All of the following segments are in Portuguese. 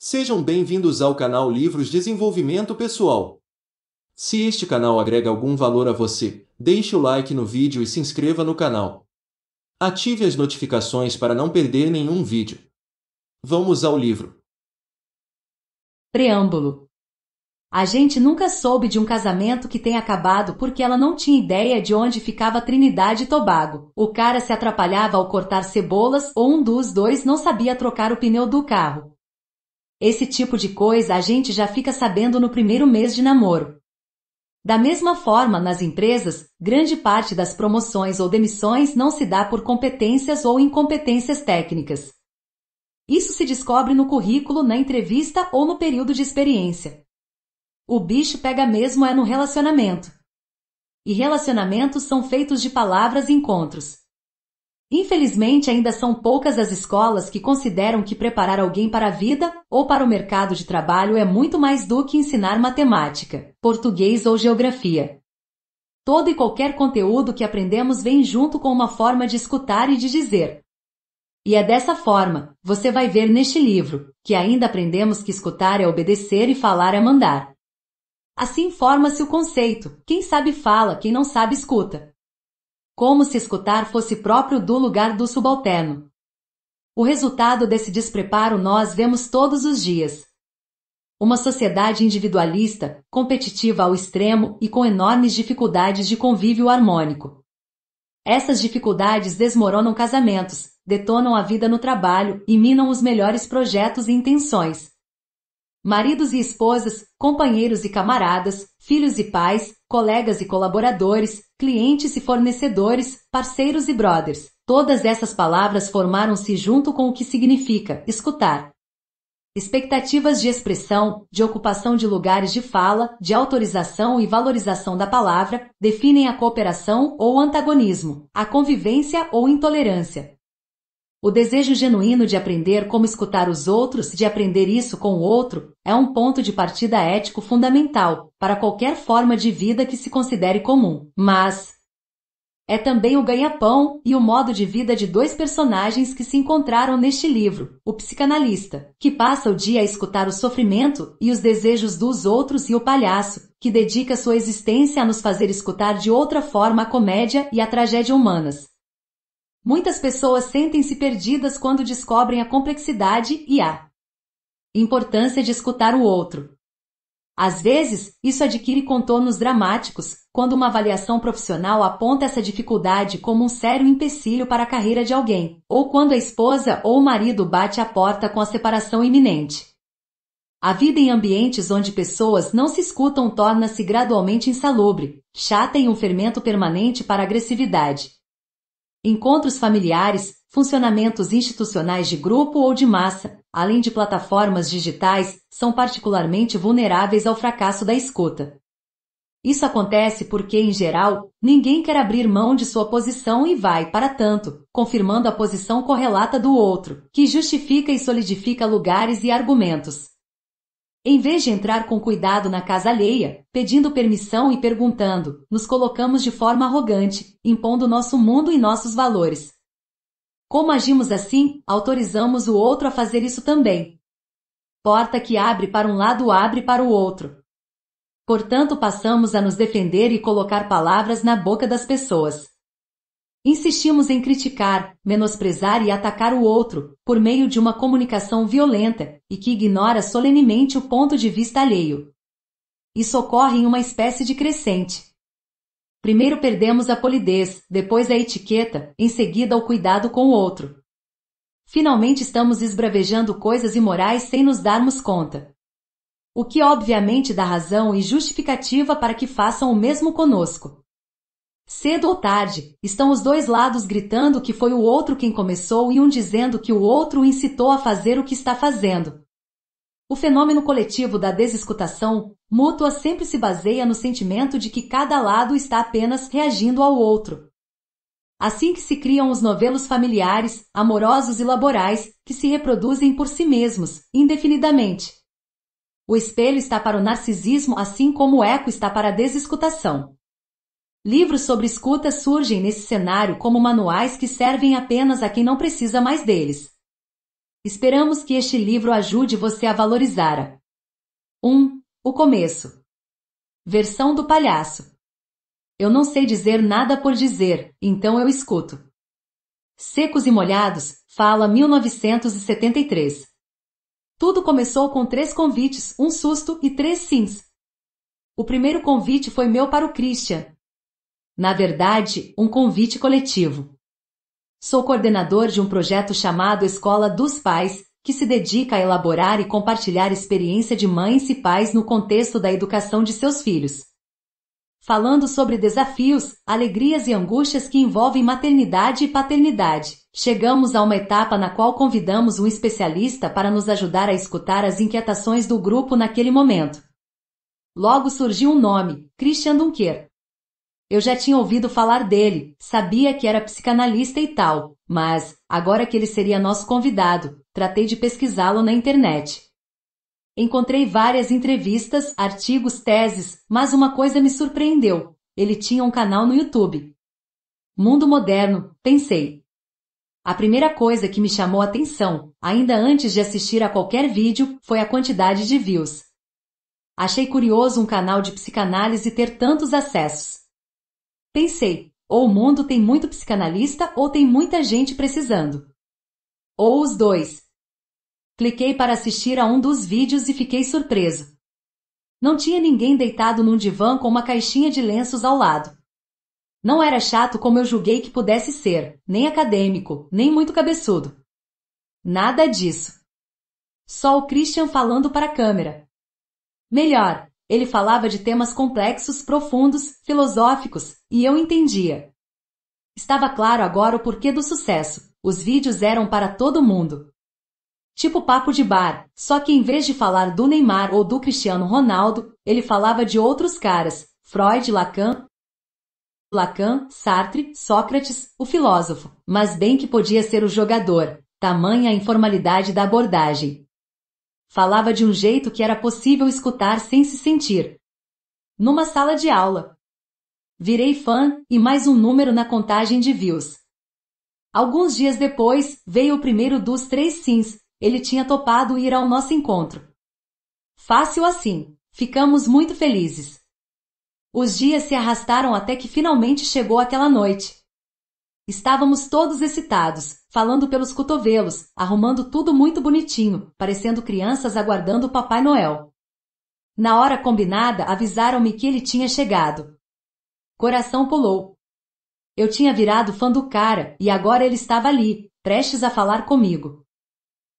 Sejam bem-vindos ao canal Livros Desenvolvimento Pessoal. Se este canal agrega algum valor a você, deixe o like no vídeo e se inscreva no canal. Ative as notificações para não perder nenhum vídeo. Vamos ao livro. Preâmbulo. A gente nunca soube de um casamento que tenha acabado porque ela não tinha ideia de onde ficava Trinidade e Tobago. O cara se atrapalhava ao cortar cebolas ou um dos dois não sabia trocar o pneu do carro. Esse tipo de coisa a gente já fica sabendo no primeiro mês de namoro. Da mesma forma, nas empresas, grande parte das promoções ou demissões não se dá por competências ou incompetências técnicas. Isso se descobre no currículo, na entrevista ou no período de experiência. O bicho pega mesmo é no relacionamento. E relacionamentos são feitos de palavras e encontros. Infelizmente, ainda são poucas as escolas que consideram que preparar alguém para a vida ou para o mercado de trabalho é muito mais do que ensinar matemática, português ou geografia. Todo e qualquer conteúdo que aprendemos vem junto com uma forma de escutar e de dizer. E é dessa forma, você vai ver neste livro, que ainda aprendemos que escutar é obedecer e falar é mandar. Assim forma-se o conceito: quem sabe fala, quem não sabe escuta como se escutar fosse próprio do lugar do subalterno. O resultado desse despreparo nós vemos todos os dias. Uma sociedade individualista, competitiva ao extremo e com enormes dificuldades de convívio harmônico. Essas dificuldades desmoronam casamentos, detonam a vida no trabalho e minam os melhores projetos e intenções. Maridos e esposas, companheiros e camaradas, filhos e pais, colegas e colaboradores, clientes e fornecedores, parceiros e brothers. Todas essas palavras formaram-se junto com o que significa escutar. Expectativas de expressão, de ocupação de lugares de fala, de autorização e valorização da palavra definem a cooperação ou antagonismo, a convivência ou intolerância. O desejo genuíno de aprender como escutar os outros, de aprender isso com o outro, é um ponto de partida ético fundamental para qualquer forma de vida que se considere comum. Mas é também o ganha-pão e o modo de vida de dois personagens que se encontraram neste livro: o psicanalista, que passa o dia a escutar o sofrimento e os desejos dos outros, e o palhaço, que dedica sua existência a nos fazer escutar de outra forma a comédia e a tragédia humanas. Muitas pessoas sentem-se perdidas quando descobrem a complexidade e a importância de escutar o outro. Às vezes, isso adquire contornos dramáticos quando uma avaliação profissional aponta essa dificuldade como um sério empecilho para a carreira de alguém, ou quando a esposa ou o marido bate a porta com a separação iminente. A vida em ambientes onde pessoas não se escutam torna-se gradualmente insalubre, chata e um fermento permanente para agressividade, encontros familiares, funcionamentos institucionais de grupo ou de massa, além de plataformas digitais, são particularmente vulneráveis ao fracasso da escuta. Isso acontece porque, em geral, ninguém quer abrir mão de sua posição e vai, para tanto, confirmando a posição correlata do outro, que justifica e solidifica lugares e argumentos. Em vez de entrar com cuidado na casa alheia, pedindo permissão e perguntando, nos colocamos de forma arrogante, impondo nosso mundo e nossos valores. Como agimos assim, autorizamos o outro a fazer isso também. Porta que abre para um lado abre para o outro. Portanto, passamos a nos defender e colocar palavras na boca das pessoas. Insistimos em criticar, menosprezar e atacar o outro, por meio de uma comunicação violenta e que ignora solenemente o ponto de vista alheio. Isso ocorre em uma espécie de crescente. Primeiro perdemos a polidez, depois a etiqueta, em seguida o cuidado com o outro. Finalmente estamos esbravejando coisas imorais sem nos darmos conta. O que obviamente dá razão e justificativa para que façam o mesmo conosco. Cedo ou tarde, estão os dois lados gritando que foi o outro quem começou e um dizendo que o outro o incitou a fazer o que está fazendo. O fenômeno coletivo da desescutação mútua sempre se baseia no sentimento de que cada lado está apenas reagindo ao outro. Assim que se criam os novelos familiares, amorosos e laborais, que se reproduzem por si mesmos, indefinidamente. O espelho está para o narcisismo assim como o eco está para a desescutação. Livros sobre escuta surgem nesse cenário como manuais que servem apenas a quem não precisa mais deles. Esperamos que este livro ajude você a valorizar a 1. Um, o começo. Versão do palhaço. Eu não sei dizer nada por dizer, então eu escuto. Secos e Molhados, fala 1973. Tudo começou com três convites, um susto e três sims. O primeiro convite foi meu para o Christian, na verdade, um convite coletivo. Sou coordenador de um projeto chamado Escola dos Pais, que se dedica a elaborar e compartilhar experiência de mães e pais no contexto da educação de seus filhos. Falando sobre desafios, alegrias e angústias que envolvem maternidade e paternidade, chegamos a uma etapa na qual convidamos um especialista para nos ajudar a escutar as inquietações do grupo naquele momento. Logo surgiu um nome, Christian Dunker, eu já tinha ouvido falar dele, sabia que era psicanalista e tal, mas, agora que ele seria nosso convidado, tratei de pesquisá-lo na internet. Encontrei várias entrevistas, artigos, teses, mas uma coisa me surpreendeu: ele tinha um canal no YouTube. Mundo Moderno, pensei. A primeira coisa que me chamou a atenção, ainda antes de assistir a qualquer vídeo, foi a quantidade de views. Achei curioso um canal de psicanálise ter tantos acessos. Pensei, ou o mundo tem muito psicanalista ou tem muita gente precisando. Ou os dois. Cliquei para assistir a um dos vídeos e fiquei surpreso. Não tinha ninguém deitado num divã com uma caixinha de lenços ao lado. Não era chato como eu julguei que pudesse ser, nem acadêmico, nem muito cabeçudo. Nada disso. Só o Christian falando para a câmera. Melhor, ele falava de temas complexos, profundos, filosóficos, e eu entendia. Estava claro agora o porquê do sucesso. Os vídeos eram para todo mundo. Tipo papo de bar, só que em vez de falar do Neymar ou do Cristiano Ronaldo, ele falava de outros caras, Freud, Lacan, Lacan, Sartre, Sócrates, o filósofo, mas bem que podia ser o jogador, tamanha a informalidade da abordagem. Falava de um jeito que era possível escutar sem se sentir. Numa sala de aula. Virei fã e mais um número na contagem de views. Alguns dias depois, veio o primeiro dos três sims. Ele tinha topado ir ao nosso encontro. Fácil assim. Ficamos muito felizes. Os dias se arrastaram até que finalmente chegou aquela noite. Estávamos todos excitados, falando pelos cotovelos, arrumando tudo muito bonitinho, parecendo crianças aguardando o Papai Noel. Na hora combinada, avisaram-me que ele tinha chegado. Coração pulou. Eu tinha virado fã do cara, e agora ele estava ali, prestes a falar comigo.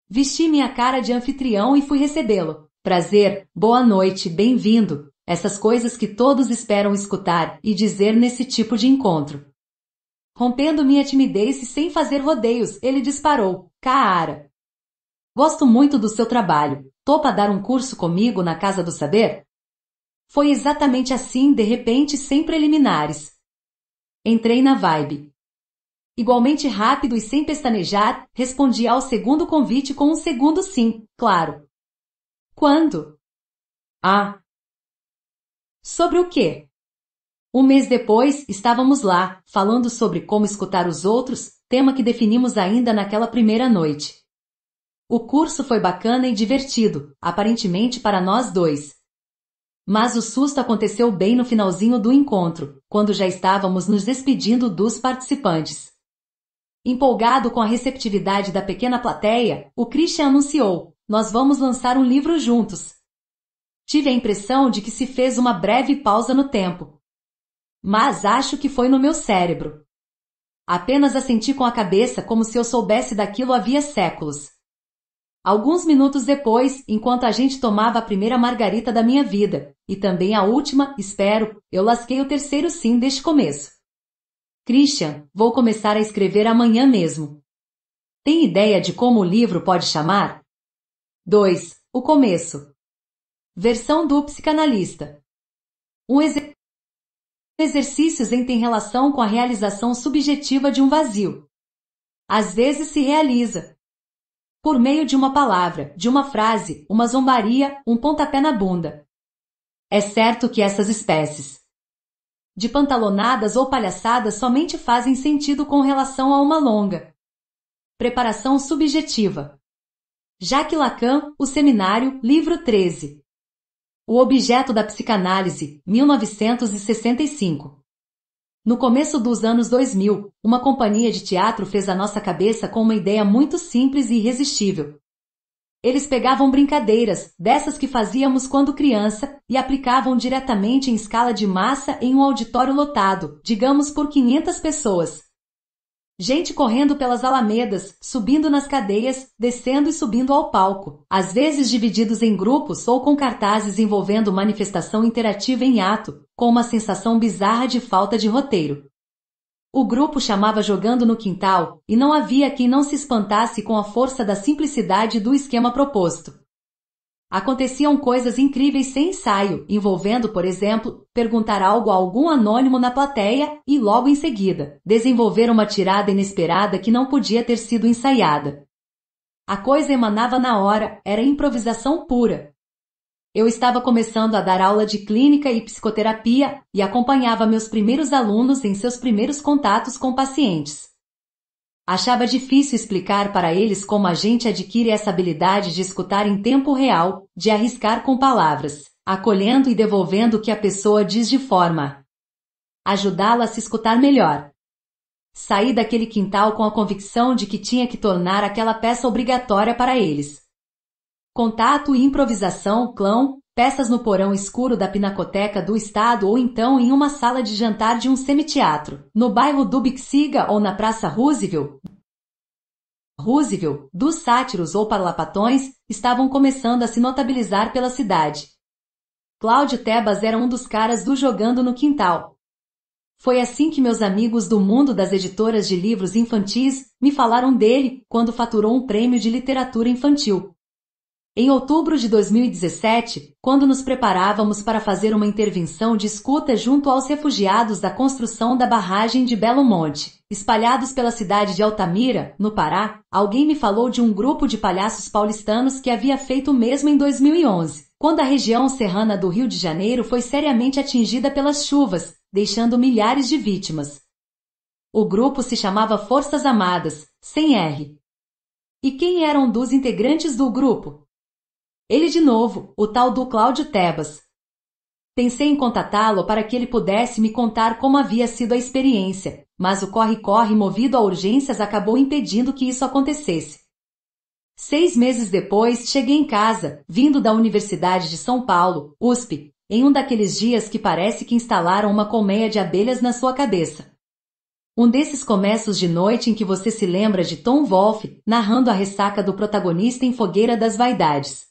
Vesti minha cara de anfitrião e fui recebê-lo. Prazer, boa noite, bem-vindo. Essas coisas que todos esperam escutar e dizer nesse tipo de encontro. Rompendo minha timidez e sem fazer rodeios, ele disparou. Cara! Gosto muito do seu trabalho. Topa dar um curso comigo na Casa do Saber? Foi exatamente assim, de repente, sem preliminares. Entrei na vibe. Igualmente rápido e sem pestanejar, respondi ao segundo convite com um segundo sim, claro. Quando? Ah. Sobre o quê? Um mês depois, estávamos lá, falando sobre como escutar os outros, tema que definimos ainda naquela primeira noite. O curso foi bacana e divertido, aparentemente para nós dois. Mas o susto aconteceu bem no finalzinho do encontro, quando já estávamos nos despedindo dos participantes. Empolgado com a receptividade da pequena plateia, o Christian anunciou: Nós vamos lançar um livro juntos. Tive a impressão de que se fez uma breve pausa no tempo, mas acho que foi no meu cérebro. Apenas assenti com a cabeça como se eu soubesse daquilo havia séculos. Alguns minutos depois, enquanto a gente tomava a primeira margarita da minha vida, e também a última, espero, eu lasquei o terceiro sim deste começo. Christian, vou começar a escrever amanhã mesmo. Tem ideia de como o livro pode chamar? 2. O começo. Versão do psicanalista. Um exemplo exercícios em têm relação com a realização subjetiva de um vazio. Às vezes se realiza por meio de uma palavra, de uma frase, uma zombaria, um pontapé na bunda. É certo que essas espécies de pantalonadas ou palhaçadas somente fazem sentido com relação a uma longa preparação subjetiva. Jacques Lacan, O Seminário, livro 13. O objeto da psicanálise, 1965. No começo dos anos 2000, uma companhia de teatro fez a nossa cabeça com uma ideia muito simples e irresistível. Eles pegavam brincadeiras, dessas que fazíamos quando criança, e aplicavam diretamente em escala de massa em um auditório lotado, digamos por 500 pessoas. Gente correndo pelas alamedas, subindo nas cadeias, descendo e subindo ao palco, às vezes divididos em grupos ou com cartazes envolvendo manifestação interativa em ato, com uma sensação bizarra de falta de roteiro. O grupo chamava Jogando no Quintal, e não havia quem não se espantasse com a força da simplicidade do esquema proposto. Aconteciam coisas incríveis sem ensaio, envolvendo, por exemplo, perguntar algo a algum anônimo na plateia e, logo em seguida, desenvolver uma tirada inesperada que não podia ter sido ensaiada. A coisa emanava na hora, era improvisação pura. Eu estava começando a dar aula de clínica e psicoterapia e acompanhava meus primeiros alunos em seus primeiros contatos com pacientes. Achava difícil explicar para eles como a gente adquire essa habilidade de escutar em tempo real, de arriscar com palavras, acolhendo e devolvendo o que a pessoa diz de forma ajudá-la a se escutar melhor. Saí daquele quintal com a convicção de que tinha que tornar aquela peça obrigatória para eles. Contato e improvisação, clão, peças no porão escuro da Pinacoteca do Estado ou então em uma sala de jantar de um semiteatro, no bairro do Bixiga ou na Praça Roosevelt. Roosevelt, dos sátiros ou parlapatões, estavam começando a se notabilizar pela cidade. Cláudio Tebas era um dos caras do Jogando no Quintal. Foi assim que meus amigos do mundo das editoras de livros infantis me falaram dele, quando faturou um prêmio de literatura infantil. Em outubro de 2017, quando nos preparávamos para fazer uma intervenção de escuta junto aos refugiados da construção da barragem de Belo Monte, espalhados pela cidade de Altamira, no Pará, alguém me falou de um grupo de palhaços paulistanos que havia feito o mesmo em 2011, quando a região serrana do Rio de Janeiro foi seriamente atingida pelas chuvas, deixando milhares de vítimas. O grupo se chamava Forças Amadas, sem R. E quem eram um dos integrantes do grupo? Ele de novo, o tal do Cláudio Tebas. Pensei em contatá-lo para que ele pudesse me contar como havia sido a experiência, mas o corre-corre movido a urgências acabou impedindo que isso acontecesse. Seis meses depois, cheguei em casa, vindo da Universidade de São Paulo, USP, em um daqueles dias que parece que instalaram uma colmeia de abelhas na sua cabeça. Um desses comércios de noite em que você se lembra de Tom Wolfe narrando a ressaca do protagonista em Fogueira das Vaidades.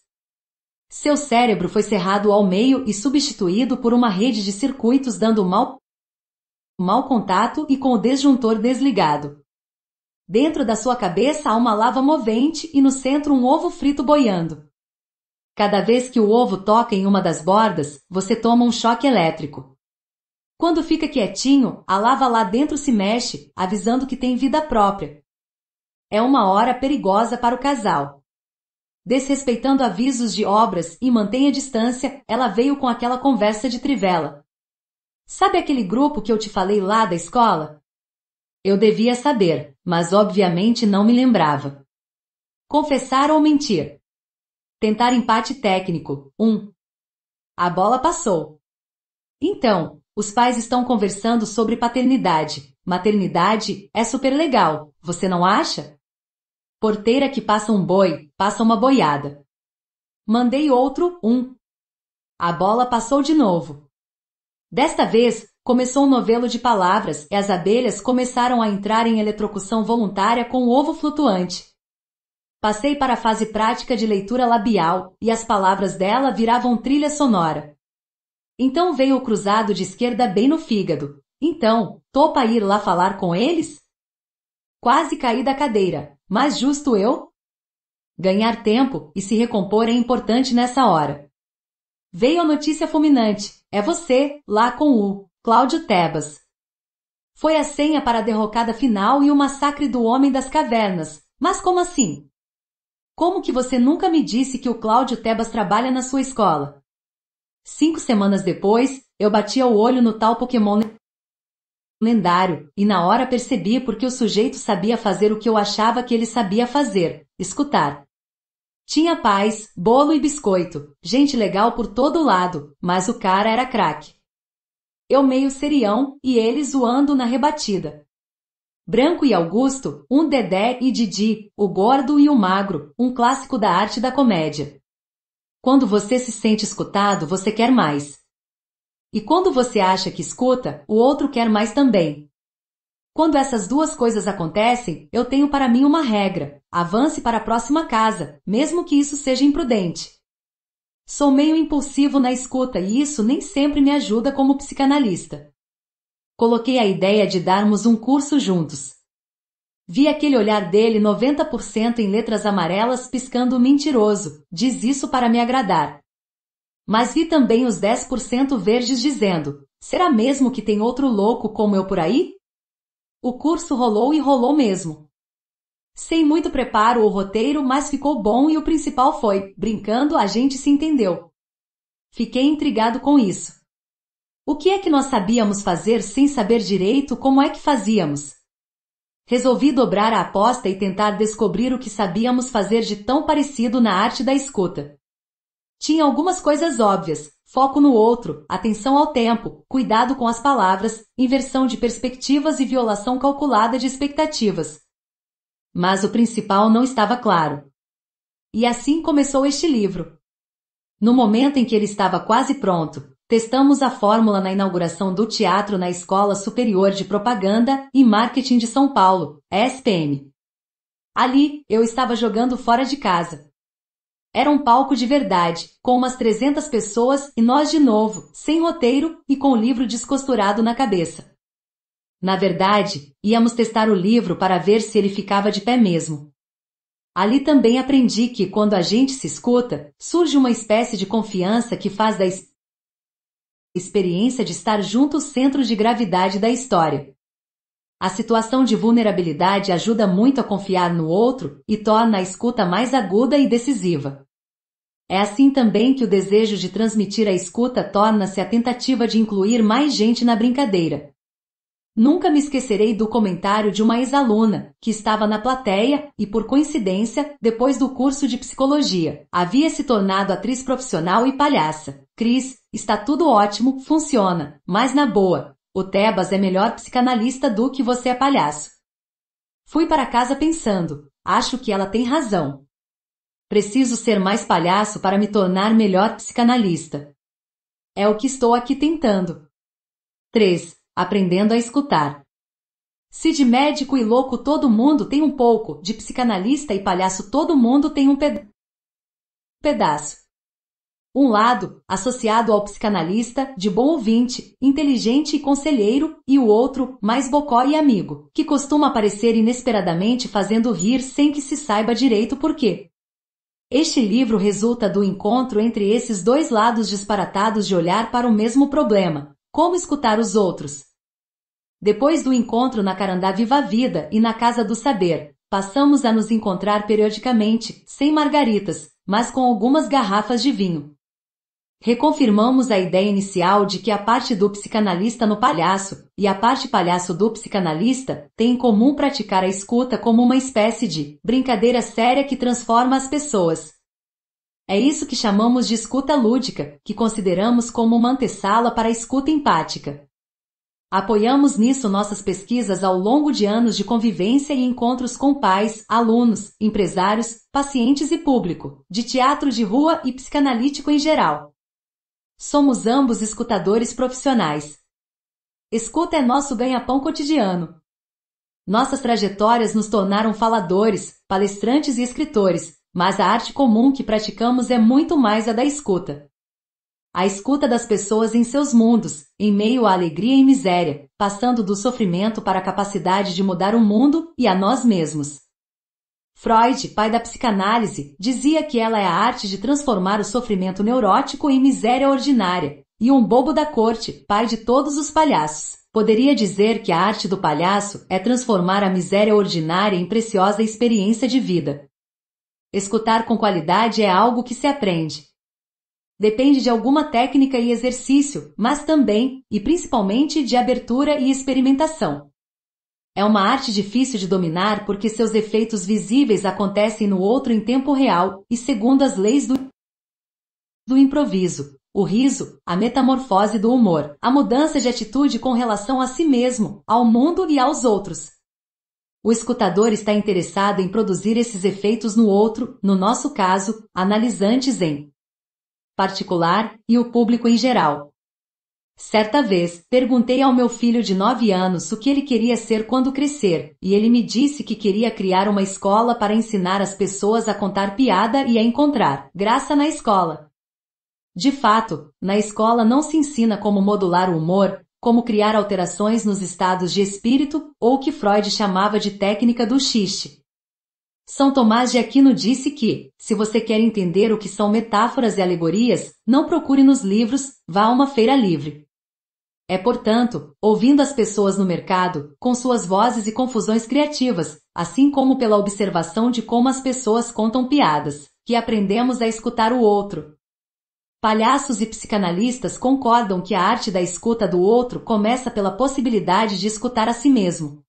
Seu cérebro foi cerrado ao meio e substituído por uma rede de circuitos dando mau, mau contato e com o desjuntor desligado. Dentro da sua cabeça há uma lava movente e no centro um ovo frito boiando. Cada vez que o ovo toca em uma das bordas, você toma um choque elétrico. Quando fica quietinho, a lava lá dentro se mexe, avisando que tem vida própria. É uma hora perigosa para o casal desrespeitando avisos de obras e mantenha distância, ela veio com aquela conversa de trivela. Sabe aquele grupo que eu te falei lá da escola? Eu devia saber, mas obviamente não me lembrava. Confessar ou mentir? Tentar empate técnico. 1. Um. A bola passou. Então, os pais estão conversando sobre paternidade. Maternidade é super legal, você não acha? Porteira que passa um boi, passa uma boiada. Mandei outro, um. A bola passou de novo. Desta vez, começou um novelo de palavras e as abelhas começaram a entrar em eletrocução voluntária com o ovo flutuante. Passei para a fase prática de leitura labial e as palavras dela viravam trilha sonora. Então veio o cruzado de esquerda bem no fígado. Então, topa ir lá falar com eles? Quase caí da cadeira. Mais justo eu? Ganhar tempo e se recompor é importante nessa hora. Veio a notícia fulminante. É você, lá com o Cláudio Tebas. Foi a senha para a derrocada final e o massacre do Homem das Cavernas. Mas como assim? Como que você nunca me disse que o Cláudio Tebas trabalha na sua escola? Cinco semanas depois, eu batia o olho no tal Pokémon lendário, e na hora percebi porque o sujeito sabia fazer o que eu achava que ele sabia fazer, escutar. Tinha paz, bolo e biscoito, gente legal por todo lado, mas o cara era craque. Eu meio serião, e ele zoando na rebatida. Branco e Augusto, um Dedé e Didi, o gordo e o magro, um clássico da arte da comédia. Quando você se sente escutado, você quer mais. E quando você acha que escuta, o outro quer mais também. Quando essas duas coisas acontecem, eu tenho para mim uma regra: avance para a próxima casa, mesmo que isso seja imprudente. Sou meio impulsivo na escuta e isso nem sempre me ajuda como psicanalista. Coloquei a ideia de darmos um curso juntos. Vi aquele olhar dele 90% em letras amarelas piscando mentiroso, diz isso para me agradar. Mas vi também os 10% verdes dizendo: será mesmo que tem outro louco como eu por aí? O curso rolou e rolou mesmo. Sem muito preparo o roteiro, mas ficou bom e o principal foi, brincando, a gente se entendeu. Fiquei intrigado com isso. O que é que nós sabíamos fazer sem saber direito como é que fazíamos? Resolvi dobrar a aposta e tentar descobrir o que sabíamos fazer de tão parecido na arte da escuta. Tinha algumas coisas óbvias, foco no outro, atenção ao tempo, cuidado com as palavras, inversão de perspectivas e violação calculada de expectativas. Mas o principal não estava claro. E assim começou este livro. No momento em que ele estava quase pronto, testamos a fórmula na inauguração do teatro na Escola Superior de Propaganda e Marketing de São Paulo, SPM. Ali, eu estava jogando fora de casa, era um palco de verdade, com umas 300 pessoas e nós de novo, sem roteiro e com o livro descosturado na cabeça. Na verdade, íamos testar o livro para ver se ele ficava de pé mesmo. Ali também aprendi que quando a gente se escuta, surge uma espécie de confiança que faz da experiência de estar junto o centro de gravidade da história. A situação de vulnerabilidade ajuda muito a confiar no outro e torna a escuta mais aguda e decisiva. É assim também que o desejo de transmitir a escuta torna-se a tentativa de incluir mais gente na brincadeira. Nunca me esquecerei do comentário de uma ex-aluna, que estava na plateia e, por coincidência, depois do curso de psicologia, havia se tornado atriz profissional e palhaça. Cris, está tudo ótimo, funciona, mas na boa, o Tebas é melhor psicanalista do que você é palhaço. Fui para casa pensando, acho que ela tem razão. Preciso ser mais palhaço para me tornar melhor psicanalista. É o que estou aqui tentando. 3. Aprendendo a escutar. Se de médico e louco todo mundo tem um pouco, de psicanalista e palhaço todo mundo tem um pedaço. Um lado, associado ao psicanalista, de bom ouvinte, inteligente e conselheiro, e o outro, mais bocó e amigo, que costuma aparecer inesperadamente fazendo rir sem que se saiba direito por quê. Este livro resulta do encontro entre esses dois lados disparatados de olhar para o mesmo problema, como escutar os outros. Depois do encontro na Carandá Viva a Vida e na Casa do Saber, passamos a nos encontrar periodicamente, sem margaritas, mas com algumas garrafas de vinho. Reconfirmamos a ideia inicial de que a parte do psicanalista no palhaço e a parte palhaço do psicanalista têm em comum praticar a escuta como uma espécie de brincadeira séria que transforma as pessoas. É isso que chamamos de escuta lúdica, que consideramos como uma antessala para a escuta empática. Apoiamos nisso nossas pesquisas ao longo de anos de convivência e encontros com pais, alunos, empresários, pacientes e público, de teatro de rua e psicanalítico em geral. Somos ambos escutadores profissionais. Escuta é nosso ganha-pão cotidiano. Nossas trajetórias nos tornaram faladores, palestrantes e escritores, mas a arte comum que praticamos é muito mais a da escuta. A escuta das pessoas em seus mundos, em meio à alegria e miséria, passando do sofrimento para a capacidade de mudar o mundo e a nós mesmos. Freud, pai da psicanálise, dizia que ela é a arte de transformar o sofrimento neurótico em miséria ordinária, e um bobo da corte, pai de todos os palhaços. Poderia dizer que a arte do palhaço é transformar a miséria ordinária em preciosa experiência de vida. Escutar com qualidade é algo que se aprende. Depende de alguma técnica e exercício, mas também, e principalmente, de abertura e experimentação. É uma arte difícil de dominar porque seus efeitos visíveis acontecem no outro em tempo real, e segundo as leis do, do improviso, o riso, a metamorfose do humor, a mudança de atitude com relação a si mesmo, ao mundo e aos outros. O escutador está interessado em produzir esses efeitos no outro, no nosso caso, analisantes em particular, e o público em geral. Certa vez, perguntei ao meu filho de 9 anos o que ele queria ser quando crescer, e ele me disse que queria criar uma escola para ensinar as pessoas a contar piada e a encontrar graça na escola. De fato, na escola não se ensina como modular o humor, como criar alterações nos estados de espírito, ou que Freud chamava de técnica do xiste. São Tomás de Aquino disse que, se você quer entender o que são metáforas e alegorias, não procure nos livros, vá a uma feira livre. É, portanto, ouvindo as pessoas no mercado, com suas vozes e confusões criativas, assim como pela observação de como as pessoas contam piadas, que aprendemos a escutar o outro. Palhaços e psicanalistas concordam que a arte da escuta do outro começa pela possibilidade de escutar a si mesmo.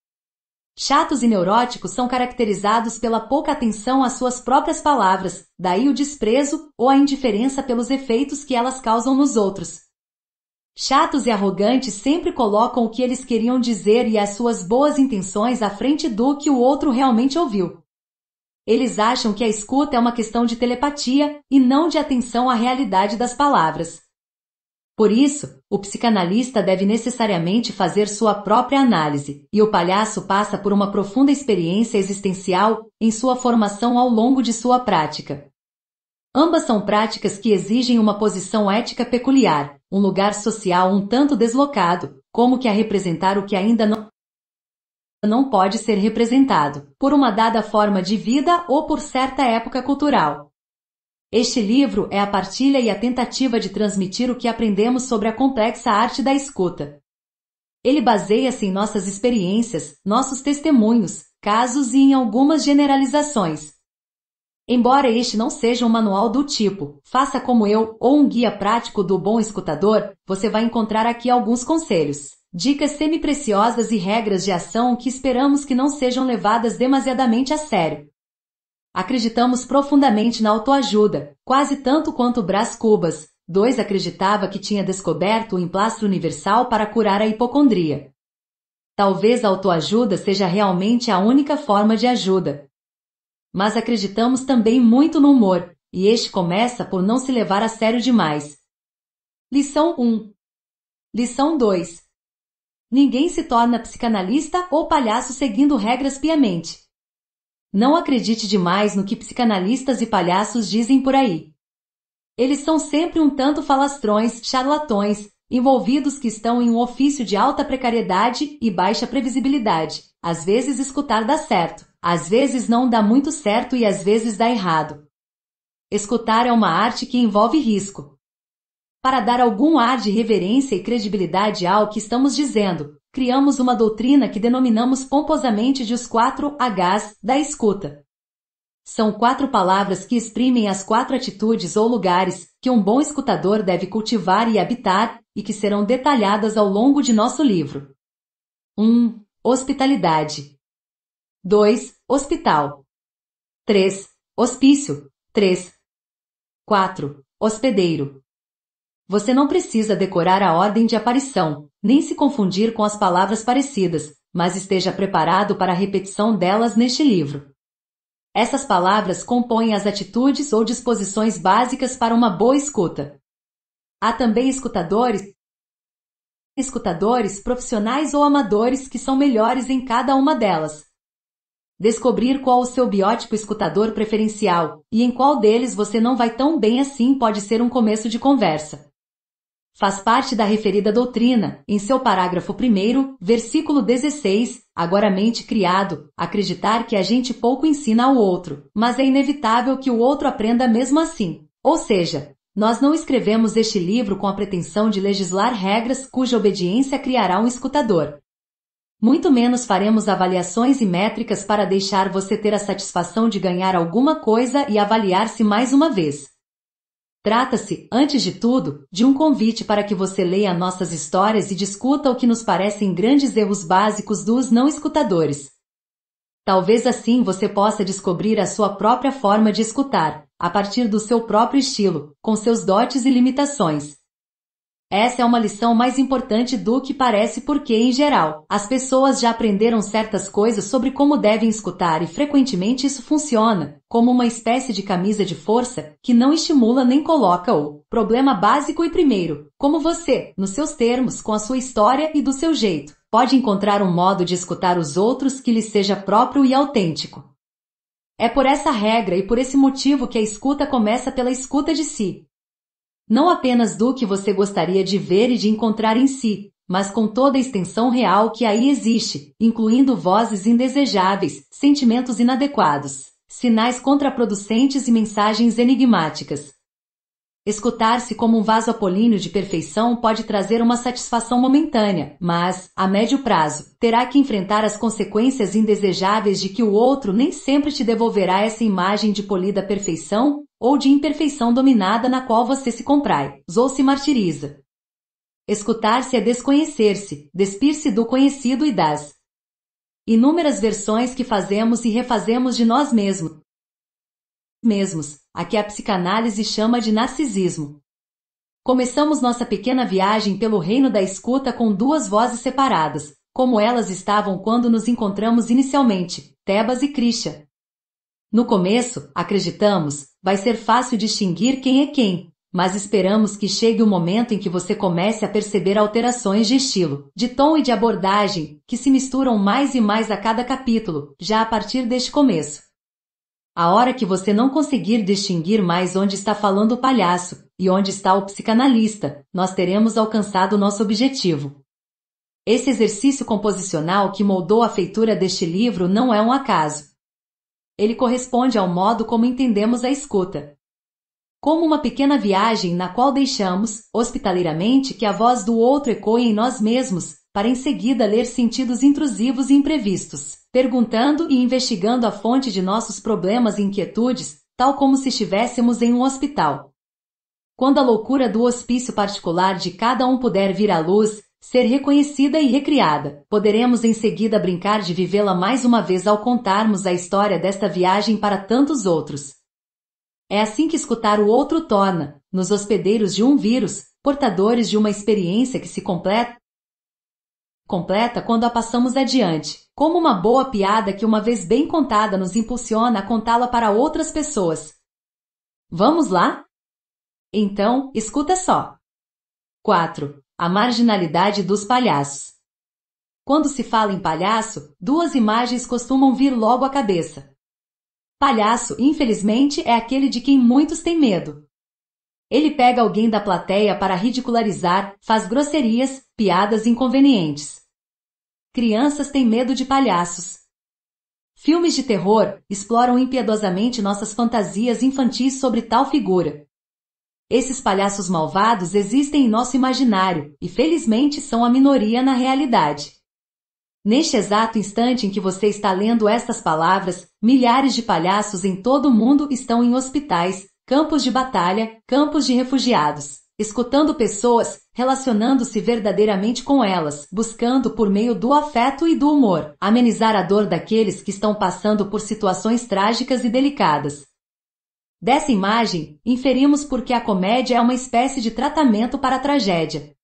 Chatos e neuróticos são caracterizados pela pouca atenção às suas próprias palavras, daí o desprezo ou a indiferença pelos efeitos que elas causam nos outros, Chatos e arrogantes sempre colocam o que eles queriam dizer e as suas boas intenções à frente do que o outro realmente ouviu. Eles acham que a escuta é uma questão de telepatia e não de atenção à realidade das palavras. Por isso, o psicanalista deve necessariamente fazer sua própria análise, e o palhaço passa por uma profunda experiência existencial em sua formação ao longo de sua prática. Ambas são práticas que exigem uma posição ética peculiar, um lugar social um tanto deslocado, como que a representar o que ainda não não pode ser representado, por uma dada forma de vida ou por certa época cultural. Este livro é a partilha e a tentativa de transmitir o que aprendemos sobre a complexa arte da escuta. Ele baseia-se em nossas experiências, nossos testemunhos, casos e em algumas generalizações, Embora este não seja um manual do tipo, faça como eu ou um guia prático do bom escutador, você vai encontrar aqui alguns conselhos, dicas semi-preciosas e regras de ação que esperamos que não sejam levadas demasiadamente a sério. Acreditamos profundamente na autoajuda, quase tanto quanto Brás Cubas, dois acreditava que tinha descoberto o emplastro universal para curar a hipocondria. Talvez a autoajuda seja realmente a única forma de ajuda, mas acreditamos também muito no humor, e este começa por não se levar a sério demais. Lição 1 Lição 2 Ninguém se torna psicanalista ou palhaço seguindo regras piamente. Não acredite demais no que psicanalistas e palhaços dizem por aí. Eles são sempre um tanto falastrões, charlatões, envolvidos que estão em um ofício de alta precariedade e baixa previsibilidade. Às vezes escutar dá certo, às vezes não dá muito certo e às vezes dá errado. Escutar é uma arte que envolve risco. Para dar algum ar de reverência e credibilidade ao que estamos dizendo, criamos uma doutrina que denominamos pomposamente de os quatro Hs da escuta. São quatro palavras que exprimem as quatro atitudes ou lugares que um bom escutador deve cultivar e habitar, e que serão detalhadas ao longo de nosso livro. 1. Um, hospitalidade. 2. Hospital. 3. Hospício. 3. 4. Hospedeiro. Você não precisa decorar a ordem de aparição, nem se confundir com as palavras parecidas, mas esteja preparado para a repetição delas neste livro. Essas palavras compõem as atitudes ou disposições básicas para uma boa escuta. Há também escutadores, escutadores profissionais ou amadores que são melhores em cada uma delas. Descobrir qual o seu biótipo escutador preferencial e em qual deles você não vai tão bem assim pode ser um começo de conversa. Faz parte da referida doutrina, em seu parágrafo 1, versículo 16, agora mente criado, acreditar que a gente pouco ensina ao outro, mas é inevitável que o outro aprenda mesmo assim. Ou seja, nós não escrevemos este livro com a pretensão de legislar regras cuja obediência criará um escutador, muito menos faremos avaliações e métricas para deixar você ter a satisfação de ganhar alguma coisa e avaliar-se mais uma vez. Trata-se, antes de tudo, de um convite para que você leia nossas histórias e discuta o que nos parecem grandes erros básicos dos não escutadores. Talvez assim você possa descobrir a sua própria forma de escutar, a partir do seu próprio estilo, com seus dotes e limitações. Essa é uma lição mais importante do que parece porque, em geral, as pessoas já aprenderam certas coisas sobre como devem escutar e frequentemente isso funciona, como uma espécie de camisa de força que não estimula nem coloca o problema básico e primeiro, como você, nos seus termos, com a sua história e do seu jeito, pode encontrar um modo de escutar os outros que lhe seja próprio e autêntico. É por essa regra e por esse motivo que a escuta começa pela escuta de si, não apenas do que você gostaria de ver e de encontrar em si, mas com toda a extensão real que aí existe, incluindo vozes indesejáveis, sentimentos inadequados, sinais contraproducentes e mensagens enigmáticas, Escutar-se como um vaso apolíneo de perfeição pode trazer uma satisfação momentânea, mas, a médio prazo, terá que enfrentar as consequências indesejáveis de que o outro nem sempre te devolverá essa imagem de polida perfeição ou de imperfeição dominada na qual você se comprai, ou se martiriza. Escutar-se é desconhecer-se, despir-se do conhecido e das inúmeras versões que fazemos e refazemos de nós mesmos, mesmos, a que a psicanálise chama de narcisismo. Começamos nossa pequena viagem pelo reino da escuta com duas vozes separadas, como elas estavam quando nos encontramos inicialmente, Tebas e Krisha. No começo, acreditamos, vai ser fácil distinguir quem é quem, mas esperamos que chegue o momento em que você comece a perceber alterações de estilo, de tom e de abordagem que se misturam mais e mais a cada capítulo, já a partir deste começo. A hora que você não conseguir distinguir mais onde está falando o palhaço e onde está o psicanalista, nós teremos alcançado nosso objetivo. Esse exercício composicional que moldou a feitura deste livro não é um acaso. Ele corresponde ao modo como entendemos a escuta. Como uma pequena viagem na qual deixamos, hospitaleiramente, que a voz do outro ecoe em nós mesmos, para em seguida ler sentidos intrusivos e imprevistos perguntando e investigando a fonte de nossos problemas e inquietudes, tal como se estivéssemos em um hospital. Quando a loucura do hospício particular de cada um puder vir à luz, ser reconhecida e recriada, poderemos em seguida brincar de vivê-la mais uma vez ao contarmos a história desta viagem para tantos outros. É assim que escutar o outro torna, nos hospedeiros de um vírus, portadores de uma experiência que se completa, Completa quando a passamos adiante, como uma boa piada que, uma vez bem contada, nos impulsiona a contá-la para outras pessoas. Vamos lá? Então, escuta só. 4. A marginalidade dos palhaços. Quando se fala em palhaço, duas imagens costumam vir logo à cabeça. Palhaço, infelizmente, é aquele de quem muitos têm medo. Ele pega alguém da plateia para ridicularizar, faz grosserias, piadas inconvenientes. Crianças têm medo de palhaços. Filmes de terror exploram impiedosamente nossas fantasias infantis sobre tal figura. Esses palhaços malvados existem em nosso imaginário e, felizmente, são a minoria na realidade. Neste exato instante em que você está lendo estas palavras, milhares de palhaços em todo o mundo estão em hospitais, campos de batalha, campos de refugiados, escutando pessoas, relacionando-se verdadeiramente com elas, buscando por meio do afeto e do humor amenizar a dor daqueles que estão passando por situações trágicas e delicadas. Dessa imagem, inferimos porque a comédia é uma espécie de tratamento para a tragédia.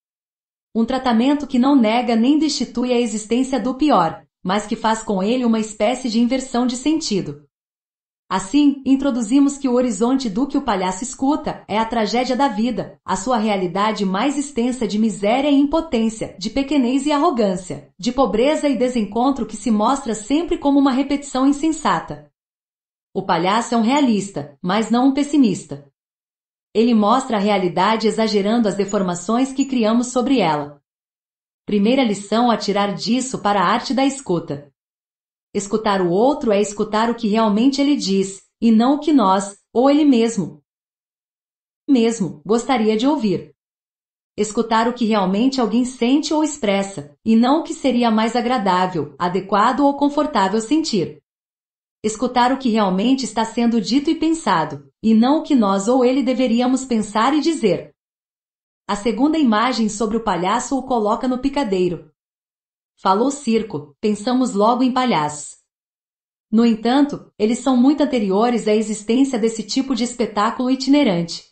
Um tratamento que não nega nem destitui a existência do pior, mas que faz com ele uma espécie de inversão de sentido, Assim, introduzimos que o horizonte do que o palhaço escuta é a tragédia da vida, a sua realidade mais extensa de miséria e impotência, de pequenez e arrogância, de pobreza e desencontro que se mostra sempre como uma repetição insensata. O palhaço é um realista, mas não um pessimista. Ele mostra a realidade exagerando as deformações que criamos sobre ela. Primeira lição a tirar disso para a arte da escuta. Escutar o outro é escutar o que realmente ele diz, e não o que nós, ou ele mesmo, mesmo, gostaria de ouvir. Escutar o que realmente alguém sente ou expressa, e não o que seria mais agradável, adequado ou confortável sentir. Escutar o que realmente está sendo dito e pensado, e não o que nós ou ele deveríamos pensar e dizer. A segunda imagem sobre o palhaço o coloca no picadeiro, Falou circo, pensamos logo em palhaços. No entanto, eles são muito anteriores à existência desse tipo de espetáculo itinerante.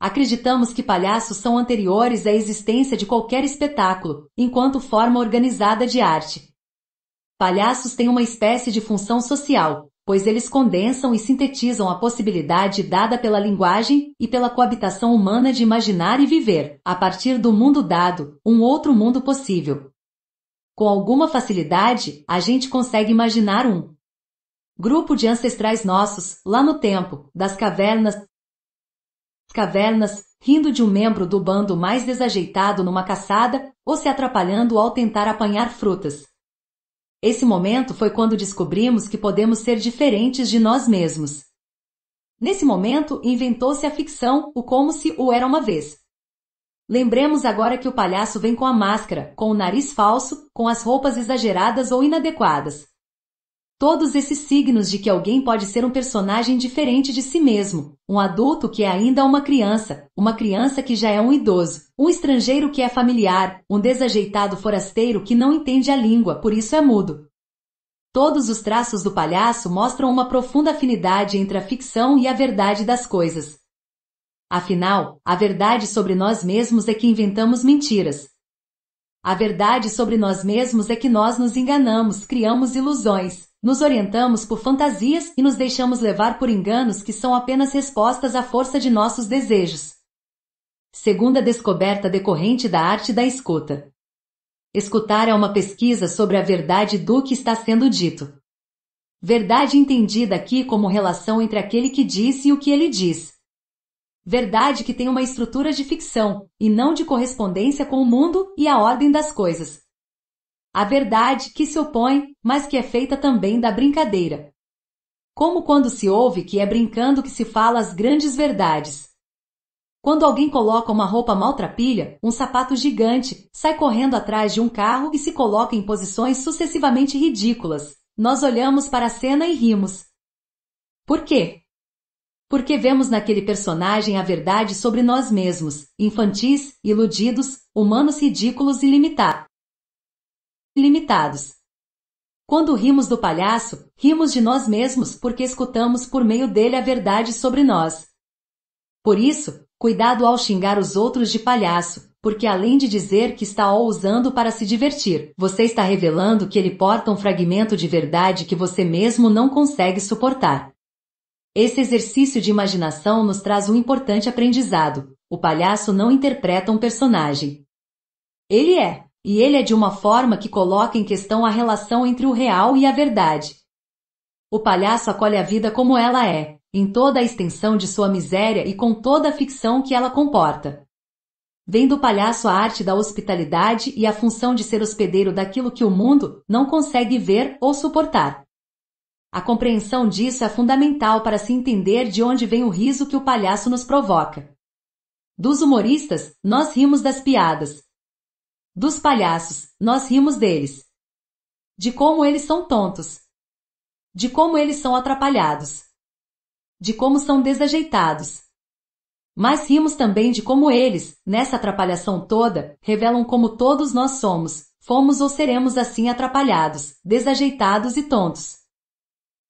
Acreditamos que palhaços são anteriores à existência de qualquer espetáculo, enquanto forma organizada de arte. Palhaços têm uma espécie de função social, pois eles condensam e sintetizam a possibilidade dada pela linguagem e pela coabitação humana de imaginar e viver, a partir do mundo dado, um outro mundo possível. Com alguma facilidade, a gente consegue imaginar um grupo de ancestrais nossos, lá no tempo, das cavernas, cavernas, rindo de um membro do bando mais desajeitado numa caçada ou se atrapalhando ao tentar apanhar frutas. Esse momento foi quando descobrimos que podemos ser diferentes de nós mesmos. Nesse momento, inventou-se a ficção, o como se o era uma vez, Lembremos agora que o palhaço vem com a máscara, com o nariz falso, com as roupas exageradas ou inadequadas. Todos esses signos de que alguém pode ser um personagem diferente de si mesmo, um adulto que é ainda uma criança, uma criança que já é um idoso, um estrangeiro que é familiar, um desajeitado forasteiro que não entende a língua, por isso é mudo. Todos os traços do palhaço mostram uma profunda afinidade entre a ficção e a verdade das coisas. Afinal, a verdade sobre nós mesmos é que inventamos mentiras. A verdade sobre nós mesmos é que nós nos enganamos, criamos ilusões, nos orientamos por fantasias e nos deixamos levar por enganos que são apenas respostas à força de nossos desejos. Segunda descoberta decorrente da arte da escuta. Escutar é uma pesquisa sobre a verdade do que está sendo dito. Verdade entendida aqui como relação entre aquele que disse e o que ele diz. Verdade que tem uma estrutura de ficção, e não de correspondência com o mundo e a ordem das coisas. A verdade que se opõe, mas que é feita também da brincadeira. Como quando se ouve que é brincando que se fala as grandes verdades. Quando alguém coloca uma roupa maltrapilha, um sapato gigante, sai correndo atrás de um carro e se coloca em posições sucessivamente ridículas. Nós olhamos para a cena e rimos. Por quê? Porque vemos naquele personagem a verdade sobre nós mesmos, infantis, iludidos, humanos ridículos e limitados. Limitados. Quando rimos do palhaço, rimos de nós mesmos porque escutamos por meio dele a verdade sobre nós. Por isso, cuidado ao xingar os outros de palhaço, porque além de dizer que está o usando para se divertir, você está revelando que ele porta um fragmento de verdade que você mesmo não consegue suportar. Esse exercício de imaginação nos traz um importante aprendizado. O palhaço não interpreta um personagem. Ele é, e ele é de uma forma que coloca em questão a relação entre o real e a verdade. O palhaço acolhe a vida como ela é, em toda a extensão de sua miséria e com toda a ficção que ela comporta. Vem do palhaço a arte da hospitalidade e a função de ser hospedeiro daquilo que o mundo não consegue ver ou suportar. A compreensão disso é fundamental para se entender de onde vem o riso que o palhaço nos provoca. Dos humoristas, nós rimos das piadas. Dos palhaços, nós rimos deles. De como eles são tontos. De como eles são atrapalhados. De como são desajeitados. Mas rimos também de como eles, nessa atrapalhação toda, revelam como todos nós somos, fomos ou seremos assim atrapalhados, desajeitados e tontos.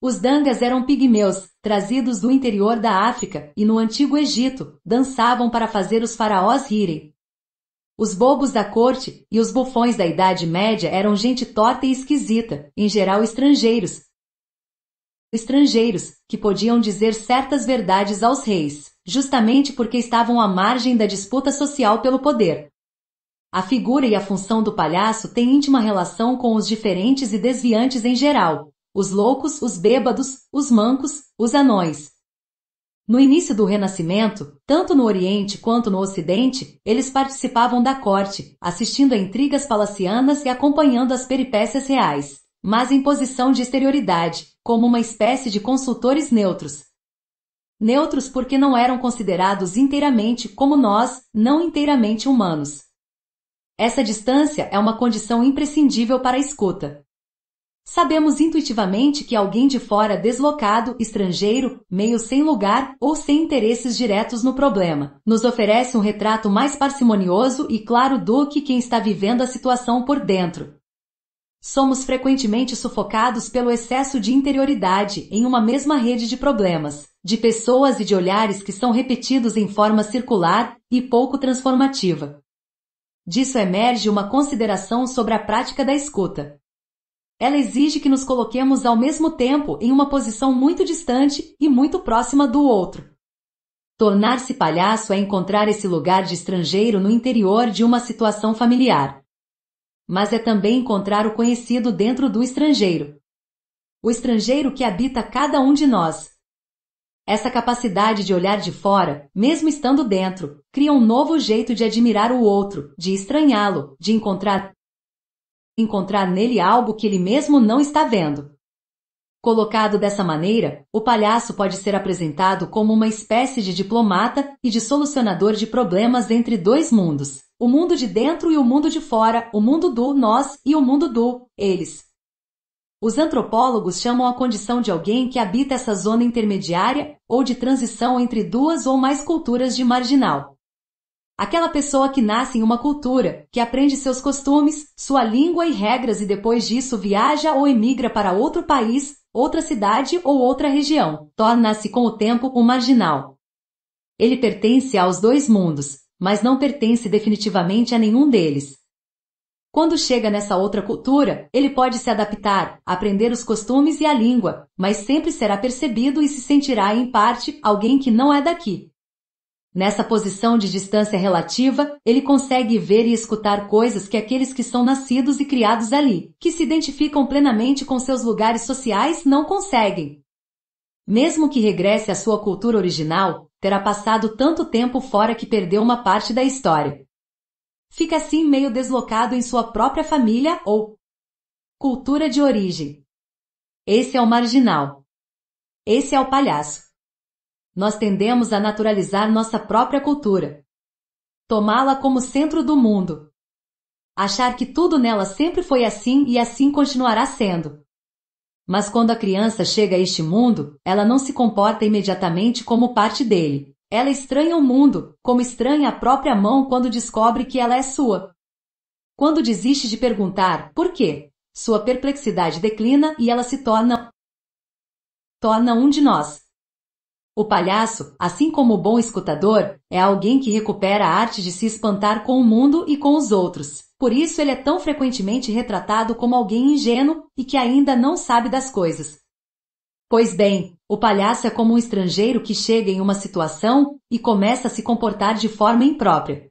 Os dangas eram pigmeus, trazidos do interior da África e no Antigo Egito, dançavam para fazer os faraós rirem. Os bobos da corte e os bufões da Idade Média eram gente torta e esquisita, em geral estrangeiros. Estrangeiros, que podiam dizer certas verdades aos reis, justamente porque estavam à margem da disputa social pelo poder. A figura e a função do palhaço têm íntima relação com os diferentes e desviantes em geral, os loucos, os bêbados, os mancos, os anões. No início do Renascimento, tanto no Oriente quanto no Ocidente, eles participavam da corte, assistindo a intrigas palacianas e acompanhando as peripécias reais, mas em posição de exterioridade, como uma espécie de consultores neutros. Neutros porque não eram considerados inteiramente como nós, não inteiramente humanos. Essa distância é uma condição imprescindível para a escuta. Sabemos intuitivamente que alguém de fora deslocado, estrangeiro, meio sem lugar ou sem interesses diretos no problema, nos oferece um retrato mais parcimonioso e claro do que quem está vivendo a situação por dentro. Somos frequentemente sufocados pelo excesso de interioridade em uma mesma rede de problemas, de pessoas e de olhares que são repetidos em forma circular e pouco transformativa. Disso emerge uma consideração sobre a prática da escuta, ela exige que nos coloquemos ao mesmo tempo em uma posição muito distante e muito próxima do outro. Tornar-se palhaço é encontrar esse lugar de estrangeiro no interior de uma situação familiar. Mas é também encontrar o conhecido dentro do estrangeiro. O estrangeiro que habita cada um de nós. Essa capacidade de olhar de fora, mesmo estando dentro, cria um novo jeito de admirar o outro, de estranhá-lo, de encontrar encontrar nele algo que ele mesmo não está vendo. Colocado dessa maneira, o palhaço pode ser apresentado como uma espécie de diplomata e de solucionador de problemas entre dois mundos: o mundo de dentro e o mundo de fora, o mundo do nós e o mundo do eles. Os antropólogos chamam a condição de alguém que habita essa zona intermediária ou de transição entre duas ou mais culturas de marginal. Aquela pessoa que nasce em uma cultura, que aprende seus costumes, sua língua e regras e depois disso viaja ou emigra para outro país, outra cidade ou outra região, torna-se com o tempo um marginal. Ele pertence aos dois mundos, mas não pertence definitivamente a nenhum deles. Quando chega nessa outra cultura, ele pode se adaptar, aprender os costumes e a língua, mas sempre será percebido e se sentirá, em parte, alguém que não é daqui, Nessa posição de distância relativa, ele consegue ver e escutar coisas que aqueles que são nascidos e criados ali, que se identificam plenamente com seus lugares sociais, não conseguem. Mesmo que regresse à sua cultura original, terá passado tanto tempo fora que perdeu uma parte da história. Fica assim meio deslocado em sua própria família ou cultura de origem. Esse é o marginal. Esse é o palhaço nós tendemos a naturalizar nossa própria cultura. Tomá-la como centro do mundo. Achar que tudo nela sempre foi assim e assim continuará sendo. Mas quando a criança chega a este mundo, ela não se comporta imediatamente como parte dele. Ela estranha o mundo, como estranha a própria mão quando descobre que ela é sua. Quando desiste de perguntar por quê, sua perplexidade declina e ela se torna torna um de nós. O palhaço, assim como o bom escutador, é alguém que recupera a arte de se espantar com o mundo e com os outros. Por isso ele é tão frequentemente retratado como alguém ingênuo e que ainda não sabe das coisas. Pois bem, o palhaço é como um estrangeiro que chega em uma situação e começa a se comportar de forma imprópria.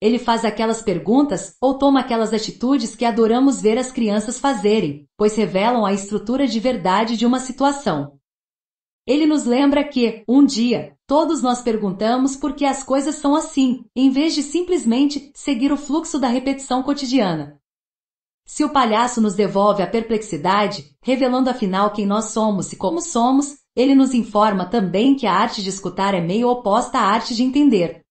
Ele faz aquelas perguntas ou toma aquelas atitudes que adoramos ver as crianças fazerem, pois revelam a estrutura de verdade de uma situação. Ele nos lembra que, um dia, todos nós perguntamos por que as coisas são assim, em vez de simplesmente seguir o fluxo da repetição cotidiana. Se o palhaço nos devolve a perplexidade, revelando afinal quem nós somos e como somos, ele nos informa também que a arte de escutar é meio oposta à arte de entender.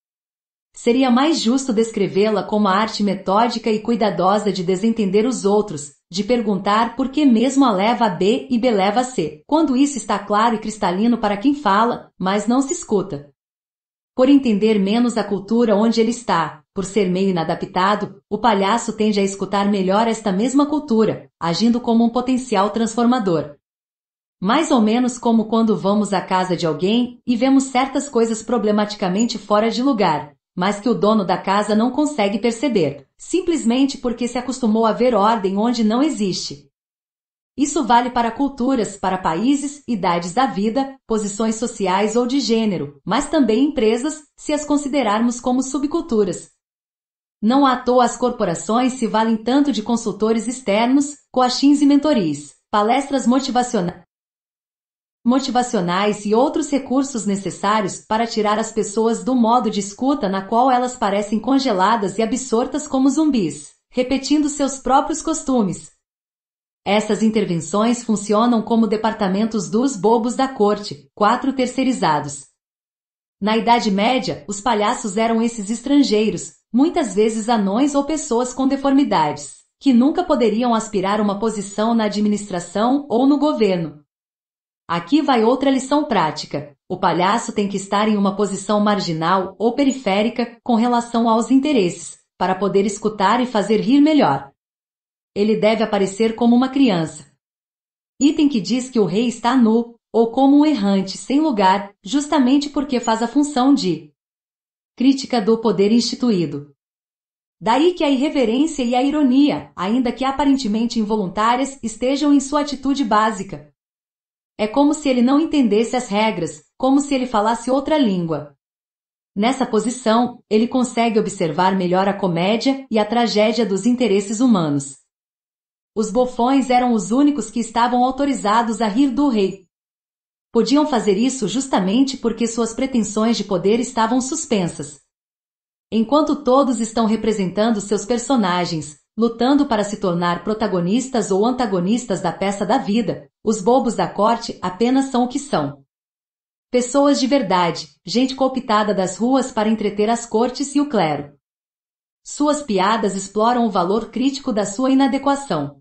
Seria mais justo descrevê-la como a arte metódica e cuidadosa de desentender os outros, de perguntar por que mesmo a leva a B e B leva a C, quando isso está claro e cristalino para quem fala, mas não se escuta. Por entender menos a cultura onde ele está, por ser meio inadaptado, o palhaço tende a escutar melhor esta mesma cultura, agindo como um potencial transformador. Mais ou menos como quando vamos à casa de alguém e vemos certas coisas problematicamente fora de lugar, mas que o dono da casa não consegue perceber, simplesmente porque se acostumou a ver ordem onde não existe. Isso vale para culturas, para países, idades da vida, posições sociais ou de gênero, mas também empresas, se as considerarmos como subculturas. Não à toa as corporações se valem tanto de consultores externos, coachings e mentores, palestras motivacionais motivacionais e outros recursos necessários para tirar as pessoas do modo de escuta na qual elas parecem congeladas e absortas como zumbis, repetindo seus próprios costumes. Essas intervenções funcionam como departamentos dos bobos da corte, quatro terceirizados. Na Idade Média, os palhaços eram esses estrangeiros, muitas vezes anões ou pessoas com deformidades, que nunca poderiam aspirar uma posição na administração ou no governo, Aqui vai outra lição prática. O palhaço tem que estar em uma posição marginal ou periférica com relação aos interesses, para poder escutar e fazer rir melhor. Ele deve aparecer como uma criança. Item que diz que o rei está nu, ou como um errante sem lugar, justamente porque faz a função de crítica do poder instituído. Daí que a irreverência e a ironia, ainda que aparentemente involuntárias, estejam em sua atitude básica, é como se ele não entendesse as regras, como se ele falasse outra língua. Nessa posição, ele consegue observar melhor a comédia e a tragédia dos interesses humanos. Os bofões eram os únicos que estavam autorizados a rir do rei. Podiam fazer isso justamente porque suas pretensões de poder estavam suspensas. Enquanto todos estão representando seus personagens, lutando para se tornar protagonistas ou antagonistas da peça da vida, os bobos da corte apenas são o que são. Pessoas de verdade, gente cooptada das ruas para entreter as cortes e o clero. Suas piadas exploram o valor crítico da sua inadequação.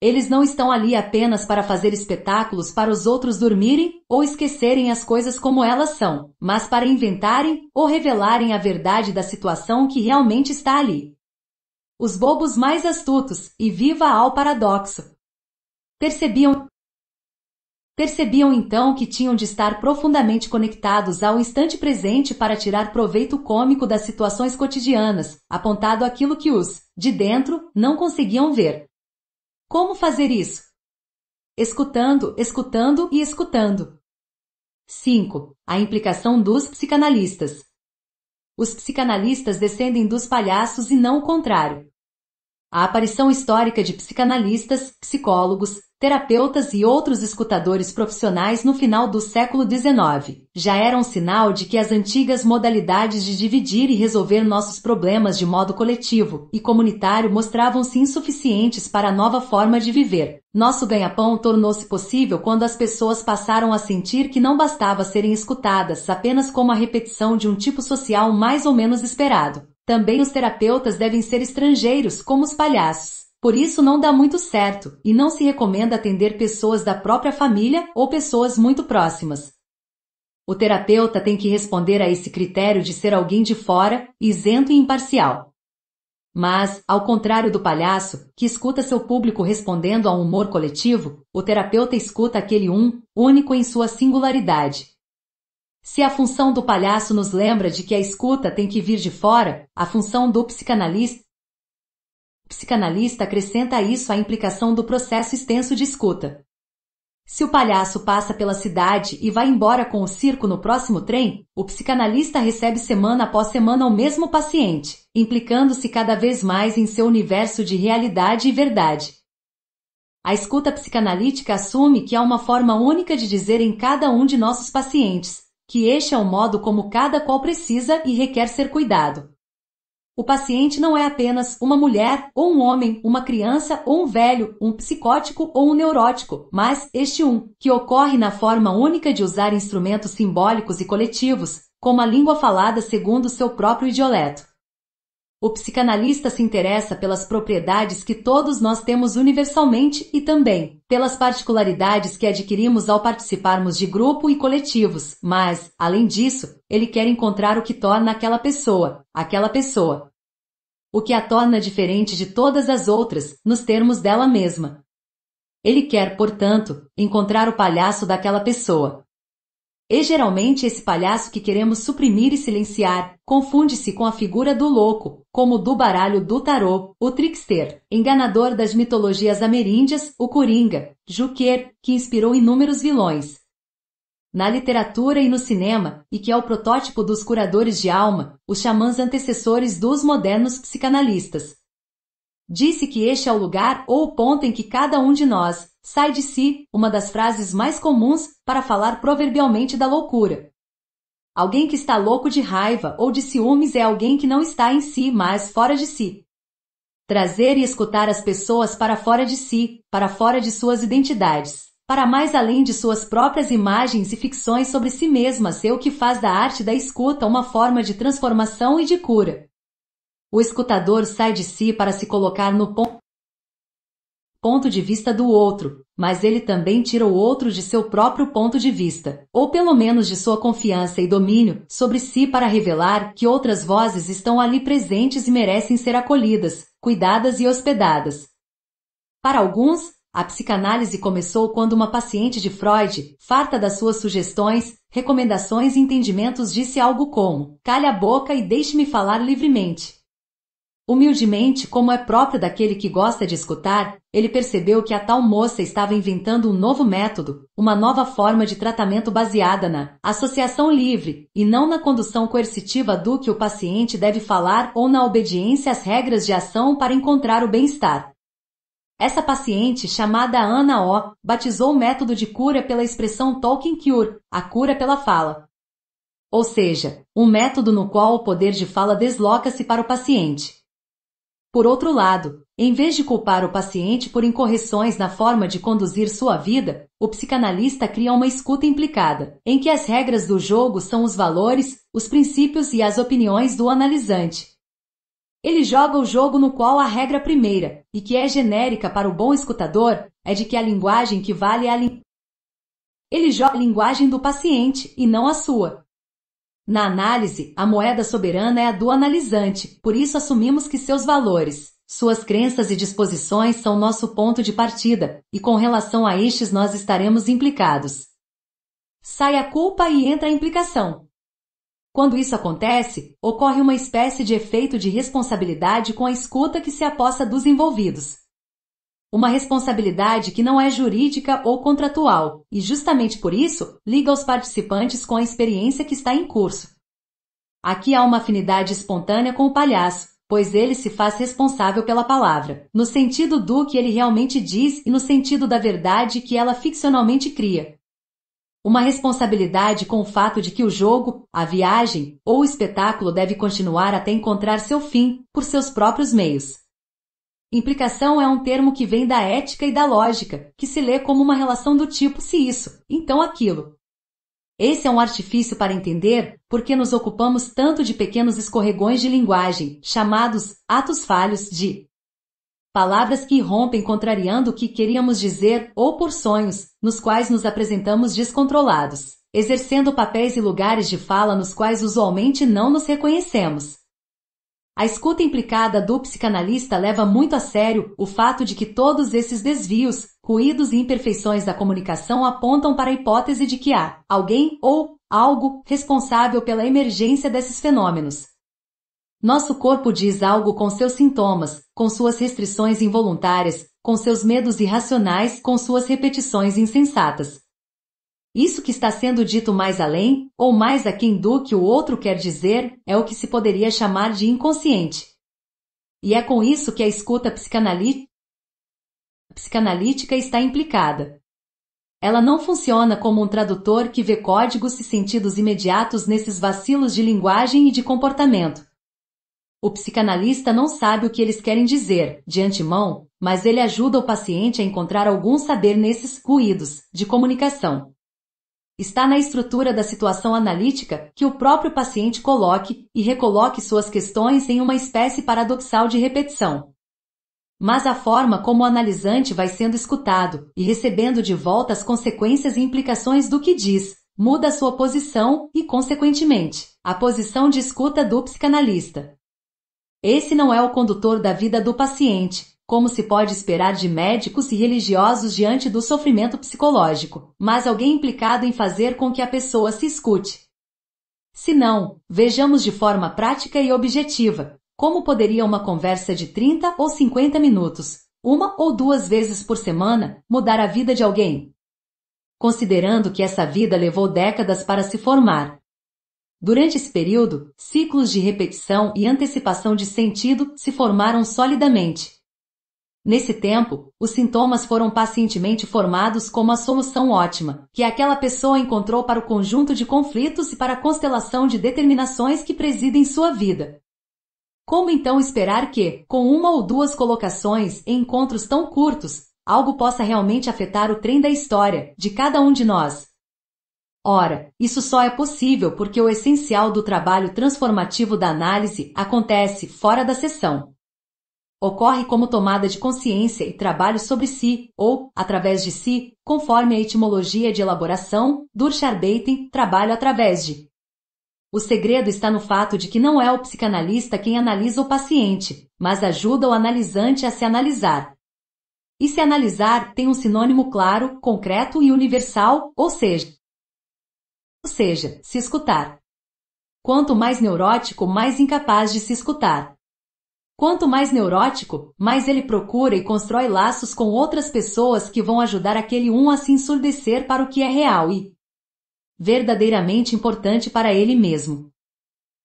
Eles não estão ali apenas para fazer espetáculos para os outros dormirem ou esquecerem as coisas como elas são, mas para inventarem ou revelarem a verdade da situação que realmente está ali os bobos mais astutos, e viva ao paradoxo. Percebiam Percebiam então que tinham de estar profundamente conectados ao instante presente para tirar proveito cômico das situações cotidianas, apontado aquilo que os, de dentro, não conseguiam ver. Como fazer isso? Escutando, escutando e escutando. 5. A implicação dos psicanalistas. Os psicanalistas descendem dos palhaços e não o contrário. A aparição histórica de psicanalistas, psicólogos, terapeutas e outros escutadores profissionais no final do século XIX, já era um sinal de que as antigas modalidades de dividir e resolver nossos problemas de modo coletivo e comunitário mostravam-se insuficientes para a nova forma de viver. Nosso ganha-pão tornou-se possível quando as pessoas passaram a sentir que não bastava serem escutadas apenas como a repetição de um tipo social mais ou menos esperado. Também os terapeutas devem ser estrangeiros, como os palhaços. Por isso não dá muito certo, e não se recomenda atender pessoas da própria família ou pessoas muito próximas. O terapeuta tem que responder a esse critério de ser alguém de fora, isento e imparcial. Mas, ao contrário do palhaço, que escuta seu público respondendo a um humor coletivo, o terapeuta escuta aquele um, único em sua singularidade. Se a função do palhaço nos lembra de que a escuta tem que vir de fora, a função do psicanalista Psicanalista acrescenta a isso a implicação do processo extenso de escuta. Se o palhaço passa pela cidade e vai embora com o circo no próximo trem, o psicanalista recebe semana após semana o mesmo paciente, implicando-se cada vez mais em seu universo de realidade e verdade. A escuta psicanalítica assume que há uma forma única de dizer em cada um de nossos pacientes que este é o modo como cada qual precisa e requer ser cuidado. O paciente não é apenas uma mulher ou um homem, uma criança ou um velho, um psicótico ou um neurótico, mas este um, que ocorre na forma única de usar instrumentos simbólicos e coletivos, como a língua falada segundo seu próprio idioleto. O psicanalista se interessa pelas propriedades que todos nós temos universalmente e também pelas particularidades que adquirimos ao participarmos de grupo e coletivos, mas, além disso, ele quer encontrar o que torna aquela pessoa, aquela pessoa. O que a torna diferente de todas as outras, nos termos dela mesma. Ele quer, portanto, encontrar o palhaço daquela pessoa, e geralmente esse palhaço que queremos suprimir e silenciar confunde-se com a figura do louco, como do baralho do tarô, o trickster, enganador das mitologias ameríndias, o coringa, Juquer, que inspirou inúmeros vilões. Na literatura e no cinema, e que é o protótipo dos curadores de alma, os xamãs antecessores dos modernos psicanalistas. Disse que este é o lugar ou o ponto em que cada um de nós, Sai de si, uma das frases mais comuns para falar proverbialmente da loucura. Alguém que está louco de raiva ou de ciúmes é alguém que não está em si, mas fora de si. Trazer e escutar as pessoas para fora de si, para fora de suas identidades, para mais além de suas próprias imagens e ficções sobre si mesmas é o que faz da arte da escuta uma forma de transformação e de cura. O escutador sai de si para se colocar no ponto ponto de vista do outro, mas ele também tira o outro de seu próprio ponto de vista, ou pelo menos de sua confiança e domínio sobre si para revelar que outras vozes estão ali presentes e merecem ser acolhidas, cuidadas e hospedadas. Para alguns, a psicanálise começou quando uma paciente de Freud, farta das suas sugestões, recomendações e entendimentos, disse algo como: Calha a boca e deixe-me falar livremente. Humildemente, como é próprio daquele que gosta de escutar, ele percebeu que a tal moça estava inventando um novo método, uma nova forma de tratamento baseada na associação livre e não na condução coercitiva do que o paciente deve falar ou na obediência às regras de ação para encontrar o bem-estar. Essa paciente, chamada Ana O, batizou o método de cura pela expressão Talking Cure, a cura pela fala. Ou seja, um método no qual o poder de fala desloca-se para o paciente. Por outro lado, em vez de culpar o paciente por incorreções na forma de conduzir sua vida, o psicanalista cria uma escuta implicada, em que as regras do jogo são os valores, os princípios e as opiniões do analisante. Ele joga o jogo no qual a regra primeira, e que é genérica para o bom escutador, é de que a linguagem que vale é a linguagem. Ele joga a linguagem do paciente e não a sua. Na análise, a moeda soberana é a do analisante, por isso assumimos que seus valores, suas crenças e disposições são nosso ponto de partida, e com relação a estes nós estaremos implicados. Sai a culpa e entra a implicação. Quando isso acontece, ocorre uma espécie de efeito de responsabilidade com a escuta que se aposta dos envolvidos, uma responsabilidade que não é jurídica ou contratual, e justamente por isso liga os participantes com a experiência que está em curso. Aqui há uma afinidade espontânea com o palhaço, pois ele se faz responsável pela palavra, no sentido do que ele realmente diz e no sentido da verdade que ela ficcionalmente cria. Uma responsabilidade com o fato de que o jogo, a viagem ou o espetáculo deve continuar até encontrar seu fim, por seus próprios meios. Implicação é um termo que vem da ética e da lógica, que se lê como uma relação do tipo se isso, então aquilo. Esse é um artifício para entender por que nos ocupamos tanto de pequenos escorregões de linguagem, chamados atos falhos de palavras que rompem contrariando o que queríamos dizer ou por sonhos, nos quais nos apresentamos descontrolados, exercendo papéis e lugares de fala nos quais usualmente não nos reconhecemos, a escuta implicada do psicanalista leva muito a sério o fato de que todos esses desvios, ruídos e imperfeições da comunicação apontam para a hipótese de que há alguém ou algo responsável pela emergência desses fenômenos. Nosso corpo diz algo com seus sintomas, com suas restrições involuntárias, com seus medos irracionais, com suas repetições insensatas. Isso que está sendo dito mais além, ou mais aquém do que o outro quer dizer, é o que se poderia chamar de inconsciente. E é com isso que a escuta psicanalítica psicanalítica está implicada. Ela não funciona como um tradutor que vê códigos e sentidos imediatos nesses vacilos de linguagem e de comportamento. O psicanalista não sabe o que eles querem dizer, de antemão, mas ele ajuda o paciente a encontrar algum saber nesses ruídos de comunicação está na estrutura da situação analítica que o próprio paciente coloque e recoloque suas questões em uma espécie paradoxal de repetição. Mas a forma como o analisante vai sendo escutado e recebendo de volta as consequências e implicações do que diz, muda sua posição e, consequentemente, a posição de escuta do psicanalista. Esse não é o condutor da vida do paciente, como se pode esperar de médicos e religiosos diante do sofrimento psicológico, mas alguém implicado em fazer com que a pessoa se escute? Se não, vejamos de forma prática e objetiva como poderia uma conversa de 30 ou 50 minutos, uma ou duas vezes por semana, mudar a vida de alguém. Considerando que essa vida levou décadas para se formar, Durante esse período, ciclos de repetição e antecipação de sentido se formaram solidamente, Nesse tempo, os sintomas foram pacientemente formados como a solução ótima, que aquela pessoa encontrou para o conjunto de conflitos e para a constelação de determinações que presidem sua vida. Como então esperar que, com uma ou duas colocações e encontros tão curtos, algo possa realmente afetar o trem da história, de cada um de nós? Ora, isso só é possível porque o essencial do trabalho transformativo da análise acontece fora da sessão. Ocorre como tomada de consciência e trabalho sobre si, ou, através de si, conforme a etimologia de elaboração, Durcharbeiten, trabalho através de. O segredo está no fato de que não é o psicanalista quem analisa o paciente, mas ajuda o analisante a se analisar. E se analisar tem um sinônimo claro, concreto e universal, ou seja, ou seja, se escutar. Quanto mais neurótico, mais incapaz de se escutar. Quanto mais neurótico, mais ele procura e constrói laços com outras pessoas que vão ajudar aquele um a se ensurdecer para o que é real e verdadeiramente importante para ele mesmo.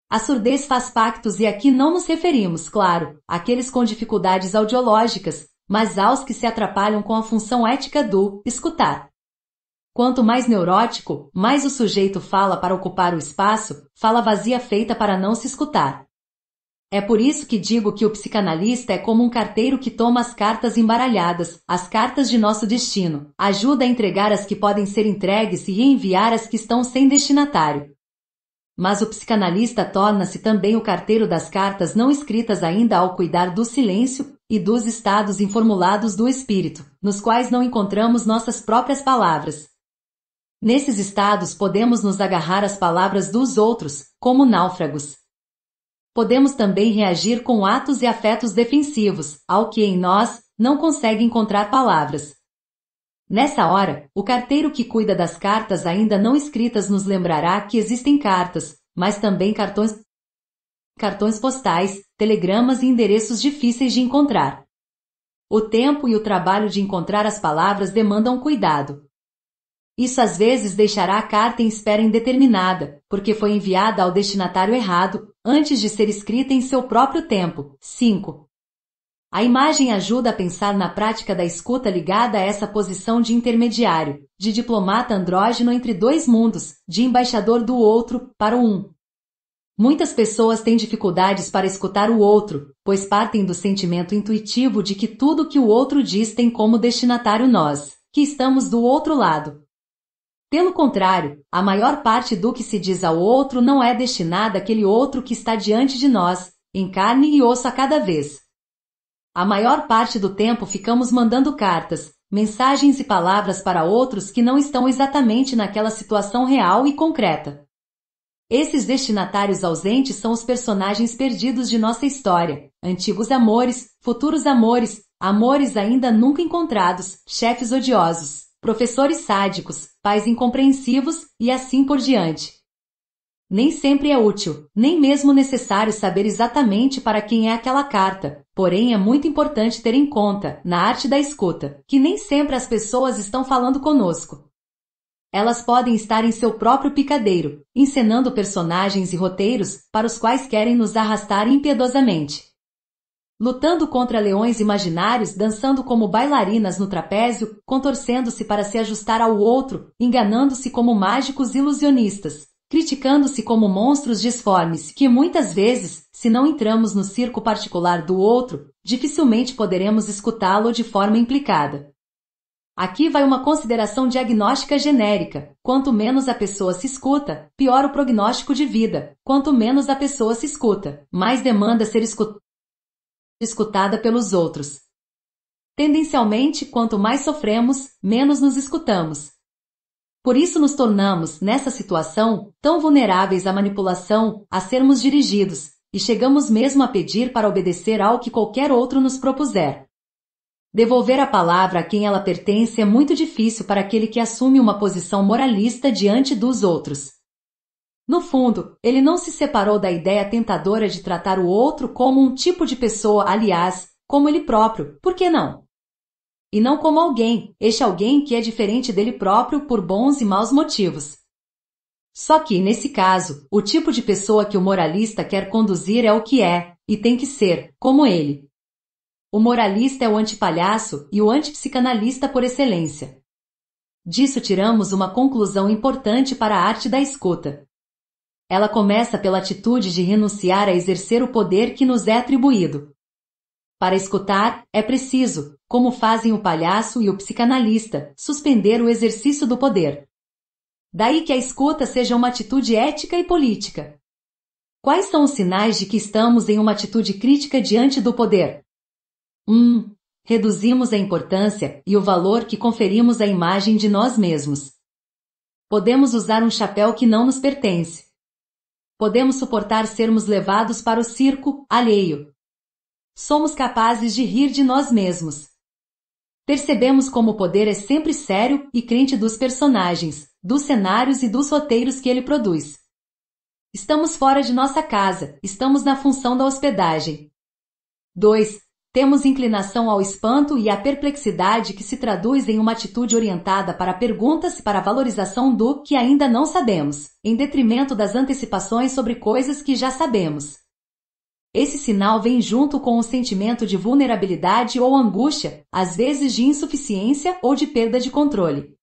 A surdez faz pactos e aqui não nos referimos, claro, àqueles com dificuldades audiológicas, mas aos que se atrapalham com a função ética do escutar. Quanto mais neurótico, mais o sujeito fala para ocupar o espaço, fala vazia feita para não se escutar. É por isso que digo que o psicanalista é como um carteiro que toma as cartas embaralhadas, as cartas de nosso destino. Ajuda a entregar as que podem ser entregues e enviar as que estão sem destinatário. Mas o psicanalista torna-se também o carteiro das cartas não escritas ainda ao cuidar do silêncio e dos estados informulados do espírito, nos quais não encontramos nossas próprias palavras. Nesses estados podemos nos agarrar às palavras dos outros, como náufragos, Podemos também reagir com atos e afetos defensivos, ao que em nós não consegue encontrar palavras. Nessa hora, o carteiro que cuida das cartas ainda não escritas nos lembrará que existem cartas, mas também cartões cartões postais, telegramas e endereços difíceis de encontrar. O tempo e o trabalho de encontrar as palavras demandam cuidado, isso às vezes deixará a carta em espera indeterminada, porque foi enviada ao destinatário errado, antes de ser escrita em seu próprio tempo. 5. A imagem ajuda a pensar na prática da escuta ligada a essa posição de intermediário, de diplomata andrógeno entre dois mundos, de embaixador do outro, para o um. Muitas pessoas têm dificuldades para escutar o outro, pois partem do sentimento intuitivo de que tudo que o outro diz tem como destinatário nós, que estamos do outro lado. Pelo contrário, a maior parte do que se diz ao outro não é destinada àquele outro que está diante de nós, em carne e osso a cada vez. A maior parte do tempo ficamos mandando cartas, mensagens e palavras para outros que não estão exatamente naquela situação real e concreta. Esses destinatários ausentes são os personagens perdidos de nossa história, antigos amores, futuros amores, amores ainda nunca encontrados, chefes odiosos professores sádicos, pais incompreensivos e assim por diante. Nem sempre é útil, nem mesmo necessário saber exatamente para quem é aquela carta, porém é muito importante ter em conta, na arte da escuta, que nem sempre as pessoas estão falando conosco. Elas podem estar em seu próprio picadeiro, encenando personagens e roteiros para os quais querem nos arrastar impiedosamente lutando contra leões imaginários, dançando como bailarinas no trapézio, contorcendo-se para se ajustar ao outro, enganando-se como mágicos ilusionistas, criticando-se como monstros disformes, que muitas vezes, se não entramos no circo particular do outro, dificilmente poderemos escutá-lo de forma implicada. Aqui vai uma consideração diagnóstica genérica. Quanto menos a pessoa se escuta, pior o prognóstico de vida. Quanto menos a pessoa se escuta, mais demanda ser escutada escutada pelos outros. Tendencialmente, quanto mais sofremos, menos nos escutamos. Por isso nos tornamos, nessa situação, tão vulneráveis à manipulação, a sermos dirigidos, e chegamos mesmo a pedir para obedecer ao que qualquer outro nos propuser. Devolver a palavra a quem ela pertence é muito difícil para aquele que assume uma posição moralista diante dos outros. No fundo, ele não se separou da ideia tentadora de tratar o outro como um tipo de pessoa, aliás, como ele próprio, por que não? E não como alguém, este alguém que é diferente dele próprio por bons e maus motivos. Só que, nesse caso, o tipo de pessoa que o moralista quer conduzir é o que é, e tem que ser, como ele. O moralista é o antipalhaço e o antipsicanalista por excelência. Disso tiramos uma conclusão importante para a arte da escuta. Ela começa pela atitude de renunciar a exercer o poder que nos é atribuído. Para escutar, é preciso, como fazem o palhaço e o psicanalista, suspender o exercício do poder. Daí que a escuta seja uma atitude ética e política. Quais são os sinais de que estamos em uma atitude crítica diante do poder? 1. Um, reduzimos a importância e o valor que conferimos à imagem de nós mesmos. Podemos usar um chapéu que não nos pertence podemos suportar sermos levados para o circo alheio. Somos capazes de rir de nós mesmos. Percebemos como o poder é sempre sério e crente dos personagens, dos cenários e dos roteiros que ele produz. Estamos fora de nossa casa, estamos na função da hospedagem. 2. Temos inclinação ao espanto e à perplexidade que se traduz em uma atitude orientada para perguntas e para a valorização do que ainda não sabemos, em detrimento das antecipações sobre coisas que já sabemos. Esse sinal vem junto com o sentimento de vulnerabilidade ou angústia, às vezes de insuficiência ou de perda de controle.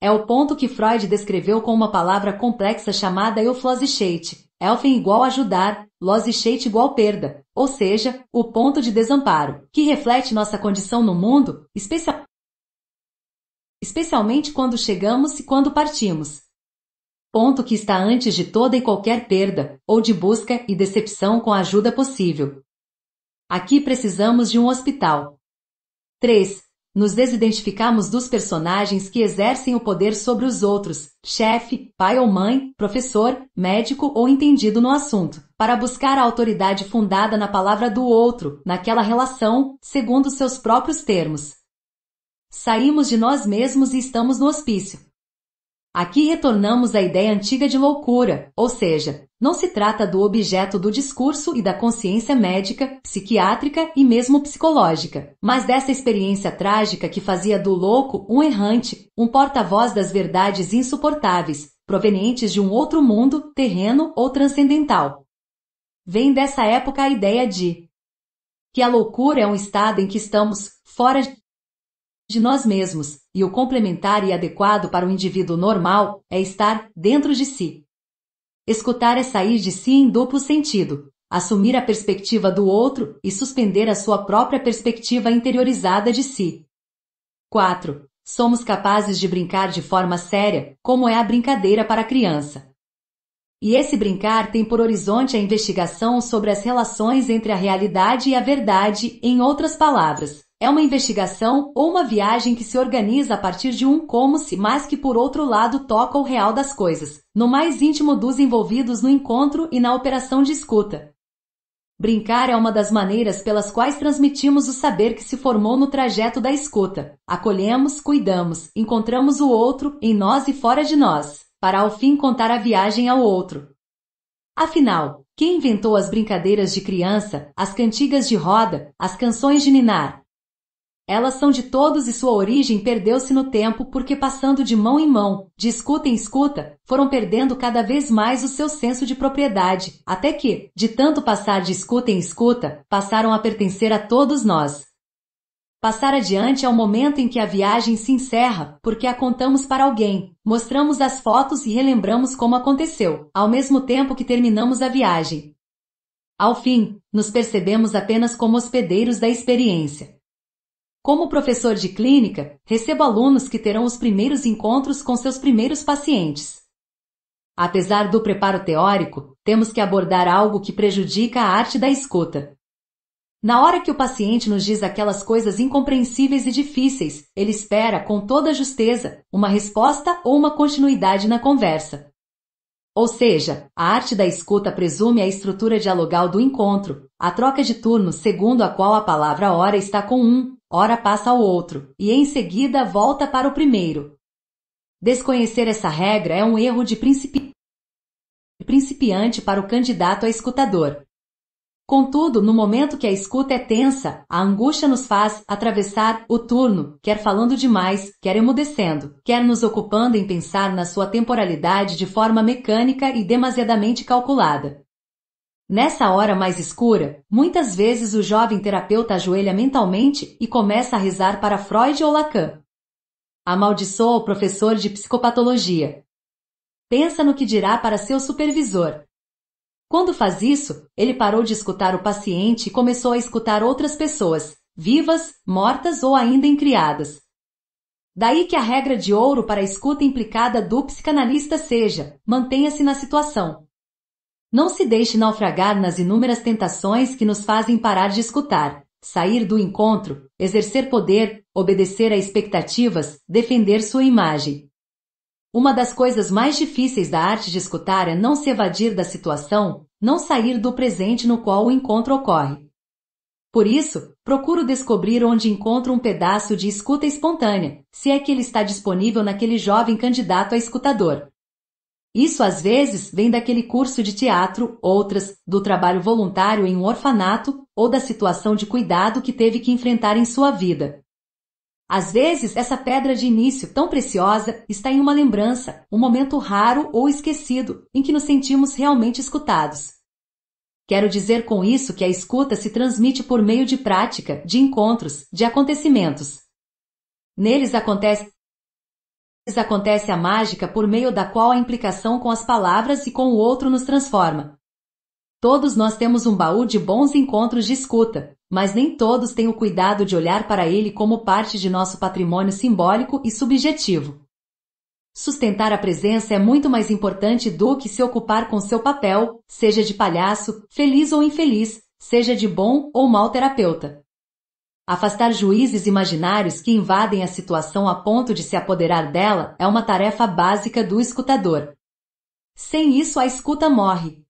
É o ponto que Freud descreveu com uma palavra complexa chamada Euflosichate, Elfen igual ajudar, Losichate igual perda, ou seja, o ponto de desamparo, que reflete nossa condição no mundo, especialmente quando chegamos e quando partimos. Ponto que está antes de toda e qualquer perda, ou de busca e decepção com a ajuda possível. Aqui precisamos de um hospital. 3. Nos desidentificamos dos personagens que exercem o poder sobre os outros, chefe, pai ou mãe, professor, médico ou entendido no assunto para buscar a autoridade fundada na palavra do outro, naquela relação, segundo seus próprios termos. Saímos de nós mesmos e estamos no hospício. Aqui retornamos à ideia antiga de loucura, ou seja, não se trata do objeto do discurso e da consciência médica, psiquiátrica e mesmo psicológica, mas dessa experiência trágica que fazia do louco um errante, um porta-voz das verdades insuportáveis, provenientes de um outro mundo, terreno ou transcendental. Vem dessa época a ideia de que a loucura é um estado em que estamos fora de nós mesmos, e o complementar e adequado para o indivíduo normal é estar dentro de si. Escutar é sair de si em duplo sentido, assumir a perspectiva do outro e suspender a sua própria perspectiva interiorizada de si. 4. Somos capazes de brincar de forma séria, como é a brincadeira para a criança. E esse brincar tem por horizonte a investigação sobre as relações entre a realidade e a verdade, em outras palavras. É uma investigação ou uma viagem que se organiza a partir de um como se, mas que por outro lado toca o real das coisas, no mais íntimo dos envolvidos no encontro e na operação de escuta. Brincar é uma das maneiras pelas quais transmitimos o saber que se formou no trajeto da escuta. Acolhemos, cuidamos, encontramos o outro, em nós e fora de nós para ao fim contar a viagem ao outro. Afinal, quem inventou as brincadeiras de criança, as cantigas de roda, as canções de ninar? Elas são de todos e sua origem perdeu-se no tempo porque passando de mão em mão, de escuta em escuta, foram perdendo cada vez mais o seu senso de propriedade, até que, de tanto passar de escuta em escuta, passaram a pertencer a todos nós. Passar adiante é o momento em que a viagem se encerra, porque a contamos para alguém, mostramos as fotos e relembramos como aconteceu, ao mesmo tempo que terminamos a viagem. Ao fim, nos percebemos apenas como hospedeiros da experiência. Como professor de clínica, recebo alunos que terão os primeiros encontros com seus primeiros pacientes. Apesar do preparo teórico, temos que abordar algo que prejudica a arte da escuta. Na hora que o paciente nos diz aquelas coisas incompreensíveis e difíceis, ele espera, com toda justeza, uma resposta ou uma continuidade na conversa. Ou seja, a arte da escuta presume a estrutura dialogal do encontro, a troca de turnos segundo a qual a palavra ora está com um, ora passa ao outro, e em seguida volta para o primeiro. Desconhecer essa regra é um erro de principi... principiante para o candidato a escutador. Contudo, no momento que a escuta é tensa, a angústia nos faz atravessar o turno, quer falando demais, quer emudecendo, quer nos ocupando em pensar na sua temporalidade de forma mecânica e demasiadamente calculada. Nessa hora mais escura, muitas vezes o jovem terapeuta ajoelha mentalmente e começa a rezar para Freud ou Lacan. Amaldiçoa o professor de psicopatologia. Pensa no que dirá para seu supervisor, quando faz isso, ele parou de escutar o paciente e começou a escutar outras pessoas, vivas, mortas ou ainda incriadas. Daí que a regra de ouro para a escuta implicada do psicanalista seja: mantenha-se na situação. Não se deixe naufragar nas inúmeras tentações que nos fazem parar de escutar, sair do encontro, exercer poder, obedecer a expectativas, defender sua imagem. Uma das coisas mais difíceis da arte de escutar é não se evadir da situação, não sair do presente no qual o encontro ocorre. Por isso, procuro descobrir onde encontro um pedaço de escuta espontânea, se é que ele está disponível naquele jovem candidato a escutador. Isso às vezes vem daquele curso de teatro, outras, do trabalho voluntário em um orfanato ou da situação de cuidado que teve que enfrentar em sua vida. Às vezes, essa pedra de início tão preciosa está em uma lembrança, um momento raro ou esquecido, em que nos sentimos realmente escutados. Quero dizer com isso que a escuta se transmite por meio de prática, de encontros, de acontecimentos. Neles acontece acontece a mágica por meio da qual a implicação com as palavras e com o outro nos transforma, Todos nós temos um baú de bons encontros de escuta, mas nem todos têm o cuidado de olhar para ele como parte de nosso patrimônio simbólico e subjetivo. Sustentar a presença é muito mais importante do que se ocupar com seu papel, seja de palhaço, feliz ou infeliz, seja de bom ou mau terapeuta. Afastar juízes imaginários que invadem a situação a ponto de se apoderar dela é uma tarefa básica do escutador. Sem isso, a escuta morre,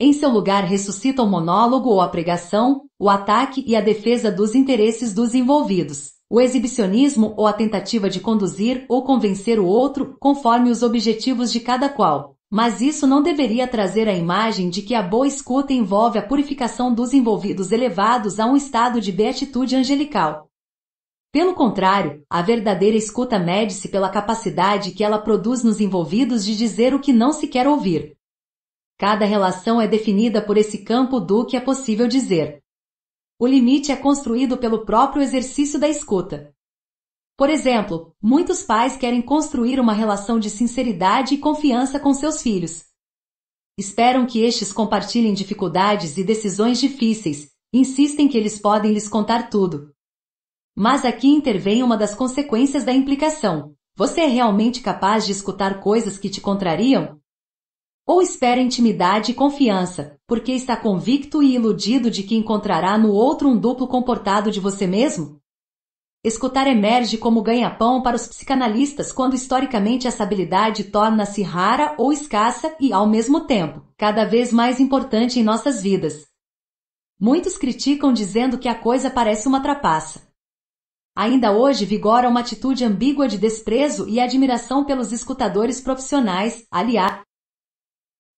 em seu lugar ressuscita o monólogo ou a pregação, o ataque e a defesa dos interesses dos envolvidos, o exibicionismo ou a tentativa de conduzir ou convencer o outro, conforme os objetivos de cada qual. Mas isso não deveria trazer a imagem de que a boa escuta envolve a purificação dos envolvidos elevados a um estado de beatitude angelical. Pelo contrário, a verdadeira escuta mede-se pela capacidade que ela produz nos envolvidos de dizer o que não se quer ouvir, Cada relação é definida por esse campo do que é possível dizer. O limite é construído pelo próprio exercício da escuta. Por exemplo, muitos pais querem construir uma relação de sinceridade e confiança com seus filhos. Esperam que estes compartilhem dificuldades e decisões difíceis, insistem que eles podem lhes contar tudo. Mas aqui intervém uma das consequências da implicação. Você é realmente capaz de escutar coisas que te contrariam? Ou espera intimidade e confiança, porque está convicto e iludido de que encontrará no outro um duplo comportado de você mesmo? Escutar emerge como ganha-pão para os psicanalistas quando historicamente essa habilidade torna-se rara ou escassa e, ao mesmo tempo, cada vez mais importante em nossas vidas. Muitos criticam dizendo que a coisa parece uma trapaça. Ainda hoje vigora uma atitude ambígua de desprezo e admiração pelos escutadores profissionais, aliás,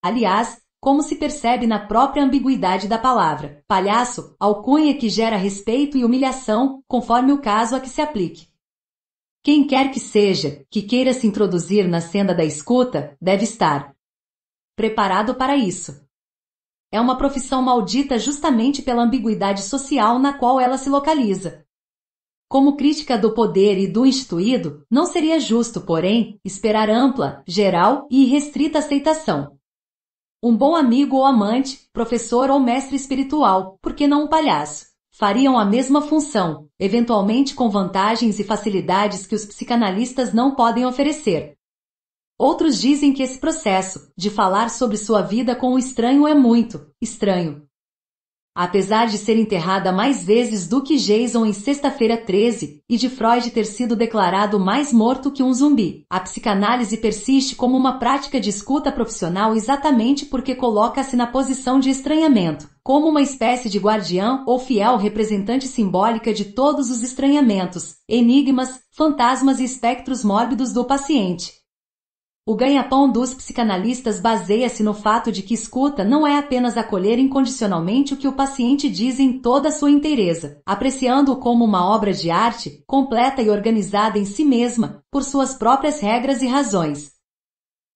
Aliás, como se percebe na própria ambiguidade da palavra, palhaço, alcunha que gera respeito e humilhação, conforme o caso a que se aplique. Quem quer que seja, que queira se introduzir na senda da escuta, deve estar preparado para isso. É uma profissão maldita justamente pela ambiguidade social na qual ela se localiza. Como crítica do poder e do instituído, não seria justo, porém, esperar ampla, geral e restrita aceitação. Um bom amigo ou amante, professor ou mestre espiritual, por que não um palhaço? Fariam a mesma função, eventualmente com vantagens e facilidades que os psicanalistas não podem oferecer. Outros dizem que esse processo, de falar sobre sua vida com o estranho é muito estranho, Apesar de ser enterrada mais vezes do que Jason em Sexta-feira 13 e de Freud ter sido declarado mais morto que um zumbi, a psicanálise persiste como uma prática de escuta profissional exatamente porque coloca-se na posição de estranhamento, como uma espécie de guardiã ou fiel representante simbólica de todos os estranhamentos, enigmas, fantasmas e espectros mórbidos do paciente. O ganha-pão dos psicanalistas baseia-se no fato de que escuta não é apenas acolher incondicionalmente o que o paciente diz em toda a sua inteireza, apreciando-o como uma obra de arte, completa e organizada em si mesma, por suas próprias regras e razões.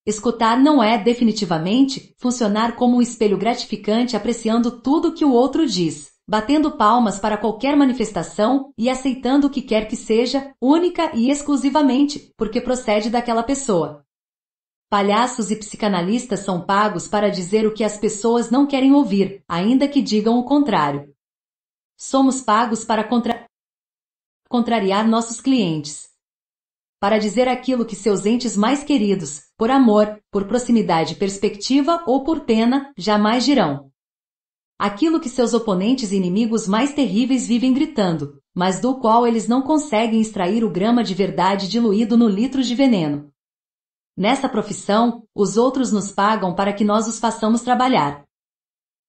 Escutar não é, definitivamente, funcionar como um espelho gratificante apreciando tudo o que o outro diz, batendo palmas para qualquer manifestação e aceitando o que quer que seja, única e exclusivamente, porque procede daquela pessoa. Palhaços e psicanalistas são pagos para dizer o que as pessoas não querem ouvir, ainda que digam o contrário. Somos pagos para contra... contrariar nossos clientes. Para dizer aquilo que seus entes mais queridos, por amor, por proximidade perspectiva ou por pena, jamais dirão. Aquilo que seus oponentes e inimigos mais terríveis vivem gritando, mas do qual eles não conseguem extrair o grama de verdade diluído no litro de veneno. Nessa profissão, os outros nos pagam para que nós os façamos trabalhar.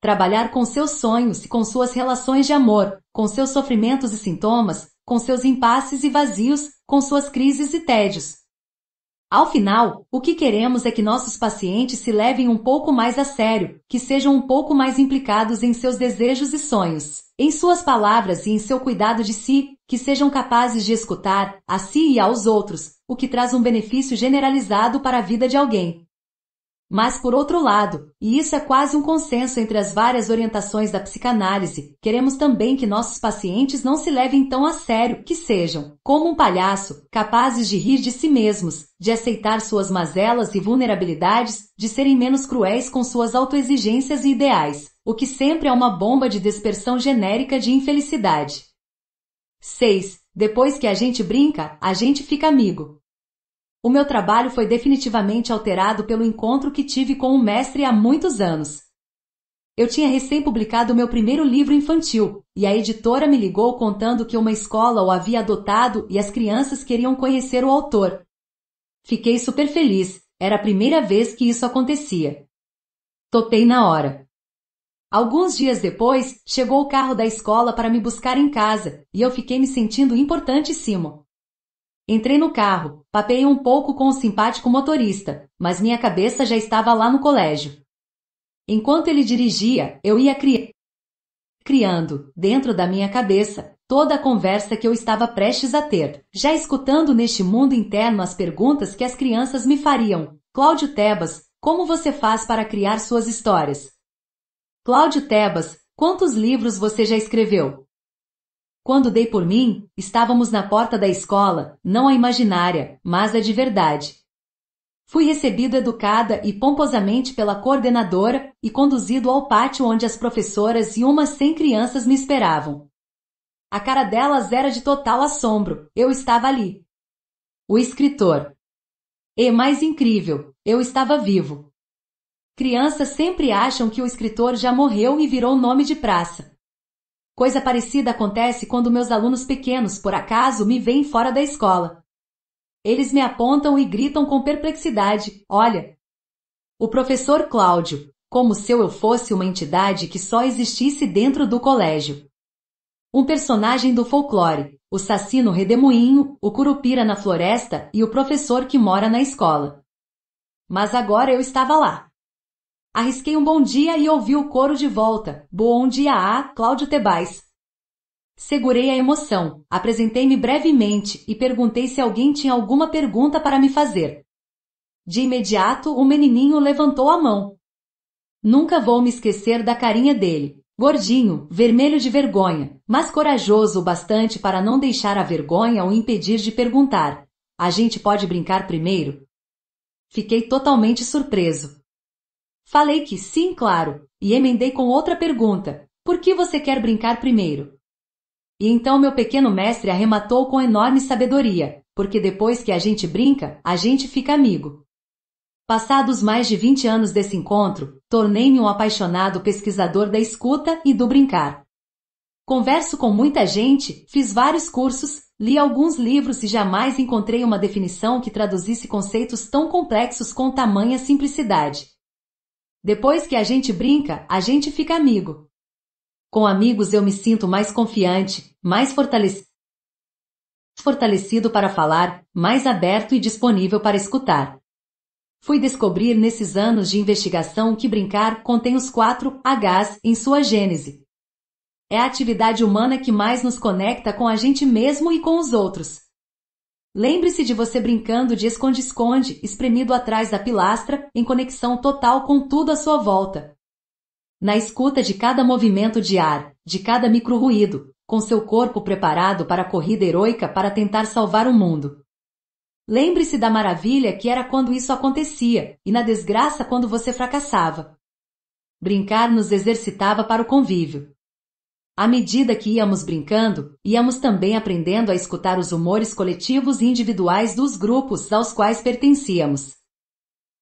Trabalhar com seus sonhos e com suas relações de amor, com seus sofrimentos e sintomas, com seus impasses e vazios, com suas crises e tédios, ao final, o que queremos é que nossos pacientes se levem um pouco mais a sério, que sejam um pouco mais implicados em seus desejos e sonhos, em suas palavras e em seu cuidado de si, que sejam capazes de escutar, a si e aos outros, o que traz um benefício generalizado para a vida de alguém. Mas por outro lado, e isso é quase um consenso entre as várias orientações da psicanálise, queremos também que nossos pacientes não se levem tão a sério, que sejam, como um palhaço, capazes de rir de si mesmos, de aceitar suas mazelas e vulnerabilidades, de serem menos cruéis com suas autoexigências e ideais, o que sempre é uma bomba de dispersão genérica de infelicidade. 6. Depois que a gente brinca, a gente fica amigo. O meu trabalho foi definitivamente alterado pelo encontro que tive com o um mestre há muitos anos. Eu tinha recém-publicado meu primeiro livro infantil, e a editora me ligou contando que uma escola o havia adotado e as crianças queriam conhecer o autor. Fiquei super feliz, era a primeira vez que isso acontecia. Topei na hora. Alguns dias depois, chegou o carro da escola para me buscar em casa, e eu fiquei me sentindo importantíssimo. Entrei no carro, papei um pouco com o simpático motorista, mas minha cabeça já estava lá no colégio. Enquanto ele dirigia, eu ia cri... criando, dentro da minha cabeça, toda a conversa que eu estava prestes a ter, já escutando neste mundo interno as perguntas que as crianças me fariam. Cláudio Tebas, como você faz para criar suas histórias? Cláudio Tebas, quantos livros você já escreveu? Quando dei por mim, estávamos na porta da escola, não a imaginária, mas a de verdade. Fui recebido educada e pomposamente pela coordenadora e conduzido ao pátio onde as professoras e umas cem crianças me esperavam. A cara delas era de total assombro, eu estava ali. O escritor. E mais incrível, eu estava vivo. Crianças sempre acham que o escritor já morreu e virou nome de praça. Coisa parecida acontece quando meus alunos pequenos por acaso me veem fora da escola. Eles me apontam e gritam com perplexidade: Olha! O professor Cláudio, como se eu fosse uma entidade que só existisse dentro do colégio. Um personagem do folclore, o assassino redemoinho, o curupira na floresta e o professor que mora na escola. Mas agora eu estava lá. Arrisquei um bom dia e ouvi o coro de volta. Bom dia a Cláudio Tebais. Segurei a emoção, apresentei-me brevemente e perguntei se alguém tinha alguma pergunta para me fazer. De imediato, o menininho levantou a mão. Nunca vou me esquecer da carinha dele. Gordinho, vermelho de vergonha, mas corajoso o bastante para não deixar a vergonha o impedir de perguntar. A gente pode brincar primeiro? Fiquei totalmente surpreso. Falei que sim, claro, e emendei com outra pergunta: Por que você quer brincar primeiro? E então meu pequeno mestre arrematou com enorme sabedoria: Porque depois que a gente brinca, a gente fica amigo. Passados mais de 20 anos desse encontro, tornei-me um apaixonado pesquisador da escuta e do brincar. Converso com muita gente, fiz vários cursos, li alguns livros e jamais encontrei uma definição que traduzisse conceitos tão complexos com tamanha simplicidade. Depois que a gente brinca, a gente fica amigo. Com amigos eu me sinto mais confiante, mais fortalecido fortalecido para falar, mais aberto e disponível para escutar. Fui descobrir nesses anos de investigação que brincar contém os quatro Hs em sua gênese. É a atividade humana que mais nos conecta com a gente mesmo e com os outros. Lembre-se de você brincando de esconde-esconde, espremido atrás da pilastra, em conexão total com tudo à sua volta. Na escuta de cada movimento de ar, de cada micro-ruído, com seu corpo preparado para a corrida heroica para tentar salvar o mundo. Lembre-se da maravilha que era quando isso acontecia, e na desgraça quando você fracassava. Brincar nos exercitava para o convívio. À medida que íamos brincando, íamos também aprendendo a escutar os humores coletivos e individuais dos grupos aos quais pertencíamos.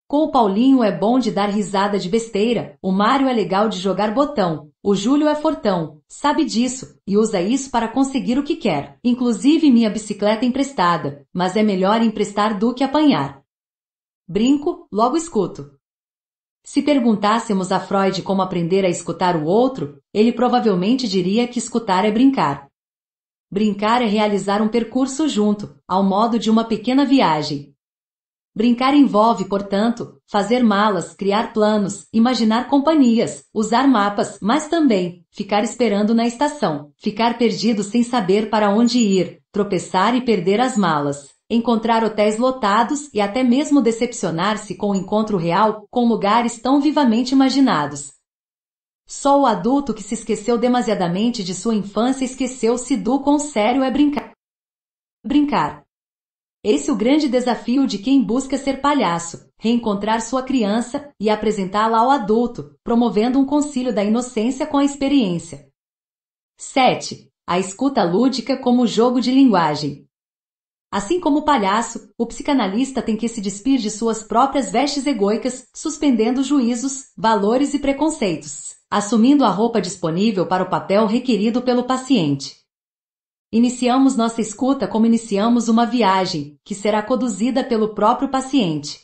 Com o Paulinho é bom de dar risada de besteira, o Mário é legal de jogar botão, o Júlio é fortão, sabe disso, e usa isso para conseguir o que quer, inclusive minha bicicleta emprestada, mas é melhor emprestar do que apanhar. Brinco, logo escuto. Se perguntássemos a Freud como aprender a escutar o outro, ele provavelmente diria que escutar é brincar. Brincar é realizar um percurso junto, ao modo de uma pequena viagem. Brincar envolve, portanto, fazer malas, criar planos, imaginar companhias, usar mapas, mas também ficar esperando na estação, ficar perdido sem saber para onde ir, tropeçar e perder as malas encontrar hotéis lotados e até mesmo decepcionar-se com o encontro real com lugares tão vivamente imaginados. Só o adulto que se esqueceu demasiadamente de sua infância esqueceu-se do quão sério é brincar. Brincar. Esse é o grande desafio de quem busca ser palhaço, reencontrar sua criança e apresentá-la ao adulto, promovendo um concílio da inocência com a experiência. 7. A escuta lúdica como jogo de linguagem. Assim como o palhaço, o psicanalista tem que se despir de suas próprias vestes egoicas, suspendendo juízos, valores e preconceitos, assumindo a roupa disponível para o papel requerido pelo paciente. Iniciamos nossa escuta como iniciamos uma viagem, que será conduzida pelo próprio paciente.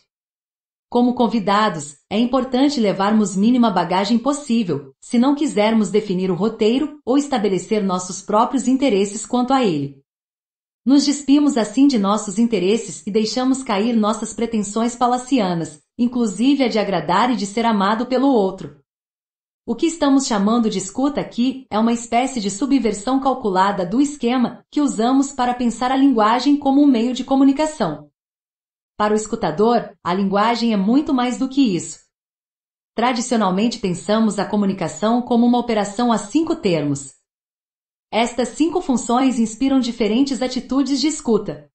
Como convidados, é importante levarmos mínima bagagem possível, se não quisermos definir o roteiro ou estabelecer nossos próprios interesses quanto a ele. Nos despimos assim de nossos interesses e deixamos cair nossas pretensões palacianas, inclusive a de agradar e de ser amado pelo outro. O que estamos chamando de escuta aqui é uma espécie de subversão calculada do esquema que usamos para pensar a linguagem como um meio de comunicação. Para o escutador, a linguagem é muito mais do que isso. Tradicionalmente pensamos a comunicação como uma operação a cinco termos: estas cinco funções inspiram diferentes atitudes de escuta.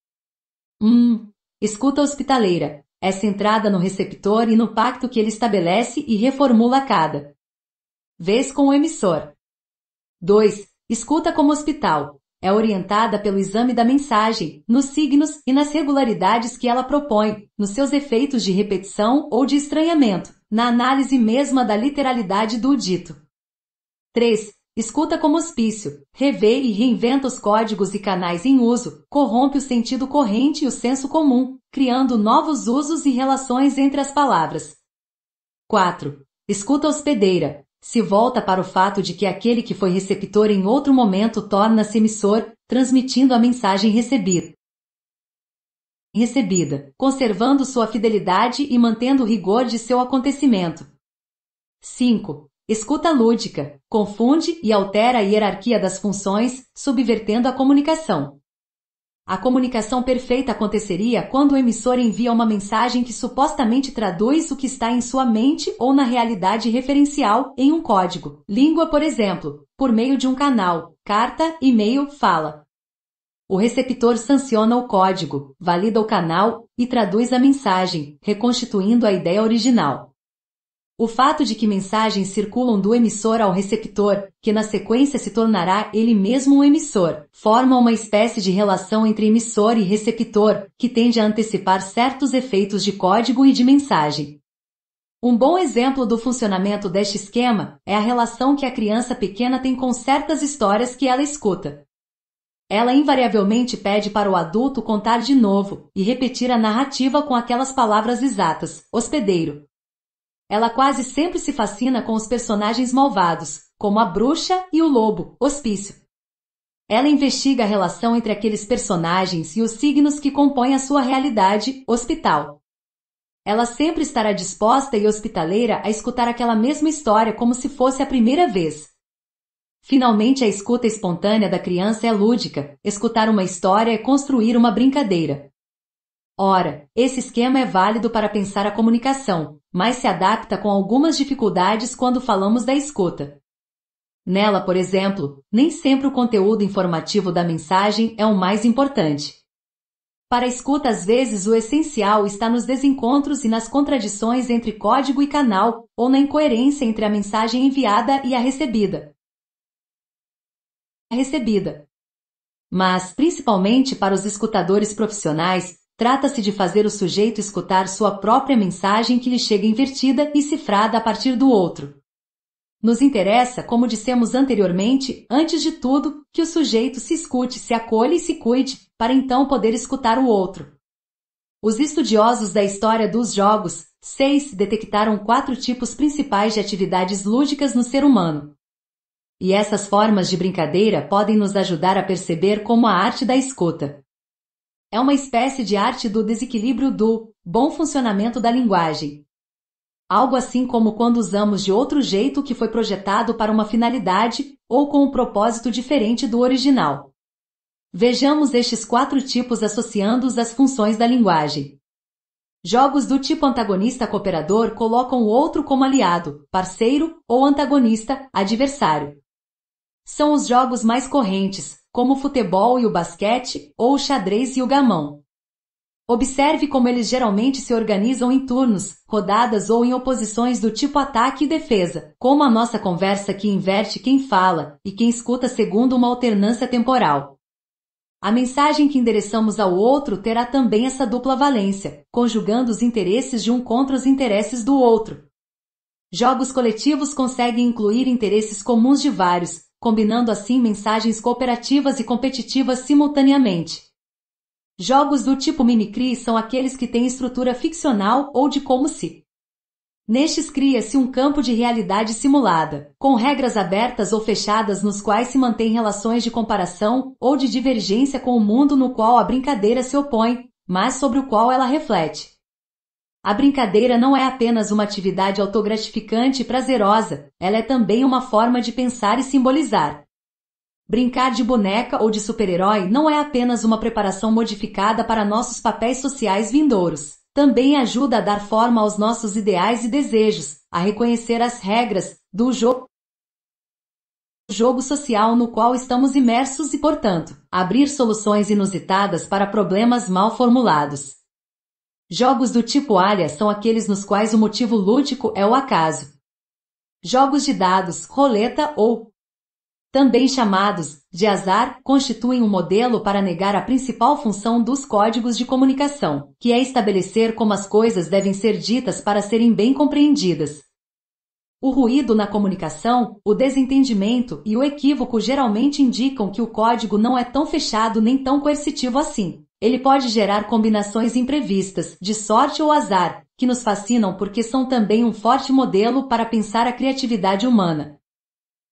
1. Um, escuta hospitaleira. É centrada no receptor e no pacto que ele estabelece e reformula cada vez com o emissor. 2. Escuta como hospital. É orientada pelo exame da mensagem, nos signos e nas regularidades que ela propõe, nos seus efeitos de repetição ou de estranhamento, na análise mesma da literalidade do dito. 3. Escuta como hospício, revê e reinventa os códigos e canais em uso, corrompe o sentido corrente e o senso comum, criando novos usos e relações entre as palavras. 4. Escuta hospedeira, se volta para o fato de que aquele que foi receptor em outro momento torna-se emissor, transmitindo a mensagem recebida. Recebida, conservando sua fidelidade e mantendo o rigor de seu acontecimento. 5. Escuta lúdica confunde e altera a hierarquia das funções, subvertendo a comunicação. A comunicação perfeita aconteceria quando o emissor envia uma mensagem que supostamente traduz o que está em sua mente ou na realidade referencial, em um código, língua, por exemplo, por meio de um canal, carta, e-mail, fala. O receptor sanciona o código, valida o canal e traduz a mensagem, reconstituindo a ideia original. O fato de que mensagens circulam do emissor ao receptor, que na sequência se tornará ele mesmo um emissor, forma uma espécie de relação entre emissor e receptor, que tende a antecipar certos efeitos de código e de mensagem. Um bom exemplo do funcionamento deste esquema é a relação que a criança pequena tem com certas histórias que ela escuta. Ela invariavelmente pede para o adulto contar de novo e repetir a narrativa com aquelas palavras exatas: hospedeiro, ela quase sempre se fascina com os personagens malvados, como a bruxa e o lobo, hospício. Ela investiga a relação entre aqueles personagens e os signos que compõem a sua realidade, hospital. Ela sempre estará disposta e hospitaleira a escutar aquela mesma história como se fosse a primeira vez. Finalmente, a escuta espontânea da criança é lúdica. Escutar uma história é construir uma brincadeira. Ora, esse esquema é válido para pensar a comunicação, mas se adapta com algumas dificuldades quando falamos da escuta. Nela, por exemplo, nem sempre o conteúdo informativo da mensagem é o mais importante. Para a escuta, às vezes, o essencial está nos desencontros e nas contradições entre código e canal, ou na incoerência entre a mensagem enviada e a recebida. A recebida. Mas, principalmente para os escutadores profissionais, Trata-se de fazer o sujeito escutar sua própria mensagem que lhe chega invertida e cifrada a partir do outro. Nos interessa, como dissemos anteriormente, antes de tudo, que o sujeito se escute, se acolha e se cuide, para então poder escutar o outro. Os estudiosos da história dos jogos, seis, detectaram quatro tipos principais de atividades lúdicas no ser humano. E essas formas de brincadeira podem nos ajudar a perceber como a arte da escuta é uma espécie de arte do desequilíbrio do bom funcionamento da linguagem. Algo assim como quando usamos de outro jeito que foi projetado para uma finalidade ou com um propósito diferente do original. Vejamos estes quatro tipos associando-os às funções da linguagem. Jogos do tipo antagonista cooperador colocam o outro como aliado, parceiro ou antagonista, adversário. São os jogos mais correntes, como o futebol e o basquete, ou o xadrez e o gamão. Observe como eles geralmente se organizam em turnos, rodadas ou em oposições do tipo ataque e defesa, como a nossa conversa que inverte quem fala e quem escuta segundo uma alternância temporal. A mensagem que endereçamos ao outro terá também essa dupla valência, conjugando os interesses de um contra os interesses do outro. Jogos coletivos conseguem incluir interesses comuns de vários, combinando assim mensagens cooperativas e competitivas simultaneamente. Jogos do tipo mimicry são aqueles que têm estrutura ficcional ou de como se. Nestes cria-se um campo de realidade simulada, com regras abertas ou fechadas nos quais se mantém relações de comparação ou de divergência com o mundo no qual a brincadeira se opõe, mas sobre o qual ela reflete. A brincadeira não é apenas uma atividade autogratificante e prazerosa, ela é também uma forma de pensar e simbolizar. Brincar de boneca ou de super-herói não é apenas uma preparação modificada para nossos papéis sociais vindouros. Também ajuda a dar forma aos nossos ideais e desejos, a reconhecer as regras do jogo jogo social no qual estamos imersos e, portanto, abrir soluções inusitadas para problemas mal formulados. Jogos do tipo área são aqueles nos quais o motivo lúdico é o acaso. Jogos de dados, roleta ou também chamados de azar, constituem um modelo para negar a principal função dos códigos de comunicação, que é estabelecer como as coisas devem ser ditas para serem bem compreendidas. O ruído na comunicação, o desentendimento e o equívoco geralmente indicam que o código não é tão fechado nem tão coercitivo assim. Ele pode gerar combinações imprevistas, de sorte ou azar, que nos fascinam porque são também um forte modelo para pensar a criatividade humana.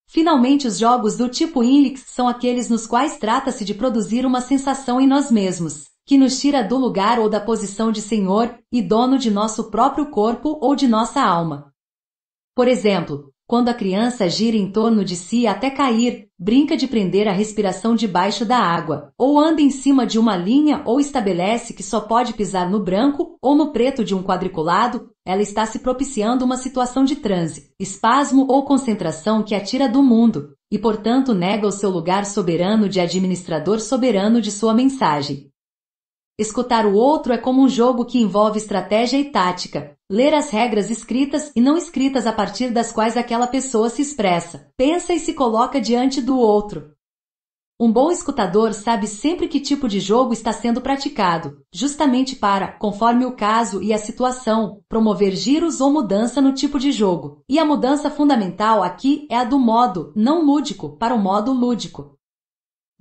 Finalmente, os jogos do tipo Inlix são aqueles nos quais trata-se de produzir uma sensação em nós mesmos, que nos tira do lugar ou da posição de senhor e dono de nosso próprio corpo ou de nossa alma. Por exemplo, quando a criança gira em torno de si até cair, brinca de prender a respiração debaixo da água, ou anda em cima de uma linha ou estabelece que só pode pisar no branco ou no preto de um quadriculado, ela está se propiciando uma situação de transe, espasmo ou concentração que a tira do mundo, e portanto nega o seu lugar soberano de administrador soberano de sua mensagem. Escutar o outro é como um jogo que envolve estratégia e tática. Ler as regras escritas e não escritas a partir das quais aquela pessoa se expressa, pensa e se coloca diante do outro. Um bom escutador sabe sempre que tipo de jogo está sendo praticado, justamente para, conforme o caso e a situação, promover giros ou mudança no tipo de jogo. E a mudança fundamental aqui é a do modo não lúdico para o modo lúdico.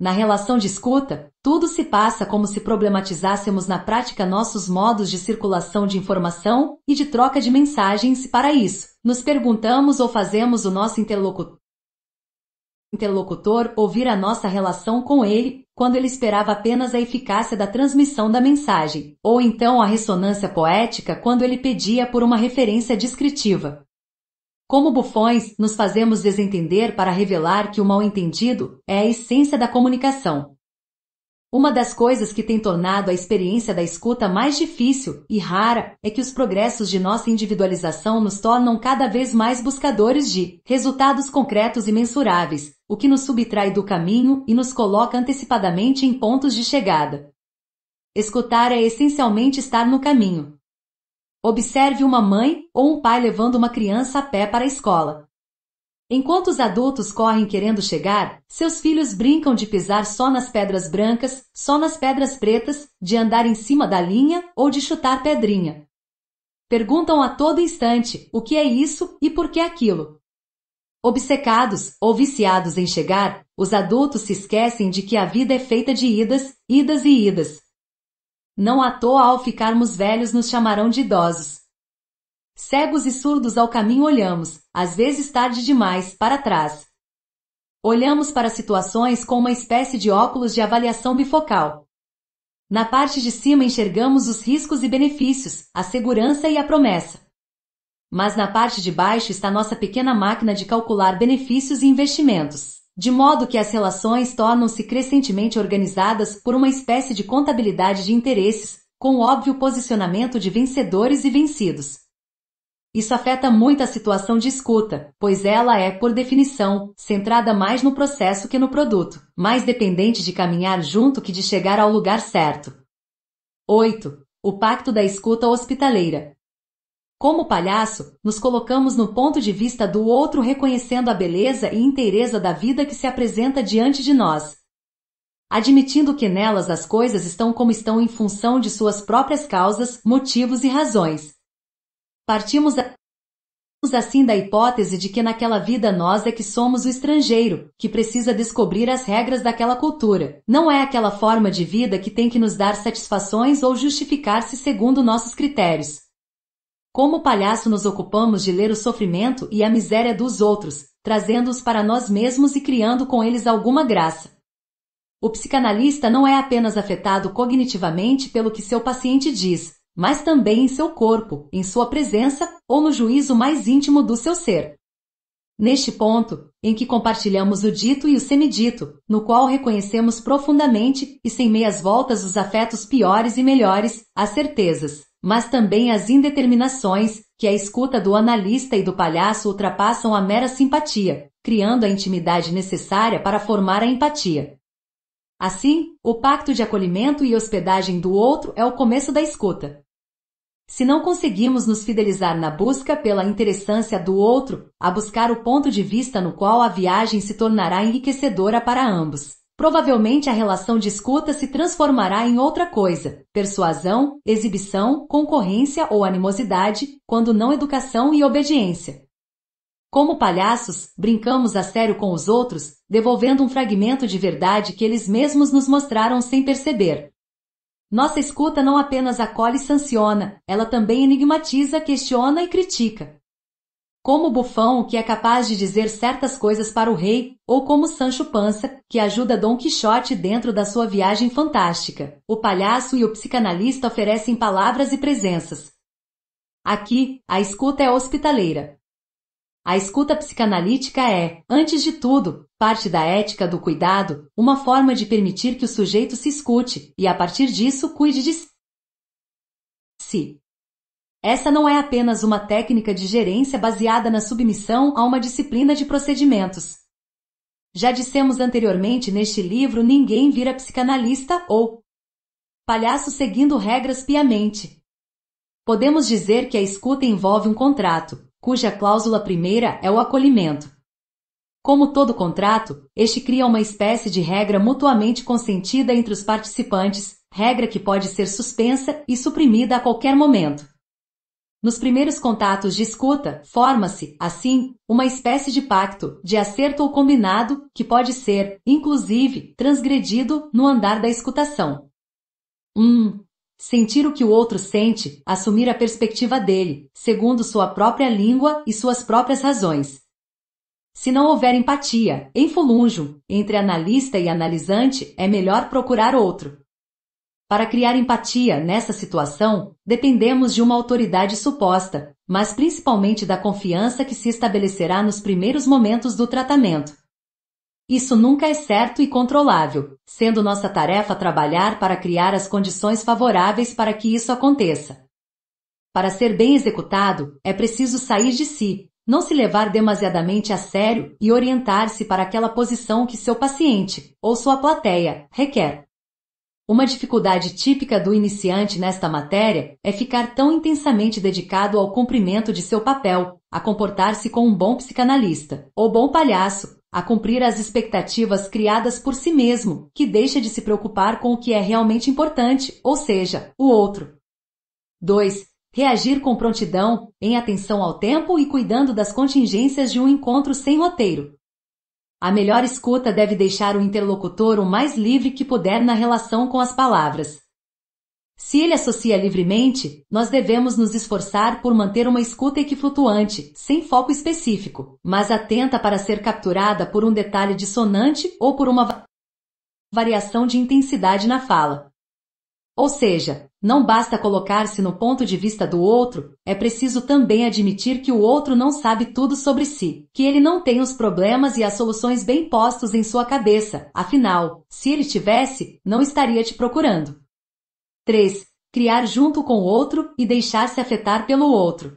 Na relação de escuta, tudo se passa como se problematizássemos na prática nossos modos de circulação de informação e de troca de mensagens para isso, nos perguntamos ou fazemos o nosso interlocutor interlocutor ouvir a nossa relação com ele, quando ele esperava apenas a eficácia da transmissão da mensagem, ou então a ressonância poética quando ele pedia por uma referência descritiva. Como bufões, nos fazemos desentender para revelar que o mal-entendido é a essência da comunicação. Uma das coisas que tem tornado a experiência da escuta mais difícil e rara é que os progressos de nossa individualização nos tornam cada vez mais buscadores de resultados concretos e mensuráveis, o que nos subtrai do caminho e nos coloca antecipadamente em pontos de chegada. Escutar é essencialmente estar no caminho, Observe uma mãe ou um pai levando uma criança a pé para a escola. Enquanto os adultos correm querendo chegar, seus filhos brincam de pisar só nas pedras brancas, só nas pedras pretas, de andar em cima da linha ou de chutar pedrinha. Perguntam a todo instante o que é isso e por que aquilo. Obcecados ou viciados em chegar, os adultos se esquecem de que a vida é feita de idas, idas e idas, não à toa ao ficarmos velhos nos chamarão de idosos. Cegos e surdos ao caminho olhamos, às vezes tarde demais, para trás. Olhamos para situações com uma espécie de óculos de avaliação bifocal. Na parte de cima enxergamos os riscos e benefícios, a segurança e a promessa. Mas na parte de baixo está nossa pequena máquina de calcular benefícios e investimentos de modo que as relações tornam-se crescentemente organizadas por uma espécie de contabilidade de interesses, com óbvio posicionamento de vencedores e vencidos. Isso afeta muito a situação de escuta, pois ela é, por definição, centrada mais no processo que no produto, mais dependente de caminhar junto que de chegar ao lugar certo. 8. O Pacto da Escuta Hospitaleira como palhaço, nos colocamos no ponto de vista do outro reconhecendo a beleza e inteireza da vida que se apresenta diante de nós. Admitindo que nelas as coisas estão como estão em função de suas próprias causas, motivos e razões. Partimos a assim da hipótese de que naquela vida nós é que somos o estrangeiro, que precisa descobrir as regras daquela cultura. Não é aquela forma de vida que tem que nos dar satisfações ou justificar-se segundo nossos critérios. Como palhaço nos ocupamos de ler o sofrimento e a miséria dos outros, trazendo-os para nós mesmos e criando com eles alguma graça. O psicanalista não é apenas afetado cognitivamente pelo que seu paciente diz, mas também em seu corpo, em sua presença ou no juízo mais íntimo do seu ser. Neste ponto, em que compartilhamos o dito e o semidito, no qual reconhecemos profundamente e sem meias voltas os afetos piores e melhores, as certezas mas também as indeterminações, que a escuta do analista e do palhaço ultrapassam a mera simpatia, criando a intimidade necessária para formar a empatia. Assim, o pacto de acolhimento e hospedagem do outro é o começo da escuta. Se não conseguirmos nos fidelizar na busca pela interessância do outro, a buscar o ponto de vista no qual a viagem se tornará enriquecedora para ambos. Provavelmente a relação de escuta se transformará em outra coisa: persuasão, exibição, concorrência ou animosidade, quando não educação e obediência. Como palhaços, brincamos a sério com os outros, devolvendo um fragmento de verdade que eles mesmos nos mostraram sem perceber. Nossa escuta não apenas acolhe e sanciona, ela também enigmatiza, questiona e critica como Bufão que é capaz de dizer certas coisas para o rei, ou como Sancho Panza, que ajuda Dom Quixote dentro da sua viagem fantástica. O palhaço e o psicanalista oferecem palavras e presenças. Aqui, a escuta é hospitaleira. A escuta psicanalítica é, antes de tudo, parte da ética do cuidado, uma forma de permitir que o sujeito se escute e, a partir disso, cuide de si. Essa não é apenas uma técnica de gerência baseada na submissão a uma disciplina de procedimentos. Já dissemos anteriormente neste livro: ninguém vira psicanalista ou palhaço seguindo regras piamente. Podemos dizer que a escuta envolve um contrato, cuja cláusula primeira é o acolhimento. Como todo contrato, este cria uma espécie de regra mutuamente consentida entre os participantes, regra que pode ser suspensa e suprimida a qualquer momento. Nos primeiros contatos de escuta, forma-se, assim, uma espécie de pacto, de acerto ou combinado, que pode ser, inclusive, transgredido no andar da escutação. 1. Um, sentir o que o outro sente, assumir a perspectiva dele, segundo sua própria língua e suas próprias razões. Se não houver empatia, em fulunjo, entre analista e analisante, é melhor procurar outro. Para criar empatia nessa situação, dependemos de uma autoridade suposta, mas principalmente da confiança que se estabelecerá nos primeiros momentos do tratamento. Isso nunca é certo e controlável, sendo nossa tarefa trabalhar para criar as condições favoráveis para que isso aconteça. Para ser bem executado, é preciso sair de si, não se levar demasiadamente a sério e orientar-se para aquela posição que seu paciente, ou sua plateia, requer. Uma dificuldade típica do iniciante nesta matéria é ficar tão intensamente dedicado ao cumprimento de seu papel, a comportar-se como um bom psicanalista ou bom palhaço, a cumprir as expectativas criadas por si mesmo, que deixa de se preocupar com o que é realmente importante, ou seja, o outro. 2. Reagir com prontidão, em atenção ao tempo e cuidando das contingências de um encontro sem roteiro, a melhor escuta deve deixar o interlocutor o mais livre que puder na relação com as palavras. Se ele associa livremente, nós devemos nos esforçar por manter uma escuta equiflutuante, sem foco específico, mas atenta para ser capturada por um detalhe dissonante ou por uma variação de intensidade na fala. Ou seja, não basta colocar-se no ponto de vista do outro, é preciso também admitir que o outro não sabe tudo sobre si, que ele não tem os problemas e as soluções bem postos em sua cabeça, afinal, se ele tivesse, não estaria te procurando. 3. Criar junto com o outro e deixar-se afetar pelo outro.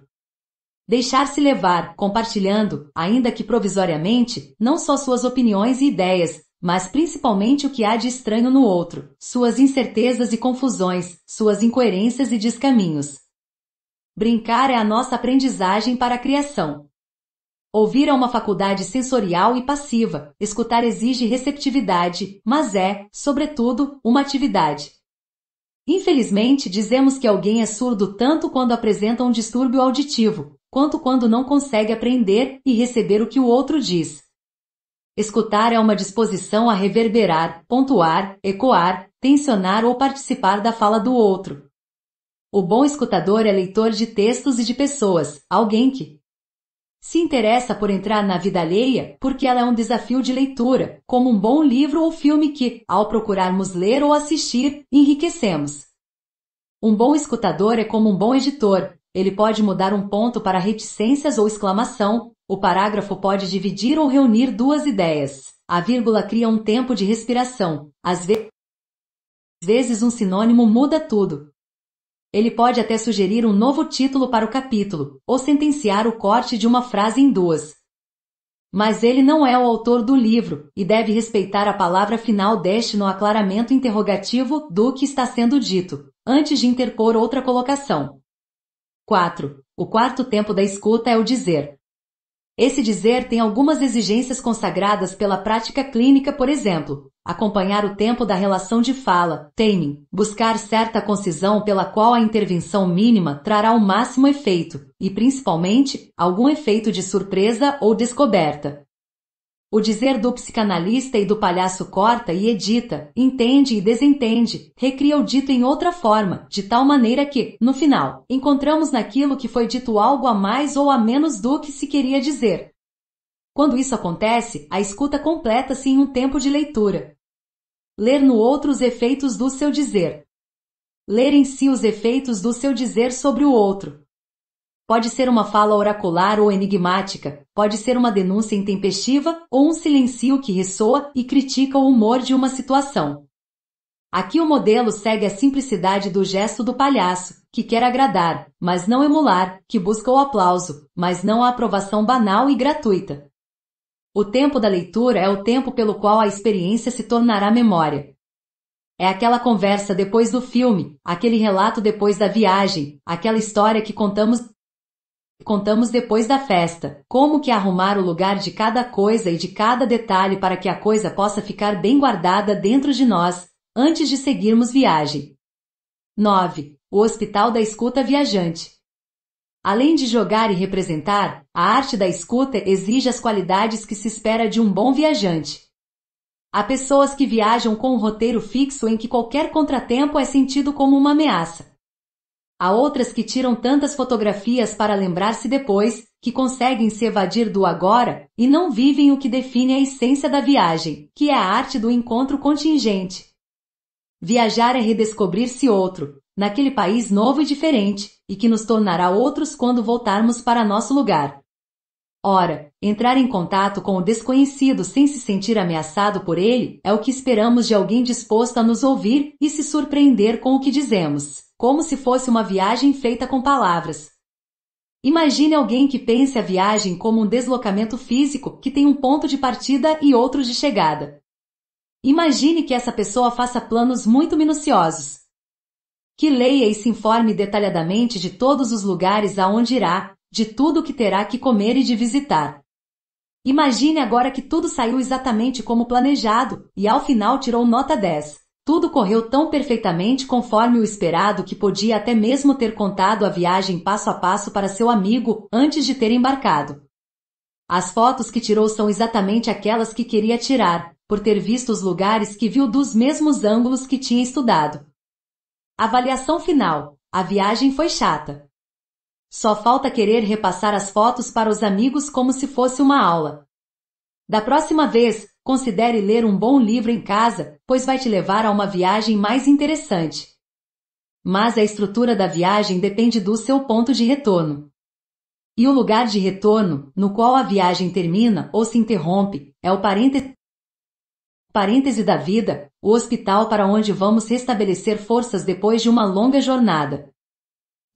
Deixar-se levar, compartilhando, ainda que provisoriamente, não só suas opiniões e ideias, mas principalmente o que há de estranho no outro, suas incertezas e confusões, suas incoerências e descaminhos. Brincar é a nossa aprendizagem para a criação. Ouvir é uma faculdade sensorial e passiva, escutar exige receptividade, mas é, sobretudo, uma atividade. Infelizmente, dizemos que alguém é surdo tanto quando apresenta um distúrbio auditivo, quanto quando não consegue aprender e receber o que o outro diz. Escutar é uma disposição a reverberar, pontuar, ecoar, tensionar ou participar da fala do outro. O bom escutador é leitor de textos e de pessoas, alguém que se interessa por entrar na vida alheia, porque ela é um desafio de leitura, como um bom livro ou filme que, ao procurarmos ler ou assistir, enriquecemos. Um bom escutador é como um bom editor, ele pode mudar um ponto para reticências ou exclamação. O parágrafo pode dividir ou reunir duas ideias. A vírgula cria um tempo de respiração. Às ve vezes, um sinônimo muda tudo. Ele pode até sugerir um novo título para o capítulo, ou sentenciar o corte de uma frase em duas. Mas ele não é o autor do livro, e deve respeitar a palavra final deste no aclaramento interrogativo do que está sendo dito, antes de interpor outra colocação. 4. O quarto tempo da escuta é o dizer. Esse dizer tem algumas exigências consagradas pela prática clínica, por exemplo, acompanhar o tempo da relação de fala, timing, buscar certa concisão pela qual a intervenção mínima trará o máximo efeito, e principalmente, algum efeito de surpresa ou descoberta. O dizer do psicanalista e do palhaço corta e edita, entende e desentende, recria o dito em outra forma, de tal maneira que, no final, encontramos naquilo que foi dito algo a mais ou a menos do que se queria dizer. Quando isso acontece, a escuta completa-se em um tempo de leitura. Ler no outro os efeitos do seu dizer. Ler em si os efeitos do seu dizer sobre o outro. Pode ser uma fala oracular ou enigmática, pode ser uma denúncia intempestiva ou um silencio que ressoa e critica o humor de uma situação. Aqui o modelo segue a simplicidade do gesto do palhaço, que quer agradar, mas não emular, que busca o aplauso, mas não a aprovação banal e gratuita. O tempo da leitura é o tempo pelo qual a experiência se tornará memória. É aquela conversa depois do filme, aquele relato depois da viagem, aquela história que contamos Contamos depois da festa, como que arrumar o lugar de cada coisa e de cada detalhe para que a coisa possa ficar bem guardada dentro de nós, antes de seguirmos viagem. 9. O Hospital da Escuta Viajante. Além de jogar e representar, a arte da escuta exige as qualidades que se espera de um bom viajante. Há pessoas que viajam com um roteiro fixo em que qualquer contratempo é sentido como uma ameaça. Há outras que tiram tantas fotografias para lembrar-se depois, que conseguem se evadir do agora e não vivem o que define a essência da viagem, que é a arte do encontro contingente. Viajar é redescobrir-se outro, naquele país novo e diferente, e que nos tornará outros quando voltarmos para nosso lugar. Ora, entrar em contato com o desconhecido sem se sentir ameaçado por ele é o que esperamos de alguém disposto a nos ouvir e se surpreender com o que dizemos como se fosse uma viagem feita com palavras. Imagine alguém que pense a viagem como um deslocamento físico que tem um ponto de partida e outro de chegada. Imagine que essa pessoa faça planos muito minuciosos. Que leia e se informe detalhadamente de todos os lugares aonde irá, de tudo o que terá que comer e de visitar. Imagine agora que tudo saiu exatamente como planejado e ao final tirou nota 10. Tudo correu tão perfeitamente conforme o esperado que podia até mesmo ter contado a viagem passo a passo para seu amigo antes de ter embarcado. As fotos que tirou são exatamente aquelas que queria tirar, por ter visto os lugares que viu dos mesmos ângulos que tinha estudado. Avaliação final: a viagem foi chata. Só falta querer repassar as fotos para os amigos como se fosse uma aula. Da próxima vez, Considere ler um bom livro em casa, pois vai te levar a uma viagem mais interessante. Mas a estrutura da viagem depende do seu ponto de retorno. E o lugar de retorno, no qual a viagem termina ou se interrompe, é o parêntese, parêntese da vida, o hospital para onde vamos restabelecer forças depois de uma longa jornada.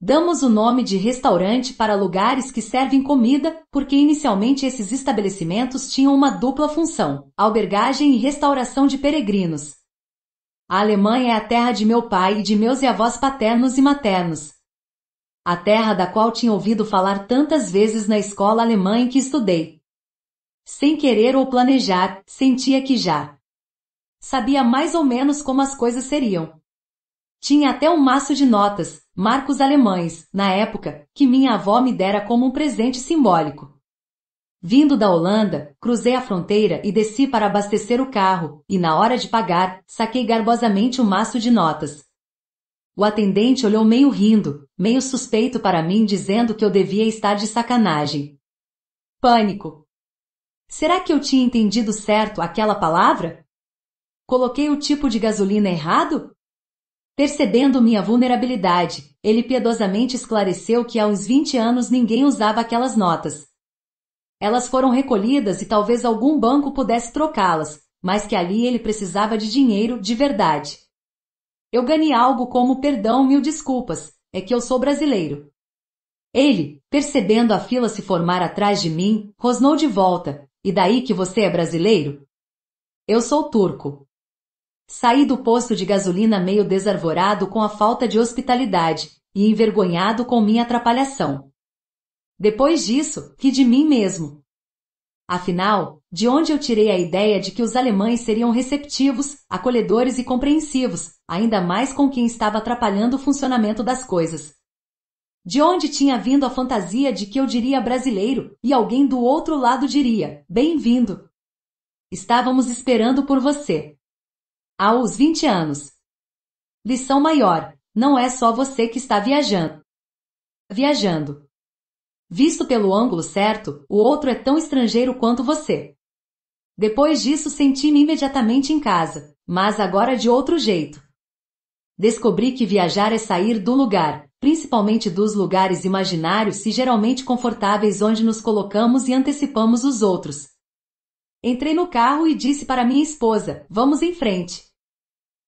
Damos o nome de restaurante para lugares que servem comida, porque inicialmente esses estabelecimentos tinham uma dupla função: albergagem e restauração de peregrinos. A Alemanha é a terra de meu pai e de meus avós paternos e maternos. A terra da qual tinha ouvido falar tantas vezes na escola alemã em que estudei. Sem querer ou planejar, sentia que já sabia mais ou menos como as coisas seriam. Tinha até um maço de notas, marcos alemães, na época, que minha avó me dera como um presente simbólico. Vindo da Holanda, cruzei a fronteira e desci para abastecer o carro, e na hora de pagar, saquei garbosamente o um maço de notas. O atendente olhou meio rindo, meio suspeito para mim, dizendo que eu devia estar de sacanagem. Pânico. Será que eu tinha entendido certo aquela palavra? Coloquei o tipo de gasolina errado? Percebendo minha vulnerabilidade, ele piedosamente esclareceu que aos 20 anos ninguém usava aquelas notas. Elas foram recolhidas e talvez algum banco pudesse trocá-las, mas que ali ele precisava de dinheiro de verdade. Eu ganhei algo como perdão mil desculpas, é que eu sou brasileiro. Ele, percebendo a fila se formar atrás de mim, rosnou de volta, e daí que você é brasileiro? Eu sou turco. Saí do posto de gasolina meio desarvorado com a falta de hospitalidade e envergonhado com minha atrapalhação. Depois disso, ri de mim mesmo. Afinal, de onde eu tirei a ideia de que os alemães seriam receptivos, acolhedores e compreensivos, ainda mais com quem estava atrapalhando o funcionamento das coisas? De onde tinha vindo a fantasia de que eu diria brasileiro e alguém do outro lado diria: Bem-vindo! Estávamos esperando por você aos 20 anos. Lição maior: não é só você que está viajando. Viajando. Visto pelo ângulo certo, o outro é tão estrangeiro quanto você. Depois disso, senti-me imediatamente em casa, mas agora de outro jeito. Descobri que viajar é sair do lugar, principalmente dos lugares imaginários e geralmente confortáveis onde nos colocamos e antecipamos os outros. Entrei no carro e disse para minha esposa: Vamos em frente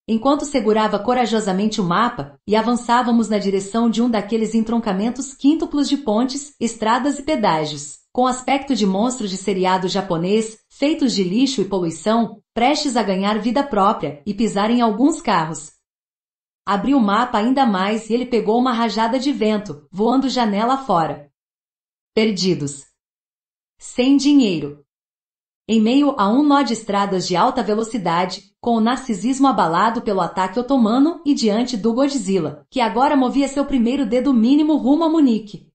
enquanto segurava corajosamente o mapa e avançávamos na direção de um daqueles entroncamentos quíntuplos de pontes, estradas e pedágios, com aspecto de monstros de seriado japonês, feitos de lixo e poluição, prestes a ganhar vida própria e pisar em alguns carros. Abri o mapa ainda mais e ele pegou uma rajada de vento, voando janela fora. Perdidos. Sem dinheiro. Em meio a um nó de estradas de alta velocidade, com o narcisismo abalado pelo ataque otomano e diante do Godzilla, que agora movia seu primeiro dedo mínimo rumo a Munique.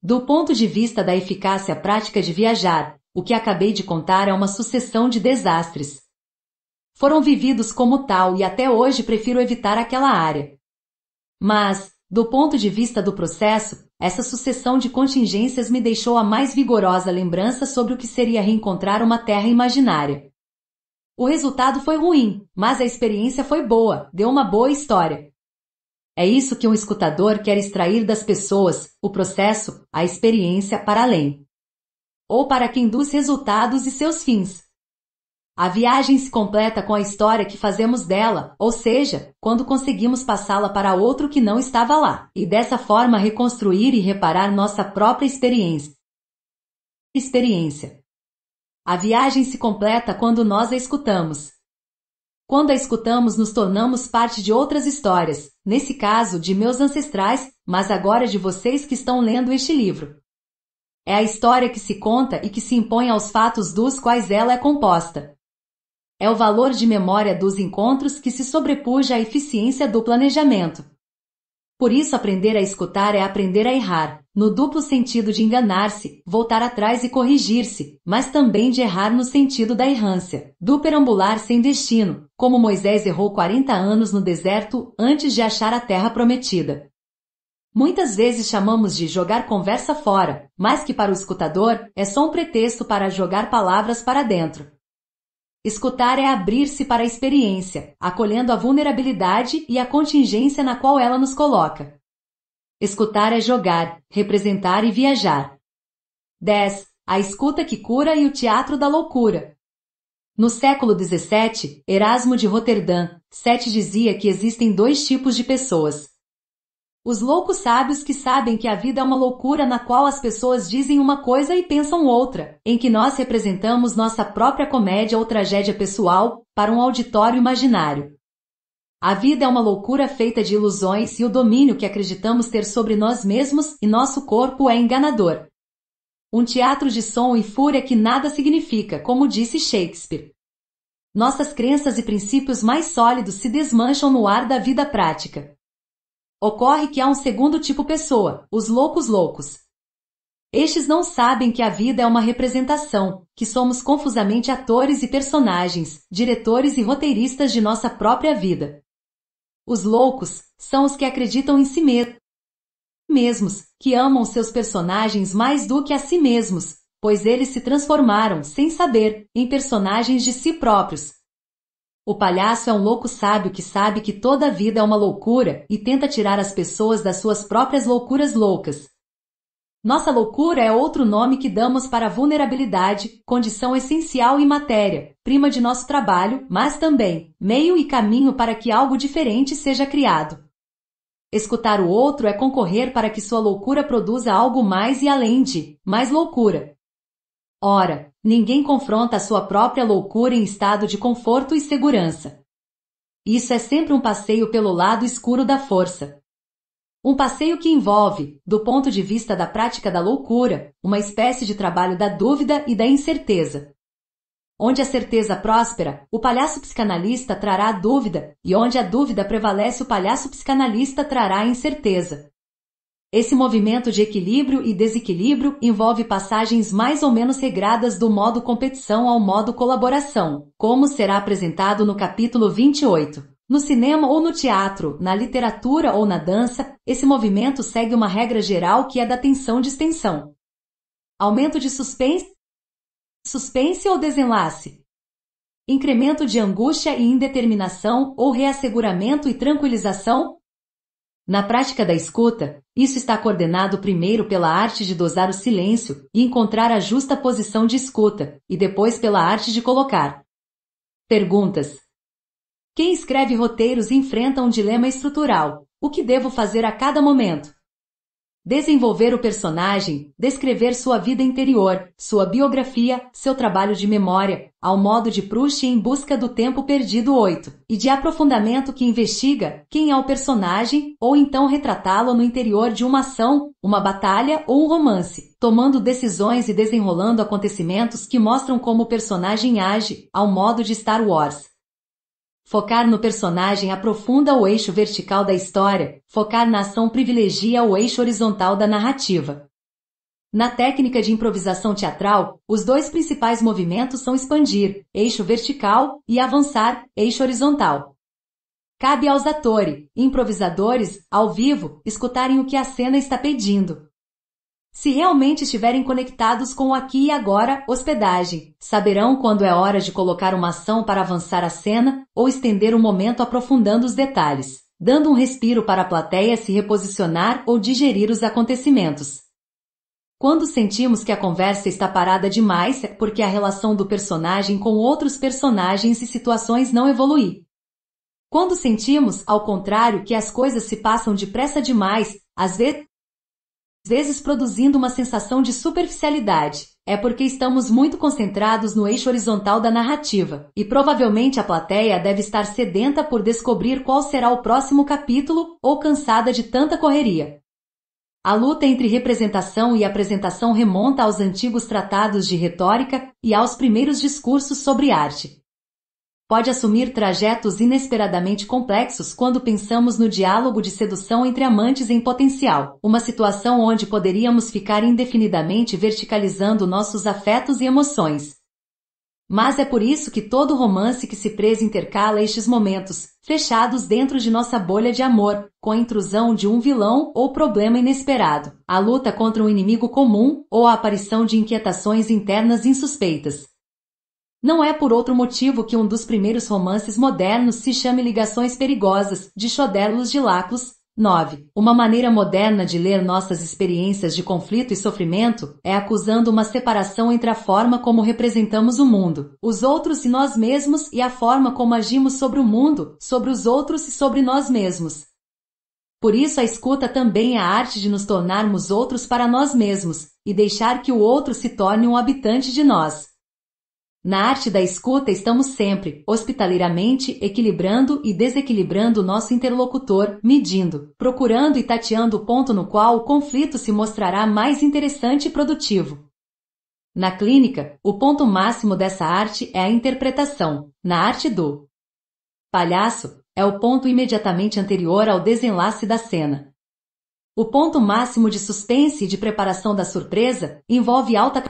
Do ponto de vista da eficácia prática de viajar, o que acabei de contar é uma sucessão de desastres. Foram vividos como tal e até hoje prefiro evitar aquela área. Mas, do ponto de vista do processo, essa sucessão de contingências me deixou a mais vigorosa lembrança sobre o que seria reencontrar uma terra imaginária. O resultado foi ruim, mas a experiência foi boa, deu uma boa história. É isso que um escutador quer extrair das pessoas, o processo, a experiência para além. Ou para quem dos resultados e seus fins. A viagem se completa com a história que fazemos dela, ou seja, quando conseguimos passá-la para outro que não estava lá, e dessa forma reconstruir e reparar nossa própria experiência. Experiência. A viagem se completa quando nós a escutamos. Quando a escutamos, nos tornamos parte de outras histórias, nesse caso, de meus ancestrais, mas agora de vocês que estão lendo este livro. É a história que se conta e que se impõe aos fatos dos quais ela é composta. É o valor de memória dos encontros que se sobrepuja à eficiência do planejamento. Por isso, aprender a escutar é aprender a errar, no duplo sentido de enganar-se, voltar atrás e corrigir-se, mas também de errar no sentido da errância, do perambular sem destino, como Moisés errou 40 anos no deserto antes de achar a terra prometida. Muitas vezes chamamos de jogar conversa fora, mas que para o escutador é só um pretexto para jogar palavras para dentro. Escutar é abrir-se para a experiência, acolhendo a vulnerabilidade e a contingência na qual ela nos coloca. Escutar é jogar, representar e viajar. 10. A escuta que cura e o teatro da loucura. No século XVII, Erasmo de Roterdã, Sete dizia que existem dois tipos de pessoas: os loucos sábios que sabem que a vida é uma loucura na qual as pessoas dizem uma coisa e pensam outra, em que nós representamos nossa própria comédia ou tragédia pessoal para um auditório imaginário. A vida é uma loucura feita de ilusões e o domínio que acreditamos ter sobre nós mesmos e nosso corpo é enganador. Um teatro de som e fúria que nada significa, como disse Shakespeare. Nossas crenças e princípios mais sólidos se desmancham no ar da vida prática. Ocorre que há um segundo tipo pessoa, os loucos loucos. Estes não sabem que a vida é uma representação, que somos confusamente atores e personagens, diretores e roteiristas de nossa própria vida. Os loucos são os que acreditam em si mesmos, mesmos, que amam seus personagens mais do que a si mesmos, pois eles se transformaram, sem saber, em personagens de si próprios, o palhaço é um louco sábio que sabe que toda a vida é uma loucura e tenta tirar as pessoas das suas próprias loucuras loucas. Nossa loucura é outro nome que damos para a vulnerabilidade, condição essencial e matéria, prima de nosso trabalho, mas também meio e caminho para que algo diferente seja criado. Escutar o outro é concorrer para que sua loucura produza algo mais e além de mais loucura. Ora, Ninguém confronta a sua própria loucura em estado de conforto e segurança. Isso é sempre um passeio pelo lado escuro da força. Um passeio que envolve, do ponto de vista da prática da loucura, uma espécie de trabalho da dúvida e da incerteza. Onde a certeza próspera, o palhaço psicanalista trará a dúvida, e onde a dúvida prevalece, o palhaço psicanalista trará a incerteza. Esse movimento de equilíbrio e desequilíbrio envolve passagens mais ou menos regradas do modo competição ao modo colaboração, como será apresentado no capítulo 28. No cinema ou no teatro, na literatura ou na dança, esse movimento segue uma regra geral que é da tensão-distensão. Aumento de suspense, suspense ou desenlace. Incremento de angústia e indeterminação ou reasseguramento e tranquilização, na prática da escuta, isso está coordenado primeiro pela arte de dosar o silêncio e encontrar a justa posição de escuta, e depois pela arte de colocar. Perguntas: Quem escreve roteiros enfrenta um dilema estrutural: o que devo fazer a cada momento? Desenvolver o personagem, descrever sua vida interior, sua biografia, seu trabalho de memória, ao modo de Proust em busca do tempo perdido 8, e de aprofundamento que investiga quem é o personagem, ou então retratá-lo no interior de uma ação, uma batalha ou um romance, tomando decisões e desenrolando acontecimentos que mostram como o personagem age, ao modo de Star Wars. Focar no personagem aprofunda o eixo vertical da história, focar na ação privilegia o eixo horizontal da narrativa. Na técnica de improvisação teatral, os dois principais movimentos são expandir, eixo vertical, e avançar, eixo horizontal. Cabe aos atores, improvisadores, ao vivo, escutarem o que a cena está pedindo, se realmente estiverem conectados com o aqui e agora, hospedagem, saberão quando é hora de colocar uma ação para avançar a cena ou estender o um momento aprofundando os detalhes, dando um respiro para a plateia se reposicionar ou digerir os acontecimentos. Quando sentimos que a conversa está parada demais é porque a relação do personagem com outros personagens e situações não evolui. Quando sentimos, ao contrário, que as coisas se passam depressa demais, às vezes vezes produzindo uma sensação de superficialidade. É porque estamos muito concentrados no eixo horizontal da narrativa, e provavelmente a plateia deve estar sedenta por descobrir qual será o próximo capítulo ou cansada de tanta correria. A luta entre representação e apresentação remonta aos antigos tratados de retórica e aos primeiros discursos sobre arte, pode assumir trajetos inesperadamente complexos quando pensamos no diálogo de sedução entre amantes em potencial, uma situação onde poderíamos ficar indefinidamente verticalizando nossos afetos e emoções. Mas é por isso que todo romance que se preza intercala estes momentos, fechados dentro de nossa bolha de amor, com a intrusão de um vilão ou problema inesperado, a luta contra um inimigo comum ou a aparição de inquietações internas insuspeitas, não é por outro motivo que um dos primeiros romances modernos se chame Ligações Perigosas, de Choderlos de Laclos. 9. Uma maneira moderna de ler nossas experiências de conflito e sofrimento é acusando uma separação entre a forma como representamos o mundo, os outros e nós mesmos e a forma como agimos sobre o mundo, sobre os outros e sobre nós mesmos. Por isso, a escuta também é a arte de nos tornarmos outros para nós mesmos e deixar que o outro se torne um habitante de nós. Na arte da escuta, estamos sempre, hospitaleiramente, equilibrando e desequilibrando nosso interlocutor, medindo, procurando e tateando o ponto no qual o conflito se mostrará mais interessante e produtivo. Na clínica, o ponto máximo dessa arte é a interpretação, na arte do palhaço, é o ponto imediatamente anterior ao desenlace da cena. O ponto máximo de suspense e de preparação da surpresa envolve alta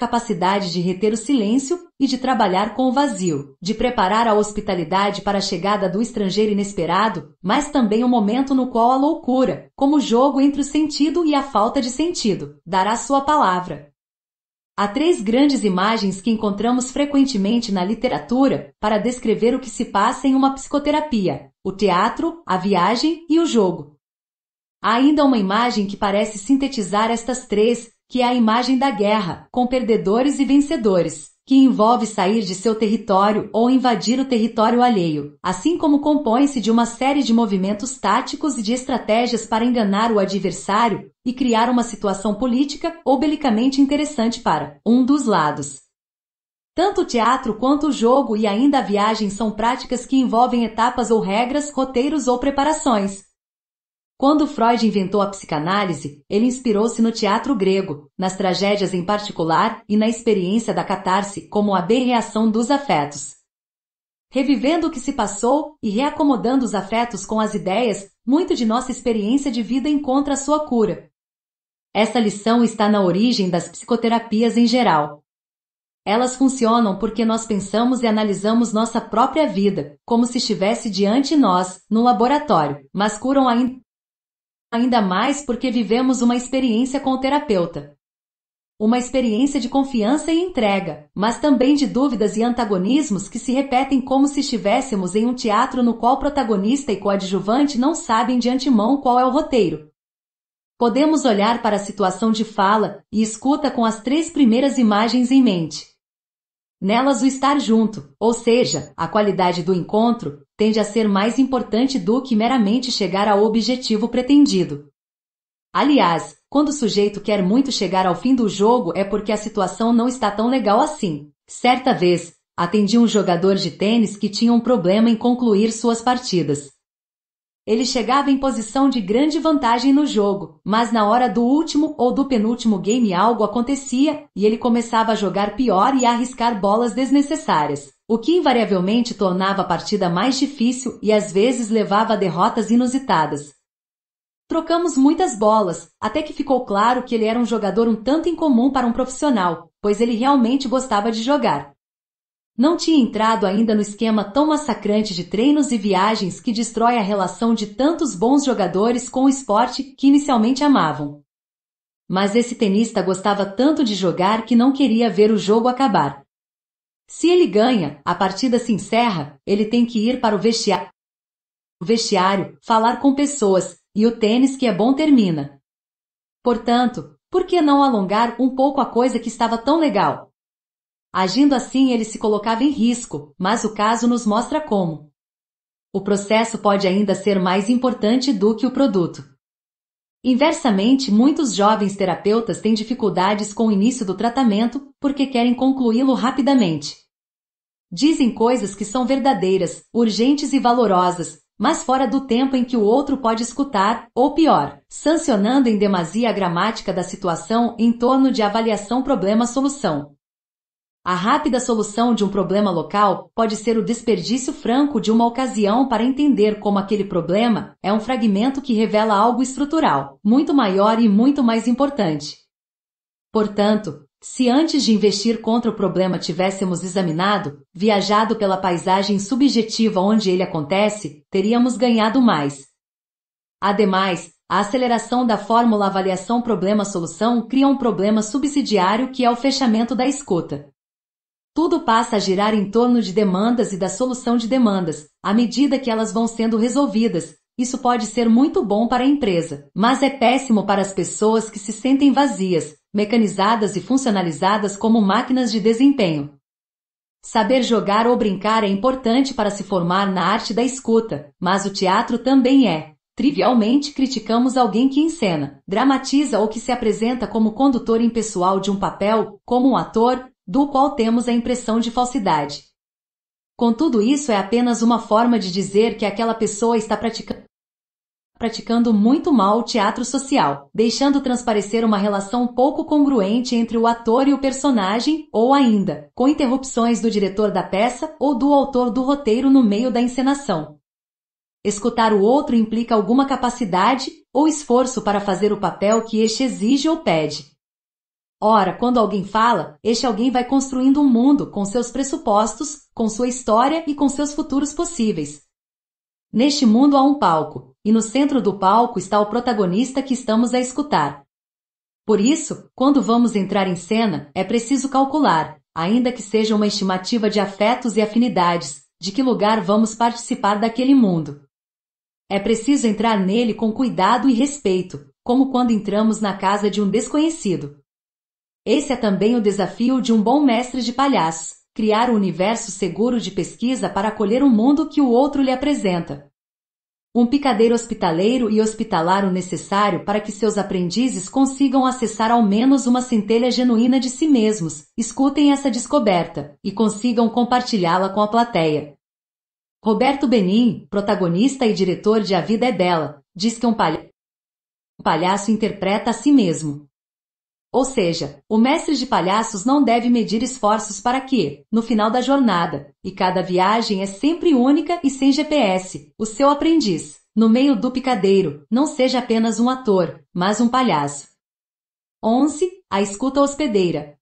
capacidade de reter o silêncio e de trabalhar com o vazio, de preparar a hospitalidade para a chegada do estrangeiro inesperado, mas também o um momento no qual a loucura, como jogo entre o sentido e a falta de sentido, dará sua palavra. Há três grandes imagens que encontramos frequentemente na literatura para descrever o que se passa em uma psicoterapia: o teatro, a viagem e o jogo. Há ainda uma imagem que parece sintetizar estas três, que é a imagem da guerra, com perdedores e vencedores, que envolve sair de seu território ou invadir o território alheio, assim como compõe-se de uma série de movimentos táticos e de estratégias para enganar o adversário e criar uma situação política ou belicamente interessante para um dos lados. Tanto o teatro quanto o jogo e ainda a viagem são práticas que envolvem etapas ou regras, roteiros ou preparações, quando Freud inventou a psicanálise, ele inspirou-se no teatro grego, nas tragédias em particular e na experiência da catarse como a bem-reação dos afetos. Revivendo o que se passou e reacomodando os afetos com as ideias, muito de nossa experiência de vida encontra sua cura. Esta lição está na origem das psicoterapias em geral. Elas funcionam porque nós pensamos e analisamos nossa própria vida, como se estivesse diante de nós, no laboratório, mas curam ainda ainda mais porque vivemos uma experiência com o terapeuta. Uma experiência de confiança e entrega, mas também de dúvidas e antagonismos que se repetem como se estivéssemos em um teatro no qual protagonista e coadjuvante não sabem de antemão qual é o roteiro. Podemos olhar para a situação de fala e escuta com as três primeiras imagens em mente. Nelas o estar junto, ou seja, a qualidade do encontro, tende a ser mais importante do que meramente chegar ao objetivo pretendido. Aliás, quando o sujeito quer muito chegar ao fim do jogo é porque a situação não está tão legal assim. Certa vez, atendi um jogador de tênis que tinha um problema em concluir suas partidas. Ele chegava em posição de grande vantagem no jogo, mas na hora do último ou do penúltimo game algo acontecia e ele começava a jogar pior e a arriscar bolas desnecessárias, o que invariavelmente tornava a partida mais difícil e às vezes levava a derrotas inusitadas. Trocamos muitas bolas, até que ficou claro que ele era um jogador um tanto incomum para um profissional, pois ele realmente gostava de jogar. Não tinha entrado ainda no esquema tão massacrante de treinos e viagens que destrói a relação de tantos bons jogadores com o esporte que inicialmente amavam. Mas esse tenista gostava tanto de jogar que não queria ver o jogo acabar. Se ele ganha, a partida se encerra, ele tem que ir para o vestiário, vestiário falar com pessoas, e o tênis que é bom termina. Portanto, por que não alongar um pouco a coisa que estava tão legal? Agindo assim, ele se colocava em risco, mas o caso nos mostra como. O processo pode ainda ser mais importante do que o produto. Inversamente, muitos jovens terapeutas têm dificuldades com o início do tratamento porque querem concluí-lo rapidamente. Dizem coisas que são verdadeiras, urgentes e valorosas, mas fora do tempo em que o outro pode escutar, ou pior, sancionando em demasia a gramática da situação em torno de avaliação problema-solução. A rápida solução de um problema local pode ser o desperdício franco de uma ocasião para entender como aquele problema é um fragmento que revela algo estrutural, muito maior e muito mais importante. Portanto, se antes de investir contra o problema tivéssemos examinado, viajado pela paisagem subjetiva onde ele acontece, teríamos ganhado mais. Ademais, a aceleração da fórmula avaliação problema-solução cria um problema subsidiário que é o fechamento da escuta. Tudo passa a girar em torno de demandas e da solução de demandas, à medida que elas vão sendo resolvidas. Isso pode ser muito bom para a empresa, mas é péssimo para as pessoas que se sentem vazias, mecanizadas e funcionalizadas como máquinas de desempenho. Saber jogar ou brincar é importante para se formar na arte da escuta, mas o teatro também é. Trivialmente criticamos alguém que encena, dramatiza ou que se apresenta como condutor impessoal de um papel, como um ator, do qual temos a impressão de falsidade. Contudo, isso é apenas uma forma de dizer que aquela pessoa está praticando praticando muito mal o teatro social, deixando transparecer uma relação pouco congruente entre o ator e o personagem, ou ainda, com interrupções do diretor da peça ou do autor do roteiro no meio da encenação. Escutar o outro implica alguma capacidade ou esforço para fazer o papel que este exige ou pede. Ora, quando alguém fala, este alguém vai construindo um mundo com seus pressupostos, com sua história e com seus futuros possíveis. Neste mundo há um palco, e no centro do palco está o protagonista que estamos a escutar. Por isso, quando vamos entrar em cena, é preciso calcular, ainda que seja uma estimativa de afetos e afinidades, de que lugar vamos participar daquele mundo. É preciso entrar nele com cuidado e respeito, como quando entramos na casa de um desconhecido. Esse é também o desafio de um bom mestre de palhaço: criar um universo seguro de pesquisa para acolher o um mundo que o outro lhe apresenta. Um picadeiro hospitaleiro e hospitalar o necessário para que seus aprendizes consigam acessar ao menos uma centelha genuína de si mesmos, escutem essa descoberta e consigam compartilhá-la com a plateia. Roberto Benin, protagonista e diretor de A Vida é Bela, diz que um um palhaço interpreta a si mesmo. Ou seja, o mestre de palhaços não deve medir esforços para que, no final da jornada, e cada viagem é sempre única e sem GPS, o seu aprendiz, no meio do picadeiro, não seja apenas um ator, mas um palhaço. 11. A escuta hospedeira.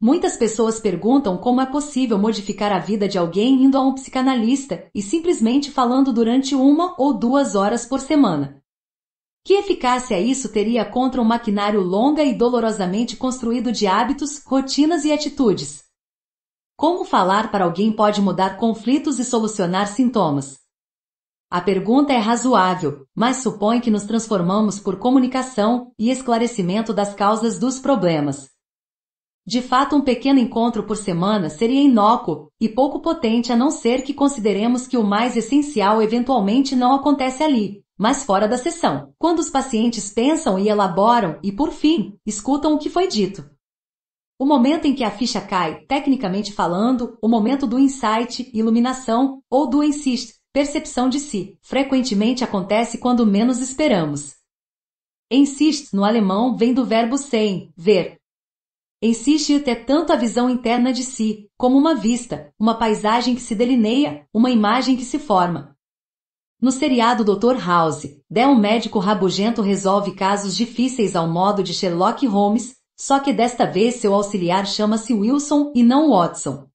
Muitas pessoas perguntam como é possível modificar a vida de alguém indo a um psicanalista e simplesmente falando durante uma ou duas horas por semana. Que eficácia isso teria contra um maquinário longa e dolorosamente construído de hábitos, rotinas e atitudes? Como falar para alguém pode mudar conflitos e solucionar sintomas? A pergunta é razoável, mas supõe que nos transformamos por comunicação e esclarecimento das causas dos problemas. De fato, um pequeno encontro por semana seria inócuo e pouco potente a não ser que consideremos que o mais essencial eventualmente não acontece ali, mas fora da sessão, quando os pacientes pensam e elaboram e, por fim, escutam o que foi dito. O momento em que a ficha cai, tecnicamente falando, o momento do insight, iluminação, ou do insist, percepção de si, frequentemente acontece quando menos esperamos. Insist no alemão vem do verbo sehen, ver. Insiste é tanto a visão interna de si, como uma vista, uma paisagem que se delineia, uma imagem que se forma, no seriado Dr. House, Del médico rabugento resolve casos difíceis ao modo de Sherlock Holmes, só que desta vez seu auxiliar chama-se Wilson e não Watson.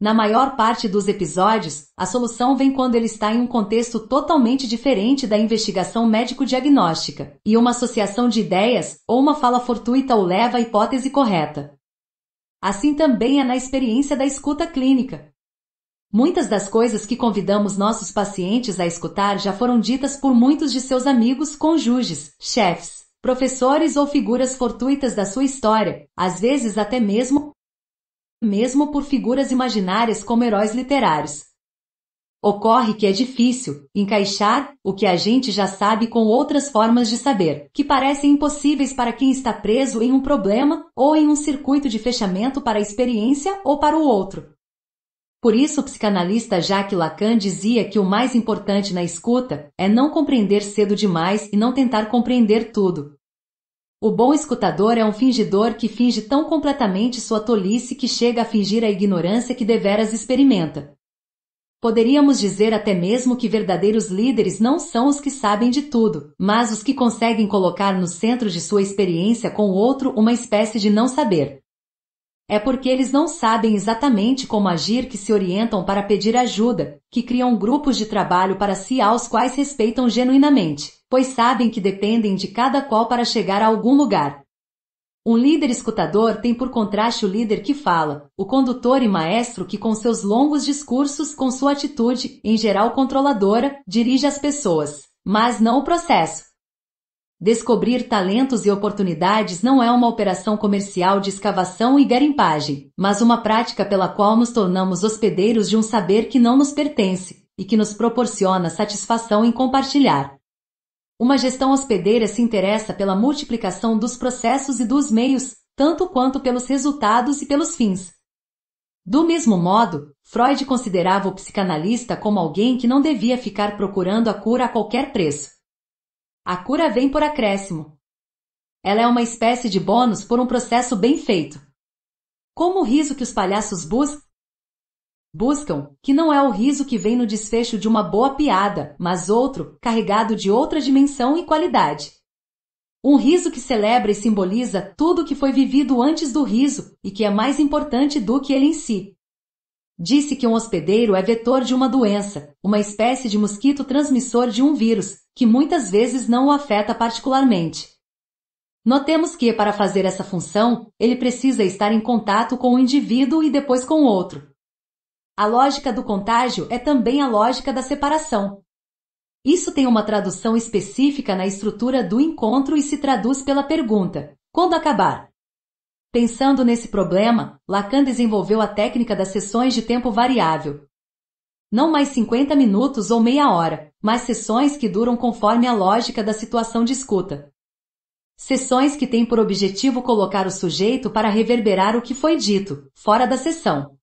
Na maior parte dos episódios, a solução vem quando ele está em um contexto totalmente diferente da investigação médico-diagnóstica, e uma associação de ideias ou uma fala fortuita o leva à hipótese correta. Assim também é na experiência da escuta clínica, Muitas das coisas que convidamos nossos pacientes a escutar já foram ditas por muitos de seus amigos, conjuges, chefes, professores ou figuras fortuitas da sua história, às vezes até mesmo mesmo por figuras imaginárias como heróis literários. Ocorre que é difícil encaixar o que a gente já sabe com outras formas de saber, que parecem impossíveis para quem está preso em um problema ou em um circuito de fechamento para a experiência ou para o outro. Por isso o psicanalista Jacques Lacan dizia que o mais importante na escuta é não compreender cedo demais e não tentar compreender tudo. O bom escutador é um fingidor que finge tão completamente sua tolice que chega a fingir a ignorância que deveras experimenta. Poderíamos dizer até mesmo que verdadeiros líderes não são os que sabem de tudo, mas os que conseguem colocar no centro de sua experiência com o outro uma espécie de não saber. É porque eles não sabem exatamente como agir que se orientam para pedir ajuda, que criam grupos de trabalho para si aos quais respeitam genuinamente, pois sabem que dependem de cada qual para chegar a algum lugar. Um líder escutador tem por contraste o líder que fala, o condutor e maestro que com seus longos discursos, com sua atitude, em geral controladora, dirige as pessoas, mas não o processo. Descobrir talentos e oportunidades não é uma operação comercial de escavação e garimpagem, mas uma prática pela qual nos tornamos hospedeiros de um saber que não nos pertence e que nos proporciona satisfação em compartilhar. Uma gestão hospedeira se interessa pela multiplicação dos processos e dos meios, tanto quanto pelos resultados e pelos fins. Do mesmo modo, Freud considerava o psicanalista como alguém que não devia ficar procurando a cura a qualquer preço a cura vem por acréscimo. Ela é uma espécie de bônus por um processo bem feito. Como o riso que os palhaços bus buscam, que não é o riso que vem no desfecho de uma boa piada, mas outro, carregado de outra dimensão e qualidade. Um riso que celebra e simboliza tudo o que foi vivido antes do riso e que é mais importante do que ele em si. Disse que um hospedeiro é vetor de uma doença, uma espécie de mosquito transmissor de um vírus, que muitas vezes não o afeta particularmente. Notemos que, para fazer essa função, ele precisa estar em contato com o um indivíduo e depois com o outro. A lógica do contágio é também a lógica da separação. Isso tem uma tradução específica na estrutura do encontro e se traduz pela pergunta: quando acabar? Pensando nesse problema, Lacan desenvolveu a técnica das sessões de tempo variável. Não mais 50 minutos ou meia hora, mas sessões que duram conforme a lógica da situação de escuta. Sessões que têm por objetivo colocar o sujeito para reverberar o que foi dito, fora da sessão.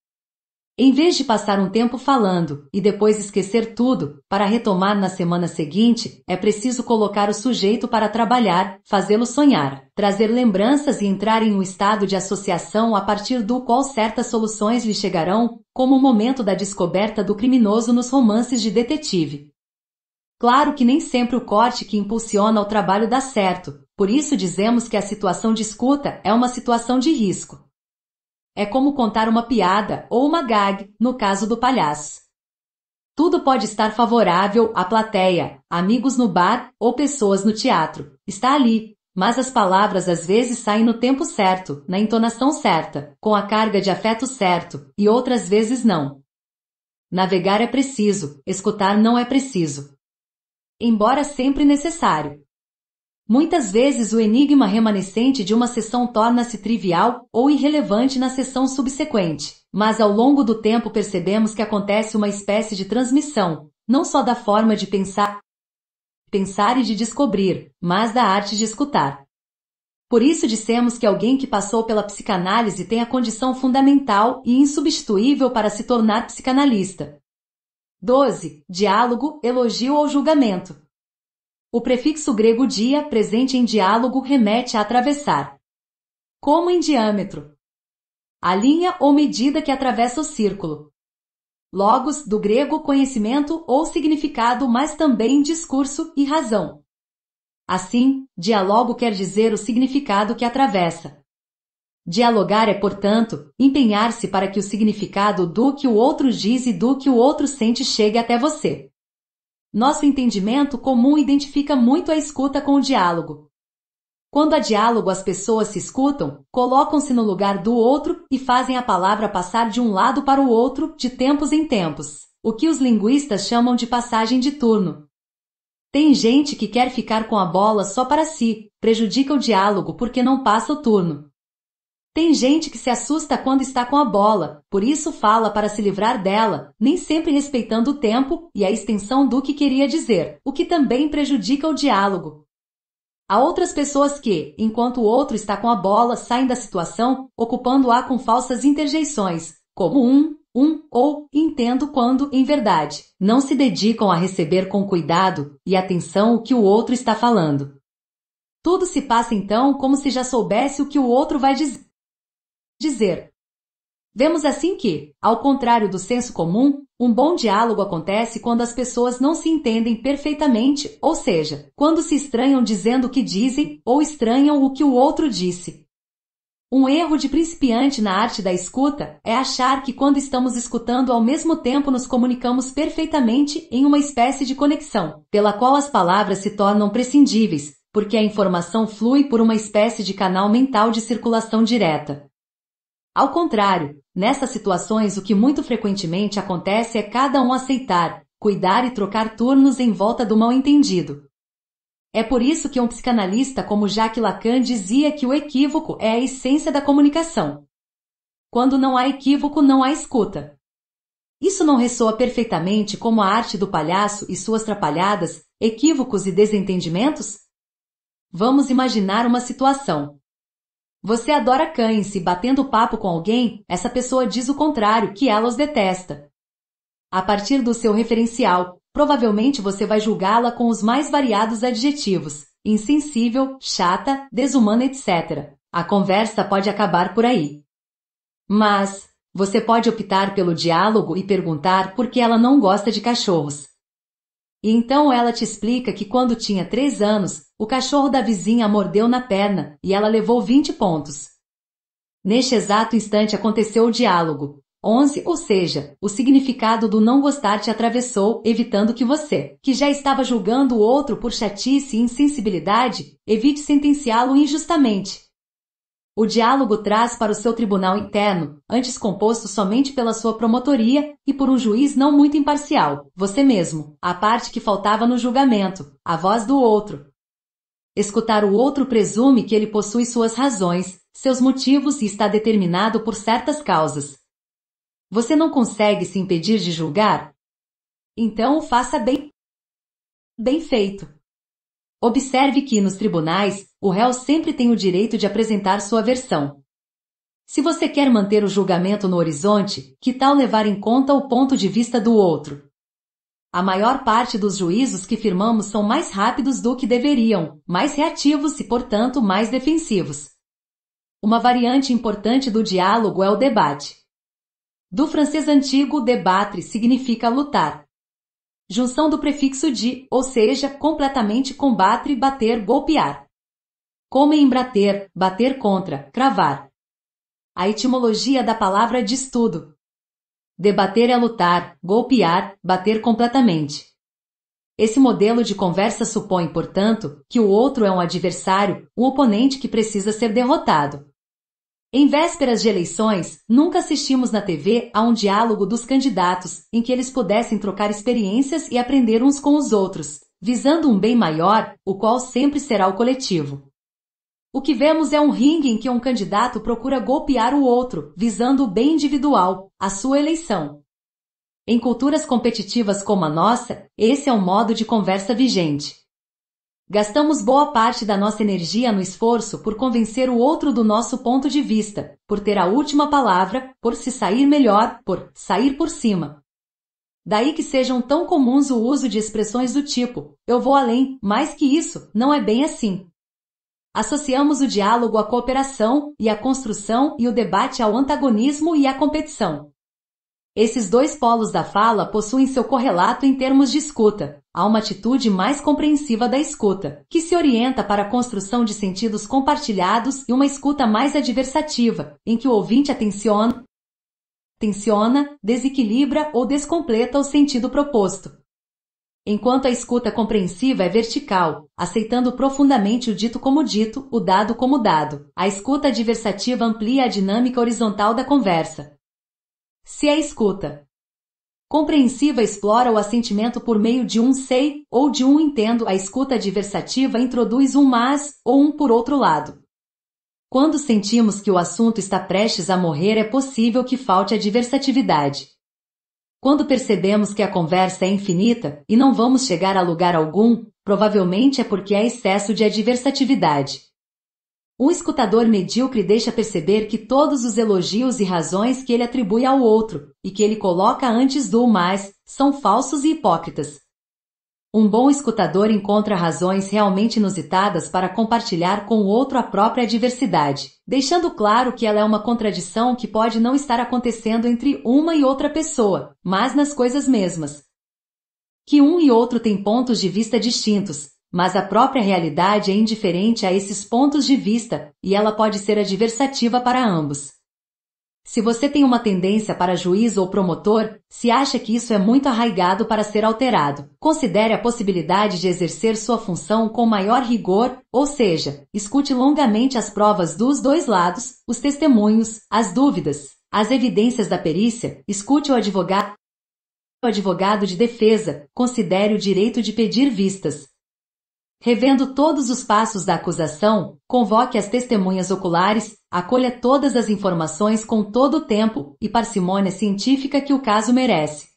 Em vez de passar um tempo falando e depois esquecer tudo, para retomar na semana seguinte, é preciso colocar o sujeito para trabalhar, fazê-lo sonhar, trazer lembranças e entrar em um estado de associação a partir do qual certas soluções lhe chegarão, como o momento da descoberta do criminoso nos romances de detetive. Claro que nem sempre o corte que impulsiona o trabalho dá certo, por isso dizemos que a situação de escuta é uma situação de risco. É como contar uma piada ou uma gag, no caso do palhaço. Tudo pode estar favorável à plateia, amigos no bar ou pessoas no teatro. Está ali. Mas as palavras às vezes saem no tempo certo, na entonação certa, com a carga de afeto certo, e outras vezes não. Navegar é preciso, escutar não é preciso. Embora sempre necessário, Muitas vezes o enigma remanescente de uma sessão torna-se trivial ou irrelevante na sessão subsequente, mas ao longo do tempo percebemos que acontece uma espécie de transmissão, não só da forma de pensar, pensar e de descobrir, mas da arte de escutar. Por isso dissemos que alguém que passou pela psicanálise tem a condição fundamental e insubstituível para se tornar psicanalista. 12. Diálogo, elogio ou julgamento. O prefixo grego dia, presente em diálogo, remete a atravessar. Como em diâmetro? A linha ou medida que atravessa o círculo. Logos, do grego conhecimento ou significado, mas também discurso e razão. Assim, diálogo quer dizer o significado que atravessa. Dialogar é, portanto, empenhar-se para que o significado do que o outro diz e do que o outro sente chegue até você. Nosso entendimento comum identifica muito a escuta com o diálogo. Quando há diálogo, as pessoas se escutam, colocam-se no lugar do outro e fazem a palavra passar de um lado para o outro, de tempos em tempos, o que os linguistas chamam de passagem de turno. Tem gente que quer ficar com a bola só para si, prejudica o diálogo porque não passa o turno. Tem gente que se assusta quando está com a bola, por isso fala para se livrar dela, nem sempre respeitando o tempo e a extensão do que queria dizer, o que também prejudica o diálogo. Há outras pessoas que, enquanto o outro está com a bola, saem da situação, ocupando-a com falsas interjeições, como um, um ou entendo quando, em verdade, não se dedicam a receber com cuidado e atenção o que o outro está falando. Tudo se passa então como se já soubesse o que o outro vai dizer dizer. Vemos assim que, ao contrário do senso comum, um bom diálogo acontece quando as pessoas não se entendem perfeitamente, ou seja, quando se estranham dizendo o que dizem ou estranham o que o outro disse. Um erro de principiante na arte da escuta é achar que quando estamos escutando ao mesmo tempo nos comunicamos perfeitamente em uma espécie de conexão, pela qual as palavras se tornam prescindíveis, porque a informação flui por uma espécie de canal mental de circulação direta. Ao contrário, nessas situações o que muito frequentemente acontece é cada um aceitar, cuidar e trocar turnos em volta do mal-entendido. É por isso que um psicanalista como Jacques Lacan dizia que o equívoco é a essência da comunicação. Quando não há equívoco, não há escuta. Isso não ressoa perfeitamente como a arte do palhaço e suas trapalhadas, equívocos e desentendimentos? Vamos imaginar uma situação. Você adora cães e, batendo papo com alguém, essa pessoa diz o contrário, que ela os detesta. A partir do seu referencial, provavelmente você vai julgá-la com os mais variados adjetivos: insensível, chata, desumana, etc. A conversa pode acabar por aí. Mas, você pode optar pelo diálogo e perguntar por que ela não gosta de cachorros. E então ela te explica que quando tinha três anos, o cachorro da vizinha a mordeu na perna e ela levou 20 pontos. Neste exato instante aconteceu o diálogo. 11, ou seja, o significado do não gostar te atravessou, evitando que você, que já estava julgando o outro por chatice e insensibilidade, evite sentenciá-lo injustamente. O diálogo traz para o seu tribunal interno, antes composto somente pela sua promotoria e por um juiz não muito imparcial, você mesmo, a parte que faltava no julgamento, a voz do outro. Escutar o outro presume que ele possui suas razões, seus motivos e está determinado por certas causas. Você não consegue se impedir de julgar? Então o faça bem. Bem feito. Observe que nos tribunais o réu sempre tem o direito de apresentar sua versão. Se você quer manter o julgamento no horizonte, que tal levar em conta o ponto de vista do outro? A maior parte dos juízos que firmamos são mais rápidos do que deveriam, mais reativos e, portanto, mais defensivos. Uma variante importante do diálogo é o debate. Do francês antigo, "débattre" significa lutar. Junção do prefixo de, ou seja, completamente combatre, bater, golpear como embrater, bater contra, cravar. A etimologia da palavra diz tudo. Debater é lutar, golpear, bater completamente. Esse modelo de conversa supõe, portanto, que o outro é um adversário, um oponente que precisa ser derrotado. Em vésperas de eleições, nunca assistimos na TV a um diálogo dos candidatos em que eles pudessem trocar experiências e aprender uns com os outros, visando um bem maior, o qual sempre será o coletivo. O que vemos é um ringue em que um candidato procura golpear o outro, visando o bem individual, a sua eleição. Em culturas competitivas como a nossa, esse é um modo de conversa vigente. Gastamos boa parte da nossa energia no esforço por convencer o outro do nosso ponto de vista, por ter a última palavra, por se sair melhor, por sair por cima. Daí que sejam tão comuns o uso de expressões do tipo: eu vou além, mais que isso, não é bem assim. Associamos o diálogo à cooperação e à construção e o debate ao antagonismo e à competição. Esses dois polos da fala possuem seu correlato em termos de escuta. Há uma atitude mais compreensiva da escuta, que se orienta para a construção de sentidos compartilhados e uma escuta mais adversativa, em que o ouvinte atenciona, tensiona, desequilibra ou descompleta o sentido proposto. Enquanto a escuta é compreensiva é vertical, aceitando profundamente o dito como dito, o dado como dado, a escuta adversativa amplia a dinâmica horizontal da conversa. Se a escuta compreensiva explora o assentimento por meio de um sei ou de um entendo, a escuta adversativa introduz um mas ou um por outro lado. Quando sentimos que o assunto está prestes a morrer, é possível que falte adversatividade. Quando percebemos que a conversa é infinita e não vamos chegar a lugar algum, provavelmente é porque há excesso de adversatividade. Um escutador medíocre deixa perceber que todos os elogios e razões que ele atribui ao outro, e que ele coloca antes do mais, são falsos e hipócritas. Um bom escutador encontra razões realmente inusitadas para compartilhar com o outro a própria diversidade, deixando claro que ela é uma contradição que pode não estar acontecendo entre uma e outra pessoa, mas nas coisas mesmas. Que um e outro têm pontos de vista distintos, mas a própria realidade é indiferente a esses pontos de vista, e ela pode ser adversativa para ambos. Se você tem uma tendência para juiz ou promotor, se acha que isso é muito arraigado para ser alterado, considere a possibilidade de exercer sua função com maior rigor, ou seja, escute longamente as provas dos dois lados, os testemunhos, as dúvidas, as evidências da perícia, escute o advogado o advogado de defesa, considere o direito de pedir vistas, Revendo todos os passos da acusação, convoque as testemunhas oculares, acolha todas as informações com todo o tempo e parcimônia científica que o caso merece.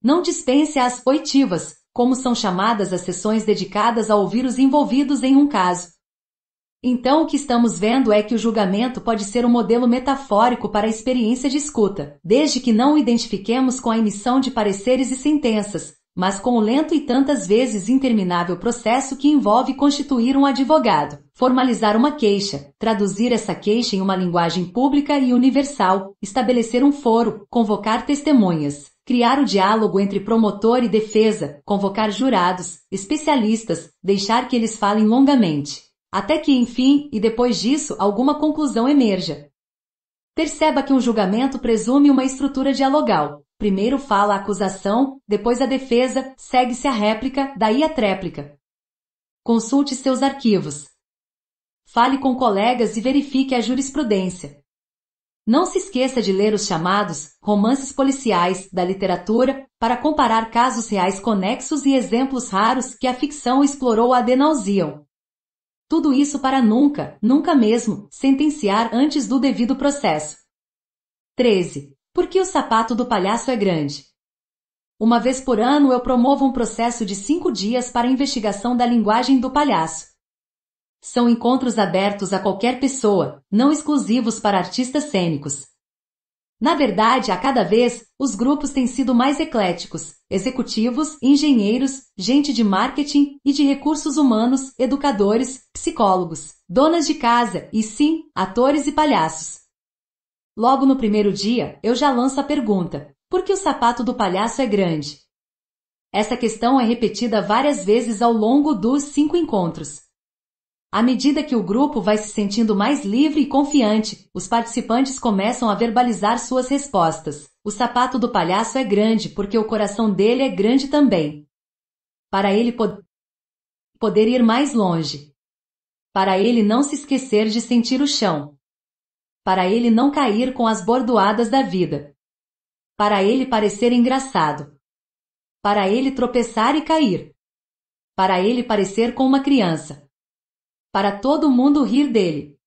Não dispense as oitivas, como são chamadas as sessões dedicadas a ouvir os envolvidos em um caso. Então, o que estamos vendo é que o julgamento pode ser um modelo metafórico para a experiência de escuta, desde que não o identifiquemos com a emissão de pareceres e sentenças, mas com o lento e tantas vezes interminável processo que envolve constituir um advogado, formalizar uma queixa, traduzir essa queixa em uma linguagem pública e universal, estabelecer um foro, convocar testemunhas, criar o diálogo entre promotor e defesa, convocar jurados, especialistas, deixar que eles falem longamente. Até que, enfim, e depois disso, alguma conclusão emerja. Perceba que um julgamento presume uma estrutura dialogal, Primeiro fala a acusação, depois a defesa, segue-se a réplica, daí a tréplica. Consulte seus arquivos. Fale com colegas e verifique a jurisprudência. Não se esqueça de ler os chamados romances policiais da literatura para comparar casos reais conexos e exemplos raros que a ficção explorou a denúncia. Tudo isso para nunca, nunca mesmo, sentenciar antes do devido processo. 13. Porque o sapato do palhaço é grande. Uma vez por ano eu promovo um processo de cinco dias para investigação da linguagem do palhaço. São encontros abertos a qualquer pessoa, não exclusivos para artistas cênicos. Na verdade, a cada vez, os grupos têm sido mais ecléticos: executivos, engenheiros, gente de marketing e de recursos humanos, educadores, psicólogos, donas de casa e, sim, atores e palhaços. Logo no primeiro dia, eu já lanço a pergunta: por que o sapato do palhaço é grande? Essa questão é repetida várias vezes ao longo dos cinco encontros. À medida que o grupo vai se sentindo mais livre e confiante, os participantes começam a verbalizar suas respostas. O sapato do palhaço é grande porque o coração dele é grande também. Para ele pod poder ir mais longe. Para ele não se esquecer de sentir o chão para ele não cair com as bordoadas da vida. Para ele parecer engraçado. Para ele tropeçar e cair. Para ele parecer com uma criança. Para todo mundo rir dele.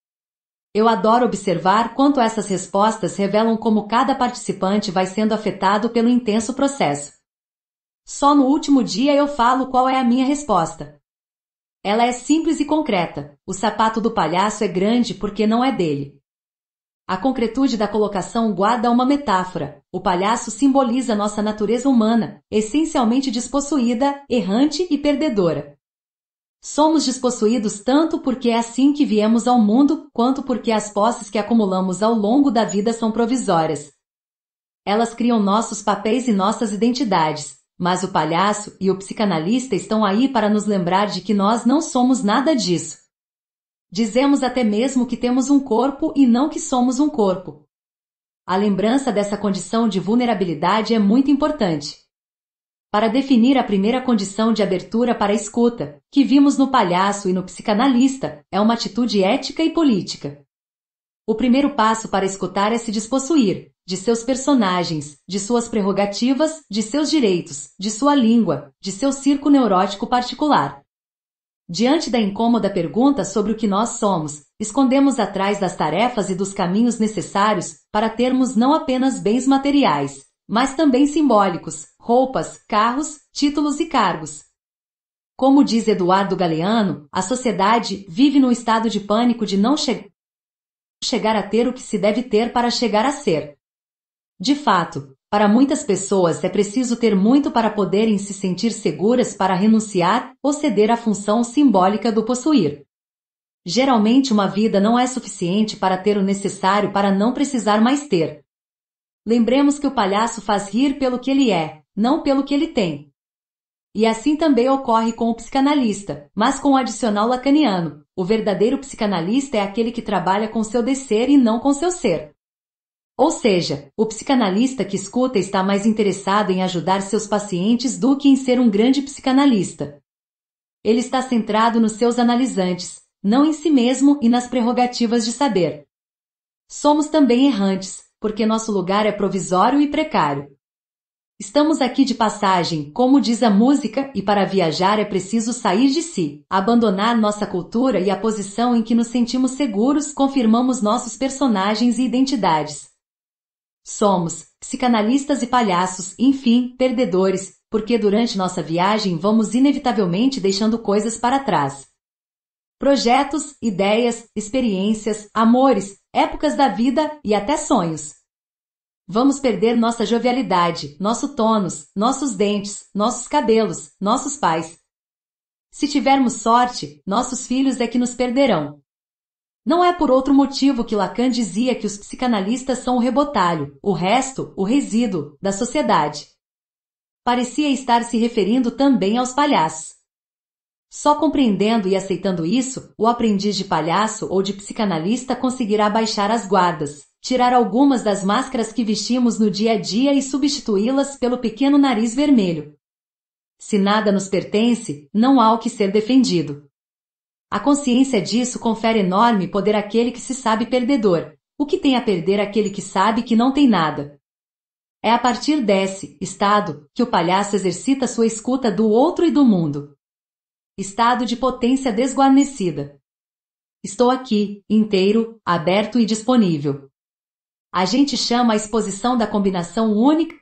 Eu adoro observar quanto essas respostas revelam como cada participante vai sendo afetado pelo intenso processo. Só no último dia eu falo qual é a minha resposta. Ela é simples e concreta. O sapato do palhaço é grande porque não é dele. A concretude da colocação guarda uma metáfora. O palhaço simboliza nossa natureza humana, essencialmente despossuída, errante e perdedora. Somos despossuídos tanto porque é assim que viemos ao mundo, quanto porque as posses que acumulamos ao longo da vida são provisórias. Elas criam nossos papéis e nossas identidades, mas o palhaço e o psicanalista estão aí para nos lembrar de que nós não somos nada disso. Dizemos até mesmo que temos um corpo e não que somos um corpo. A lembrança dessa condição de vulnerabilidade é muito importante. Para definir a primeira condição de abertura para a escuta, que vimos no palhaço e no psicanalista, é uma atitude ética e política. O primeiro passo para escutar é se despossuir de seus personagens, de suas prerrogativas, de seus direitos, de sua língua, de seu circo neurótico particular. Diante da incômoda pergunta sobre o que nós somos, escondemos atrás das tarefas e dos caminhos necessários para termos não apenas bens materiais, mas também simbólicos, roupas, carros, títulos e cargos. Como diz Eduardo Galeano, a sociedade vive num estado de pânico de não che chegar a ter o que se deve ter para chegar a ser. De fato, para muitas pessoas é preciso ter muito para poderem se sentir seguras para renunciar ou ceder à função simbólica do possuir. Geralmente, uma vida não é suficiente para ter o necessário para não precisar mais ter. Lembremos que o palhaço faz rir pelo que ele é, não pelo que ele tem. E assim também ocorre com o psicanalista, mas com o adicional lacaniano. O verdadeiro psicanalista é aquele que trabalha com seu descer e não com seu ser. Ou seja, o psicanalista que escuta está mais interessado em ajudar seus pacientes do que em ser um grande psicanalista. Ele está centrado nos seus analisantes, não em si mesmo e nas prerrogativas de saber. Somos também errantes, porque nosso lugar é provisório e precário. Estamos aqui de passagem, como diz a música, e para viajar é preciso sair de si, abandonar nossa cultura e a posição em que nos sentimos seguros, confirmamos nossos personagens e identidades. Somos, psicanalistas e palhaços, enfim, perdedores, porque durante nossa viagem vamos inevitavelmente deixando coisas para trás. Projetos, ideias, experiências, amores, épocas da vida e até sonhos. Vamos perder nossa jovialidade, nosso tônus, nossos dentes, nossos cabelos, nossos pais. Se tivermos sorte, nossos filhos é que nos perderão. Não é por outro motivo que Lacan dizia que os psicanalistas são o rebotalho, o resto, o resíduo, da sociedade. Parecia estar se referindo também aos palhaços. Só compreendendo e aceitando isso, o aprendiz de palhaço ou de psicanalista conseguirá baixar as guardas, tirar algumas das máscaras que vestimos no dia a dia e substituí-las pelo pequeno nariz vermelho. Se nada nos pertence, não há o que ser defendido. A consciência disso confere enorme poder àquele que se sabe perdedor. O que tem a perder aquele que sabe que não tem nada? É a partir desse estado que o palhaço exercita sua escuta do outro e do mundo. Estado de potência desguarnecida. Estou aqui, inteiro, aberto e disponível. A gente chama a exposição da combinação única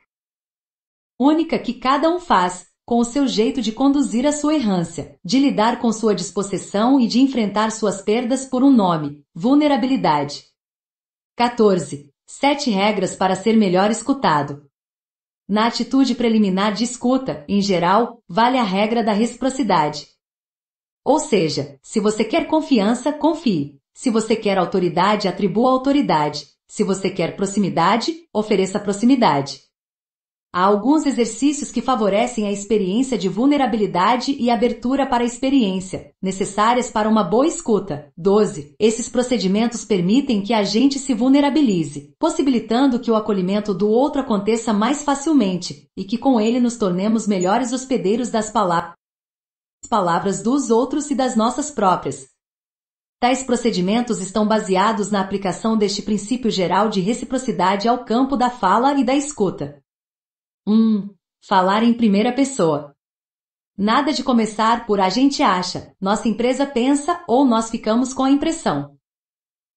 única que cada um faz, com o seu jeito de conduzir a sua errância, de lidar com sua dispossessão e de enfrentar suas perdas por um nome, vulnerabilidade. 14. Sete regras para ser melhor escutado. Na atitude preliminar de escuta, em geral, vale a regra da reciprocidade. Ou seja, se você quer confiança, confie. Se você quer autoridade, atribua autoridade. Se você quer proximidade, ofereça proximidade. Há alguns exercícios que favorecem a experiência de vulnerabilidade e abertura para a experiência, necessárias para uma boa escuta. 12. Esses procedimentos permitem que a gente se vulnerabilize, possibilitando que o acolhimento do outro aconteça mais facilmente e que com ele nos tornemos melhores hospedeiros das palavras palavras dos outros e das nossas próprias. Tais procedimentos estão baseados na aplicação deste princípio geral de reciprocidade ao campo da fala e da escuta. Hum, falar em primeira pessoa. Nada de começar por a gente acha, nossa empresa pensa ou nós ficamos com a impressão.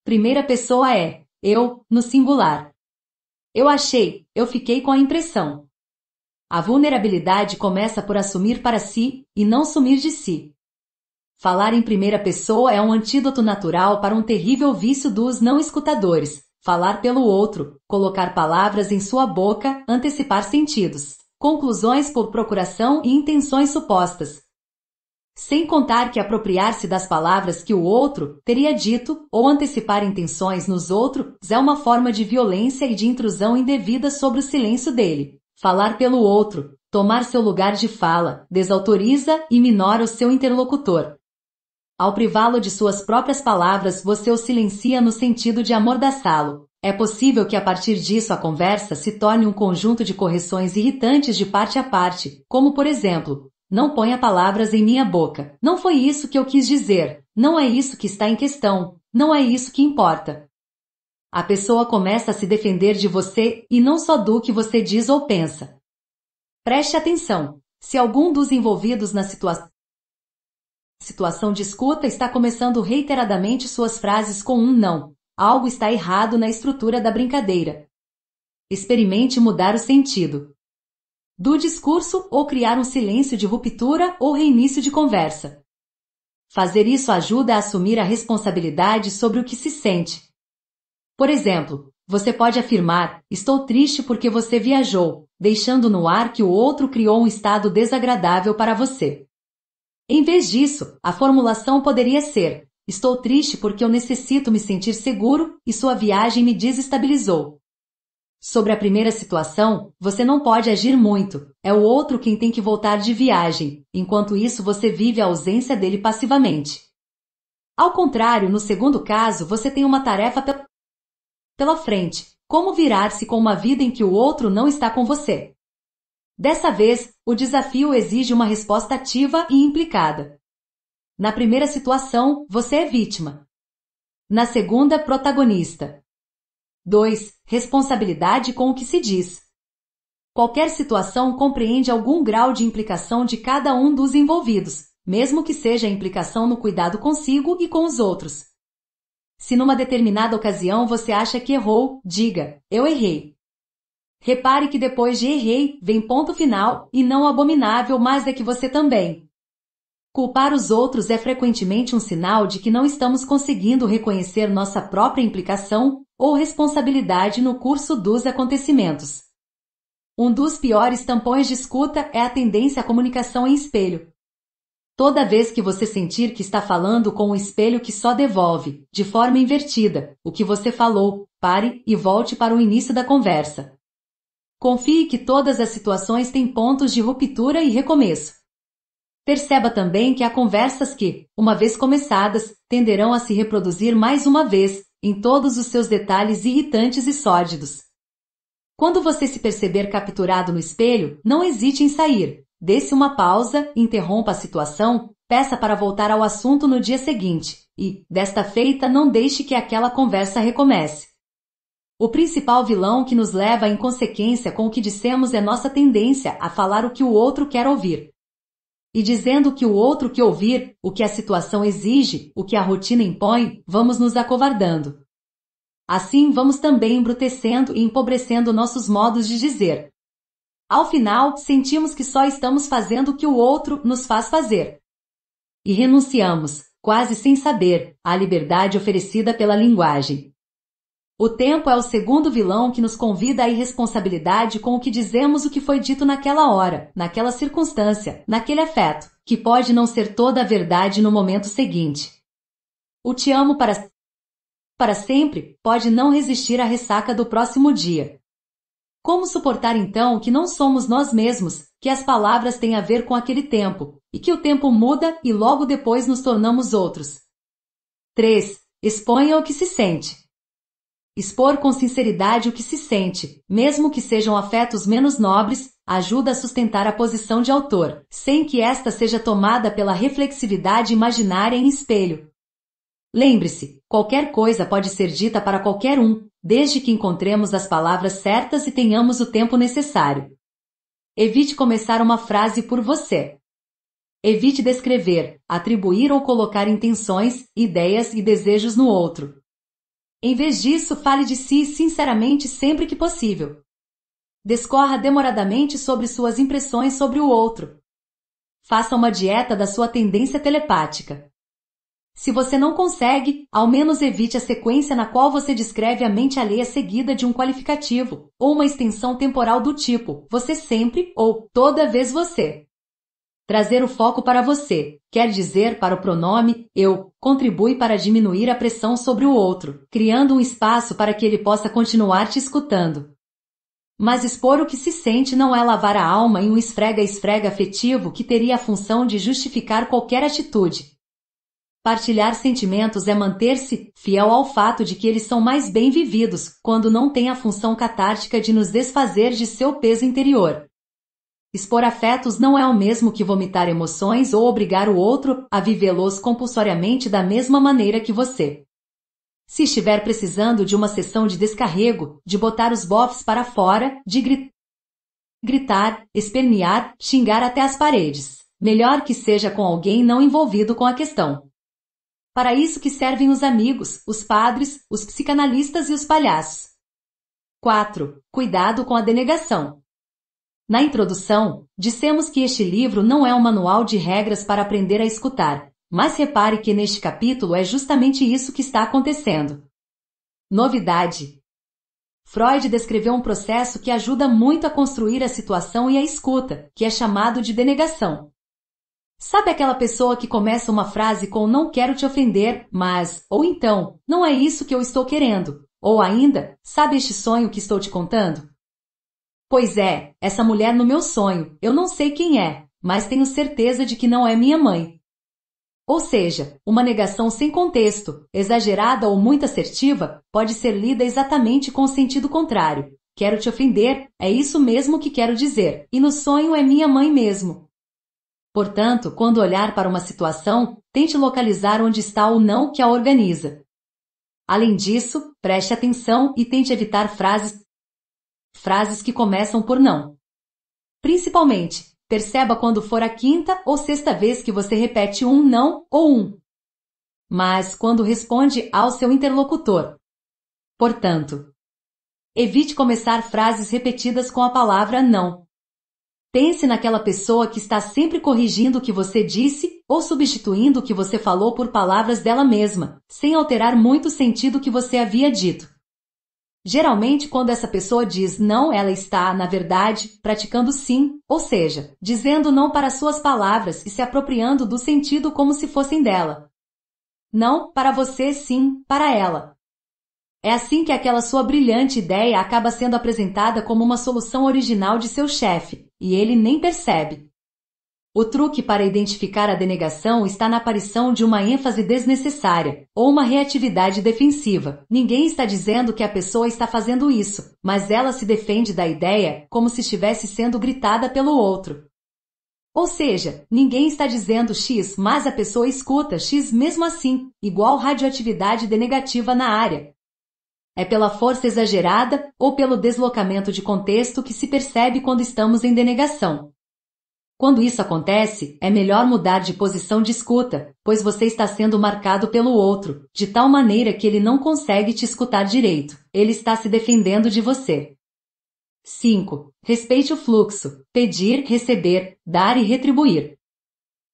Primeira pessoa é eu, no singular. Eu achei, eu fiquei com a impressão. A vulnerabilidade começa por assumir para si e não sumir de si. Falar em primeira pessoa é um antídoto natural para um terrível vício dos não escutadores, falar pelo outro, colocar palavras em sua boca, antecipar sentidos, conclusões por procuração e intenções supostas. Sem contar que apropriar-se das palavras que o outro teria dito ou antecipar intenções nos outros é uma forma de violência e de intrusão indevida sobre o silêncio dele. Falar pelo outro, tomar seu lugar de fala, desautoriza e minora o seu interlocutor. Ao privá-lo de suas próprias palavras, você o silencia no sentido de amordaçá-lo. É possível que a partir disso a conversa se torne um conjunto de correções irritantes de parte a parte, como por exemplo, não ponha palavras em minha boca. Não foi isso que eu quis dizer. Não é isso que está em questão. Não é isso que importa. A pessoa começa a se defender de você e não só do que você diz ou pensa. Preste atenção. Se algum dos envolvidos na situação situação de escuta está começando reiteradamente suas frases com um não. Algo está errado na estrutura da brincadeira. Experimente mudar o sentido do discurso ou criar um silêncio de ruptura ou reinício de conversa. Fazer isso ajuda a assumir a responsabilidade sobre o que se sente. Por exemplo, você pode afirmar: Estou triste porque você viajou, deixando no ar que o outro criou um estado desagradável para você. Em vez disso, a formulação poderia ser: Estou triste porque eu necessito me sentir seguro e sua viagem me desestabilizou. Sobre a primeira situação, você não pode agir muito, é o outro quem tem que voltar de viagem, enquanto isso você vive a ausência dele passivamente. Ao contrário, no segundo caso, você tem uma tarefa pela frente: como virar-se com uma vida em que o outro não está com você. Dessa vez, o desafio exige uma resposta ativa e implicada. Na primeira situação, você é vítima. Na segunda, protagonista. 2. Responsabilidade com o que se diz. Qualquer situação compreende algum grau de implicação de cada um dos envolvidos, mesmo que seja implicação no cuidado consigo e com os outros. Se numa determinada ocasião você acha que errou, diga: Eu errei. Repare que depois de errei, vem ponto final, e não abominável mais é que você também. Culpar os outros é frequentemente um sinal de que não estamos conseguindo reconhecer nossa própria implicação ou responsabilidade no curso dos acontecimentos. Um dos piores tampões de escuta é a tendência à comunicação em espelho. Toda vez que você sentir que está falando com um espelho que só devolve, de forma invertida, o que você falou, pare e volte para o início da conversa. Confie que todas as situações têm pontos de ruptura e recomeço. Perceba também que há conversas que, uma vez começadas, tenderão a se reproduzir mais uma vez, em todos os seus detalhes irritantes e sórdidos. Quando você se perceber capturado no espelho, não hesite em sair. Desse uma pausa, interrompa a situação, peça para voltar ao assunto no dia seguinte e, desta feita, não deixe que aquela conversa recomece. O principal vilão que nos leva em consequência com o que dissemos é nossa tendência a falar o que o outro quer ouvir. E dizendo que o outro quer ouvir, o que a situação exige, o que a rotina impõe, vamos nos acovardando. Assim vamos também embrutecendo e empobrecendo nossos modos de dizer. Ao final, sentimos que só estamos fazendo o que o outro nos faz fazer. E renunciamos, quase sem saber, à liberdade oferecida pela linguagem. O tempo é o segundo vilão que nos convida à irresponsabilidade com o que dizemos o que foi dito naquela hora, naquela circunstância, naquele afeto, que pode não ser toda a verdade no momento seguinte. O te amo para para sempre pode não resistir à ressaca do próximo dia. Como suportar então que não somos nós mesmos, que as palavras têm a ver com aquele tempo, e que o tempo muda e logo depois nos tornamos outros? 3. Exponha o que se sente. Expor com sinceridade o que se sente, mesmo que sejam afetos menos nobres, ajuda a sustentar a posição de autor, sem que esta seja tomada pela reflexividade imaginária em espelho. Lembre-se, qualquer coisa pode ser dita para qualquer um, desde que encontremos as palavras certas e tenhamos o tempo necessário. Evite começar uma frase por você. Evite descrever, atribuir ou colocar intenções, ideias e desejos no outro, em vez disso, fale de si sinceramente sempre que possível. Descorra demoradamente sobre suas impressões sobre o outro. Faça uma dieta da sua tendência telepática. Se você não consegue, ao menos evite a sequência na qual você descreve a mente alheia seguida de um qualificativo, ou uma extensão temporal do tipo você sempre ou toda vez você. Trazer o foco para você, quer dizer para o pronome eu, contribui para diminuir a pressão sobre o outro, criando um espaço para que ele possa continuar te escutando. Mas expor o que se sente não é lavar a alma em um esfrega-esfrega afetivo que teria a função de justificar qualquer atitude. Partilhar sentimentos é manter-se fiel ao fato de que eles são mais bem vividos quando não tem a função catártica de nos desfazer de seu peso interior. Expor afetos não é o mesmo que vomitar emoções ou obrigar o outro a vivê-los compulsoriamente da mesma maneira que você. Se estiver precisando de uma sessão de descarrego, de botar os bofs para fora, de gritar, gritar, espernear, xingar até as paredes, melhor que seja com alguém não envolvido com a questão. Para isso que servem os amigos, os padres, os psicanalistas e os palhaços. 4. Cuidado com a denegação. Na introdução, dissemos que este livro não é um manual de regras para aprender a escutar, mas repare que neste capítulo é justamente isso que está acontecendo. Novidade: Freud descreveu um processo que ajuda muito a construir a situação e a escuta, que é chamado de denegação. Sabe aquela pessoa que começa uma frase com não quero te ofender, mas, ou então, não é isso que eu estou querendo, ou ainda, sabe este sonho que estou te contando? Pois é, essa mulher no meu sonho, eu não sei quem é, mas tenho certeza de que não é minha mãe. Ou seja, uma negação sem contexto, exagerada ou muito assertiva, pode ser lida exatamente com o sentido contrário. Quero te ofender, é isso mesmo que quero dizer, e no sonho é minha mãe mesmo. Portanto, quando olhar para uma situação, tente localizar onde está o não que a organiza. Além disso, preste atenção e tente evitar frases Frases que começam por não. Principalmente, perceba quando for a quinta ou sexta vez que você repete um não ou um. Mas quando responde ao seu interlocutor. Portanto, evite começar frases repetidas com a palavra não. Pense naquela pessoa que está sempre corrigindo o que você disse ou substituindo o que você falou por palavras dela mesma, sem alterar muito o sentido que você havia dito. Geralmente, quando essa pessoa diz não, ela está, na verdade, praticando sim, ou seja, dizendo não para suas palavras e se apropriando do sentido como se fossem dela. Não, para você, sim, para ela. É assim que aquela sua brilhante ideia acaba sendo apresentada como uma solução original de seu chefe, e ele nem percebe. O truque para identificar a denegação está na aparição de uma ênfase desnecessária ou uma reatividade defensiva. Ninguém está dizendo que a pessoa está fazendo isso, mas ela se defende da ideia como se estivesse sendo gritada pelo outro. Ou seja, ninguém está dizendo X, mas a pessoa escuta X mesmo assim, igual radioatividade denegativa na área. É pela força exagerada ou pelo deslocamento de contexto que se percebe quando estamos em denegação. Quando isso acontece, é melhor mudar de posição de escuta, pois você está sendo marcado pelo outro, de tal maneira que ele não consegue te escutar direito. Ele está se defendendo de você. 5. Respeite o fluxo. Pedir, receber, dar e retribuir.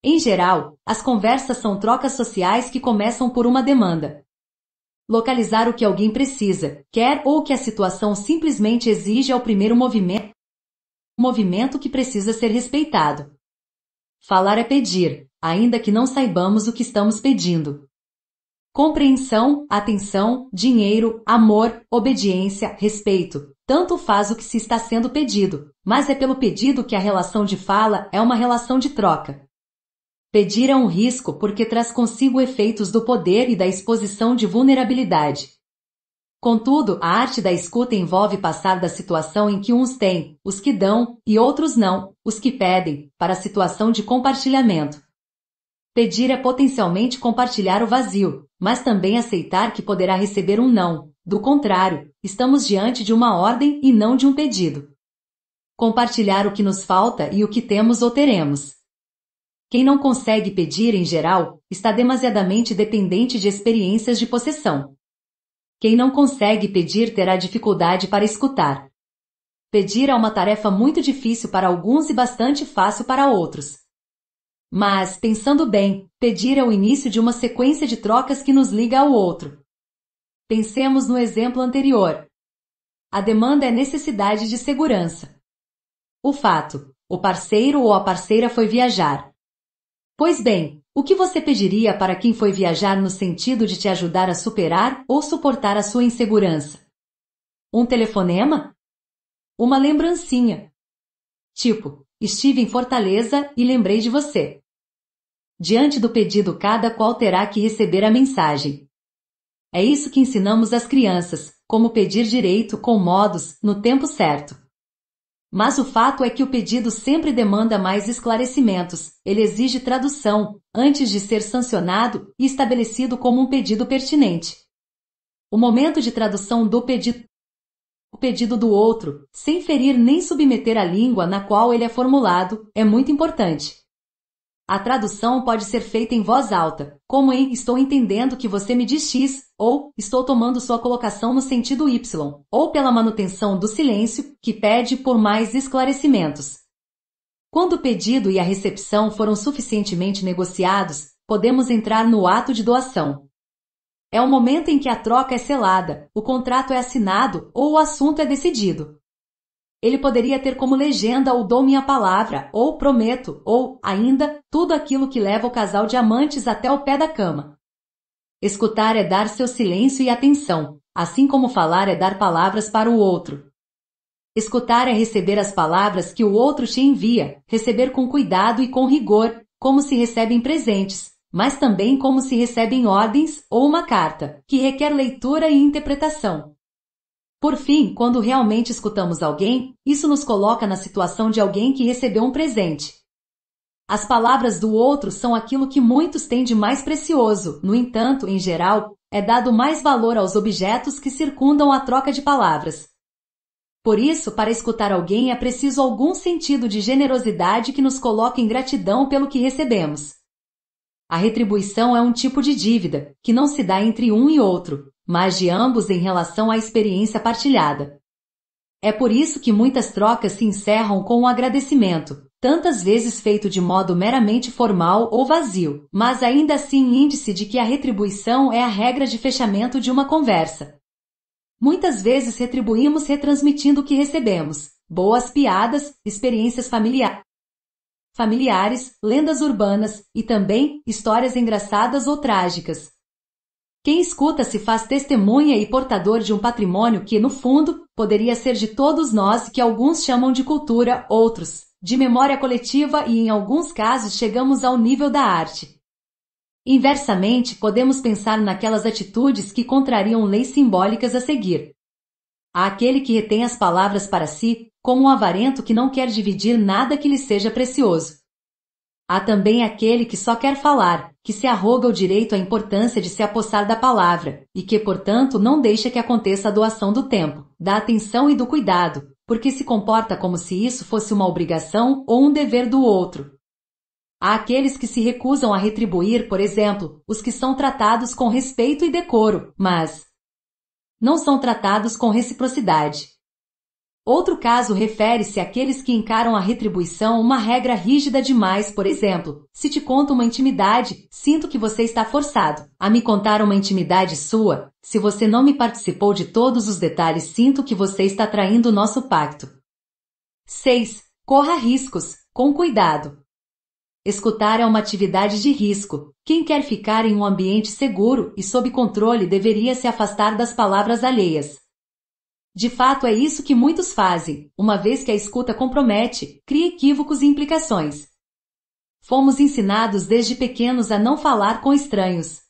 Em geral, as conversas são trocas sociais que começam por uma demanda. Localizar o que alguém precisa, quer ou que a situação simplesmente exige é o primeiro movimento movimento que precisa ser respeitado. Falar é pedir, ainda que não saibamos o que estamos pedindo. Compreensão, atenção, dinheiro, amor, obediência, respeito. Tanto faz o que se está sendo pedido, mas é pelo pedido que a relação de fala é uma relação de troca. Pedir é um risco porque traz consigo efeitos do poder e da exposição de vulnerabilidade. Contudo, a arte da escuta envolve passar da situação em que uns têm, os que dão, e outros não, os que pedem, para a situação de compartilhamento. Pedir é potencialmente compartilhar o vazio, mas também aceitar que poderá receber um não. Do contrário, estamos diante de uma ordem e não de um pedido. Compartilhar o que nos falta e o que temos ou teremos. Quem não consegue pedir em geral está demasiadamente dependente de experiências de possessão. Quem não consegue pedir terá dificuldade para escutar. Pedir é uma tarefa muito difícil para alguns e bastante fácil para outros. Mas, pensando bem, pedir é o início de uma sequência de trocas que nos liga ao outro. Pensemos no exemplo anterior. A demanda é necessidade de segurança. O fato: o parceiro ou a parceira foi viajar. Pois bem, o que você pediria para quem foi viajar no sentido de te ajudar a superar ou suportar a sua insegurança? Um telefonema? Uma lembrancinha. Tipo, estive em Fortaleza e lembrei de você. Diante do pedido, cada qual terá que receber a mensagem. É isso que ensinamos às crianças, como pedir direito com modos, no tempo certo. Mas o fato é que o pedido sempre demanda mais esclarecimentos, ele exige tradução, antes de ser sancionado e estabelecido como um pedido pertinente. O momento de tradução do pedido o pedido do outro, sem ferir nem submeter a língua na qual ele é formulado, é muito importante. A tradução pode ser feita em voz alta, como em estou entendendo que você me diz X, ou estou tomando sua colocação no sentido Y, ou pela manutenção do silêncio, que pede por mais esclarecimentos. Quando o pedido e a recepção foram suficientemente negociados, podemos entrar no ato de doação. É o momento em que a troca é selada, o contrato é assinado ou o assunto é decidido. Ele poderia ter como legenda ou dou minha palavra, ou prometo, ou, ainda, tudo aquilo que leva o casal de amantes até o pé da cama. Escutar é dar seu silêncio e atenção, assim como falar é dar palavras para o outro. Escutar é receber as palavras que o outro te envia, receber com cuidado e com rigor, como se recebem presentes, mas também como se recebem ordens ou uma carta, que requer leitura e interpretação. Por fim, quando realmente escutamos alguém, isso nos coloca na situação de alguém que recebeu um presente. As palavras do outro são aquilo que muitos têm de mais precioso, no entanto, em geral, é dado mais valor aos objetos que circundam a troca de palavras. Por isso, para escutar alguém é preciso algum sentido de generosidade que nos coloque em gratidão pelo que recebemos. A retribuição é um tipo de dívida, que não se dá entre um e outro, mas de ambos em relação à experiência partilhada. É por isso que muitas trocas se encerram com um agradecimento, tantas vezes feito de modo meramente formal ou vazio, mas ainda assim índice de que a retribuição é a regra de fechamento de uma conversa. Muitas vezes retribuímos retransmitindo o que recebemos, boas piadas, experiências familiares, lendas urbanas e também histórias engraçadas ou trágicas, quem escuta se faz testemunha e portador de um patrimônio que, no fundo, poderia ser de todos nós, que alguns chamam de cultura, outros, de memória coletiva e, em alguns casos, chegamos ao nível da arte. Inversamente, podemos pensar naquelas atitudes que contrariam leis simbólicas a seguir. Há aquele que retém as palavras para si, como um avarento que não quer dividir nada que lhe seja precioso. Há também aquele que só quer falar, que se arroga o direito à importância de se apossar da palavra, e que, portanto, não deixa que aconteça a doação do tempo, da atenção e do cuidado, porque se comporta como se isso fosse uma obrigação ou um dever do outro. Há aqueles que se recusam a retribuir, por exemplo, os que são tratados com respeito e decoro, mas não são tratados com reciprocidade. Outro caso refere-se àqueles que encaram a retribuição uma regra rígida demais, por exemplo, se te conto uma intimidade, sinto que você está forçado a me contar uma intimidade sua, se você não me participou de todos os detalhes, sinto que você está traindo nosso pacto. 6. Corra riscos, com cuidado. Escutar é uma atividade de risco. Quem quer ficar em um ambiente seguro e sob controle deveria se afastar das palavras alheias, de fato, é isso que muitos fazem, uma vez que a escuta compromete, cria equívocos e implicações. Fomos ensinados desde pequenos a não falar com estranhos.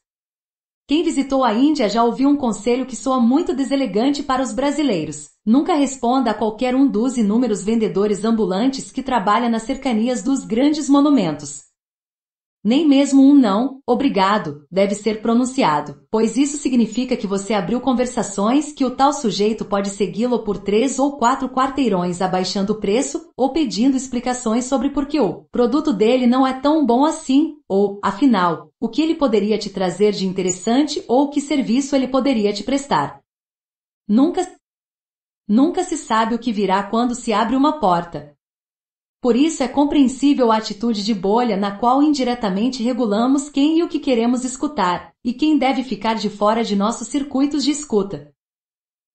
Quem visitou a Índia já ouviu um conselho que soa muito deselegante para os brasileiros. Nunca responda a qualquer um dos inúmeros vendedores ambulantes que trabalha nas cercanias dos grandes monumentos. Nem mesmo um não, obrigado, deve ser pronunciado, pois isso significa que você abriu conversações que o tal sujeito pode segui-lo por três ou quatro quarteirões abaixando o preço ou pedindo explicações sobre por que o produto dele não é tão bom assim, ou, afinal, o que ele poderia te trazer de interessante ou que serviço ele poderia te prestar. Nunca Nunca se sabe o que virá quando se abre uma porta, por isso é compreensível a atitude de bolha na qual indiretamente regulamos quem e o que queremos escutar, e quem deve ficar de fora de nossos circuitos de escuta.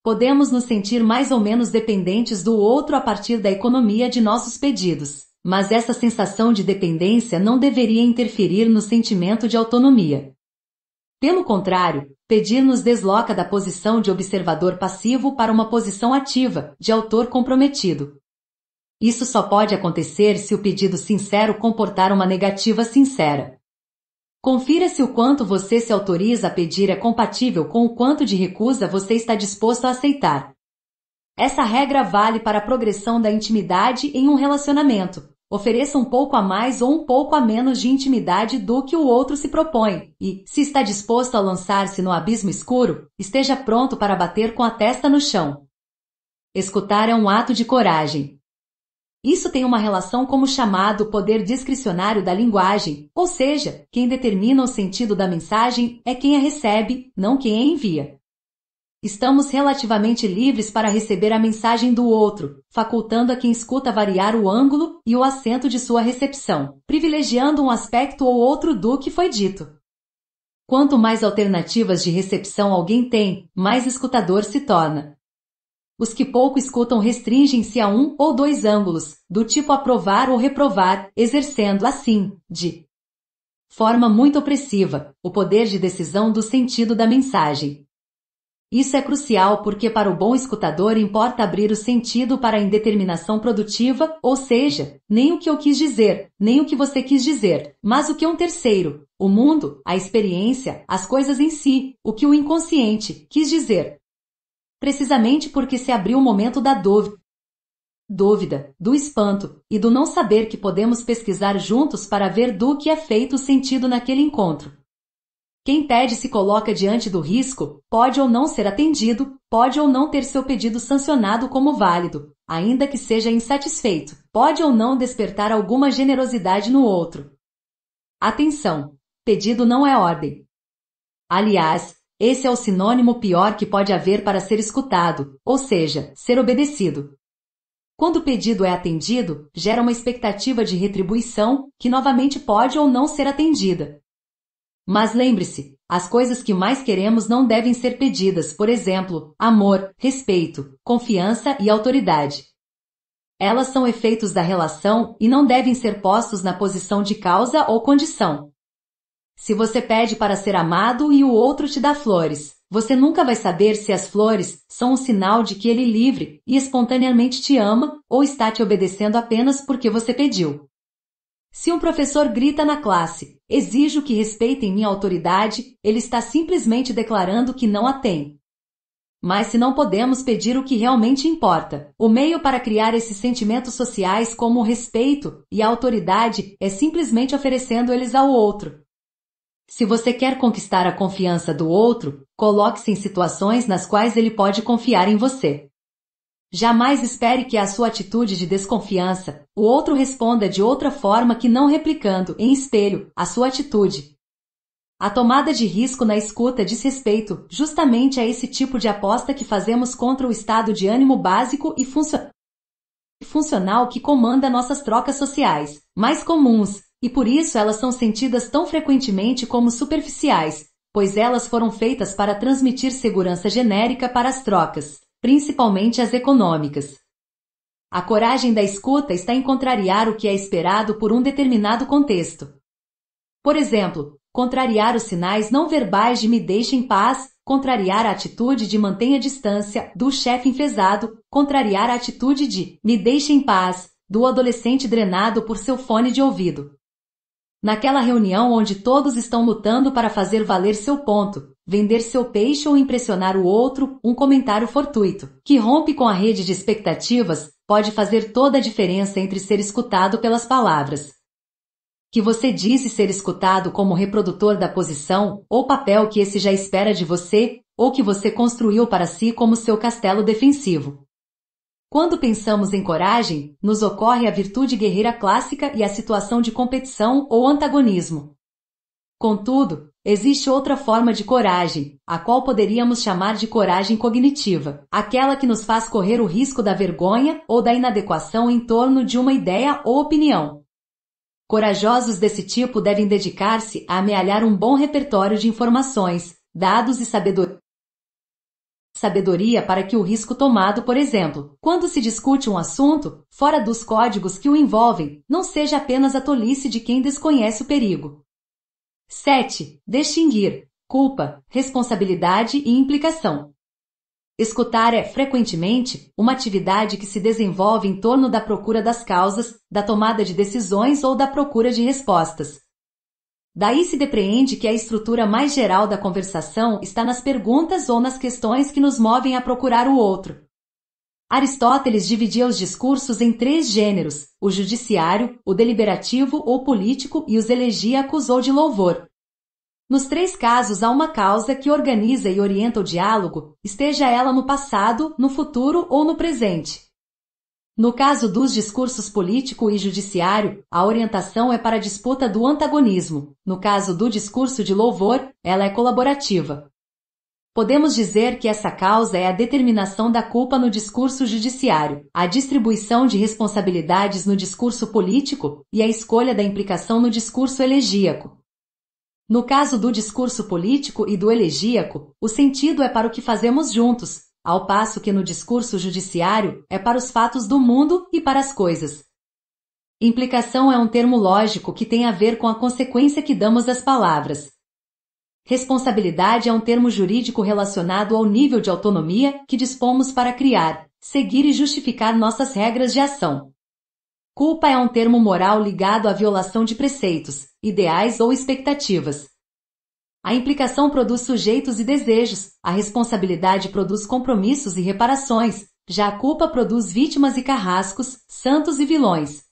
Podemos nos sentir mais ou menos dependentes do outro a partir da economia de nossos pedidos, mas essa sensação de dependência não deveria interferir no sentimento de autonomia. Pelo contrário, pedir nos desloca da posição de observador passivo para uma posição ativa, de autor comprometido, isso só pode acontecer se o pedido sincero comportar uma negativa sincera. Confira se o quanto você se autoriza a pedir é compatível com o quanto de recusa você está disposto a aceitar. Essa regra vale para a progressão da intimidade em um relacionamento. Ofereça um pouco a mais ou um pouco a menos de intimidade do que o outro se propõe, e, se está disposto a lançar-se no abismo escuro, esteja pronto para bater com a testa no chão. Escutar é um ato de coragem. Isso tem uma relação com o chamado poder discricionário da linguagem, ou seja, quem determina o sentido da mensagem é quem a recebe, não quem a envia. Estamos relativamente livres para receber a mensagem do outro, facultando a quem escuta variar o ângulo e o acento de sua recepção, privilegiando um aspecto ou outro do que foi dito. Quanto mais alternativas de recepção alguém tem, mais escutador se torna. Os que pouco escutam restringem-se a um ou dois ângulos, do tipo aprovar ou reprovar, exercendo assim, de forma muito opressiva, o poder de decisão do sentido da mensagem. Isso é crucial porque para o bom escutador importa abrir o sentido para a indeterminação produtiva, ou seja, nem o que eu quis dizer, nem o que você quis dizer, mas o que um terceiro, o mundo, a experiência, as coisas em si, o que o inconsciente, quis dizer, precisamente porque se abriu o momento da dúvida, do espanto e do não saber que podemos pesquisar juntos para ver do que é feito o sentido naquele encontro. Quem pede se coloca diante do risco, pode ou não ser atendido, pode ou não ter seu pedido sancionado como válido, ainda que seja insatisfeito, pode ou não despertar alguma generosidade no outro. Atenção! Pedido não é ordem. Aliás, esse é o sinônimo pior que pode haver para ser escutado, ou seja, ser obedecido. Quando o pedido é atendido, gera uma expectativa de retribuição, que novamente pode ou não ser atendida. Mas lembre-se, as coisas que mais queremos não devem ser pedidas, por exemplo, amor, respeito, confiança e autoridade. Elas são efeitos da relação e não devem ser postos na posição de causa ou condição. Se você pede para ser amado e o outro te dá flores, você nunca vai saber se as flores são um sinal de que ele livre e espontaneamente te ama ou está te obedecendo apenas porque você pediu. Se um professor grita na classe, exijo que respeitem minha autoridade, ele está simplesmente declarando que não a tem. Mas se não podemos pedir o que realmente importa, o meio para criar esses sentimentos sociais como o respeito e a autoridade é simplesmente oferecendo eles ao outro, se você quer conquistar a confiança do outro, coloque-se em situações nas quais ele pode confiar em você. Jamais espere que a sua atitude de desconfiança, o outro responda de outra forma que não replicando, em espelho, a sua atitude. A tomada de risco na escuta diz respeito justamente a esse tipo de aposta que fazemos contra o estado de ânimo básico e funcional que comanda nossas trocas sociais, mais comuns, e por isso elas são sentidas tão frequentemente como superficiais, pois elas foram feitas para transmitir segurança genérica para as trocas, principalmente as econômicas. A coragem da escuta está em contrariar o que é esperado por um determinado contexto. Por exemplo, contrariar os sinais não verbais de me deixe em paz, contrariar a atitude de mantenha distância do chefe enfesado, contrariar a atitude de me deixe em paz do adolescente drenado por seu fone de ouvido. Naquela reunião onde todos estão lutando para fazer valer seu ponto, vender seu peixe ou impressionar o outro, um comentário fortuito, que rompe com a rede de expectativas, pode fazer toda a diferença entre ser escutado pelas palavras que você disse ser escutado como reprodutor da posição ou papel que esse já espera de você, ou que você construiu para si como seu castelo defensivo, quando pensamos em coragem, nos ocorre a virtude guerreira clássica e a situação de competição ou antagonismo. Contudo, existe outra forma de coragem, a qual poderíamos chamar de coragem cognitiva, aquela que nos faz correr o risco da vergonha ou da inadequação em torno de uma ideia ou opinião. Corajosos desse tipo devem dedicar-se a amealhar um bom repertório de informações, dados e sabedoria sabedoria para que o risco tomado, por exemplo, quando se discute um assunto, fora dos códigos que o envolvem, não seja apenas a tolice de quem desconhece o perigo. 7. Distinguir culpa, responsabilidade e implicação. Escutar é, frequentemente, uma atividade que se desenvolve em torno da procura das causas, da tomada de decisões ou da procura de respostas. Daí se depreende que a estrutura mais geral da conversação está nas perguntas ou nas questões que nos movem a procurar o outro. Aristóteles dividia os discursos em três gêneros: o judiciário, o deliberativo ou político e os elegíacos ou de louvor. Nos três casos há uma causa que organiza e orienta o diálogo, esteja ela no passado, no futuro ou no presente. No caso dos discursos político e judiciário, a orientação é para disputa do antagonismo. No caso do discurso de louvor, ela é colaborativa. Podemos dizer que essa causa é a determinação da culpa no discurso judiciário, a distribuição de responsabilidades no discurso político e a escolha da implicação no discurso elegíaco. No caso do discurso político e do elegíaco, o sentido é para o que fazemos juntos, ao passo que no discurso judiciário é para os fatos do mundo e para as coisas. Implicação é um termo lógico que tem a ver com a consequência que damos às palavras. Responsabilidade é um termo jurídico relacionado ao nível de autonomia que dispomos para criar, seguir e justificar nossas regras de ação. Culpa é um termo moral ligado à violação de preceitos, ideais ou expectativas. A implicação produz sujeitos e desejos, a responsabilidade produz compromissos e reparações, já a culpa produz vítimas e carrascos, santos e vilões.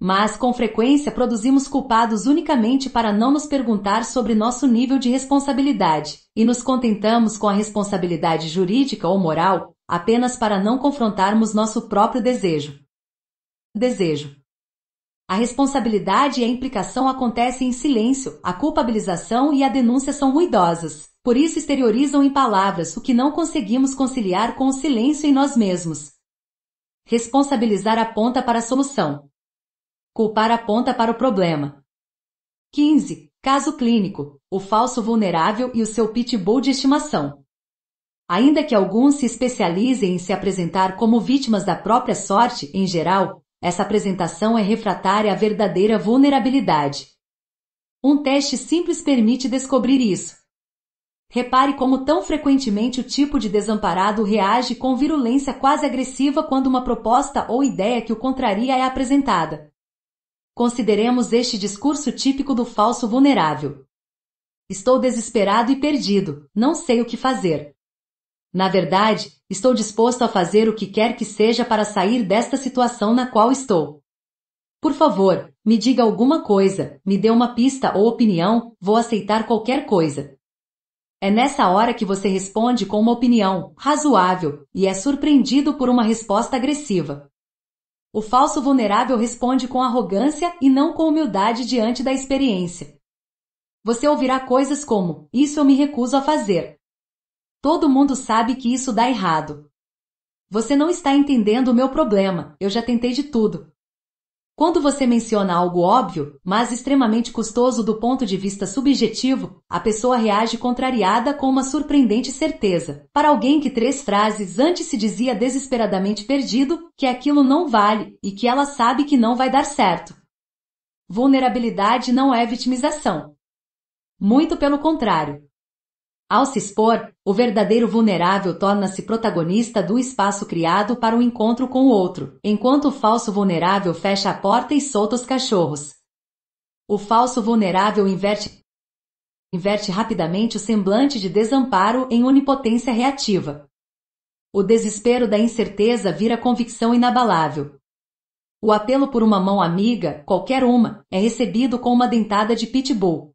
Mas, com frequência, produzimos culpados unicamente para não nos perguntar sobre nosso nível de responsabilidade, e nos contentamos com a responsabilidade jurídica ou moral apenas para não confrontarmos nosso próprio desejo. Desejo. A responsabilidade e a implicação acontecem em silêncio, a culpabilização e a denúncia são ruidosas. Por isso exteriorizam em palavras o que não conseguimos conciliar com o silêncio em nós mesmos. Responsabilizar aponta para a solução. Culpar aponta para o problema. 15. Caso clínico: o falso vulnerável e o seu pitbull de estimação. Ainda que alguns se especializem em se apresentar como vítimas da própria sorte, em geral, essa apresentação é refratária à verdadeira vulnerabilidade. Um teste simples permite descobrir isso. Repare como tão frequentemente o tipo de desamparado reage com virulência quase agressiva quando uma proposta ou ideia que o contraria é apresentada. Consideremos este discurso típico do falso vulnerável. Estou desesperado e perdido, não sei o que fazer. Na verdade, estou disposto a fazer o que quer que seja para sair desta situação na qual estou. Por favor, me diga alguma coisa, me dê uma pista ou opinião, vou aceitar qualquer coisa. É nessa hora que você responde com uma opinião razoável e é surpreendido por uma resposta agressiva. O falso vulnerável responde com arrogância e não com humildade diante da experiência. Você ouvirá coisas como: Isso eu me recuso a fazer. Todo mundo sabe que isso dá errado. Você não está entendendo o meu problema, eu já tentei de tudo. Quando você menciona algo óbvio, mas extremamente custoso do ponto de vista subjetivo, a pessoa reage contrariada com uma surpreendente certeza. Para alguém que três frases antes se dizia desesperadamente perdido, que aquilo não vale e que ela sabe que não vai dar certo. Vulnerabilidade não é vitimização. Muito pelo contrário. Ao se expor, o verdadeiro vulnerável torna-se protagonista do espaço criado para o encontro com o outro, enquanto o falso vulnerável fecha a porta e solta os cachorros. O falso vulnerável inverte inverte rapidamente o semblante de desamparo em onipotência reativa. O desespero da incerteza vira convicção inabalável. O apelo por uma mão amiga, qualquer uma, é recebido com uma dentada de pitbull.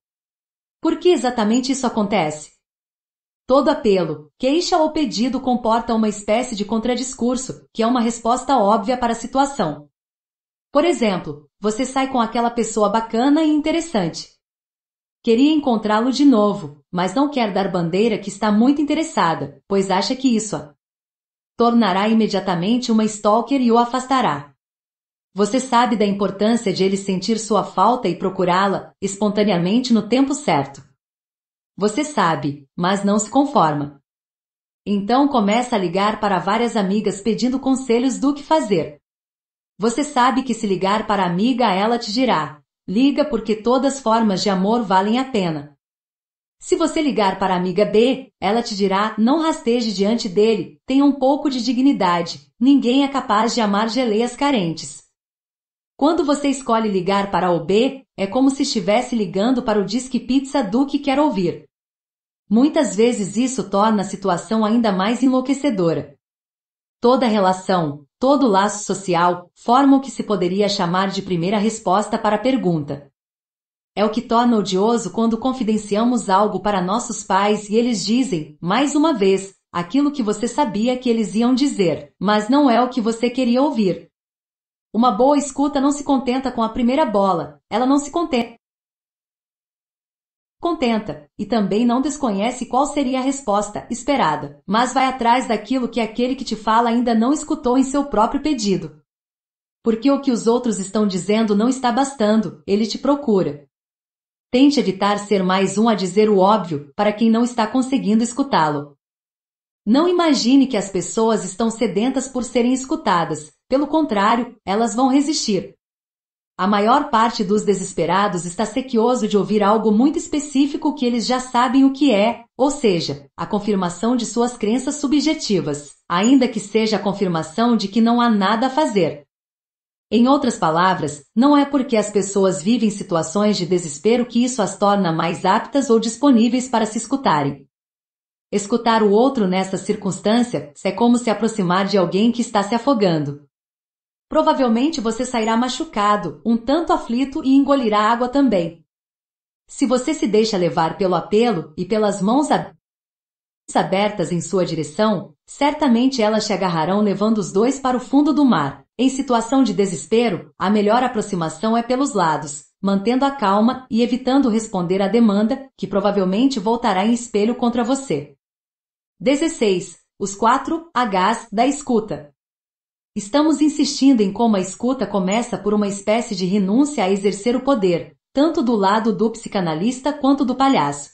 Por que exatamente isso acontece? Todo apelo, queixa ou pedido comporta uma espécie de contradiscurso, que é uma resposta óbvia para a situação. Por exemplo, você sai com aquela pessoa bacana e interessante. Queria encontrá-lo de novo, mas não quer dar bandeira que está muito interessada, pois acha que isso a tornará imediatamente uma stalker e o afastará. Você sabe da importância de ele sentir sua falta e procurá-la espontaneamente no tempo certo. Você sabe, mas não se conforma. Então começa a ligar para várias amigas pedindo conselhos do que fazer. Você sabe que se ligar para amiga ela te dirá: liga porque todas formas de amor valem a pena. Se você ligar para a amiga B, ela te dirá: não rasteje diante dele, tenha um pouco de dignidade, ninguém é capaz de amar geleias carentes. Quando você escolhe ligar para o B, é como se estivesse ligando para o disque pizza do que quer ouvir. Muitas vezes isso torna a situação ainda mais enlouquecedora. Toda relação, todo laço social, forma o que se poderia chamar de primeira resposta para a pergunta. É o que torna odioso quando confidenciamos algo para nossos pais e eles dizem, mais uma vez, aquilo que você sabia que eles iam dizer, mas não é o que você queria ouvir. Uma boa escuta não se contenta com a primeira bola, ela não se contenta contenta, e também não desconhece qual seria a resposta esperada, mas vai atrás daquilo que aquele que te fala ainda não escutou em seu próprio pedido. Porque o que os outros estão dizendo não está bastando, ele te procura. Tente evitar ser mais um a dizer o óbvio para quem não está conseguindo escutá-lo. Não imagine que as pessoas estão sedentas por serem escutadas, pelo contrário, elas vão resistir, a maior parte dos desesperados está sequioso de ouvir algo muito específico que eles já sabem o que é, ou seja, a confirmação de suas crenças subjetivas, ainda que seja a confirmação de que não há nada a fazer. Em outras palavras, não é porque as pessoas vivem situações de desespero que isso as torna mais aptas ou disponíveis para se escutarem. Escutar o outro nessa circunstância é como se aproximar de alguém que está se afogando. Provavelmente você sairá machucado, um tanto aflito e engolirá água também. Se você se deixa levar pelo apelo e pelas mãos abertas em sua direção, certamente elas te agarrarão levando os dois para o fundo do mar. Em situação de desespero, a melhor aproximação é pelos lados, mantendo a calma e evitando responder à demanda, que provavelmente voltará em espelho contra você. 16. Os 4 Hs da escuta. Estamos insistindo em como a escuta começa por uma espécie de renúncia a exercer o poder, tanto do lado do psicanalista quanto do palhaço.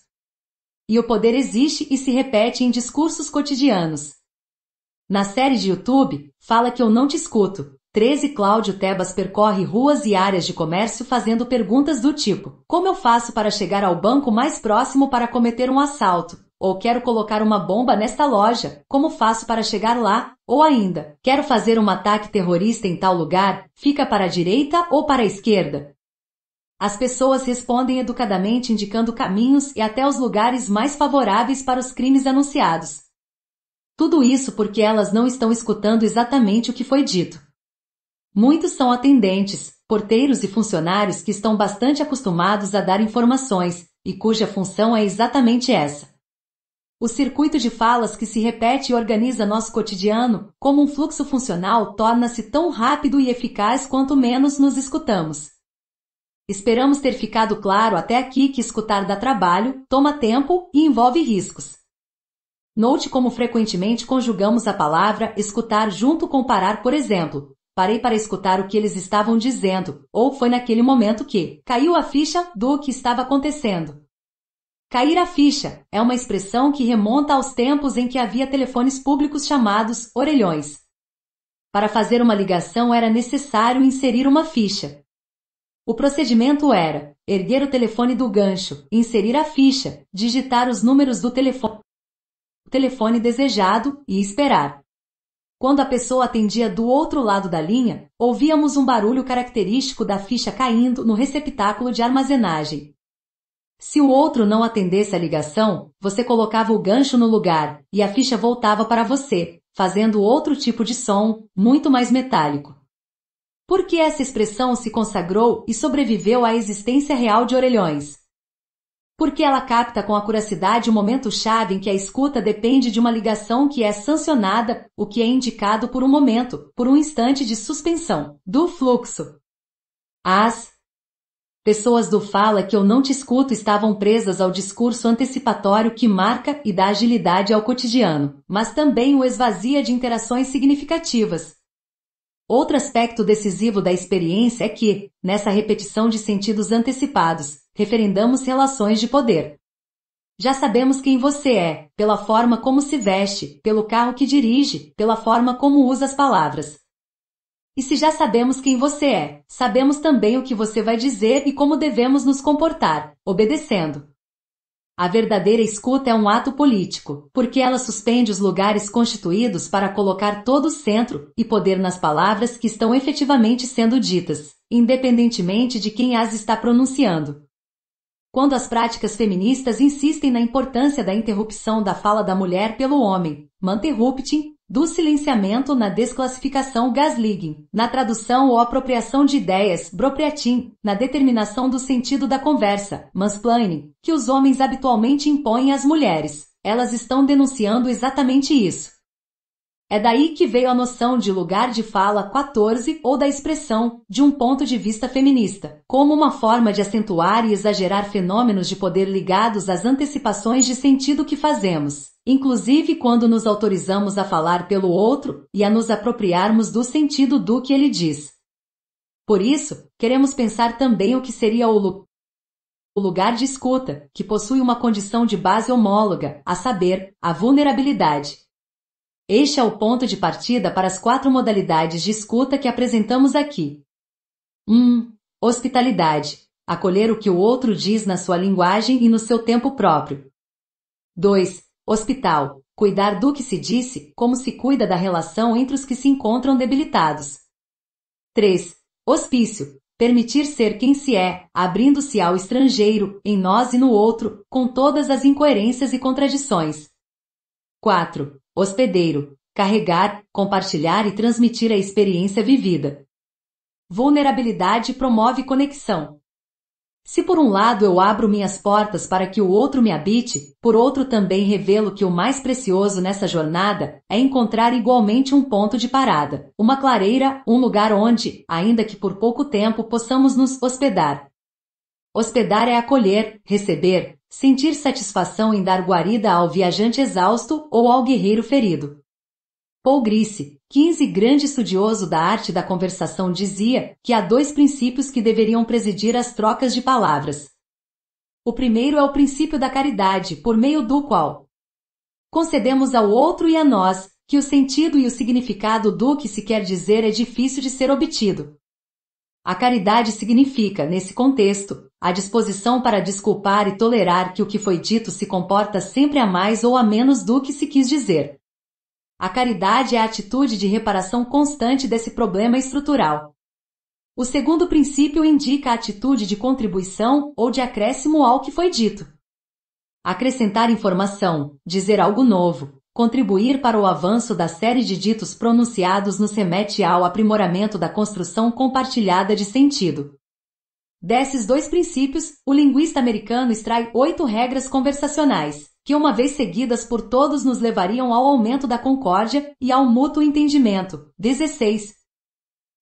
E o poder existe e se repete em discursos cotidianos. Na série de YouTube, Fala que eu não te escuto. 13 Cláudio Tebas percorre ruas e áreas de comércio fazendo perguntas do tipo: Como eu faço para chegar ao banco mais próximo para cometer um assalto? Ou quero colocar uma bomba nesta loja, como faço para chegar lá? Ou ainda, quero fazer um ataque terrorista em tal lugar, fica para a direita ou para a esquerda? As pessoas respondem educadamente indicando caminhos e até os lugares mais favoráveis para os crimes anunciados. Tudo isso porque elas não estão escutando exatamente o que foi dito. Muitos são atendentes, porteiros e funcionários que estão bastante acostumados a dar informações e cuja função é exatamente essa. O circuito de falas que se repete e organiza nosso cotidiano, como um fluxo funcional, torna-se tão rápido e eficaz quanto menos nos escutamos. Esperamos ter ficado claro até aqui que escutar dá trabalho, toma tempo e envolve riscos. Note como frequentemente conjugamos a palavra escutar junto com parar, por exemplo. Parei para escutar o que eles estavam dizendo, ou foi naquele momento que caiu a ficha do que estava acontecendo. Cair a ficha é uma expressão que remonta aos tempos em que havia telefones públicos chamados orelhões. Para fazer uma ligação era necessário inserir uma ficha. O procedimento era erguer o telefone do gancho, inserir a ficha, digitar os números do telefone, telefone desejado e esperar. Quando a pessoa atendia do outro lado da linha, ouvíamos um barulho característico da ficha caindo no receptáculo de armazenagem. Se o outro não atendesse a ligação, você colocava o gancho no lugar e a ficha voltava para você, fazendo outro tipo de som, muito mais metálico. Por que essa expressão se consagrou e sobreviveu à existência real de orelhões? Porque ela capta com acuracidade o momento-chave em que a escuta depende de uma ligação que é sancionada, o que é indicado por um momento, por um instante de suspensão, do fluxo. As Pessoas do Fala que eu não te escuto estavam presas ao discurso antecipatório que marca e dá agilidade ao cotidiano, mas também o esvazia de interações significativas. Outro aspecto decisivo da experiência é que, nessa repetição de sentidos antecipados, referendamos relações de poder. Já sabemos quem você é, pela forma como se veste, pelo carro que dirige, pela forma como usa as palavras, e se já sabemos quem você é, sabemos também o que você vai dizer e como devemos nos comportar, obedecendo. A verdadeira escuta é um ato político, porque ela suspende os lugares constituídos para colocar todo o centro e poder nas palavras que estão efetivamente sendo ditas, independentemente de quem as está pronunciando. Quando as práticas feministas insistem na importância da interrupção da fala da mulher pelo homem, manterrupting, do silenciamento na desclassificação gasligging, na tradução ou apropriação de ideias, propriatim, na determinação do sentido da conversa, mansplaining, que os homens habitualmente impõem às mulheres. Elas estão denunciando exatamente isso. É daí que veio a noção de lugar de fala 14 ou da expressão, de um ponto de vista feminista, como uma forma de acentuar e exagerar fenômenos de poder ligados às antecipações de sentido que fazemos, inclusive quando nos autorizamos a falar pelo outro e a nos apropriarmos do sentido do que ele diz. Por isso, queremos pensar também o que seria o lu o lugar de escuta, que possui uma condição de base homóloga, a saber, a vulnerabilidade. Este é o ponto de partida para as quatro modalidades de escuta que apresentamos aqui. 1. Um, hospitalidade acolher o que o outro diz na sua linguagem e no seu tempo próprio. 2. Hospital cuidar do que se disse, como se cuida da relação entre os que se encontram debilitados. 3. Hospício permitir ser quem se é, abrindo-se ao estrangeiro, em nós e no outro, com todas as incoerências e contradições. 4 hospedeiro, carregar, compartilhar e transmitir a experiência vivida. Vulnerabilidade promove conexão. Se por um lado eu abro minhas portas para que o outro me habite, por outro também revelo que o mais precioso nessa jornada é encontrar igualmente um ponto de parada, uma clareira, um lugar onde, ainda que por pouco tempo, possamos nos hospedar. Hospedar é acolher, receber, sentir satisfação em dar guarida ao viajante exausto ou ao guerreiro ferido. Paul Grice, 15 grande estudioso da arte da conversação dizia que há dois princípios que deveriam presidir as trocas de palavras. O primeiro é o princípio da caridade, por meio do qual concedemos ao outro e a nós que o sentido e o significado do que se quer dizer é difícil de ser obtido. A caridade significa, nesse contexto, a disposição para desculpar e tolerar que o que foi dito se comporta sempre a mais ou a menos do que se quis dizer. A caridade é a atitude de reparação constante desse problema estrutural. O segundo princípio indica a atitude de contribuição ou de acréscimo ao que foi dito. Acrescentar informação, dizer algo novo, contribuir para o avanço da série de ditos pronunciados no remete ao aprimoramento da construção compartilhada de sentido. Desses dois princípios, o linguista americano extrai oito regras conversacionais, que uma vez seguidas por todos nos levariam ao aumento da concórdia e ao mútuo entendimento. 16.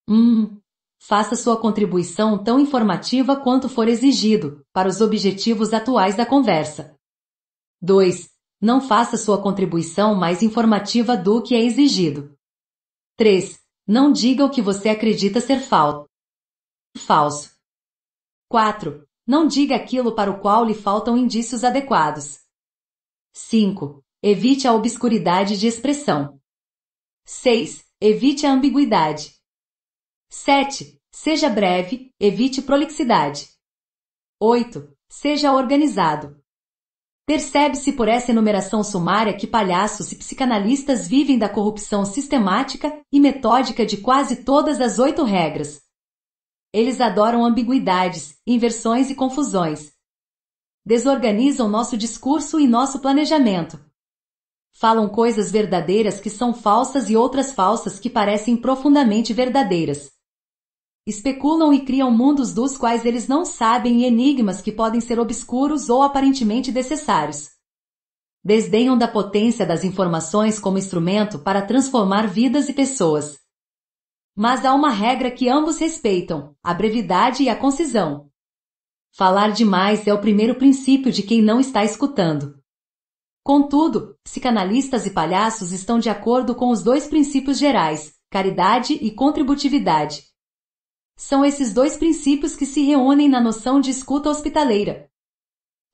1. Hum, faça sua contribuição tão informativa quanto for exigido, para os objetivos atuais da conversa. 2 não faça sua contribuição mais informativa do que é exigido. 3. Não diga o que você acredita ser falso. Falso. 4. Não diga aquilo para o qual lhe faltam indícios adequados. 5. Evite a obscuridade de expressão. 6. Evite a ambiguidade. 7. Seja breve, evite prolixidade. 8. Seja organizado. Percebe-se por essa enumeração sumária que palhaços e psicanalistas vivem da corrupção sistemática e metódica de quase todas as oito regras. Eles adoram ambiguidades, inversões e confusões. Desorganizam nosso discurso e nosso planejamento. Falam coisas verdadeiras que são falsas e outras falsas que parecem profundamente verdadeiras especulam e criam mundos dos quais eles não sabem e enigmas que podem ser obscuros ou aparentemente necessários. Desdenham da potência das informações como instrumento para transformar vidas e pessoas. Mas há uma regra que ambos respeitam: a brevidade e a concisão. Falar demais é o primeiro princípio de quem não está escutando. Contudo, psicanalistas e palhaços estão de acordo com os dois princípios gerais, caridade e contributividade. São esses dois princípios que se reúnem na noção de escuta hospitaleira.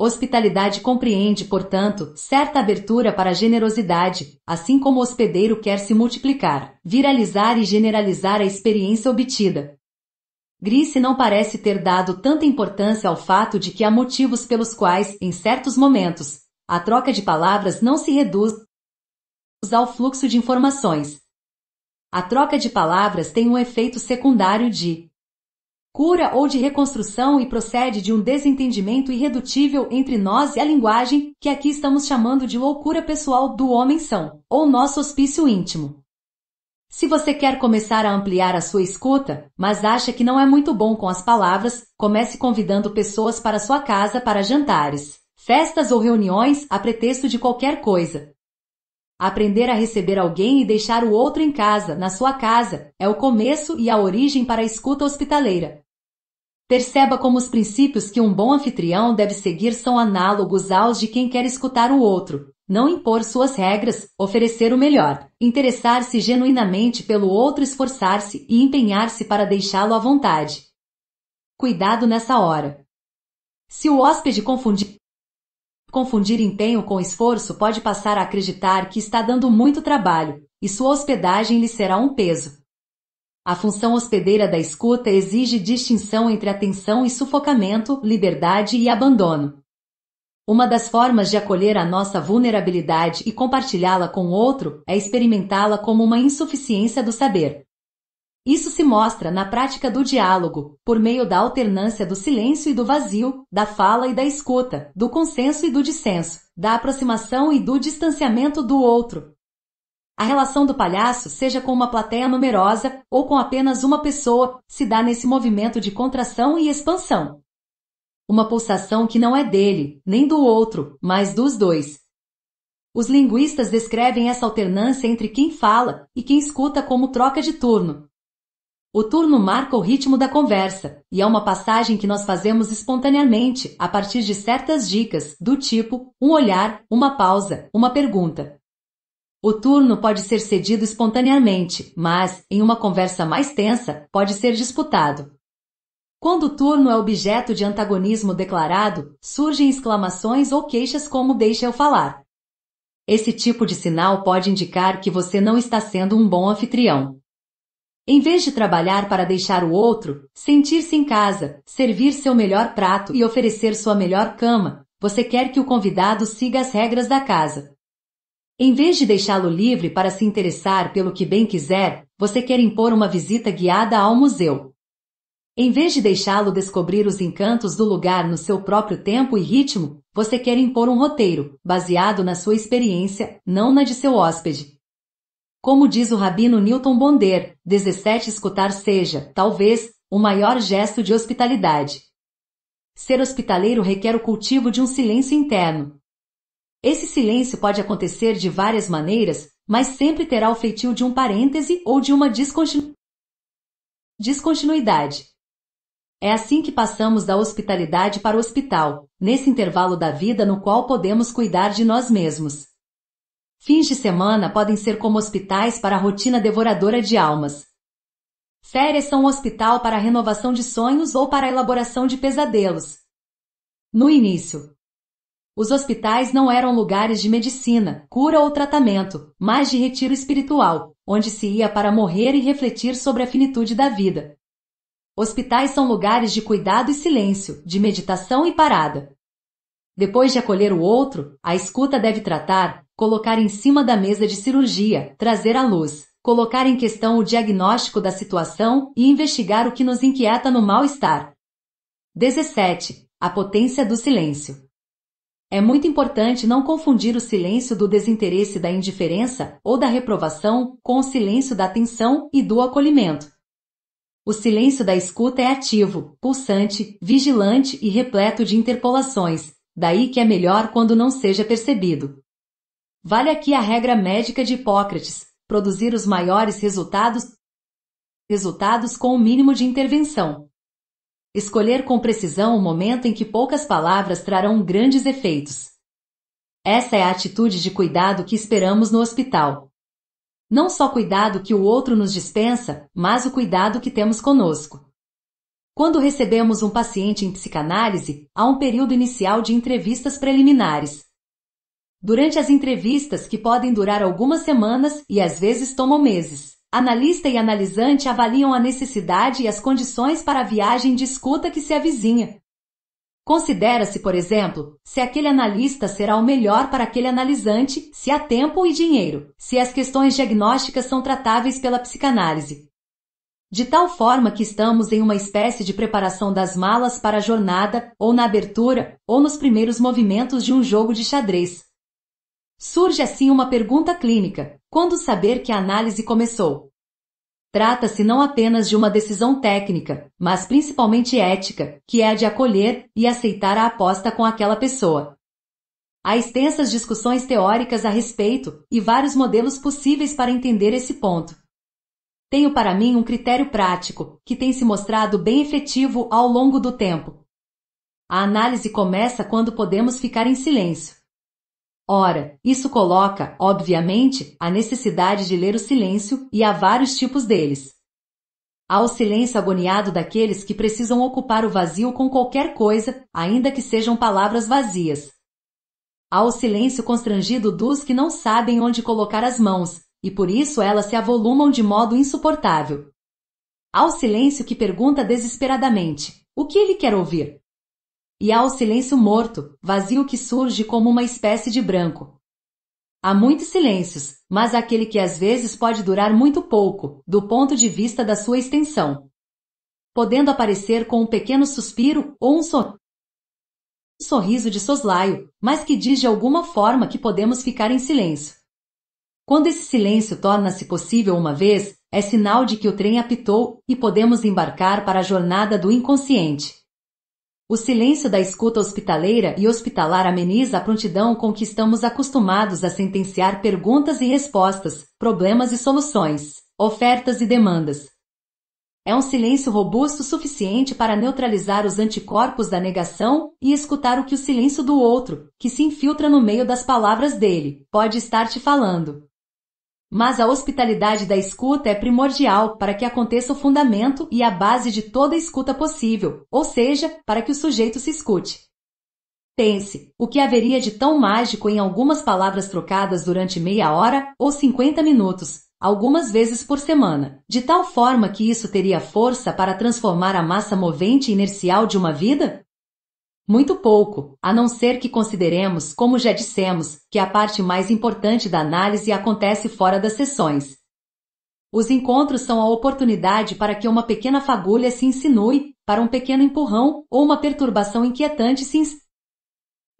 Hospitalidade compreende, portanto, certa abertura para a generosidade, assim como o hospedeiro quer se multiplicar, viralizar e generalizar a experiência obtida. Grice não parece ter dado tanta importância ao fato de que há motivos pelos quais, em certos momentos, a troca de palavras não se reduz ao fluxo de informações. A troca de palavras tem um efeito secundário de cura ou de reconstrução e procede de um desentendimento irredutível entre nós e a linguagem, que aqui estamos chamando de loucura pessoal do homem são, ou nosso hospício íntimo. Se você quer começar a ampliar a sua escuta, mas acha que não é muito bom com as palavras, comece convidando pessoas para sua casa para jantares, festas ou reuniões a pretexto de qualquer coisa. Aprender a receber alguém e deixar o outro em casa, na sua casa, é o começo e a origem para a escuta hospitaleira. Perceba como os princípios que um bom anfitrião deve seguir são análogos aos de quem quer escutar o outro. Não impor suas regras, oferecer o melhor, interessar-se genuinamente pelo outro, esforçar-se e empenhar-se para deixá-lo à vontade. Cuidado nessa hora. Se o hóspede confundir Confundir empenho com esforço pode passar a acreditar que está dando muito trabalho, e sua hospedagem lhe será um peso. A função hospedeira da escuta exige distinção entre atenção e sufocamento, liberdade e abandono. Uma das formas de acolher a nossa vulnerabilidade e compartilhá-la com o outro é experimentá-la como uma insuficiência do saber. Isso se mostra na prática do diálogo, por meio da alternância do silêncio e do vazio, da fala e da escuta, do consenso e do dissenso, da aproximação e do distanciamento do outro, a relação do palhaço, seja com uma plateia numerosa ou com apenas uma pessoa, se dá nesse movimento de contração e expansão. Uma pulsação que não é dele, nem do outro, mas dos dois. Os linguistas descrevem essa alternância entre quem fala e quem escuta como troca de turno. O turno marca o ritmo da conversa, e é uma passagem que nós fazemos espontaneamente a partir de certas dicas, do tipo um olhar, uma pausa, uma pergunta. O turno pode ser cedido espontaneamente, mas, em uma conversa mais tensa, pode ser disputado. Quando o turno é objeto de antagonismo declarado, surgem exclamações ou queixas como deixa eu falar. Esse tipo de sinal pode indicar que você não está sendo um bom anfitrião. Em vez de trabalhar para deixar o outro sentir-se em casa, servir seu melhor prato e oferecer sua melhor cama, você quer que o convidado siga as regras da casa. Em vez de deixá-lo livre para se interessar pelo que bem quiser, você quer impor uma visita guiada ao museu. Em vez de deixá-lo descobrir os encantos do lugar no seu próprio tempo e ritmo, você quer impor um roteiro, baseado na sua experiência, não na de seu hóspede. Como diz o rabino Newton Bonder, 17 escutar seja, talvez, o maior gesto de hospitalidade. Ser hospitaleiro requer o cultivo de um silêncio interno, esse silêncio pode acontecer de várias maneiras, mas sempre terá o feitio de um parêntese ou de uma descontinu... descontinuidade. É assim que passamos da hospitalidade para o hospital, nesse intervalo da vida no qual podemos cuidar de nós mesmos. Fins de semana podem ser como hospitais para a rotina devoradora de almas. Férias são um hospital para a renovação de sonhos ou para a elaboração de pesadelos. No início, os hospitais não eram lugares de medicina, cura ou tratamento, mas de retiro espiritual, onde se ia para morrer e refletir sobre a finitude da vida. Hospitais são lugares de cuidado e silêncio, de meditação e parada. Depois de acolher o outro, a escuta deve tratar, colocar em cima da mesa de cirurgia, trazer à luz, colocar em questão o diagnóstico da situação e investigar o que nos inquieta no mal-estar. 17. A potência do silêncio. É muito importante não confundir o silêncio do desinteresse da indiferença ou da reprovação com o silêncio da atenção e do acolhimento. O silêncio da escuta é ativo, pulsante, vigilante e repleto de interpolações, daí que é melhor quando não seja percebido. Vale aqui a regra médica de Hipócrates: produzir os maiores resultados resultados com o mínimo de intervenção. Escolher com precisão o momento em que poucas palavras trarão grandes efeitos. Essa é a atitude de cuidado que esperamos no hospital. Não só cuidado que o outro nos dispensa, mas o cuidado que temos conosco. Quando recebemos um paciente em psicanálise, há um período inicial de entrevistas preliminares. Durante as entrevistas, que podem durar algumas semanas e às vezes tomam meses, Analista e analisante avaliam a necessidade e as condições para a viagem de escuta que se avizinha. Considera-se, por exemplo, se aquele analista será o melhor para aquele analisante, se há tempo e dinheiro, se as questões diagnósticas são tratáveis pela psicanálise. De tal forma que estamos em uma espécie de preparação das malas para a jornada, ou na abertura, ou nos primeiros movimentos de um jogo de xadrez. Surge assim uma pergunta clínica: quando saber que a análise começou? Trata-se não apenas de uma decisão técnica, mas principalmente ética, que é a de acolher e aceitar a aposta com aquela pessoa. Há extensas discussões teóricas a respeito e vários modelos possíveis para entender esse ponto. Tenho para mim um critério prático, que tem se mostrado bem efetivo ao longo do tempo. A análise começa quando podemos ficar em silêncio. Ora, isso coloca, obviamente, a necessidade de ler o silêncio, e há vários tipos deles. Há o silêncio agoniado daqueles que precisam ocupar o vazio com qualquer coisa, ainda que sejam palavras vazias. Há o silêncio constrangido dos que não sabem onde colocar as mãos, e por isso elas se avolumam de modo insuportável. Há o silêncio que pergunta desesperadamente: o que ele quer ouvir? E há o silêncio morto, vazio que surge como uma espécie de branco. Há muitos silêncios, mas aquele que às vezes pode durar muito pouco, do ponto de vista da sua extensão. Podendo aparecer com um pequeno suspiro ou um sorriso um sorriso de soslaio, mas que diz de alguma forma que podemos ficar em silêncio. Quando esse silêncio torna-se possível uma vez, é sinal de que o trem apitou e podemos embarcar para a jornada do inconsciente. O silêncio da escuta hospitaleira e hospitalar ameniza a prontidão com que estamos acostumados a sentenciar perguntas e respostas, problemas e soluções, ofertas e demandas. É um silêncio robusto suficiente para neutralizar os anticorpos da negação e escutar o que o silêncio do outro, que se infiltra no meio das palavras dele, pode estar te falando. Mas a hospitalidade da escuta é primordial para que aconteça o fundamento e a base de toda escuta possível, ou seja, para que o sujeito se escute. Pense, o que haveria de tão mágico em algumas palavras trocadas durante meia hora ou 50 minutos, algumas vezes por semana, de tal forma que isso teria força para transformar a massa movente e inercial de uma vida? Muito pouco, a não ser que consideremos, como já dissemos, que a parte mais importante da análise acontece fora das sessões. Os encontros são a oportunidade para que uma pequena fagulha se insinue, para um pequeno empurrão ou uma perturbação inquietante se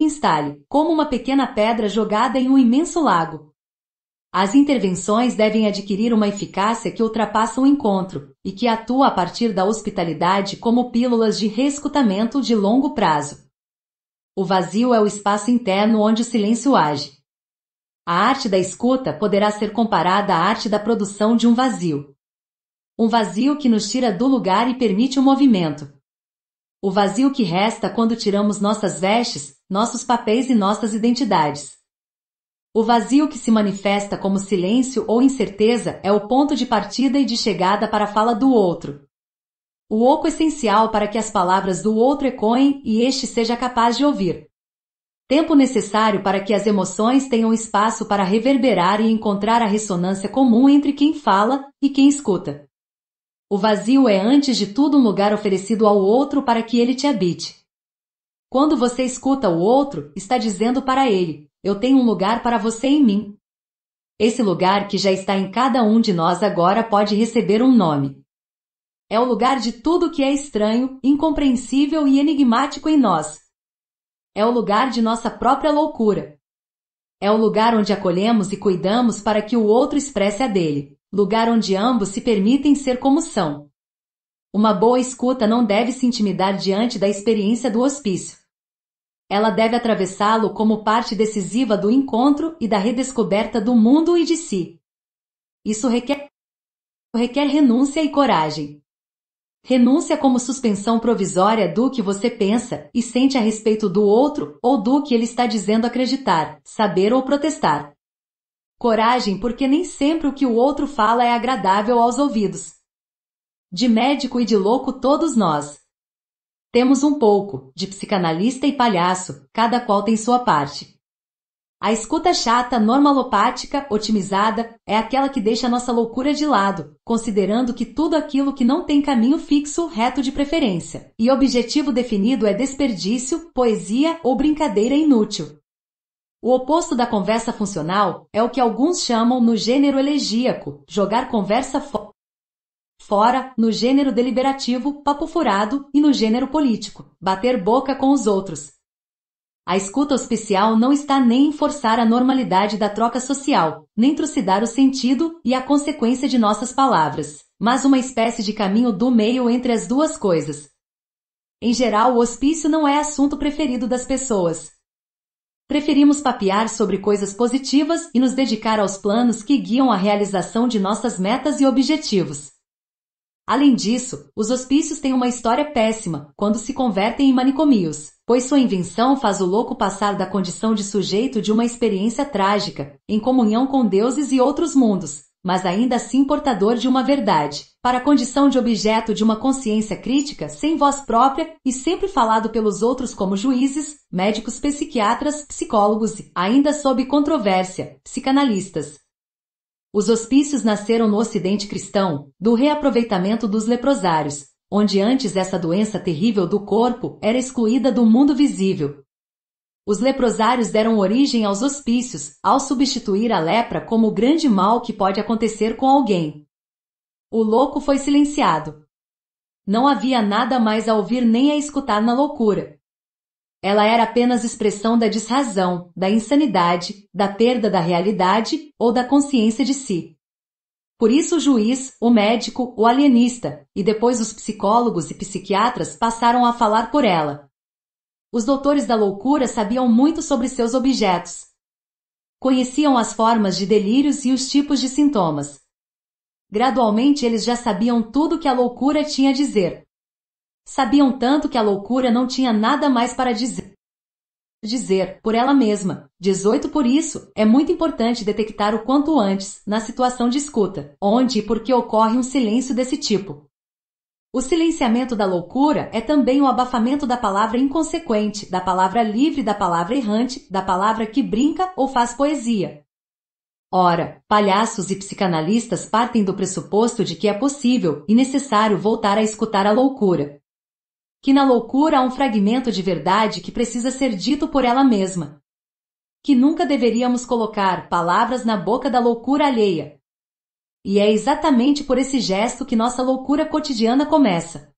instale, como uma pequena pedra jogada em um imenso lago, as intervenções devem adquirir uma eficácia que ultrapassa o encontro e que atua a partir da hospitalidade como pílulas de reescutamento de longo prazo. O vazio é o espaço interno onde o silêncio age. A arte da escuta poderá ser comparada à arte da produção de um vazio. Um vazio que nos tira do lugar e permite o um movimento. O vazio que resta quando tiramos nossas vestes, nossos papéis e nossas identidades. O vazio que se manifesta como silêncio ou incerteza é o ponto de partida e de chegada para a fala do outro. O oco essencial para que as palavras do outro ecoem e este seja capaz de ouvir. Tempo necessário para que as emoções tenham espaço para reverberar e encontrar a ressonância comum entre quem fala e quem escuta. O vazio é antes de tudo um lugar oferecido ao outro para que ele te habite. Quando você escuta o outro, está dizendo para ele: eu tenho um lugar para você em mim. Esse lugar que já está em cada um de nós agora pode receber um nome. É o lugar de tudo que é estranho, incompreensível e enigmático em nós. É o lugar de nossa própria loucura. É o lugar onde acolhemos e cuidamos para que o outro expresse a dele. Lugar onde ambos se permitem ser como são. Uma boa escuta não deve se intimidar diante da experiência do hospício ela deve atravessá-lo como parte decisiva do encontro e da redescoberta do mundo e de si. Isso requer, requer renúncia e coragem. Renúncia como suspensão provisória do que você pensa e sente a respeito do outro ou do que ele está dizendo acreditar, saber ou protestar. Coragem porque nem sempre o que o outro fala é agradável aos ouvidos. De médico e de louco todos nós. Temos um pouco de psicanalista e palhaço, cada qual tem sua parte. A escuta chata, normalopática, otimizada, é aquela que deixa nossa loucura de lado, considerando que tudo aquilo que não tem caminho fixo, reto de preferência, e objetivo definido é desperdício, poesia ou brincadeira inútil. O oposto da conversa funcional é o que alguns chamam no gênero elegíaco, jogar conversa fora Fora, no gênero deliberativo, papo furado, e no gênero político, bater boca com os outros. A escuta hospicial não está nem em forçar a normalidade da troca social, nem trucidar o sentido e a consequência de nossas palavras, mas uma espécie de caminho do meio entre as duas coisas. Em geral, o hospício não é assunto preferido das pessoas. Preferimos papear sobre coisas positivas e nos dedicar aos planos que guiam a realização de nossas metas e objetivos. Além disso, os hospícios têm uma história péssima quando se convertem em manicomios, pois sua invenção faz o louco passar da condição de sujeito de uma experiência trágica, em comunhão com deuses e outros mundos, mas ainda assim portador de uma verdade, para a condição de objeto de uma consciência crítica sem voz própria e sempre falado pelos outros como juízes, médicos psiquiatras, psicólogos e, ainda sob controvérsia, psicanalistas. Os hospícios nasceram no Ocidente cristão, do reaproveitamento dos leprosários, onde antes essa doença terrível do corpo era excluída do mundo visível. Os leprosários deram origem aos hospícios, ao substituir a lepra como o grande mal que pode acontecer com alguém. O louco foi silenciado. Não havia nada mais a ouvir nem a escutar na loucura. Ela era apenas expressão da desrazão, da insanidade, da perda da realidade ou da consciência de si. Por isso, o juiz, o médico, o alienista e depois os psicólogos e psiquiatras passaram a falar por ela. Os doutores da loucura sabiam muito sobre seus objetos. Conheciam as formas de delírios e os tipos de sintomas. Gradualmente, eles já sabiam tudo que a loucura tinha a dizer. Sabiam tanto que a loucura não tinha nada mais para dizer. Dizer, por ela mesma. 18 Por isso, é muito importante detectar o quanto antes, na situação de escuta, onde e por que ocorre um silêncio desse tipo. O silenciamento da loucura é também o abafamento da palavra inconsequente, da palavra livre, da palavra errante, da palavra que brinca ou faz poesia. Ora, palhaços e psicanalistas partem do pressuposto de que é possível e necessário voltar a escutar a loucura. Que na loucura há um fragmento de verdade que precisa ser dito por ela mesma. Que nunca deveríamos colocar palavras na boca da loucura alheia. E é exatamente por esse gesto que nossa loucura cotidiana começa.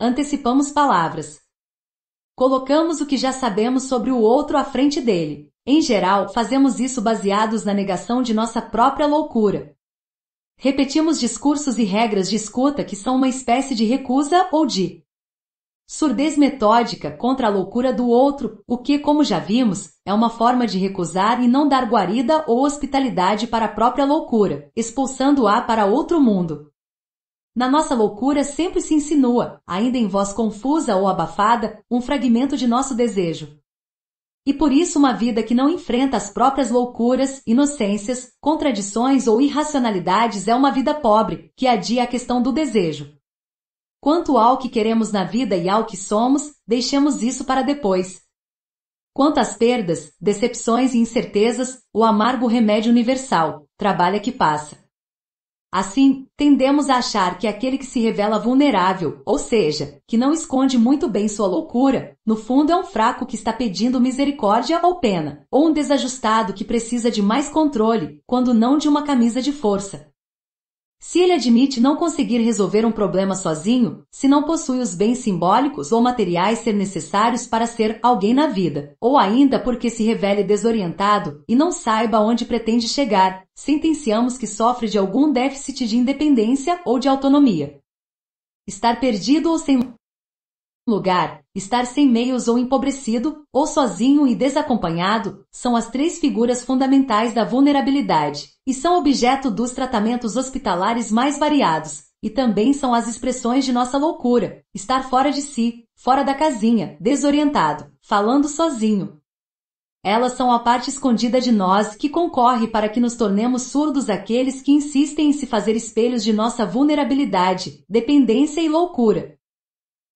Antecipamos palavras. Colocamos o que já sabemos sobre o outro à frente dele. Em geral, fazemos isso baseados na negação de nossa própria loucura. Repetimos discursos e regras de escuta que são uma espécie de recusa ou de Surdez metódica contra a loucura do outro, o que, como já vimos, é uma forma de recusar e não dar guarida ou hospitalidade para a própria loucura, expulsando-a para outro mundo. Na nossa loucura sempre se insinua, ainda em voz confusa ou abafada, um fragmento de nosso desejo. E por isso uma vida que não enfrenta as próprias loucuras, inocências, contradições ou irracionalidades é uma vida pobre, que adia a questão do desejo, Quanto ao que queremos na vida e ao que somos, deixemos isso para depois. Quanto às perdas, decepções e incertezas, o amargo remédio universal, trabalha é que passa. Assim, tendemos a achar que aquele que se revela vulnerável, ou seja, que não esconde muito bem sua loucura, no fundo é um fraco que está pedindo misericórdia ou pena, ou um desajustado que precisa de mais controle, quando não de uma camisa de força. Se ele admite não conseguir resolver um problema sozinho, se não possui os bens simbólicos ou materiais ser necessários para ser alguém na vida, ou ainda porque se revele desorientado e não saiba onde pretende chegar, sentenciamos que sofre de algum déficit de independência ou de autonomia. Estar perdido ou sem Lugar, estar sem meios ou empobrecido, ou sozinho e desacompanhado, são as três figuras fundamentais da vulnerabilidade, e são objeto dos tratamentos hospitalares mais variados, e também são as expressões de nossa loucura, estar fora de si, fora da casinha, desorientado, falando sozinho. Elas são a parte escondida de nós que concorre para que nos tornemos surdos àqueles que insistem em se fazer espelhos de nossa vulnerabilidade, dependência e loucura.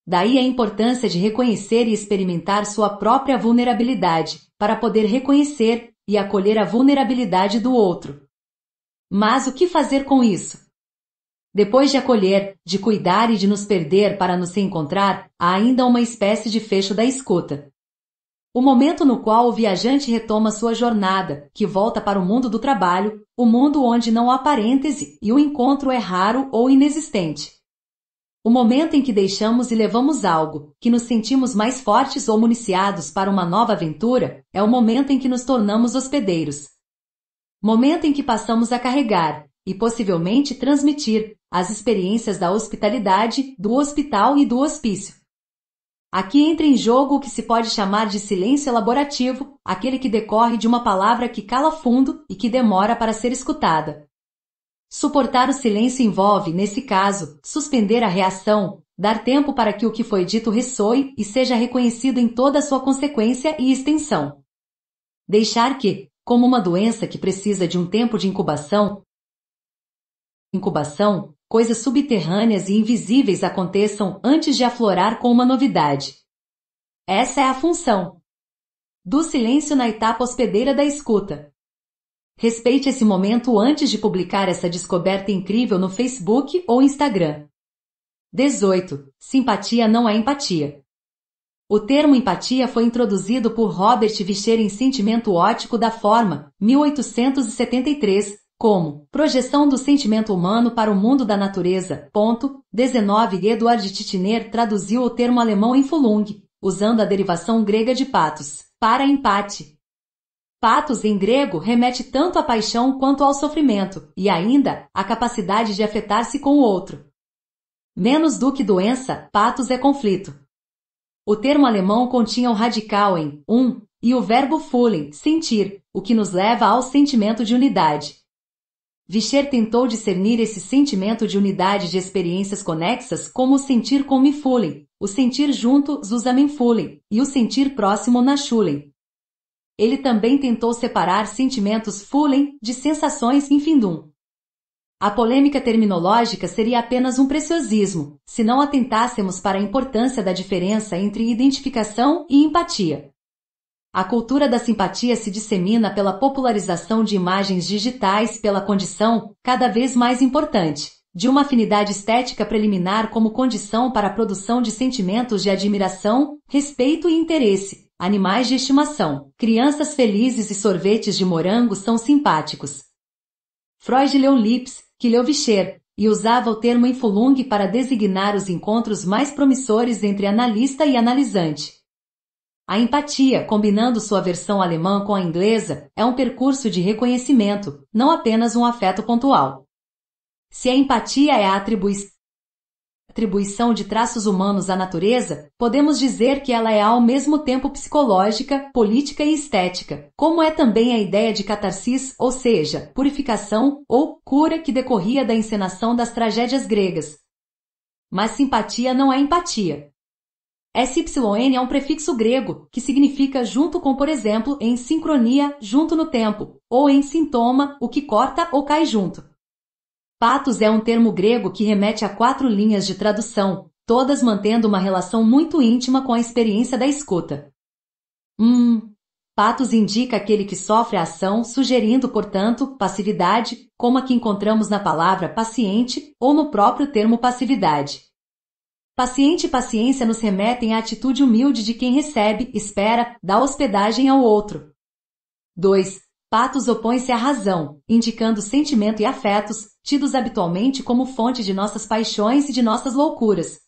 Daí a importância de reconhecer e experimentar sua própria vulnerabilidade, para poder reconhecer e acolher a vulnerabilidade do outro. Mas o que fazer com isso? Depois de acolher, de cuidar e de nos perder para nos encontrar, há ainda uma espécie de fecho da escuta. O momento no qual o viajante retoma sua jornada, que volta para o mundo do trabalho, o mundo onde não há parêntese e o encontro é raro ou inexistente. O momento em que deixamos e levamos algo, que nos sentimos mais fortes ou municiados para uma nova aventura, é o momento em que nos tornamos hospedeiros. Momento em que passamos a carregar, e possivelmente transmitir, as experiências da hospitalidade, do hospital e do hospício. Aqui entra em jogo o que se pode chamar de silêncio elaborativo, aquele que decorre de uma palavra que cala fundo e que demora para ser escutada. Suportar o silêncio envolve, nesse caso, suspender a reação, dar tempo para que o que foi dito ressoe e seja reconhecido em toda a sua consequência e extensão. Deixar que, como uma doença que precisa de um tempo de incubação, incubação, coisas subterrâneas e invisíveis aconteçam antes de aflorar com uma novidade. Essa é a função do silêncio na etapa hospedeira da escuta. Respeite esse momento antes de publicar essa descoberta incrível no Facebook ou Instagram. 18. Simpatia não é empatia. O termo empatia foi introduzido por Robert Vischer em Sentimento Ótico da Forma, 1873, como Projeção do Sentimento Humano para o Mundo da Natureza. Ponto. 19. Eduard Titiner traduziu o termo alemão em Fulung, usando a derivação grega de patos, para empate, Patos em grego remete tanto à paixão quanto ao sofrimento, e ainda à capacidade de afetar-se com o outro. Menos do que doença, patos é conflito. O termo alemão continha o radical em um e o verbo fühlen, sentir, o que nos leva ao sentimento de unidade. Vischer tentou discernir esse sentimento de unidade de experiências conexas como o sentir com fühlen, o sentir junto Zusammenfulen e o sentir próximo na schulen. Ele também tentou separar sentimentos fulen de sensações infindum. A polêmica terminológica seria apenas um preciosismo, se não atentássemos para a importância da diferença entre identificação e empatia. A cultura da simpatia se dissemina pela popularização de imagens digitais pela condição, cada vez mais importante, de uma afinidade estética preliminar como condição para a produção de sentimentos de admiração, respeito e interesse, Animais de estimação, crianças felizes e sorvetes de morango são simpáticos. Freud leu Lips, que leu Vicher, e usava o termo infulung para designar os encontros mais promissores entre analista e analisante. A empatia, combinando sua versão alemã com a inglesa, é um percurso de reconhecimento, não apenas um afeto pontual. Se a empatia é a atribuição atribuição de traços humanos à natureza, podemos dizer que ela é ao mesmo tempo psicológica, política e estética, como é também a ideia de catarsis, ou seja, purificação ou cura que decorria da encenação das tragédias gregas. Mas simpatia não é empatia. SYN é um prefixo grego, que significa junto com, por exemplo, em sincronia, junto no tempo, ou em sintoma, o que corta ou cai junto. Patos é um termo grego que remete a quatro linhas de tradução, todas mantendo uma relação muito íntima com a experiência da escuta. Hum. Patos indica aquele que sofre a ação, sugerindo, portanto, passividade, como a que encontramos na palavra paciente ou no próprio termo passividade. Paciente e paciência nos remetem à atitude humilde de quem recebe, espera, dá hospedagem ao outro. 2. Patos opõe-se à razão, indicando sentimento e afetos, tidos habitualmente como fonte de nossas paixões e de nossas loucuras.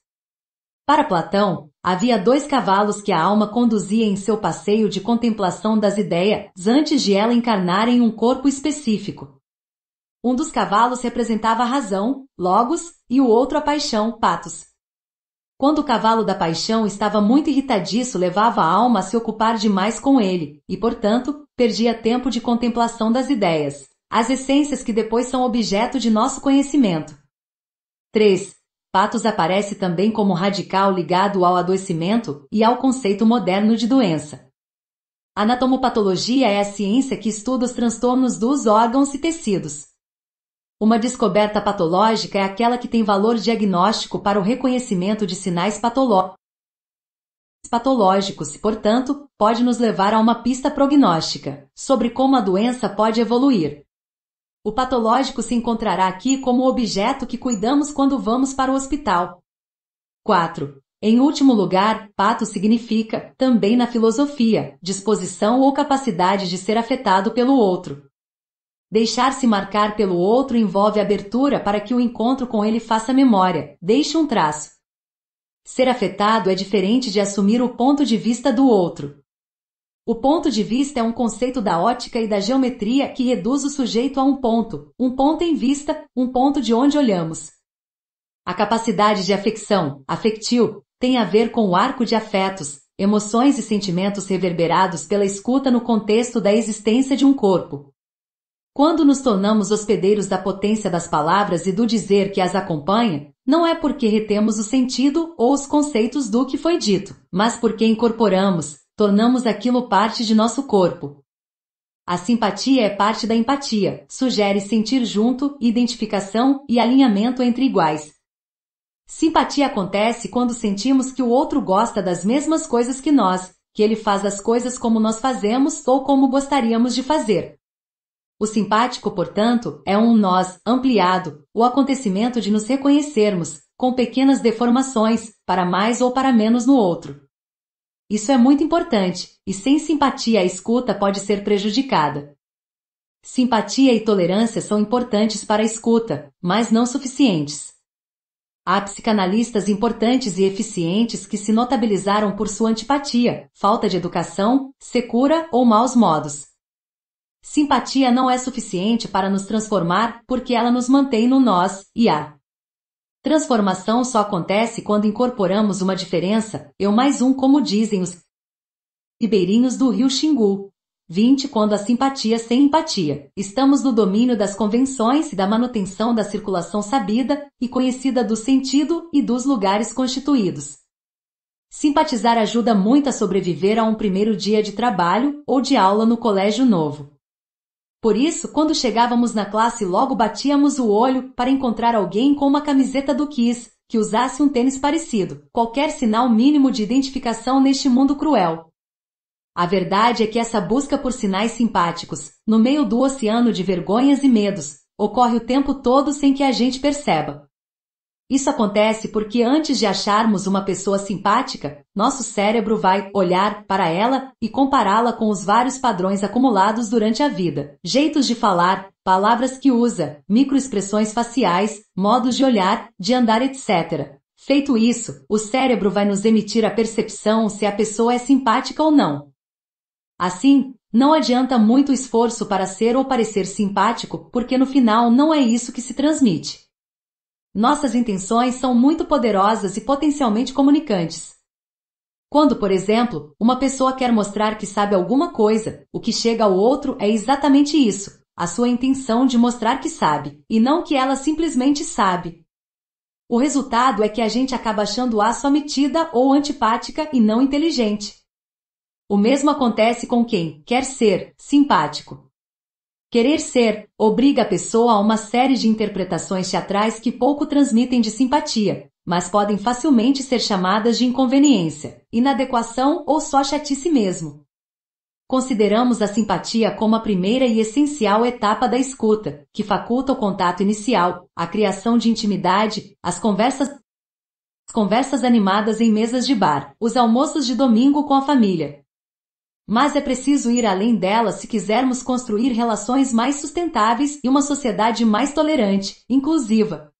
Para Platão, havia dois cavalos que a alma conduzia em seu passeio de contemplação das ideias, antes de ela encarnar em um corpo específico. Um dos cavalos representava a razão, logos, e o outro a paixão, patos. Quando o cavalo da paixão estava muito irritadiço, levava a alma a se ocupar demais com ele, e, portanto, perdia tempo de contemplação das ideias, as essências que depois são objeto de nosso conhecimento. 3. Patos aparece também como radical ligado ao adoecimento e ao conceito moderno de doença. Anatomopatologia é a ciência que estuda os transtornos dos órgãos e tecidos, uma descoberta patológica é aquela que tem valor diagnóstico para o reconhecimento de sinais patológicos e, portanto, pode nos levar a uma pista prognóstica sobre como a doença pode evoluir. O patológico se encontrará aqui como objeto que cuidamos quando vamos para o hospital. 4. Em último lugar, pato significa, também na filosofia, disposição ou capacidade de ser afetado pelo outro. Deixar-se marcar pelo outro envolve abertura para que o encontro com ele faça memória, deixe um traço. Ser afetado é diferente de assumir o ponto de vista do outro. O ponto de vista é um conceito da ótica e da geometria que reduz o sujeito a um ponto, um ponto em vista, um ponto de onde olhamos. A capacidade de afecção, afetil, tem a ver com o arco de afetos, emoções e sentimentos reverberados pela escuta no contexto da existência de um corpo. Quando nos tornamos hospedeiros da potência das palavras e do dizer que as acompanha, não é porque retemos o sentido ou os conceitos do que foi dito, mas porque incorporamos, tornamos aquilo parte de nosso corpo. A simpatia é parte da empatia, sugere sentir junto, identificação e alinhamento entre iguais. Simpatia acontece quando sentimos que o outro gosta das mesmas coisas que nós, que ele faz as coisas como nós fazemos ou como gostaríamos de fazer. O simpático, portanto, é um nós ampliado, o acontecimento de nos reconhecermos, com pequenas deformações, para mais ou para menos no outro. Isso é muito importante, e sem simpatia a escuta pode ser prejudicada. Simpatia e tolerância são importantes para a escuta, mas não suficientes. Há psicanalistas importantes e eficientes que se notabilizaram por sua antipatia, falta de educação, secura ou maus modos, Simpatia não é suficiente para nos transformar, porque ela nos mantém no nós, e a transformação só acontece quando incorporamos uma diferença, eu mais um, como dizem os ribeirinhos do rio Xingu. 20. Quando a simpatia sem empatia. Estamos no domínio das convenções e da manutenção da circulação sabida e conhecida do sentido e dos lugares constituídos. Simpatizar ajuda muito a sobreviver a um primeiro dia de trabalho ou de aula no colégio novo. Por isso, quando chegávamos na classe, logo batíamos o olho para encontrar alguém com uma camiseta do Kiss, que usasse um tênis parecido, qualquer sinal mínimo de identificação neste mundo cruel. A verdade é que essa busca por sinais simpáticos, no meio do oceano de vergonhas e medos, ocorre o tempo todo sem que a gente perceba. Isso acontece porque antes de acharmos uma pessoa simpática, nosso cérebro vai olhar para ela e compará-la com os vários padrões acumulados durante a vida. Jeitos de falar, palavras que usa, microexpressões faciais, modos de olhar, de andar, etc. Feito isso, o cérebro vai nos emitir a percepção se a pessoa é simpática ou não. Assim, não adianta muito esforço para ser ou parecer simpático, porque no final não é isso que se transmite. Nossas intenções são muito poderosas e potencialmente comunicantes. Quando, por exemplo, uma pessoa quer mostrar que sabe alguma coisa, o que chega ao outro é exatamente isso, a sua intenção de mostrar que sabe, e não que ela simplesmente sabe. O resultado é que a gente acaba achando-a sua metida ou antipática e não inteligente. O mesmo acontece com quem quer ser simpático, Querer ser obriga a pessoa a uma série de interpretações teatrais que pouco transmitem de simpatia, mas podem facilmente ser chamadas de inconveniência, inadequação ou só chatice mesmo. Consideramos a simpatia como a primeira e essencial etapa da escuta, que faculta o contato inicial, a criação de intimidade, as conversas conversas animadas em mesas de bar, os almoços de domingo com a família, mas é preciso ir além dela se quisermos construir relações mais sustentáveis e uma sociedade mais tolerante, inclusiva.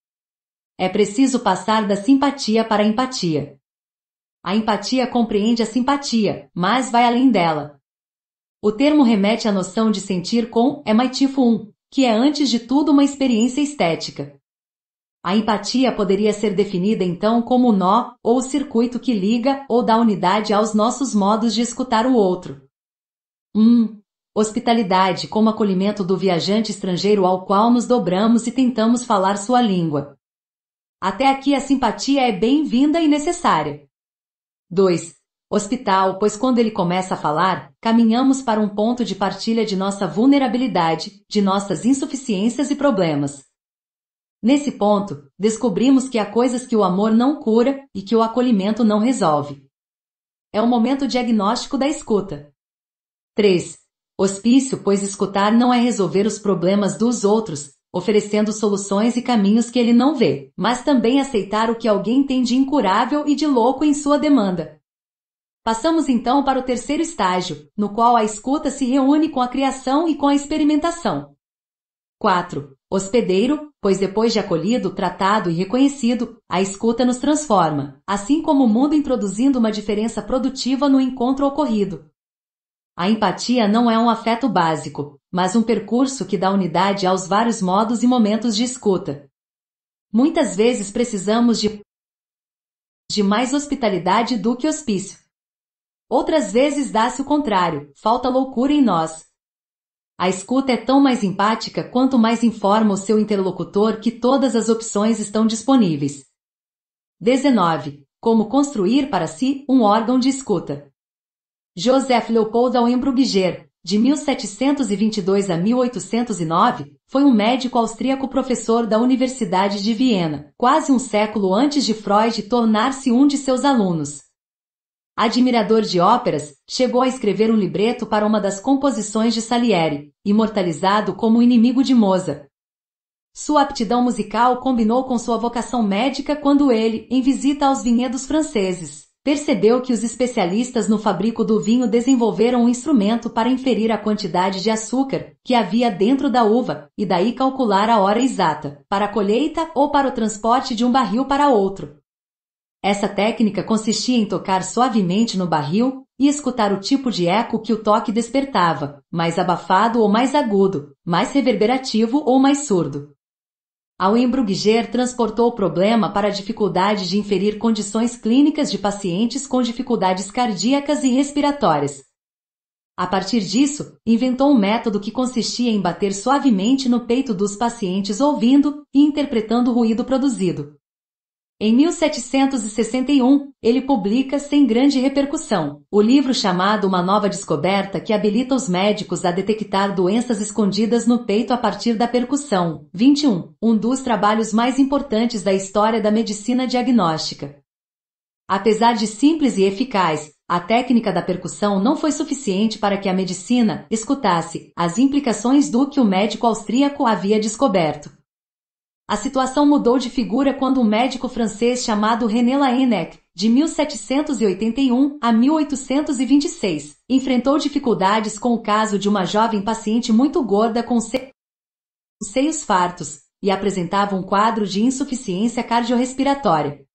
É preciso passar da simpatia para a empatia. A empatia compreende a simpatia, mas vai além dela. O termo remete à noção de sentir com é Maitifu tipo 1, que é antes de tudo uma experiência estética. A empatia poderia ser definida então como o nó, ou circuito que liga ou dá unidade aos nossos modos de escutar o outro. 1. Um, hospitalidade como acolhimento do viajante estrangeiro ao qual nos dobramos e tentamos falar sua língua. Até aqui a simpatia é bem-vinda e necessária. 2. Hospital, pois quando ele começa a falar, caminhamos para um ponto de partilha de nossa vulnerabilidade, de nossas insuficiências e problemas. Nesse ponto, descobrimos que há coisas que o amor não cura e que o acolhimento não resolve. É o momento diagnóstico da escuta. 3. Hospício, pois escutar não é resolver os problemas dos outros, oferecendo soluções e caminhos que ele não vê, mas também aceitar o que alguém tem de incurável e de louco em sua demanda. Passamos então para o terceiro estágio, no qual a escuta se reúne com a criação e com a experimentação. 4. Hospedeiro, pois depois de acolhido, tratado e reconhecido, a escuta nos transforma, assim como o mundo introduzindo uma diferença produtiva no encontro ocorrido. A empatia não é um afeto básico, mas um percurso que dá unidade aos vários modos e momentos de escuta. Muitas vezes precisamos de, de mais hospitalidade do que hospício. Outras vezes dá-se o contrário, falta loucura em nós, a escuta é tão mais empática quanto mais informa o seu interlocutor que todas as opções estão disponíveis. 19. Como construir para si um órgão de escuta. Joseph Leopold Auenbrugger, de 1722 a 1809, foi um médico austríaco professor da Universidade de Viena, quase um século antes de Freud tornar-se um de seus alunos admirador de óperas, chegou a escrever um libreto para uma das composições de Salieri, imortalizado como inimigo de Mozart. Sua aptidão musical combinou com sua vocação médica quando ele, em visita aos vinhedos franceses, percebeu que os especialistas no fabrico do vinho desenvolveram um instrumento para inferir a quantidade de açúcar que havia dentro da uva e daí calcular a hora exata para a colheita ou para o transporte de um barril para outro. Essa técnica consistia em tocar suavemente no barril e escutar o tipo de eco que o toque despertava, mais abafado ou mais agudo, mais reverberativo ou mais surdo. Ao Brugger transportou o problema para a dificuldade de inferir condições clínicas de pacientes com dificuldades cardíacas e respiratórias. A partir disso, inventou um método que consistia em bater suavemente no peito dos pacientes ouvindo e interpretando o ruído produzido, em 1761, ele publica sem grande repercussão o livro chamado Uma Nova Descoberta que habilita os médicos a detectar doenças escondidas no peito a partir da percussão. 21. Um dos trabalhos mais importantes da história da medicina diagnóstica. Apesar de simples e eficaz, a técnica da percussão não foi suficiente para que a medicina escutasse as implicações do que o médico austríaco havia descoberto. A situação mudou de figura quando um médico francês chamado René Laennec, de 1781 a 1826, enfrentou dificuldades com o caso de uma jovem paciente muito gorda com se... seios fartos e apresentava um quadro de insuficiência cardiorrespiratória.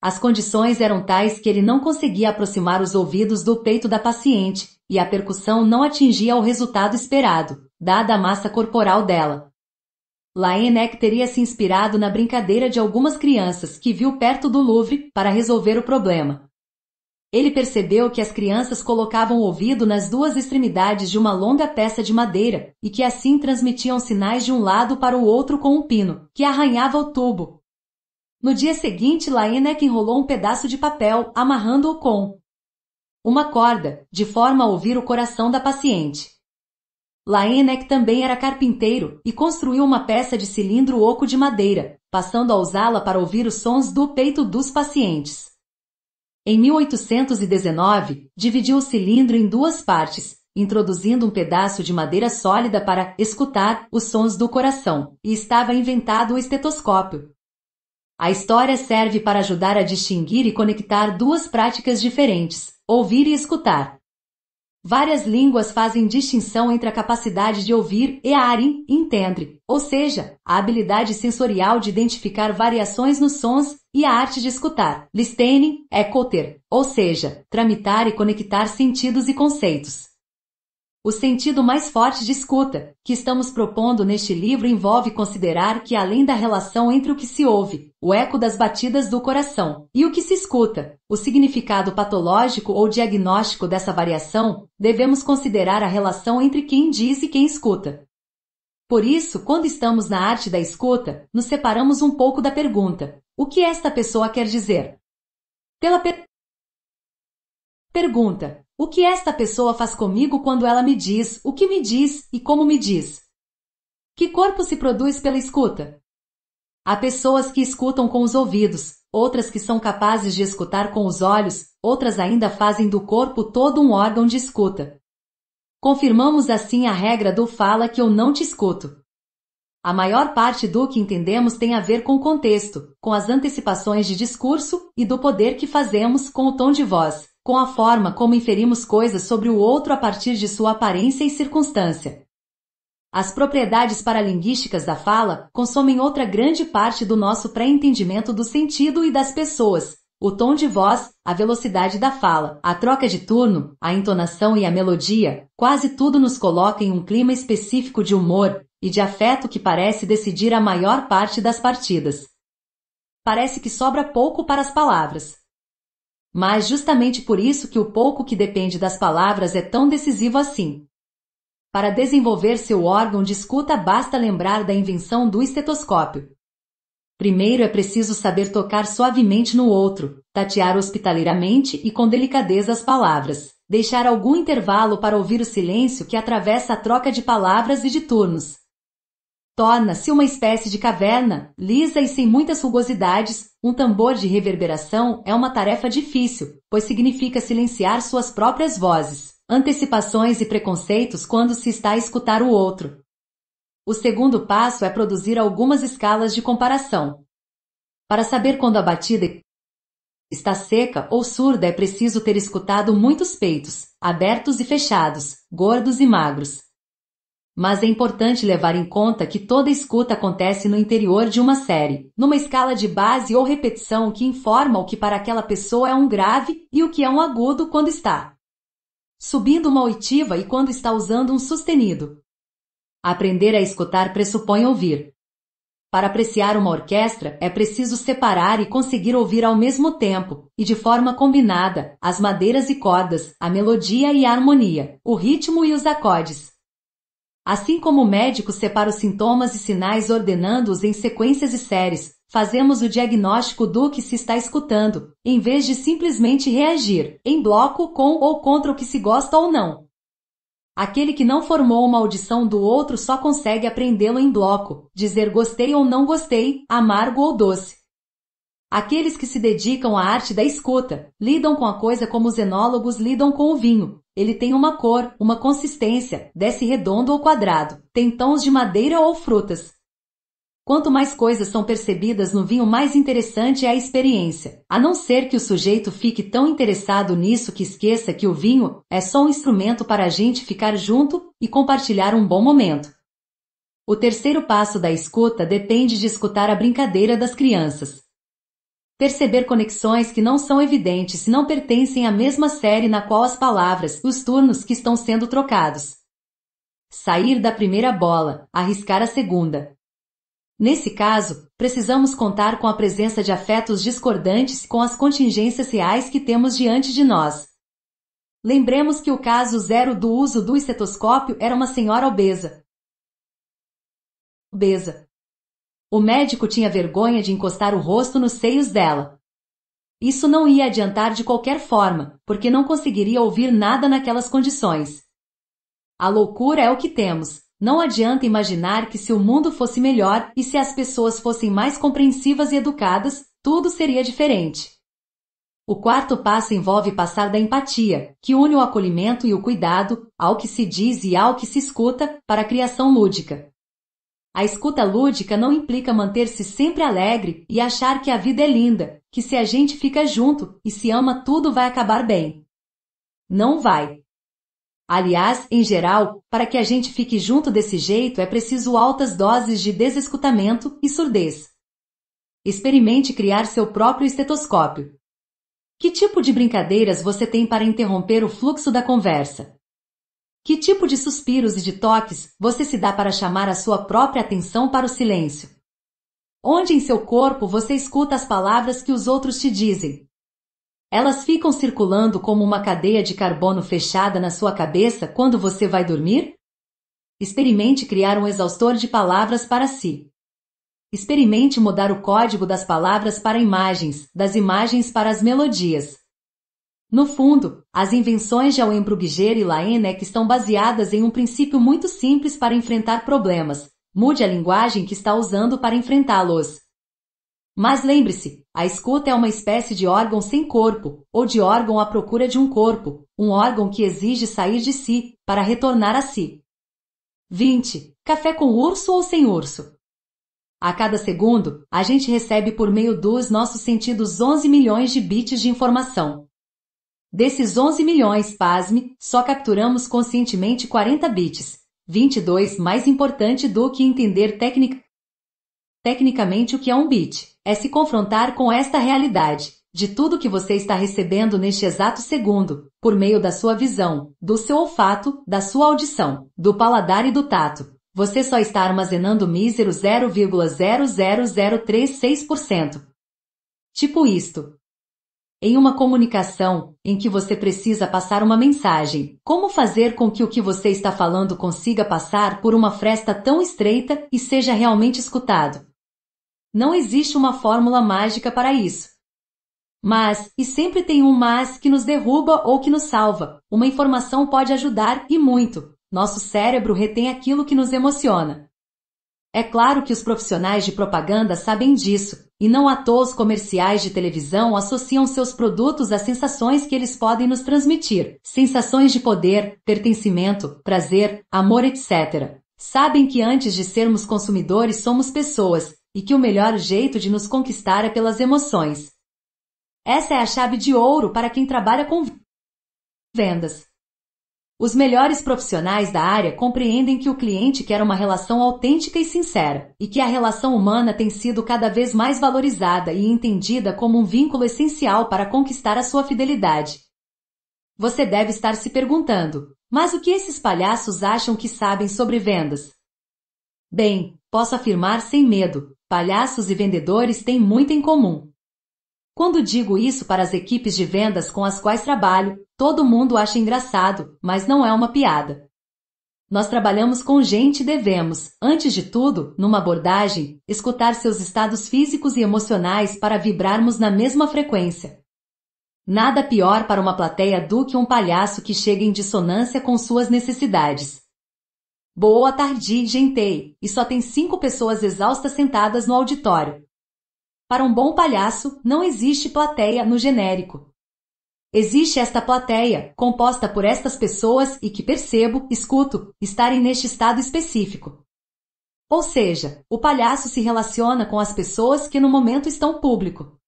As condições eram tais que ele não conseguia aproximar os ouvidos do peito da paciente e a percussão não atingia o resultado esperado, dada a massa corporal dela. Laennec é teria se inspirado na brincadeira de algumas crianças que viu perto do Louvre para resolver o problema. Ele percebeu que as crianças colocavam o ouvido nas duas extremidades de uma longa peça de madeira e que assim transmitiam sinais de um lado para o outro com um pino, que arranhava o tubo. No dia seguinte, Laennec é enrolou um pedaço de papel, amarrando-o com uma corda, de forma a ouvir o coração da paciente. Laenec também era carpinteiro e construiu uma peça de cilindro oco de madeira, passando a usá-la para ouvir os sons do peito dos pacientes. Em 1819, dividiu o cilindro em duas partes, introduzindo um pedaço de madeira sólida para escutar os sons do coração, e estava inventado o estetoscópio. A história serve para ajudar a distinguir e conectar duas práticas diferentes, ouvir e escutar, Várias línguas fazem distinção entre a capacidade de ouvir e a entendre, ou seja, a habilidade sensorial de identificar variações nos sons e a arte de escutar. Listening é coter, ou seja, tramitar e conectar sentidos e conceitos. O sentido mais forte de escuta, que estamos propondo neste livro, envolve considerar que, além da relação entre o que se ouve, o eco das batidas do coração, e o que se escuta, o significado patológico ou diagnóstico dessa variação, devemos considerar a relação entre quem diz e quem escuta. Por isso, quando estamos na arte da escuta, nos separamos um pouco da pergunta: o que esta pessoa quer dizer? Pela per pergunta, o que esta pessoa faz comigo quando ela me diz o que me diz e como me diz? Que corpo se produz pela escuta? Há pessoas que escutam com os ouvidos, outras que são capazes de escutar com os olhos, outras ainda fazem do corpo todo um órgão de escuta. Confirmamos assim a regra do fala que eu não te escuto. A maior parte do que entendemos tem a ver com o contexto, com as antecipações de discurso e do poder que fazemos com o tom de voz, com a forma como inferimos coisas sobre o outro a partir de sua aparência e circunstância. As propriedades paralinguísticas da fala consomem outra grande parte do nosso pré-entendimento do sentido e das pessoas, o tom de voz, a velocidade da fala, a troca de turno, a entonação e a melodia, quase tudo nos coloca em um clima específico de humor e de afeto que parece decidir a maior parte das partidas. Parece que sobra pouco para as palavras, mas justamente por isso que o pouco que depende das palavras é tão decisivo assim. Para desenvolver seu órgão de escuta basta lembrar da invenção do estetoscópio. Primeiro é preciso saber tocar suavemente no outro, tatear hospitaleiramente e com delicadeza as palavras, deixar algum intervalo para ouvir o silêncio que atravessa a troca de palavras e de turnos, Torna-se uma espécie de caverna, lisa e sem muitas rugosidades, um tambor de reverberação é uma tarefa difícil, pois significa silenciar suas próprias vozes, antecipações e preconceitos quando se está a escutar o outro. O segundo passo é produzir algumas escalas de comparação. Para saber quando a batida está seca ou surda é preciso ter escutado muitos peitos, abertos e fechados, gordos e magros, mas é importante levar em conta que toda escuta acontece no interior de uma série, numa escala de base ou repetição que informa o que para aquela pessoa é um grave e o que é um agudo quando está subindo uma oitiva e quando está usando um sustenido. Aprender a escutar pressupõe ouvir. Para apreciar uma orquestra, é preciso separar e conseguir ouvir ao mesmo tempo, e de forma combinada, as madeiras e cordas, a melodia e a harmonia, o ritmo e os acordes. Assim como o médico separa os sintomas e sinais ordenando-os em sequências e séries, fazemos o diagnóstico do que se está escutando, em vez de simplesmente reagir, em bloco, com ou contra o que se gosta ou não. Aquele que não formou uma audição do outro só consegue aprendê-lo em bloco, dizer gostei ou não gostei, amargo ou doce. Aqueles que se dedicam à arte da escuta lidam com a coisa como os enólogos lidam com o vinho, ele tem uma cor, uma consistência, desce redondo ou quadrado, tem tons de madeira ou frutas. Quanto mais coisas são percebidas no vinho, mais interessante é a experiência. A não ser que o sujeito fique tão interessado nisso que esqueça que o vinho é só um instrumento para a gente ficar junto e compartilhar um bom momento. O terceiro passo da escuta depende de escutar a brincadeira das crianças. Perceber conexões que não são evidentes se não pertencem à mesma série na qual as palavras, os turnos que estão sendo trocados. Sair da primeira bola, arriscar a segunda. Nesse caso, precisamos contar com a presença de afetos discordantes com as contingências reais que temos diante de nós. Lembremos que o caso zero do uso do estetoscópio era uma senhora obesa. Obesa, o médico tinha vergonha de encostar o rosto nos seios dela. Isso não ia adiantar de qualquer forma, porque não conseguiria ouvir nada naquelas condições. A loucura é o que temos. Não adianta imaginar que se o mundo fosse melhor e se as pessoas fossem mais compreensivas e educadas, tudo seria diferente. O quarto passo envolve passar da empatia, que une o acolhimento e o cuidado, ao que se diz e ao que se escuta, para a criação lúdica. A escuta lúdica não implica manter-se sempre alegre e achar que a vida é linda, que se a gente fica junto e se ama tudo vai acabar bem. Não vai. Aliás, em geral, para que a gente fique junto desse jeito é preciso altas doses de desescutamento e surdez. Experimente criar seu próprio estetoscópio. Que tipo de brincadeiras você tem para interromper o fluxo da conversa? Que tipo de suspiros e de toques você se dá para chamar a sua própria atenção para o silêncio? Onde em seu corpo você escuta as palavras que os outros te dizem? Elas ficam circulando como uma cadeia de carbono fechada na sua cabeça quando você vai dormir? Experimente criar um exaustor de palavras para si. Experimente mudar o código das palavras para imagens, das imagens para as melodias, no fundo, as invenções de Auenbrugger e Laennec é estão baseadas em um princípio muito simples para enfrentar problemas. Mude a linguagem que está usando para enfrentá-los. Mas lembre-se, a escuta é uma espécie de órgão sem corpo, ou de órgão à procura de um corpo, um órgão que exige sair de si, para retornar a si. 20. Café com urso ou sem urso? A cada segundo, a gente recebe por meio dos nossos sentidos 11 milhões de bits de informação. Desses 11 milhões, pasme, só capturamos conscientemente 40 bits. 22 mais importante do que entender técnica Tecnicamente o que é um bit é se confrontar com esta realidade de tudo que você está recebendo neste exato segundo, por meio da sua visão, do seu olfato, da sua audição, do paladar e do tato. Você só está armazenando mísero 0,00036%. Tipo isto, em uma comunicação, em que você precisa passar uma mensagem, como fazer com que o que você está falando consiga passar por uma fresta tão estreita e seja realmente escutado? Não existe uma fórmula mágica para isso. Mas, e sempre tem um mas que nos derruba ou que nos salva. Uma informação pode ajudar e muito. Nosso cérebro retém aquilo que nos emociona. É claro que os profissionais de propaganda sabem disso, e não à toa os comerciais de televisão associam seus produtos às sensações que eles podem nos transmitir: sensações de poder, pertencimento, prazer, amor, etc. Sabem que antes de sermos consumidores somos pessoas, e que o melhor jeito de nos conquistar é pelas emoções. Essa é a chave de ouro para quem trabalha com vendas. Os melhores profissionais da área compreendem que o cliente quer uma relação autêntica e sincera, e que a relação humana tem sido cada vez mais valorizada e entendida como um vínculo essencial para conquistar a sua fidelidade. Você deve estar se perguntando: mas o que esses palhaços acham que sabem sobre vendas? Bem, posso afirmar sem medo: palhaços e vendedores têm muito em comum. Quando digo isso para as equipes de vendas com as quais trabalho, todo mundo acha engraçado, mas não é uma piada. Nós trabalhamos com gente e devemos, antes de tudo, numa abordagem, escutar seus estados físicos e emocionais para vibrarmos na mesma frequência. Nada pior para uma plateia do que um palhaço que chega em dissonância com suas necessidades. Boa tarde, gentei, e só tem cinco pessoas exaustas sentadas no auditório. Para um bom palhaço, não existe plateia no genérico. Existe esta plateia, composta por estas pessoas e que percebo, escuto, estarem neste estado específico. Ou seja, o palhaço se relaciona com as pessoas que no momento estão público.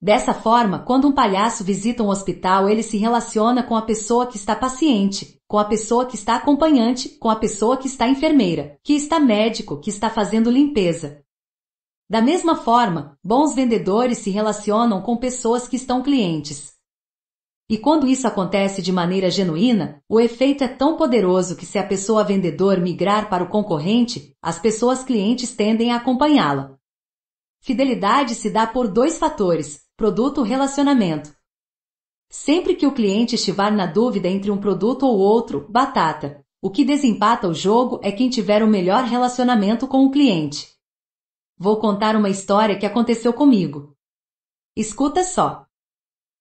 Dessa forma, quando um palhaço visita um hospital, ele se relaciona com a pessoa que está paciente, com a pessoa que está acompanhante, com a pessoa que está enfermeira, que está médico, que está fazendo limpeza, da mesma forma, bons vendedores se relacionam com pessoas que estão clientes. E quando isso acontece de maneira genuína, o efeito é tão poderoso que se a pessoa vendedor migrar para o concorrente, as pessoas clientes tendem a acompanhá-la. Fidelidade se dá por dois fatores: produto relacionamento. Sempre que o cliente estiver na dúvida entre um produto ou outro, batata. O que desempata o jogo é quem tiver o melhor relacionamento com o cliente. Vou contar uma história que aconteceu comigo. Escuta só.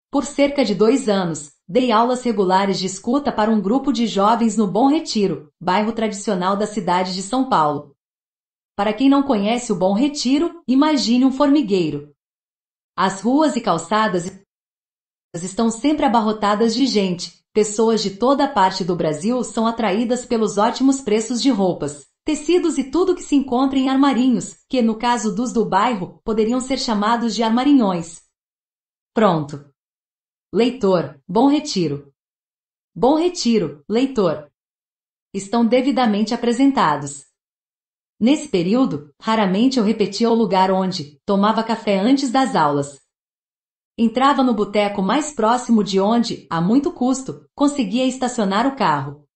Por cerca de dois anos, dei aulas regulares de escuta para um grupo de jovens no Bom Retiro, bairro tradicional da cidade de São Paulo. Para quem não conhece o Bom Retiro, imagine um formigueiro. As ruas e calçadas estão sempre abarrotadas de gente. Pessoas de toda parte do Brasil são atraídas pelos ótimos preços de roupas tecidos e tudo que se encontra em armarinhos, que no caso dos do bairro, poderiam ser chamados de armarinhões. Pronto. Leitor, bom retiro. Bom retiro, leitor. Estão devidamente apresentados. Nesse período, raramente eu repetia o lugar onde tomava café antes das aulas. Entrava no boteco mais próximo de onde, a muito custo, conseguia estacionar o carro.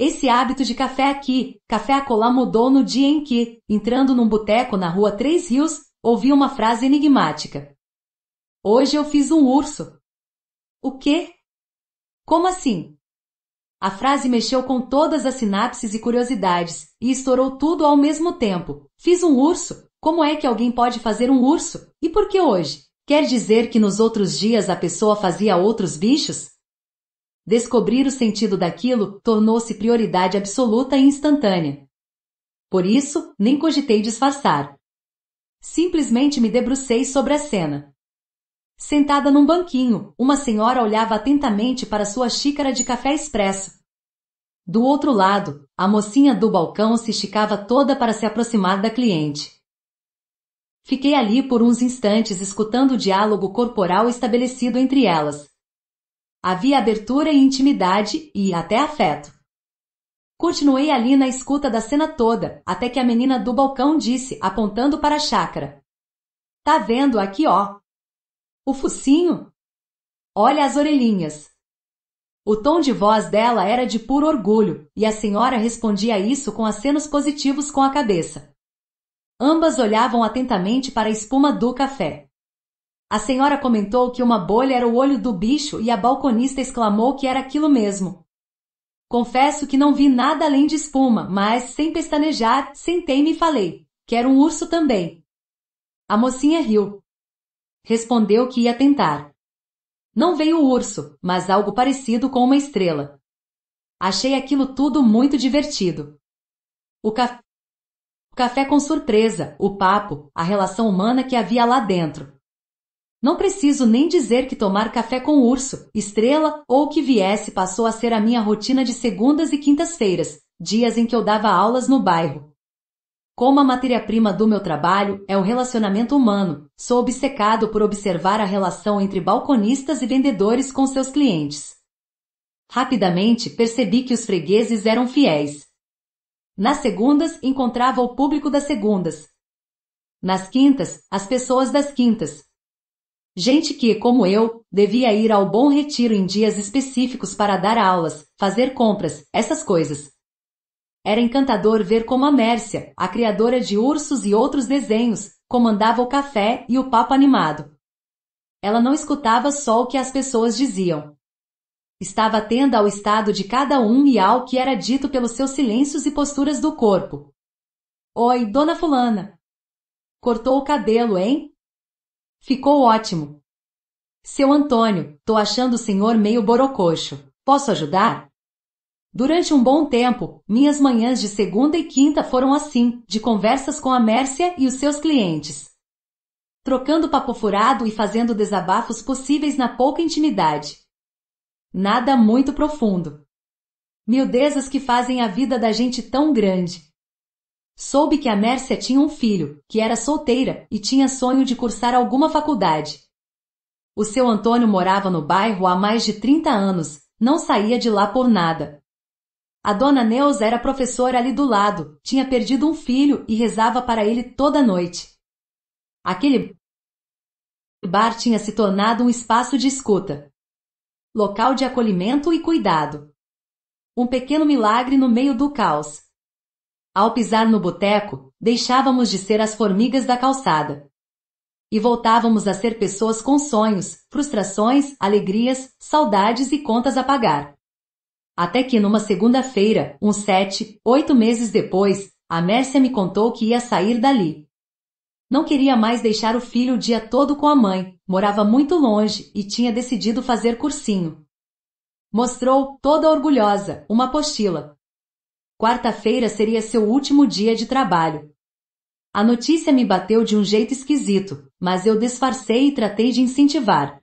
Esse hábito de café aqui, café acolá mudou no dia em que, entrando num boteco na rua Três Rios, ouvi uma frase enigmática. Hoje eu fiz um urso. O quê? Como assim? A frase mexeu com todas as sinapses e curiosidades, e estourou tudo ao mesmo tempo. Fiz um urso? Como é que alguém pode fazer um urso? E por que hoje? Quer dizer que nos outros dias a pessoa fazia outros bichos? descobrir o sentido daquilo tornou-se prioridade absoluta e instantânea. Por isso, nem cogitei disfarçar. Simplesmente me debrucei sobre a cena. Sentada num banquinho, uma senhora olhava atentamente para sua xícara de café expresso. Do outro lado, a mocinha do balcão se esticava toda para se aproximar da cliente. Fiquei ali por uns instantes escutando o diálogo corporal estabelecido entre elas. Havia abertura e intimidade e até afeto. Continuei ali na escuta da cena toda, até que a menina do balcão disse, apontando para a chácara: Tá vendo aqui, ó? O focinho? Olha as orelhinhas. O tom de voz dela era de puro orgulho, e a senhora respondia isso com acenos positivos com a cabeça. Ambas olhavam atentamente para a espuma do café. A senhora comentou que uma bolha era o olho do bicho e a balconista exclamou que era aquilo mesmo. Confesso que não vi nada além de espuma, mas, sem pestanejar, sentei-me e falei: Quero um urso também. A mocinha riu. Respondeu que ia tentar. Não veio o urso, mas algo parecido com uma estrela. Achei aquilo tudo muito divertido. O café. O café com surpresa, o papo, a relação humana que havia lá dentro. Não preciso nem dizer que tomar café com urso, estrela ou o que viesse passou a ser a minha rotina de segundas e quintas-feiras, dias em que eu dava aulas no bairro. Como a matéria-prima do meu trabalho é o relacionamento humano, sou obcecado por observar a relação entre balconistas e vendedores com seus clientes. Rapidamente percebi que os fregueses eram fiéis. Nas segundas, encontrava o público das segundas. Nas quintas, as pessoas das quintas, Gente que, como eu, devia ir ao Bom Retiro em dias específicos para dar aulas, fazer compras, essas coisas. Era encantador ver como a Mércia, a criadora de ursos e outros desenhos, comandava o café e o papo animado. Ela não escutava só o que as pessoas diziam. Estava atenta ao estado de cada um e ao que era dito pelos seus silêncios e posturas do corpo. Oi, dona Fulana! Cortou o cabelo, hein? Ficou ótimo. Seu Antônio, tô achando o senhor meio borococho. Posso ajudar? Durante um bom tempo, minhas manhãs de segunda e quinta foram assim, de conversas com a Mércia e os seus clientes. Trocando papo furado e fazendo desabafos possíveis na pouca intimidade. Nada muito profundo. Miudezas que fazem a vida da gente tão grande. Soube que a Mércia tinha um filho, que era solteira e tinha sonho de cursar alguma faculdade. O seu Antônio morava no bairro há mais de 30 anos, não saía de lá por nada. A dona Neus era professora ali do lado, tinha perdido um filho e rezava para ele toda noite. Aquele bar tinha se tornado um espaço de escuta, local de acolhimento e cuidado. Um pequeno milagre no meio do caos. Ao pisar no boteco, deixávamos de ser as formigas da calçada. E voltávamos a ser pessoas com sonhos, frustrações, alegrias, saudades e contas a pagar. Até que numa segunda-feira, uns sete, oito meses depois, a Mércia me contou que ia sair dali. Não queria mais deixar o filho o dia todo com a mãe, morava muito longe e tinha decidido fazer cursinho. Mostrou, toda orgulhosa, uma apostila, Quarta-feira seria seu último dia de trabalho. A notícia me bateu de um jeito esquisito, mas eu disfarcei e tratei de incentivar.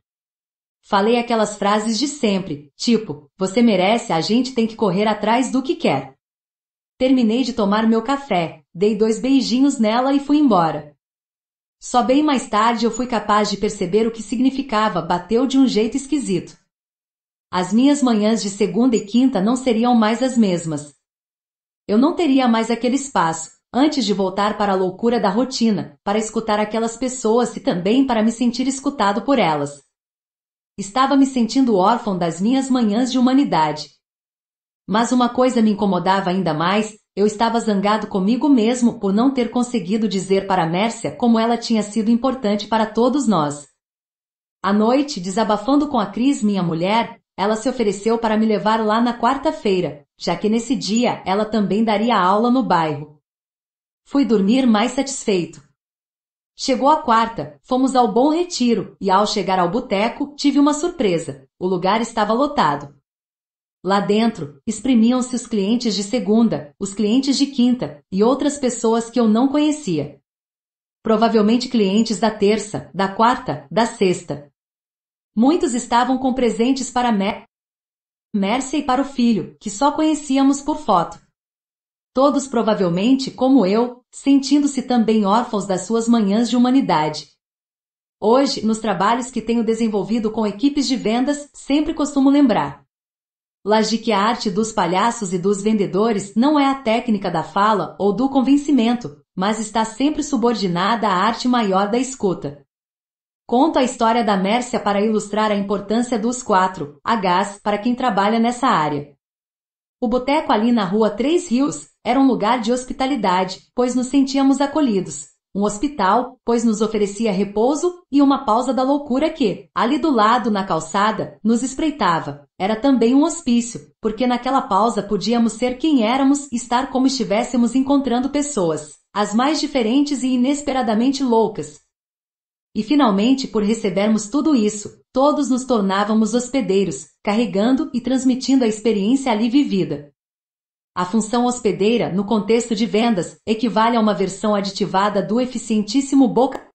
Falei aquelas frases de sempre, tipo, você merece, a gente tem que correr atrás do que quer. Terminei de tomar meu café, dei dois beijinhos nela e fui embora. Só bem mais tarde eu fui capaz de perceber o que significava bateu de um jeito esquisito. As minhas manhãs de segunda e quinta não seriam mais as mesmas. Eu não teria mais aquele espaço, antes de voltar para a loucura da rotina, para escutar aquelas pessoas e também para me sentir escutado por elas. Estava me sentindo órfão das minhas manhãs de humanidade. Mas uma coisa me incomodava ainda mais, eu estava zangado comigo mesmo por não ter conseguido dizer para Mércia como ela tinha sido importante para todos nós. À noite, desabafando com a Cris, minha mulher, ela se ofereceu para me levar lá na quarta-feira, já que nesse dia ela também daria aula no bairro. Fui dormir mais satisfeito. Chegou a quarta, fomos ao Bom Retiro e ao chegar ao boteco tive uma surpresa. O lugar estava lotado. Lá dentro, exprimiam-se os clientes de segunda, os clientes de quinta e outras pessoas que eu não conhecia. Provavelmente clientes da terça, da quarta, da sexta. Muitos estavam com presentes para Mac Mercy para o filho, que só conhecíamos por foto. Todos provavelmente, como eu, sentindo-se também órfãos das suas manhãs de humanidade. Hoje, nos trabalhos que tenho desenvolvido com equipes de vendas, sempre costumo lembrar. Laje que a arte dos palhaços e dos vendedores não é a técnica da fala ou do convencimento, mas está sempre subordinada à arte maior da escuta. Conta a história da Mércia para ilustrar a importância dos quatro Hs para quem trabalha nessa área. O boteco ali na rua Três Rios era um lugar de hospitalidade, pois nos sentíamos acolhidos. Um hospital, pois nos oferecia repouso e uma pausa da loucura que, ali do lado na calçada, nos espreitava. Era também um hospício, porque naquela pausa podíamos ser quem éramos e estar como estivéssemos encontrando pessoas, as mais diferentes e inesperadamente loucas, e finalmente, por recebermos tudo isso, todos nos tornávamos hospedeiros, carregando e transmitindo a experiência ali vivida. A função hospedeira, no contexto de vendas, equivale a uma versão aditivada do eficientíssimo boca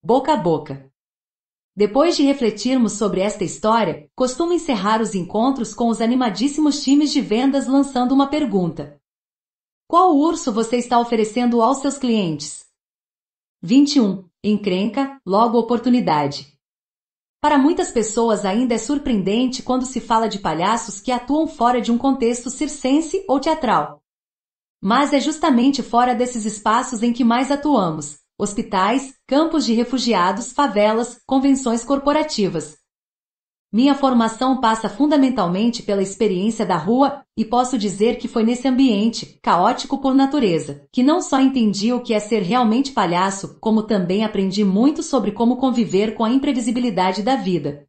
boca a boca. Depois de refletirmos sobre esta história, costumo encerrar os encontros com os animadíssimos times de vendas lançando uma pergunta: Qual urso você está oferecendo aos seus clientes? 21. Encrenca, logo oportunidade. Para muitas pessoas ainda é surpreendente quando se fala de palhaços que atuam fora de um contexto circense ou teatral. Mas é justamente fora desses espaços em que mais atuamos: hospitais, campos de refugiados, favelas, convenções corporativas, minha formação passa fundamentalmente pela experiência da rua, e posso dizer que foi nesse ambiente, caótico por natureza, que não só entendi o que é ser realmente palhaço, como também aprendi muito sobre como conviver com a imprevisibilidade da vida.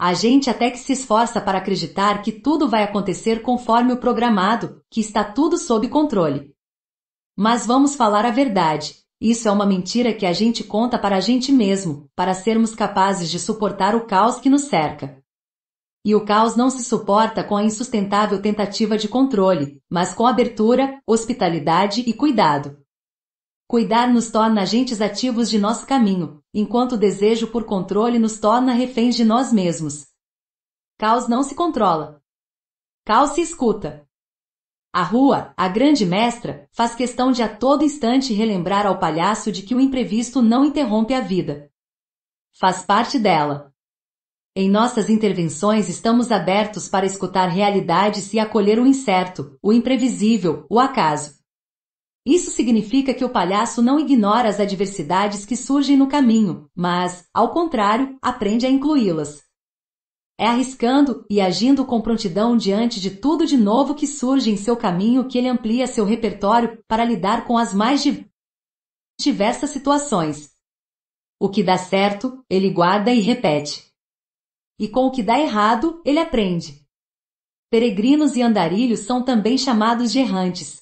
A gente até que se esforça para acreditar que tudo vai acontecer conforme o programado, que está tudo sob controle. Mas vamos falar a verdade. Isso é uma mentira que a gente conta para a gente mesmo, para sermos capazes de suportar o caos que nos cerca. E o caos não se suporta com a insustentável tentativa de controle, mas com abertura, hospitalidade e cuidado. Cuidar nos torna agentes ativos de nosso caminho, enquanto o desejo por controle nos torna reféns de nós mesmos. Caos não se controla. Caos se escuta. A rua, a grande mestra, faz questão de a todo instante relembrar ao palhaço de que o imprevisto não interrompe a vida. Faz parte dela. Em nossas intervenções estamos abertos para escutar realidades e acolher o incerto, o imprevisível, o acaso. Isso significa que o palhaço não ignora as adversidades que surgem no caminho, mas, ao contrário, aprende a incluí-las. É arriscando e agindo com prontidão diante de tudo de novo que surge em seu caminho que ele amplia seu repertório para lidar com as mais diversas situações. O que dá certo, ele guarda e repete. E com o que dá errado, ele aprende. Peregrinos e andarilhos são também chamados de errantes.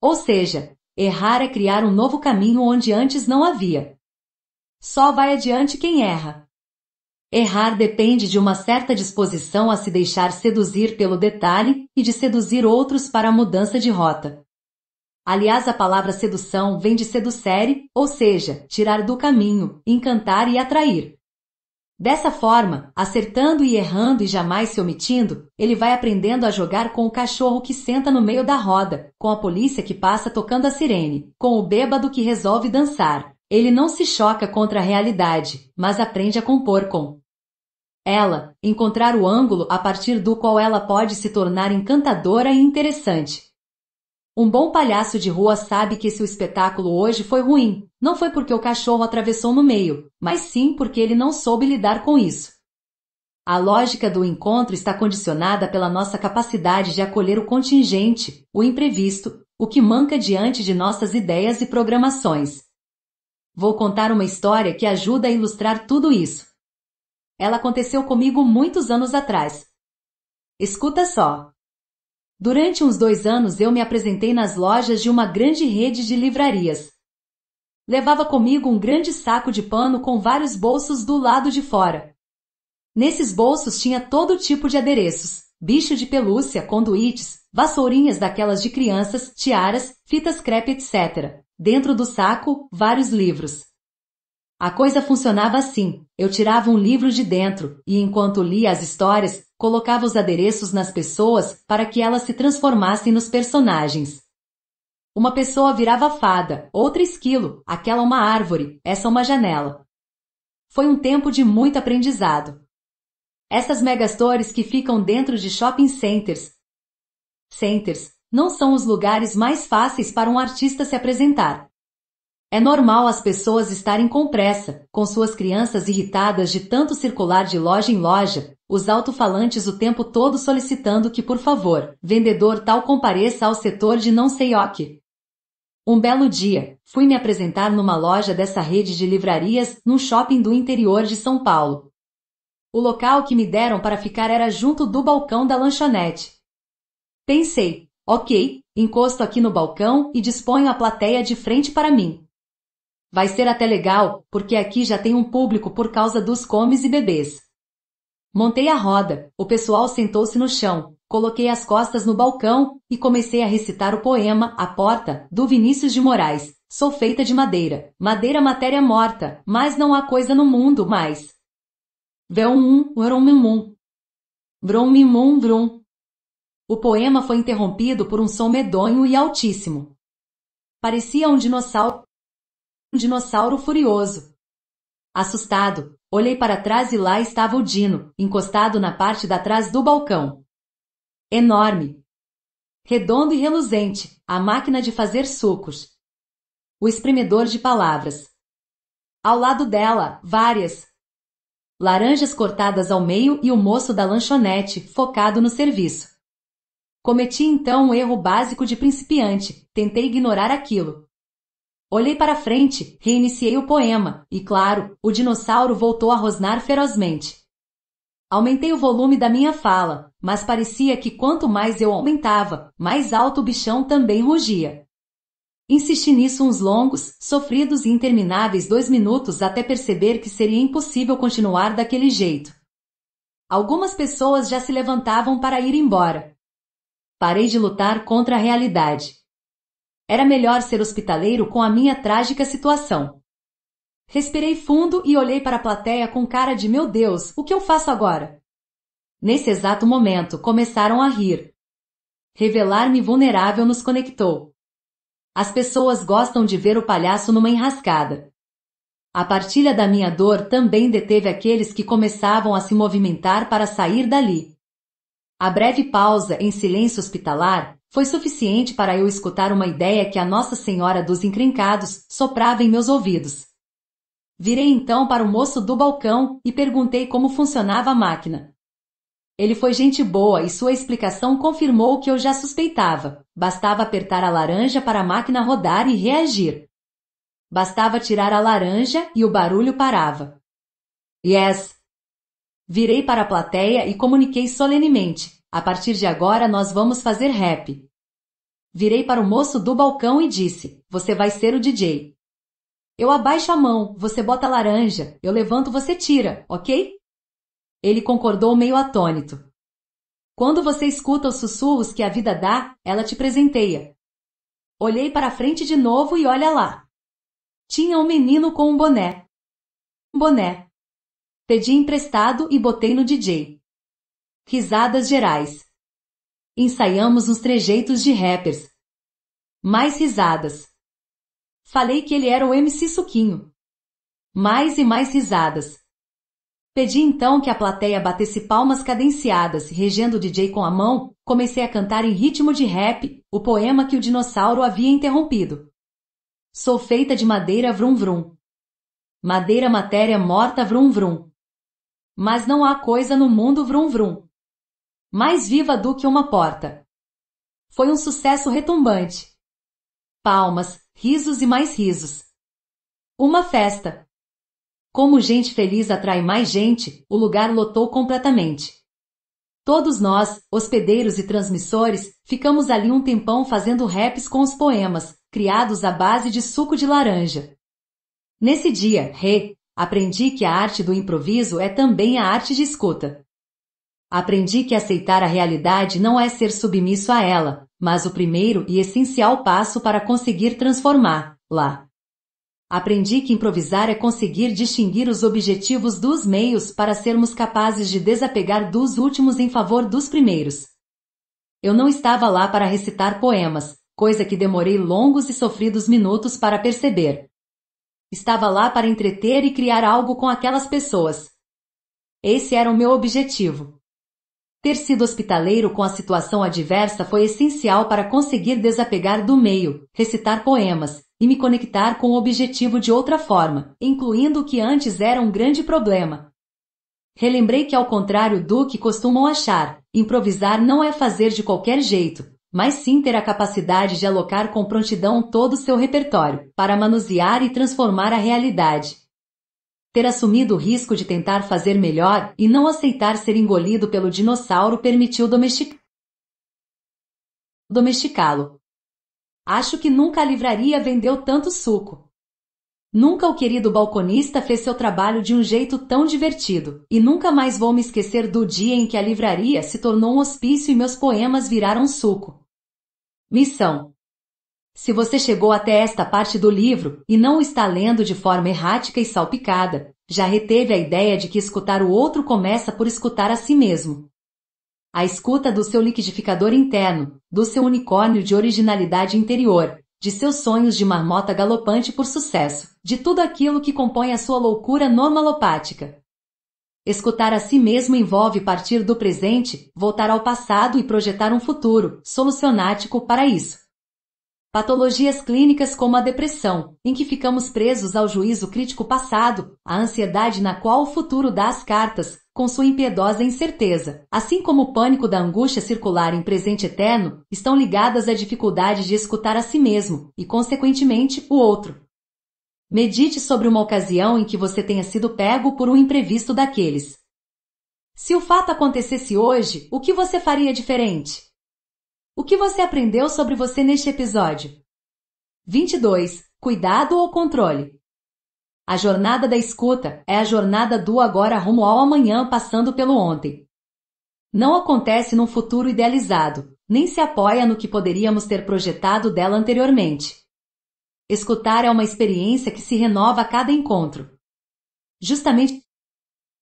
Ou seja, errar é criar um novo caminho onde antes não havia. Só vai adiante quem erra. Errar depende de uma certa disposição a se deixar seduzir pelo detalhe e de seduzir outros para a mudança de rota. Aliás, a palavra sedução vem de seducere, ou seja, tirar do caminho, encantar e atrair. Dessa forma, acertando e errando e jamais se omitindo, ele vai aprendendo a jogar com o cachorro que senta no meio da roda, com a polícia que passa tocando a sirene, com o bêbado que resolve dançar. Ele não se choca contra a realidade, mas aprende a compor com. Ela, encontrar o ângulo a partir do qual ela pode se tornar encantadora e interessante. Um bom palhaço de rua sabe que se o espetáculo hoje foi ruim, não foi porque o cachorro atravessou no meio, mas sim porque ele não soube lidar com isso. A lógica do encontro está condicionada pela nossa capacidade de acolher o contingente, o imprevisto, o que manca diante de nossas ideias e programações. Vou contar uma história que ajuda a ilustrar tudo isso. Ela aconteceu comigo muitos anos atrás. Escuta só. Durante uns dois anos eu me apresentei nas lojas de uma grande rede de livrarias. Levava comigo um grande saco de pano com vários bolsos do lado de fora. Nesses bolsos tinha todo tipo de adereços: bicho de pelúcia, conduítes, vassourinhas daquelas de crianças, tiaras, fitas crepe, etc. Dentro do saco, vários livros. A coisa funcionava assim: eu tirava um livro de dentro e, enquanto lia as histórias, colocava os adereços nas pessoas para que elas se transformassem nos personagens. Uma pessoa virava fada, outra esquilo, aquela uma árvore, essa uma janela. Foi um tempo de muito aprendizado. Essas megastores que ficam dentro de shopping centers. Centers não são os lugares mais fáceis para um artista se apresentar. É normal as pessoas estarem com pressa, com suas crianças irritadas de tanto circular de loja em loja, os alto-falantes o tempo todo solicitando que, por favor, vendedor tal compareça ao setor de não sei o que. Um belo dia, fui me apresentar numa loja dessa rede de livrarias, num shopping do interior de São Paulo. O local que me deram para ficar era junto do balcão da lanchonete. Pensei, ok, encosto aqui no balcão e disponho a plateia de frente para mim. Vai ser até legal, porque aqui já tem um público por causa dos comes e bebês. Montei a roda, o pessoal sentou-se no chão, coloquei as costas no balcão e comecei a recitar o poema A Porta, do Vinícius de Moraes. Sou feita de madeira, madeira matéria morta, mas não há coisa no mundo mais. Velmum, vrumimum. Vrumimum, vrum. O poema foi interrompido por um som medonho e altíssimo. Parecia um dinossauro um dinossauro furioso. Assustado, olhei para trás e lá estava o Dino, encostado na parte da trás do balcão. Enorme. Redondo e reluzente, a máquina de fazer sucos. O espremedor de palavras. Ao lado dela, várias. Laranjas cortadas ao meio e o moço da lanchonete, focado no serviço. Cometi então um erro básico de principiante, tentei ignorar aquilo. Olhei para frente, reiniciei o poema, e claro, o dinossauro voltou a rosnar ferozmente. Aumentei o volume da minha fala, mas parecia que quanto mais eu aumentava, mais alto o bichão também rugia. Insisti nisso uns longos, sofridos e intermináveis dois minutos até perceber que seria impossível continuar daquele jeito. Algumas pessoas já se levantavam para ir embora. Parei de lutar contra a realidade. Era melhor ser hospitaleiro com a minha trágica situação. Respirei fundo e olhei para a plateia com cara de meu Deus, o que eu faço agora? Nesse exato momento, começaram a rir. Revelar-me vulnerável nos conectou. As pessoas gostam de ver o palhaço numa enrascada. A partilha da minha dor também deteve aqueles que começavam a se movimentar para sair dali. A breve pausa em silêncio hospitalar foi suficiente para eu escutar uma ideia que a Nossa Senhora dos Encrencados soprava em meus ouvidos. Virei então para o moço do balcão e perguntei como funcionava a máquina. Ele foi gente boa e sua explicação confirmou o que eu já suspeitava. Bastava apertar a laranja para a máquina rodar e reagir. Bastava tirar a laranja e o barulho parava. Yes, Virei para a plateia e comuniquei solenemente: a partir de agora nós vamos fazer rap. Virei para o moço do balcão e disse: Você vai ser o DJ. Eu abaixo a mão, você bota laranja, eu levanto, você tira, ok? Ele concordou meio atônito. Quando você escuta os sussurros que a vida dá, ela te presenteia. Olhei para a frente de novo e olha lá. Tinha um menino com um boné. boné. Pedi emprestado e botei no DJ. Risadas gerais. Ensaiamos uns trejeitos de rappers. Mais risadas. Falei que ele era o MC Suquinho. Mais e mais risadas. Pedi então que a plateia batesse palmas cadenciadas, regendo o DJ com a mão, comecei a cantar em ritmo de rap, o poema que o dinossauro havia interrompido. Sou feita de madeira vrum vrum. Madeira matéria morta vrum vrum. Mas não há coisa no mundo vrum-vrum mais viva do que uma porta. Foi um sucesso retumbante. Palmas, risos e mais risos. Uma festa. Como gente feliz atrai mais gente, o lugar lotou completamente. Todos nós, hospedeiros e transmissores, ficamos ali um tempão fazendo raps com os poemas, criados à base de suco de laranja. Nesse dia, Rê, Aprendi que a arte do improviso é também a arte de escuta. Aprendi que aceitar a realidade não é ser submisso a ela, mas o primeiro e essencial passo para conseguir transformá-la. Aprendi que improvisar é conseguir distinguir os objetivos dos meios para sermos capazes de desapegar dos últimos em favor dos primeiros. Eu não estava lá para recitar poemas, coisa que demorei longos e sofridos minutos para perceber. Estava lá para entreter e criar algo com aquelas pessoas. Esse era o meu objetivo. Ter sido hospitaleiro com a situação adversa foi essencial para conseguir desapegar do meio, recitar poemas e me conectar com o objetivo de outra forma, incluindo o que antes era um grande problema. Relembrei que, ao contrário do que costumam achar, improvisar não é fazer de qualquer jeito, mas sim ter a capacidade de alocar com prontidão todo o seu repertório, para manusear e transformar a realidade. Ter assumido o risco de tentar fazer melhor e não aceitar ser engolido pelo dinossauro permitiu domesticá-lo. Acho que nunca a livraria vendeu tanto suco. Nunca o querido balconista fez seu trabalho de um jeito tão divertido, e nunca mais vou me esquecer do dia em que a livraria se tornou um hospício e meus poemas viraram suco. Missão: Se você chegou até esta parte do livro e não está lendo de forma errática e salpicada, já reteve a ideia de que escutar o outro começa por escutar a si mesmo. A escuta do seu liquidificador interno, do seu unicórnio de originalidade interior, de seus sonhos de marmota galopante por sucesso, de tudo aquilo que compõe a sua loucura normalopática. Escutar a si mesmo envolve partir do presente, voltar ao passado e projetar um futuro solucionático para isso. Patologias clínicas como a depressão, em que ficamos presos ao juízo crítico passado, a ansiedade na qual o futuro dá as cartas, com sua impiedosa incerteza, assim como o pânico da angústia circular em presente eterno, estão ligadas à dificuldade de escutar a si mesmo e, consequentemente, o outro. Medite sobre uma ocasião em que você tenha sido pego por um imprevisto daqueles. Se o fato acontecesse hoje, o que você faria diferente? O que você aprendeu sobre você neste episódio? 22. Cuidado ou controle. A jornada da escuta é a jornada do agora rumo ao amanhã, passando pelo ontem. Não acontece num futuro idealizado, nem se apoia no que poderíamos ter projetado dela anteriormente. Escutar é uma experiência que se renova a cada encontro. Justamente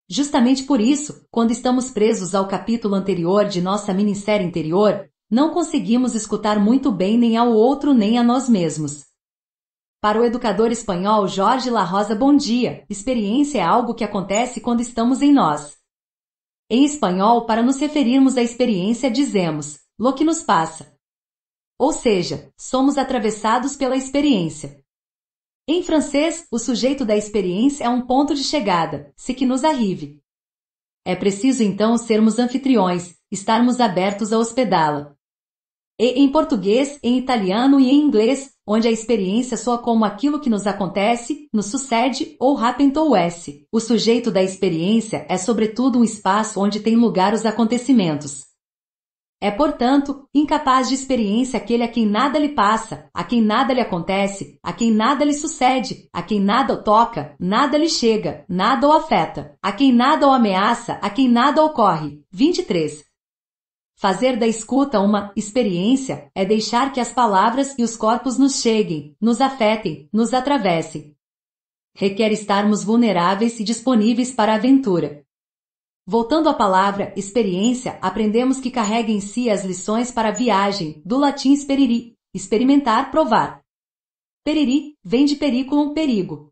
Justamente por isso, quando estamos presos ao capítulo anterior de nossa minissérie interior, não conseguimos escutar muito bem nem ao outro nem a nós mesmos. Para o educador espanhol Jorge La Rosa Bom Dia, experiência é algo que acontece quando estamos em nós. Em espanhol, para nos referirmos à experiência, dizemos lo que nos passa, ou seja, somos atravessados pela experiência. Em francês, o sujeito da experiência é um ponto de chegada, se que nos arrive. É preciso então sermos anfitriões, estarmos abertos a hospedá-la. E em português, em italiano e em inglês, onde a experiência soa como aquilo que nos acontece, nos sucede ou to se O sujeito da experiência é sobretudo um espaço onde tem lugar os acontecimentos. É, portanto, incapaz de experiência aquele a quem nada lhe passa, a quem nada lhe acontece, a quem nada lhe sucede, a quem nada o toca, nada lhe chega, nada o afeta, a quem nada o ameaça, a quem nada ocorre. 23. Fazer da escuta uma experiência é deixar que as palavras e os corpos nos cheguem, nos afetem, nos atravessem. Requer estarmos vulneráveis e disponíveis para a aventura. Voltando à palavra experiência, aprendemos que carrega em si as lições para a viagem, do latim speriri, experimentar, provar. Periri vem de periculum, perigo.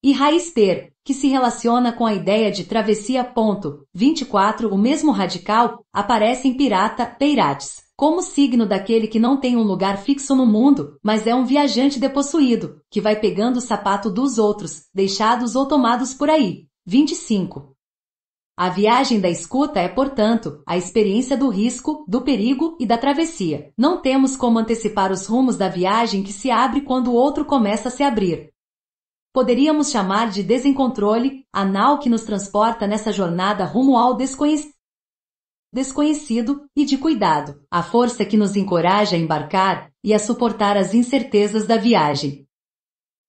E raiz per, que se relaciona com a ideia de travessia. Ponto 24, o mesmo radical, aparece em pirata, peirates, como signo daquele que não tem um lugar fixo no mundo, mas é um viajante depossuído, que vai pegando o sapato dos outros, deixados ou tomados por aí. 25. A viagem da escuta é, portanto, a experiência do risco, do perigo e da travessia. Não temos como antecipar os rumos da viagem que se abre quando o outro começa a se abrir. Poderíamos chamar de desencontrole, a nau que nos transporta nessa jornada rumo ao desconhecido desconhecido e de cuidado, a força que nos encoraja a embarcar e a suportar as incertezas da viagem.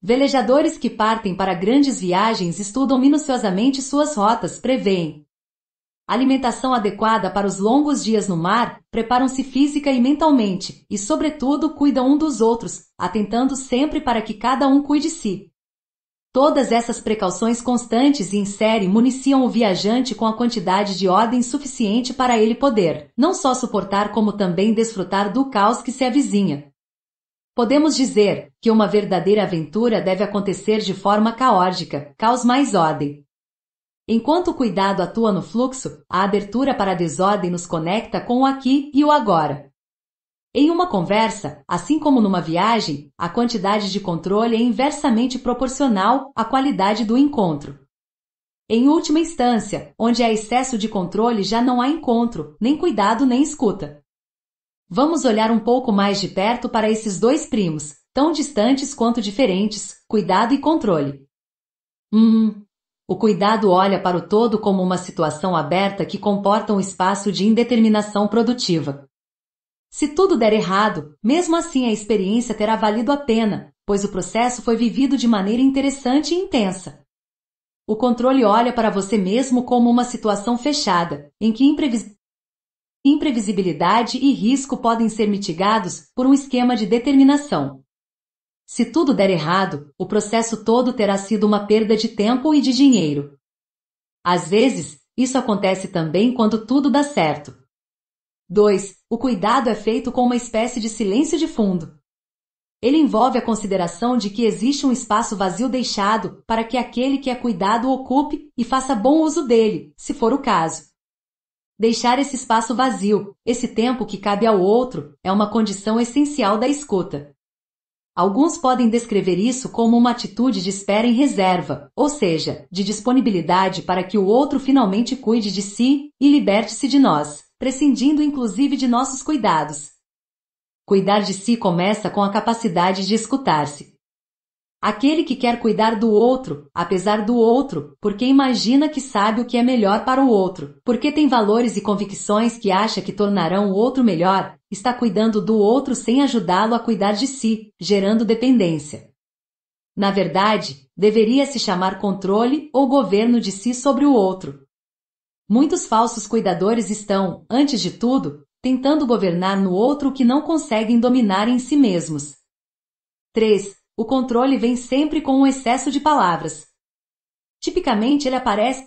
Velejadores que partem para grandes viagens estudam minuciosamente suas rotas, preveem alimentação adequada para os longos dias no mar, preparam-se física e mentalmente, e, sobretudo, cuidam um dos outros, atentando sempre para que cada um cuide de si. Todas essas precauções constantes e em série municiam o viajante com a quantidade de ordem suficiente para ele poder não só suportar como também desfrutar do caos que se avizinha, Podemos dizer que uma verdadeira aventura deve acontecer de forma caótica, caos mais ordem. Enquanto o cuidado atua no fluxo, a abertura para a desordem nos conecta com o aqui e o agora. Em uma conversa, assim como numa viagem, a quantidade de controle é inversamente proporcional à qualidade do encontro. Em última instância, onde há excesso de controle já não há encontro, nem cuidado nem escuta. Vamos olhar um pouco mais de perto para esses dois primos, tão distantes quanto diferentes, cuidado e controle. Hum, o cuidado olha para o todo como uma situação aberta que comporta um espaço de indeterminação produtiva. Se tudo der errado, mesmo assim a experiência terá valido a pena, pois o processo foi vivido de maneira interessante e intensa. O controle olha para você mesmo como uma situação fechada, em que imprevisível imprevisibilidade e risco podem ser mitigados por um esquema de determinação. Se tudo der errado, o processo todo terá sido uma perda de tempo e de dinheiro. Às vezes, isso acontece também quando tudo dá certo. 2. O cuidado é feito com uma espécie de silêncio de fundo. Ele envolve a consideração de que existe um espaço vazio deixado para que aquele que é cuidado ocupe e faça bom uso dele, se for o caso. Deixar esse espaço vazio, esse tempo que cabe ao outro, é uma condição essencial da escuta. Alguns podem descrever isso como uma atitude de espera em reserva, ou seja, de disponibilidade para que o outro finalmente cuide de si e liberte-se de nós, prescindindo inclusive de nossos cuidados. Cuidar de si começa com a capacidade de escutar-se. Aquele que quer cuidar do outro, apesar do outro, porque imagina que sabe o que é melhor para o outro, porque tem valores e convicções que acha que tornarão o outro melhor, está cuidando do outro sem ajudá-lo a cuidar de si, gerando dependência. Na verdade, deveria se chamar controle ou governo de si sobre o outro. Muitos falsos cuidadores estão, antes de tudo, tentando governar no outro o que não conseguem dominar em si mesmos. 3. O controle vem sempre com um excesso de palavras. Tipicamente ele aparece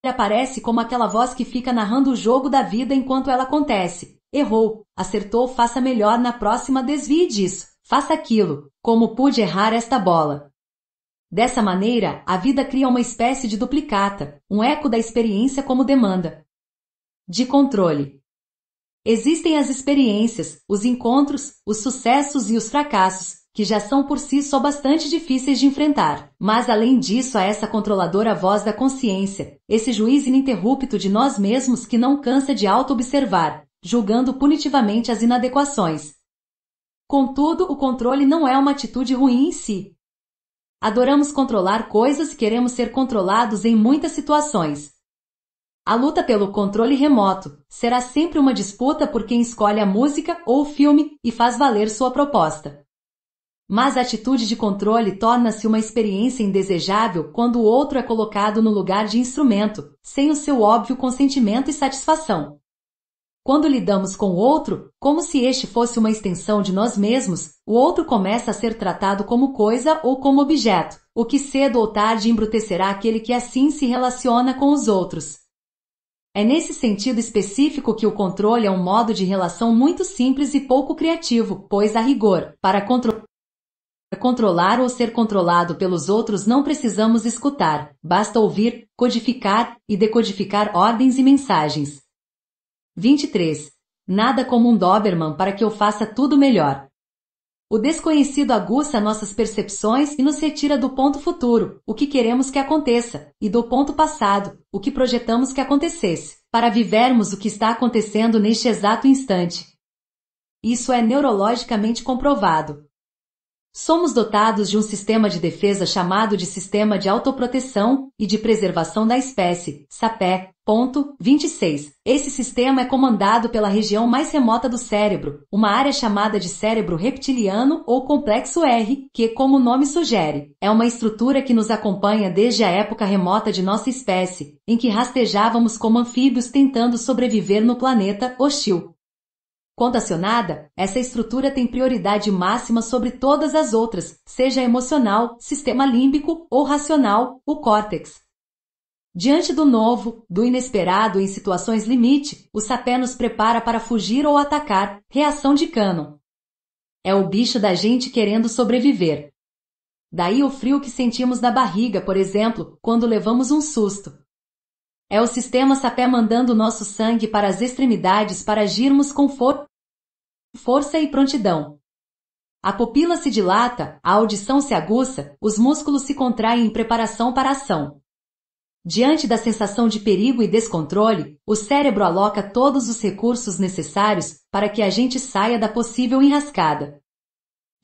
ele aparece como aquela voz que fica narrando o jogo da vida enquanto ela acontece. Errou, acertou, faça melhor na próxima, desvie disso, faça aquilo, como pude errar esta bola. Dessa maneira, a vida cria uma espécie de duplicata, um eco da experiência como demanda. De controle. Existem as experiências, os encontros, os sucessos e os fracassos, que já são por si só bastante difíceis de enfrentar. Mas além disso, há essa controladora voz da consciência, esse juiz ininterrupto de nós mesmos que não cansa de auto-observar, julgando punitivamente as inadequações. Contudo, o controle não é uma atitude ruim em si. Adoramos controlar coisas e queremos ser controlados em muitas situações. A luta pelo controle remoto será sempre uma disputa por quem escolhe a música ou o filme e faz valer sua proposta. Mas a atitude de controle torna-se uma experiência indesejável quando o outro é colocado no lugar de instrumento, sem o seu óbvio consentimento e satisfação. Quando lidamos com o outro, como se este fosse uma extensão de nós mesmos, o outro começa a ser tratado como coisa ou como objeto, o que cedo ou tarde embrutecerá aquele que assim se relaciona com os outros. É nesse sentido específico que o controle é um modo de relação muito simples e pouco criativo, pois a rigor, para controlar controlar ou ser controlado pelos outros não precisamos escutar, basta ouvir, codificar e decodificar ordens e mensagens. 23. Nada como um Doberman para que eu faça tudo melhor. O desconhecido aguça nossas percepções e nos retira do ponto futuro, o que queremos que aconteça, e do ponto passado, o que projetamos que acontecesse, para vivermos o que está acontecendo neste exato instante. Isso é neurologicamente comprovado. Somos dotados de um sistema de defesa chamado de Sistema de Autoproteção e de Preservação da Espécie, SAPE. 26. Esse sistema é comandado pela região mais remota do cérebro, uma área chamada de cérebro reptiliano ou complexo R, que, como o nome sugere, é uma estrutura que nos acompanha desde a época remota de nossa espécie, em que rastejávamos como anfíbios tentando sobreviver no planeta hostil. Quando acionada, essa estrutura tem prioridade máxima sobre todas as outras, seja emocional, sistema límbico ou racional, o córtex. Diante do novo, do inesperado em situações limite, o sapé nos prepara para fugir ou atacar, reação de cano. É o bicho da gente querendo sobreviver. Daí o frio que sentimos na barriga, por exemplo, quando levamos um susto. É o sistema sapé mandando nosso sangue para as extremidades para agirmos com for força e prontidão. A pupila se dilata, a audição se aguça, os músculos se contraem em preparação para a ação. Diante da sensação de perigo e descontrole, o cérebro aloca todos os recursos necessários para que a gente saia da possível enrascada.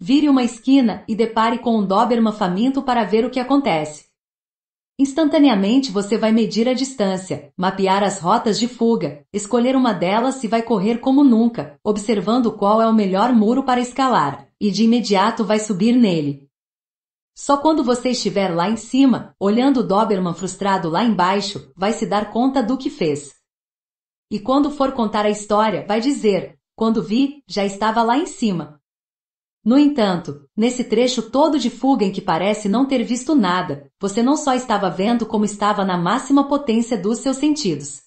Vire uma esquina e depare com um Doberman faminto para ver o que acontece. Instantaneamente você vai medir a distância, mapear as rotas de fuga, escolher uma delas e vai correr como nunca, observando qual é o melhor muro para escalar, e de imediato vai subir nele. Só quando você estiver lá em cima, olhando o Doberman frustrado lá embaixo, vai se dar conta do que fez. E quando for contar a história, vai dizer: Quando vi, já estava lá em cima. No entanto, nesse trecho todo de fuga em que parece não ter visto nada, você não só estava vendo como estava na máxima potência dos seus sentidos.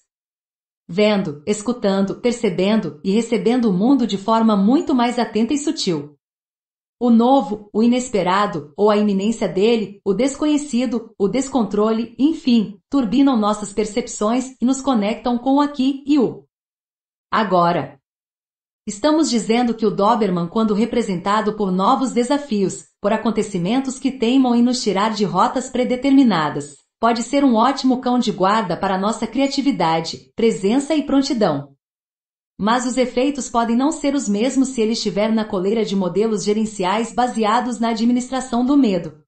Vendo, escutando, percebendo e recebendo o mundo de forma muito mais atenta e sutil. O novo, o inesperado, ou a iminência dele, o desconhecido, o descontrole, enfim, turbinam nossas percepções e nos conectam com o aqui e o agora. Estamos dizendo que o Doberman, quando representado por novos desafios, por acontecimentos que teimam em nos tirar de rotas predeterminadas, pode ser um ótimo cão de guarda para nossa criatividade, presença e prontidão. Mas os efeitos podem não ser os mesmos se ele estiver na coleira de modelos gerenciais baseados na administração do medo.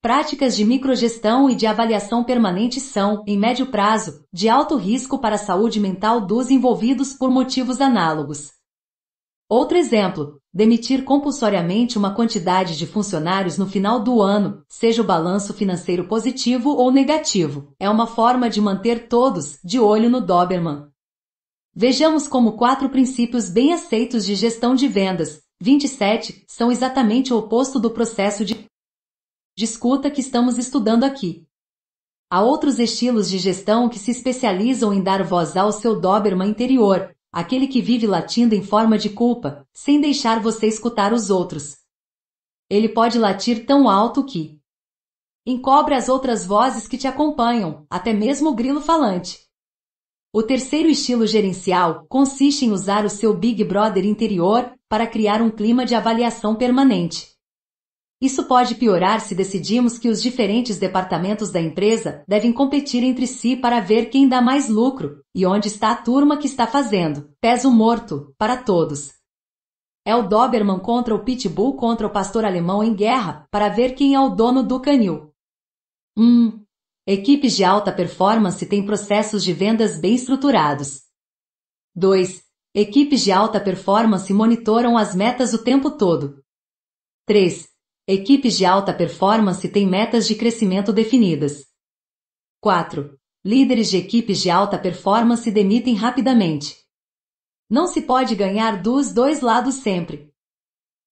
Práticas de microgestão e de avaliação permanente são, em médio prazo, de alto risco para a saúde mental dos envolvidos por motivos análogos, Outro exemplo, demitir compulsoriamente uma quantidade de funcionários no final do ano, seja o balanço financeiro positivo ou negativo, é uma forma de manter todos de olho no Doberman. Vejamos como quatro princípios bem aceitos de gestão de vendas, 27, são exatamente o oposto do processo de discuta que estamos estudando aqui. Há outros estilos de gestão que se especializam em dar voz ao seu Doberman interior, Aquele que vive latindo em forma de culpa, sem deixar você escutar os outros. Ele pode latir tão alto que encobre as outras vozes que te acompanham, até mesmo o grilo falante. O terceiro estilo gerencial consiste em usar o seu Big Brother interior para criar um clima de avaliação permanente. Isso pode piorar se decidirmos que os diferentes departamentos da empresa devem competir entre si para ver quem dá mais lucro e onde está a turma que está fazendo. Peso morto para todos. É o Doberman contra o Pitbull contra o pastor alemão em guerra para ver quem é o dono do canil. Hum, Equipes de alta performance têm processos de vendas bem estruturados. 2. Equipes de alta performance monitoram as metas o tempo todo. 3. Equipes de alta performance têm metas de crescimento definidas. 4. Líderes de equipes de alta performance demitem rapidamente. Não se pode ganhar dos dois lados sempre.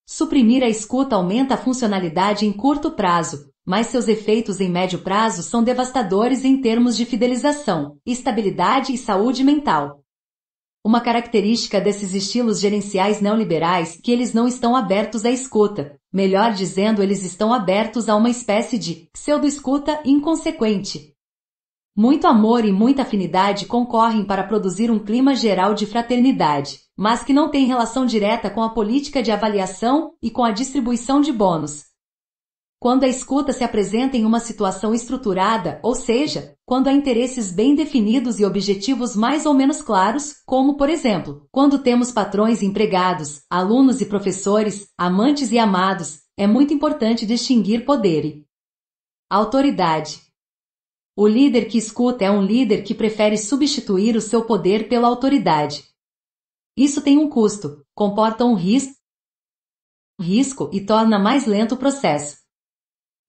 Suprimir a escuta aumenta a funcionalidade em curto prazo, mas seus efeitos em médio prazo são devastadores em termos de fidelização, estabilidade e saúde mental. Uma característica desses estilos gerenciais neoliberais que eles não estão abertos à escuta. Melhor dizendo, eles estão abertos a uma espécie de pseudo-escuta inconsequente. Muito amor e muita afinidade concorrem para produzir um clima geral de fraternidade, mas que não tem relação direta com a política de avaliação e com a distribuição de bônus. Quando a escuta se apresenta em uma situação estruturada, ou seja, quando há interesses bem definidos e objetivos mais ou menos claros, como, por exemplo, quando temos patrões empregados, alunos e professores, amantes e amados, é muito importante distinguir poder e autoridade. O líder que escuta é um líder que prefere substituir o seu poder pela autoridade. Isso tem um custo, comporta um risco, risco e torna mais lento o processo.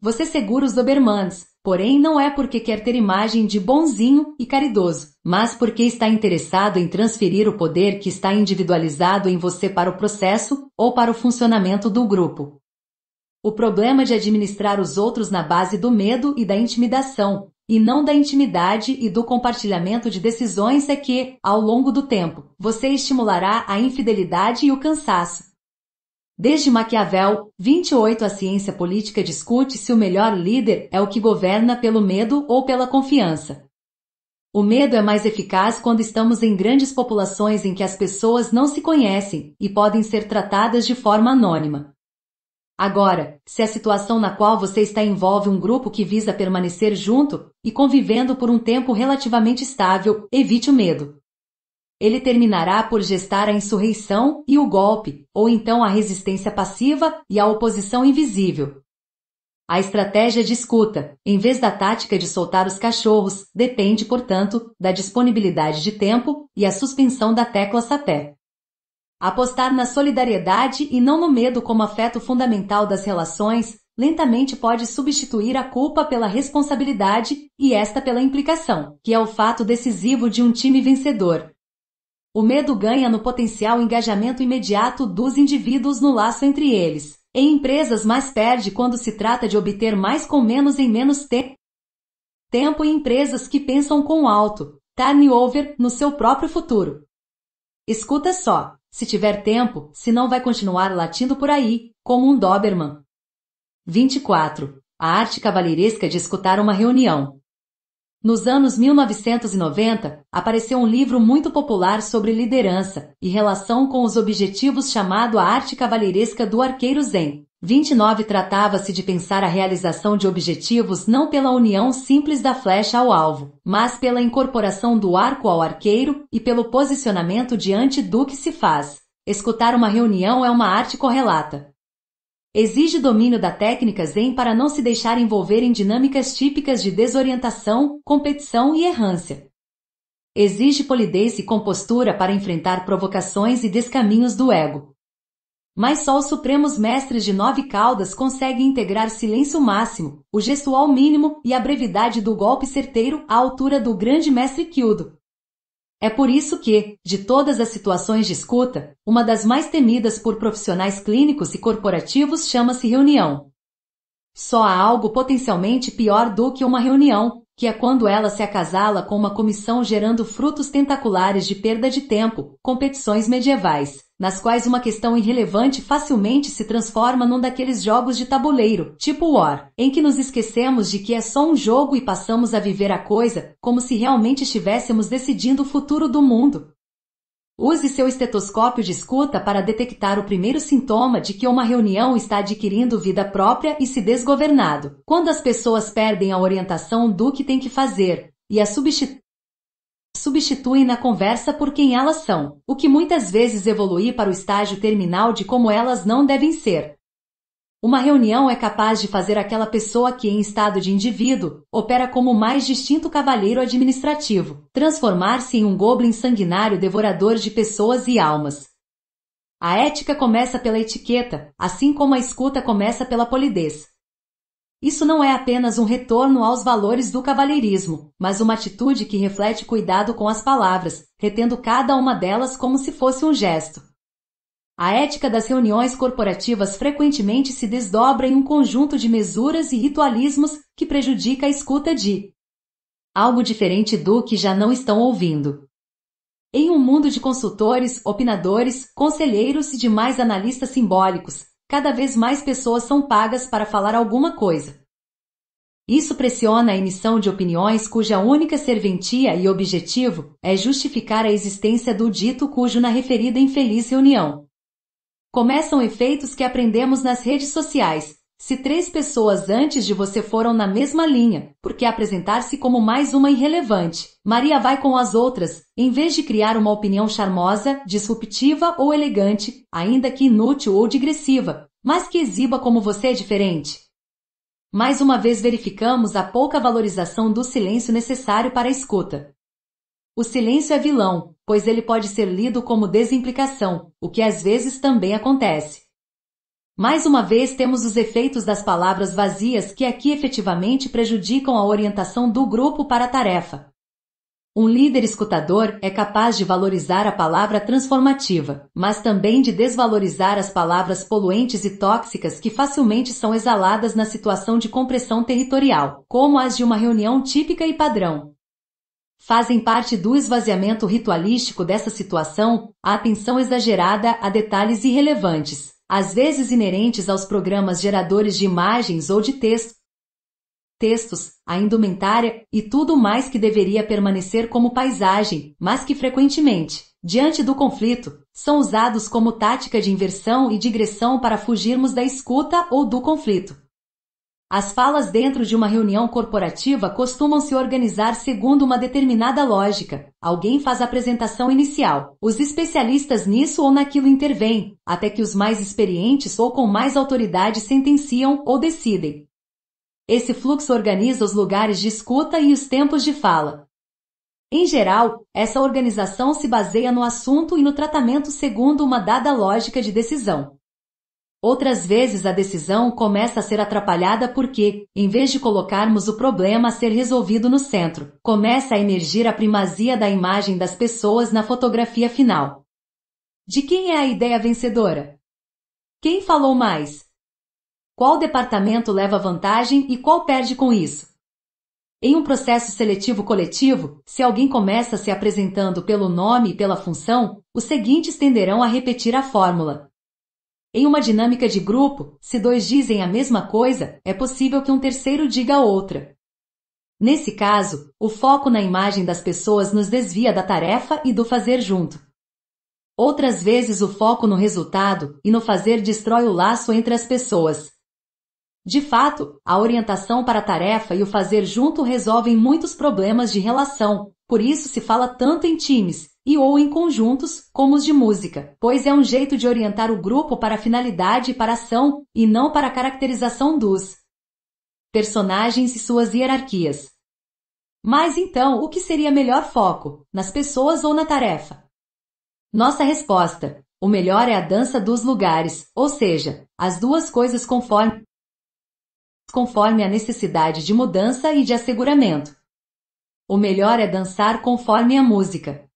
Você segura os Dobermans, porém não é porque quer ter imagem de bonzinho e caridoso, mas porque está interessado em transferir o poder que está individualizado em você para o processo ou para o funcionamento do grupo. O problema de administrar os outros na base do medo e da intimidação, e não da intimidade e do compartilhamento de decisões é que, ao longo do tempo, você estimulará a infidelidade e o cansaço Desde Maquiavel, 28 a ciência política discute se o melhor líder é o que governa pelo medo ou pela confiança. O medo é mais eficaz quando estamos em grandes populações em que as pessoas não se conhecem e podem ser tratadas de forma anônima. Agora, se a situação na qual você está envolve um grupo que visa permanecer junto e convivendo por um tempo relativamente estável, evite o medo ele terminará por gestar a insurreição e o golpe, ou então a resistência passiva e a oposição invisível. A estratégia de escuta, em vez da tática de soltar os cachorros, depende, portanto, da disponibilidade de tempo e a suspensão da tecla sapé. Apostar na solidariedade e não no medo como afeto fundamental das relações lentamente pode substituir a culpa pela responsabilidade e esta pela implicação, que é o fato decisivo de um time vencedor. O medo ganha no potencial engajamento imediato dos indivíduos no laço entre eles. Em empresas mais perde quando se trata de obter mais com menos em menos te tempo e empresas que pensam com alto, turnover, no seu próprio futuro. Escuta só, se tiver tempo, se não vai continuar latindo por aí, como um Doberman. 24. A arte cavalheiresca de escutar uma reunião. Nos anos 1990, apareceu um livro muito popular sobre liderança e relação com os objetivos chamado A Arte Cavalheiresca do Arqueiro Zen. 29 tratava-se de pensar a realização de objetivos não pela união simples da flecha ao alvo, mas pela incorporação do arco ao arqueiro e pelo posicionamento diante do que se faz. Escutar uma reunião é uma arte correlata. Exige domínio da técnica Zen para não se deixar envolver em dinâmicas típicas de desorientação, competição e errância. Exige polidez e compostura para enfrentar provocações e descaminhos do ego. Mas só os supremos mestres de nove caudas conseguem integrar silêncio máximo, o gestual mínimo e a brevidade do golpe certeiro à altura do grande mestre Kyudo. É por isso que, de todas as situações de escuta, uma das mais temidas por profissionais clínicos e corporativos chama-se reunião. Só há algo potencialmente pior do que uma reunião, que é quando ela se acasala com uma comissão gerando frutos tentaculares de perda de tempo, competições medievais, nas quais uma questão irrelevante facilmente se transforma num daqueles jogos de tabuleiro, tipo War, em que nos esquecemos de que é só um jogo e passamos a viver a coisa como se realmente estivéssemos decidindo o futuro do mundo. Use seu estetoscópio de escuta para detectar o primeiro sintoma de que uma reunião está adquirindo vida própria e se desgovernado. Quando as pessoas perdem a orientação do que tem que fazer e a substituem substituem na conversa por quem elas são, o que muitas vezes evolui para o estágio terminal de como elas não devem ser. Uma reunião é capaz de fazer aquela pessoa que, em estado de indivíduo, opera como o mais distinto cavalheiro administrativo, transformar-se em um goblin sanguinário devorador de pessoas e almas. A ética começa pela etiqueta, assim como a escuta começa pela polidez. Isso não é apenas um retorno aos valores do cavalheirismo, mas uma atitude que reflete cuidado com as palavras, retendo cada uma delas como se fosse um gesto. A ética das reuniões corporativas frequentemente se desdobra em um conjunto de mesuras e ritualismos que prejudica a escuta de algo diferente do que já não estão ouvindo. Em um mundo de consultores, opinadores, conselheiros e demais analistas simbólicos, cada vez mais pessoas são pagas para falar alguma coisa. Isso pressiona a emissão de opiniões cuja única serventia e objetivo é justificar a existência do dito cujo na referida infeliz reunião. Começam efeitos que aprendemos nas redes sociais, se três pessoas antes de você foram na mesma linha, por que apresentar-se como mais uma irrelevante. Maria vai com as outras, em vez de criar uma opinião charmosa, disruptiva ou elegante, ainda que inútil ou digressiva, mas que exiba como você é diferente. Mais uma vez verificamos a pouca valorização do silêncio necessário para a escuta. O silêncio é vilão, pois ele pode ser lido como desimplicação, o que às vezes também acontece. Mais uma vez temos os efeitos das palavras vazias que aqui efetivamente prejudicam a orientação do grupo para a tarefa. Um líder escutador é capaz de valorizar a palavra transformativa, mas também de desvalorizar as palavras poluentes e tóxicas que facilmente são exaladas na situação de compressão territorial, como as de uma reunião típica e padrão. Fazem parte do esvaziamento ritualístico dessa situação a atenção exagerada a detalhes irrelevantes, às vezes inerentes aos programas geradores de imagens ou de texto, textos, a indumentária e tudo mais que deveria permanecer como paisagem, mas que frequentemente, diante do conflito, são usados como tática de inversão e digressão para fugirmos da escuta ou do conflito. As falas dentro de uma reunião corporativa costumam se organizar segundo uma determinada lógica. Alguém faz a apresentação inicial, os especialistas nisso ou naquilo intervêm, até que os mais experientes ou com mais autoridade sentenciam ou decidem. Esse fluxo organiza os lugares de escuta e os tempos de fala. Em geral, essa organização se baseia no assunto e no tratamento segundo uma dada lógica de decisão. Outras vezes a decisão começa a ser atrapalhada porque, em vez de colocarmos o problema a ser resolvido no centro, começa a emergir a primazia da imagem das pessoas na fotografia final. De quem é a ideia vencedora? Quem falou mais? Qual departamento leva vantagem e qual perde com isso? Em um processo seletivo coletivo, se alguém começa se apresentando pelo nome e pela função, os seguintes tenderão a repetir a fórmula: em uma dinâmica de grupo, se dois dizem a mesma coisa, é possível que um terceiro diga outra. Nesse caso, o foco na imagem das pessoas nos desvia da tarefa e do fazer junto. Outras vezes, o foco no resultado e no fazer destrói o laço entre as pessoas. De fato, a orientação para a tarefa e o fazer junto resolvem muitos problemas de relação, por isso se fala tanto em times, e ou em conjuntos, como os de música, pois é um jeito de orientar o grupo para a finalidade e para a ação, e não para a caracterização dos personagens e suas hierarquias. Mas então, o que seria melhor foco? Nas pessoas ou na tarefa? Nossa resposta: o melhor é a dança dos lugares, ou seja, as duas coisas conforme conforme a necessidade de mudança e de asseguramento. O melhor é dançar conforme a música,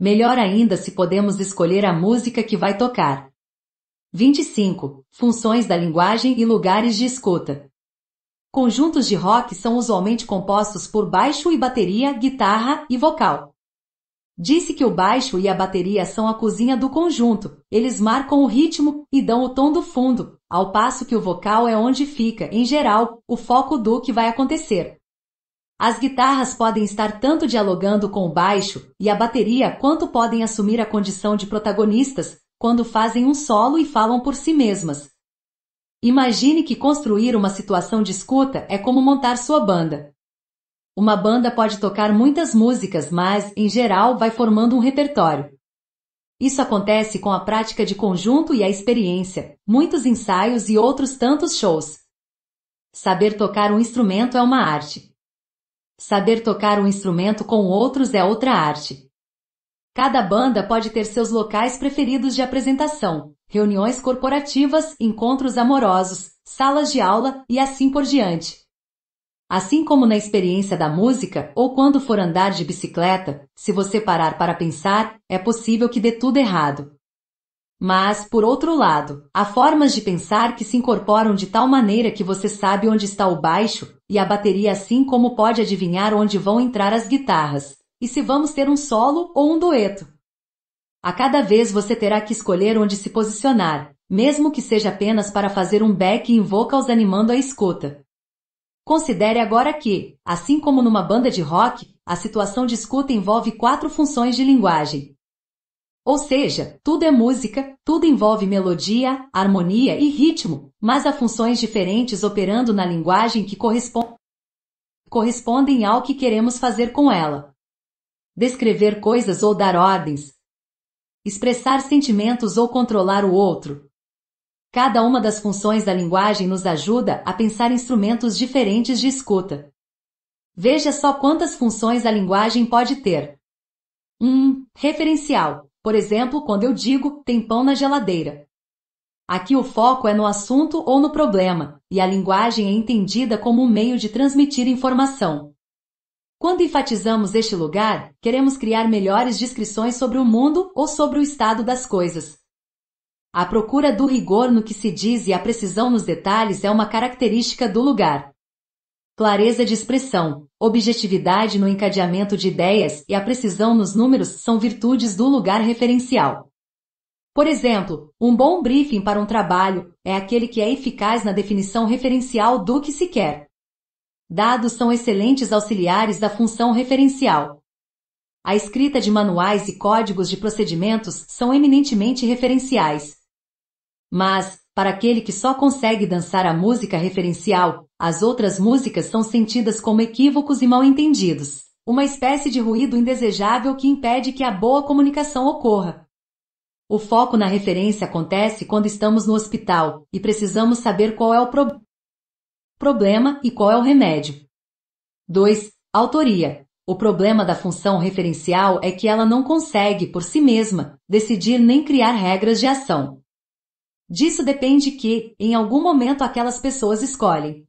Melhor ainda se podemos escolher a música que vai tocar. 25. Funções da linguagem e lugares de escuta. Conjuntos de rock são usualmente compostos por baixo e bateria, guitarra e vocal. Disse que o baixo e a bateria são a cozinha do conjunto, eles marcam o ritmo e dão o tom do fundo, ao passo que o vocal é onde fica, em geral, o foco do que vai acontecer. As guitarras podem estar tanto dialogando com o baixo e a bateria quanto podem assumir a condição de protagonistas quando fazem um solo e falam por si mesmas. Imagine que construir uma situação de escuta é como montar sua banda. Uma banda pode tocar muitas músicas, mas, em geral, vai formando um repertório. Isso acontece com a prática de conjunto e a experiência, muitos ensaios e outros tantos shows. Saber tocar um instrumento é uma arte. Saber tocar um instrumento com outros é outra arte. Cada banda pode ter seus locais preferidos de apresentação, reuniões corporativas, encontros amorosos, salas de aula e assim por diante. Assim como na experiência da música ou quando for andar de bicicleta, se você parar para pensar, é possível que dê tudo errado. Mas, por outro lado, há formas de pensar que se incorporam de tal maneira que você sabe onde está o baixo e a bateria, assim como pode adivinhar onde vão entrar as guitarras, e se vamos ter um solo ou um dueto. A cada vez você terá que escolher onde se posicionar, mesmo que seja apenas para fazer um back em vocals animando a escuta. Considere agora que, assim como numa banda de rock, a situação de escuta envolve quatro funções de linguagem: ou seja, tudo é música, tudo envolve melodia, harmonia e ritmo, mas há funções diferentes operando na linguagem que correspond correspondem ao que queremos fazer com ela. Descrever coisas ou dar ordens. Expressar sentimentos ou controlar o outro. Cada uma das funções da linguagem nos ajuda a pensar instrumentos diferentes de escuta. Veja só quantas funções a linguagem pode ter. 1. Um, referencial por exemplo, quando eu digo tem pão na geladeira. Aqui o foco é no assunto ou no problema, e a linguagem é entendida como um meio de transmitir informação. Quando enfatizamos este lugar, queremos criar melhores descrições sobre o mundo ou sobre o estado das coisas. A procura do rigor no que se diz e a precisão nos detalhes é uma característica do lugar. Clareza de expressão, objetividade no encadeamento de ideias e a precisão nos números são virtudes do lugar referencial. Por exemplo, um bom briefing para um trabalho é aquele que é eficaz na definição referencial do que se quer. Dados são excelentes auxiliares da função referencial. A escrita de manuais e códigos de procedimentos são eminentemente referenciais. Mas, para aquele que só consegue dançar a música referencial, as outras músicas são sentidas como equívocos e mal entendidos, uma espécie de ruído indesejável que impede que a boa comunicação ocorra. O foco na referência acontece quando estamos no hospital e precisamos saber qual é o pro problema e qual é o remédio. 2. Autoria. O problema da função referencial é que ela não consegue, por si mesma, decidir nem criar regras de ação. Disso depende que, em algum momento, aquelas pessoas escolhem.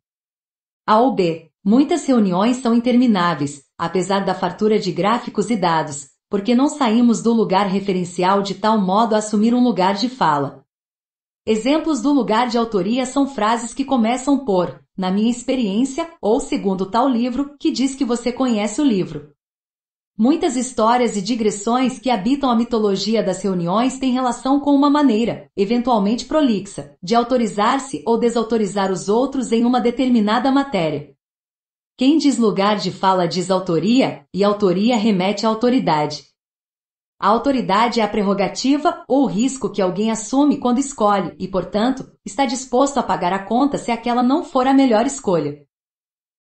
A ou B. Muitas reuniões são intermináveis, apesar da fartura de gráficos e dados, porque não saímos do lugar referencial de tal modo a assumir um lugar de fala. Exemplos do lugar de autoria são frases que começam por, na minha experiência, ou segundo tal livro, que diz que você conhece o livro. Muitas histórias e digressões que habitam a mitologia das reuniões têm relação com uma maneira, eventualmente prolixa, de autorizar-se ou desautorizar os outros em uma determinada matéria. Quem diz lugar de fala diz autoria, e autoria remete à autoridade. A autoridade é a prerrogativa ou risco que alguém assume quando escolhe e, portanto, está disposto a pagar a conta se aquela não for a melhor escolha.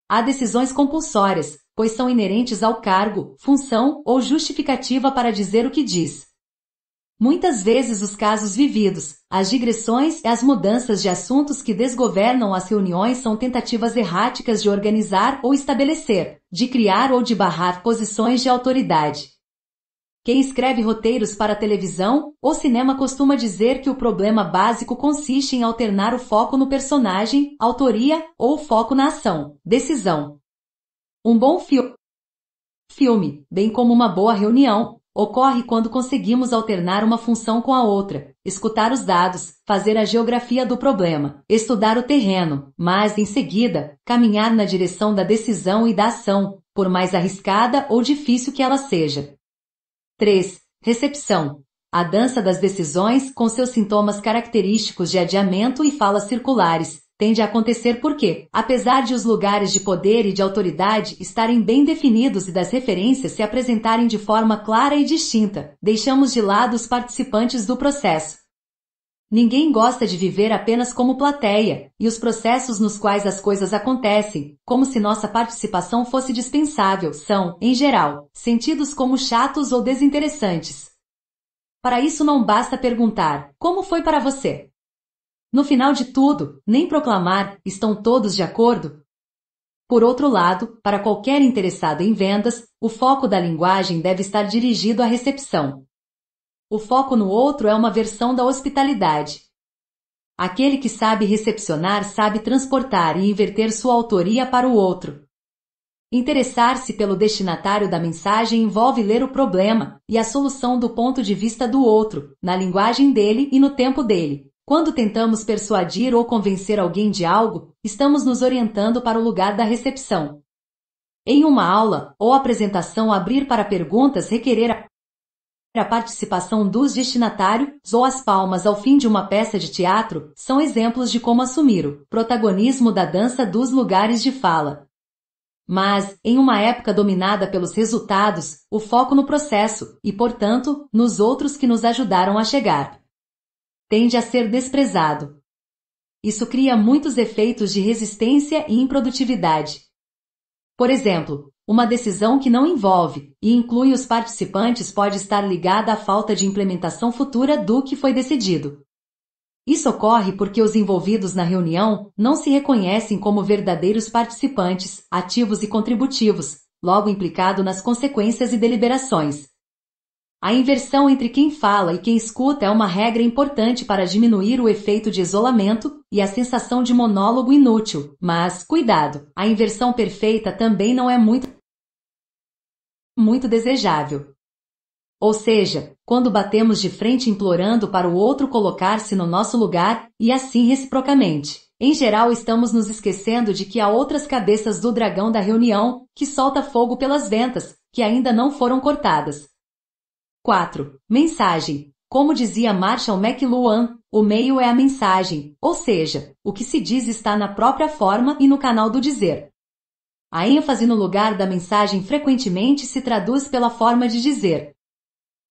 Há decisões compulsórias, pois são inerentes ao cargo, função ou justificativa para dizer o que diz. Muitas vezes os casos vividos, as digressões e as mudanças de assuntos que desgovernam as reuniões são tentativas erráticas de organizar ou estabelecer, de criar ou de barrar posições de autoridade. Quem escreve roteiros para televisão ou cinema costuma dizer que o problema básico consiste em alternar o foco no personagem, autoria ou foco na ação, decisão. Um bom fi filme, bem como uma boa reunião, ocorre quando conseguimos alternar uma função com a outra, escutar os dados, fazer a geografia do problema, estudar o terreno, mas, em seguida, caminhar na direção da decisão e da ação, por mais arriscada ou difícil que ela seja. 3. Recepção. A dança das decisões, com seus sintomas característicos de adiamento e falas circulares, tende a acontecer porque, apesar de os lugares de poder e de autoridade estarem bem definidos e das referências se apresentarem de forma clara e distinta, deixamos de lado os participantes do processo. Ninguém gosta de viver apenas como plateia, e os processos nos quais as coisas acontecem, como se nossa participação fosse dispensável, são, em geral, sentidos como chatos ou desinteressantes. Para isso não basta perguntar: como foi para você? No final de tudo, nem proclamar, estão todos de acordo? Por outro lado, para qualquer interessado em vendas, o foco da linguagem deve estar dirigido à recepção. O foco no outro é uma versão da hospitalidade. Aquele que sabe recepcionar sabe transportar e inverter sua autoria para o outro. Interessar-se pelo destinatário da mensagem envolve ler o problema e a solução do ponto de vista do outro, na linguagem dele e no tempo dele. Quando tentamos persuadir ou convencer alguém de algo, estamos nos orientando para o lugar da recepção. Em uma aula ou apresentação, abrir para perguntas requerer a participação dos destinatários ou as palmas ao fim de uma peça de teatro são exemplos de como assumir o protagonismo da dança dos lugares de fala. Mas, em uma época dominada pelos resultados, o foco no processo e, portanto, nos outros que nos ajudaram a chegar tende a ser desprezado. Isso cria muitos efeitos de resistência e improdutividade. Por exemplo, uma decisão que não envolve e inclui os participantes pode estar ligada à falta de implementação futura do que foi decidido. Isso ocorre porque os envolvidos na reunião não se reconhecem como verdadeiros participantes, ativos e contributivos, logo implicado nas consequências e deliberações. A inversão entre quem fala e quem escuta é uma regra importante para diminuir o efeito de isolamento e a sensação de monólogo inútil, mas cuidado, a inversão perfeita também não é muito muito desejável. Ou seja, quando batemos de frente implorando para o outro colocar-se no nosso lugar e assim reciprocamente. Em geral, estamos nos esquecendo de que há outras cabeças do dragão da reunião, que solta fogo pelas ventas, que ainda não foram cortadas, 4. Mensagem. Como dizia Marshall McLuhan, o meio é a mensagem, ou seja, o que se diz está na própria forma e no canal do dizer. A ênfase no lugar da mensagem frequentemente se traduz pela forma de dizer.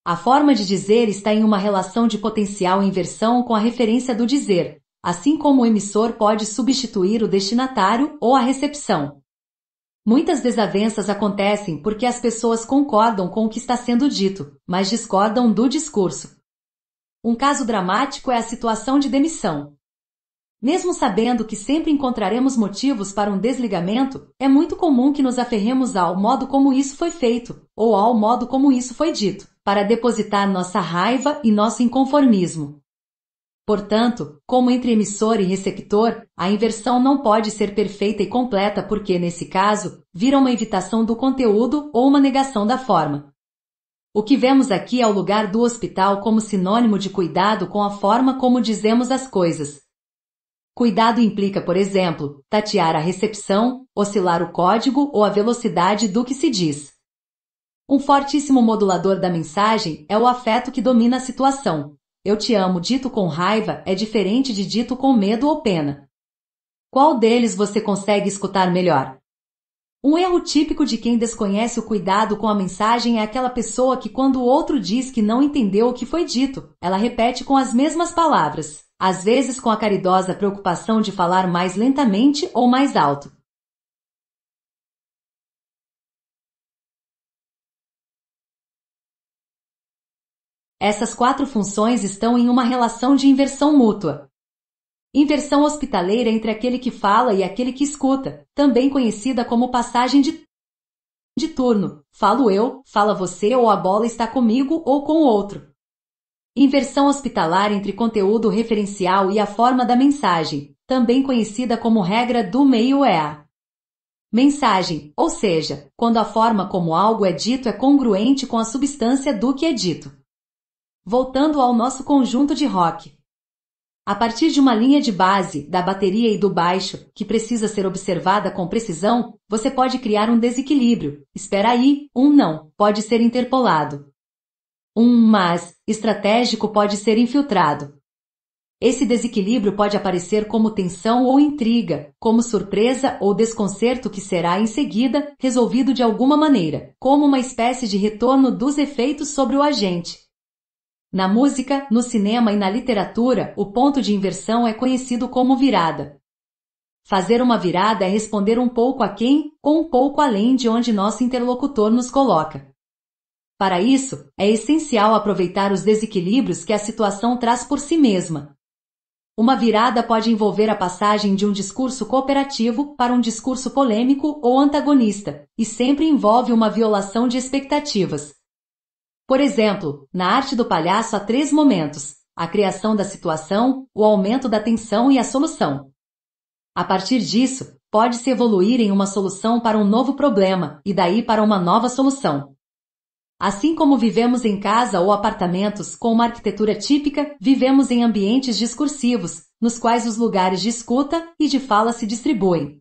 A forma de dizer está em uma relação de potencial inversão com a referência do dizer, assim como o emissor pode substituir o destinatário ou a recepção. Muitas desavenças acontecem porque as pessoas concordam com o que está sendo dito, mas discordam do discurso. Um caso dramático é a situação de demissão. Mesmo sabendo que sempre encontraremos motivos para um desligamento, é muito comum que nos aferremos ao modo como isso foi feito, ou ao modo como isso foi dito, para depositar nossa raiva e nosso inconformismo. Portanto, como entre emissor e receptor, a inversão não pode ser perfeita e completa porque, nesse caso, vira uma evitação do conteúdo ou uma negação da forma. O que vemos aqui é o lugar do hospital como sinônimo de cuidado com a forma como dizemos as coisas. Cuidado implica, por exemplo, tatear a recepção, oscilar o código ou a velocidade do que se diz. Um fortíssimo modulador da mensagem é o afeto que domina a situação, eu te amo dito com raiva é diferente de dito com medo ou pena. Qual deles você consegue escutar melhor? Um erro típico de quem desconhece o cuidado com a mensagem é aquela pessoa que, quando o outro diz que não entendeu o que foi dito, ela repete com as mesmas palavras, às vezes com a caridosa preocupação de falar mais lentamente ou mais alto. Essas quatro funções estão em uma relação de inversão mútua. Inversão hospitaleira entre aquele que fala e aquele que escuta, também conhecida como passagem de, de turno. Falo eu, fala você ou a bola está comigo ou com o outro. Inversão hospitalar entre conteúdo referencial e a forma da mensagem, também conhecida como regra do meio é a Mensagem, ou seja, quando a forma como algo é dito é congruente com a substância do que é dito. Voltando ao nosso conjunto de rock. A partir de uma linha de base, da bateria e do baixo, que precisa ser observada com precisão, você pode criar um desequilíbrio. Espera aí, um não pode ser interpolado. Um mas estratégico pode ser infiltrado. Esse desequilíbrio pode aparecer como tensão ou intriga, como surpresa ou desconcerto que será em seguida resolvido de alguma maneira, como uma espécie de retorno dos efeitos sobre o agente. Na música, no cinema e na literatura, o ponto de inversão é conhecido como virada. Fazer uma virada é responder um pouco a quem, ou um pouco além de onde nosso interlocutor nos coloca. Para isso, é essencial aproveitar os desequilíbrios que a situação traz por si mesma. Uma virada pode envolver a passagem de um discurso cooperativo para um discurso polêmico ou antagonista, e sempre envolve uma violação de expectativas. Por exemplo, na arte do palhaço há três momentos: a criação da situação, o aumento da tensão e a solução. A partir disso, pode-se evoluir em uma solução para um novo problema e daí para uma nova solução. Assim como vivemos em casa ou apartamentos com uma arquitetura típica, vivemos em ambientes discursivos, nos quais os lugares de escuta e de fala se distribuem.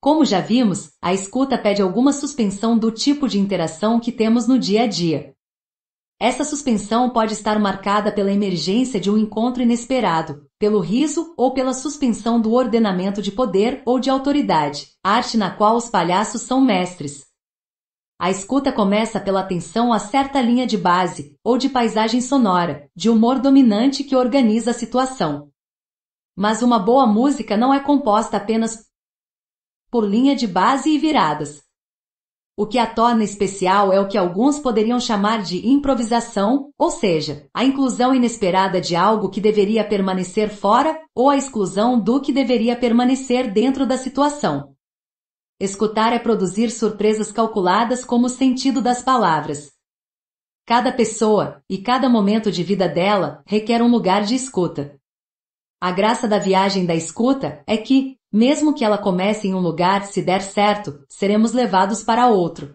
Como já vimos, a escuta pede alguma suspensão do tipo de interação que temos no dia a dia. Essa suspensão pode estar marcada pela emergência de um encontro inesperado, pelo riso ou pela suspensão do ordenamento de poder ou de autoridade, arte na qual os palhaços são mestres. A escuta começa pela atenção a certa linha de base, ou de paisagem sonora, de humor dominante que organiza a situação. Mas uma boa música não é composta apenas por linha de base e viradas. O que a torna especial é o que alguns poderiam chamar de improvisação, ou seja, a inclusão inesperada de algo que deveria permanecer fora ou a exclusão do que deveria permanecer dentro da situação. Escutar é produzir surpresas calculadas como o sentido das palavras. Cada pessoa e cada momento de vida dela requer um lugar de escuta. A graça da viagem da escuta é que, mesmo que ela comece em um lugar, se der certo, seremos levados para outro.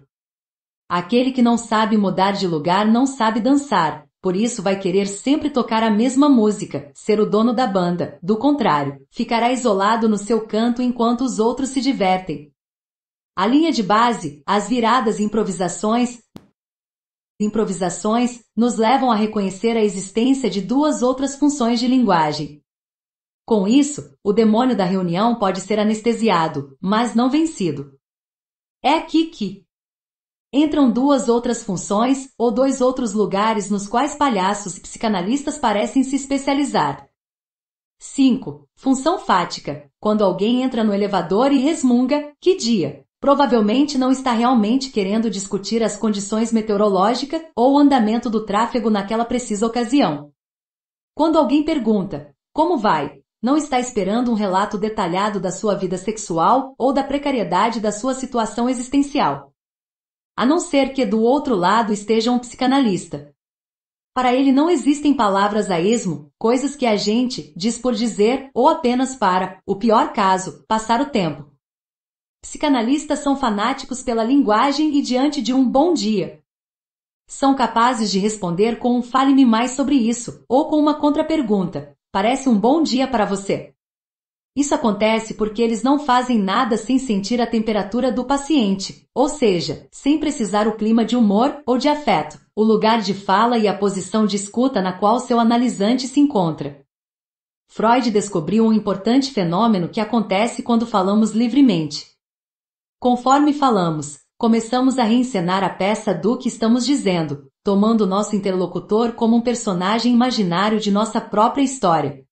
Aquele que não sabe mudar de lugar não sabe dançar, por isso vai querer sempre tocar a mesma música, ser o dono da banda. Do contrário, ficará isolado no seu canto enquanto os outros se divertem. A linha de base, as viradas e improvisações, improvisações nos levam a reconhecer a existência de duas outras funções de linguagem. Com isso, o demônio da reunião pode ser anestesiado, mas não vencido. É aqui que entram duas outras funções ou dois outros lugares nos quais palhaços e psicanalistas parecem se especializar. 5. Função fática. Quando alguém entra no elevador e resmunga, que dia? Provavelmente não está realmente querendo discutir as condições meteorológicas ou o andamento do tráfego naquela precisa ocasião. Quando alguém pergunta, como vai? não está esperando um relato detalhado da sua vida sexual ou da precariedade da sua situação existencial. A não ser que do outro lado esteja um psicanalista. Para ele não existem palavras a esmo, coisas que a gente diz por dizer ou apenas para, o pior caso, passar o tempo. Psicanalistas são fanáticos pela linguagem e diante de um bom dia. São capazes de responder com um fale-me mais sobre isso ou com uma contrapergunta. Parece um bom dia para você. Isso acontece porque eles não fazem nada sem sentir a temperatura do paciente, ou seja, sem precisar o clima de humor ou de afeto, o lugar de fala e a posição de escuta na qual seu analisante se encontra. Freud descobriu um importante fenômeno que acontece quando falamos livremente. Conforme falamos, Começamos a reencenar a peça do que estamos dizendo, tomando nosso interlocutor como um personagem imaginário de nossa própria história.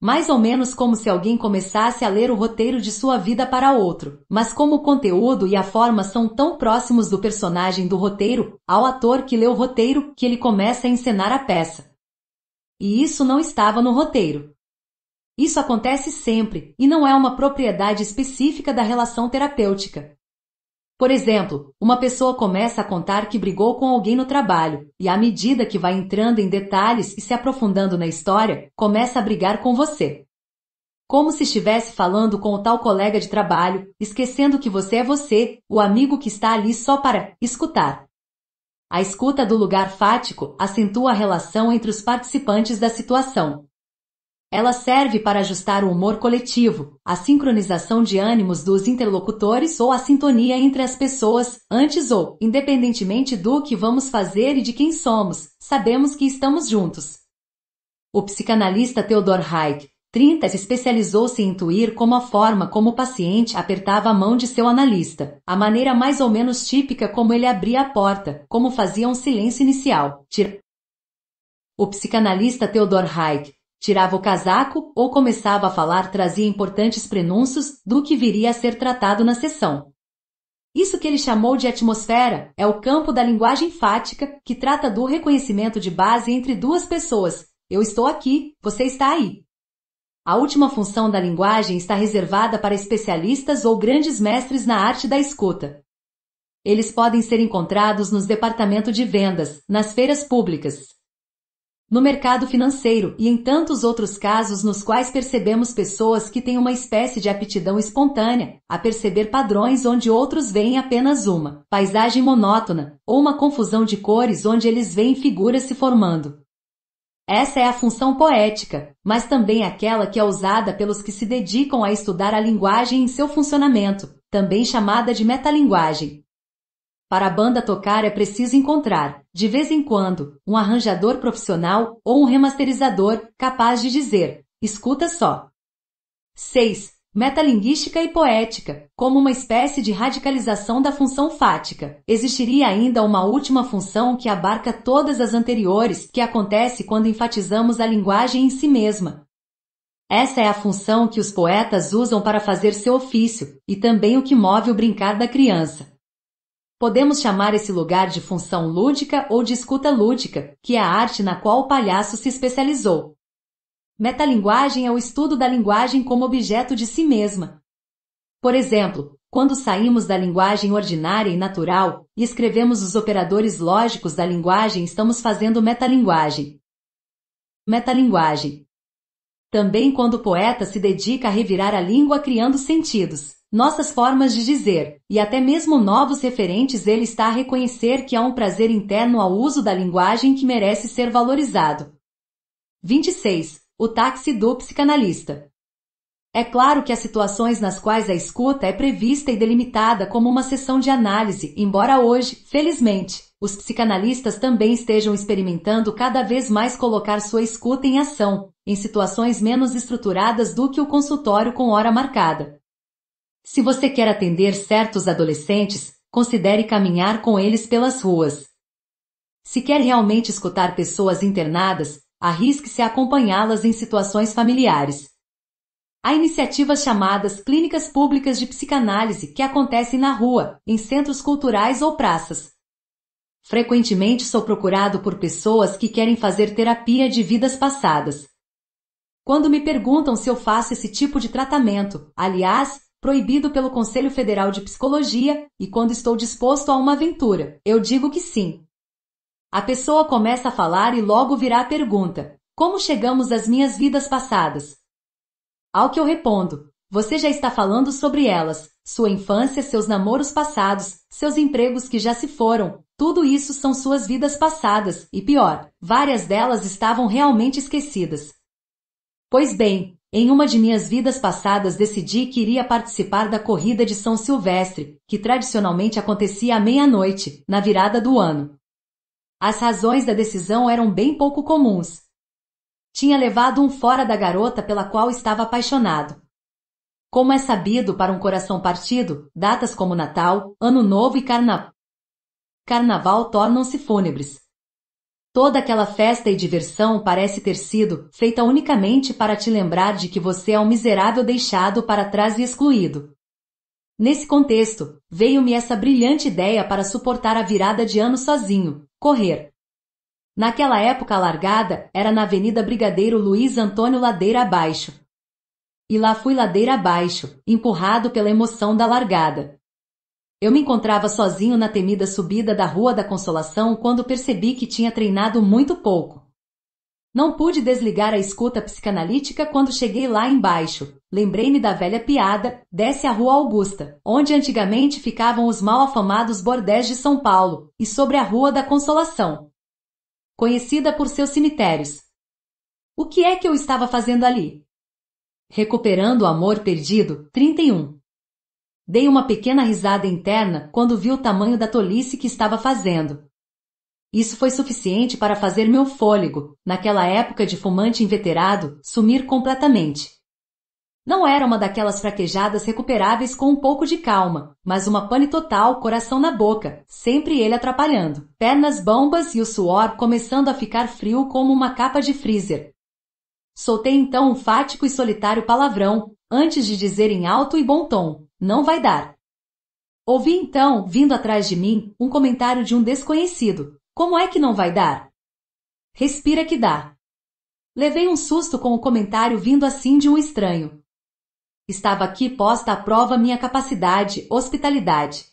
Mais ou menos como se alguém começasse a ler o roteiro de sua vida para outro, mas como o conteúdo e a forma são tão próximos do personagem do roteiro, ao ator que lê o roteiro, que ele começa a encenar a peça. E isso não estava no roteiro. Isso acontece sempre, e não é uma propriedade específica da relação terapêutica. Por exemplo, uma pessoa começa a contar que brigou com alguém no trabalho, e à medida que vai entrando em detalhes e se aprofundando na história, começa a brigar com você. Como se estivesse falando com o tal colega de trabalho, esquecendo que você é você, o amigo que está ali só para escutar. A escuta do lugar fático acentua a relação entre os participantes da situação, ela serve para ajustar o humor coletivo, a sincronização de ânimos dos interlocutores ou a sintonia entre as pessoas, antes ou, independentemente do que vamos fazer e de quem somos, sabemos que estamos juntos. O psicanalista Theodor Reich, 30, especializou-se em intuir como a forma como o paciente apertava a mão de seu analista, a maneira mais ou menos típica como ele abria a porta, como fazia um silêncio inicial. o psicanalista Theodor Reich tirava o casaco ou começava a falar trazia importantes prenúncios do que viria a ser tratado na sessão. Isso que ele chamou de atmosfera é o campo da linguagem fática, que trata do reconhecimento de base entre duas pessoas. Eu estou aqui, você está aí. A última função da linguagem está reservada para especialistas ou grandes mestres na arte da escuta. Eles podem ser encontrados nos departamentos de vendas, nas feiras públicas, no mercado financeiro e em tantos outros casos nos quais percebemos pessoas que têm uma espécie de aptidão espontânea a perceber padrões onde outros veem apenas uma paisagem monótona ou uma confusão de cores onde eles veem figuras se formando. Essa é a função poética, mas também aquela que é usada pelos que se dedicam a estudar a linguagem em seu funcionamento, também chamada de metalinguagem, para a banda tocar é preciso encontrar, de vez em quando, um arranjador profissional ou um remasterizador capaz de dizer: escuta só. 6. Metalinguística e poética, como uma espécie de radicalização da função fática. Existiria ainda uma última função que abarca todas as anteriores, que acontece quando enfatizamos a linguagem em si mesma, essa é a função que os poetas usam para fazer seu ofício, e também o que move o brincar da criança. Podemos chamar esse lugar de função lúdica ou de escuta lúdica, que é a arte na qual o palhaço se especializou. Metalinguagem é o estudo da linguagem como objeto de si mesma. Por exemplo, quando saímos da linguagem ordinária e natural e escrevemos os operadores lógicos da linguagem, estamos fazendo metalinguagem. Metalinguagem. Também quando o poeta se dedica a revirar a língua criando sentidos nossas formas de dizer, e até mesmo novos referentes, ele está a reconhecer que há um prazer interno ao uso da linguagem que merece ser valorizado. 26. O táxi do psicanalista. É claro que há situações nas quais a escuta é prevista e delimitada como uma sessão de análise, embora hoje, felizmente, os psicanalistas também estejam experimentando cada vez mais colocar sua escuta em ação, em situações menos estruturadas do que o consultório com hora marcada. Se você quer atender certos adolescentes, considere caminhar com eles pelas ruas. Se quer realmente escutar pessoas internadas, arrisque-se a acompanhá-las em situações familiares. Há iniciativas chamadas Clínicas Públicas de Psicanálise que acontecem na rua, em centros culturais ou praças. Frequentemente sou procurado por pessoas que querem fazer terapia de vidas passadas. Quando me perguntam se eu faço esse tipo de tratamento, aliás, proibido pelo Conselho Federal de Psicologia, e quando estou disposto a uma aventura, eu digo que sim. A pessoa começa a falar e logo virá a pergunta: Como chegamos às minhas vidas passadas? Ao que eu respondo: Você já está falando sobre elas, sua infância, seus namoros passados, seus empregos que já se foram, tudo isso são suas vidas passadas, e pior, várias delas estavam realmente esquecidas. Pois bem, em uma de minhas vidas passadas decidi que iria participar da corrida de São Silvestre, que tradicionalmente acontecia à meia-noite, na virada do ano. As razões da decisão eram bem pouco comuns. Tinha levado um fora da garota pela qual estava apaixonado. Como é sabido para um coração partido, datas como Natal, Ano Novo e Carnaval tornam-se fúnebres. Toda aquela festa e diversão parece ter sido feita unicamente para te lembrar de que você é um miserável deixado para trás e excluído. Nesse contexto, veio-me essa brilhante ideia para suportar a virada de ano sozinho, correr. Naquela época a largada era na Avenida Brigadeiro Luiz Antônio Ladeira Abaixo. E lá fui ladeira abaixo, empurrado pela emoção da largada. Eu me encontrava sozinho na temida subida da Rua da Consolação quando percebi que tinha treinado muito pouco. Não pude desligar a escuta psicanalítica quando cheguei lá embaixo. Lembrei-me da velha piada, desce a Rua Augusta, onde antigamente ficavam os mal afamados bordéis de São Paulo, e sobre a Rua da Consolação, conhecida por seus cemitérios. O que é que eu estava fazendo ali? Recuperando o amor perdido, 31. Dei uma pequena risada interna quando vi o tamanho da tolice que estava fazendo. Isso foi suficiente para fazer meu fôlego, naquela época de fumante inveterado, sumir completamente. Não era uma daquelas fraquejadas recuperáveis com um pouco de calma, mas uma pane total, coração na boca, sempre ele atrapalhando, pernas bombas e o suor começando a ficar frio como uma capa de freezer. Soltei então um fático e solitário palavrão, antes de dizer em alto e bom tom: não vai dar. Ouvi então, vindo atrás de mim, um comentário de um desconhecido. Como é que não vai dar? Respira que dá. Levei um susto com o comentário vindo assim de um estranho. Estava aqui posta à prova minha capacidade, hospitalidade.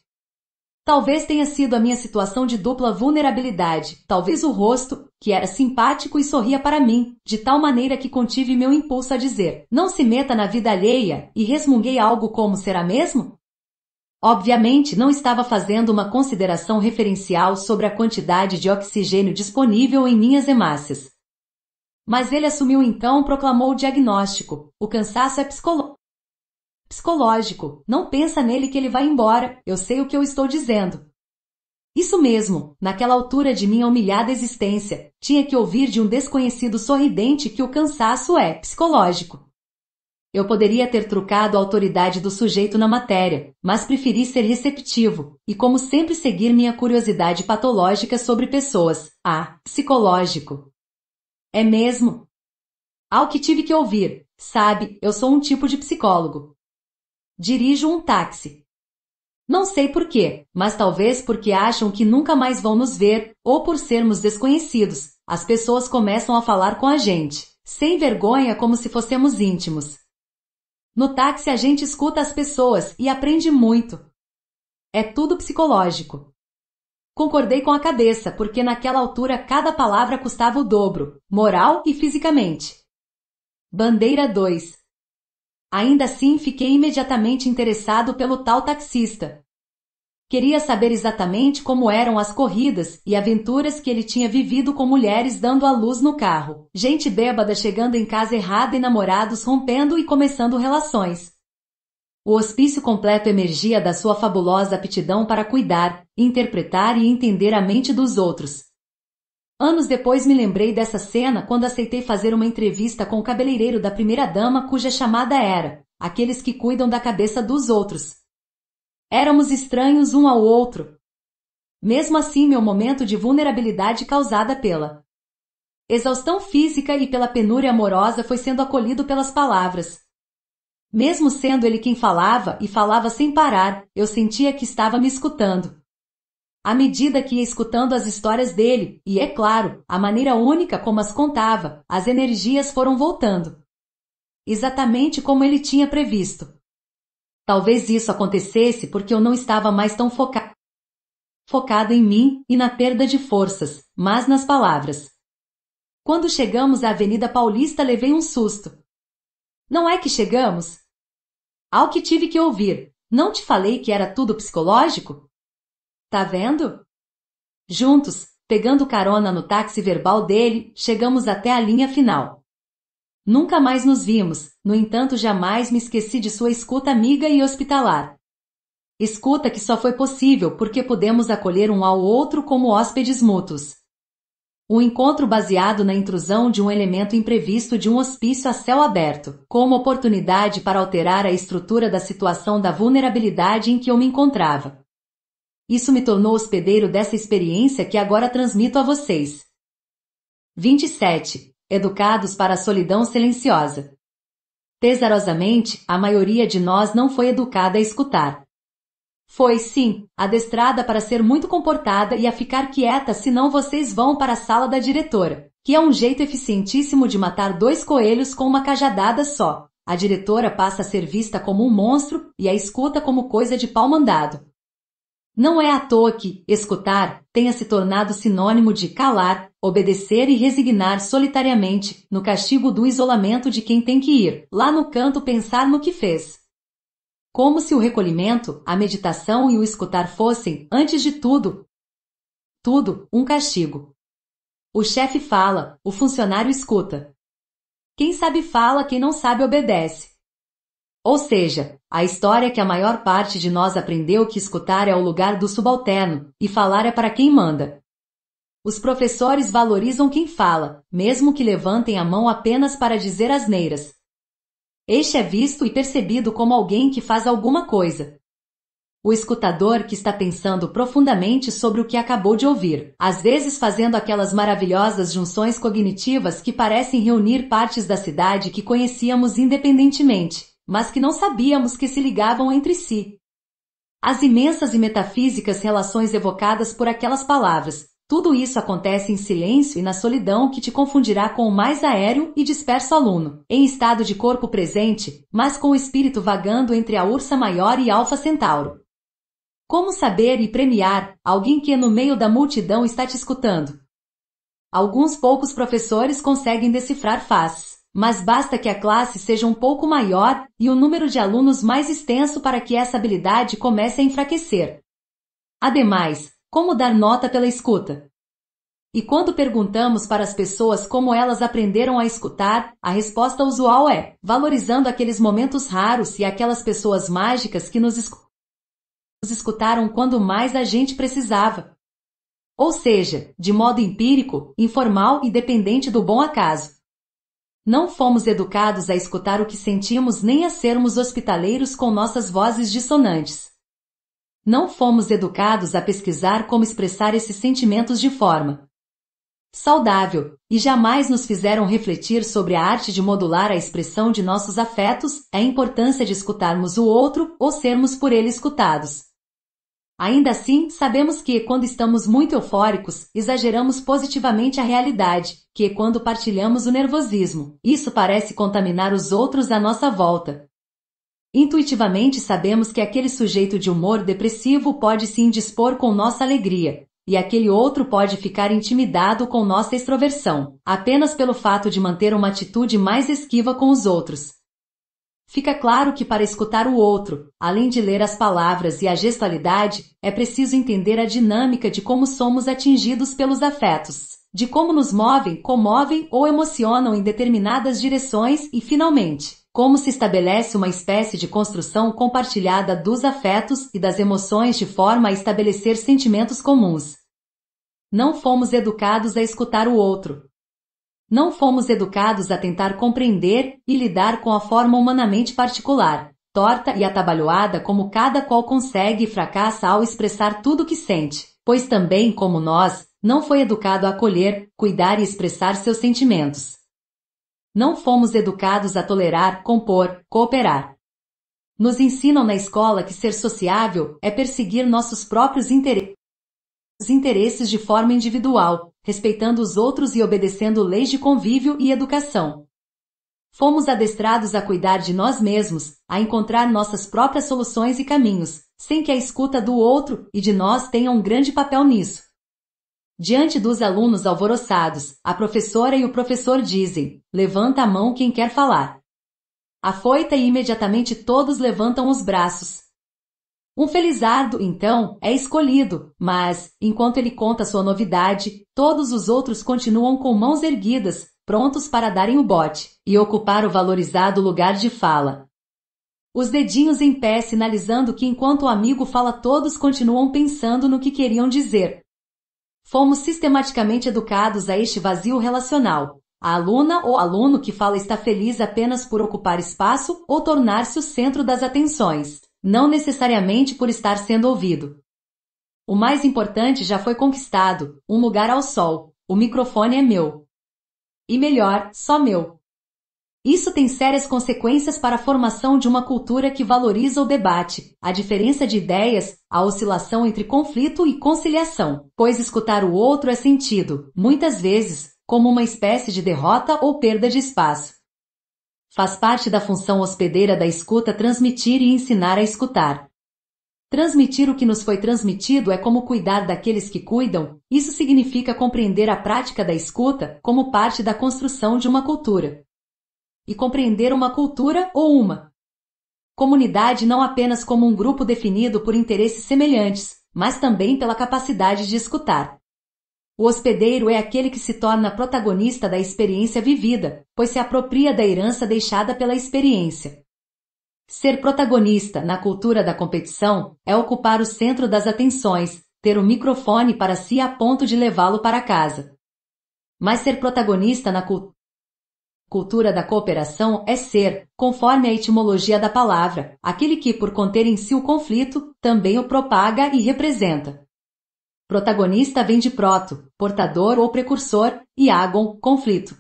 Talvez tenha sido a minha situação de dupla vulnerabilidade, talvez o rosto, que era simpático e sorria para mim, de tal maneira que contive meu impulso a dizer: Não se meta na vida alheia, e resmunguei algo como será mesmo? Obviamente, não estava fazendo uma consideração referencial sobre a quantidade de oxigênio disponível em minhas hemácias. Mas ele assumiu então, proclamou o diagnóstico: o cansaço é psicológico. Psicológico, não pensa nele que ele vai embora, eu sei o que eu estou dizendo. Isso mesmo, naquela altura de minha humilhada existência, tinha que ouvir de um desconhecido sorridente que o cansaço é psicológico. Eu poderia ter trucado a autoridade do sujeito na matéria, mas preferi ser receptivo e, como sempre, seguir minha curiosidade patológica sobre pessoas. Ah, psicológico. É mesmo? Ao que tive que ouvir, sabe, eu sou um tipo de psicólogo, Dirijo um táxi. Não sei porquê, mas talvez porque acham que nunca mais vão nos ver, ou por sermos desconhecidos, as pessoas começam a falar com a gente, sem vergonha como se fossemos íntimos. No táxi a gente escuta as pessoas e aprende muito. É tudo psicológico. Concordei com a cabeça, porque naquela altura cada palavra custava o dobro, moral e fisicamente. Bandeira 2 Ainda assim, fiquei imediatamente interessado pelo tal taxista. Queria saber exatamente como eram as corridas e aventuras que ele tinha vivido com mulheres dando à luz no carro, gente bêbada chegando em casa errada e namorados rompendo e começando relações. O hospício completo emergia da sua fabulosa aptidão para cuidar, interpretar e entender a mente dos outros, Anos depois me lembrei dessa cena quando aceitei fazer uma entrevista com o cabeleireiro da primeira-dama cuja chamada era aqueles que cuidam da cabeça dos outros. Éramos estranhos um ao outro. Mesmo assim, meu momento de vulnerabilidade causada pela exaustão física e pela penúria amorosa foi sendo acolhido pelas palavras. Mesmo sendo ele quem falava e falava sem parar, eu sentia que estava me escutando à medida que ia escutando as histórias dele, e é claro, a maneira única como as contava, as energias foram voltando. Exatamente como ele tinha previsto. Talvez isso acontecesse porque eu não estava mais tão foca... focado em mim e na perda de forças, mas nas palavras. Quando chegamos à Avenida Paulista, levei um susto. Não é que chegamos? Ao que tive que ouvir, não te falei que era tudo psicológico? Tá vendo? Juntos, pegando carona no táxi verbal dele, chegamos até a linha final. Nunca mais nos vimos, no entanto, jamais me esqueci de sua escuta amiga e hospitalar. Escuta que só foi possível porque pudemos acolher um ao outro como hóspedes mútuos. Um encontro baseado na intrusão de um elemento imprevisto de um hospício a céu aberto, como oportunidade para alterar a estrutura da situação da vulnerabilidade em que eu me encontrava. Isso me tornou hospedeiro dessa experiência que agora transmito a vocês. 27. Educados para a solidão silenciosa. Pesarosamente, a maioria de nós não foi educada a escutar. Foi sim, adestrada para ser muito comportada e a ficar quieta, senão vocês vão para a sala da diretora, que é um jeito eficientíssimo de matar dois coelhos com uma cajadada só. A diretora passa a ser vista como um monstro e a escuta como coisa de pau mandado. Não é à toa que escutar tenha se tornado sinônimo de calar, obedecer e resignar solitariamente no castigo do isolamento de quem tem que ir lá no canto pensar no que fez. Como se o recolhimento, a meditação e o escutar fossem, antes de tudo, tudo, um castigo. O chefe fala, o funcionário escuta. Quem sabe fala, quem não sabe obedece. Ou seja, a história que a maior parte de nós aprendeu que escutar é o lugar do subalterno e falar é para quem manda. Os professores valorizam quem fala, mesmo que levantem a mão apenas para dizer asneiras. Este é visto e percebido como alguém que faz alguma coisa. O escutador que está pensando profundamente sobre o que acabou de ouvir, às vezes fazendo aquelas maravilhosas junções cognitivas que parecem reunir partes da cidade que conhecíamos independentemente mas que não sabíamos que se ligavam entre si. As imensas e metafísicas relações evocadas por aquelas palavras, tudo isso acontece em silêncio e na solidão que te confundirá com o mais aéreo e disperso aluno, em estado de corpo presente, mas com o espírito vagando entre a ursa maior e alfa centauro. Como saber e premiar alguém que no meio da multidão está te escutando? Alguns poucos professores conseguem decifrar faces mas basta que a classe seja um pouco maior e o número de alunos mais extenso para que essa habilidade comece a enfraquecer. Ademais, como dar nota pela escuta? E quando perguntamos para as pessoas como elas aprenderam a escutar, a resposta usual é: valorizando aqueles momentos raros e aquelas pessoas mágicas que nos escutaram quando mais a gente precisava. Ou seja, de modo empírico, informal e dependente do bom acaso. Não fomos educados a escutar o que sentimos nem a sermos hospitaleiros com nossas vozes dissonantes. Não fomos educados a pesquisar como expressar esses sentimentos de forma saudável, e jamais nos fizeram refletir sobre a arte de modular a expressão de nossos afetos, a importância de escutarmos o outro ou sermos por ele escutados. Ainda assim, sabemos que, quando estamos muito eufóricos, exageramos positivamente a realidade, que é quando partilhamos o nervosismo. Isso parece contaminar os outros à nossa volta. Intuitivamente sabemos que aquele sujeito de humor depressivo pode se indispor com nossa alegria, e aquele outro pode ficar intimidado com nossa extroversão, apenas pelo fato de manter uma atitude mais esquiva com os outros. Fica claro que para escutar o outro, além de ler as palavras e a gestualidade, é preciso entender a dinâmica de como somos atingidos pelos afetos, de como nos movem, comovem ou emocionam em determinadas direções e, finalmente, como se estabelece uma espécie de construção compartilhada dos afetos e das emoções de forma a estabelecer sentimentos comuns. Não fomos educados a escutar o outro, não fomos educados a tentar compreender e lidar com a forma humanamente particular, torta e atabalhoada como cada qual consegue e fracassa ao expressar tudo o que sente, pois também, como nós, não foi educado a acolher, cuidar e expressar seus sentimentos. Não fomos educados a tolerar, compor, cooperar. Nos ensinam na escola que ser sociável é perseguir nossos próprios interesses os interesses de forma individual, respeitando os outros e obedecendo leis de convívio e educação. Fomos adestrados a cuidar de nós mesmos, a encontrar nossas próprias soluções e caminhos, sem que a escuta do outro e de nós tenha um grande papel nisso. Diante dos alunos alvoroçados, a professora e o professor dizem: levanta a mão quem quer falar. Afoita e imediatamente todos levantam os braços, um felizardo, então, é escolhido, mas, enquanto ele conta sua novidade, todos os outros continuam com mãos erguidas, prontos para darem o bote e ocupar o valorizado lugar de fala. Os dedinhos em pé sinalizando que enquanto o amigo fala, todos continuam pensando no que queriam dizer. Fomos sistematicamente educados a este vazio relacional. A aluna ou aluno que fala está feliz apenas por ocupar espaço ou tornar-se o centro das atenções não necessariamente por estar sendo ouvido. O mais importante já foi conquistado: um lugar ao sol. O microfone é meu. E melhor, só meu. Isso tem sérias consequências para a formação de uma cultura que valoriza o debate, a diferença de ideias, a oscilação entre conflito e conciliação, pois escutar o outro é sentido, muitas vezes, como uma espécie de derrota ou perda de espaço. Faz parte da função hospedeira da escuta transmitir e ensinar a escutar. Transmitir o que nos foi transmitido é como cuidar daqueles que cuidam, isso significa compreender a prática da escuta como parte da construção de uma cultura. E compreender uma cultura ou uma comunidade não apenas como um grupo definido por interesses semelhantes, mas também pela capacidade de escutar. O hospedeiro é aquele que se torna protagonista da experiência vivida, pois se apropria da herança deixada pela experiência. Ser protagonista na cultura da competição é ocupar o centro das atenções, ter o microfone para si a ponto de levá-lo para casa. Mas ser protagonista na cultura Cultura da cooperação é ser, conforme a etimologia da palavra, aquele que, por conter em si o conflito, também o propaga e representa. Protagonista vem de proto, portador ou precursor, e agon, conflito.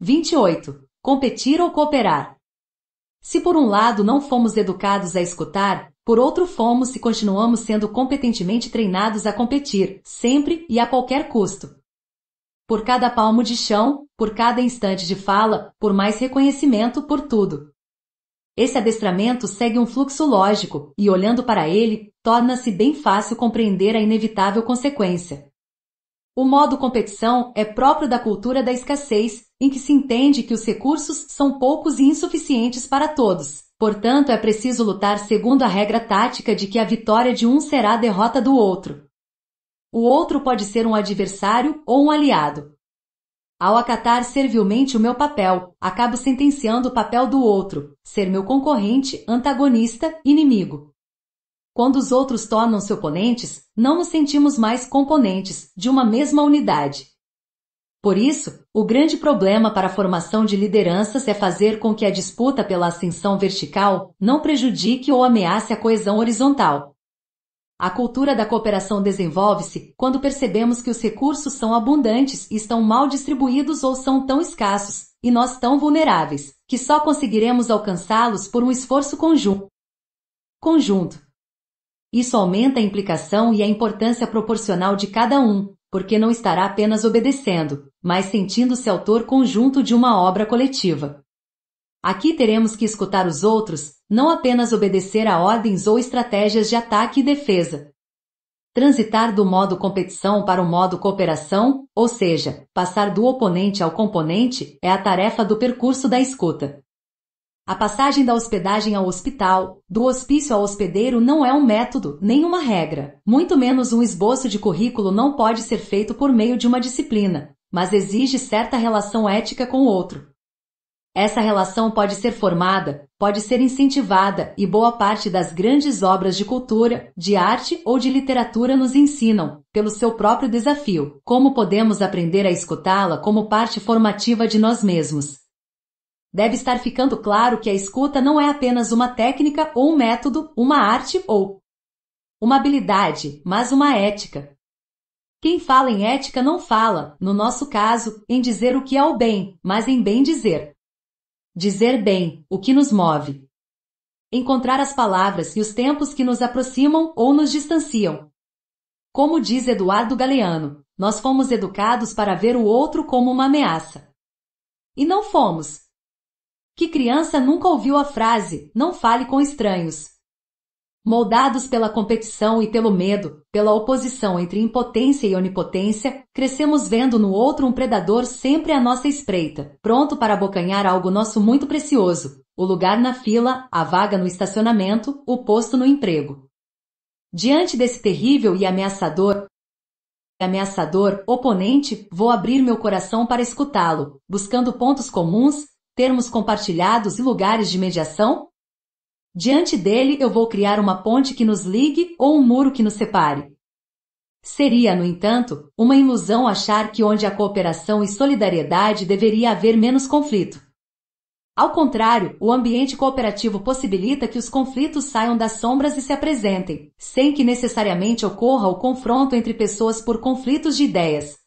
28. Competir ou cooperar. Se por um lado não fomos educados a escutar, por outro fomos se continuamos sendo competentemente treinados a competir, sempre e a qualquer custo. Por cada palmo de chão, por cada instante de fala, por mais reconhecimento, por tudo. Esse adestramento segue um fluxo lógico, e olhando para ele, torna-se bem fácil compreender a inevitável consequência. O modo competição é próprio da cultura da escassez, em que se entende que os recursos são poucos e insuficientes para todos. Portanto, é preciso lutar segundo a regra tática de que a vitória de um será a derrota do outro. O outro pode ser um adversário ou um aliado, ao acatar servilmente o meu papel, acabo sentenciando o papel do outro, ser meu concorrente, antagonista, inimigo. Quando os outros tornam-se oponentes, não nos sentimos mais componentes de uma mesma unidade. Por isso, o grande problema para a formação de lideranças é fazer com que a disputa pela ascensão vertical não prejudique ou ameace a coesão horizontal, a cultura da cooperação desenvolve-se quando percebemos que os recursos são abundantes e estão mal distribuídos ou são tão escassos, e nós tão vulneráveis, que só conseguiremos alcançá-los por um esforço conjunto. Conjunto. Isso aumenta a implicação e a importância proporcional de cada um, porque não estará apenas obedecendo, mas sentindo-se autor conjunto de uma obra coletiva. Aqui teremos que escutar os outros, não apenas obedecer a ordens ou estratégias de ataque e defesa. Transitar do modo competição para o modo cooperação, ou seja, passar do oponente ao componente, é a tarefa do percurso da escuta. A passagem da hospedagem ao hospital, do hospício ao hospedeiro não é um método, nem uma regra, muito menos um esboço de currículo não pode ser feito por meio de uma disciplina, mas exige certa relação ética com o outro. Essa relação pode ser formada, pode ser incentivada, e boa parte das grandes obras de cultura, de arte ou de literatura nos ensinam, pelo seu próprio desafio, como podemos aprender a escutá-la como parte formativa de nós mesmos. Deve estar ficando claro que a escuta não é apenas uma técnica ou um método, uma arte ou uma habilidade, mas uma ética, quem fala em ética não fala, no nosso caso, em dizer o que é o bem, mas em bem dizer. Dizer bem, o que nos move. Encontrar as palavras e os tempos que nos aproximam ou nos distanciam. Como diz Eduardo Galeano, nós fomos educados para ver o outro como uma ameaça. E não fomos. Que criança nunca ouviu a frase, não fale com estranhos? Moldados pela competição e pelo medo, pela oposição entre impotência e onipotência, crescemos vendo no outro um predador sempre à nossa espreita, pronto para abocanhar algo nosso muito precioso: o lugar na fila, a vaga no estacionamento, o posto no emprego. Diante desse terrível e ameaçador, ameaçador oponente, vou abrir meu coração para escutá-lo, buscando pontos comuns, termos compartilhados e lugares de mediação, Diante dele eu vou criar uma ponte que nos ligue ou um muro que nos separe. Seria, no entanto, uma ilusão achar que onde há cooperação e solidariedade deveria haver menos conflito. Ao contrário, o ambiente cooperativo possibilita que os conflitos saiam das sombras e se apresentem, sem que necessariamente ocorra o confronto entre pessoas por conflitos de ideias,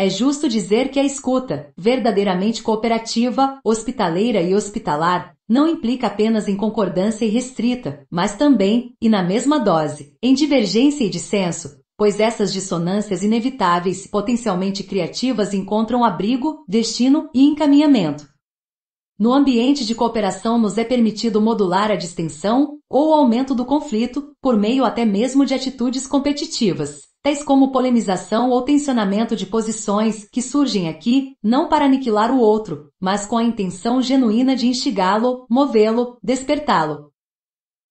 é justo dizer que a escuta, verdadeiramente cooperativa, hospitaleira e hospitalar, não implica apenas em concordância irrestrita, mas também, e na mesma dose, em divergência e dissenso, pois essas dissonâncias inevitáveis e potencialmente criativas encontram abrigo, destino e encaminhamento. No ambiente de cooperação nos é permitido modular a distensão ou o aumento do conflito, por meio até mesmo de atitudes competitivas tais como polemização ou tensionamento de posições, que surgem aqui, não para aniquilar o outro, mas com a intenção genuína de instigá-lo, movê-lo, despertá-lo.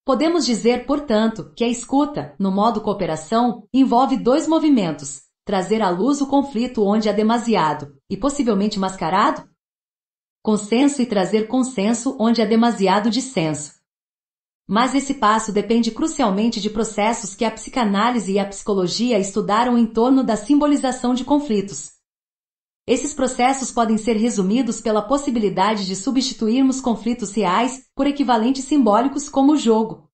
Podemos dizer, portanto, que a escuta, no modo cooperação, envolve dois movimentos: trazer à luz o conflito onde há é demasiado, e possivelmente mascarado? Consenso e trazer consenso onde há é demasiado dissenso. Mas esse passo depende crucialmente de processos que a psicanálise e a psicologia estudaram em torno da simbolização de conflitos. Esses processos podem ser resumidos pela possibilidade de substituirmos conflitos reais por equivalentes simbólicos como o jogo.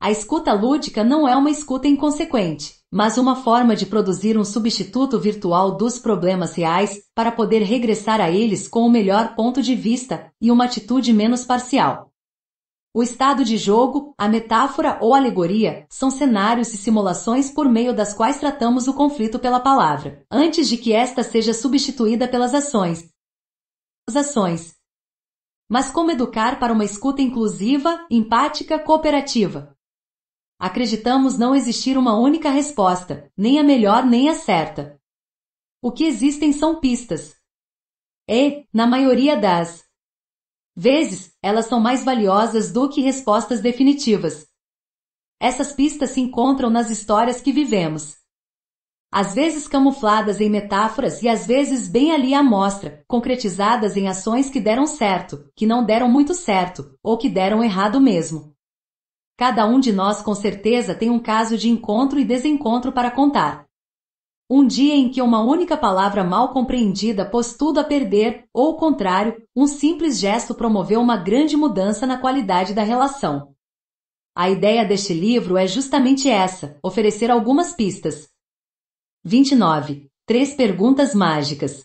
A escuta lúdica não é uma escuta inconsequente, mas uma forma de produzir um substituto virtual dos problemas reais para poder regressar a eles com o melhor ponto de vista e uma atitude menos parcial. O estado de jogo, a metáfora ou alegoria são cenários e simulações por meio das quais tratamos o conflito pela palavra, antes de que esta seja substituída pelas ações. As ações. Mas como educar para uma escuta inclusiva, empática, cooperativa? Acreditamos não existir uma única resposta, nem a melhor nem a certa. O que existem são pistas. E, na maioria das vezes, elas são mais valiosas do que respostas definitivas. Essas pistas se encontram nas histórias que vivemos. Às vezes camufladas em metáforas e às vezes bem ali à mostra, concretizadas em ações que deram certo, que não deram muito certo, ou que deram errado mesmo. Cada um de nós com certeza tem um caso de encontro e desencontro para contar. Um dia em que uma única palavra mal compreendida pôs tudo a perder, ou contrário, um simples gesto promoveu uma grande mudança na qualidade da relação. A ideia deste livro é justamente essa: oferecer algumas pistas. 29. Três perguntas mágicas.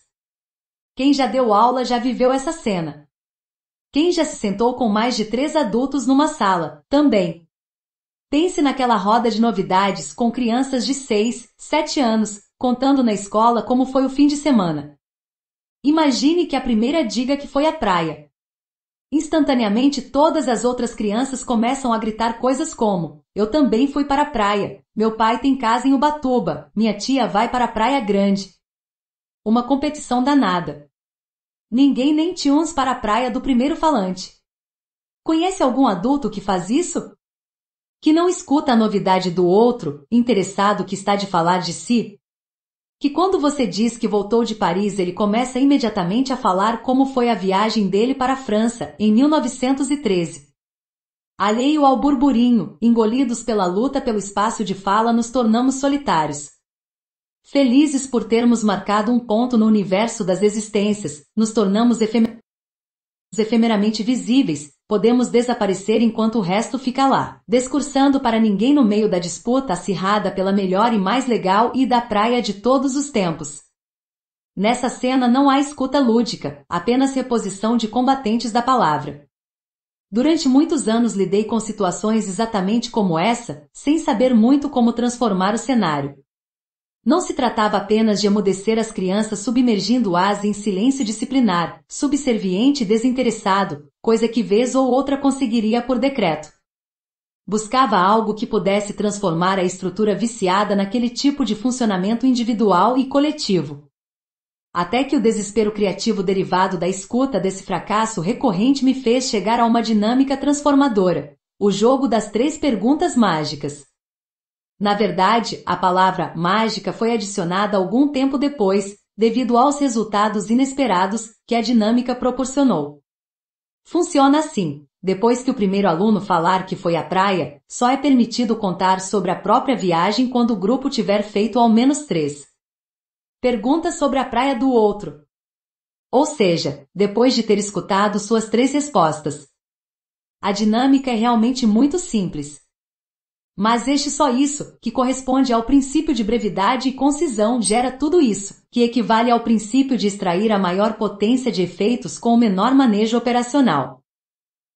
Quem já deu aula já viveu essa cena. Quem já se sentou com mais de três adultos numa sala, também, Pense naquela roda de novidades com crianças de 6, 7 anos, contando na escola como foi o fim de semana. Imagine que a primeira diga que foi à praia. Instantaneamente todas as outras crianças começam a gritar coisas como: Eu também fui para a praia, meu pai tem casa em Ubatuba, minha tia vai para a Praia Grande. Uma competição danada. Ninguém nem tinha uns para a praia do primeiro falante. Conhece algum adulto que faz isso? que não escuta a novidade do outro, interessado que está de falar de si, que quando você diz que voltou de Paris, ele começa imediatamente a falar como foi a viagem dele para a França, em 1913. Alheio ao burburinho, engolidos pela luta pelo espaço de fala, nos tornamos solitários. Felizes por termos marcado um ponto no universo das existências, nos tornamos efêmeros efemeramente visíveis, podemos desaparecer enquanto o resto fica lá, discursando para ninguém no meio da disputa acirrada pela melhor e mais legal e da praia de todos os tempos. Nessa cena não há escuta lúdica, apenas reposição de combatentes da palavra. Durante muitos anos lidei com situações exatamente como essa, sem saber muito como transformar o cenário. Não se tratava apenas de amudecer as crianças submergindo-as em silêncio disciplinar, subserviente e desinteressado, coisa que vez ou outra conseguiria por decreto. Buscava algo que pudesse transformar a estrutura viciada naquele tipo de funcionamento individual e coletivo. Até que o desespero criativo derivado da escuta desse fracasso recorrente me fez chegar a uma dinâmica transformadora: o jogo das três perguntas mágicas. Na verdade, a palavra mágica foi adicionada algum tempo depois, devido aos resultados inesperados que a dinâmica proporcionou. Funciona assim: depois que o primeiro aluno falar que foi à praia, só é permitido contar sobre a própria viagem quando o grupo tiver feito ao menos três perguntas sobre a praia do outro. Ou seja, depois de ter escutado suas três respostas. A dinâmica é realmente muito simples. Mas este só isso, que corresponde ao princípio de brevidade e concisão, gera tudo isso, que equivale ao princípio de extrair a maior potência de efeitos com o menor manejo operacional.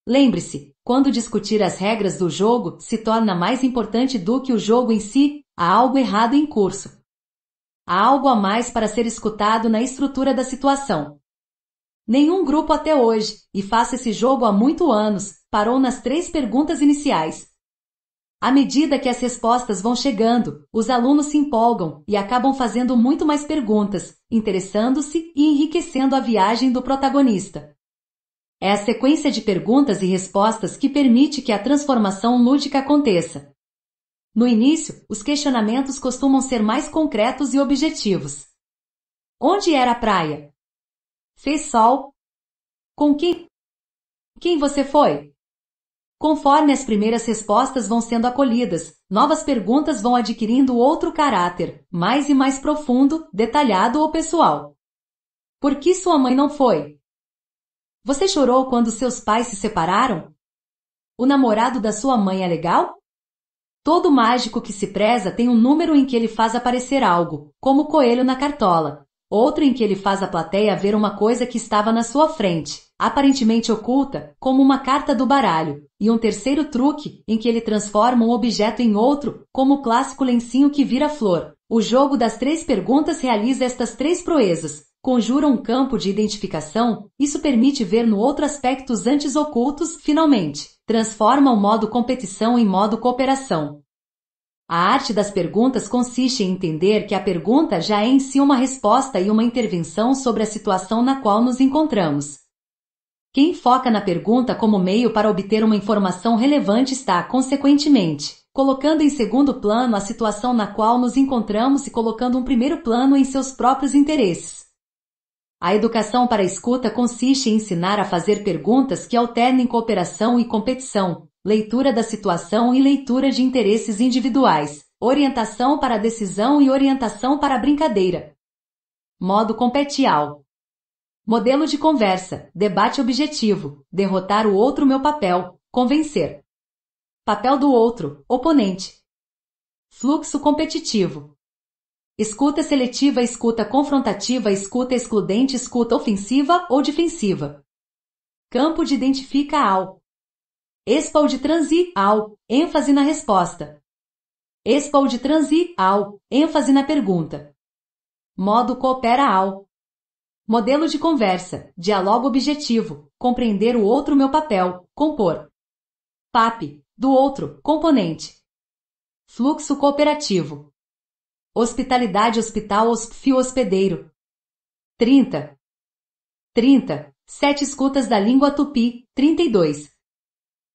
Lembre-se, quando discutir as regras do jogo se torna mais importante do que o jogo em si, há algo errado em curso. Há algo a mais para ser escutado na estrutura da situação. Nenhum grupo até hoje, e faço esse jogo há muito anos, parou nas três perguntas iniciais: à medida que as respostas vão chegando, os alunos se empolgam e acabam fazendo muito mais perguntas, interessando-se e enriquecendo a viagem do protagonista. É a sequência de perguntas e respostas que permite que a transformação lúdica aconteça. No início, os questionamentos costumam ser mais concretos e objetivos. Onde era a praia? Fez sol? Com quem? Quem você foi? Conforme as primeiras respostas vão sendo acolhidas, novas perguntas vão adquirindo outro caráter, mais e mais profundo, detalhado ou pessoal. Por que sua mãe não foi? Você chorou quando seus pais se separaram? O namorado da sua mãe é legal? Todo mágico que se preza tem um número em que ele faz aparecer algo, como o coelho na cartola, outro em que ele faz a plateia ver uma coisa que estava na sua frente, aparentemente oculta, como uma carta do baralho, e um terceiro truque, em que ele transforma um objeto em outro, como o clássico lencinho que vira flor. O jogo das três perguntas realiza estas três proezas, conjura um campo de identificação, isso permite ver no outro aspectos antes ocultos, finalmente, transforma o modo competição em modo cooperação. A arte das perguntas consiste em entender que a pergunta já é em si uma resposta e uma intervenção sobre a situação na qual nos encontramos. Quem foca na pergunta como meio para obter uma informação relevante está, consequentemente, colocando em segundo plano a situação na qual nos encontramos e colocando um primeiro plano em seus próprios interesses. A educação para a escuta consiste em ensinar a fazer perguntas que alternem cooperação e competição, leitura da situação e leitura de interesses individuais, orientação para a decisão e orientação para a brincadeira. Modo competial Modelo de conversa, debate objetivo, derrotar o outro meu papel, convencer. Papel do outro, oponente. Fluxo competitivo. Escuta seletiva, escuta confrontativa, escuta excludente, escuta ofensiva ou defensiva. Campo de identifica ao. Expo de transi ao, ênfase na resposta. Expo de transi ao, ênfase na pergunta. Modo coopera ao, Modelo de conversa, diálogo objetivo, compreender o outro meu papel, compor. PAP, do outro, componente. Fluxo cooperativo. Hospitalidade hospital hospfio hospedeiro. 30. 30. Sete escutas da língua tupi, 32.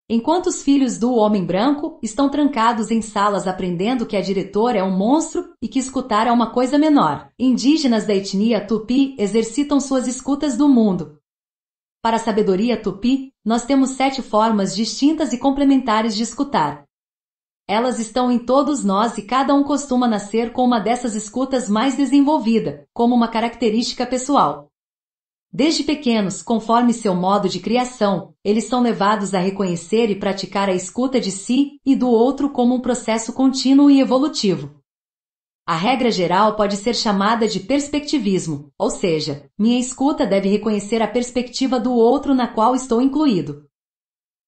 Enquanto os filhos do homem branco estão trancados em salas aprendendo que a diretora é um monstro e que escutar é uma coisa menor, indígenas da etnia tupi exercitam suas escutas do mundo. Para a sabedoria tupi, nós temos sete formas distintas e complementares de escutar. Elas estão em todos nós e cada um costuma nascer com uma dessas escutas mais desenvolvida, como uma característica pessoal. Desde pequenos, conforme seu modo de criação, eles são levados a reconhecer e praticar a escuta de si e do outro como um processo contínuo e evolutivo. A regra geral pode ser chamada de perspectivismo, ou seja, minha escuta deve reconhecer a perspectiva do outro na qual estou incluído.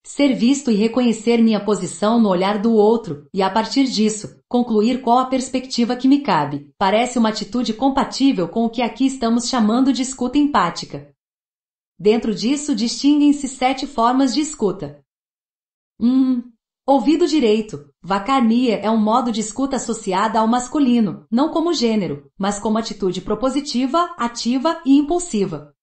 Ser visto e reconhecer minha posição no olhar do outro, e a partir disso, concluir qual a perspectiva que me cabe, parece uma atitude compatível com o que aqui estamos chamando de escuta empática. Dentro disso distinguem-se sete formas de escuta. 1. Hum, ouvido direito. Vacarnia é um modo de escuta associada ao masculino, não como gênero, mas como atitude propositiva, ativa e impulsiva.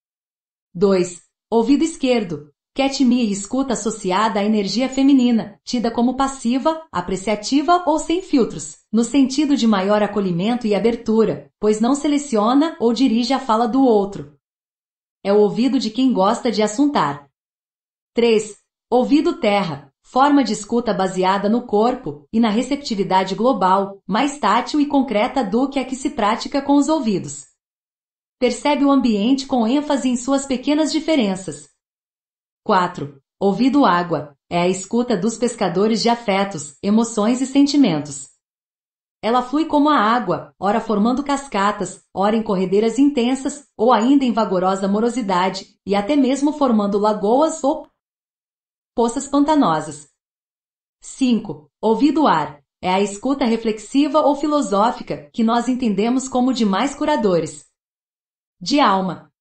2. Ouvido esquerdo Ketmia escuta associada à energia feminina, tida como passiva, apreciativa ou sem filtros, no sentido de maior acolhimento e abertura, pois não seleciona ou dirige a fala do outro. É o ouvido de quem gosta de assuntar. 3. Ouvido terra, forma de escuta baseada no corpo e na receptividade global, mais tátil e concreta do que a que se pratica com os ouvidos. Percebe o ambiente com ênfase em suas pequenas diferenças, 4. Ouvido água. É a escuta dos pescadores de afetos, emoções e sentimentos. Ela flui como a água, ora formando cascatas, ora em corredeiras intensas, ou ainda em vagorosa morosidade, e até mesmo formando lagoas ou poças pantanosas. 5. Ouvido ar. É a escuta reflexiva ou filosófica, que nós entendemos como de mais curadores. De alma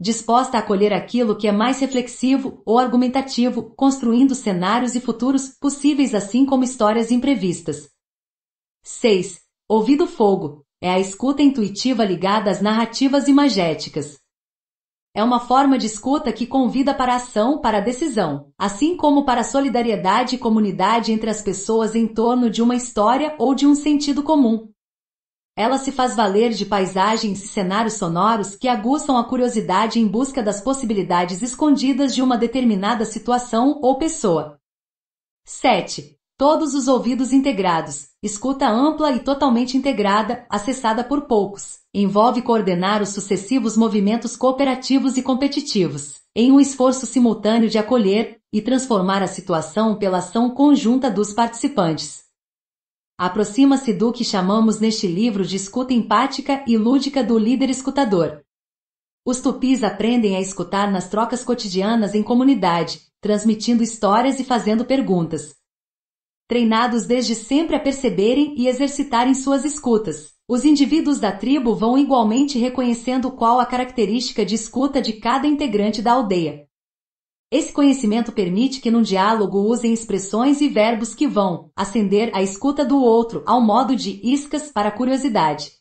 disposta a acolher aquilo que é mais reflexivo ou argumentativo, construindo cenários e futuros possíveis assim como histórias imprevistas. 6. Ouvido fogo é a escuta intuitiva ligada às narrativas imagéticas. É uma forma de escuta que convida para a ação, para a decisão, assim como para a solidariedade e comunidade entre as pessoas em torno de uma história ou de um sentido comum. Ela se faz valer de paisagens e cenários sonoros que aguçam a curiosidade em busca das possibilidades escondidas de uma determinada situação ou pessoa. 7. Todos os ouvidos integrados. Escuta ampla e totalmente integrada, acessada por poucos. Envolve coordenar os sucessivos movimentos cooperativos e competitivos, em um esforço simultâneo de acolher e transformar a situação pela ação conjunta dos participantes aproxima-se do que chamamos neste livro de escuta empática e lúdica do líder escutador. Os tupis aprendem a escutar nas trocas cotidianas em comunidade, transmitindo histórias e fazendo perguntas. Treinados desde sempre a perceberem e exercitarem suas escutas, os indivíduos da tribo vão igualmente reconhecendo qual a característica de escuta de cada integrante da aldeia, esse conhecimento permite que num diálogo usem expressões e verbos que vão acender a escuta do outro ao modo de iscas para curiosidade.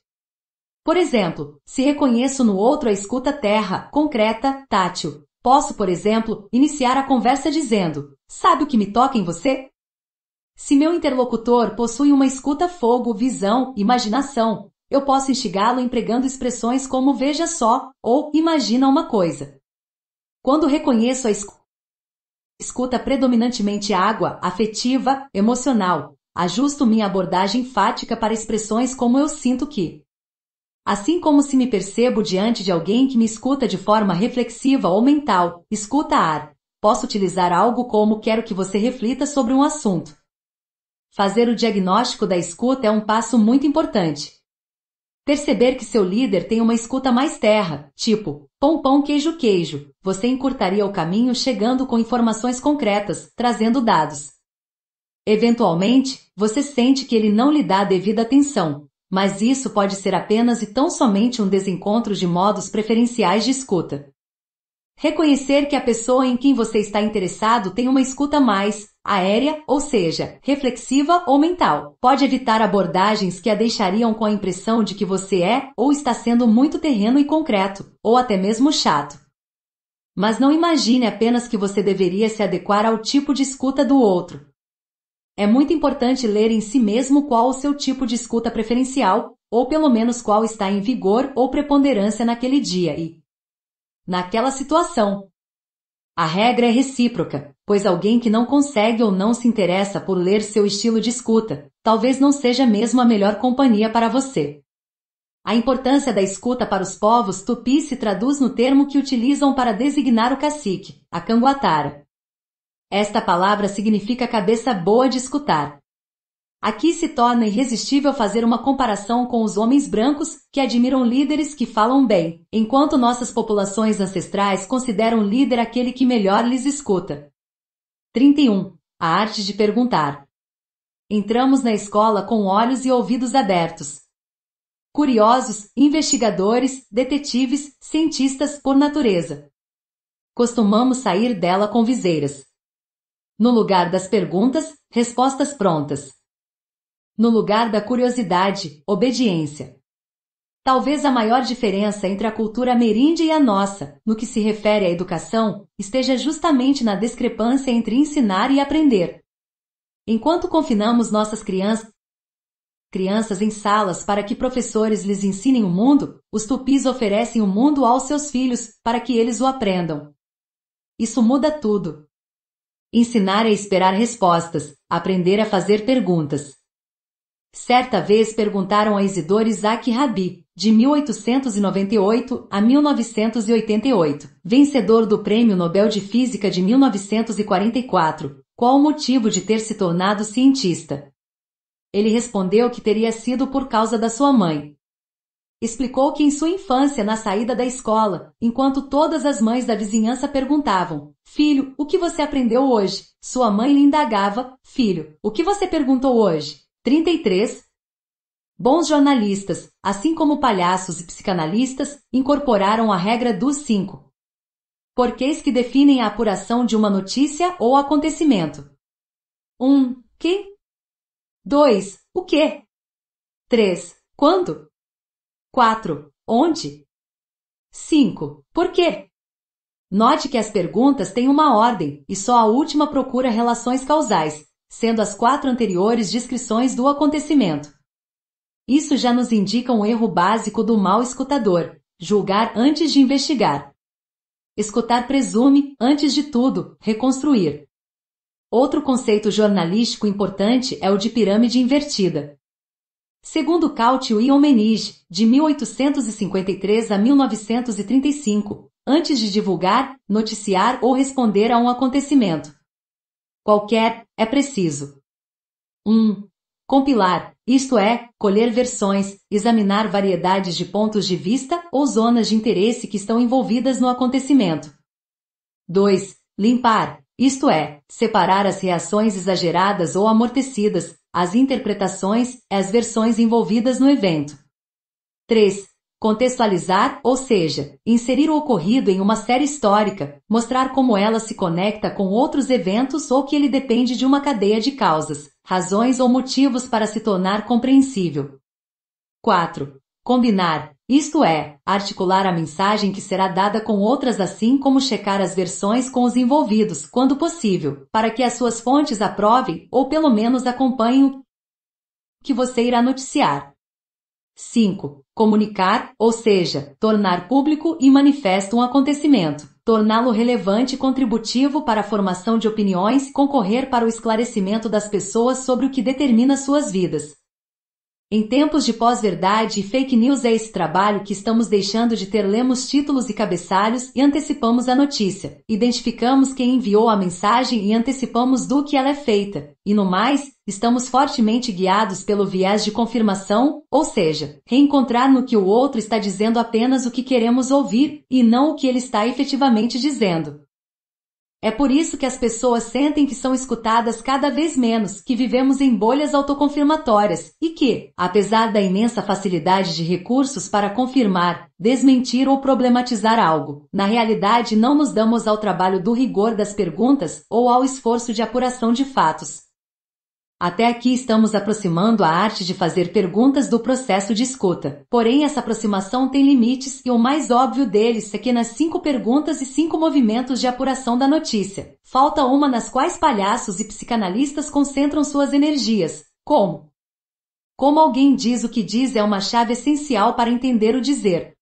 Por exemplo, se reconheço no outro a escuta terra, concreta, tátil, posso, por exemplo, iniciar a conversa dizendo: Sabe o que me toca em você? Se meu interlocutor possui uma escuta fogo, visão, imaginação, eu posso instigá-lo empregando expressões como veja só ou imagina uma coisa. Quando reconheço a escuta escuta predominantemente água, afetiva, emocional. Ajusto minha abordagem fática para expressões como eu sinto que. Assim como se me percebo diante de alguém que me escuta de forma reflexiva ou mental, escuta ar. Posso utilizar algo como quero que você reflita sobre um assunto. Fazer o diagnóstico da escuta é um passo muito importante. Perceber que seu líder tem uma escuta mais terra, tipo, pão pão queijo queijo, você encurtaria o caminho chegando com informações concretas, trazendo dados. Eventualmente, você sente que ele não lhe dá a devida atenção, mas isso pode ser apenas e tão somente um desencontro de modos preferenciais de escuta. Reconhecer que a pessoa em quem você está interessado tem uma escuta mais aérea, ou seja, reflexiva ou mental. Pode evitar abordagens que a deixariam com a impressão de que você é ou está sendo muito terreno e concreto, ou até mesmo chato. Mas não imagine apenas que você deveria se adequar ao tipo de escuta do outro. É muito importante ler em si mesmo qual o seu tipo de escuta preferencial, ou pelo menos qual está em vigor ou preponderância naquele dia e, naquela situação. A regra é recíproca, pois alguém que não consegue ou não se interessa por ler seu estilo de escuta, talvez não seja mesmo a melhor companhia para você. A importância da escuta para os povos tupi se traduz no termo que utilizam para designar o cacique, a canguatara. Esta palavra significa cabeça boa de escutar, Aqui se torna irresistível fazer uma comparação com os homens brancos que admiram líderes que falam bem, enquanto nossas populações ancestrais consideram líder aquele que melhor lhes escuta. 31. A arte de perguntar. Entramos na escola com olhos e ouvidos abertos. Curiosos, investigadores, detetives, cientistas por natureza. Costumamos sair dela com viseiras. No lugar das perguntas, respostas prontas. No lugar da curiosidade, obediência. Talvez a maior diferença entre a cultura ameríndia e a nossa, no que se refere à educação, esteja justamente na discrepância entre ensinar e aprender. Enquanto confinamos nossas crianças, crianças em salas para que professores lhes ensinem o mundo, os tupis oferecem o mundo aos seus filhos para que eles o aprendam. Isso muda tudo. Ensinar é esperar respostas, aprender a é fazer perguntas. Certa vez perguntaram a Isidore Isaac Rabi, de 1898 a 1988, vencedor do Prêmio Nobel de Física de 1944, qual o motivo de ter se tornado cientista. Ele respondeu que teria sido por causa da sua mãe. Explicou que em sua infância, na saída da escola, enquanto todas as mães da vizinhança perguntavam: Filho, o que você aprendeu hoje? Sua mãe lhe indagava: Filho, o que você perguntou hoje? 33. Bons jornalistas, assim como palhaços e psicanalistas, incorporaram a regra dos cinco porquês que definem a apuração de uma notícia ou acontecimento. 1. Um, que? 2. O que? 3. Quando? 4. Onde? 5. Por quê? Note que as perguntas têm uma ordem e só a última procura relações causais, sendo as quatro anteriores descrições do acontecimento. Isso já nos indica um erro básico do mau escutador, julgar antes de investigar. Escutar presume, antes de tudo, reconstruir. Outro conceito jornalístico importante é o de pirâmide invertida. Segundo Cautio e Omenige, de 1853 a 1935, antes de divulgar, noticiar ou responder a um acontecimento, Qualquer, é preciso. 1. Compilar, isto é, colher versões, examinar variedades de pontos de vista ou zonas de interesse que estão envolvidas no acontecimento. 2. Limpar, isto é, separar as reações exageradas ou amortecidas, as interpretações e as versões envolvidas no evento. 3. Contextualizar, ou seja, inserir o ocorrido em uma série histórica, mostrar como ela se conecta com outros eventos ou que ele depende de uma cadeia de causas, razões ou motivos para se tornar compreensível. 4. Combinar, isto é, articular a mensagem que será dada com outras, assim como checar as versões com os envolvidos, quando possível, para que as suas fontes aprovem ou pelo menos acompanhem o que você irá noticiar. 5. Comunicar, ou seja, tornar público e manifesto um acontecimento, torná-lo relevante e contributivo para a formação de opiniões, concorrer para o esclarecimento das pessoas sobre o que determina suas vidas. Em tempos de pós-verdade e fake news é esse trabalho que estamos deixando de ter lemos títulos e cabeçalhos e antecipamos a notícia. Identificamos quem enviou a mensagem e antecipamos do que ela é feita. E no mais, estamos fortemente guiados pelo viés de confirmação, ou seja, reencontrar no que o outro está dizendo apenas o que queremos ouvir e não o que ele está efetivamente dizendo. É por isso que as pessoas sentem que são escutadas cada vez menos, que vivemos em bolhas autoconfirmatórias e que, apesar da imensa facilidade de recursos para confirmar, desmentir ou problematizar algo, na realidade não nos damos ao trabalho do rigor das perguntas ou ao esforço de apuração de fatos, até aqui estamos aproximando a arte de fazer perguntas do processo de escuta. Porém, essa aproximação tem limites e o mais óbvio deles é que nas cinco perguntas e cinco movimentos de apuração da notícia, falta uma nas quais palhaços e psicanalistas concentram suas energias. Como? Como alguém diz o que diz é uma chave essencial para entender o dizer.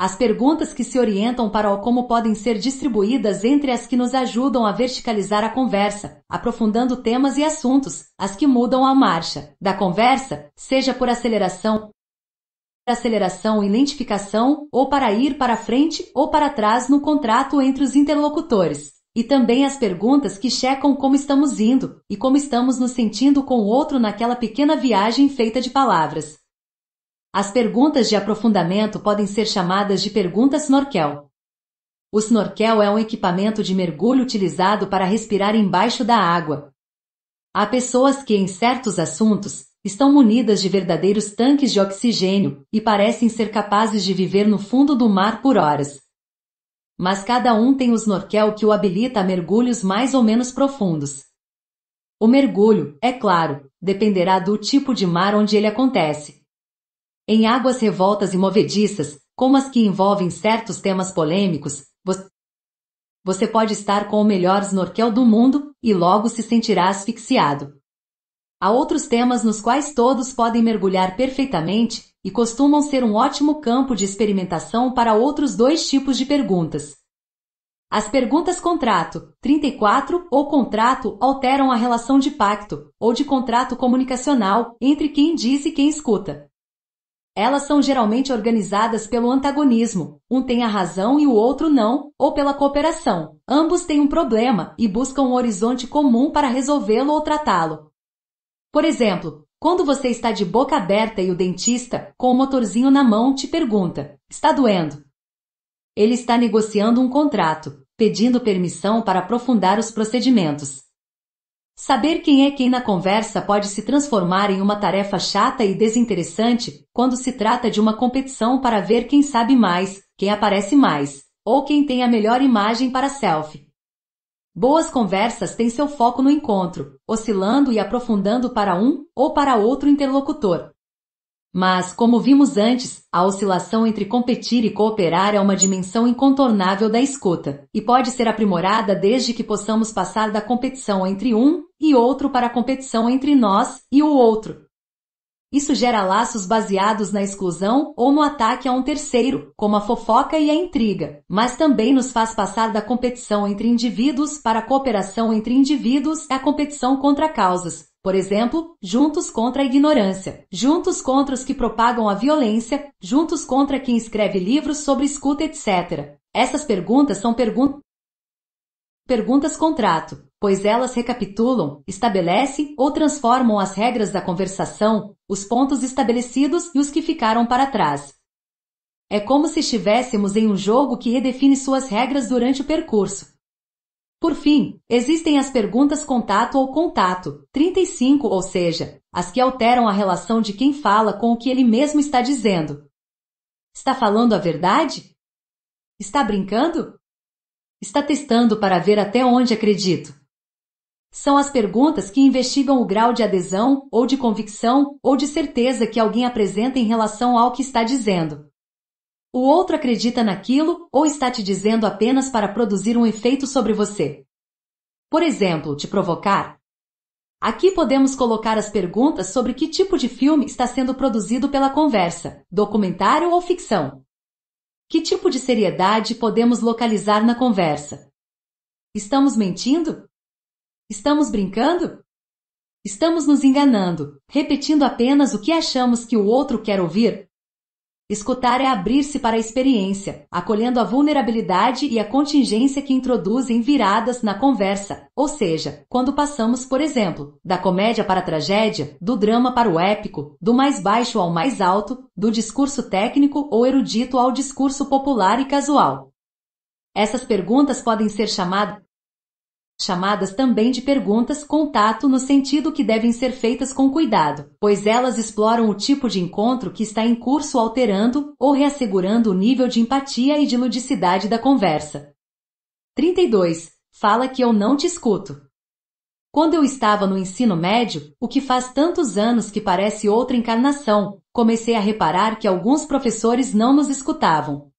As perguntas que se orientam para o como podem ser distribuídas entre as que nos ajudam a verticalizar a conversa, aprofundando temas e assuntos, as que mudam a marcha da conversa, seja por aceleração, aceleração e lentificação, ou para ir para frente ou para trás no contrato entre os interlocutores. E também as perguntas que checam como estamos indo e como estamos nos sentindo com o outro naquela pequena viagem feita de palavras. As perguntas de aprofundamento podem ser chamadas de perguntas snorkel. O snorkel é um equipamento de mergulho utilizado para respirar embaixo da água. Há pessoas que, em certos assuntos, estão munidas de verdadeiros tanques de oxigênio e parecem ser capazes de viver no fundo do mar por horas. Mas cada um tem o snorkel que o habilita a mergulhos mais ou menos profundos. O mergulho, é claro, dependerá do tipo de mar onde ele acontece. Em águas revoltas e movediças, como as que envolvem certos temas polêmicos, você pode estar com o melhor snorkel do mundo e logo se sentirá asfixiado. Há outros temas nos quais todos podem mergulhar perfeitamente e costumam ser um ótimo campo de experimentação para outros dois tipos de perguntas. As perguntas contrato 34 ou contrato alteram a relação de pacto ou de contrato comunicacional entre quem diz e quem escuta. Elas são geralmente organizadas pelo antagonismo. Um tem a razão e o outro não, ou pela cooperação. Ambos têm um problema e buscam um horizonte comum para resolvê-lo ou tratá-lo. Por exemplo, quando você está de boca aberta e o dentista, com o motorzinho na mão, te pergunta: Está doendo? Ele está negociando um contrato, pedindo permissão para aprofundar os procedimentos. Saber quem é quem na conversa pode se transformar em uma tarefa chata e desinteressante quando se trata de uma competição para ver quem sabe mais, quem aparece mais, ou quem tem a melhor imagem para selfie. Boas conversas têm seu foco no encontro, oscilando e aprofundando para um ou para outro interlocutor, mas, como vimos antes, a oscilação entre competir e cooperar é uma dimensão incontornável da escuta, e pode ser aprimorada desde que possamos passar da competição entre um e outro para a competição entre nós e o outro. Isso gera laços baseados na exclusão ou no ataque a um terceiro, como a fofoca e a intriga, mas também nos faz passar da competição entre indivíduos para a cooperação entre indivíduos e a competição contra causas, por exemplo, juntos contra a ignorância, juntos contra os que propagam a violência, juntos contra quem escreve livros sobre escuta, etc. Essas perguntas são perguntas perguntas contrato, pois elas recapitulam, estabelecem ou transformam as regras da conversação, os pontos estabelecidos e os que ficaram para trás. É como se estivéssemos em um jogo que redefine suas regras durante o percurso. Por fim, existem as perguntas contato ou contato, 35, ou seja, as que alteram a relação de quem fala com o que ele mesmo está dizendo. Está falando a verdade? Está brincando? Está testando para ver até onde acredito. São as perguntas que investigam o grau de adesão, ou de convicção, ou de certeza que alguém apresenta em relação ao que está dizendo. O outro acredita naquilo ou está te dizendo apenas para produzir um efeito sobre você. Por exemplo, te provocar. Aqui podemos colocar as perguntas sobre que tipo de filme está sendo produzido pela conversa, documentário ou ficção. Que tipo de seriedade podemos localizar na conversa? Estamos mentindo? Estamos brincando? Estamos nos enganando, repetindo apenas o que achamos que o outro quer ouvir Escutar é abrir-se para a experiência, acolhendo a vulnerabilidade e a contingência que introduzem viradas na conversa, ou seja, quando passamos, por exemplo, da comédia para a tragédia, do drama para o épico, do mais baixo ao mais alto, do discurso técnico ou erudito ao discurso popular e casual. Essas perguntas podem ser chamadas chamadas também de perguntas contato no sentido que devem ser feitas com cuidado, pois elas exploram o tipo de encontro que está em curso alterando ou reassegurando o nível de empatia e de ludicidade da conversa. 32. Fala que eu não te escuto. Quando eu estava no ensino médio, o que faz tantos anos que parece outra encarnação, comecei a reparar que alguns professores não nos escutavam.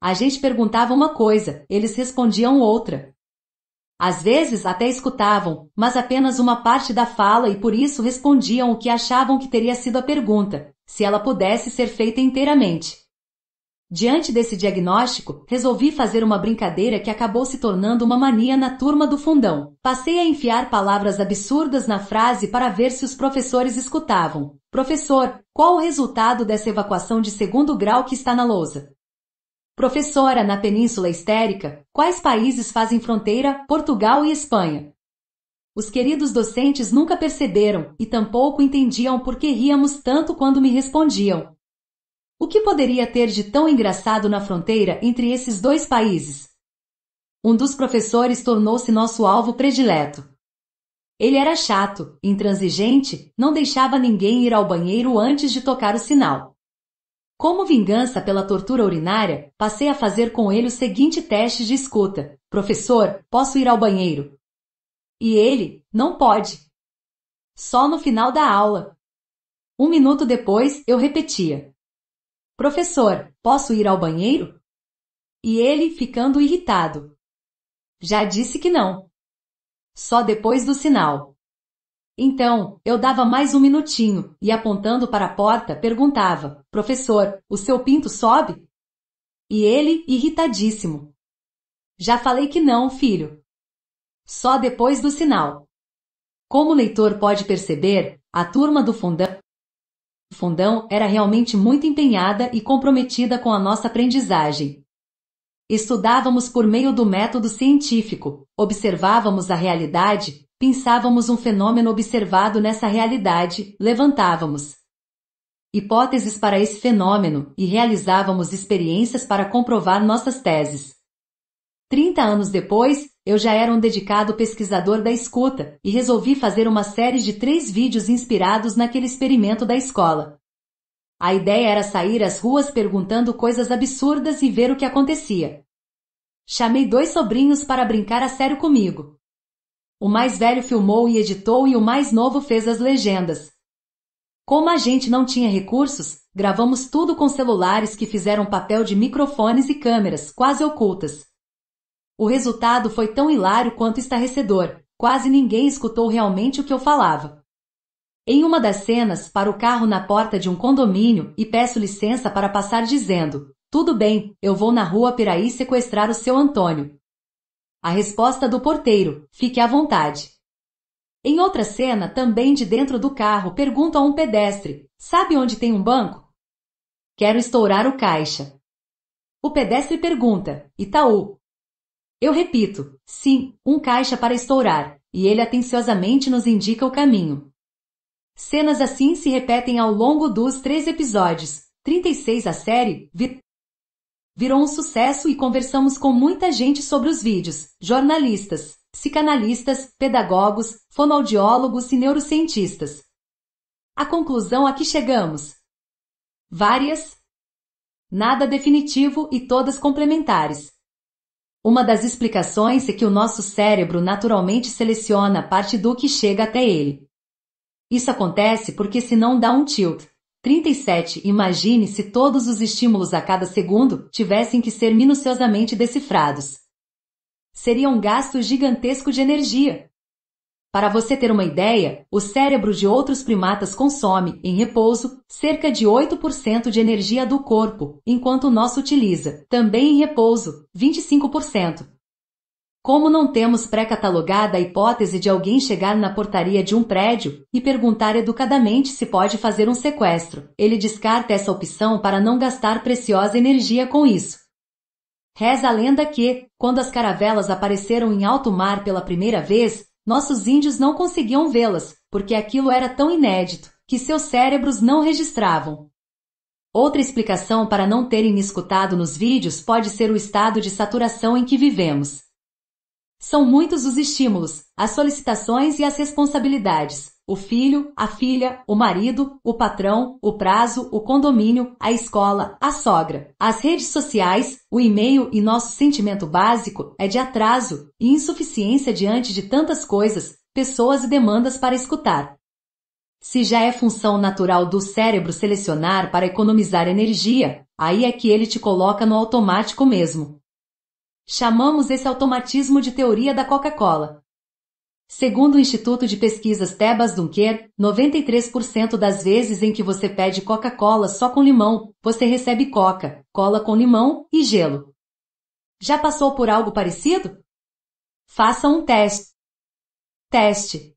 A gente perguntava uma coisa, eles respondiam outra, às vezes até escutavam, mas apenas uma parte da fala e por isso respondiam o que achavam que teria sido a pergunta, se ela pudesse ser feita inteiramente. Diante desse diagnóstico, resolvi fazer uma brincadeira que acabou se tornando uma mania na turma do fundão. Passei a enfiar palavras absurdas na frase para ver se os professores escutavam. Professor, qual o resultado dessa evacuação de segundo grau que está na lousa? Professora na Península Histérica, quais países fazem fronteira, Portugal e Espanha? Os queridos docentes nunca perceberam e tampouco entendiam por que ríamos tanto quando me respondiam. O que poderia ter de tão engraçado na fronteira entre esses dois países? Um dos professores tornou-se nosso alvo predileto. Ele era chato, intransigente, não deixava ninguém ir ao banheiro antes de tocar o sinal. Como vingança pela tortura urinária, passei a fazer com ele o seguinte teste de escuta: Professor, posso ir ao banheiro? E ele, não pode. Só no final da aula. Um minuto depois, eu repetia: Professor, posso ir ao banheiro? E ele, ficando irritado, já disse que não. Só depois do sinal. Então, eu dava mais um minutinho e, apontando para a porta, perguntava: Professor, o seu pinto sobe? E ele, irritadíssimo: Já falei que não, filho. Só depois do sinal. Como o leitor pode perceber, a turma do fundão Fundão era realmente muito empenhada e comprometida com a nossa aprendizagem. Estudávamos por meio do método científico, observávamos a realidade, Pensávamos um fenômeno observado nessa realidade, levantávamos hipóteses para esse fenômeno e realizávamos experiências para comprovar nossas teses. Trinta anos depois, eu já era um dedicado pesquisador da escuta e resolvi fazer uma série de três vídeos inspirados naquele experimento da escola. A ideia era sair às ruas perguntando coisas absurdas e ver o que acontecia. Chamei dois sobrinhos para brincar a sério comigo. O mais velho filmou e editou e o mais novo fez as legendas. Como a gente não tinha recursos, gravamos tudo com celulares que fizeram papel de microfones e câmeras, quase ocultas. O resultado foi tão hilário quanto estarrecedor, quase ninguém escutou realmente o que eu falava. Em uma das cenas, paro o carro na porta de um condomínio e peço licença para passar dizendo: Tudo bem, eu vou na rua Piraí sequestrar o seu Antônio. A resposta do porteiro: fique à vontade. Em outra cena, também de dentro do carro, pergunta a um pedestre: sabe onde tem um banco? Quero estourar o caixa. O pedestre pergunta: Itaú. Eu repito: sim, um caixa para estourar, e ele atenciosamente nos indica o caminho. Cenas assim se repetem ao longo dos três episódios. 36 A série, vi Virou um sucesso e conversamos com muita gente sobre os vídeos, jornalistas, psicanalistas, pedagogos, fonoaudiólogos e neurocientistas. A conclusão a que chegamos? Várias? Nada definitivo e todas complementares. Uma das explicações é que o nosso cérebro naturalmente seleciona parte do que chega até ele. Isso acontece porque senão dá um tilt. 37. Imagine se todos os estímulos a cada segundo tivessem que ser minuciosamente decifrados. Seria um gasto gigantesco de energia. Para você ter uma ideia, o cérebro de outros primatas consome, em repouso, cerca de 8% de energia do corpo, enquanto o nosso utiliza, também em repouso, 25%. Como não temos pré-catalogada a hipótese de alguém chegar na portaria de um prédio e perguntar educadamente se pode fazer um sequestro, ele descarta essa opção para não gastar preciosa energia com isso. Reza a lenda que, quando as caravelas apareceram em alto mar pela primeira vez, nossos índios não conseguiam vê-las, porque aquilo era tão inédito que seus cérebros não registravam. Outra explicação para não terem me escutado nos vídeos pode ser o estado de saturação em que vivemos. São muitos os estímulos, as solicitações e as responsabilidades. O filho, a filha, o marido, o patrão, o prazo, o condomínio, a escola, a sogra. As redes sociais, o e-mail e nosso sentimento básico é de atraso e insuficiência diante de tantas coisas, pessoas e demandas para escutar. Se já é função natural do cérebro selecionar para economizar energia, aí é que ele te coloca no automático mesmo. Chamamos esse automatismo de teoria da Coca-Cola. Segundo o Instituto de Pesquisas Tebas Dunker, 93% das vezes em que você pede Coca-Cola só com limão, você recebe Coca, cola com limão e gelo. Já passou por algo parecido? Faça um teste. Teste.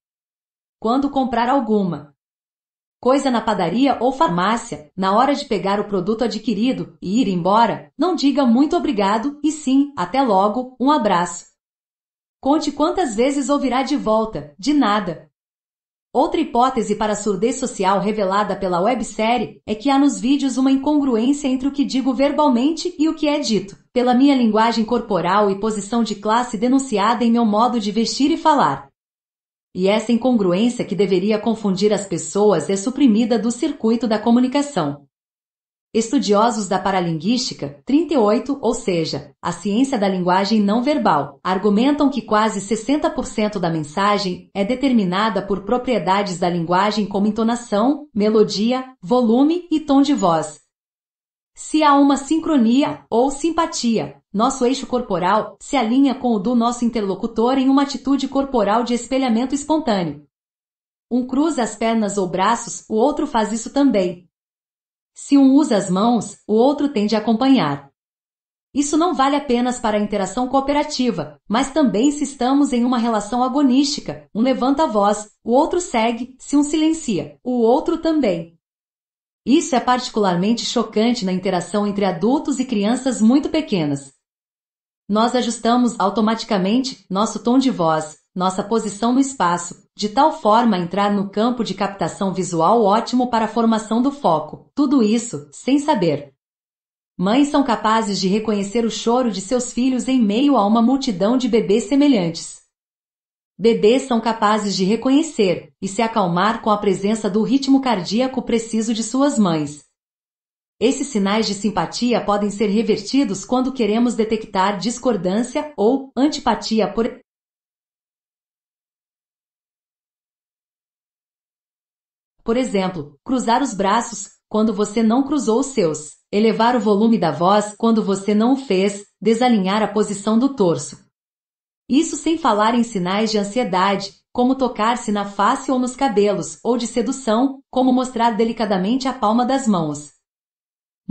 Quando comprar alguma coisa na padaria ou farmácia, na hora de pegar o produto adquirido e ir embora, não diga muito obrigado e sim, até logo, um abraço. Conte quantas vezes ouvirá de volta, de nada. Outra hipótese para a surdez social revelada pela websérie é que há nos vídeos uma incongruência entre o que digo verbalmente e o que é dito, pela minha linguagem corporal e posição de classe denunciada em meu modo de vestir e falar. E essa incongruência que deveria confundir as pessoas é suprimida do circuito da comunicação. Estudiosos da Paralinguística, 38, ou seja, a ciência da linguagem não verbal, argumentam que quase 60% da mensagem é determinada por propriedades da linguagem como entonação, melodia, volume e tom de voz. Se há uma sincronia ou simpatia nosso eixo corporal se alinha com o do nosso interlocutor em uma atitude corporal de espelhamento espontâneo. Um cruza as pernas ou braços, o outro faz isso também. Se um usa as mãos, o outro tende a acompanhar. Isso não vale apenas para a interação cooperativa, mas também se estamos em uma relação agonística, um levanta a voz, o outro segue, se um silencia, o outro também. Isso é particularmente chocante na interação entre adultos e crianças muito pequenas, nós ajustamos automaticamente nosso tom de voz, nossa posição no espaço, de tal forma a entrar no campo de captação visual ótimo para a formação do foco. Tudo isso, sem saber. Mães são capazes de reconhecer o choro de seus filhos em meio a uma multidão de bebês semelhantes. Bebês são capazes de reconhecer e se acalmar com a presença do ritmo cardíaco preciso de suas mães, esses sinais de simpatia podem ser revertidos quando queremos detectar discordância ou antipatia por Por exemplo, cruzar os braços quando você não cruzou os seus, elevar o volume da voz quando você não o fez, desalinhar a posição do torso. Isso sem falar em sinais de ansiedade, como tocar-se na face ou nos cabelos, ou de sedução, como mostrar delicadamente a palma das mãos.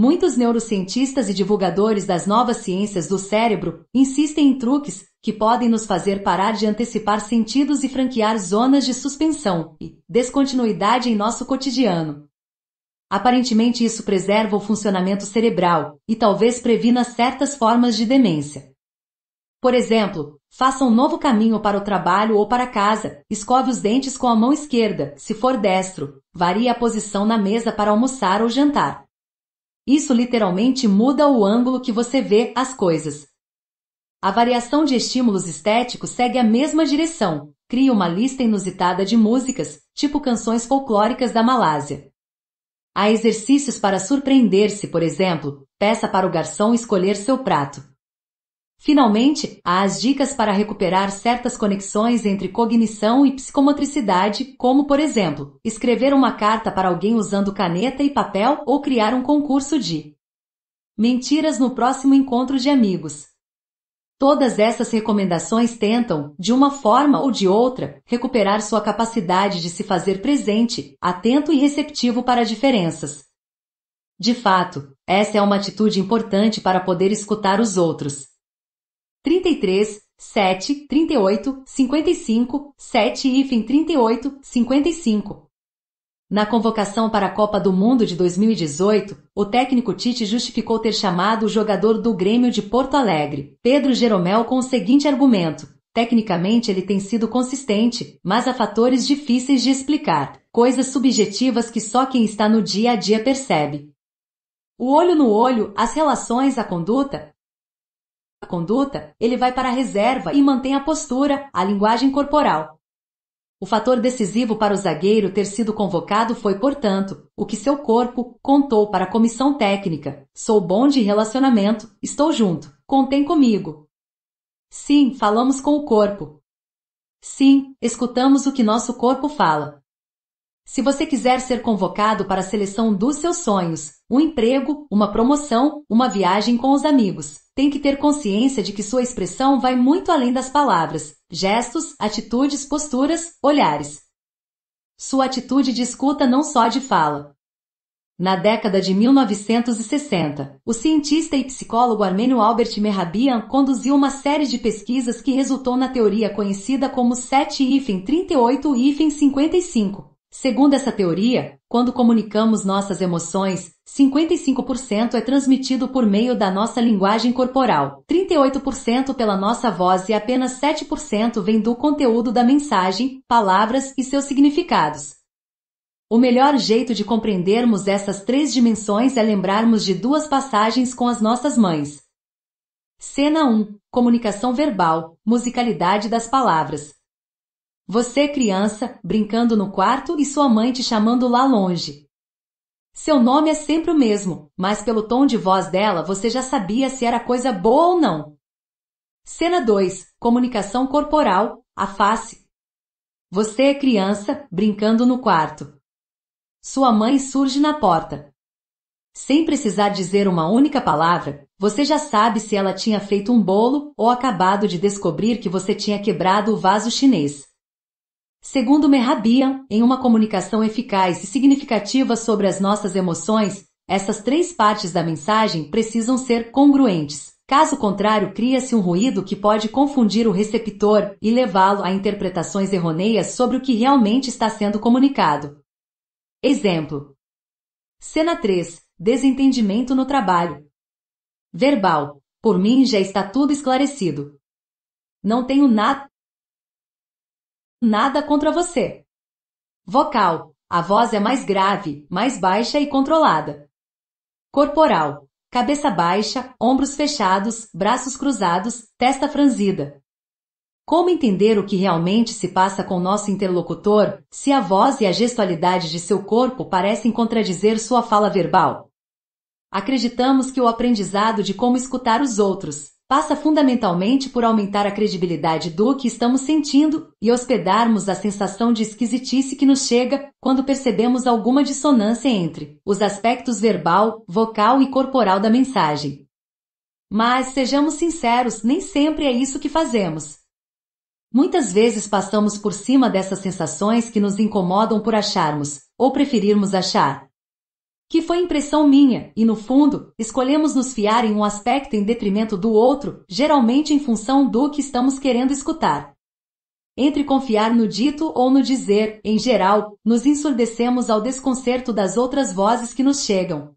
Muitos neurocientistas e divulgadores das novas ciências do cérebro insistem em truques que podem nos fazer parar de antecipar sentidos e franquear zonas de suspensão e descontinuidade em nosso cotidiano. Aparentemente, isso preserva o funcionamento cerebral e talvez previna certas formas de demência. Por exemplo, faça um novo caminho para o trabalho ou para casa, escove os dentes com a mão esquerda, se for destro, varie a posição na mesa para almoçar ou jantar. Isso literalmente muda o ângulo que você vê as coisas. A variação de estímulos estéticos segue a mesma direção. Cria uma lista inusitada de músicas, tipo canções folclóricas da Malásia. Há exercícios para surpreender-se, por exemplo, peça para o garçom escolher seu prato. Finalmente, há as dicas para recuperar certas conexões entre cognição e psicomotricidade, como, por exemplo, escrever uma carta para alguém usando caneta e papel ou criar um concurso de mentiras no próximo encontro de amigos. Todas essas recomendações tentam, de uma forma ou de outra, recuperar sua capacidade de se fazer presente, atento e receptivo para diferenças. De fato, essa é uma atitude importante para poder escutar os outros. 33, 7, 38, 55, 7 hífen 38, 55. Na convocação para a Copa do Mundo de 2018, o técnico Tite justificou ter chamado o jogador do Grêmio de Porto Alegre, Pedro Jeromel, com o seguinte argumento: Tecnicamente ele tem sido consistente, mas há fatores difíceis de explicar, coisas subjetivas que só quem está no dia a dia percebe. O olho no olho, as relações, a conduta, conduta, ele vai para a reserva e mantém a postura, a linguagem corporal. O fator decisivo para o zagueiro ter sido convocado foi, portanto, o que seu corpo contou para a comissão técnica. Sou bom de relacionamento, estou junto, contem comigo. Sim, falamos com o corpo. Sim, escutamos o que nosso corpo fala. Se você quiser ser convocado para a seleção dos seus sonhos, um emprego, uma promoção, uma viagem com os amigos, tem que ter consciência de que sua expressão vai muito além das palavras, gestos, atitudes, posturas, olhares. Sua atitude de escuta não só de fala. Na década de 1960, o cientista e psicólogo armênio Albert Mehrabian conduziu uma série de pesquisas que resultou na teoria conhecida como 7-38-55, Segundo essa teoria, quando comunicamos nossas emoções, 55% é transmitido por meio da nossa linguagem corporal, 38% pela nossa voz e apenas 7% vem do conteúdo da mensagem, palavras e seus significados. O melhor jeito de compreendermos essas três dimensões é lembrarmos de duas passagens com as nossas mães. Cena 1 Comunicação verbal, musicalidade das palavras. Você, criança, brincando no quarto e sua mãe te chamando lá longe. Seu nome é sempre o mesmo, mas pelo tom de voz dela você já sabia se era coisa boa ou não. Cena 2 Comunicação corporal A face. Você, criança, brincando no quarto. Sua mãe surge na porta. Sem precisar dizer uma única palavra, você já sabe se ela tinha feito um bolo ou acabado de descobrir que você tinha quebrado o vaso chinês. Segundo Mehrabian, em uma comunicação eficaz e significativa sobre as nossas emoções, essas três partes da mensagem precisam ser congruentes. Caso contrário, cria-se um ruído que pode confundir o receptor e levá-lo a interpretações errôneas sobre o que realmente está sendo comunicado. Exemplo: Cena 3 Desentendimento no trabalho. Verbal: Por mim já está tudo esclarecido. Não tenho nada Nada contra você. Vocal. A voz é mais grave, mais baixa e controlada. Corporal. Cabeça baixa, ombros fechados, braços cruzados, testa franzida. Como entender o que realmente se passa com nosso interlocutor, se a voz e a gestualidade de seu corpo parecem contradizer sua fala verbal? Acreditamos que o aprendizado de como escutar os outros, passa fundamentalmente por aumentar a credibilidade do que estamos sentindo e hospedarmos a sensação de esquisitice que nos chega quando percebemos alguma dissonância entre os aspectos verbal, vocal e corporal da mensagem. Mas, sejamos sinceros, nem sempre é isso que fazemos. Muitas vezes passamos por cima dessas sensações que nos incomodam por acharmos, ou preferirmos achar, que foi impressão minha, e no fundo, escolhemos nos fiar em um aspecto em detrimento do outro, geralmente em função do que estamos querendo escutar. Entre confiar no dito ou no dizer, em geral, nos ensurdecemos ao desconcerto das outras vozes que nos chegam.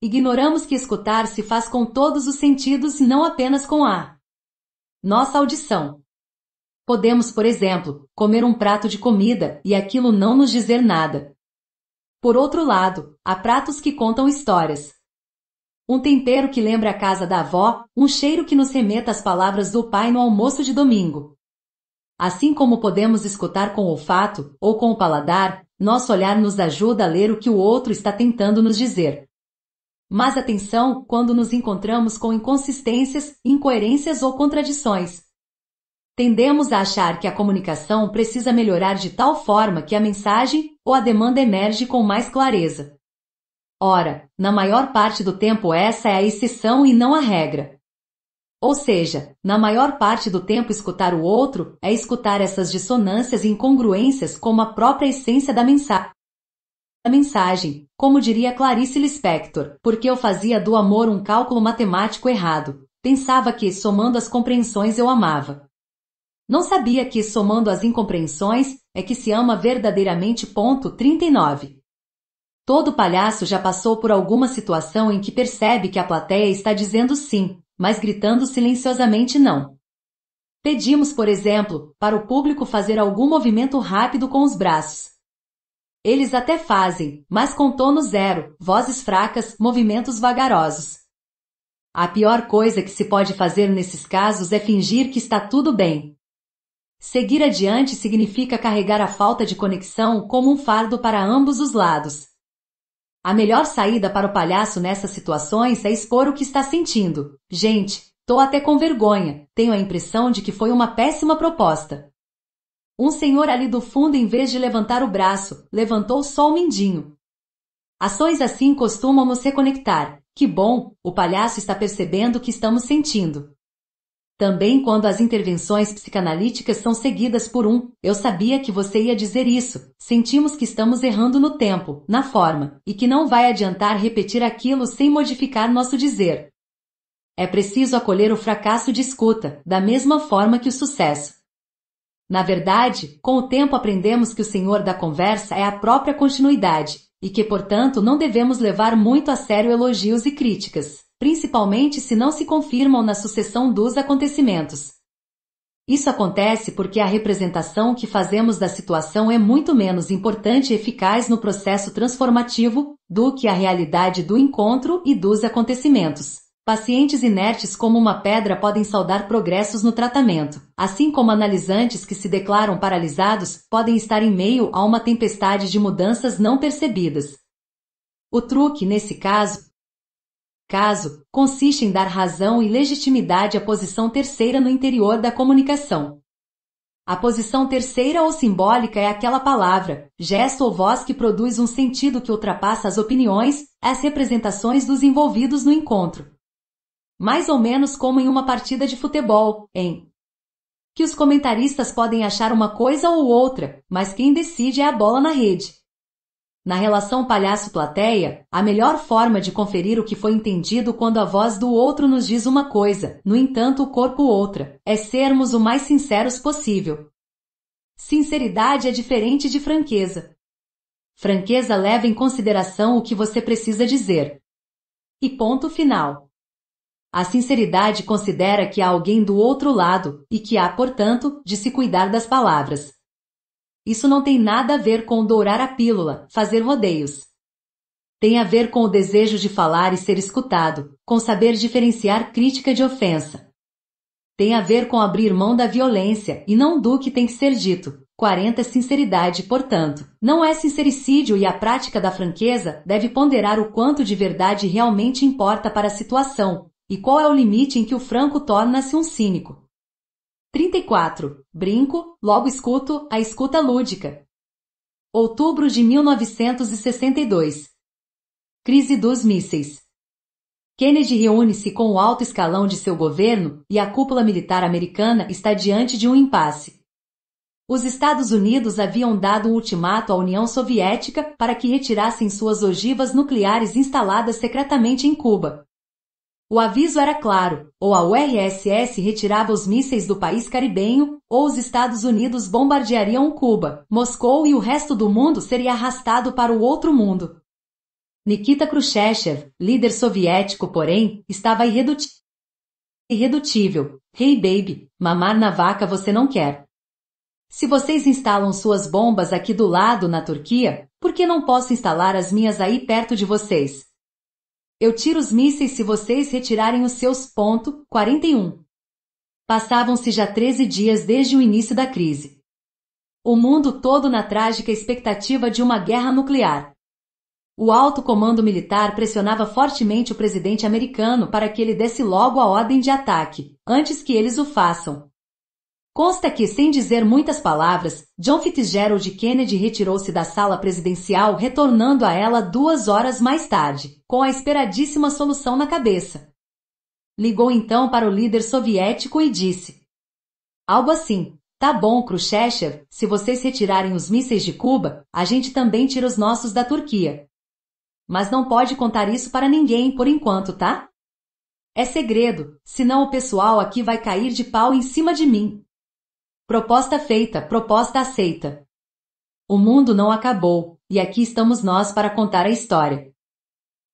Ignoramos que escutar se faz com todos os sentidos e não apenas com a nossa audição. Podemos, por exemplo, comer um prato de comida e aquilo não nos dizer nada, por outro lado, há pratos que contam histórias. Um tempero que lembra a casa da avó, um cheiro que nos remeta às palavras do pai no almoço de domingo. Assim como podemos escutar com o olfato ou com o paladar, nosso olhar nos ajuda a ler o que o outro está tentando nos dizer. Mas atenção quando nos encontramos com inconsistências, incoerências ou contradições. Tendemos a achar que a comunicação precisa melhorar de tal forma que a mensagem ou a demanda emerge com mais clareza. Ora, na maior parte do tempo essa é a exceção e não a regra. Ou seja, na maior parte do tempo escutar o outro é escutar essas dissonâncias e incongruências como a própria essência da mensagem. A mensagem, como diria Clarice Lispector, porque eu fazia do amor um cálculo matemático errado. Pensava que, somando as compreensões, eu amava. Não sabia que somando as incompreensões é que se ama verdadeiramente. Ponto 39. Todo palhaço já passou por alguma situação em que percebe que a plateia está dizendo sim, mas gritando silenciosamente não. Pedimos, por exemplo, para o público fazer algum movimento rápido com os braços. Eles até fazem, mas com tono zero, vozes fracas, movimentos vagarosos. A pior coisa que se pode fazer nesses casos é fingir que está tudo bem, Seguir adiante significa carregar a falta de conexão como um fardo para ambos os lados. A melhor saída para o palhaço nessas situações é expor o que está sentindo. Gente, tô até com vergonha, tenho a impressão de que foi uma péssima proposta. Um senhor ali do fundo, em vez de levantar o braço, levantou só o mindinho. Ações assim costumam nos reconectar. Que bom, o palhaço está percebendo o que estamos sentindo. Também quando as intervenções psicanalíticas são seguidas por um, eu sabia que você ia dizer isso. Sentimos que estamos errando no tempo, na forma, e que não vai adiantar repetir aquilo sem modificar nosso dizer. É preciso acolher o fracasso de escuta, da mesma forma que o sucesso. Na verdade, com o tempo aprendemos que o senhor da conversa é a própria continuidade, e que, portanto, não devemos levar muito a sério elogios e críticas principalmente se não se confirmam na sucessão dos acontecimentos. Isso acontece porque a representação que fazemos da situação é muito menos importante e eficaz no processo transformativo do que a realidade do encontro e dos acontecimentos. Pacientes inertes como uma pedra podem saudar progressos no tratamento, assim como analisantes que se declaram paralisados podem estar em meio a uma tempestade de mudanças não percebidas. O truque, nesse caso, caso, consiste em dar razão e legitimidade à posição terceira no interior da comunicação. A posição terceira ou simbólica é aquela palavra, gesto ou voz que produz um sentido que ultrapassa as opiniões, as representações dos envolvidos no encontro. Mais ou menos como em uma partida de futebol, em que os comentaristas podem achar uma coisa ou outra, mas quem decide é a bola na rede. Na relação palhaço-plateia, a melhor forma de conferir o que foi entendido quando a voz do outro nos diz uma coisa, no entanto o corpo outra, é sermos o mais sinceros possível. Sinceridade é diferente de franqueza. Franqueza leva em consideração o que você precisa dizer. E ponto final. A sinceridade considera que há alguém do outro lado e que há, portanto, de se cuidar das palavras, isso não tem nada a ver com dourar a pílula, fazer rodeios. Tem a ver com o desejo de falar e ser escutado, com saber diferenciar crítica de ofensa. Tem a ver com abrir mão da violência e não do que tem que ser dito. 40 é Sinceridade, portanto, não é sincericídio e a prática da franqueza deve ponderar o quanto de verdade realmente importa para a situação e qual é o limite em que o franco torna-se um cínico. 34. Brinco, logo escuto, a escuta lúdica. Outubro de 1962. Crise dos mísseis. Kennedy reúne-se com o alto escalão de seu governo e a cúpula militar americana está diante de um impasse. Os Estados Unidos haviam dado um ultimato à União Soviética para que retirassem suas ogivas nucleares instaladas secretamente em Cuba. O aviso era claro: ou a URSS retirava os mísseis do país caribenho, ou os Estados Unidos bombardeariam Cuba, Moscou e o resto do mundo seria arrastado para o outro mundo. Nikita Khrushchev, líder soviético, porém, estava irredutível. Irredutível. Hey baby, mamar na vaca você não quer. Se vocês instalam suas bombas aqui do lado na Turquia, por que não posso instalar as minhas aí perto de vocês? Eu tiro os mísseis se vocês retirarem os seus. Ponto 41. Passavam-se já 13 dias desde o início da crise. O mundo todo na trágica expectativa de uma guerra nuclear. O alto comando militar pressionava fortemente o presidente americano para que ele desse logo a ordem de ataque, antes que eles o façam. Consta que, sem dizer muitas palavras, John Fitzgerald Kennedy retirou-se da sala presidencial, retornando a ela duas horas mais tarde, com a esperadíssima solução na cabeça. Ligou então para o líder soviético e disse: Algo assim, tá bom, Khrushchev, se vocês retirarem os mísseis de Cuba, a gente também tira os nossos da Turquia. Mas não pode contar isso para ninguém por enquanto, tá? É segredo, senão o pessoal aqui vai cair de pau em cima de mim, Proposta feita, proposta aceita. O mundo não acabou, e aqui estamos nós para contar a história.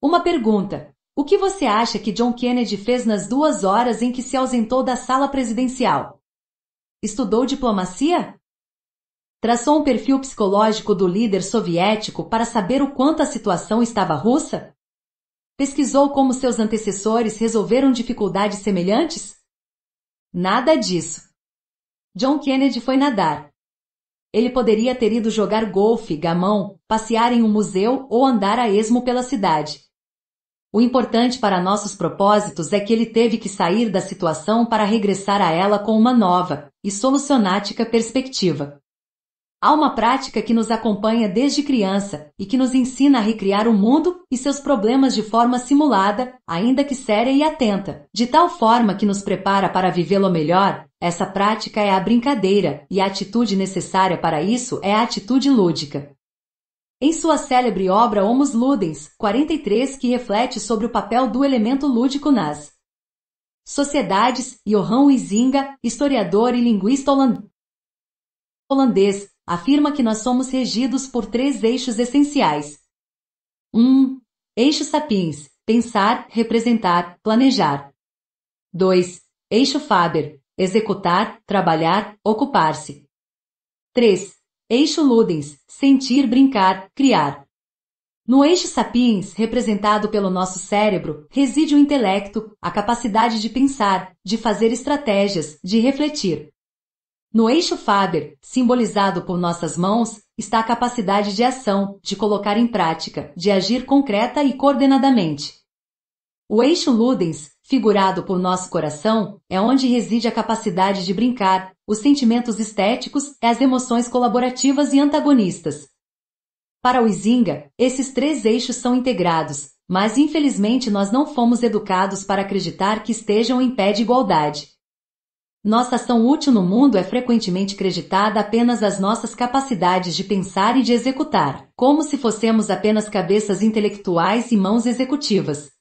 Uma pergunta: o que você acha que John Kennedy fez nas duas horas em que se ausentou da sala presidencial? Estudou diplomacia? Traçou um perfil psicológico do líder soviético para saber o quanto a situação estava russa? Pesquisou como seus antecessores resolveram dificuldades semelhantes? Nada disso. John Kennedy foi nadar. Ele poderia ter ido jogar golfe, gamão, passear em um museu ou andar a esmo pela cidade. O importante para nossos propósitos é que ele teve que sair da situação para regressar a ela com uma nova e solucionática perspectiva. Há uma prática que nos acompanha desde criança e que nos ensina a recriar o mundo e seus problemas de forma simulada, ainda que séria e atenta, de tal forma que nos prepara para vivê-lo melhor essa prática é a brincadeira, e a atitude necessária para isso é a atitude lúdica. Em sua célebre obra Homus Ludens, 43, que reflete sobre o papel do elemento lúdico nas sociedades, Johan Huizinga, historiador e linguista holandês, afirma que nós somos regidos por três eixos essenciais. 1. Um, eixo sapiens, pensar, representar, planejar. 2. Eixo Faber, executar, trabalhar, ocupar-se. 3. Eixo Ludens, sentir, brincar, criar. No eixo sapiens, representado pelo nosso cérebro, reside o intelecto, a capacidade de pensar, de fazer estratégias, de refletir. No eixo Faber, simbolizado por nossas mãos, está a capacidade de ação, de colocar em prática, de agir concreta e coordenadamente. O eixo ludens, figurado por nosso coração, é onde reside a capacidade de brincar, os sentimentos estéticos e as emoções colaborativas e antagonistas. Para o Izinga, esses três eixos são integrados, mas infelizmente nós não fomos educados para acreditar que estejam em pé de igualdade. Nossa ação útil no mundo é frequentemente creditada apenas às nossas capacidades de pensar e de executar, como se fossemos apenas cabeças intelectuais e mãos executivas.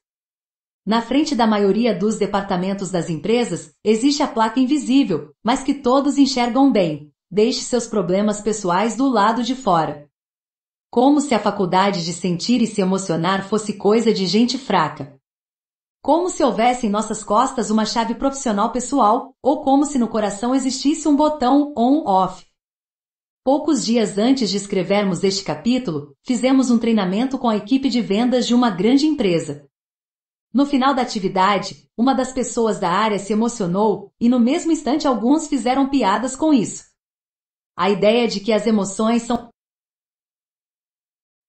Na frente da maioria dos departamentos das empresas, existe a placa invisível, mas que todos enxergam bem. Deixe seus problemas pessoais do lado de fora. Como se a faculdade de sentir e se emocionar fosse coisa de gente fraca. Como se houvesse em nossas costas uma chave profissional pessoal, ou como se no coração existisse um botão on-off. Poucos dias antes de escrevermos este capítulo, fizemos um treinamento com a equipe de vendas de uma grande empresa. No final da atividade, uma das pessoas da área se emocionou e no mesmo instante alguns fizeram piadas com isso. A ideia de que as emoções são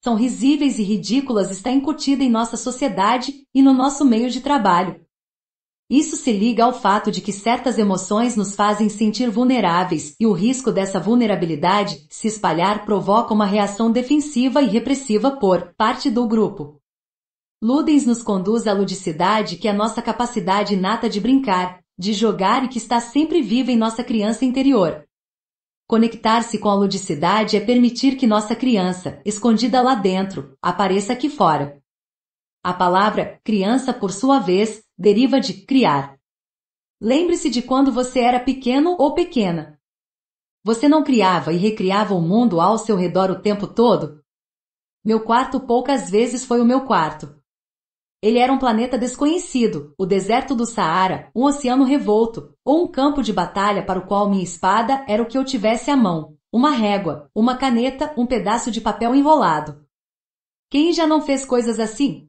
são risíveis e ridículas está incutida em nossa sociedade e no nosso meio de trabalho. Isso se liga ao fato de que certas emoções nos fazem sentir vulneráveis e o risco dessa vulnerabilidade se espalhar provoca uma reação defensiva e repressiva por parte do grupo. Ludens nos conduz à ludicidade que é a nossa capacidade inata de brincar, de jogar e que está sempre viva em nossa criança interior. Conectar-se com a ludicidade é permitir que nossa criança, escondida lá dentro, apareça aqui fora. A palavra criança, por sua vez, deriva de criar. Lembre-se de quando você era pequeno ou pequena. Você não criava e recriava o mundo ao seu redor o tempo todo? Meu quarto poucas vezes foi o meu quarto, ele era um planeta desconhecido, o deserto do Saara, um oceano revolto, ou um campo de batalha para o qual minha espada era o que eu tivesse à mão, uma régua, uma caneta, um pedaço de papel enrolado. Quem já não fez coisas assim?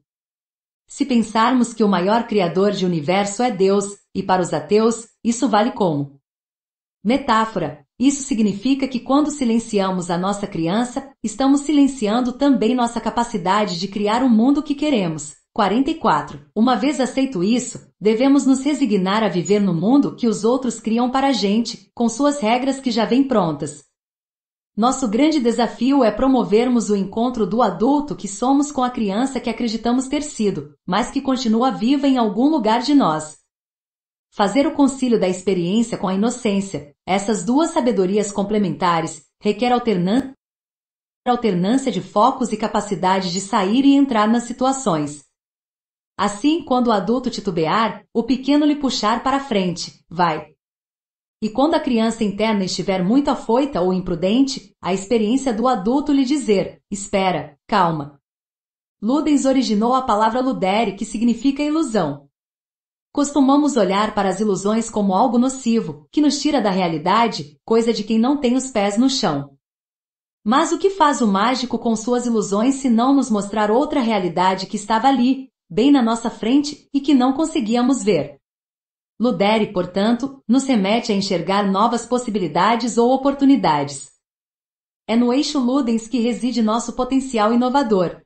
Se pensarmos que o maior criador de universo é Deus, e para os ateus, isso vale como metáfora. Isso significa que quando silenciamos a nossa criança, estamos silenciando também nossa capacidade de criar o mundo que queremos. 44. Uma vez aceito isso, devemos nos resignar a viver no mundo que os outros criam para a gente, com suas regras que já vêm prontas. Nosso grande desafio é promovermos o encontro do adulto que somos com a criança que acreditamos ter sido, mas que continua viva em algum lugar de nós. Fazer o concílio da experiência com a inocência, essas duas sabedorias complementares, requer alternância de focos e capacidade de sair e entrar nas situações. Assim, quando o adulto titubear, o pequeno lhe puxar para frente, vai. E quando a criança interna estiver muito afoita ou imprudente, a experiência do adulto lhe dizer, espera, calma. Ludens originou a palavra ludere, que significa ilusão, Costumamos olhar para as ilusões como algo nocivo, que nos tira da realidade, coisa de quem não tem os pés no chão. Mas o que faz o mágico com suas ilusões se não nos mostrar outra realidade que estava ali, bem na nossa frente e que não conseguíamos ver. Ludere, portanto, nos remete a enxergar novas possibilidades ou oportunidades. É no eixo Ludens que reside nosso potencial inovador.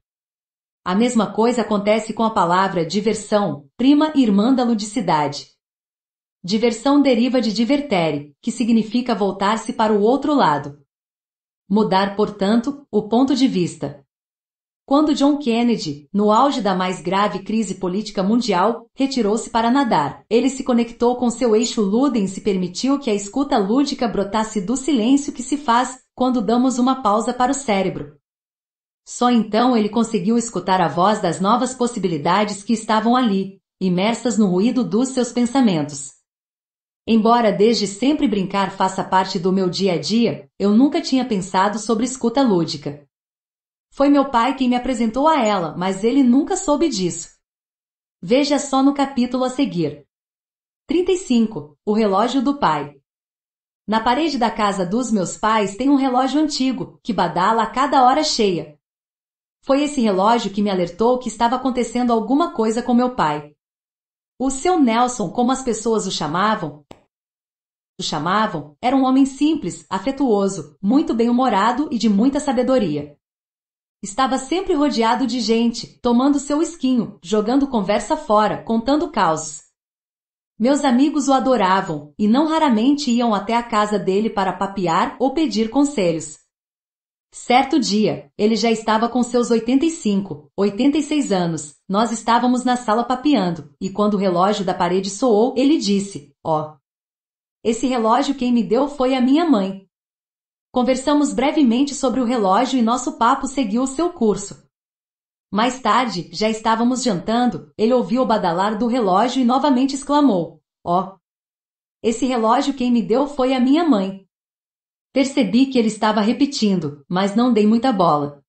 A mesma coisa acontece com a palavra diversão, prima e irmã da ludicidade. Diversão deriva de divertere, que significa voltar-se para o outro lado. Mudar, portanto, o ponto de vista quando John Kennedy, no auge da mais grave crise política mundial, retirou-se para nadar. Ele se conectou com seu eixo Ludens e permitiu que a escuta lúdica brotasse do silêncio que se faz quando damos uma pausa para o cérebro. Só então ele conseguiu escutar a voz das novas possibilidades que estavam ali, imersas no ruído dos seus pensamentos. Embora desde sempre brincar faça parte do meu dia a dia, eu nunca tinha pensado sobre escuta lúdica. Foi meu pai quem me apresentou a ela, mas ele nunca soube disso. Veja só no capítulo a seguir. 35. O relógio do pai. Na parede da casa dos meus pais tem um relógio antigo, que badala a cada hora cheia. Foi esse relógio que me alertou que estava acontecendo alguma coisa com meu pai. O seu Nelson, como as pessoas o chamavam, o chamavam, era um homem simples, afetuoso, muito bem-humorado e de muita sabedoria. Estava sempre rodeado de gente, tomando seu esquinho, jogando conversa fora, contando causos. Meus amigos o adoravam, e não raramente iam até a casa dele para papear ou pedir conselhos. Certo dia, ele já estava com seus 85, 86 anos, nós estávamos na sala papeando, e quando o relógio da parede soou, ele disse: Ó. Oh, esse relógio quem me deu foi a minha mãe. Conversamos brevemente sobre o relógio e nosso papo seguiu seu curso. Mais tarde, já estávamos jantando, ele ouviu o badalar do relógio e novamente exclamou: Ó! Oh, esse relógio quem me deu foi a minha mãe. Percebi que ele estava repetindo, mas não dei muita bola.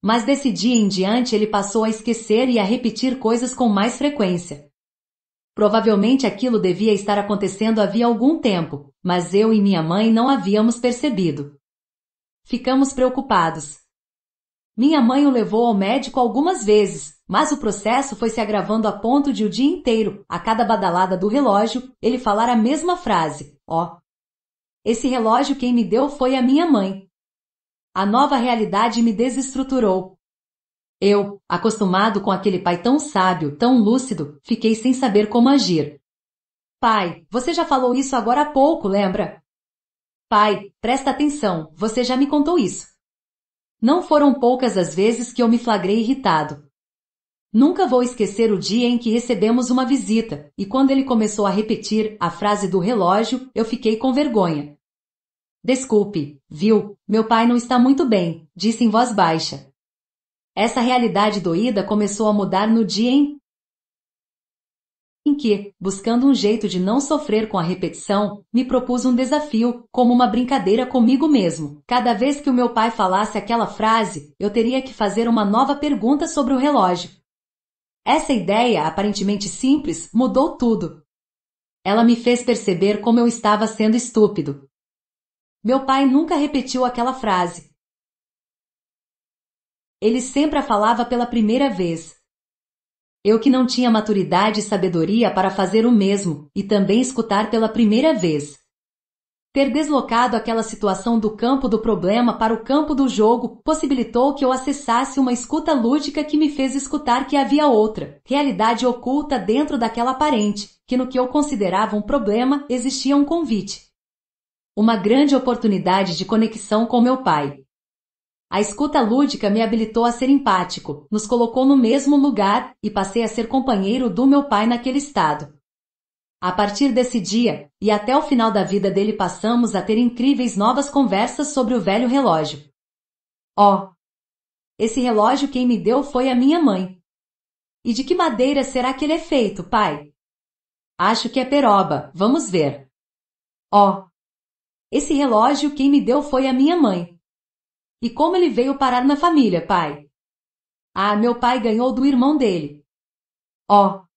Mas desse dia em diante ele passou a esquecer e a repetir coisas com mais frequência. Provavelmente aquilo devia estar acontecendo havia algum tempo, mas eu e minha mãe não havíamos percebido. Ficamos preocupados. Minha mãe o levou ao médico algumas vezes, mas o processo foi se agravando a ponto de o dia inteiro, a cada badalada do relógio, ele falar a mesma frase: Ó. Oh, esse relógio quem me deu foi a minha mãe. A nova realidade me desestruturou, eu, acostumado com aquele pai tão sábio, tão lúcido, fiquei sem saber como agir. Pai, você já falou isso agora há pouco, lembra? Pai, presta atenção, você já me contou isso. Não foram poucas as vezes que eu me flagrei irritado. Nunca vou esquecer o dia em que recebemos uma visita, e quando ele começou a repetir a frase do relógio, eu fiquei com vergonha. Desculpe, viu, meu pai não está muito bem, disse em voz baixa. Essa realidade doída começou a mudar no dia em em que, buscando um jeito de não sofrer com a repetição, me propus um desafio, como uma brincadeira comigo mesmo. Cada vez que o meu pai falasse aquela frase, eu teria que fazer uma nova pergunta sobre o relógio. Essa ideia, aparentemente simples, mudou tudo. Ela me fez perceber como eu estava sendo estúpido. Meu pai nunca repetiu aquela frase, ele sempre a falava pela primeira vez. Eu que não tinha maturidade e sabedoria para fazer o mesmo, e também escutar pela primeira vez. Ter deslocado aquela situação do campo do problema para o campo do jogo possibilitou que eu acessasse uma escuta lúdica que me fez escutar que havia outra, realidade oculta dentro daquela aparente, que no que eu considerava um problema existia um convite. Uma grande oportunidade de conexão com meu pai, a escuta lúdica me habilitou a ser empático, nos colocou no mesmo lugar e passei a ser companheiro do meu pai naquele estado. A partir desse dia, e até o final da vida dele passamos a ter incríveis novas conversas sobre o velho relógio. Oh! Esse relógio quem me deu foi a minha mãe. E de que madeira será que ele é feito, pai? Acho que é peroba, vamos ver. Oh! Esse relógio quem me deu foi a minha mãe. E como ele veio parar na família, pai? Ah, meu pai ganhou do irmão dele. Ó! Oh,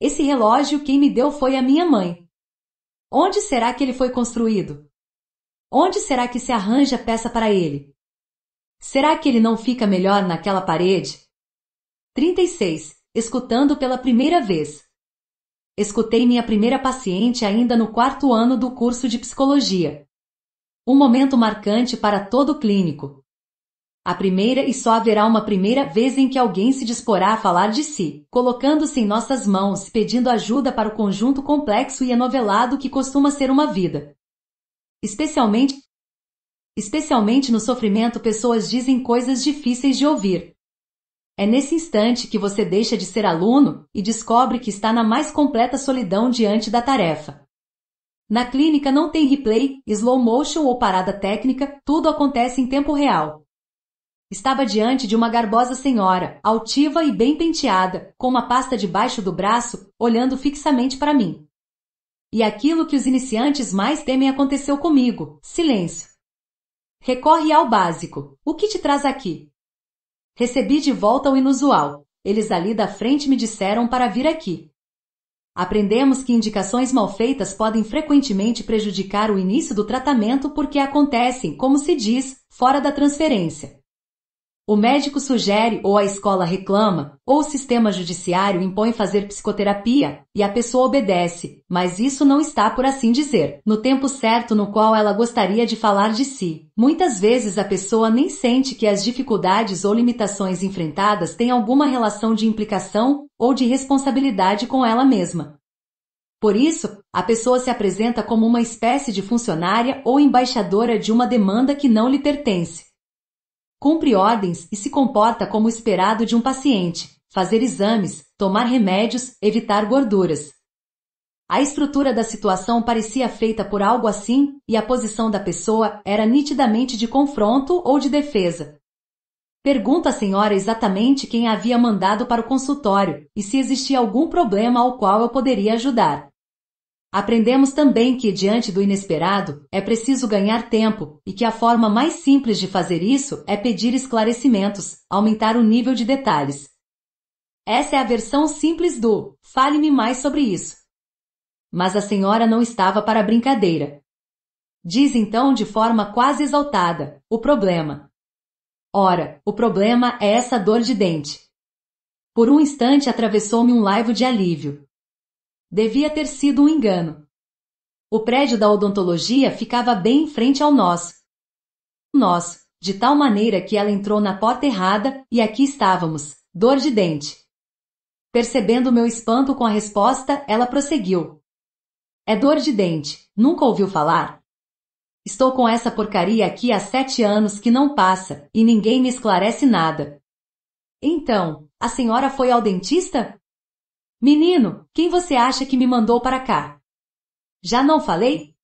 esse relógio quem me deu foi a minha mãe. Onde será que ele foi construído? Onde será que se arranja peça para ele? Será que ele não fica melhor naquela parede? 36. Escutando pela primeira vez. Escutei minha primeira paciente ainda no quarto ano do curso de psicologia. Um momento marcante para todo clínico. A primeira e só haverá uma primeira vez em que alguém se disporá a falar de si, colocando-se em nossas mãos, pedindo ajuda para o conjunto complexo e enovelado que costuma ser uma vida. Especialmente Especialmente no sofrimento, pessoas dizem coisas difíceis de ouvir. É nesse instante que você deixa de ser aluno e descobre que está na mais completa solidão diante da tarefa. Na clínica não tem replay, slow motion ou parada técnica, tudo acontece em tempo real. Estava diante de uma garbosa senhora, altiva e bem penteada, com uma pasta debaixo do braço, olhando fixamente para mim. E aquilo que os iniciantes mais temem aconteceu comigo: silêncio. Recorre ao básico. O que te traz aqui? Recebi de volta o inusual. Eles ali da frente me disseram para vir aqui. Aprendemos que indicações mal feitas podem frequentemente prejudicar o início do tratamento porque acontecem, como se diz, fora da transferência. O médico sugere ou a escola reclama, ou o sistema judiciário impõe fazer psicoterapia, e a pessoa obedece, mas isso não está, por assim dizer, no tempo certo no qual ela gostaria de falar de si. Muitas vezes a pessoa nem sente que as dificuldades ou limitações enfrentadas têm alguma relação de implicação ou de responsabilidade com ela mesma. Por isso, a pessoa se apresenta como uma espécie de funcionária ou embaixadora de uma demanda que não lhe pertence cumpre ordens e se comporta como esperado de um paciente, fazer exames, tomar remédios, evitar gorduras. A estrutura da situação parecia feita por algo assim, e a posição da pessoa era nitidamente de confronto ou de defesa. Pergunta a senhora exatamente quem a havia mandado para o consultório e se existia algum problema ao qual eu poderia ajudar. Aprendemos também que, diante do inesperado, é preciso ganhar tempo e que a forma mais simples de fazer isso é pedir esclarecimentos, aumentar o nível de detalhes. Essa é a versão simples do Fale-me mais sobre isso. Mas a senhora não estava para brincadeira. Diz então de forma quase exaltada: o problema. Ora, o problema é essa dor de dente. Por um instante atravessou-me um laivo de alívio. Devia ter sido um engano. O prédio da odontologia ficava bem em frente ao nosso. Nós, de tal maneira que ela entrou na porta errada, e aqui estávamos, dor de dente. Percebendo meu espanto com a resposta, ela prosseguiu. É dor de dente, nunca ouviu falar? Estou com essa porcaria aqui há sete anos que não passa, e ninguém me esclarece nada. Então, a senhora foi ao dentista? Menino, quem você acha que me mandou para cá? Já não falei?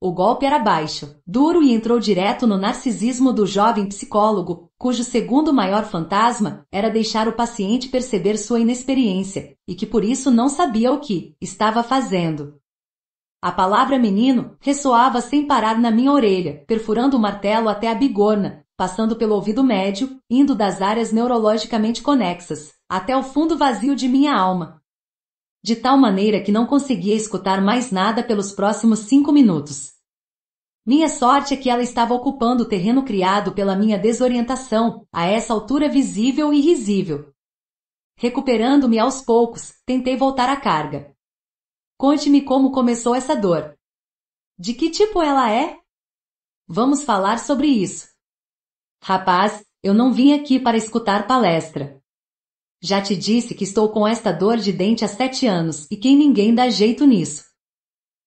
O golpe era baixo, duro e entrou direto no narcisismo do jovem psicólogo, cujo segundo maior fantasma era deixar o paciente perceber sua inexperiência e que por isso não sabia o que estava fazendo. A palavra menino ressoava sem parar na minha orelha, perfurando o martelo até a bigorna, passando pelo ouvido médio, indo das áreas neurologicamente conexas, até o fundo vazio de minha alma. De tal maneira que não conseguia escutar mais nada pelos próximos cinco minutos. Minha sorte é que ela estava ocupando o terreno criado pela minha desorientação, a essa altura visível e risível. Recuperando-me aos poucos, tentei voltar à carga. Conte-me como começou essa dor. De que tipo ela é? Vamos falar sobre isso. Rapaz, eu não vim aqui para escutar palestra. Já te disse que estou com esta dor de dente há sete anos e que ninguém dá jeito nisso.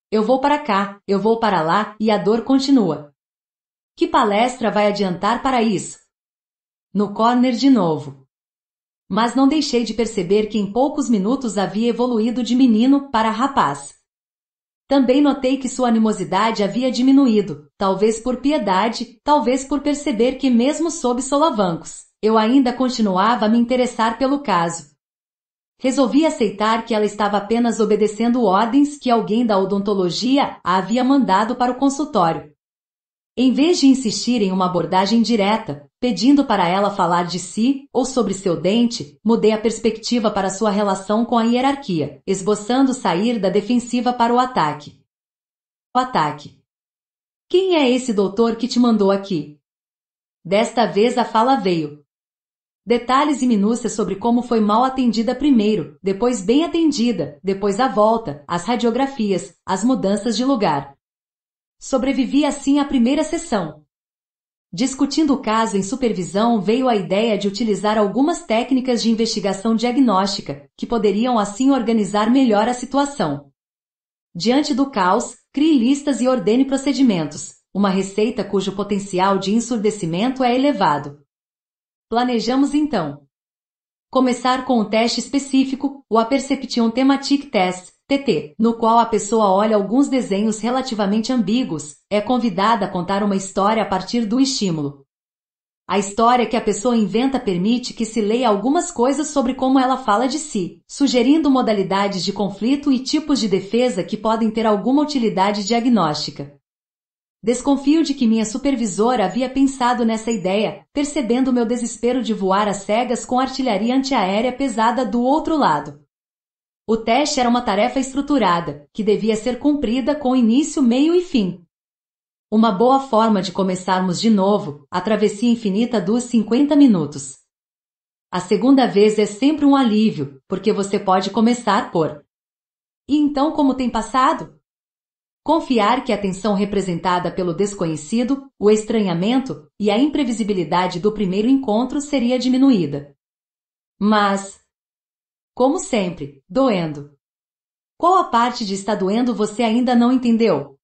Eu vou para cá, eu vou para lá e a dor continua. Que palestra vai adiantar para isso? No corner de novo. Mas não deixei de perceber que em poucos minutos havia evoluído de menino para rapaz. Também notei que sua animosidade havia diminuído, talvez por piedade, talvez por perceber que mesmo sob solavancos, eu ainda continuava a me interessar pelo caso. Resolvi aceitar que ela estava apenas obedecendo ordens que alguém da odontologia a havia mandado para o consultório. Em vez de insistir em uma abordagem direta, pedindo para ela falar de si ou sobre seu dente, mudei a perspectiva para sua relação com a hierarquia, esboçando sair da defensiva para o ataque. O ataque. Quem é esse doutor que te mandou aqui? Desta vez a fala veio, Detalhes e minúcias sobre como foi mal atendida primeiro, depois bem atendida, depois a volta, as radiografias, as mudanças de lugar. Sobrevivi assim à primeira sessão. Discutindo o caso em supervisão, veio a ideia de utilizar algumas técnicas de investigação diagnóstica, que poderiam assim organizar melhor a situação. Diante do caos, crie listas e ordene procedimentos, uma receita cujo potencial de ensurdecimento é elevado. Planejamos então começar com o teste específico, o Aperception Thematic Test, TT, no qual a pessoa olha alguns desenhos relativamente ambíguos, é convidada a contar uma história a partir do estímulo. A história que a pessoa inventa permite que se leia algumas coisas sobre como ela fala de si, sugerindo modalidades de conflito e tipos de defesa que podem ter alguma utilidade diagnóstica. Desconfio de que minha supervisora havia pensado nessa ideia, percebendo meu desespero de voar às cegas com artilharia antiaérea pesada do outro lado. O teste era uma tarefa estruturada, que devia ser cumprida com início, meio e fim. Uma boa forma de começarmos de novo a travessia infinita dos 50 minutos. A segunda vez é sempre um alívio, porque você pode começar por. E então, como tem passado? Confiar que a tensão representada pelo desconhecido, o estranhamento e a imprevisibilidade do primeiro encontro seria diminuída. Mas, como sempre, doendo. Qual a parte de está doendo você ainda não entendeu?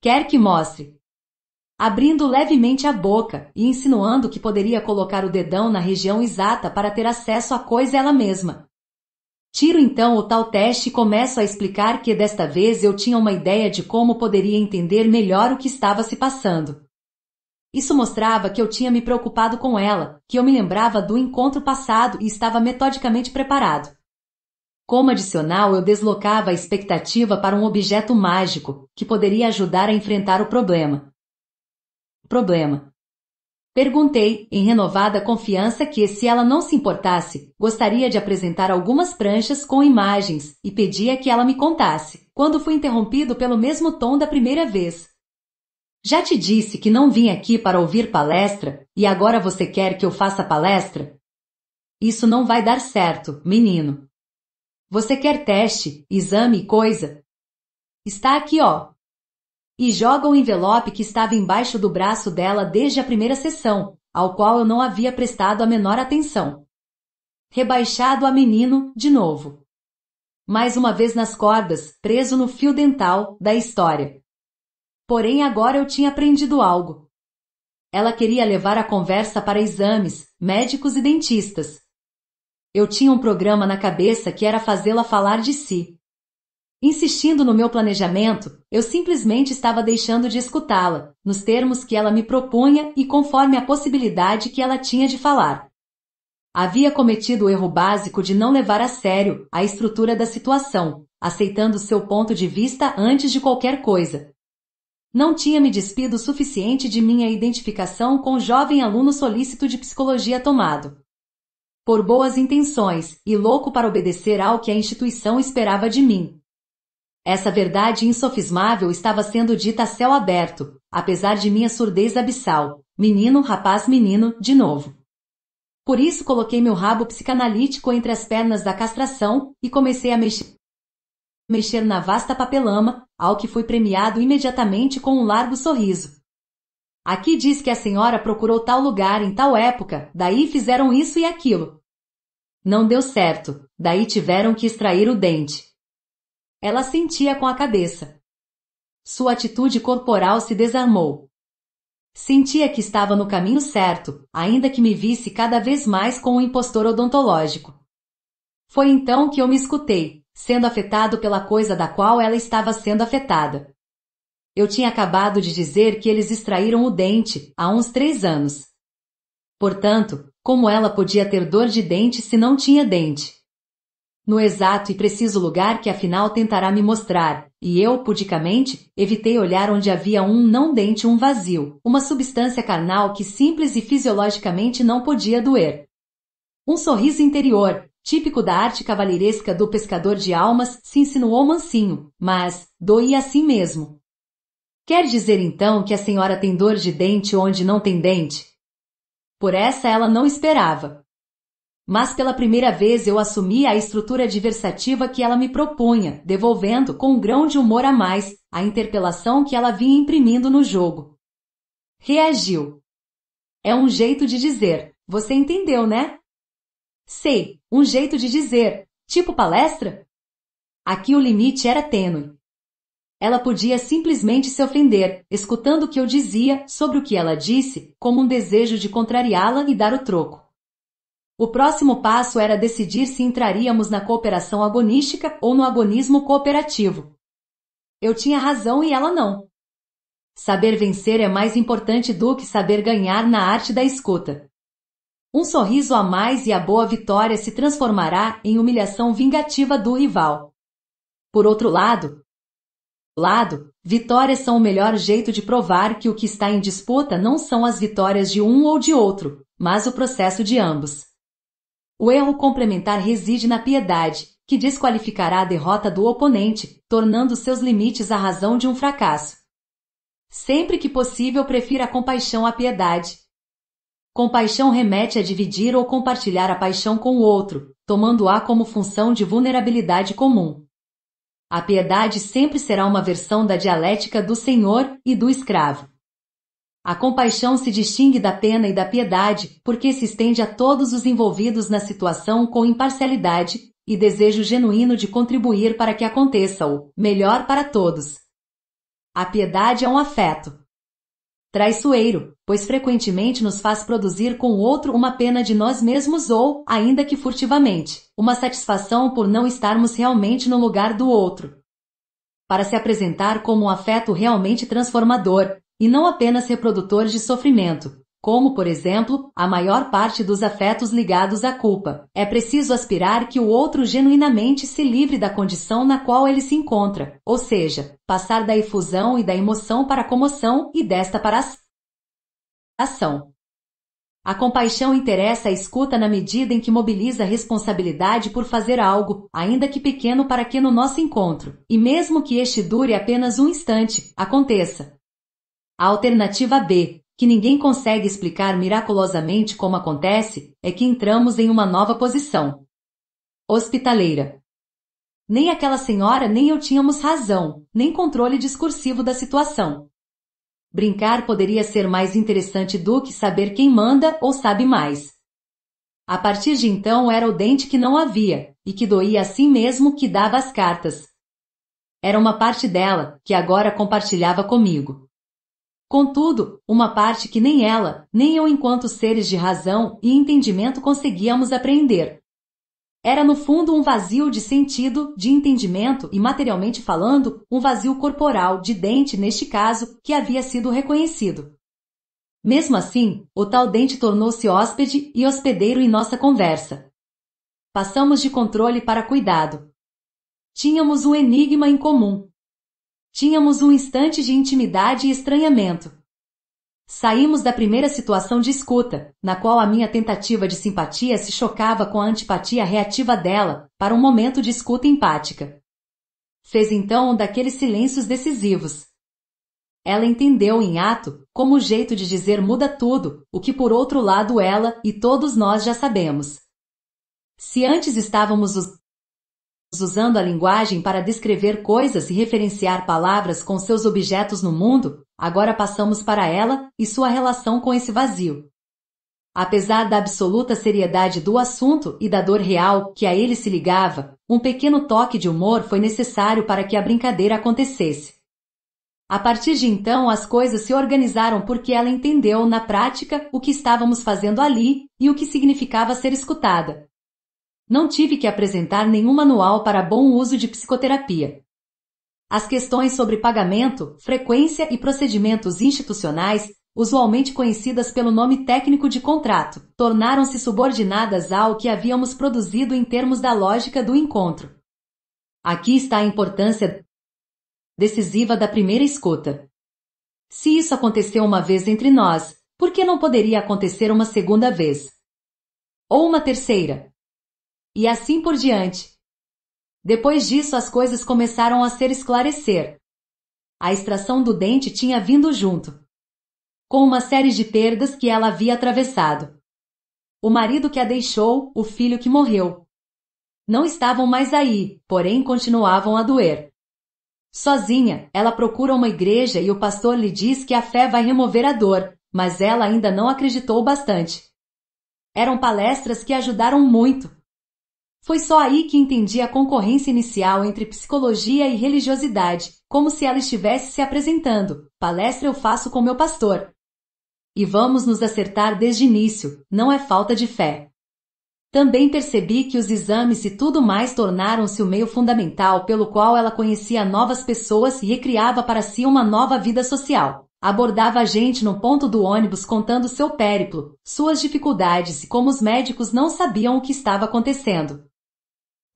Quer que mostre? Abrindo levemente a boca e insinuando que poderia colocar o dedão na região exata para ter acesso à coisa ela mesma. Tiro então o tal teste e começo a explicar que desta vez eu tinha uma ideia de como poderia entender melhor o que estava se passando. Isso mostrava que eu tinha me preocupado com ela, que eu me lembrava do encontro passado e estava metodicamente preparado. Como adicional, eu deslocava a expectativa para um objeto mágico, que poderia ajudar a enfrentar o problema. Problema. Perguntei, em renovada confiança, que se ela não se importasse, gostaria de apresentar algumas pranchas com imagens e pedia que ela me contasse, quando fui interrompido pelo mesmo tom da primeira vez. Já te disse que não vim aqui para ouvir palestra e agora você quer que eu faça palestra? Isso não vai dar certo, menino. Você quer teste, exame e coisa? Está aqui, ó, e joga o envelope que estava embaixo do braço dela desde a primeira sessão, ao qual eu não havia prestado a menor atenção. Rebaixado a menino, de novo. Mais uma vez nas cordas, preso no fio dental da história. Porém, agora eu tinha aprendido algo. Ela queria levar a conversa para exames, médicos e dentistas. Eu tinha um programa na cabeça que era fazê-la falar de si. Insistindo no meu planejamento, eu simplesmente estava deixando de escutá-la, nos termos que ela me propunha e conforme a possibilidade que ela tinha de falar. Havia cometido o erro básico de não levar a sério a estrutura da situação, aceitando seu ponto de vista antes de qualquer coisa. Não tinha me despido o suficiente de minha identificação com o jovem aluno solícito de psicologia tomado. Por boas intenções e louco para obedecer ao que a instituição esperava de mim, essa verdade insofismável estava sendo dita a céu aberto, apesar de minha surdez abissal. Menino, rapaz, menino, de novo. Por isso coloquei meu rabo psicanalítico entre as pernas da castração e comecei a mexer mexer na vasta papelama, ao que fui premiado imediatamente com um largo sorriso. Aqui diz que a senhora procurou tal lugar em tal época, daí fizeram isso e aquilo. Não deu certo, daí tiveram que extrair o dente. Ela sentia com a cabeça. Sua atitude corporal se desarmou. Sentia que estava no caminho certo, ainda que me visse cada vez mais com um impostor odontológico. Foi então que eu me escutei, sendo afetado pela coisa da qual ela estava sendo afetada. Eu tinha acabado de dizer que eles extraíram o dente, há uns três anos. Portanto, como ela podia ter dor de dente se não tinha dente? no exato e preciso lugar que afinal tentará me mostrar, e eu, pudicamente, evitei olhar onde havia um não dente um vazio, uma substância carnal que simples e fisiologicamente não podia doer. Um sorriso interior, típico da arte cavalheiresca do pescador de almas, se insinuou mansinho, mas, doía assim mesmo. Quer dizer então que a senhora tem dor de dente onde não tem dente? Por essa ela não esperava, mas pela primeira vez eu assumi a estrutura diversativa que ela me propunha, devolvendo, com um grão de humor a mais, a interpelação que ela vinha imprimindo no jogo. Reagiu. É um jeito de dizer. Você entendeu, né? Sei, um jeito de dizer. Tipo palestra? Aqui o limite era tênue. Ela podia simplesmente se ofender, escutando o que eu dizia sobre o que ela disse, como um desejo de contrariá-la e dar o troco. O próximo passo era decidir se entraríamos na cooperação agonística ou no agonismo cooperativo. Eu tinha razão e ela não. Saber vencer é mais importante do que saber ganhar na arte da escuta. Um sorriso a mais e a boa vitória se transformará em humilhação vingativa do rival. Por outro lado, lado, vitórias são o melhor jeito de provar que o que está em disputa não são as vitórias de um ou de outro, mas o processo de ambos. O erro complementar reside na piedade, que desqualificará a derrota do oponente, tornando seus limites a razão de um fracasso. Sempre que possível, prefira a compaixão à piedade. Compaixão remete a dividir ou compartilhar a paixão com o outro, tomando-a como função de vulnerabilidade comum. A piedade sempre será uma versão da dialética do senhor e do escravo. A compaixão se distingue da pena e da piedade, porque se estende a todos os envolvidos na situação com imparcialidade e desejo genuíno de contribuir para que aconteça o melhor para todos. A piedade é um afeto traiçoeiro, pois frequentemente nos faz produzir com o outro uma pena de nós mesmos ou, ainda que furtivamente, uma satisfação por não estarmos realmente no lugar do outro. Para se apresentar como um afeto realmente transformador, e não apenas reprodutores de sofrimento, como, por exemplo, a maior parte dos afetos ligados à culpa. É preciso aspirar que o outro genuinamente se livre da condição na qual ele se encontra, ou seja, passar da efusão e da emoção para a comoção e desta para a ação. A compaixão interessa a escuta na medida em que mobiliza a responsabilidade por fazer algo, ainda que pequeno, para que no nosso encontro, e mesmo que este dure apenas um instante, aconteça. A alternativa B, que ninguém consegue explicar miraculosamente como acontece, é que entramos em uma nova posição. Hospitaleira. Nem aquela senhora nem eu tínhamos razão, nem controle discursivo da situação. Brincar poderia ser mais interessante do que saber quem manda ou sabe mais. A partir de então era o dente que não havia, e que doía assim mesmo que dava as cartas. Era uma parte dela, que agora compartilhava comigo. Contudo, uma parte que nem ela, nem eu enquanto seres de razão e entendimento conseguíamos apreender. Era no fundo um vazio de sentido, de entendimento e materialmente falando, um vazio corporal, de dente neste caso, que havia sido reconhecido. Mesmo assim, o tal dente tornou-se hóspede e hospedeiro em nossa conversa. Passamos de controle para cuidado. Tínhamos um enigma em comum. Tínhamos um instante de intimidade e estranhamento. Saímos da primeira situação de escuta, na qual a minha tentativa de simpatia se chocava com a antipatia reativa dela, para um momento de escuta empática. Fez então um daqueles silêncios decisivos. Ela entendeu em ato como o jeito de dizer muda tudo, o que por outro lado ela e todos nós já sabemos. Se antes estávamos os usando a linguagem para descrever coisas e referenciar palavras com seus objetos no mundo, agora passamos para ela e sua relação com esse vazio. Apesar da absoluta seriedade do assunto e da dor real que a ele se ligava, um pequeno toque de humor foi necessário para que a brincadeira acontecesse. A partir de então, as coisas se organizaram porque ela entendeu, na prática, o que estávamos fazendo ali e o que significava ser escutada. Não tive que apresentar nenhum manual para bom uso de psicoterapia. As questões sobre pagamento, frequência e procedimentos institucionais, usualmente conhecidas pelo nome técnico de contrato, tornaram-se subordinadas ao que havíamos produzido em termos da lógica do encontro. Aqui está a importância decisiva da primeira escuta. Se isso aconteceu uma vez entre nós, por que não poderia acontecer uma segunda vez? Ou uma terceira? e assim por diante. Depois disso, as coisas começaram a se esclarecer. A extração do dente tinha vindo junto com uma série de perdas que ela havia atravessado. O marido que a deixou, o filho que morreu. Não estavam mais aí, porém continuavam a doer. Sozinha, ela procura uma igreja e o pastor lhe diz que a fé vai remover a dor, mas ela ainda não acreditou bastante. Eram palestras que ajudaram muito, foi só aí que entendi a concorrência inicial entre psicologia e religiosidade, como se ela estivesse se apresentando. Palestra eu faço com meu pastor. E vamos nos acertar desde início, não é falta de fé. Também percebi que os exames e tudo mais tornaram-se o meio fundamental pelo qual ela conhecia novas pessoas e recriava para si uma nova vida social. Abordava a gente no ponto do ônibus contando seu périplo, suas dificuldades e como os médicos não sabiam o que estava acontecendo.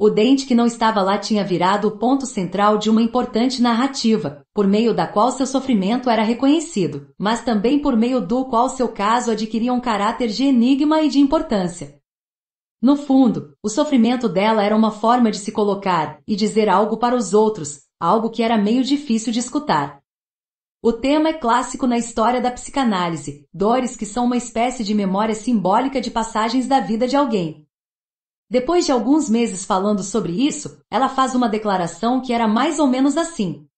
O dente que não estava lá tinha virado o ponto central de uma importante narrativa, por meio da qual seu sofrimento era reconhecido, mas também por meio do qual seu caso adquiria um caráter de enigma e de importância. No fundo, o sofrimento dela era uma forma de se colocar e dizer algo para os outros, algo que era meio difícil de escutar. O tema é clássico na história da psicanálise, dores que são uma espécie de memória simbólica de passagens da vida de alguém. Depois de alguns meses falando sobre isso, ela faz uma declaração que era mais ou menos assim.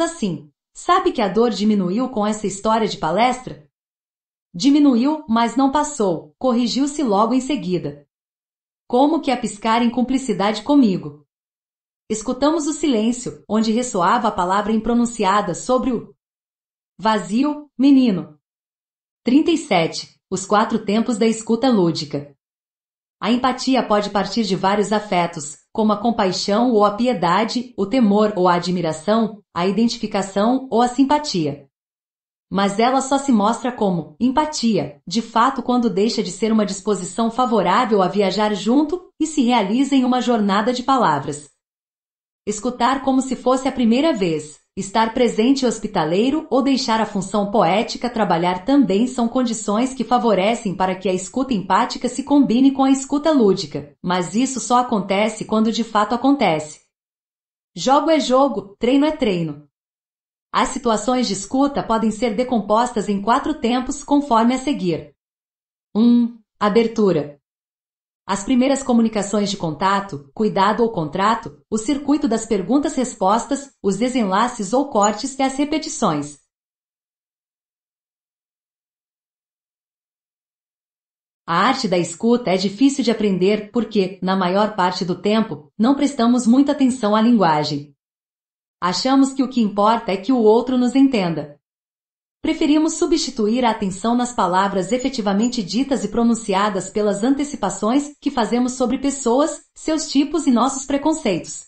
Assim, sabe que a dor diminuiu com essa história de palestra? Diminuiu, mas não passou, corrigiu-se logo em seguida. Como que a é piscar em cumplicidade comigo? Escutamos o silêncio, onde ressoava a palavra impronunciada sobre o vazio, menino. 37. Os quatro tempos da escuta lúdica. A empatia pode partir de vários afetos, como a compaixão ou a piedade, o temor ou a admiração, a identificação ou a simpatia. Mas ela só se mostra como empatia, de fato, quando deixa de ser uma disposição favorável a viajar junto e se realiza em uma jornada de palavras. Escutar como se fosse a primeira vez, Estar presente e hospitaleiro ou deixar a função poética trabalhar também são condições que favorecem para que a escuta empática se combine com a escuta lúdica, mas isso só acontece quando de fato acontece. Jogo é jogo, treino é treino. As situações de escuta podem ser decompostas em quatro tempos conforme a seguir. 1. Um, abertura. As primeiras comunicações de contato, cuidado ou contrato, o circuito das perguntas-respostas, os desenlaces ou cortes e as repetições. A arte da escuta é difícil de aprender porque, na maior parte do tempo, não prestamos muita atenção à linguagem. Achamos que o que importa é que o outro nos entenda. Preferimos substituir a atenção nas palavras efetivamente ditas e pronunciadas pelas antecipações que fazemos sobre pessoas, seus tipos e nossos preconceitos.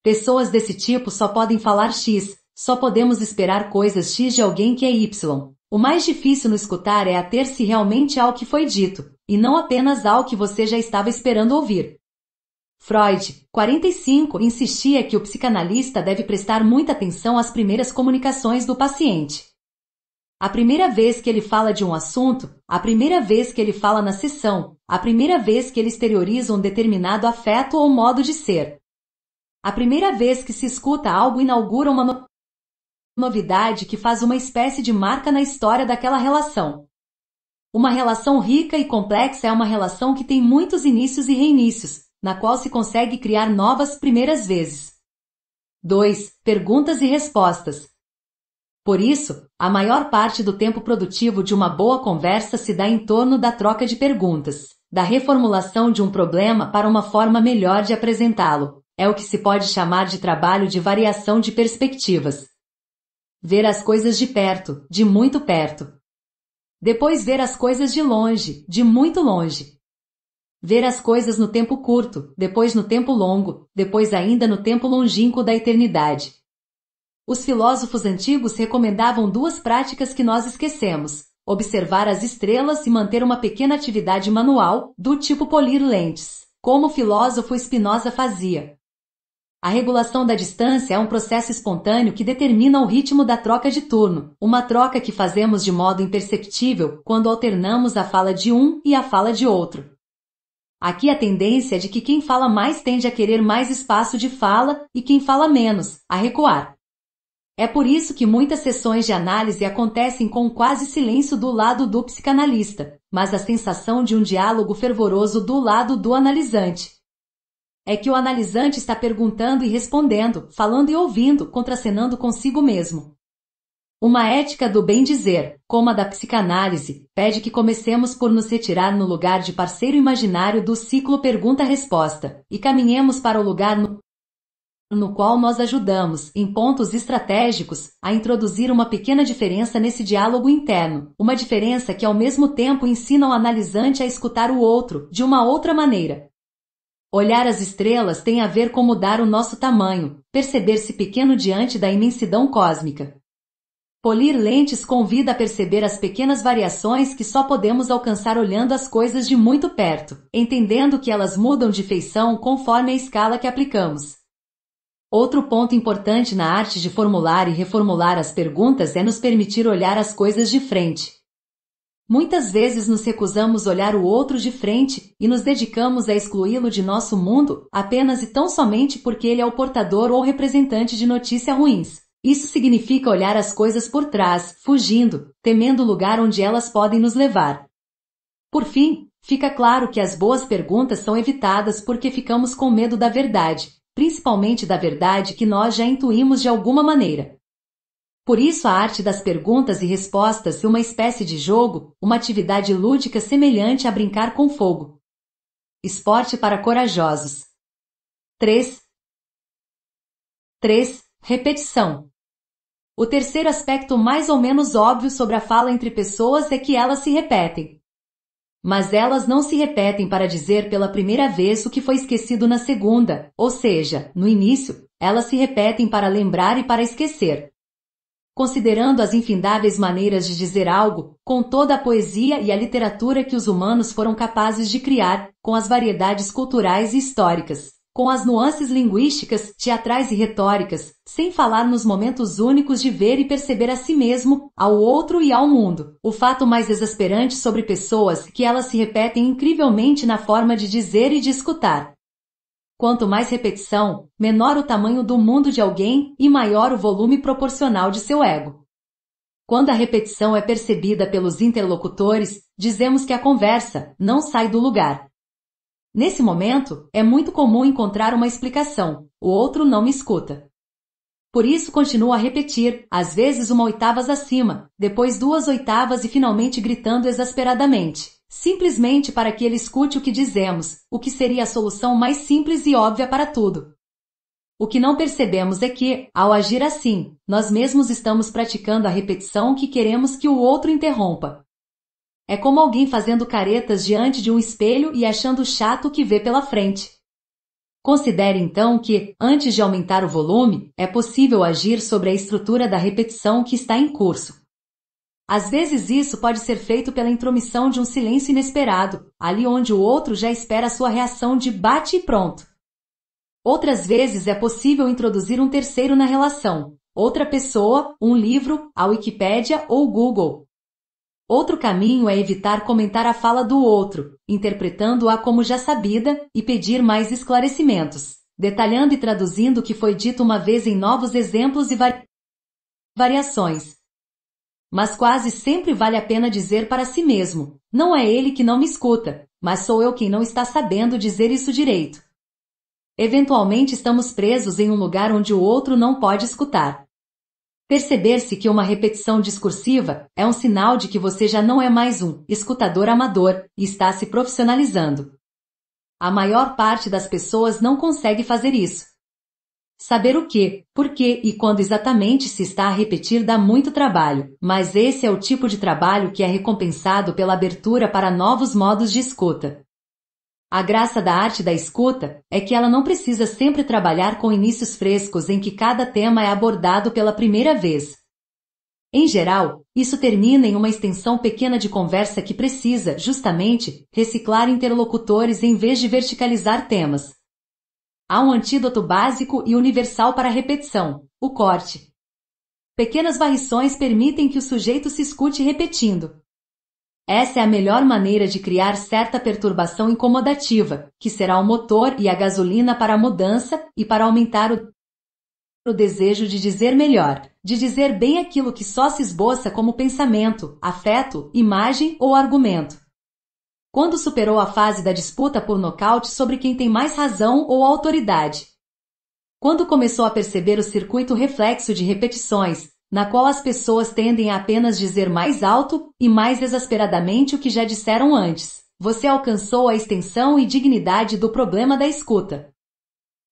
Pessoas desse tipo só podem falar X, só podemos esperar coisas X de alguém que é Y. O mais difícil no escutar é ater-se realmente ao que foi dito, e não apenas ao que você já estava esperando ouvir. Freud, 45, insistia que o psicanalista deve prestar muita atenção às primeiras comunicações do paciente. A primeira vez que ele fala de um assunto, a primeira vez que ele fala na sessão, a primeira vez que ele exterioriza um determinado afeto ou modo de ser. A primeira vez que se escuta algo inaugura uma no... novidade que faz uma espécie de marca na história daquela relação. Uma relação rica e complexa é uma relação que tem muitos inícios e reinícios, na qual se consegue criar novas primeiras vezes. 2. Perguntas e respostas. Por isso, a maior parte do tempo produtivo de uma boa conversa se dá em torno da troca de perguntas, da reformulação de um problema para uma forma melhor de apresentá-lo. É o que se pode chamar de trabalho de variação de perspectivas. Ver as coisas de perto, de muito perto. Depois ver as coisas de longe, de muito longe. Ver as coisas no tempo curto, depois no tempo longo, depois ainda no tempo longínquo da eternidade. Os filósofos antigos recomendavam duas práticas que nós esquecemos: observar as estrelas e manter uma pequena atividade manual, do tipo polir lentes, como o filósofo Spinoza fazia. A regulação da distância é um processo espontâneo que determina o ritmo da troca de turno, uma troca que fazemos de modo imperceptível quando alternamos a fala de um e a fala de outro. Aqui a tendência é de que quem fala mais tende a querer mais espaço de fala e quem fala menos, a recuar. É por isso que muitas sessões de análise acontecem com quase silêncio do lado do psicanalista, mas a sensação de um diálogo fervoroso do lado do analisante. É que o analisante está perguntando e respondendo, falando e ouvindo, contracenando consigo mesmo. Uma ética do bem dizer, como a da psicanálise, pede que comecemos por nos retirar no lugar de parceiro imaginário do ciclo pergunta-resposta e caminhemos para o lugar no no qual nós ajudamos, em pontos estratégicos, a introduzir uma pequena diferença nesse diálogo interno, uma diferença que ao mesmo tempo ensina o analisante a escutar o outro, de uma outra maneira. Olhar as estrelas tem a ver com mudar o nosso tamanho, perceber-se pequeno diante da imensidão cósmica. Polir lentes convida a perceber as pequenas variações que só podemos alcançar olhando as coisas de muito perto, entendendo que elas mudam de feição conforme a escala que aplicamos. Outro ponto importante na arte de formular e reformular as perguntas é nos permitir olhar as coisas de frente. Muitas vezes nos recusamos olhar o outro de frente e nos dedicamos a excluí-lo de nosso mundo apenas e tão somente porque ele é o portador ou representante de notícias ruins. Isso significa olhar as coisas por trás, fugindo, temendo o lugar onde elas podem nos levar. Por fim, fica claro que as boas perguntas são evitadas porque ficamos com medo da verdade, principalmente da verdade que nós já intuímos de alguma maneira. Por isso, a arte das perguntas e respostas é uma espécie de jogo, uma atividade lúdica semelhante a brincar com fogo. Esporte para corajosos. 3. 3. Repetição. O terceiro aspecto mais ou menos óbvio sobre a fala entre pessoas é que elas se repetem. Mas elas não se repetem para dizer pela primeira vez o que foi esquecido na segunda, ou seja, no início, elas se repetem para lembrar e para esquecer. Considerando as infindáveis maneiras de dizer algo, com toda a poesia e a literatura que os humanos foram capazes de criar, com as variedades culturais e históricas, com as nuances linguísticas, teatrais e retóricas, sem falar nos momentos únicos de ver e perceber a si mesmo, ao outro e ao mundo. O fato mais exasperante sobre pessoas que elas se repetem incrivelmente na forma de dizer e de escutar. Quanto mais repetição, menor o tamanho do mundo de alguém e maior o volume proporcional de seu ego. Quando a repetição é percebida pelos interlocutores, dizemos que a conversa não sai do lugar. Nesse momento, é muito comum encontrar uma explicação, o outro não me escuta. Por isso continuo a repetir, às vezes uma oitavas acima, depois duas oitavas e finalmente gritando exasperadamente, simplesmente para que ele escute o que dizemos, o que seria a solução mais simples e óbvia para tudo. O que não percebemos é que, ao agir assim, nós mesmos estamos praticando a repetição que queremos que o outro interrompa. É como alguém fazendo caretas diante de um espelho e achando chato o que vê pela frente. Considere então que, antes de aumentar o volume, é possível agir sobre a estrutura da repetição que está em curso. Às vezes isso pode ser feito pela intromissão de um silêncio inesperado, ali onde o outro já espera a sua reação de bate e pronto. Outras vezes é possível introduzir um terceiro na relação, outra pessoa, um livro, a Wikipédia ou Google, Outro caminho é evitar comentar a fala do outro, interpretando-a como já sabida, e pedir mais esclarecimentos, detalhando e traduzindo o que foi dito uma vez em novos exemplos e vari... variações. Mas quase sempre vale a pena dizer para si mesmo: não é ele que não me escuta, mas sou eu quem não está sabendo dizer isso direito. Eventualmente estamos presos em um lugar onde o outro não pode escutar. Perceber-se que uma repetição discursiva é um sinal de que você já não é mais um escutador amador e está se profissionalizando. A maior parte das pessoas não consegue fazer isso. Saber o que, por que e quando exatamente se está a repetir dá muito trabalho, mas esse é o tipo de trabalho que é recompensado pela abertura para novos modos de escuta. A graça da arte da escuta é que ela não precisa sempre trabalhar com inícios frescos em que cada tema é abordado pela primeira vez. Em geral, isso termina em uma extensão pequena de conversa que precisa, justamente, reciclar interlocutores em vez de verticalizar temas. Há um antídoto básico e universal para a repetição: o corte. Pequenas varrições permitem que o sujeito se escute repetindo, essa é a melhor maneira de criar certa perturbação incomodativa, que será o motor e a gasolina para a mudança e para aumentar o o desejo de dizer melhor, de dizer bem aquilo que só se esboça como pensamento, afeto, imagem ou argumento. Quando superou a fase da disputa por nocaute sobre quem tem mais razão ou autoridade. Quando começou a perceber o circuito reflexo de repetições, na qual as pessoas tendem a apenas dizer mais alto e mais exasperadamente o que já disseram antes. Você alcançou a extensão e dignidade do problema da escuta.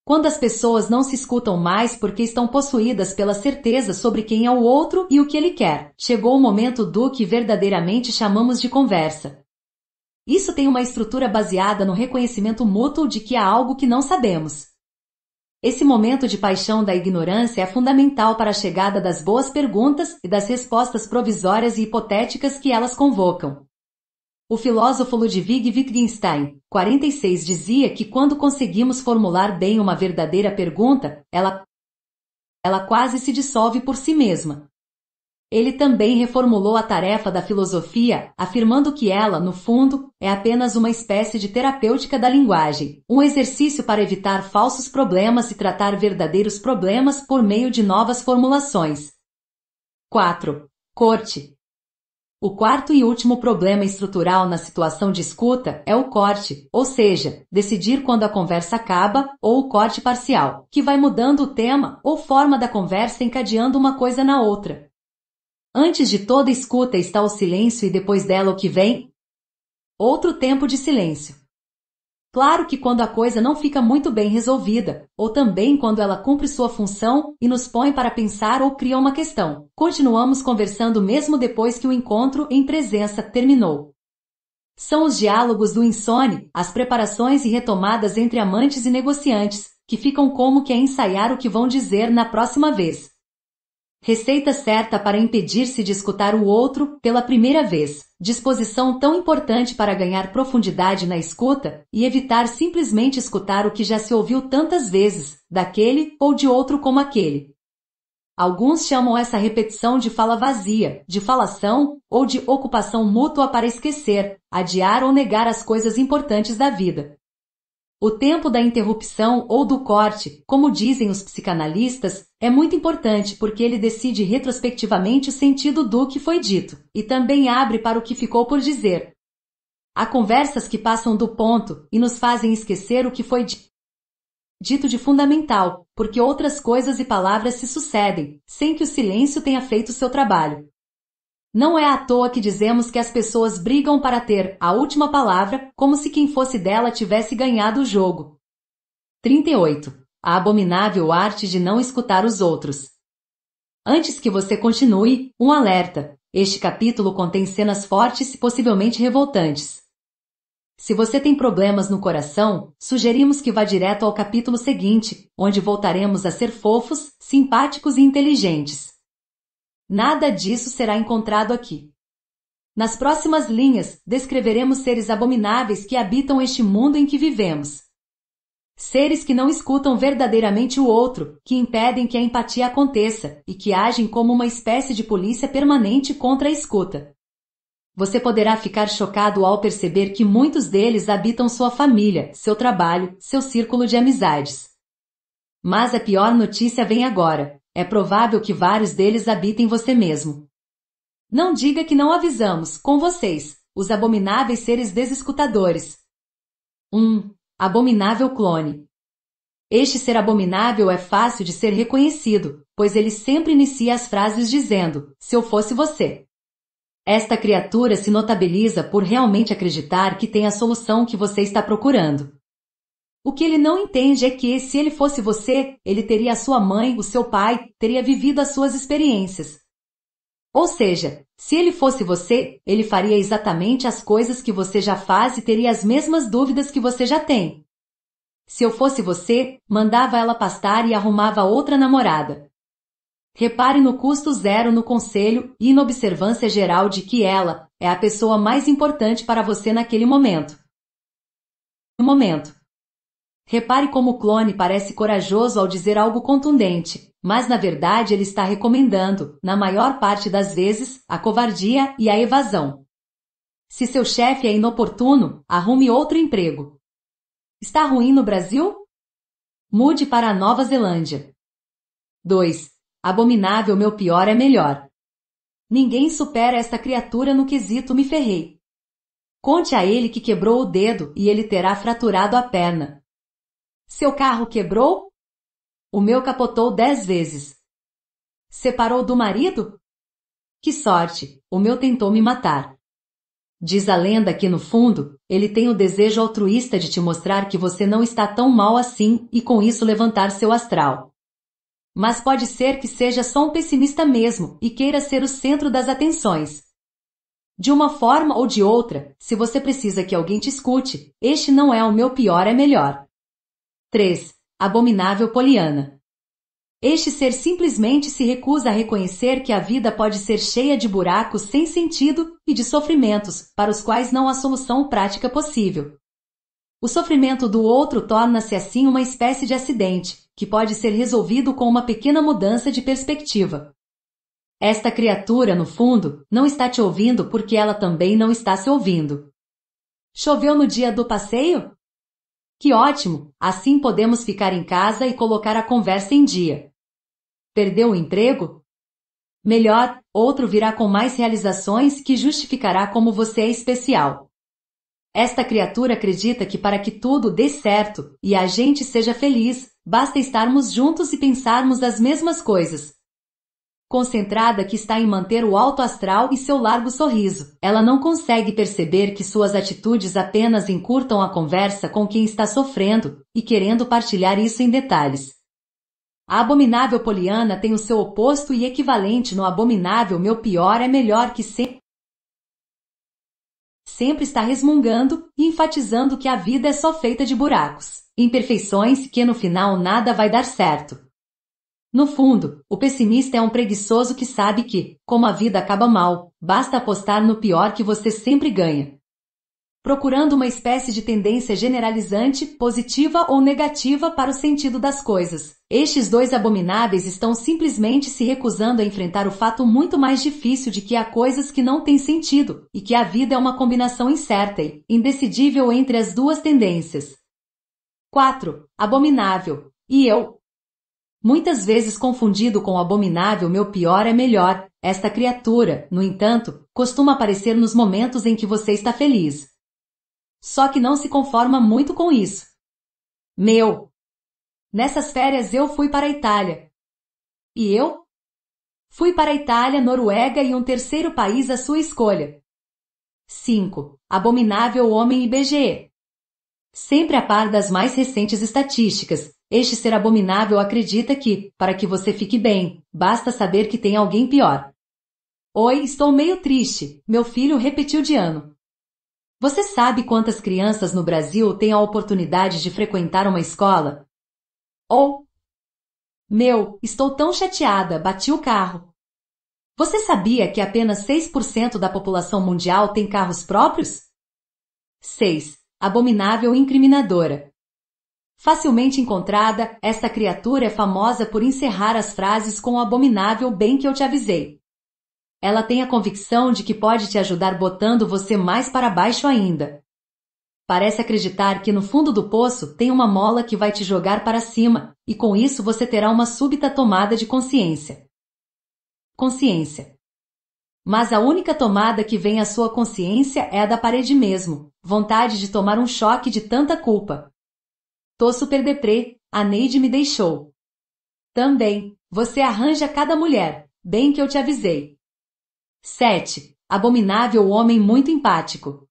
Quando as pessoas não se escutam mais porque estão possuídas pela certeza sobre quem é o outro e o que ele quer, chegou o momento do que verdadeiramente chamamos de conversa. Isso tem uma estrutura baseada no reconhecimento mútuo de que há algo que não sabemos, esse momento de paixão da ignorância é fundamental para a chegada das boas perguntas e das respostas provisórias e hipotéticas que elas convocam. O filósofo Ludwig Wittgenstein, 46, dizia que quando conseguimos formular bem uma verdadeira pergunta, ela ela quase se dissolve por si mesma. Ele também reformulou a tarefa da filosofia, afirmando que ela, no fundo, é apenas uma espécie de terapêutica da linguagem, um exercício para evitar falsos problemas e tratar verdadeiros problemas por meio de novas formulações. 4. Corte. O quarto e último problema estrutural na situação de escuta é o corte, ou seja, decidir quando a conversa acaba ou o corte parcial, que vai mudando o tema ou forma da conversa encadeando uma coisa na outra. Antes de toda escuta está o silêncio e depois dela o que vem? Outro tempo de silêncio. Claro que quando a coisa não fica muito bem resolvida, ou também quando ela cumpre sua função e nos põe para pensar ou cria uma questão, continuamos conversando mesmo depois que o encontro em presença terminou. São os diálogos do insone, as preparações e retomadas entre amantes e negociantes, que ficam como que a ensaiar o que vão dizer na próxima vez. Receita certa para impedir-se de escutar o outro, pela primeira vez. Disposição tão importante para ganhar profundidade na escuta e evitar simplesmente escutar o que já se ouviu tantas vezes, daquele ou de outro como aquele. Alguns chamam essa repetição de fala vazia, de falação ou de ocupação mútua para esquecer, adiar ou negar as coisas importantes da vida. O tempo da interrupção ou do corte, como dizem os psicanalistas, é muito importante porque ele decide retrospectivamente o sentido do que foi dito e também abre para o que ficou por dizer. Há conversas que passam do ponto e nos fazem esquecer o que foi dito de fundamental, porque outras coisas e palavras se sucedem, sem que o silêncio tenha feito seu trabalho. Não é à toa que dizemos que as pessoas brigam para ter a última palavra, como se quem fosse dela tivesse ganhado o jogo. 38. A abominável arte de não escutar os outros. Antes que você continue, um alerta: este capítulo contém cenas fortes e possivelmente revoltantes. Se você tem problemas no coração, sugerimos que vá direto ao capítulo seguinte, onde voltaremos a ser fofos, simpáticos e inteligentes. Nada disso será encontrado aqui. Nas próximas linhas, descreveremos seres abomináveis que habitam este mundo em que vivemos. Seres que não escutam verdadeiramente o outro, que impedem que a empatia aconteça e que agem como uma espécie de polícia permanente contra a escuta. Você poderá ficar chocado ao perceber que muitos deles habitam sua família, seu trabalho, seu círculo de amizades. Mas a pior notícia vem agora. É provável que vários deles habitem você mesmo. Não diga que não avisamos, com vocês, os abomináveis seres desescutadores. 1. Um, abominável clone. Este ser abominável é fácil de ser reconhecido, pois ele sempre inicia as frases dizendo: Se eu fosse você. Esta criatura se notabiliza por realmente acreditar que tem a solução que você está procurando. O que ele não entende é que, se ele fosse você, ele teria a sua mãe, o seu pai, teria vivido as suas experiências. Ou seja, se ele fosse você, ele faria exatamente as coisas que você já faz e teria as mesmas dúvidas que você já tem. Se eu fosse você, mandava ela pastar e arrumava outra namorada. Repare no custo zero no conselho e na observância geral de que ela é a pessoa mais importante para você naquele momento. momento. Repare como o clone parece corajoso ao dizer algo contundente, mas na verdade ele está recomendando, na maior parte das vezes, a covardia e a evasão. Se seu chefe é inoportuno, arrume outro emprego. Está ruim no Brasil? Mude para a Nova Zelândia. 2. Abominável meu pior é melhor. Ninguém supera esta criatura no quesito me ferrei. Conte a ele que quebrou o dedo e ele terá fraturado a perna, seu carro quebrou? O meu capotou dez vezes. Separou do marido? Que sorte, o meu tentou me matar. Diz a lenda que, no fundo, ele tem o desejo altruísta de te mostrar que você não está tão mal assim e com isso levantar seu astral. Mas pode ser que seja só um pessimista mesmo e queira ser o centro das atenções. De uma forma ou de outra, se você precisa que alguém te escute, este não é o meu pior é melhor. 3. Abominável Poliana. Este ser simplesmente se recusa a reconhecer que a vida pode ser cheia de buracos sem sentido e de sofrimentos, para os quais não há solução prática possível. O sofrimento do outro torna-se assim uma espécie de acidente, que pode ser resolvido com uma pequena mudança de perspectiva. Esta criatura, no fundo, não está te ouvindo porque ela também não está se ouvindo. Choveu no dia do passeio? Que ótimo! Assim podemos ficar em casa e colocar a conversa em dia. Perdeu o emprego? Melhor, outro virá com mais realizações que justificará como você é especial. Esta criatura acredita que para que tudo dê certo e a gente seja feliz, basta estarmos juntos e pensarmos as mesmas coisas, concentrada que está em manter o alto astral e seu largo sorriso. Ela não consegue perceber que suas atitudes apenas encurtam a conversa com quem está sofrendo e querendo partilhar isso em detalhes. A abominável Poliana tem o seu oposto e equivalente no abominável meu pior é melhor que sempre sempre está resmungando e enfatizando que a vida é só feita de buracos, imperfeições que no final nada vai dar certo. No fundo, o pessimista é um preguiçoso que sabe que, como a vida acaba mal, basta apostar no pior que você sempre ganha. Procurando uma espécie de tendência generalizante, positiva ou negativa para o sentido das coisas, estes dois abomináveis estão simplesmente se recusando a enfrentar o fato muito mais difícil de que há coisas que não têm sentido e que a vida é uma combinação incerta e indecidível entre as duas tendências. 4. Abominável. E eu, Muitas vezes confundido com o abominável meu pior é melhor, esta criatura, no entanto, costuma aparecer nos momentos em que você está feliz. Só que não se conforma muito com isso. Meu! Nessas férias eu fui para a Itália. E eu? Fui para a Itália, Noruega e um terceiro país à sua escolha. 5. Abominável Homem IBGE. Sempre a par das mais recentes estatísticas, este ser abominável acredita que, para que você fique bem, basta saber que tem alguém pior. Oi, estou meio triste, meu filho repetiu de ano. Você sabe quantas crianças no Brasil têm a oportunidade de frequentar uma escola? Ou, meu, estou tão chateada, bati o carro. Você sabia que apenas 6% da população mundial tem carros próprios? 6. Abominável e incriminadora. Facilmente encontrada, esta criatura é famosa por encerrar as frases com o abominável bem que eu te avisei. Ela tem a convicção de que pode te ajudar botando você mais para baixo ainda. Parece acreditar que no fundo do poço tem uma mola que vai te jogar para cima, e com isso você terá uma súbita tomada de consciência. Consciência. Mas a única tomada que vem à sua consciência é a da parede mesmo, vontade de tomar um choque de tanta culpa, Tô super deprê, a Neide me deixou. Também, você arranja cada mulher, bem que eu te avisei. 7. Abominável homem muito empático.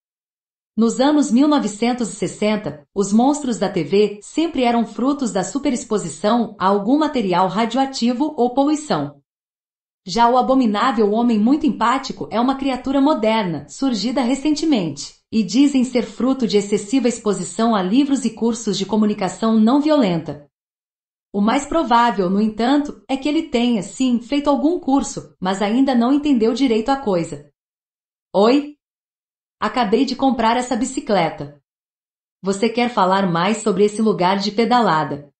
Nos anos 1960, os monstros da TV sempre eram frutos da superexposição a algum material radioativo ou poluição. Já o abominável homem muito empático é uma criatura moderna, surgida recentemente, e dizem ser fruto de excessiva exposição a livros e cursos de comunicação não violenta. O mais provável, no entanto, é que ele tenha, sim, feito algum curso, mas ainda não entendeu direito a coisa. Oi? Acabei de comprar essa bicicleta. Você quer falar mais sobre esse lugar de pedalada?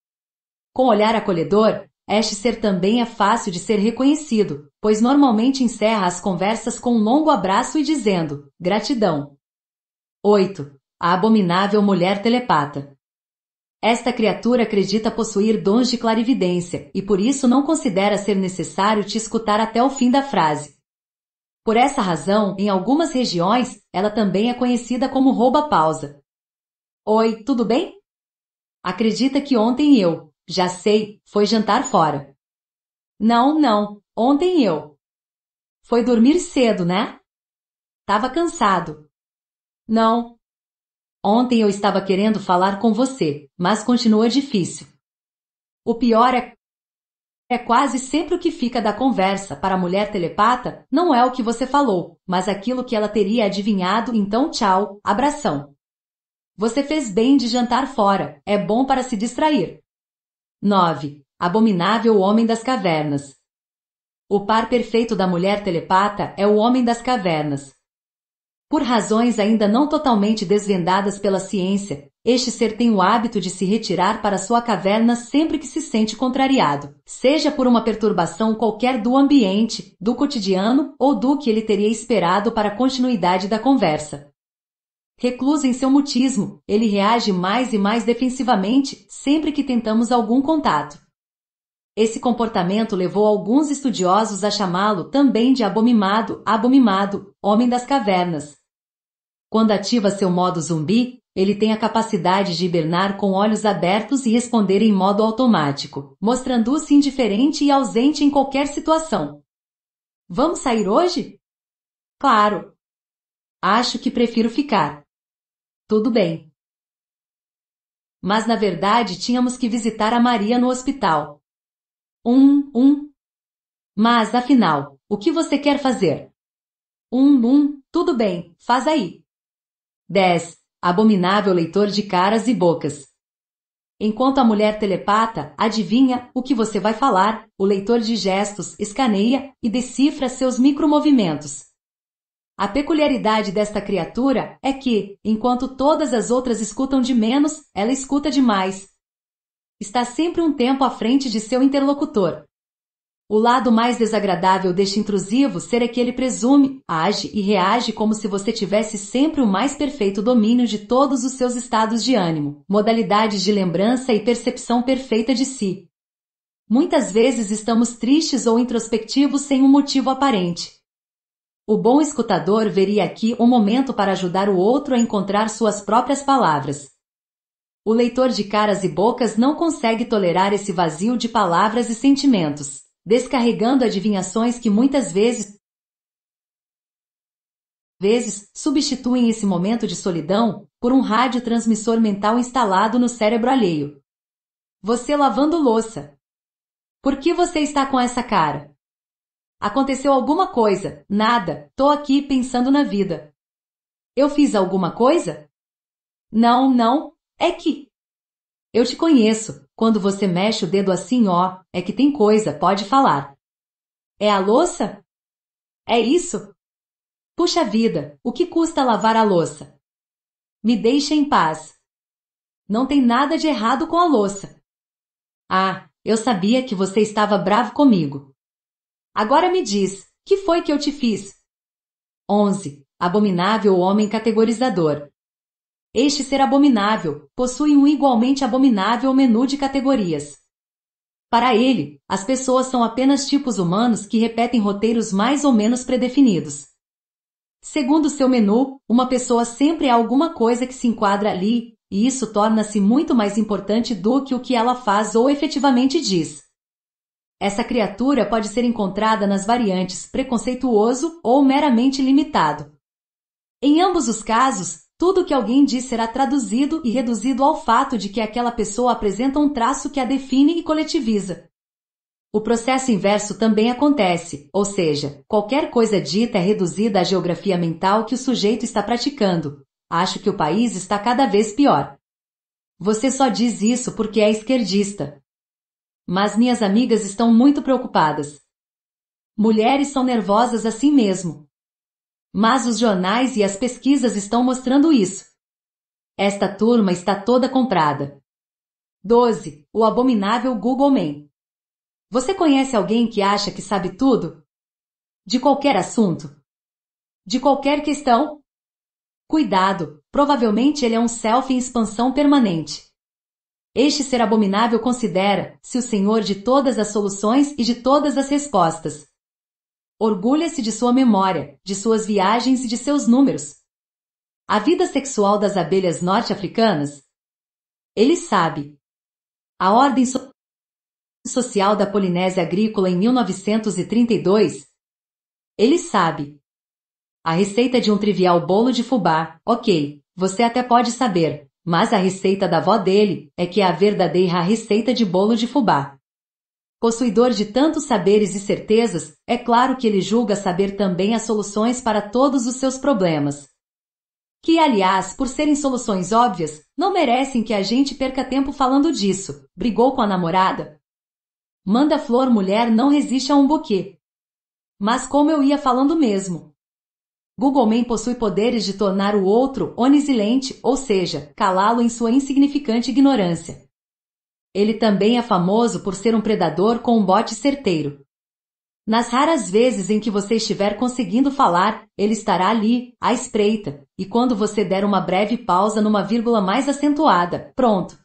Com olhar acolhedor, este ser também é fácil de ser reconhecido, pois normalmente encerra as conversas com um longo abraço e dizendo: gratidão. 8. A abominável mulher telepata. Esta criatura acredita possuir dons de clarividência e por isso não considera ser necessário te escutar até o fim da frase. Por essa razão, em algumas regiões, ela também é conhecida como rouba-pausa. Oi, tudo bem? Acredita que ontem eu, já sei, foi jantar fora. Não, não, ontem eu. Foi dormir cedo, né? Tava cansado. Não. Ontem eu estava querendo falar com você, mas continua difícil. O pior é é quase sempre o que fica da conversa para a mulher telepata, não é o que você falou, mas aquilo que ela teria adivinhado, então tchau, abração. Você fez bem de jantar fora, é bom para se distrair. 9. Abominável homem das cavernas. O par perfeito da mulher telepata é o homem das cavernas. Por razões ainda não totalmente desvendadas pela ciência, este ser tem o hábito de se retirar para sua caverna sempre que se sente contrariado, seja por uma perturbação qualquer do ambiente, do cotidiano ou do que ele teria esperado para a continuidade da conversa. Recluso em seu mutismo, ele reage mais e mais defensivamente sempre que tentamos algum contato. Esse comportamento levou alguns estudiosos a chamá-lo também de abomimado, abomimado, homem das cavernas. Quando ativa seu modo zumbi, ele tem a capacidade de hibernar com olhos abertos e responder em modo automático, mostrando-se indiferente e ausente em qualquer situação. Vamos sair hoje? Claro. Acho que prefiro ficar. Tudo bem. Mas na verdade tínhamos que visitar a Maria no hospital. Um, um. Mas afinal, o que você quer fazer? Um, um, tudo bem, faz aí. 10. Abominável leitor de caras e bocas. Enquanto a mulher telepata adivinha o que você vai falar, o leitor de gestos escaneia e decifra seus micromovimentos. A peculiaridade desta criatura é que, enquanto todas as outras escutam de menos, ela escuta de mais. Está sempre um tempo à frente de seu interlocutor. O lado mais desagradável deste intrusivo ser é que ele presume, age e reage como se você tivesse sempre o mais perfeito domínio de todos os seus estados de ânimo, modalidades de lembrança e percepção perfeita de si. Muitas vezes estamos tristes ou introspectivos sem um motivo aparente. O bom escutador veria aqui um momento para ajudar o outro a encontrar suas próprias palavras. O leitor de caras e bocas não consegue tolerar esse vazio de palavras e sentimentos, descarregando adivinhações que muitas vezes vezes substituem esse momento de solidão por um radiotransmissor mental instalado no cérebro alheio. Você lavando louça. Por que você está com essa cara? Aconteceu alguma coisa? Nada. Tô aqui pensando na vida. Eu fiz alguma coisa? Não, não. É que. Eu te conheço. Quando você mexe o dedo assim, ó, é que tem coisa, pode falar. É a louça? É isso? Puxa vida, o que custa lavar a louça? Me deixa em paz. Não tem nada de errado com a louça. Ah, eu sabia que você estava bravo comigo. Agora me diz, que foi que eu te fiz? 11. Abominável homem categorizador. Este ser abominável possui um igualmente abominável menu de categorias. Para ele, as pessoas são apenas tipos humanos que repetem roteiros mais ou menos predefinidos. Segundo seu menu, uma pessoa sempre é alguma coisa que se enquadra ali, e isso torna-se muito mais importante do que o que ela faz ou efetivamente diz. Essa criatura pode ser encontrada nas variantes preconceituoso ou meramente limitado. Em ambos os casos, tudo que alguém diz será traduzido e reduzido ao fato de que aquela pessoa apresenta um traço que a define e coletiviza. O processo inverso também acontece, ou seja, qualquer coisa dita é reduzida à geografia mental que o sujeito está praticando. Acho que o país está cada vez pior. Você só diz isso porque é esquerdista. Mas minhas amigas estão muito preocupadas. Mulheres são nervosas assim mesmo. Mas os jornais e as pesquisas estão mostrando isso. Esta turma está toda comprada. 12. O abominável Google Man. Você conhece alguém que acha que sabe tudo? De qualquer assunto? De qualquer questão? Cuidado, provavelmente ele é um self em expansão permanente. Este ser abominável considera-se o Senhor de todas as soluções e de todas as respostas. Orgulha-se de sua memória, de suas viagens e de seus números. A vida sexual das abelhas norte-africanas? Ele sabe. A ordem so social da Polinésia Agrícola em 1932? Ele sabe. A receita de um trivial bolo de fubá, ok, você até pode saber, mas a receita da avó dele é que é a verdadeira receita de bolo de fubá. Possuidor de tantos saberes e certezas, é claro que ele julga saber também as soluções para todos os seus problemas. Que, aliás, por serem soluções óbvias, não merecem que a gente perca tempo falando disso. Brigou com a namorada? Manda flor mulher não resiste a um buquê. Mas como eu ia falando mesmo, Google Man possui poderes de tornar o outro onisilente, ou seja, calá-lo em sua insignificante ignorância. Ele também é famoso por ser um predador com um bote certeiro. Nas raras vezes em que você estiver conseguindo falar, ele estará ali, à espreita, e quando você der uma breve pausa numa vírgula mais acentuada, pronto.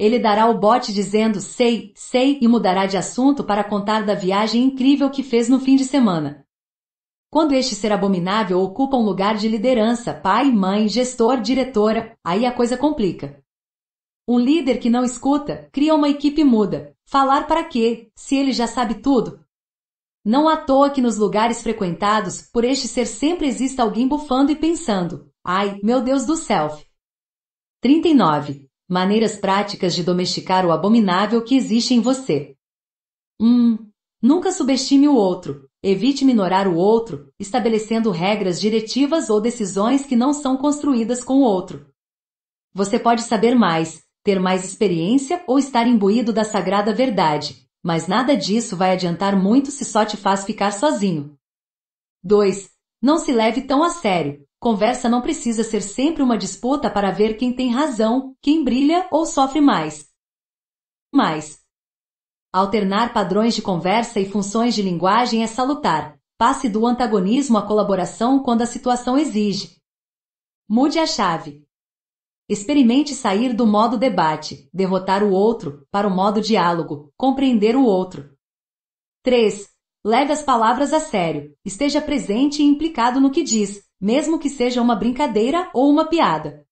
Ele dará o bote dizendo sei, sei e mudará de assunto para contar da viagem incrível que fez no fim de semana. Quando este ser abominável ocupa um lugar de liderança, pai, mãe, gestor, diretora, aí a coisa complica. Um líder que não escuta cria uma equipe muda. Falar para quê, se ele já sabe tudo? Não à toa que nos lugares frequentados por este ser sempre exista alguém bufando e pensando: ai, meu Deus do self. 39. Maneiras práticas de domesticar o abominável que existe em você. Hum, nunca subestime o outro. Evite minorar o outro, estabelecendo regras diretivas ou decisões que não são construídas com o outro. Você pode saber mais, ter mais experiência ou estar imbuído da sagrada verdade, mas nada disso vai adiantar muito se só te faz ficar sozinho. 2. Não se leve tão a sério. Conversa não precisa ser sempre uma disputa para ver quem tem razão, quem brilha ou sofre mais. Mais. Alternar padrões de conversa e funções de linguagem é salutar. Passe do antagonismo à colaboração quando a situação exige. Mude a chave. Experimente sair do modo debate, derrotar o outro, para o modo diálogo, compreender o outro. 3. Leve as palavras a sério. Esteja presente e implicado no que diz, mesmo que seja uma brincadeira ou uma piada.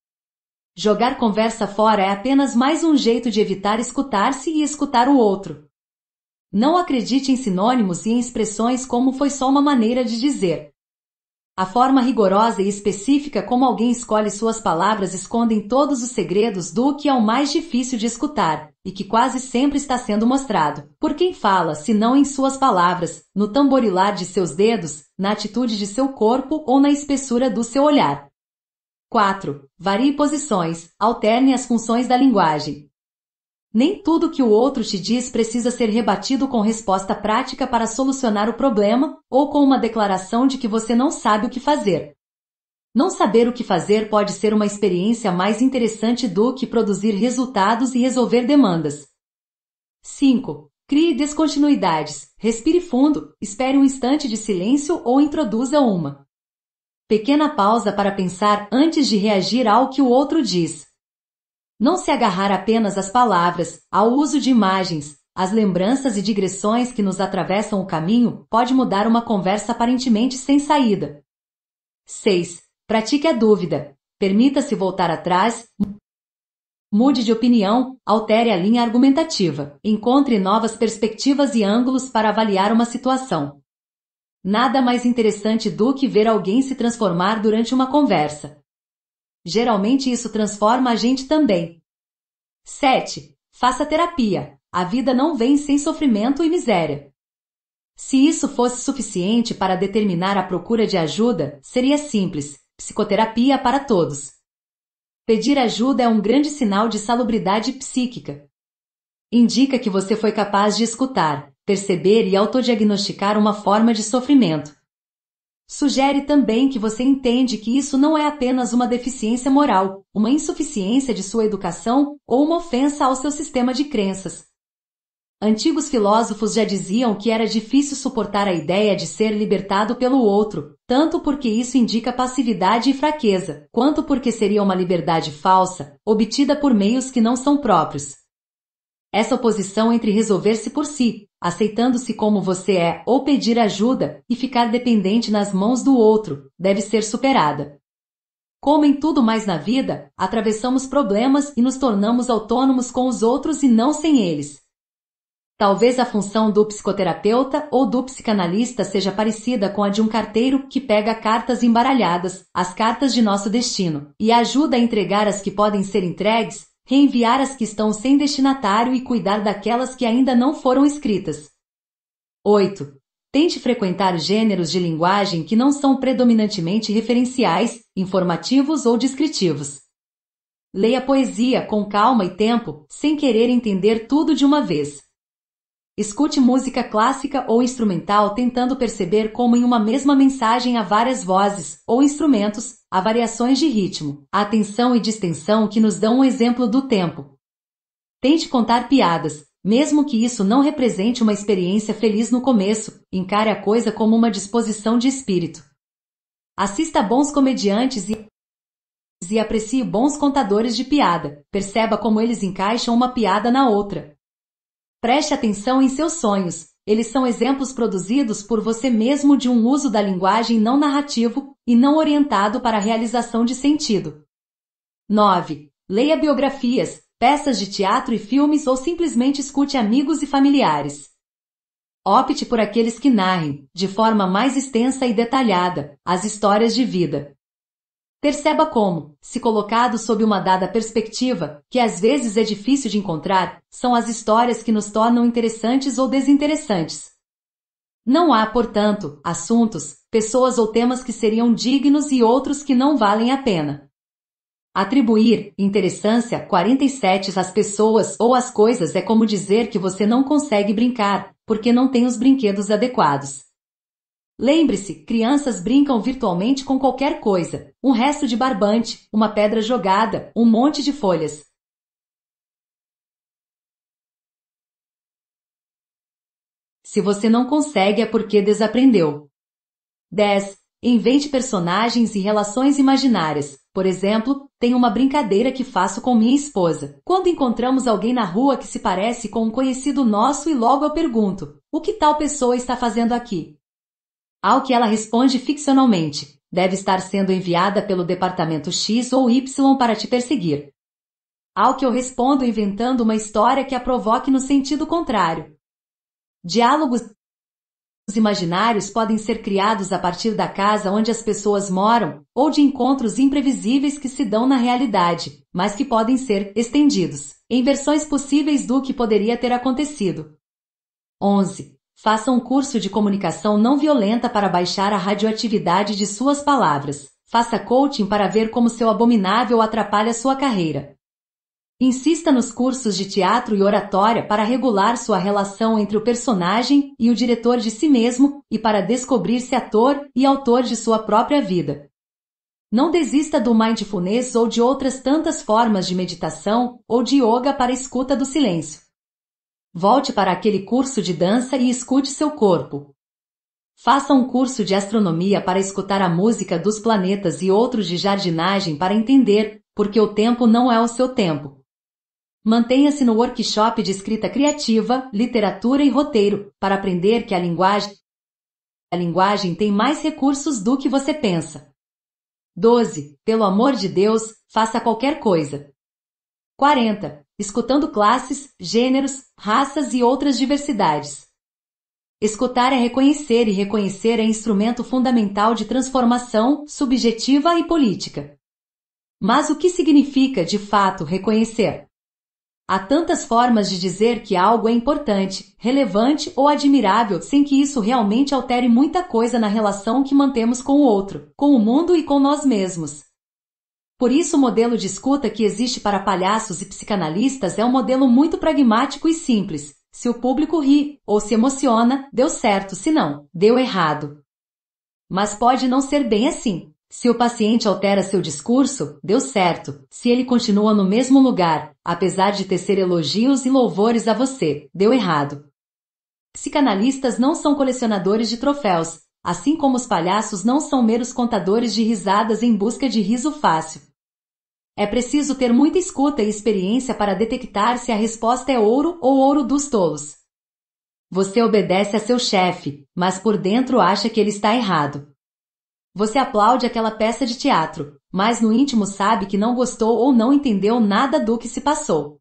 Jogar conversa fora é apenas mais um jeito de evitar escutar-se e escutar o outro. Não acredite em sinônimos e em expressões como foi só uma maneira de dizer. A forma rigorosa e específica como alguém escolhe suas palavras escondem todos os segredos do que é o mais difícil de escutar, e que quase sempre está sendo mostrado. Por quem fala, se não em suas palavras, no tamborilar de seus dedos, na atitude de seu corpo ou na espessura do seu olhar. 4. Varie posições, alterne as funções da linguagem. Nem tudo que o outro te diz precisa ser rebatido com resposta prática para solucionar o problema, ou com uma declaração de que você não sabe o que fazer. Não saber o que fazer pode ser uma experiência mais interessante do que produzir resultados e resolver demandas. 5. Crie descontinuidades. Respire fundo, espere um instante de silêncio ou introduza uma. Pequena pausa para pensar antes de reagir ao que o outro diz. Não se agarrar apenas às palavras, ao uso de imagens, às lembranças e digressões que nos atravessam o caminho pode mudar uma conversa aparentemente sem saída. 6. Pratique a dúvida. Permita-se voltar atrás, mude de opinião, altere a linha argumentativa, encontre novas perspectivas e ângulos para avaliar uma situação. Nada mais interessante do que ver alguém se transformar durante uma conversa. Geralmente isso transforma a gente também. 7. Faça terapia. A vida não vem sem sofrimento e miséria. Se isso fosse suficiente para determinar a procura de ajuda, seria simples: psicoterapia para todos. Pedir ajuda é um grande sinal de salubridade psíquica. Indica que você foi capaz de escutar, perceber e autodiagnosticar uma forma de sofrimento. Sugere também que você entende que isso não é apenas uma deficiência moral, uma insuficiência de sua educação ou uma ofensa ao seu sistema de crenças. Antigos filósofos já diziam que era difícil suportar a ideia de ser libertado pelo outro, tanto porque isso indica passividade e fraqueza, quanto porque seria uma liberdade falsa, obtida por meios que não são próprios. Essa oposição entre resolver-se por si, aceitando-se como você é, ou pedir ajuda, e ficar dependente nas mãos do outro, deve ser superada. Como em tudo mais na vida, atravessamos problemas e nos tornamos autônomos com os outros e não sem eles. Talvez a função do psicoterapeuta ou do psicanalista seja parecida com a de um carteiro que pega cartas embaralhadas, as cartas de nosso destino, e ajuda a entregar as que podem ser entregues, reenviar as que estão sem destinatário e cuidar daquelas que ainda não foram escritas. 8. Tente frequentar gêneros de linguagem que não são predominantemente referenciais, informativos ou descritivos. Leia poesia com calma e tempo, sem querer entender tudo de uma vez. Escute música clássica ou instrumental tentando perceber como em uma mesma mensagem há várias vozes ou instrumentos, Há variações de ritmo, atenção tensão e distensão que nos dão um exemplo do tempo. Tente contar piadas, mesmo que isso não represente uma experiência feliz no começo, encare a coisa como uma disposição de espírito. Assista bons comediantes e, e aprecie bons contadores de piada. Perceba como eles encaixam uma piada na outra. Preste atenção em seus sonhos, eles são exemplos produzidos por você mesmo de um uso da linguagem não narrativo e não orientado para a realização de sentido. 9. Leia biografias, peças de teatro e filmes ou simplesmente escute amigos e familiares. Opte por aqueles que narrem, de forma mais extensa e detalhada, as histórias de vida, Perceba como, se colocado sob uma dada perspectiva, que às vezes é difícil de encontrar, são as histórias que nos tornam interessantes ou desinteressantes. Não há, portanto, assuntos, pessoas ou temas que seriam dignos e outros que não valem a pena. Atribuir interessância 47 às pessoas ou às coisas é como dizer que você não consegue brincar, porque não tem os brinquedos adequados. Lembre-se, crianças brincam virtualmente com qualquer coisa: um resto de barbante, uma pedra jogada, um monte de folhas. Se você não consegue, é porque desaprendeu. 10. Invente personagens e relações imaginárias. Por exemplo, tem uma brincadeira que faço com minha esposa. Quando encontramos alguém na rua que se parece com um conhecido nosso e logo eu pergunto: o que tal pessoa está fazendo aqui? Ao que ela responde ficcionalmente: deve estar sendo enviada pelo departamento X ou Y para te perseguir. Ao que eu respondo inventando uma história que a provoque no sentido contrário. Diálogos imaginários podem ser criados a partir da casa onde as pessoas moram ou de encontros imprevisíveis que se dão na realidade, mas que podem ser estendidos em versões possíveis do que poderia ter acontecido. 11. Faça um curso de comunicação não violenta para baixar a radioatividade de suas palavras. Faça coaching para ver como seu abominável atrapalha sua carreira. Insista nos cursos de teatro e oratória para regular sua relação entre o personagem e o diretor de si mesmo e para descobrir-se ator e autor de sua própria vida. Não desista do mindfulness ou de outras tantas formas de meditação ou de yoga para escuta do silêncio. Volte para aquele curso de dança e escute seu corpo. Faça um curso de astronomia para escutar a música dos planetas e outros de jardinagem para entender, porque o tempo não é o seu tempo. Mantenha-se no workshop de escrita criativa, literatura e roteiro, para aprender que a linguagem a linguagem tem mais recursos do que você pensa. 12. Pelo amor de Deus, faça qualquer coisa. 40. Escutando classes, gêneros, raças e outras diversidades. Escutar é reconhecer e reconhecer é instrumento fundamental de transformação subjetiva e política. Mas o que significa, de fato, reconhecer? Há tantas formas de dizer que algo é importante, relevante ou admirável sem que isso realmente altere muita coisa na relação que mantemos com o outro, com o mundo e com nós mesmos. Por isso, o modelo de escuta que existe para palhaços e psicanalistas é um modelo muito pragmático e simples. Se o público ri ou se emociona, deu certo, se não, deu errado. Mas pode não ser bem assim. Se o paciente altera seu discurso, deu certo. Se ele continua no mesmo lugar, apesar de tecer elogios e louvores a você, deu errado. Psicanalistas não são colecionadores de troféus, assim como os palhaços não são meros contadores de risadas em busca de riso fácil. É preciso ter muita escuta e experiência para detectar se a resposta é ouro ou ouro dos tolos. Você obedece a seu chefe, mas por dentro acha que ele está errado. Você aplaude aquela peça de teatro, mas no íntimo sabe que não gostou ou não entendeu nada do que se passou.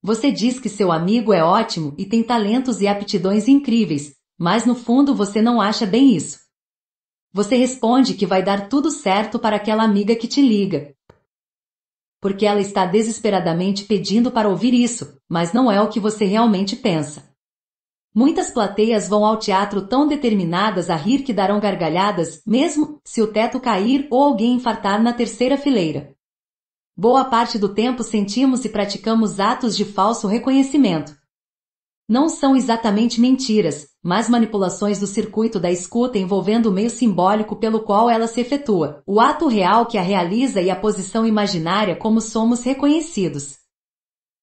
Você diz que seu amigo é ótimo e tem talentos e aptidões incríveis, mas no fundo você não acha bem isso. Você responde que vai dar tudo certo para aquela amiga que te liga, porque ela está desesperadamente pedindo para ouvir isso, mas não é o que você realmente pensa. Muitas plateias vão ao teatro tão determinadas a rir que darão gargalhadas, mesmo se o teto cair ou alguém infartar na terceira fileira. Boa parte do tempo sentimos e praticamos atos de falso reconhecimento. Não são exatamente mentiras, mas manipulações do circuito da escuta envolvendo o meio simbólico pelo qual ela se efetua, o ato real que a realiza e a posição imaginária como somos reconhecidos.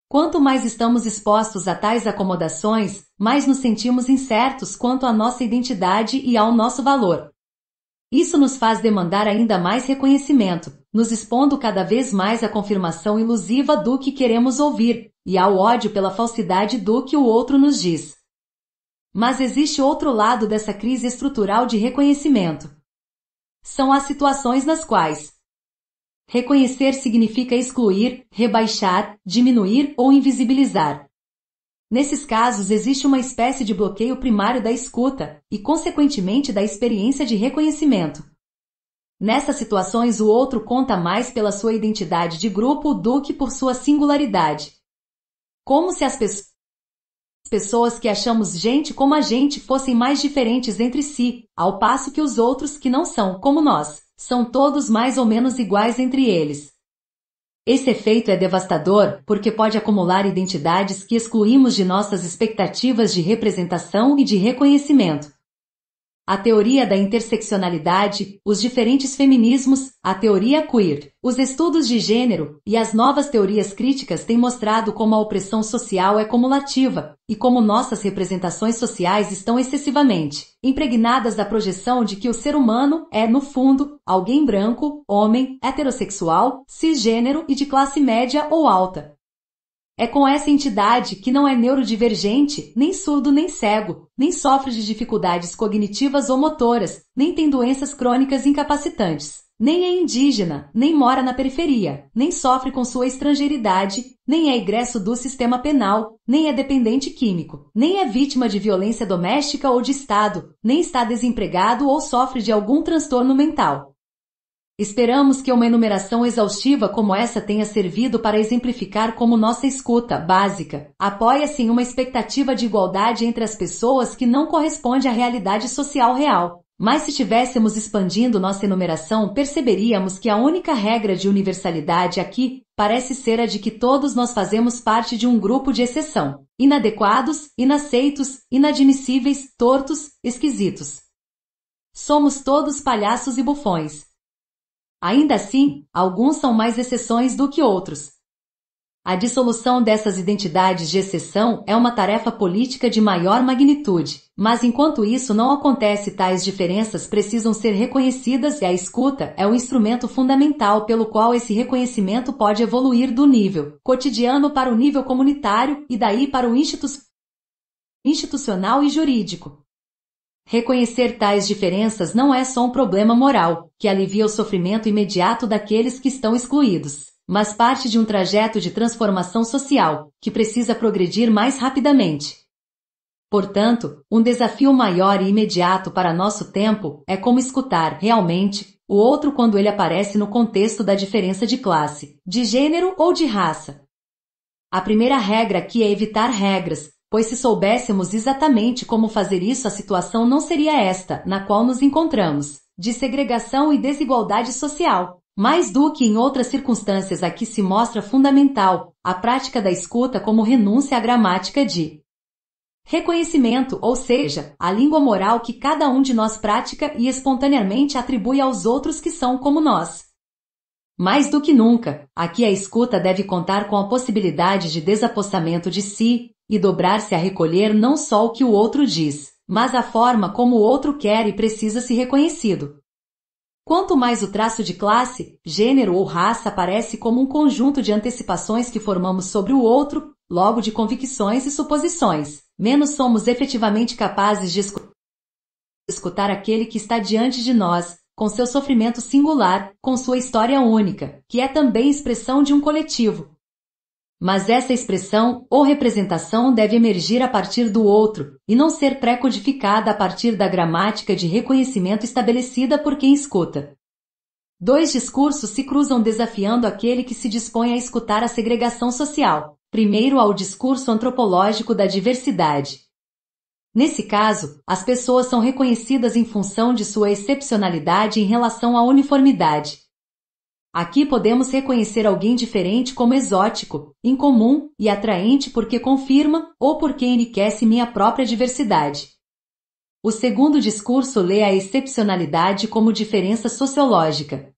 Quanto mais estamos expostos a tais acomodações, mais nos sentimos incertos quanto à nossa identidade e ao nosso valor. Isso nos faz demandar ainda mais reconhecimento, nos expondo cada vez mais à confirmação ilusiva do que queremos ouvir e ao ódio pela falsidade do que o outro nos diz. Mas existe outro lado dessa crise estrutural de reconhecimento. São as situações nas quais reconhecer significa excluir, rebaixar, diminuir ou invisibilizar. Nesses casos existe uma espécie de bloqueio primário da escuta e, consequentemente, da experiência de reconhecimento. Nessas situações, o outro conta mais pela sua identidade de grupo do que por sua singularidade. Como se as pessoas Pessoas que achamos gente como a gente fossem mais diferentes entre si, ao passo que os outros que não são como nós, são todos mais ou menos iguais entre eles. Esse efeito é devastador porque pode acumular identidades que excluímos de nossas expectativas de representação e de reconhecimento a teoria da interseccionalidade, os diferentes feminismos, a teoria queer. Os estudos de gênero e as novas teorias críticas têm mostrado como a opressão social é cumulativa e como nossas representações sociais estão excessivamente impregnadas da projeção de que o ser humano é, no fundo, alguém branco, homem, heterossexual, cisgênero e de classe média ou alta. É com essa entidade que não é neurodivergente, nem surdo, nem cego, nem sofre de dificuldades cognitivas ou motoras, nem tem doenças crônicas incapacitantes, nem é indígena, nem mora na periferia, nem sofre com sua estrangeiridade, nem é egresso do sistema penal, nem é dependente químico, nem é vítima de violência doméstica ou de Estado, nem está desempregado ou sofre de algum transtorno mental. Esperamos que uma enumeração exaustiva como essa tenha servido para exemplificar como nossa escuta básica apoia-se em uma expectativa de igualdade entre as pessoas que não corresponde à realidade social real. Mas se estivéssemos expandindo nossa enumeração, perceberíamos que a única regra de universalidade aqui parece ser a de que todos nós fazemos parte de um grupo de exceção: inadequados, inaceitos, inadmissíveis, tortos, esquisitos. Somos todos palhaços e bufões. Ainda assim, alguns são mais exceções do que outros. A dissolução dessas identidades de exceção é uma tarefa política de maior magnitude, mas enquanto isso não acontece, tais diferenças precisam ser reconhecidas e a escuta é o instrumento fundamental pelo qual esse reconhecimento pode evoluir do nível cotidiano para o nível comunitário e daí para o institucional e jurídico. Reconhecer tais diferenças não é só um problema moral, que alivia o sofrimento imediato daqueles que estão excluídos, mas parte de um trajeto de transformação social, que precisa progredir mais rapidamente. Portanto, um desafio maior e imediato para nosso tempo é como escutar, realmente, o outro quando ele aparece no contexto da diferença de classe, de gênero ou de raça. A primeira regra aqui é evitar regras, pois se soubéssemos exatamente como fazer isso, a situação não seria esta na qual nos encontramos, de segregação e desigualdade social. Mais do que em outras circunstâncias, aqui se mostra fundamental a prática da escuta como renúncia à gramática de reconhecimento, ou seja, a língua moral que cada um de nós pratica e espontaneamente atribui aos outros que são como nós. Mais do que nunca, aqui a escuta deve contar com a possibilidade de desapostamento de si, e dobrar-se a recolher não só o que o outro diz, mas a forma como o outro quer e precisa ser reconhecido. Quanto mais o traço de classe, gênero ou raça aparece como um conjunto de antecipações que formamos sobre o outro, logo de convicções e suposições, menos somos efetivamente capazes de escutar aquele que está diante de nós, com seu sofrimento singular, com sua história única, que é também expressão de um coletivo, mas essa expressão ou representação deve emergir a partir do outro, e não ser pré-codificada a partir da gramática de reconhecimento estabelecida por quem escuta. Dois discursos se cruzam desafiando aquele que se dispõe a escutar a segregação social, primeiro ao discurso antropológico da diversidade. Nesse caso, as pessoas são reconhecidas em função de sua excepcionalidade em relação à uniformidade, Aqui podemos reconhecer alguém diferente como exótico, incomum e atraente porque confirma ou porque enriquece minha própria diversidade. O segundo discurso lê a excepcionalidade como diferença sociológica.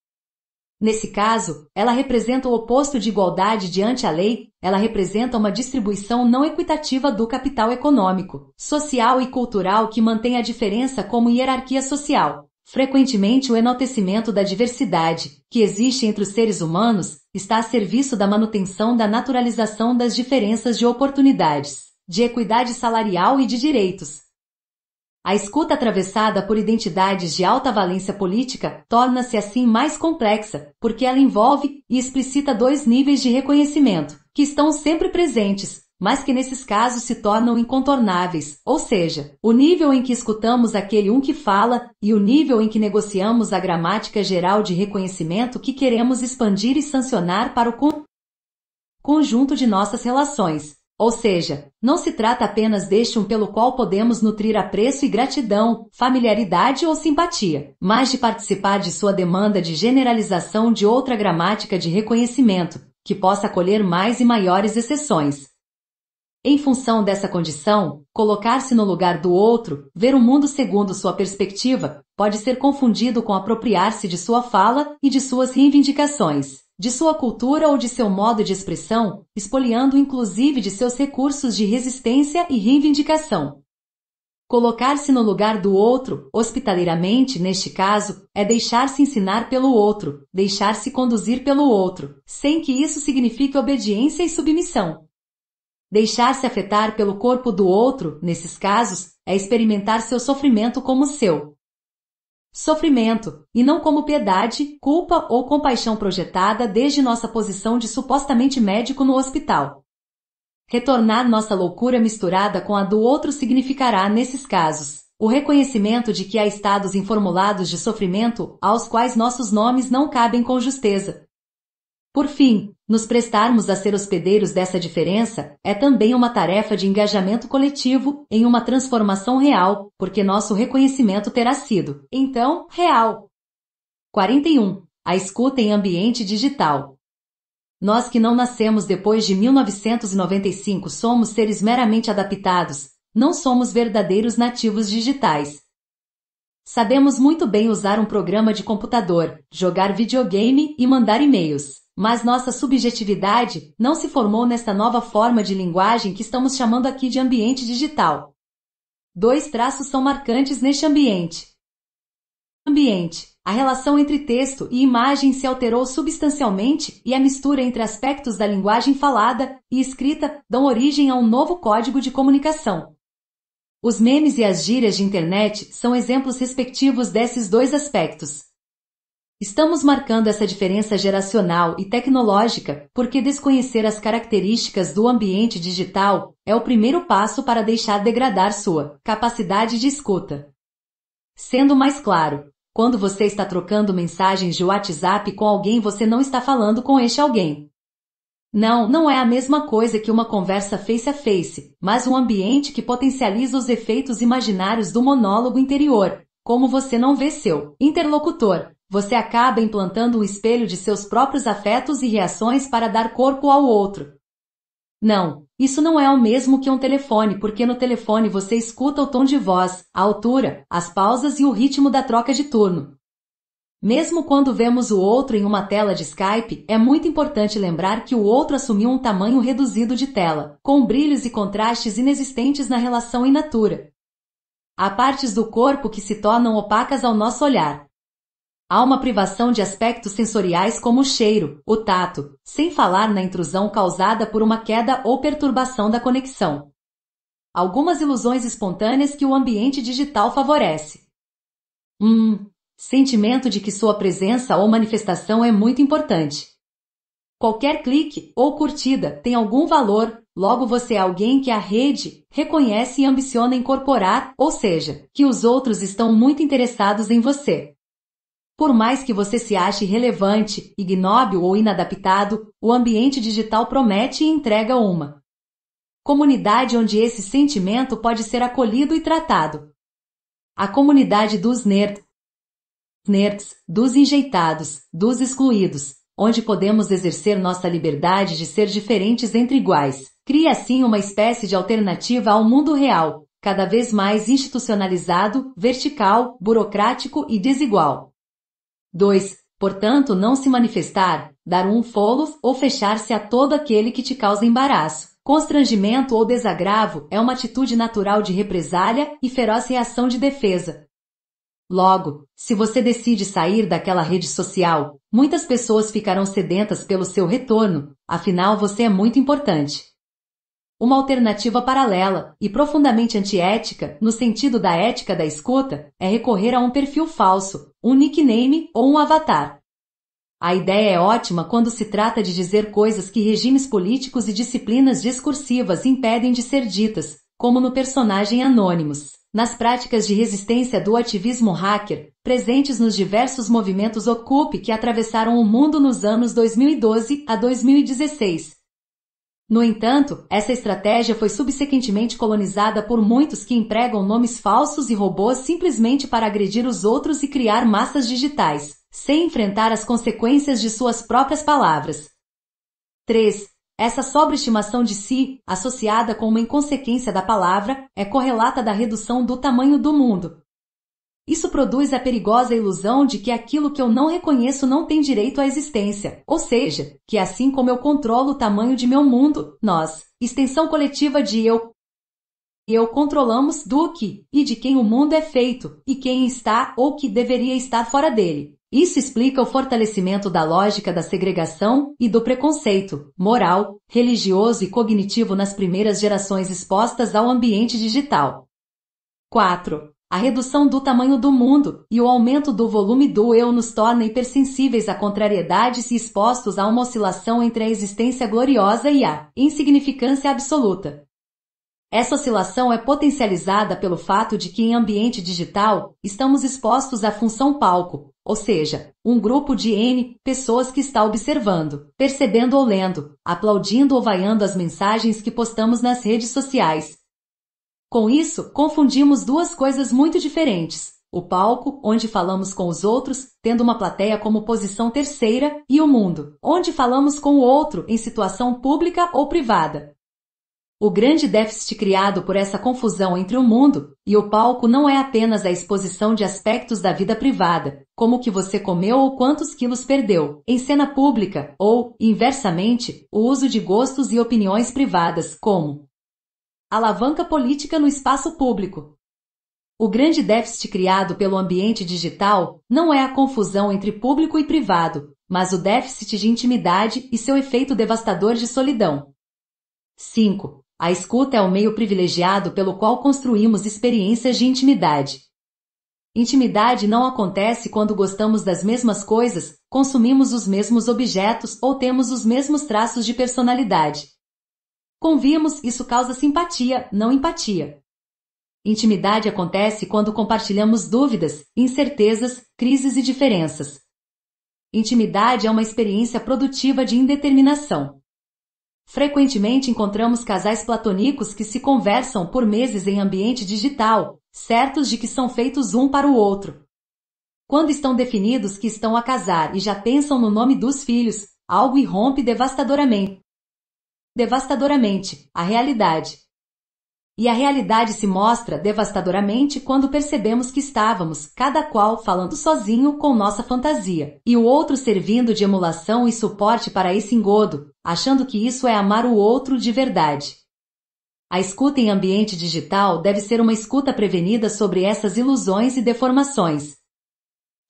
Nesse caso, ela representa o oposto de igualdade diante a lei, ela representa uma distribuição não equitativa do capital econômico, social e cultural que mantém a diferença como hierarquia social. Frequentemente, o enaltecimento da diversidade, que existe entre os seres humanos, está a serviço da manutenção da naturalização das diferenças de oportunidades, de equidade salarial e de direitos. A escuta atravessada por identidades de alta valência política torna-se assim mais complexa, porque ela envolve e explicita dois níveis de reconhecimento, que estão sempre presentes, mas que nesses casos se tornam incontornáveis, ou seja, o nível em que escutamos aquele um que fala e o nível em que negociamos a gramática geral de reconhecimento que queremos expandir e sancionar para o con conjunto de nossas relações. Ou seja, não se trata apenas deste um pelo qual podemos nutrir apreço e gratidão, familiaridade ou simpatia, mas de participar de sua demanda de generalização de outra gramática de reconhecimento, que possa acolher mais e maiores exceções. Em função dessa condição, colocar-se no lugar do outro, ver o mundo segundo sua perspectiva, pode ser confundido com apropriar-se de sua fala e de suas reivindicações, de sua cultura ou de seu modo de expressão, espoliando inclusive de seus recursos de resistência e reivindicação. Colocar-se no lugar do outro, hospitaleiramente, neste caso, é deixar-se ensinar pelo outro, deixar-se conduzir pelo outro, sem que isso signifique obediência e submissão. Deixar-se afetar pelo corpo do outro, nesses casos, é experimentar seu sofrimento como seu sofrimento, e não como piedade, culpa ou compaixão projetada desde nossa posição de supostamente médico no hospital. Retornar nossa loucura misturada com a do outro significará, nesses casos, o reconhecimento de que há estados informulados de sofrimento aos quais nossos nomes não cabem com justeza, por fim, nos prestarmos a ser hospedeiros dessa diferença é também uma tarefa de engajamento coletivo em uma transformação real, porque nosso reconhecimento terá sido, então, real. 41. A escuta em ambiente digital. Nós que não nascemos depois de 1995 somos seres meramente adaptados, não somos verdadeiros nativos digitais. Sabemos muito bem usar um programa de computador, jogar videogame e mandar e-mails mas nossa subjetividade não se formou nesta nova forma de linguagem que estamos chamando aqui de ambiente digital. Dois traços são marcantes neste ambiente. Ambiente. A relação entre texto e imagem se alterou substancialmente e a mistura entre aspectos da linguagem falada e escrita dão origem a um novo código de comunicação. Os memes e as gírias de internet são exemplos respectivos desses dois aspectos. Estamos marcando essa diferença geracional e tecnológica, porque desconhecer as características do ambiente digital é o primeiro passo para deixar degradar sua capacidade de escuta. Sendo mais claro, quando você está trocando mensagens de WhatsApp com alguém, você não está falando com este alguém. Não, não é a mesma coisa que uma conversa face a face, mas um ambiente que potencializa os efeitos imaginários do monólogo interior, como você não vê seu interlocutor, você acaba implantando o espelho de seus próprios afetos e reações para dar corpo ao outro. Não, isso não é o mesmo que um telefone, porque no telefone você escuta o tom de voz, a altura, as pausas e o ritmo da troca de turno. Mesmo quando vemos o outro em uma tela de Skype, é muito importante lembrar que o outro assumiu um tamanho reduzido de tela, com brilhos e contrastes inexistentes na relação in natura. Há partes do corpo que se tornam opacas ao nosso olhar. Há uma privação de aspectos sensoriais como o cheiro, o tato, sem falar na intrusão causada por uma queda ou perturbação da conexão. Algumas ilusões espontâneas que o ambiente digital favorece. Hum, sentimento de que sua presença ou manifestação é muito importante. Qualquer clique ou curtida tem algum valor, logo você é alguém que a rede reconhece e ambiciona incorporar, ou seja, que os outros estão muito interessados em você. Por mais que você se ache relevante, ignóbil ou inadaptado, o ambiente digital promete e entrega uma comunidade onde esse sentimento pode ser acolhido e tratado. A comunidade dos nerds, nerds, dos enjeitados, dos excluídos, onde podemos exercer nossa liberdade de ser diferentes entre iguais. Cria assim uma espécie de alternativa ao mundo real, cada vez mais institucionalizado, vertical, burocrático e desigual. 2. Portanto, não se manifestar, dar um folo ou fechar-se a todo aquele que te causa embaraço. Constrangimento ou desagravo é uma atitude natural de represália e feroz reação de defesa, Logo, se você decide sair daquela rede social, muitas pessoas ficarão sedentas pelo seu retorno, afinal você é muito importante. Uma alternativa paralela e profundamente antiética, no sentido da ética da escuta, é recorrer a um perfil falso, um nickname ou um avatar. A ideia é ótima quando se trata de dizer coisas que regimes políticos e disciplinas discursivas impedem de ser ditas, como no personagem Anônimos nas práticas de resistência do ativismo hacker, presentes nos diversos movimentos Ocupe que atravessaram o mundo nos anos 2012 a 2016. No entanto, essa estratégia foi subsequentemente colonizada por muitos que empregam nomes falsos e robôs simplesmente para agredir os outros e criar massas digitais, sem enfrentar as consequências de suas próprias palavras. 3. Essa sobreestimação de si, associada com uma inconsequência da palavra, é correlata da redução do tamanho do mundo. Isso produz a perigosa ilusão de que aquilo que eu não reconheço não tem direito à existência, ou seja, que assim como eu controlo o tamanho de meu mundo, nós, extensão coletiva de eu, eu controlamos do que e de quem o mundo é feito e quem está ou que deveria estar fora dele. Isso explica o fortalecimento da lógica da segregação e do preconceito moral, religioso e cognitivo nas primeiras gerações expostas ao ambiente digital. 4. A redução do tamanho do mundo e o aumento do volume do eu nos torna hipersensíveis a contrariedades e expostos a uma oscilação entre a existência gloriosa e a insignificância absoluta. Essa oscilação é potencializada pelo fato de que em ambiente digital estamos expostos à função palco, ou seja, um grupo de N pessoas que está observando, percebendo ou lendo, aplaudindo ou vaiando as mensagens que postamos nas redes sociais. Com isso, confundimos duas coisas muito diferentes: o palco, onde falamos com os outros, tendo uma plateia como posição terceira, e o mundo, onde falamos com o outro em situação pública ou privada, o grande déficit criado por essa confusão entre o mundo e o palco não é apenas a exposição de aspectos da vida privada, como o que você comeu ou quantos quilos perdeu, em cena pública, ou, inversamente, o uso de gostos e opiniões privadas como alavanca política no espaço público. O grande déficit criado pelo ambiente digital não é a confusão entre público e privado, mas o déficit de intimidade e seu efeito devastador de solidão. 5. A escuta é o meio privilegiado pelo qual construímos experiências de intimidade. Intimidade não acontece quando gostamos das mesmas coisas, consumimos os mesmos objetos ou temos os mesmos traços de personalidade. Convimos, isso causa simpatia, não empatia. Intimidade acontece quando compartilhamos dúvidas, incertezas, crises e diferenças. Intimidade é uma experiência produtiva de indeterminação. Frequentemente encontramos casais platônicos que se conversam por meses em ambiente digital, certos de que são feitos um para o outro. Quando estão definidos que estão a casar e já pensam no nome dos filhos, algo irrompe devastadoramente. Devastadoramente, a realidade. E a realidade se mostra devastadoramente quando percebemos que estávamos, cada qual falando sozinho com nossa fantasia, e o outro servindo de emulação e suporte para esse engodo, achando que isso é amar o outro de verdade. A escuta em ambiente digital deve ser uma escuta prevenida sobre essas ilusões e deformações.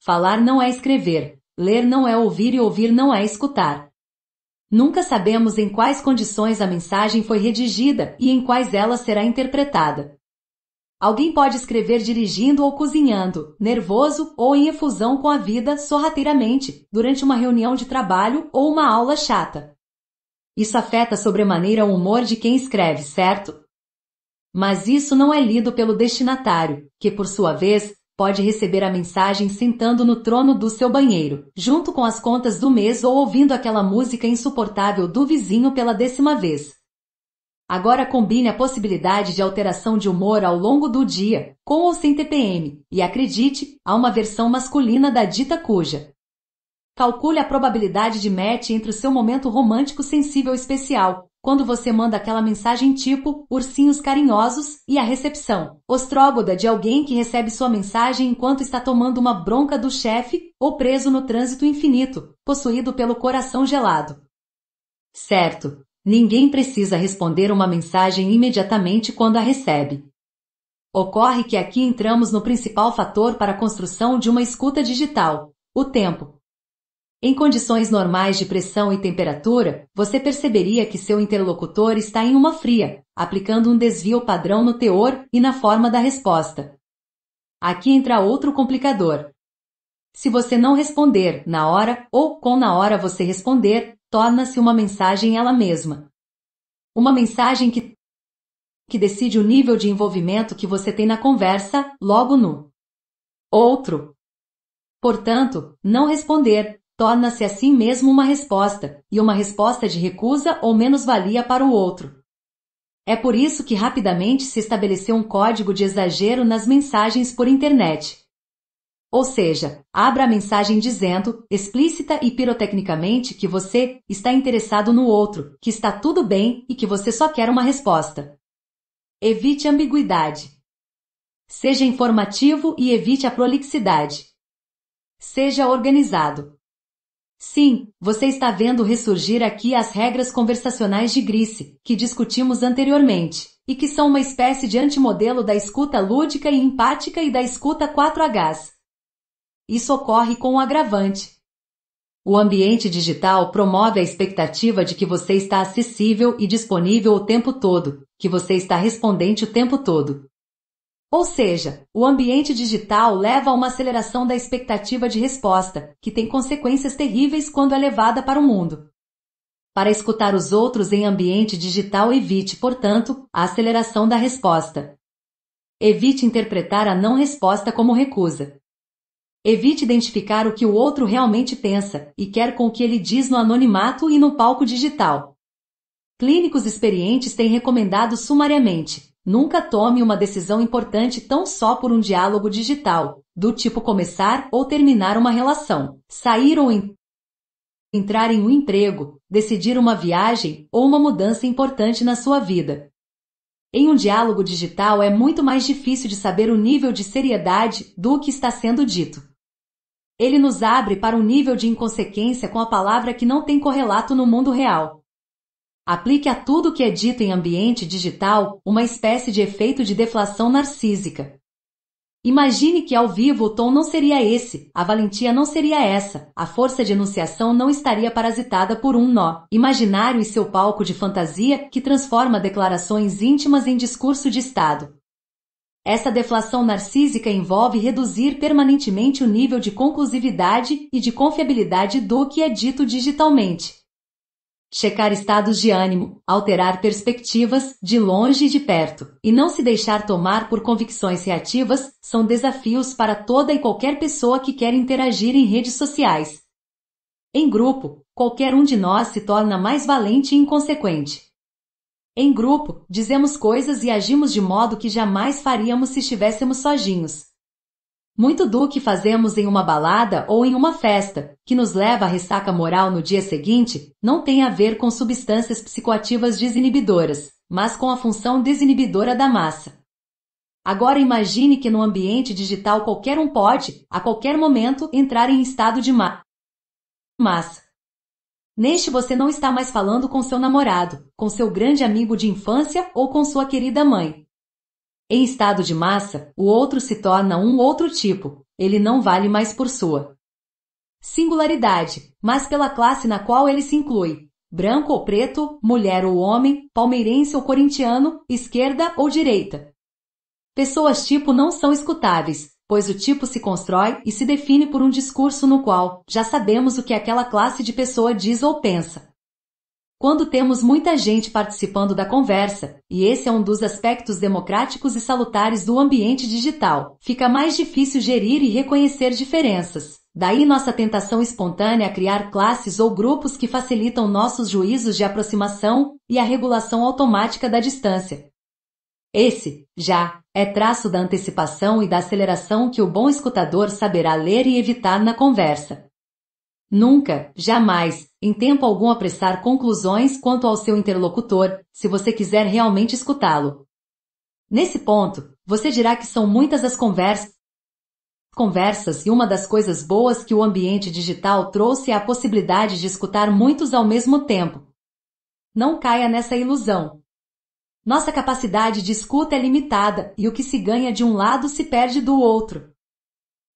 Falar não é escrever, ler não é ouvir e ouvir não é escutar. Nunca sabemos em quais condições a mensagem foi redigida e em quais ela será interpretada. Alguém pode escrever dirigindo ou cozinhando, nervoso ou em efusão com a vida sorrateiramente, durante uma reunião de trabalho ou uma aula chata. Isso afeta sobremaneira o humor de quem escreve, certo? Mas isso não é lido pelo destinatário, que por sua vez pode receber a mensagem sentando no trono do seu banheiro, junto com as contas do mês ou ouvindo aquela música insuportável do vizinho pela décima vez. Agora combine a possibilidade de alteração de humor ao longo do dia, com ou sem TPM, e acredite, há uma versão masculina da dita cuja. Calcule a probabilidade de match entre o seu momento romântico sensível especial, quando você manda aquela mensagem tipo ursinhos carinhosos e a recepção ostrógoda de alguém que recebe sua mensagem enquanto está tomando uma bronca do chefe ou preso no trânsito infinito, possuído pelo coração gelado. Certo, ninguém precisa responder uma mensagem imediatamente quando a recebe. Ocorre que aqui entramos no principal fator para a construção de uma escuta digital: o tempo. Em condições normais de pressão e temperatura, você perceberia que seu interlocutor está em uma fria, aplicando um desvio padrão no teor e na forma da resposta. Aqui entra outro complicador. Se você não responder na hora ou com na hora você responder, torna-se uma mensagem ela mesma. Uma mensagem que que decide o nível de envolvimento que você tem na conversa, logo no outro. Portanto, não responder torna-se assim mesmo uma resposta, e uma resposta de recusa ou menos-valia para o outro. É por isso que rapidamente se estabeleceu um código de exagero nas mensagens por internet. Ou seja, abra a mensagem dizendo, explícita e pirotecnicamente, que você está interessado no outro, que está tudo bem e que você só quer uma resposta. Evite ambiguidade. Seja informativo e evite a prolixidade. Seja organizado. Sim, você está vendo ressurgir aqui as regras conversacionais de Grice, que discutimos anteriormente, e que são uma espécie de antimodelo da escuta lúdica e empática e da escuta 4Hs. Isso ocorre com um agravante. O ambiente digital promove a expectativa de que você está acessível e disponível o tempo todo, que você está respondente o tempo todo, ou seja, o ambiente digital leva a uma aceleração da expectativa de resposta, que tem consequências terríveis quando é levada para o mundo. Para escutar os outros em ambiente digital, evite, portanto, a aceleração da resposta. Evite interpretar a não resposta como recusa. Evite identificar o que o outro realmente pensa e quer com o que ele diz no anonimato e no palco digital. Clínicos experientes têm recomendado sumariamente Nunca tome uma decisão importante tão só por um diálogo digital, do tipo começar ou terminar uma relação, sair ou entrar em um emprego, decidir uma viagem ou uma mudança importante na sua vida. Em um diálogo digital é muito mais difícil de saber o nível de seriedade do que está sendo dito. Ele nos abre para um nível de inconsequência com a palavra que não tem correlato no mundo real. Aplique a tudo que é dito em ambiente digital uma espécie de efeito de deflação narcísica. Imagine que ao vivo o tom não seria esse, a valentia não seria essa, a força de enunciação não estaria parasitada por um nó imaginário e seu palco de fantasia que transforma declarações íntimas em discurso de Estado. Essa deflação narcísica envolve reduzir permanentemente o nível de conclusividade e de confiabilidade do que é dito digitalmente checar estados de ânimo, alterar perspectivas, de longe e de perto, e não se deixar tomar por convicções reativas, são desafios para toda e qualquer pessoa que quer interagir em redes sociais. Em grupo, qualquer um de nós se torna mais valente e inconsequente. Em grupo, dizemos coisas e agimos de modo que jamais faríamos se estivéssemos sozinhos. Muito do que fazemos em uma balada ou em uma festa, que nos leva à ressaca moral no dia seguinte, não tem a ver com substâncias psicoativas desinibidoras, mas com a função desinibidora da massa. Agora imagine que no ambiente digital qualquer um pode, a qualquer momento, entrar em estado de ma massa. Neste você não está mais falando com seu namorado, com seu grande amigo de infância ou com sua querida mãe. Em estado de massa, o outro se torna um outro tipo, ele não vale mais por sua singularidade, mas pela classe na qual ele se inclui, branco ou preto, mulher ou homem, palmeirense ou corintiano, esquerda ou direita. Pessoas tipo não são escutáveis, pois o tipo se constrói e se define por um discurso no qual já sabemos o que aquela classe de pessoa diz ou pensa quando temos muita gente participando da conversa, e esse é um dos aspectos democráticos e salutares do ambiente digital, fica mais difícil gerir e reconhecer diferenças. Daí nossa tentação espontânea a criar classes ou grupos que facilitam nossos juízos de aproximação e a regulação automática da distância. Esse, já, é traço da antecipação e da aceleração que o bom escutador saberá ler e evitar na conversa. Nunca, jamais, em tempo algum apressar conclusões quanto ao seu interlocutor, se você quiser realmente escutá-lo. Nesse ponto, você dirá que são muitas as conversas conversas e uma das coisas boas que o ambiente digital trouxe é a possibilidade de escutar muitos ao mesmo tempo. Não caia nessa ilusão. Nossa capacidade de escuta é limitada e o que se ganha de um lado se perde do outro.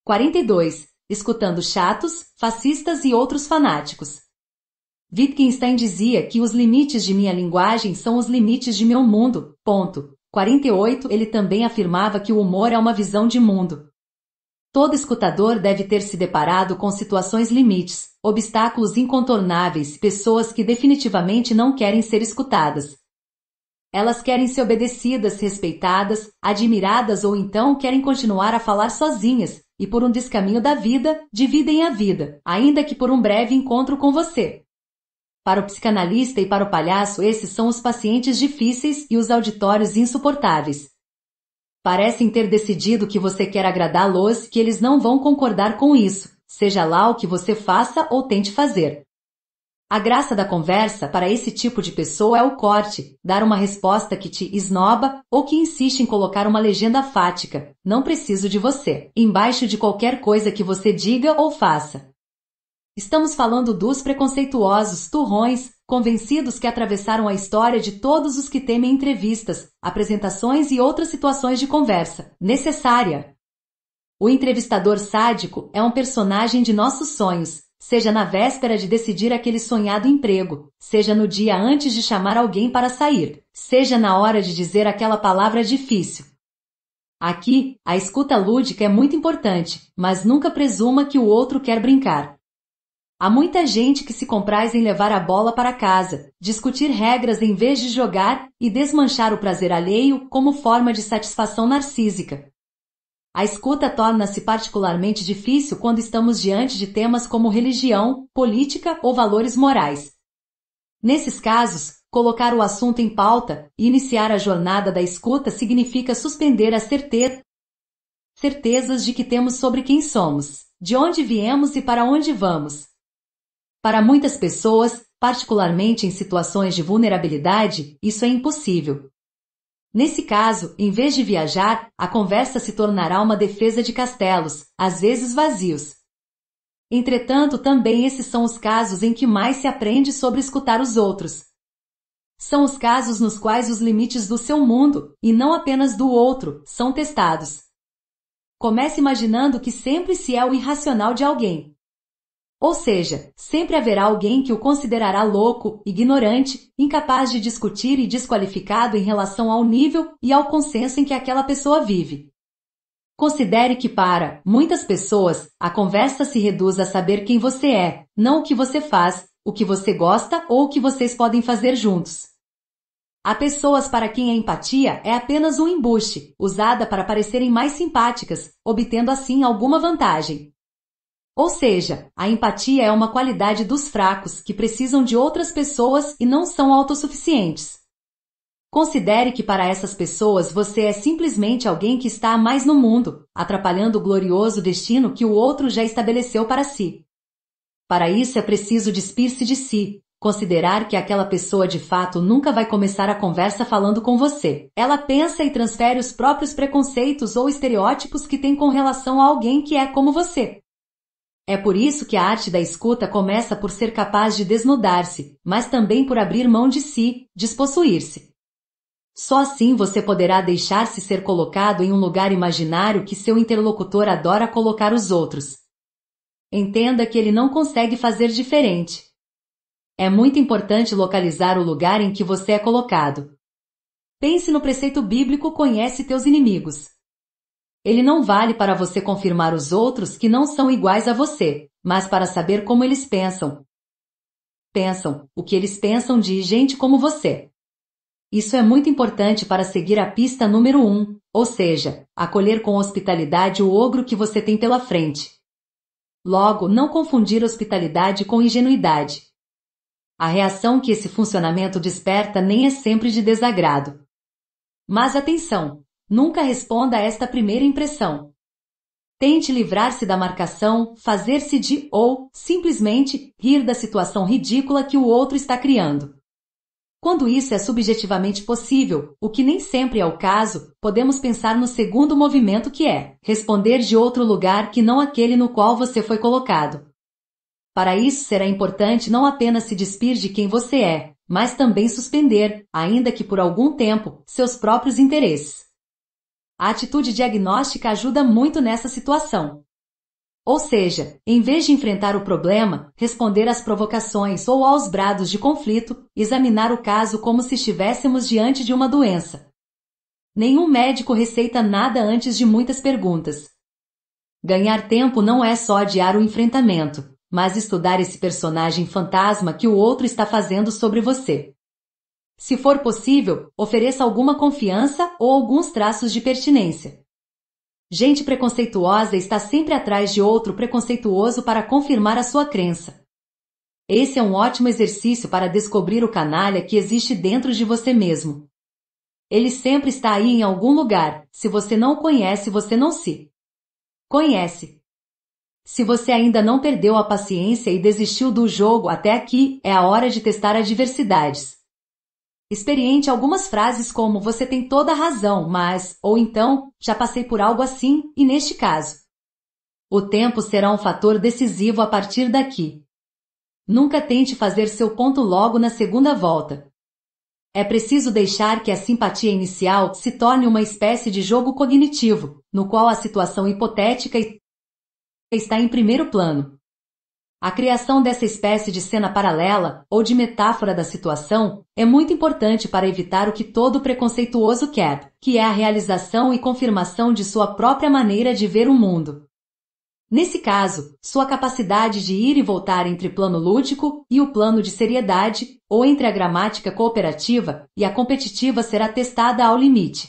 42 escutando chatos, fascistas e outros fanáticos. Wittgenstein dizia que os limites de minha linguagem são os limites de meu mundo. Ponto. 48 Ele também afirmava que o humor é uma visão de mundo. Todo escutador deve ter se deparado com situações limites, obstáculos incontornáveis, pessoas que definitivamente não querem ser escutadas. Elas querem ser obedecidas, respeitadas, admiradas ou então querem continuar a falar sozinhas, e por um descaminho da vida, dividem a vida, ainda que por um breve encontro com você. Para o psicanalista e para o palhaço, esses são os pacientes difíceis e os auditórios insuportáveis. Parecem ter decidido que você quer agradá-los, que eles não vão concordar com isso, seja lá o que você faça ou tente fazer. A graça da conversa para esse tipo de pessoa é o corte, dar uma resposta que te esnoba ou que insiste em colocar uma legenda fática, não preciso de você, embaixo de qualquer coisa que você diga ou faça. Estamos falando dos preconceituosos turrões, convencidos que atravessaram a história de todos os que temem entrevistas, apresentações e outras situações de conversa necessária. O entrevistador sádico é um personagem de nossos sonhos, Seja na véspera de decidir aquele sonhado emprego, seja no dia antes de chamar alguém para sair, seja na hora de dizer aquela palavra difícil. Aqui, a escuta lúdica é muito importante, mas nunca presuma que o outro quer brincar. Há muita gente que se compraz em levar a bola para casa, discutir regras em vez de jogar e desmanchar o prazer alheio como forma de satisfação narcísica. A escuta torna-se particularmente difícil quando estamos diante de temas como religião, política ou valores morais. Nesses casos, colocar o assunto em pauta e iniciar a jornada da escuta significa suspender as certezas certezas de que temos sobre quem somos, de onde viemos e para onde vamos. Para muitas pessoas, particularmente em situações de vulnerabilidade, isso é impossível. Nesse caso, em vez de viajar, a conversa se tornará uma defesa de castelos, às vezes vazios. Entretanto, também esses são os casos em que mais se aprende sobre escutar os outros. São os casos nos quais os limites do seu mundo, e não apenas do outro, são testados. Comece imaginando que sempre se é o irracional de alguém. Ou seja, sempre haverá alguém que o considerará louco, ignorante, incapaz de discutir e desqualificado em relação ao nível e ao consenso em que aquela pessoa vive. Considere que para muitas pessoas, a conversa se reduz a saber quem você é, não o que você faz, o que você gosta ou o que vocês podem fazer juntos. Há pessoas para quem a empatia é apenas um embuste, usada para parecerem mais simpáticas, obtendo assim alguma vantagem. Ou seja, a empatia é uma qualidade dos fracos que precisam de outras pessoas e não são autossuficientes. Considere que para essas pessoas você é simplesmente alguém que está mais no mundo, atrapalhando o glorioso destino que o outro já estabeleceu para si. Para isso é preciso despir-se de si, considerar que aquela pessoa de fato nunca vai começar a conversa falando com você. Ela pensa e transfere os próprios preconceitos ou estereótipos que tem com relação a alguém que é como você. É por isso que a arte da escuta começa por ser capaz de desnudar-se, mas também por abrir mão de si, despossuir-se. Só assim você poderá deixar-se ser colocado em um lugar imaginário que seu interlocutor adora colocar os outros. Entenda que ele não consegue fazer diferente. É muito importante localizar o lugar em que você é colocado. Pense no preceito bíblico Conhece teus inimigos. Ele não vale para você confirmar os outros que não são iguais a você, mas para saber como eles pensam. Pensam, o que eles pensam de gente como você. Isso é muito importante para seguir a pista número 1, um, ou seja, acolher com hospitalidade o ogro que você tem pela frente. Logo, não confundir hospitalidade com ingenuidade. A reação que esse funcionamento desperta nem é sempre de desagrado. Mas atenção, Nunca responda a esta primeira impressão. Tente livrar-se da marcação, fazer-se de ou, simplesmente, rir da situação ridícula que o outro está criando. Quando isso é subjetivamente possível, o que nem sempre é o caso, podemos pensar no segundo movimento que é responder de outro lugar que não aquele no qual você foi colocado. Para isso será importante não apenas se despir de quem você é, mas também suspender, ainda que por algum tempo, seus próprios interesses. A atitude diagnóstica ajuda muito nessa situação. Ou seja, em vez de enfrentar o problema, responder às provocações ou aos brados de conflito, examinar o caso como se estivéssemos diante de uma doença. Nenhum médico receita nada antes de muitas perguntas. Ganhar tempo não é só adiar o enfrentamento, mas estudar esse personagem fantasma que o outro está fazendo sobre você. Se for possível, ofereça alguma confiança ou alguns traços de pertinência. Gente preconceituosa está sempre atrás de outro preconceituoso para confirmar a sua crença. Esse é um ótimo exercício para descobrir o canalha que existe dentro de você mesmo. Ele sempre está aí em algum lugar. Se você não o conhece, você não se conhece. Se você ainda não perdeu a paciência e desistiu do jogo até aqui, é a hora de testar adversidades. Experiente algumas frases como você tem toda a razão, mas, ou então, já passei por algo assim, e neste caso. O tempo será um fator decisivo a partir daqui. Nunca tente fazer seu ponto logo na segunda volta. É preciso deixar que a simpatia inicial se torne uma espécie de jogo cognitivo, no qual a situação hipotética está em primeiro plano. A criação dessa espécie de cena paralela, ou de metáfora da situação, é muito importante para evitar o que todo preconceituoso quer, que é a realização e confirmação de sua própria maneira de ver o mundo. Nesse caso, sua capacidade de ir e voltar entre plano lúdico e o plano de seriedade, ou entre a gramática cooperativa e a competitiva será testada ao limite.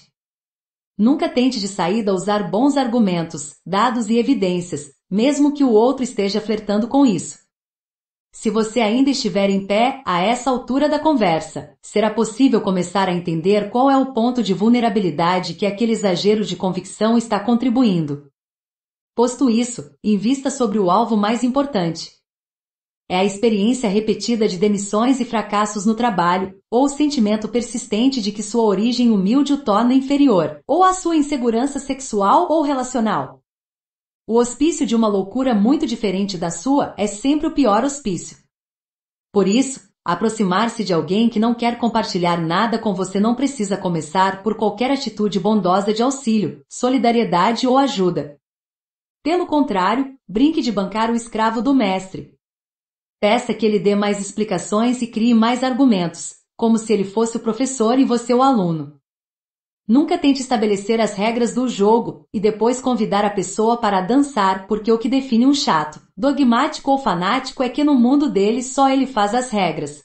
Nunca tente de saída usar bons argumentos, dados e evidências, mesmo que o outro esteja flertando com isso. Se você ainda estiver em pé a essa altura da conversa, será possível começar a entender qual é o ponto de vulnerabilidade que aquele exagero de convicção está contribuindo. Posto isso, invista sobre o alvo mais importante. É a experiência repetida de demissões e fracassos no trabalho, ou o sentimento persistente de que sua origem humilde o torna inferior, ou a sua insegurança sexual ou relacional. O hospício de uma loucura muito diferente da sua é sempre o pior hospício. Por isso, aproximar-se de alguém que não quer compartilhar nada com você não precisa começar por qualquer atitude bondosa de auxílio, solidariedade ou ajuda. Pelo contrário, brinque de bancar o escravo do mestre. Peça que ele dê mais explicações e crie mais argumentos, como se ele fosse o professor e você o aluno. Nunca tente estabelecer as regras do jogo e depois convidar a pessoa para dançar, porque o que define um chato, dogmático ou fanático é que no mundo dele só ele faz as regras.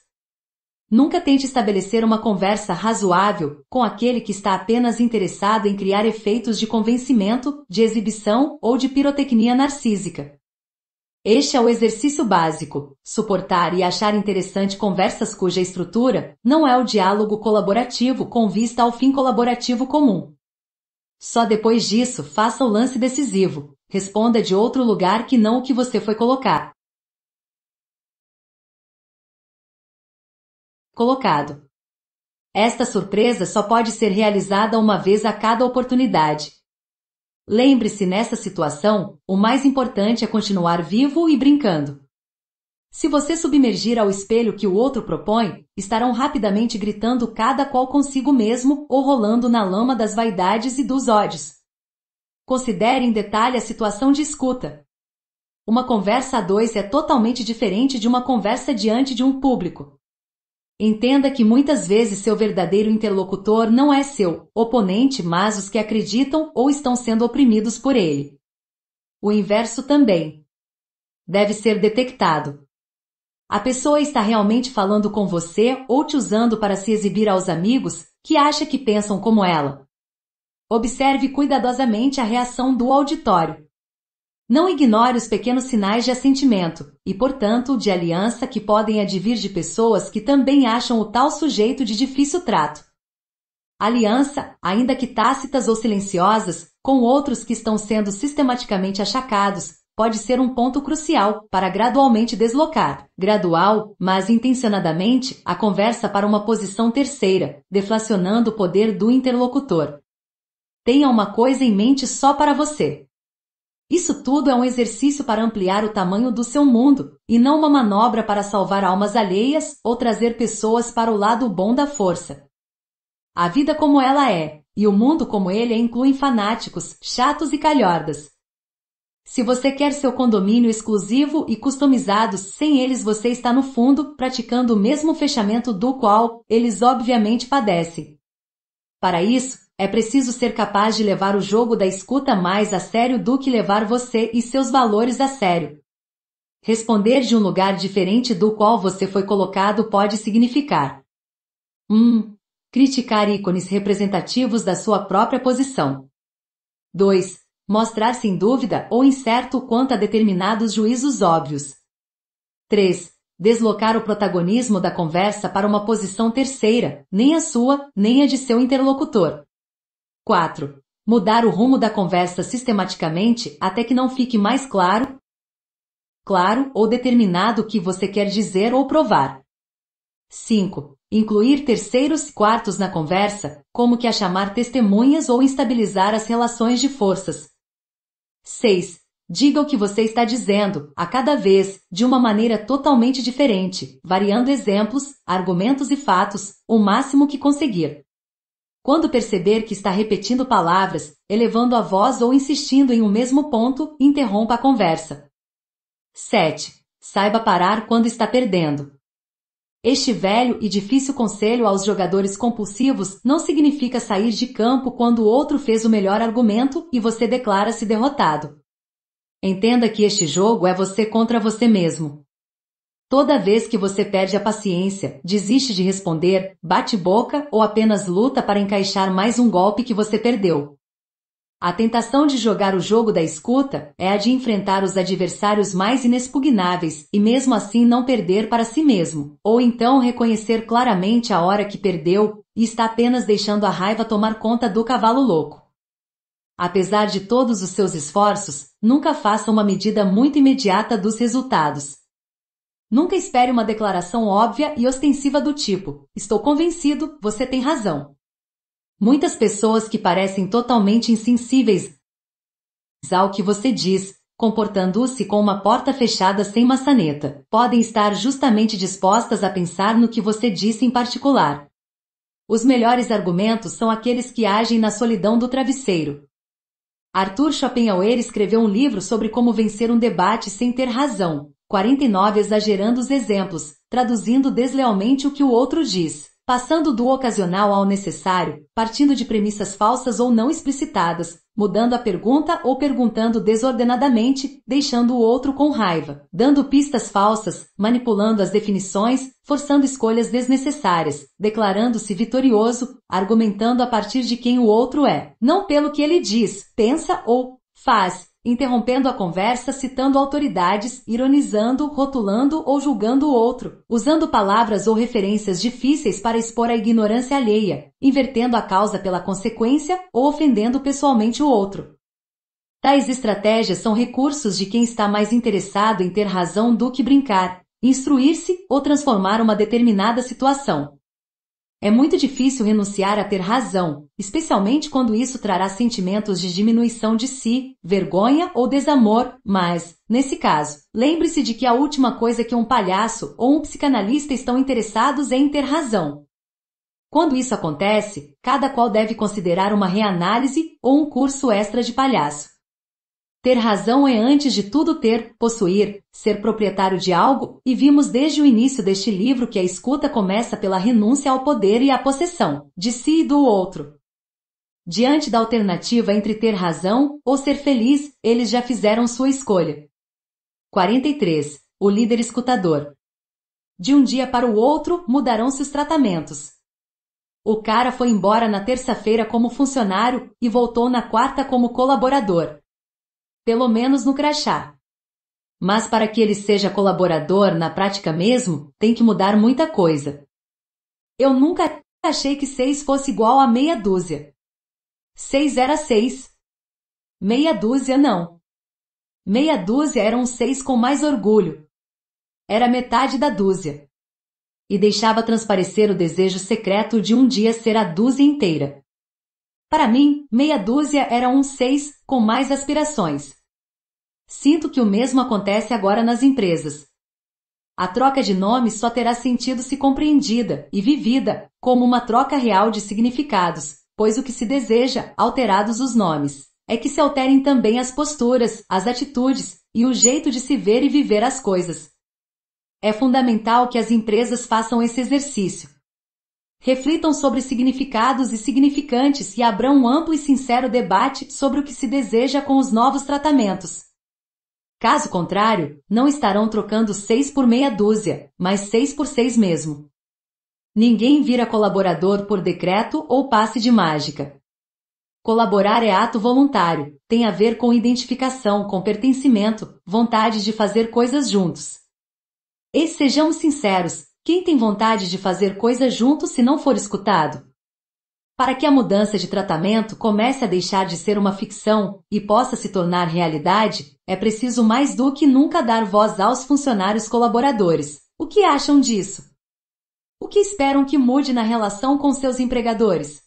Nunca tente estabelecer uma conversa razoável com aquele que está apenas interessado em criar efeitos de convencimento, de exibição ou de pirotecnia narcísica. Este é o exercício básico: suportar e achar interessante conversas cuja estrutura não é o diálogo colaborativo com vista ao fim colaborativo comum. Só depois disso faça o lance decisivo. Responda de outro lugar que não o que você foi colocar. Colocado. Esta surpresa só pode ser realizada uma vez a cada oportunidade. Lembre-se nessa situação, o mais importante é continuar vivo e brincando. Se você submergir ao espelho que o outro propõe, estarão rapidamente gritando cada qual consigo mesmo ou rolando na lama das vaidades e dos ódios. Considere em detalhe a situação de escuta. Uma conversa a dois é totalmente diferente de uma conversa diante de um público. Entenda que muitas vezes seu verdadeiro interlocutor não é seu oponente, mas os que acreditam ou estão sendo oprimidos por ele. O inverso também deve ser detectado. A pessoa está realmente falando com você ou te usando para se exibir aos amigos que acha que pensam como ela. Observe cuidadosamente a reação do auditório. Não ignore os pequenos sinais de assentimento, e portanto de aliança que podem advir de pessoas que também acham o tal sujeito de difícil trato. Aliança, ainda que tácitas ou silenciosas, com outros que estão sendo sistematicamente achacados, pode ser um ponto crucial para gradualmente deslocar, gradual, mas intencionadamente, a conversa para uma posição terceira, deflacionando o poder do interlocutor. Tenha uma coisa em mente só para você. Isso tudo é um exercício para ampliar o tamanho do seu mundo, e não uma manobra para salvar almas alheias ou trazer pessoas para o lado bom da força. A vida como ela é, e o mundo como ele é incluem fanáticos, chatos e calhordas. Se você quer seu condomínio exclusivo e customizado, sem eles você está no fundo praticando o mesmo fechamento do qual eles obviamente padecem. Para isso, é preciso ser capaz de levar o jogo da escuta mais a sério do que levar você e seus valores a sério. Responder de um lugar diferente do qual você foi colocado pode significar 1. Um, criticar ícones representativos da sua própria posição. 2. Mostrar sem dúvida ou incerto quanto a determinados juízos óbvios. 3. Deslocar o protagonismo da conversa para uma posição terceira, nem a sua, nem a de seu interlocutor. 4. Mudar o rumo da conversa sistematicamente até que não fique mais claro, claro ou determinado o que você quer dizer ou provar. 5. Incluir terceiros e quartos na conversa, como que a chamar testemunhas ou instabilizar as relações de forças. 6. Diga o que você está dizendo, a cada vez, de uma maneira totalmente diferente, variando exemplos, argumentos e fatos, o máximo que conseguir. Quando perceber que está repetindo palavras, elevando a voz ou insistindo em um mesmo ponto, interrompa a conversa. 7. Saiba parar quando está perdendo. Este velho e difícil conselho aos jogadores compulsivos não significa sair de campo quando o outro fez o melhor argumento e você declara-se derrotado. Entenda que este jogo é você contra você mesmo. Toda vez que você perde a paciência, desiste de responder, bate boca ou apenas luta para encaixar mais um golpe que você perdeu. A tentação de jogar o jogo da escuta é a de enfrentar os adversários mais inexpugnáveis e mesmo assim não perder para si mesmo, ou então reconhecer claramente a hora que perdeu e está apenas deixando a raiva tomar conta do cavalo louco. Apesar de todos os seus esforços, nunca faça uma medida muito imediata dos resultados, Nunca espere uma declaração óbvia e ostensiva do tipo: Estou convencido, você tem razão. Muitas pessoas que parecem totalmente insensíveis ao que você diz, comportando-se com uma porta fechada sem maçaneta, podem estar justamente dispostas a pensar no que você disse em particular. Os melhores argumentos são aqueles que agem na solidão do travesseiro. Arthur Schopenhauer escreveu um livro sobre como vencer um debate sem ter razão, 49 exagerando os exemplos, traduzindo deslealmente o que o outro diz, passando do ocasional ao necessário, partindo de premissas falsas ou não explicitadas, mudando a pergunta ou perguntando desordenadamente, deixando o outro com raiva, dando pistas falsas, manipulando as definições, forçando escolhas desnecessárias, declarando-se vitorioso, argumentando a partir de quem o outro é, não pelo que ele diz, pensa ou faz, interrompendo a conversa, citando autoridades, ironizando, rotulando ou julgando o outro, usando palavras ou referências difíceis para expor a ignorância alheia, invertendo a causa pela consequência ou ofendendo pessoalmente o outro. Tais estratégias são recursos de quem está mais interessado em ter razão do que brincar, instruir-se ou transformar uma determinada situação. É muito difícil renunciar a ter razão, especialmente quando isso trará sentimentos de diminuição de si, vergonha ou desamor, mas, nesse caso, lembre-se de que a última coisa que um palhaço ou um psicanalista estão interessados é em ter razão. Quando isso acontece, cada qual deve considerar uma reanálise ou um curso extra de palhaço. Ter razão é antes de tudo ter, possuir, ser proprietário de algo, e vimos desde o início deste livro que a escuta começa pela renúncia ao poder e à possessão, de si e do outro. Diante da alternativa entre ter razão ou ser feliz, eles já fizeram sua escolha. 43. O líder escutador. De um dia para o outro, mudarão-se os tratamentos. O cara foi embora na terça-feira como funcionário e voltou na quarta como colaborador pelo menos no crachá. Mas para que ele seja colaborador na prática mesmo, tem que mudar muita coisa. Eu nunca achei que seis fosse igual a meia dúzia. Seis era seis. Meia dúzia não. Meia dúzia era um seis com mais orgulho. Era metade da dúzia. E deixava transparecer o desejo secreto de um dia ser a dúzia inteira. Para mim, meia dúzia era um seis, com mais aspirações. Sinto que o mesmo acontece agora nas empresas. A troca de nomes só terá sentido se compreendida e vivida como uma troca real de significados, pois o que se deseja, alterados os nomes, é que se alterem também as posturas, as atitudes e o jeito de se ver e viver as coisas. É fundamental que as empresas façam esse exercício, reflitam sobre significados e significantes e abram um amplo e sincero debate sobre o que se deseja com os novos tratamentos. Caso contrário, não estarão trocando seis por meia dúzia, mas seis por seis mesmo. Ninguém vira colaborador por decreto ou passe de mágica. Colaborar é ato voluntário, tem a ver com identificação, com pertencimento, vontade de fazer coisas juntos. E sejamos sinceros, quem tem vontade de fazer coisa junto se não for escutado? Para que a mudança de tratamento comece a deixar de ser uma ficção e possa se tornar realidade, é preciso mais do que nunca dar voz aos funcionários colaboradores. O que acham disso? O que esperam que mude na relação com seus empregadores?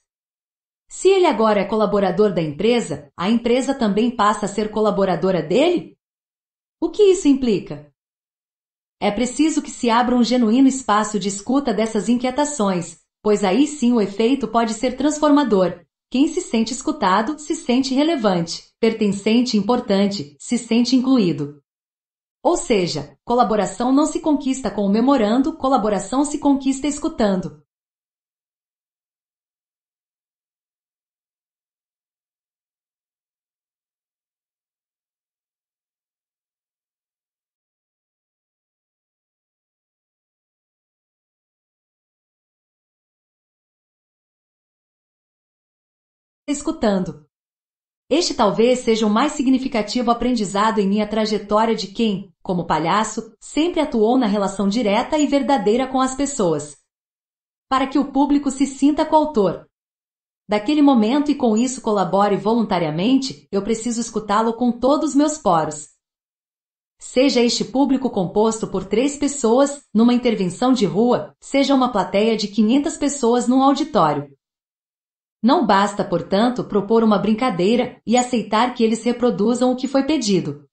Se ele agora é colaborador da empresa, a empresa também passa a ser colaboradora dele? O que isso implica? É preciso que se abra um genuíno espaço de escuta dessas inquietações, pois aí sim o efeito pode ser transformador. Quem se sente escutado se sente relevante, pertencente e importante, se sente incluído. Ou seja, colaboração não se conquista com memorando, colaboração se conquista escutando. escutando. Este talvez seja o mais significativo aprendizado em minha trajetória de quem, como palhaço, sempre atuou na relação direta e verdadeira com as pessoas. Para que o público se sinta coautor. Daquele momento e com isso colabore voluntariamente, eu preciso escutá-lo com todos meus poros. Seja este público composto por três pessoas, numa intervenção de rua, seja uma plateia de 500 pessoas num auditório. Não basta, portanto, propor uma brincadeira e aceitar que eles reproduzam o que foi pedido.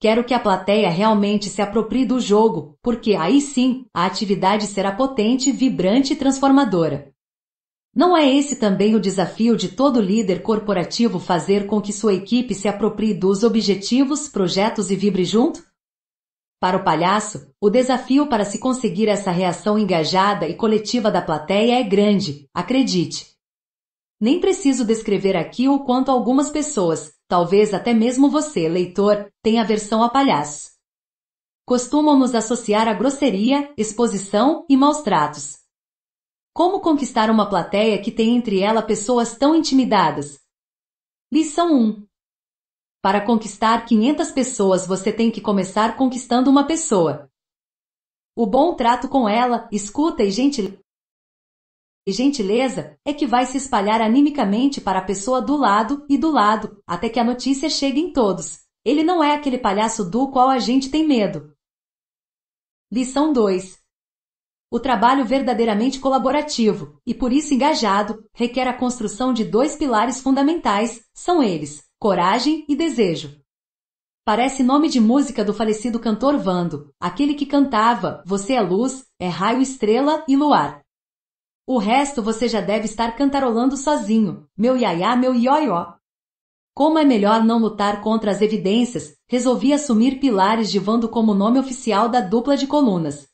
Quero que a plateia realmente se aproprie do jogo, porque aí sim a atividade será potente, vibrante e transformadora. Não é esse também o desafio de todo líder corporativo fazer com que sua equipe se aproprie dos objetivos, projetos e vibre junto? Para o palhaço, o desafio para se conseguir essa reação engajada e coletiva da plateia é grande, acredite. Nem preciso descrever aqui o quanto algumas pessoas, talvez até mesmo você, leitor, tem aversão a palhaço. Costumam nos associar a grosseria, exposição e maus tratos. Como conquistar uma plateia que tem entre ela pessoas tão intimidadas? Lição 1. Para conquistar 500 pessoas, você tem que começar conquistando uma pessoa. O bom trato com ela, escuta e gentileza e gentileza, é que vai se espalhar animicamente para a pessoa do lado e do lado, até que a notícia chegue em todos. Ele não é aquele palhaço do qual a gente tem medo. Lição 2. O trabalho verdadeiramente colaborativo, e por isso engajado, requer a construção de dois pilares fundamentais, são eles, coragem e desejo. Parece nome de música do falecido cantor Vando, aquele que cantava Você é luz, é raio, estrela e luar. O resto você já deve estar cantarolando sozinho, meu iaiá, meu ioió. Como é melhor não lutar contra as evidências, resolvi assumir Pilares de Vando como nome oficial da dupla de colunas.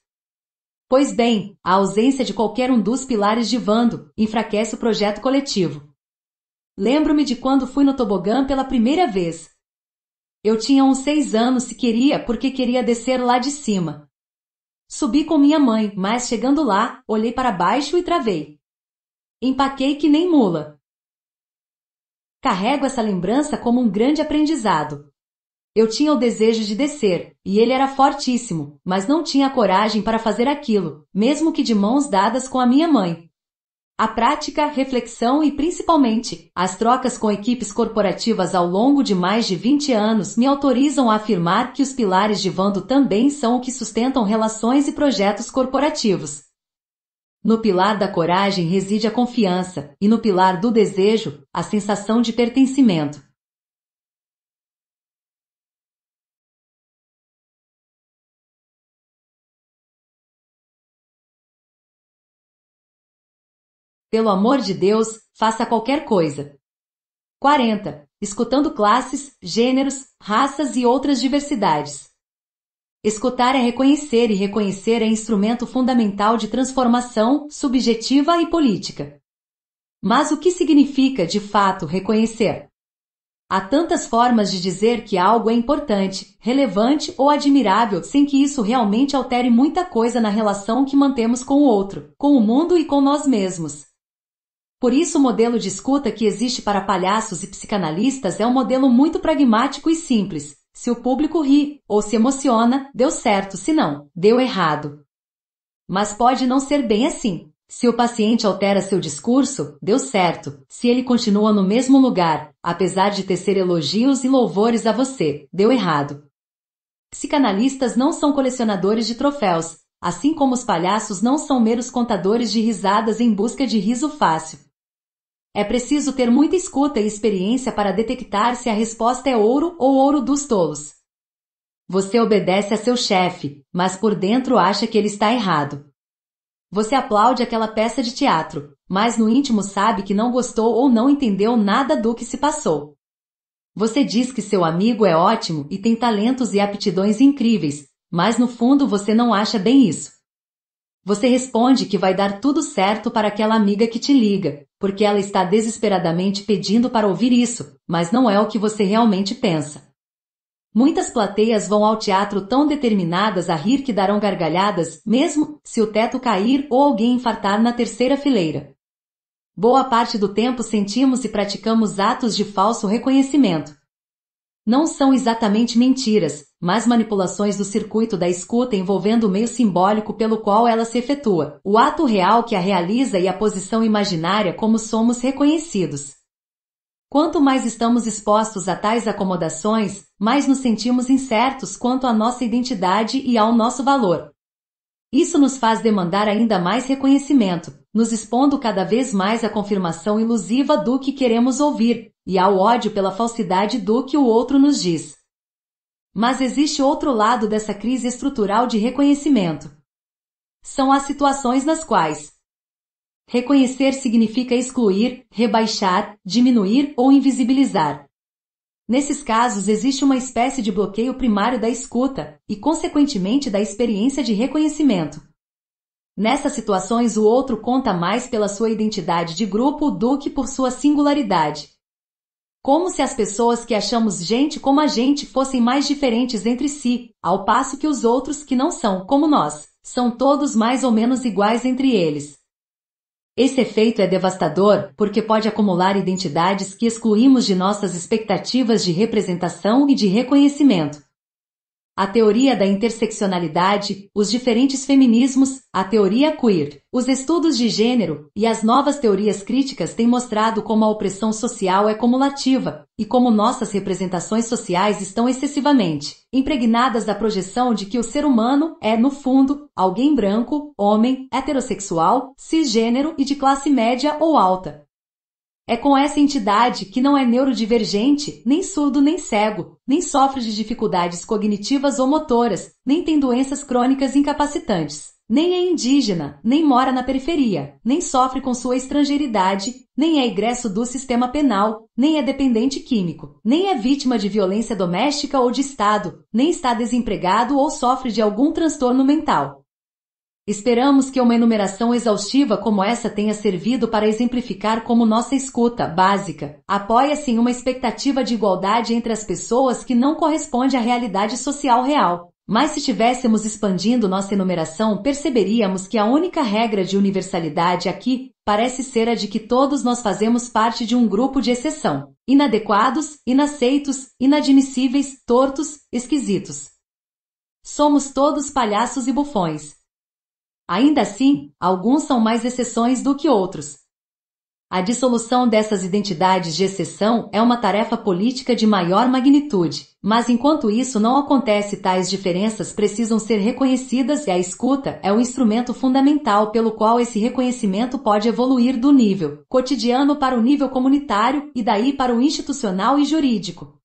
Pois bem, a ausência de qualquer um dos pilares de Vando enfraquece o projeto coletivo. Lembro-me de quando fui no tobogã pela primeira vez. Eu tinha uns seis anos se queria porque queria descer lá de cima. Subi com minha mãe, mas chegando lá, olhei para baixo e travei. Empaquei que nem mula. Carrego essa lembrança como um grande aprendizado. Eu tinha o desejo de descer, e ele era fortíssimo, mas não tinha coragem para fazer aquilo, mesmo que de mãos dadas com a minha mãe. A prática, reflexão e principalmente as trocas com equipes corporativas ao longo de mais de 20 anos me autorizam a afirmar que os pilares de Vando também são o que sustentam relações e projetos corporativos. No pilar da coragem reside a confiança, e no pilar do desejo, a sensação de pertencimento. Pelo amor de Deus, faça qualquer coisa. 40. Escutando classes, gêneros, raças e outras diversidades. Escutar é reconhecer e reconhecer é instrumento fundamental de transformação subjetiva e política. Mas o que significa, de fato, reconhecer? Há tantas formas de dizer que algo é importante, relevante ou admirável sem que isso realmente altere muita coisa na relação que mantemos com o outro, com o mundo e com nós mesmos. Por isso, o modelo de escuta que existe para palhaços e psicanalistas é um modelo muito pragmático e simples. Se o público ri ou se emociona, deu certo, se não, deu errado. Mas pode não ser bem assim. Se o paciente altera seu discurso, deu certo. Se ele continua no mesmo lugar, apesar de tecer elogios e louvores a você, deu errado. Psicanalistas não são colecionadores de troféus, assim como os palhaços não são meros contadores de risadas em busca de riso fácil. É preciso ter muita escuta e experiência para detectar se a resposta é ouro ou ouro dos tolos. Você obedece a seu chefe, mas por dentro acha que ele está errado. Você aplaude aquela peça de teatro, mas no íntimo sabe que não gostou ou não entendeu nada do que se passou. Você diz que seu amigo é ótimo e tem talentos e aptidões incríveis, mas no fundo você não acha bem isso. Você responde que vai dar tudo certo para aquela amiga que te liga, porque ela está desesperadamente pedindo para ouvir isso, mas não é o que você realmente pensa. Muitas plateias vão ao teatro tão determinadas a rir que darão gargalhadas, mesmo se o teto cair ou alguém infartar na terceira fileira. Boa parte do tempo sentimos e praticamos atos de falso reconhecimento, não são exatamente mentiras, mas manipulações do circuito da escuta envolvendo o meio simbólico pelo qual ela se efetua, o ato real que a realiza e a posição imaginária como somos reconhecidos. Quanto mais estamos expostos a tais acomodações, mais nos sentimos incertos quanto à nossa identidade e ao nosso valor. Isso nos faz demandar ainda mais reconhecimento, nos expondo cada vez mais à confirmação ilusiva do que queremos ouvir, e ao ódio pela falsidade do que o outro nos diz. Mas existe outro lado dessa crise estrutural de reconhecimento. São as situações nas quais reconhecer significa excluir, rebaixar, diminuir ou invisibilizar. Nesses casos existe uma espécie de bloqueio primário da escuta e, consequentemente, da experiência de reconhecimento. Nessas situações, o outro conta mais pela sua identidade de grupo do que por sua singularidade. Como se as pessoas que achamos gente como a gente fossem mais diferentes entre si, ao passo que os outros que não são como nós, são todos mais ou menos iguais entre eles. Esse efeito é devastador porque pode acumular identidades que excluímos de nossas expectativas de representação e de reconhecimento a teoria da interseccionalidade, os diferentes feminismos, a teoria queer. Os estudos de gênero e as novas teorias críticas têm mostrado como a opressão social é cumulativa e como nossas representações sociais estão excessivamente impregnadas da projeção de que o ser humano é, no fundo, alguém branco, homem, heterossexual, cisgênero e de classe média ou alta. É com essa entidade que não é neurodivergente, nem surdo nem cego, nem sofre de dificuldades cognitivas ou motoras, nem tem doenças crônicas incapacitantes, nem é indígena, nem mora na periferia, nem sofre com sua estrangeiridade, nem é egresso do sistema penal, nem é dependente químico, nem é vítima de violência doméstica ou de Estado, nem está desempregado ou sofre de algum transtorno mental Esperamos que uma enumeração exaustiva como essa tenha servido para exemplificar como nossa escuta básica apoia-se em uma expectativa de igualdade entre as pessoas que não corresponde à realidade social real. Mas se estivéssemos expandindo nossa enumeração, perceberíamos que a única regra de universalidade aqui parece ser a de que todos nós fazemos parte de um grupo de exceção: inadequados, inaceitos, inadmissíveis, tortos, esquisitos. Somos todos palhaços e bufões. Ainda assim, alguns são mais exceções do que outros. A dissolução dessas identidades de exceção é uma tarefa política de maior magnitude, mas enquanto isso não acontece, tais diferenças precisam ser reconhecidas e a escuta é o instrumento fundamental pelo qual esse reconhecimento pode evoluir do nível cotidiano para o nível comunitário e daí para o institucional e jurídico.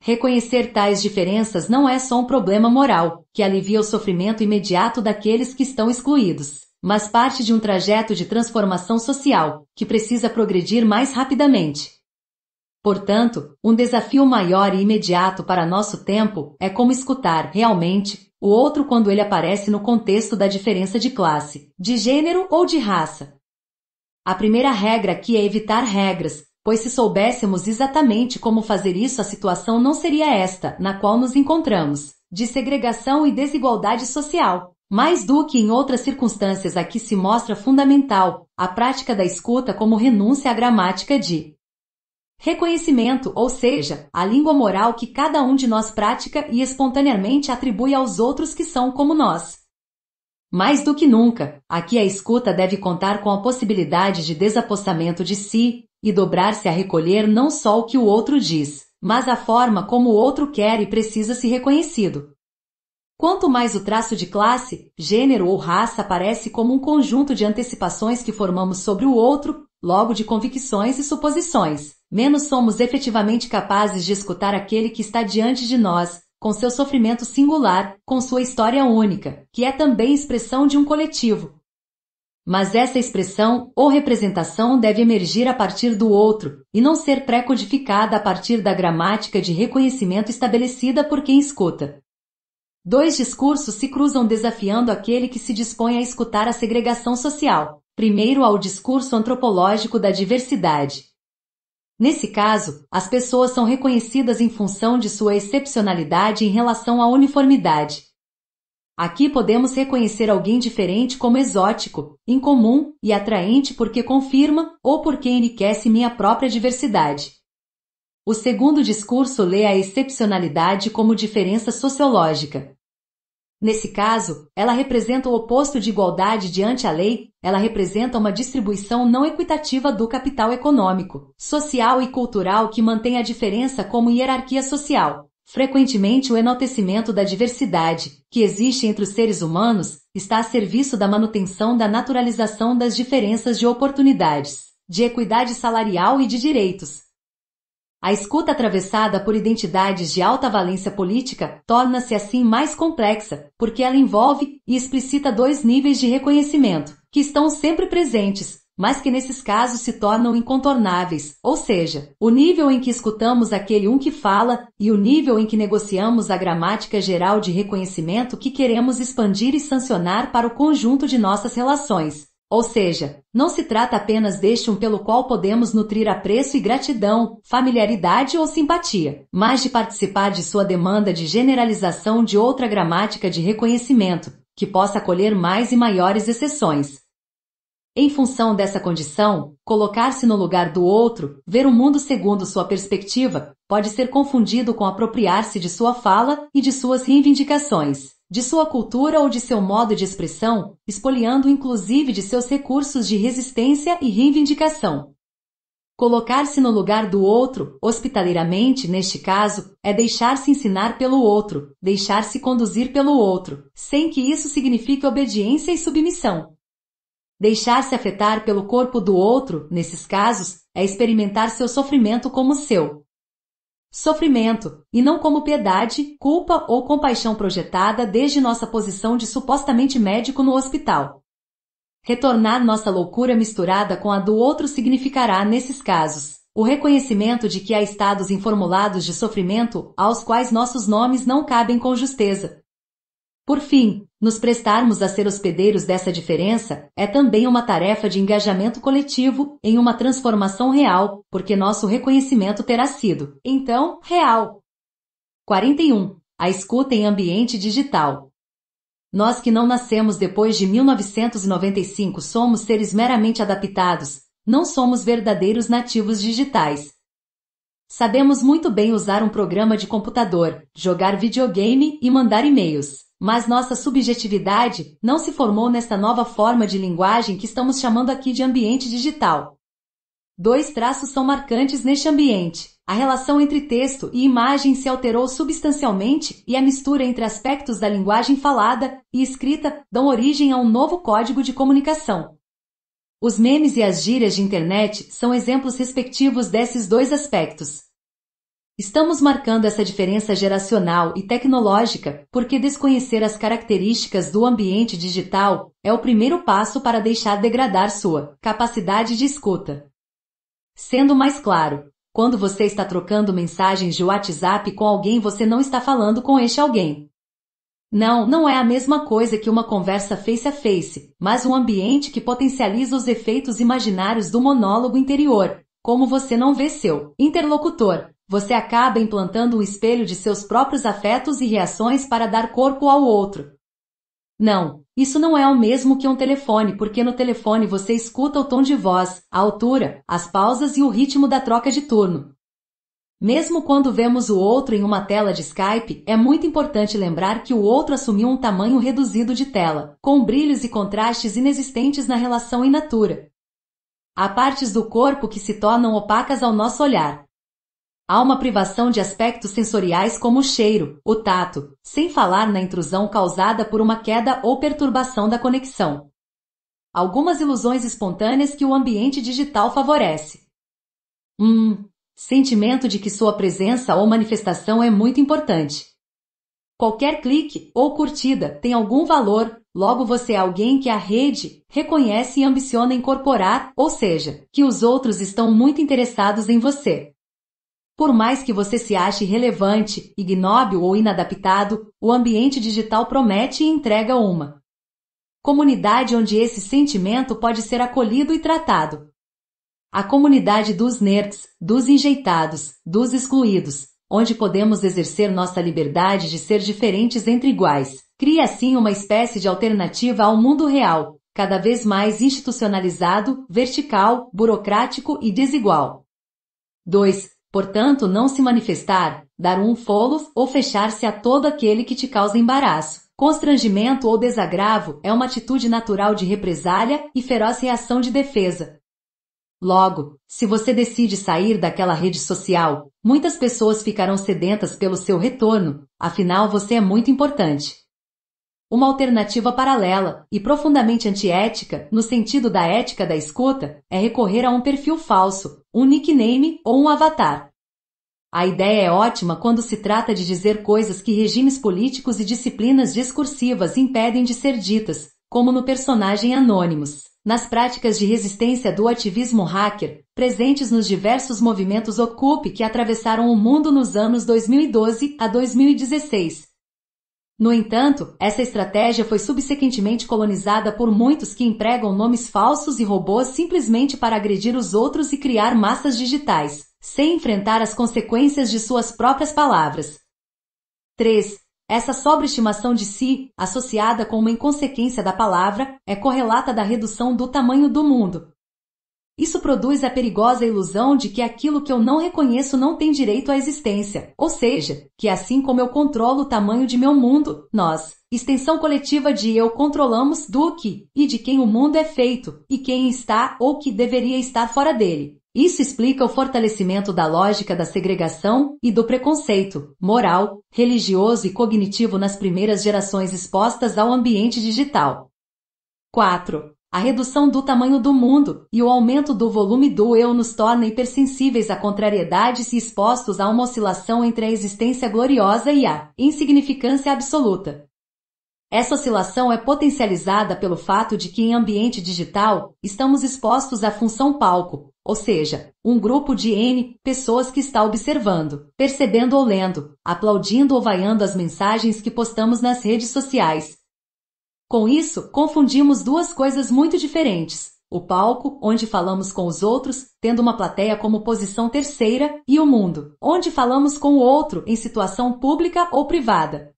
Reconhecer tais diferenças não é só um problema moral, que alivia o sofrimento imediato daqueles que estão excluídos, mas parte de um trajeto de transformação social, que precisa progredir mais rapidamente. Portanto, um desafio maior e imediato para nosso tempo é como escutar, realmente, o outro quando ele aparece no contexto da diferença de classe, de gênero ou de raça. A primeira regra aqui é evitar regras, pois se soubéssemos exatamente como fazer isso, a situação não seria esta na qual nos encontramos de segregação e desigualdade social. Mais do que em outras circunstâncias, aqui se mostra fundamental a prática da escuta como renúncia à gramática de reconhecimento, ou seja, a língua moral que cada um de nós pratica e espontaneamente atribui aos outros que são como nós. Mais do que nunca, aqui a escuta deve contar com a possibilidade de desapossamento de si, e dobrar-se a recolher não só o que o outro diz, mas a forma como o outro quer e precisa se reconhecido. Quanto mais o traço de classe, gênero ou raça aparece como um conjunto de antecipações que formamos sobre o outro, logo de convicções e suposições, menos somos efetivamente capazes de escutar aquele que está diante de nós, com seu sofrimento singular, com sua história única, que é também expressão de um coletivo, mas essa expressão ou representação deve emergir a partir do outro, e não ser pré-codificada a partir da gramática de reconhecimento estabelecida por quem escuta. Dois discursos se cruzam desafiando aquele que se dispõe a escutar a segregação social, primeiro ao discurso antropológico da diversidade. Nesse caso, as pessoas são reconhecidas em função de sua excepcionalidade em relação à uniformidade, Aqui podemos reconhecer alguém diferente como exótico, incomum e atraente porque confirma ou porque enriquece minha própria diversidade. O segundo discurso lê a excepcionalidade como diferença sociológica. Nesse caso, ela representa o oposto de igualdade diante a lei, ela representa uma distribuição não equitativa do capital econômico, social e cultural que mantém a diferença como hierarquia social. Frequentemente, o enaltecimento da diversidade, que existe entre os seres humanos, está a serviço da manutenção da naturalização das diferenças de oportunidades, de equidade salarial e de direitos, a escuta atravessada por identidades de alta valência política torna-se assim mais complexa, porque ela envolve e explicita dois níveis de reconhecimento, que estão sempre presentes, mas que nesses casos se tornam incontornáveis, ou seja, o nível em que escutamos aquele um que fala e o nível em que negociamos a gramática geral de reconhecimento que queremos expandir e sancionar para o conjunto de nossas relações. Ou seja, não se trata apenas deste um pelo qual podemos nutrir apreço e gratidão, familiaridade ou simpatia, mas de participar de sua demanda de generalização de outra gramática de reconhecimento, que possa acolher mais e maiores exceções. Em função dessa condição, colocar-se no lugar do outro, ver o mundo segundo sua perspectiva, pode ser confundido com apropriar-se de sua fala e de suas reivindicações, de sua cultura ou de seu modo de expressão, espoliando inclusive de seus recursos de resistência e reivindicação. Colocar-se no lugar do outro, hospitaleiramente, neste caso, é deixar-se ensinar pelo outro, deixar-se conduzir pelo outro, sem que isso signifique obediência e submissão. Deixar-se afetar pelo corpo do outro, nesses casos, é experimentar seu sofrimento como seu sofrimento, e não como piedade, culpa ou compaixão projetada desde nossa posição de supostamente médico no hospital. Retornar nossa loucura misturada com a do outro significará, nesses casos, o reconhecimento de que há estados informulados de sofrimento aos quais nossos nomes não cabem com justeza. Por fim, nos prestarmos a ser hospedeiros dessa diferença é também uma tarefa de engajamento coletivo em uma transformação real, porque nosso reconhecimento terá sido, então, real. 41. A escuta em ambiente digital. Nós que não nascemos depois de 1995 somos seres meramente adaptados, não somos verdadeiros nativos digitais. Sabemos muito bem usar um programa de computador, jogar videogame e mandar e-mails mas nossa subjetividade não se formou nesta nova forma de linguagem que estamos chamando aqui de ambiente digital. Dois traços são marcantes neste ambiente. A relação entre texto e imagem se alterou substancialmente e a mistura entre aspectos da linguagem falada e escrita dão origem a um novo código de comunicação. Os memes e as gírias de internet são exemplos respectivos desses dois aspectos. Estamos marcando essa diferença geracional e tecnológica, porque desconhecer as características do ambiente digital é o primeiro passo para deixar degradar sua capacidade de escuta. Sendo mais claro, quando você está trocando mensagens de WhatsApp com alguém, você não está falando com este alguém. Não, não é a mesma coisa que uma conversa face a face, mas um ambiente que potencializa os efeitos imaginários do monólogo interior, como você não vê seu interlocutor, você acaba implantando um espelho de seus próprios afetos e reações para dar corpo ao outro. Não, isso não é o mesmo que um telefone, porque no telefone você escuta o tom de voz, a altura, as pausas e o ritmo da troca de turno. Mesmo quando vemos o outro em uma tela de Skype, é muito importante lembrar que o outro assumiu um tamanho reduzido de tela, com brilhos e contrastes inexistentes na relação in natura. Há partes do corpo que se tornam opacas ao nosso olhar, Há uma privação de aspectos sensoriais como o cheiro, o tato, sem falar na intrusão causada por uma queda ou perturbação da conexão. Algumas ilusões espontâneas que o ambiente digital favorece. Hum, sentimento de que sua presença ou manifestação é muito importante. Qualquer clique ou curtida tem algum valor, logo você é alguém que a rede reconhece e ambiciona incorporar, ou seja, que os outros estão muito interessados em você. Por mais que você se ache relevante, ignóbil ou inadaptado, o ambiente digital promete e entrega uma comunidade onde esse sentimento pode ser acolhido e tratado. A comunidade dos nerds, dos enjeitados, dos excluídos, onde podemos exercer nossa liberdade de ser diferentes entre iguais. Cria assim uma espécie de alternativa ao mundo real, cada vez mais institucionalizado, vertical, burocrático e desigual. 2. Portanto, não se manifestar, dar um folo ou fechar-se a todo aquele que te causa embaraço, constrangimento ou desagravo é uma atitude natural de represália e feroz reação de defesa. Logo, se você decide sair daquela rede social, muitas pessoas ficarão sedentas pelo seu retorno, afinal você é muito importante. Uma alternativa paralela e profundamente antiética, no sentido da ética da escuta, é recorrer a um perfil falso, um nickname ou um avatar. A ideia é ótima quando se trata de dizer coisas que regimes políticos e disciplinas discursivas impedem de ser ditas, como no personagem Anônimos. Nas práticas de resistência do ativismo hacker, presentes nos diversos movimentos #Occupy que atravessaram o mundo nos anos 2012 a 2016, no entanto, essa estratégia foi subsequentemente colonizada por muitos que empregam nomes falsos e robôs simplesmente para agredir os outros e criar massas digitais, sem enfrentar as consequências de suas próprias palavras. 3. Essa sobreestimação de si, associada com uma inconsequência da palavra, é correlata da redução do tamanho do mundo, isso produz a perigosa ilusão de que aquilo que eu não reconheço não tem direito à existência, ou seja, que assim como eu controlo o tamanho de meu mundo, nós, extensão coletiva de eu, controlamos do que e de quem o mundo é feito, e quem está ou que deveria estar fora dele. Isso explica o fortalecimento da lógica da segregação e do preconceito moral, religioso e cognitivo nas primeiras gerações expostas ao ambiente digital. 4. A redução do tamanho do mundo e o aumento do volume do eu nos torna hipersensíveis a contrariedades e expostos a uma oscilação entre a existência gloriosa e a insignificância absoluta. Essa oscilação é potencializada pelo fato de que em ambiente digital estamos expostos à função palco, ou seja, um grupo de N pessoas que está observando, percebendo ou lendo, aplaudindo ou vaiando as mensagens que postamos nas redes sociais, com isso, confundimos duas coisas muito diferentes: o palco, onde falamos com os outros, tendo uma plateia como posição terceira, e o mundo, onde falamos com o outro em situação pública ou privada.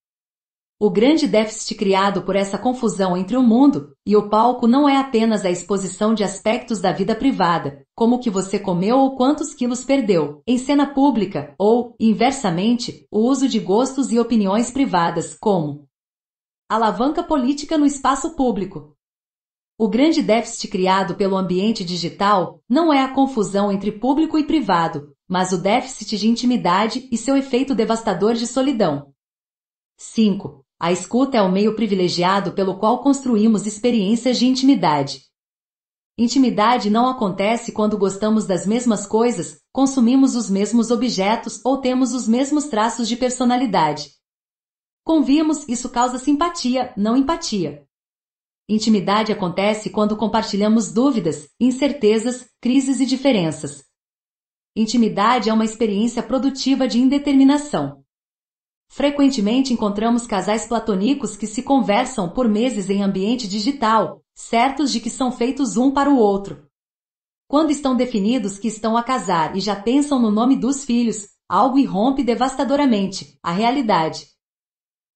O grande déficit criado por essa confusão entre o mundo e o palco não é apenas a exposição de aspectos da vida privada, como o que você comeu ou quantos quilos perdeu, em cena pública, ou, inversamente, o uso de gostos e opiniões privadas, como Alavanca política no espaço público. O grande déficit criado pelo ambiente digital não é a confusão entre público e privado, mas o déficit de intimidade e seu efeito devastador de solidão. 5. A escuta é o meio privilegiado pelo qual construímos experiências de intimidade. Intimidade não acontece quando gostamos das mesmas coisas, consumimos os mesmos objetos ou temos os mesmos traços de personalidade. Convimos, isso causa simpatia, não empatia. Intimidade acontece quando compartilhamos dúvidas, incertezas, crises e diferenças. Intimidade é uma experiência produtiva de indeterminação. Frequentemente encontramos casais platônicos que se conversam por meses em ambiente digital, certos de que são feitos um para o outro. Quando estão definidos que estão a casar e já pensam no nome dos filhos, algo irrompe devastadoramente a realidade.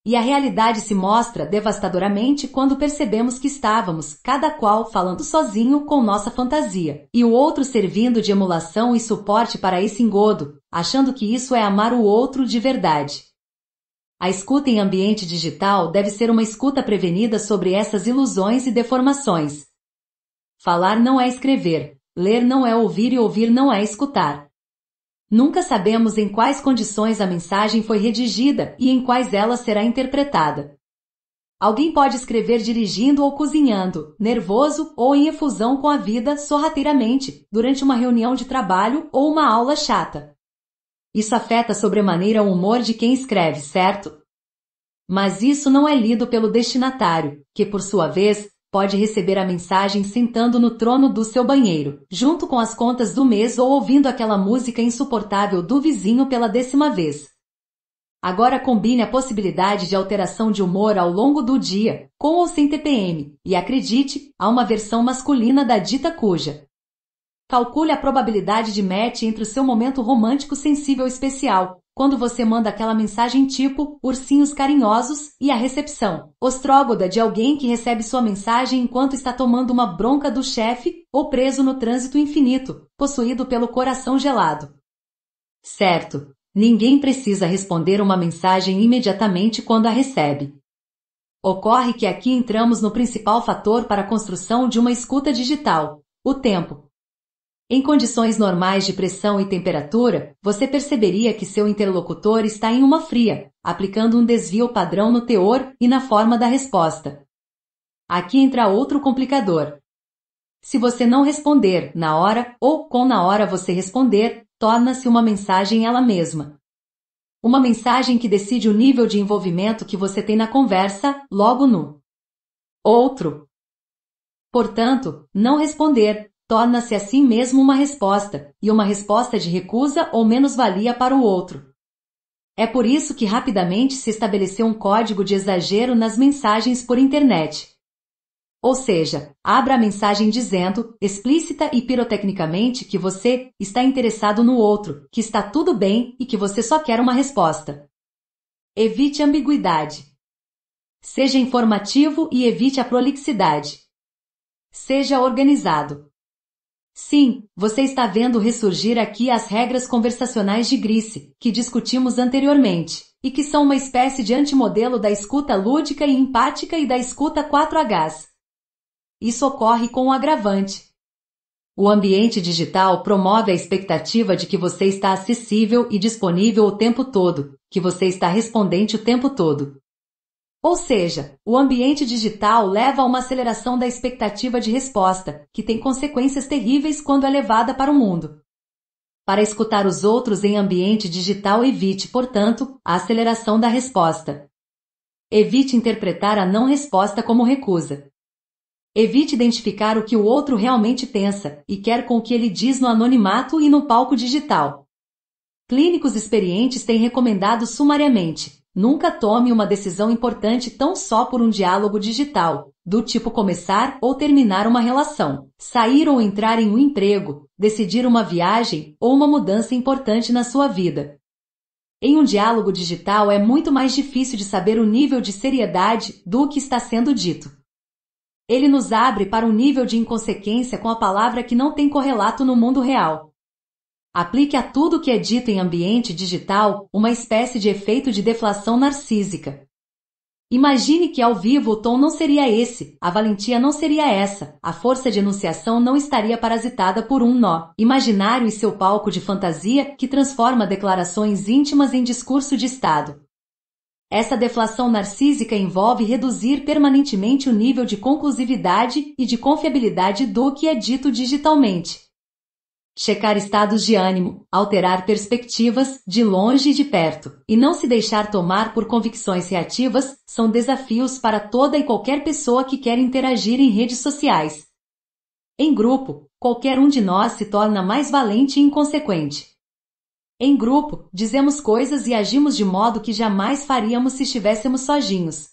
E a realidade se mostra devastadoramente quando percebemos que estávamos, cada qual falando sozinho com nossa fantasia, e o outro servindo de emulação e suporte para esse engodo, achando que isso é amar o outro de verdade. A escuta em ambiente digital deve ser uma escuta prevenida sobre essas ilusões e deformações. Falar não é escrever, ler não é ouvir e ouvir não é escutar. Nunca sabemos em quais condições a mensagem foi redigida e em quais ela será interpretada. Alguém pode escrever dirigindo ou cozinhando, nervoso ou em efusão com a vida sorrateiramente, durante uma reunião de trabalho ou uma aula chata. Isso afeta sobremaneira o humor de quem escreve, certo? Mas isso não é lido pelo destinatário, que por sua vez pode receber a mensagem sentando no trono do seu banheiro, junto com as contas do mês ou ouvindo aquela música insuportável do vizinho pela décima vez. Agora combine a possibilidade de alteração de humor ao longo do dia, com ou sem TPM, e acredite, há uma versão masculina da dita cuja. Calcule a probabilidade de match entre o seu momento romântico sensível especial, quando você manda aquela mensagem tipo ursinhos carinhosos e a recepção ostrógoda de alguém que recebe sua mensagem enquanto está tomando uma bronca do chefe ou preso no trânsito infinito, possuído pelo coração gelado. Certo, ninguém precisa responder uma mensagem imediatamente quando a recebe. Ocorre que aqui entramos no principal fator para a construção de uma escuta digital: o tempo. Em condições normais de pressão e temperatura, você perceberia que seu interlocutor está em uma fria, aplicando um desvio padrão no teor e na forma da resposta. Aqui entra outro complicador. Se você não responder na hora ou com na hora você responder, torna-se uma mensagem ela mesma. Uma mensagem que decide o nível de envolvimento que você tem na conversa, logo no outro. Portanto, não responder torna-se assim mesmo uma resposta, e uma resposta de recusa ou menos-valia para o outro. É por isso que rapidamente se estabeleceu um código de exagero nas mensagens por internet. Ou seja, abra a mensagem dizendo, explícita e pirotecnicamente, que você está interessado no outro, que está tudo bem e que você só quer uma resposta. Evite ambiguidade. Seja informativo e evite a prolixidade. Seja organizado. Sim, você está vendo ressurgir aqui as regras conversacionais de Grice, que discutimos anteriormente, e que são uma espécie de antimodelo da escuta lúdica e empática e da escuta 4Hs. Isso ocorre com um agravante. O ambiente digital promove a expectativa de que você está acessível e disponível o tempo todo, que você está respondente o tempo todo, ou seja, o ambiente digital leva a uma aceleração da expectativa de resposta, que tem consequências terríveis quando é levada para o mundo. Para escutar os outros em ambiente digital, evite, portanto, a aceleração da resposta. Evite interpretar a não resposta como recusa. Evite identificar o que o outro realmente pensa e quer com o que ele diz no anonimato e no palco digital. Clínicos experientes têm recomendado sumariamente Nunca tome uma decisão importante tão só por um diálogo digital, do tipo começar ou terminar uma relação, sair ou entrar em um emprego, decidir uma viagem ou uma mudança importante na sua vida. Em um diálogo digital é muito mais difícil de saber o nível de seriedade do que está sendo dito. Ele nos abre para um nível de inconsequência com a palavra que não tem correlato no mundo real. Aplique a tudo que é dito em ambiente digital uma espécie de efeito de deflação narcísica. Imagine que ao vivo o tom não seria esse, a valentia não seria essa, a força de enunciação não estaria parasitada por um nó imaginário e seu palco de fantasia que transforma declarações íntimas em discurso de Estado. Essa deflação narcísica envolve reduzir permanentemente o nível de conclusividade e de confiabilidade do que é dito digitalmente checar estados de ânimo, alterar perspectivas, de longe e de perto, e não se deixar tomar por convicções reativas, são desafios para toda e qualquer pessoa que quer interagir em redes sociais. Em grupo, qualquer um de nós se torna mais valente e inconsequente. Em grupo, dizemos coisas e agimos de modo que jamais faríamos se estivéssemos sozinhos.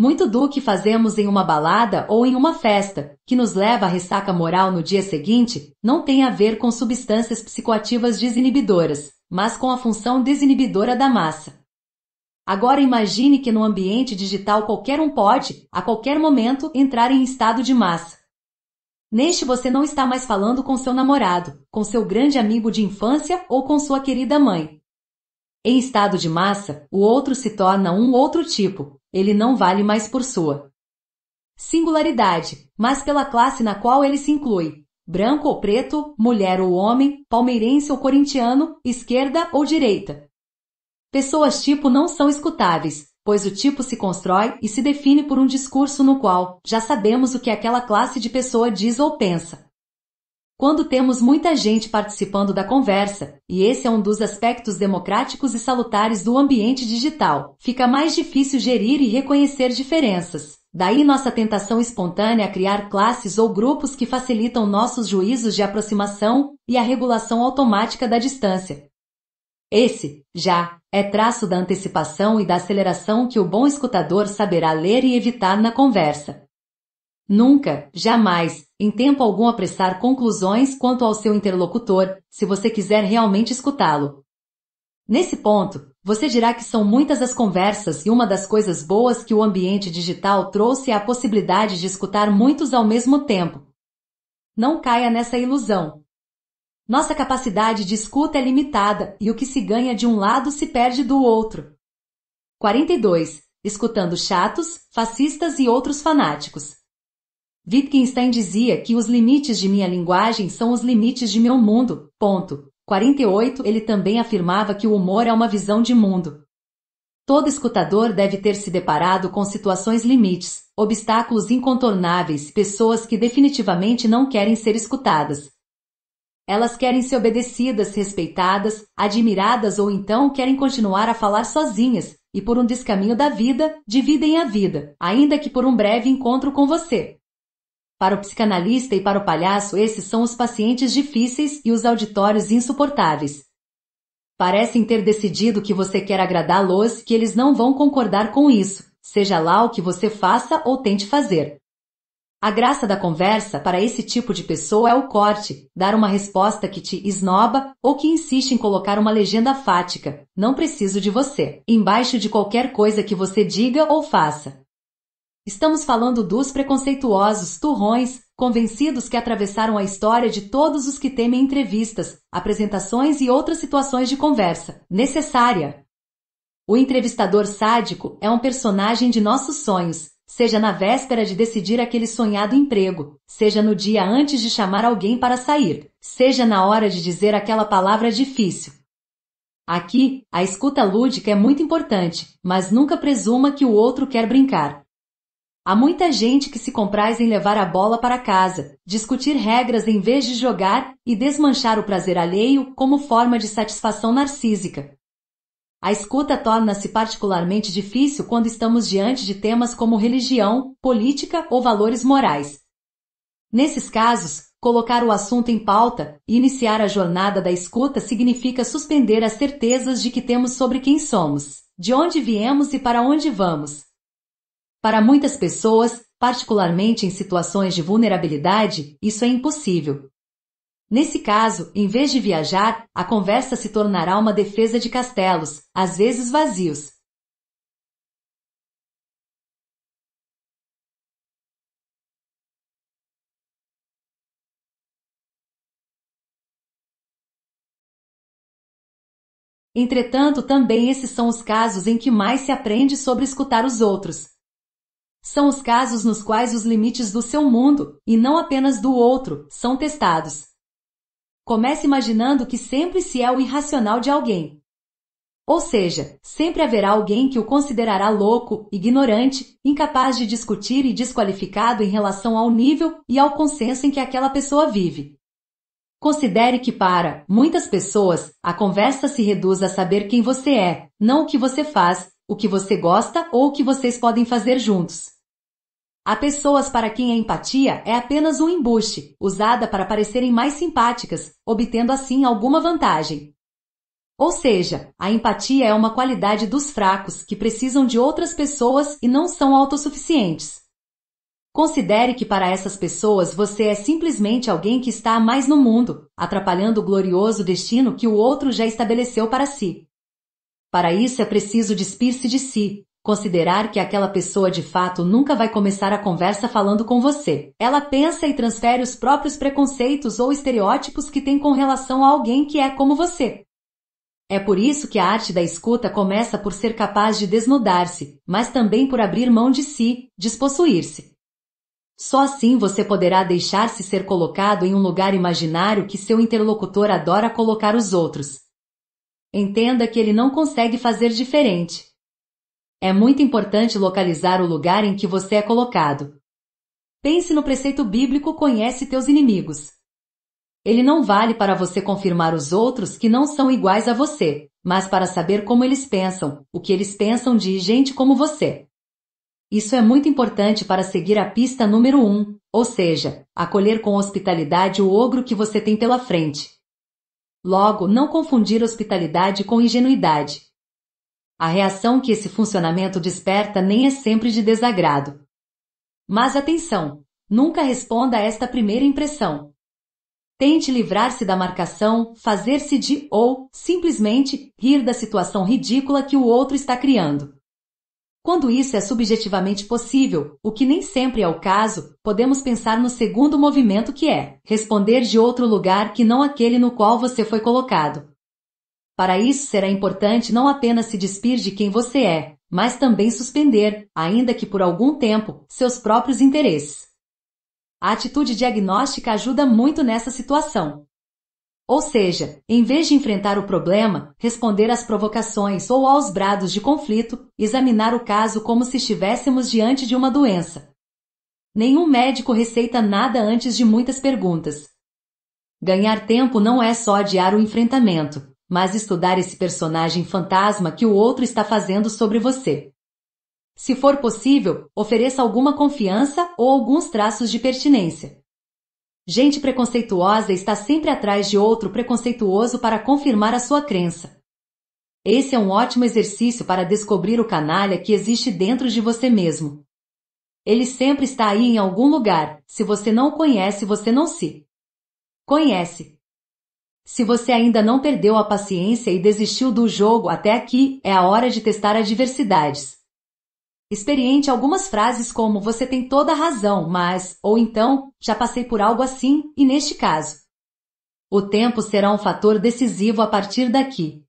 Muito do que fazemos em uma balada ou em uma festa, que nos leva à ressaca moral no dia seguinte, não tem a ver com substâncias psicoativas desinibidoras, mas com a função desinibidora da massa. Agora imagine que no ambiente digital qualquer um pode, a qualquer momento, entrar em estado de massa. Neste você não está mais falando com seu namorado, com seu grande amigo de infância ou com sua querida mãe, em estado de massa, o outro se torna um outro tipo, ele não vale mais por sua singularidade, mas pela classe na qual ele se inclui: branco ou preto, mulher ou homem, palmeirense ou corintiano, esquerda ou direita. Pessoas tipo não são escutáveis, pois o tipo se constrói e se define por um discurso no qual já sabemos o que aquela classe de pessoa diz ou pensa quando temos muita gente participando da conversa, e esse é um dos aspectos democráticos e salutares do ambiente digital, fica mais difícil gerir e reconhecer diferenças. Daí nossa tentação espontânea a criar classes ou grupos que facilitam nossos juízos de aproximação e a regulação automática da distância. Esse, já, é traço da antecipação e da aceleração que o bom escutador saberá ler e evitar na conversa. Nunca, jamais, em tempo algum apressar conclusões quanto ao seu interlocutor, se você quiser realmente escutá-lo. Nesse ponto, você dirá que são muitas as conversas e uma das coisas boas que o ambiente digital trouxe é a possibilidade de escutar muitos ao mesmo tempo. Não caia nessa ilusão. Nossa capacidade de escuta é limitada e o que se ganha de um lado se perde do outro. 42. Escutando chatos, fascistas e outros fanáticos. Wittgenstein dizia que os limites de minha linguagem são os limites de meu mundo. Ponto. 48 Ele também afirmava que o humor é uma visão de mundo. Todo escutador deve ter se deparado com situações limites, obstáculos incontornáveis, pessoas que definitivamente não querem ser escutadas. Elas querem ser obedecidas, respeitadas, admiradas ou então querem continuar a falar sozinhas, e por um descaminho da vida, dividem a vida, ainda que por um breve encontro com você. Para o psicanalista e para o palhaço, esses são os pacientes difíceis e os auditórios insuportáveis. Parecem ter decidido que você quer agradá-los, que eles não vão concordar com isso, seja lá o que você faça ou tente fazer. A graça da conversa para esse tipo de pessoa é o corte, dar uma resposta que te esnoba ou que insiste em colocar uma legenda fática, não preciso de você, embaixo de qualquer coisa que você diga ou faça. Estamos falando dos preconceituosos turrões, convencidos que atravessaram a história de todos os que temem entrevistas, apresentações e outras situações de conversa necessária. O entrevistador sádico é um personagem de nossos sonhos, seja na véspera de decidir aquele sonhado emprego, seja no dia antes de chamar alguém para sair, seja na hora de dizer aquela palavra difícil. Aqui, a escuta lúdica é muito importante, mas nunca presuma que o outro quer brincar. Há muita gente que se compraz em levar a bola para casa, discutir regras em vez de jogar e desmanchar o prazer alheio como forma de satisfação narcísica. A escuta torna-se particularmente difícil quando estamos diante de temas como religião, política ou valores morais. Nesses casos, colocar o assunto em pauta e iniciar a jornada da escuta significa suspender as certezas de que temos sobre quem somos, de onde viemos e para onde vamos para muitas pessoas, particularmente em situações de vulnerabilidade, isso é impossível. Nesse caso, em vez de viajar, a conversa se tornará uma defesa de castelos, às vezes vazios. Entretanto, também esses são os casos em que mais se aprende sobre escutar os outros, são os casos nos quais os limites do seu mundo, e não apenas do outro, são testados. Comece imaginando que sempre se é o irracional de alguém. Ou seja, sempre haverá alguém que o considerará louco, ignorante, incapaz de discutir e desqualificado em relação ao nível e ao consenso em que aquela pessoa vive. Considere que para muitas pessoas, a conversa se reduz a saber quem você é, não o que você faz, o que você gosta ou o que vocês podem fazer juntos. Há pessoas para quem a empatia é apenas um embuste, usada para parecerem mais simpáticas, obtendo assim alguma vantagem. Ou seja, a empatia é uma qualidade dos fracos que precisam de outras pessoas e não são autossuficientes. Considere que para essas pessoas você é simplesmente alguém que está mais no mundo, atrapalhando o glorioso destino que o outro já estabeleceu para si. Para isso é preciso despir-se de si, considerar que aquela pessoa de fato nunca vai começar a conversa falando com você. Ela pensa e transfere os próprios preconceitos ou estereótipos que tem com relação a alguém que é como você. É por isso que a arte da escuta começa por ser capaz de desnudar-se, mas também por abrir mão de si, despossuir-se. Só assim você poderá deixar-se ser colocado em um lugar imaginário que seu interlocutor adora colocar os outros, Entenda que ele não consegue fazer diferente. É muito importante localizar o lugar em que você é colocado. Pense no preceito bíblico conhece teus inimigos. Ele não vale para você confirmar os outros que não são iguais a você, mas para saber como eles pensam, o que eles pensam de gente como você. Isso é muito importante para seguir a pista número 1, um, ou seja, acolher com hospitalidade o ogro que você tem pela frente. Logo, não confundir hospitalidade com ingenuidade. A reação que esse funcionamento desperta nem é sempre de desagrado. Mas atenção! Nunca responda a esta primeira impressão. Tente livrar-se da marcação, fazer-se de ou, simplesmente, rir da situação ridícula que o outro está criando. Quando isso é subjetivamente possível, o que nem sempre é o caso, podemos pensar no segundo movimento que é responder de outro lugar que não aquele no qual você foi colocado. Para isso será importante não apenas se despir de quem você é, mas também suspender, ainda que por algum tempo, seus próprios interesses. A atitude diagnóstica ajuda muito nessa situação. Ou seja, em vez de enfrentar o problema, responder às provocações ou aos brados de conflito, examinar o caso como se estivéssemos diante de uma doença. Nenhum médico receita nada antes de muitas perguntas. Ganhar tempo não é só adiar o enfrentamento, mas estudar esse personagem fantasma que o outro está fazendo sobre você. Se for possível, ofereça alguma confiança ou alguns traços de pertinência. Gente preconceituosa está sempre atrás de outro preconceituoso para confirmar a sua crença. Esse é um ótimo exercício para descobrir o canalha que existe dentro de você mesmo. Ele sempre está aí em algum lugar. Se você não o conhece, você não se conhece. Se você ainda não perdeu a paciência e desistiu do jogo até aqui, é a hora de testar adversidades. Experiente algumas frases como você tem toda a razão, mas, ou então, já passei por algo assim, e neste caso. O tempo será um fator decisivo a partir daqui.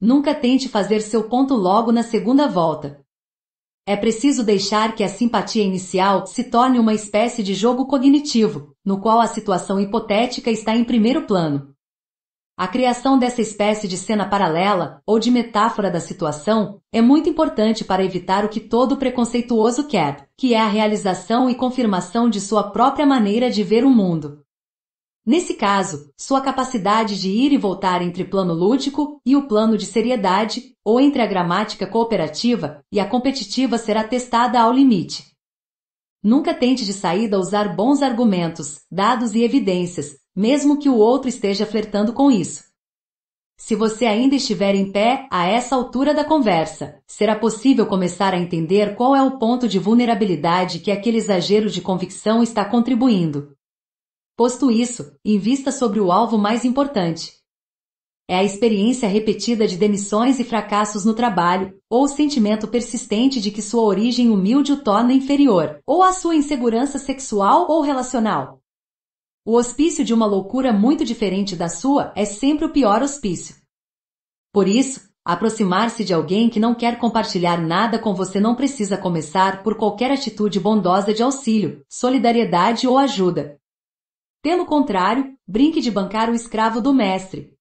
Nunca tente fazer seu ponto logo na segunda volta. É preciso deixar que a simpatia inicial se torne uma espécie de jogo cognitivo, no qual a situação hipotética está em primeiro plano. A criação dessa espécie de cena paralela, ou de metáfora da situação, é muito importante para evitar o que todo preconceituoso quer, que é a realização e confirmação de sua própria maneira de ver o mundo. Nesse caso, sua capacidade de ir e voltar entre plano lúdico e o plano de seriedade, ou entre a gramática cooperativa e a competitiva será testada ao limite. Nunca tente de saída usar bons argumentos, dados e evidências, mesmo que o outro esteja flertando com isso. Se você ainda estiver em pé a essa altura da conversa, será possível começar a entender qual é o ponto de vulnerabilidade que aquele exagero de convicção está contribuindo. Posto isso, invista sobre o alvo mais importante, é a experiência repetida de demissões e fracassos no trabalho, ou o sentimento persistente de que sua origem humilde o torna inferior, ou a sua insegurança sexual ou relacional. O hospício de uma loucura muito diferente da sua é sempre o pior hospício. Por isso, aproximar-se de alguém que não quer compartilhar nada com você não precisa começar por qualquer atitude bondosa de auxílio, solidariedade ou ajuda. Pelo contrário, brinque de bancar o escravo do mestre,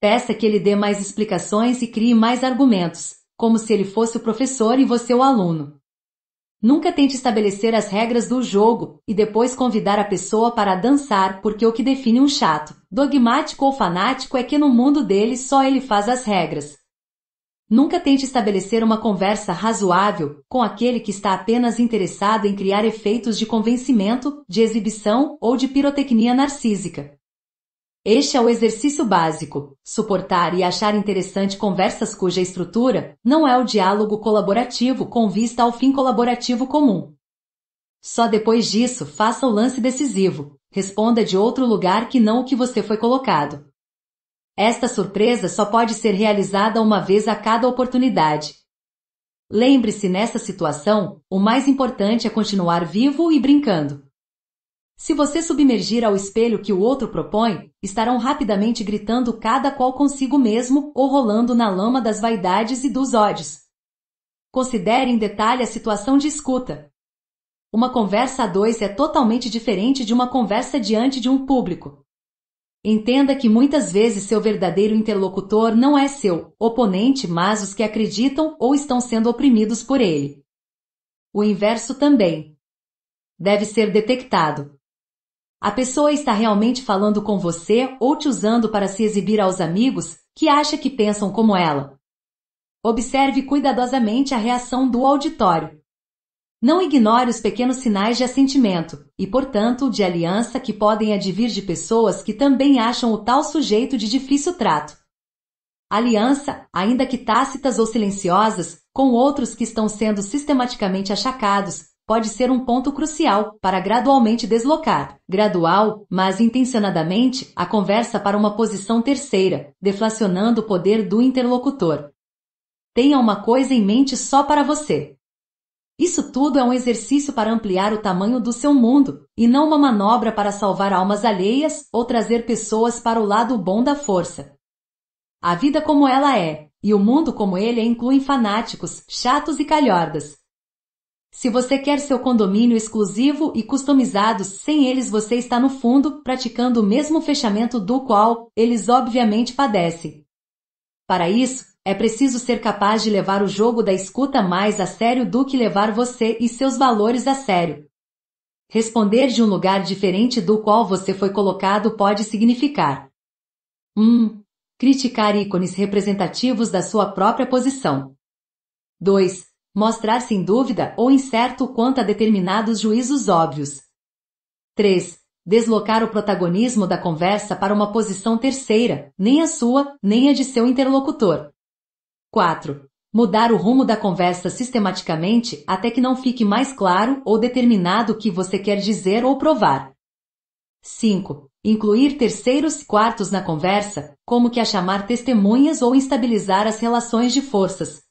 Peça que ele dê mais explicações e crie mais argumentos, como se ele fosse o professor e você o aluno. Nunca tente estabelecer as regras do jogo e depois convidar a pessoa para dançar, porque o que define um chato, dogmático ou fanático é que no mundo dele só ele faz as regras. Nunca tente estabelecer uma conversa razoável com aquele que está apenas interessado em criar efeitos de convencimento, de exibição ou de pirotecnia narcísica. Este é o exercício básico: suportar e achar interessante conversas cuja estrutura não é o diálogo colaborativo com vista ao fim colaborativo comum. Só depois disso faça o lance decisivo, responda de outro lugar que não o que você foi colocado. Esta surpresa só pode ser realizada uma vez a cada oportunidade. Lembre-se nessa situação, o mais importante é continuar vivo e brincando. Se você submergir ao espelho que o outro propõe, estarão rapidamente gritando cada qual consigo mesmo ou rolando na lama das vaidades e dos ódios. Considere em detalhe a situação de escuta. Uma conversa a dois é totalmente diferente de uma conversa diante de um público. Entenda que muitas vezes seu verdadeiro interlocutor não é seu oponente, mas os que acreditam ou estão sendo oprimidos por ele. O inverso também deve ser detectado. A pessoa está realmente falando com você ou te usando para se exibir aos amigos que acha que pensam como ela. Observe cuidadosamente a reação do auditório. Não ignore os pequenos sinais de assentimento e, portanto, de aliança que podem advir de pessoas que também acham o tal sujeito de difícil trato. Aliança, ainda que tácitas ou silenciosas, com outros que estão sendo sistematicamente achacados, pode ser um ponto crucial para gradualmente deslocar, gradual, mas intencionadamente, a conversa para uma posição terceira, deflacionando o poder do interlocutor. Tenha uma coisa em mente só para você. Isso tudo é um exercício para ampliar o tamanho do seu mundo, e não uma manobra para salvar almas alheias ou trazer pessoas para o lado bom da força. A vida como ela é, e o mundo como ele é incluem fanáticos, chatos e calhordas, se você quer seu condomínio exclusivo e customizado, sem eles você está no fundo praticando o mesmo fechamento do qual eles obviamente padecem. Para isso, é preciso ser capaz de levar o jogo da escuta mais a sério do que levar você e seus valores a sério. Responder de um lugar diferente do qual você foi colocado pode significar 1. Um, criticar ícones representativos da sua própria posição. 2 mostrar sem dúvida ou incerto quanto a determinados juízos óbvios. 3. Deslocar o protagonismo da conversa para uma posição terceira, nem a sua, nem a de seu interlocutor. 4. Mudar o rumo da conversa sistematicamente até que não fique mais claro ou determinado o que você quer dizer ou provar. 5. Incluir terceiros e quartos na conversa, como que a chamar testemunhas ou instabilizar as relações de forças.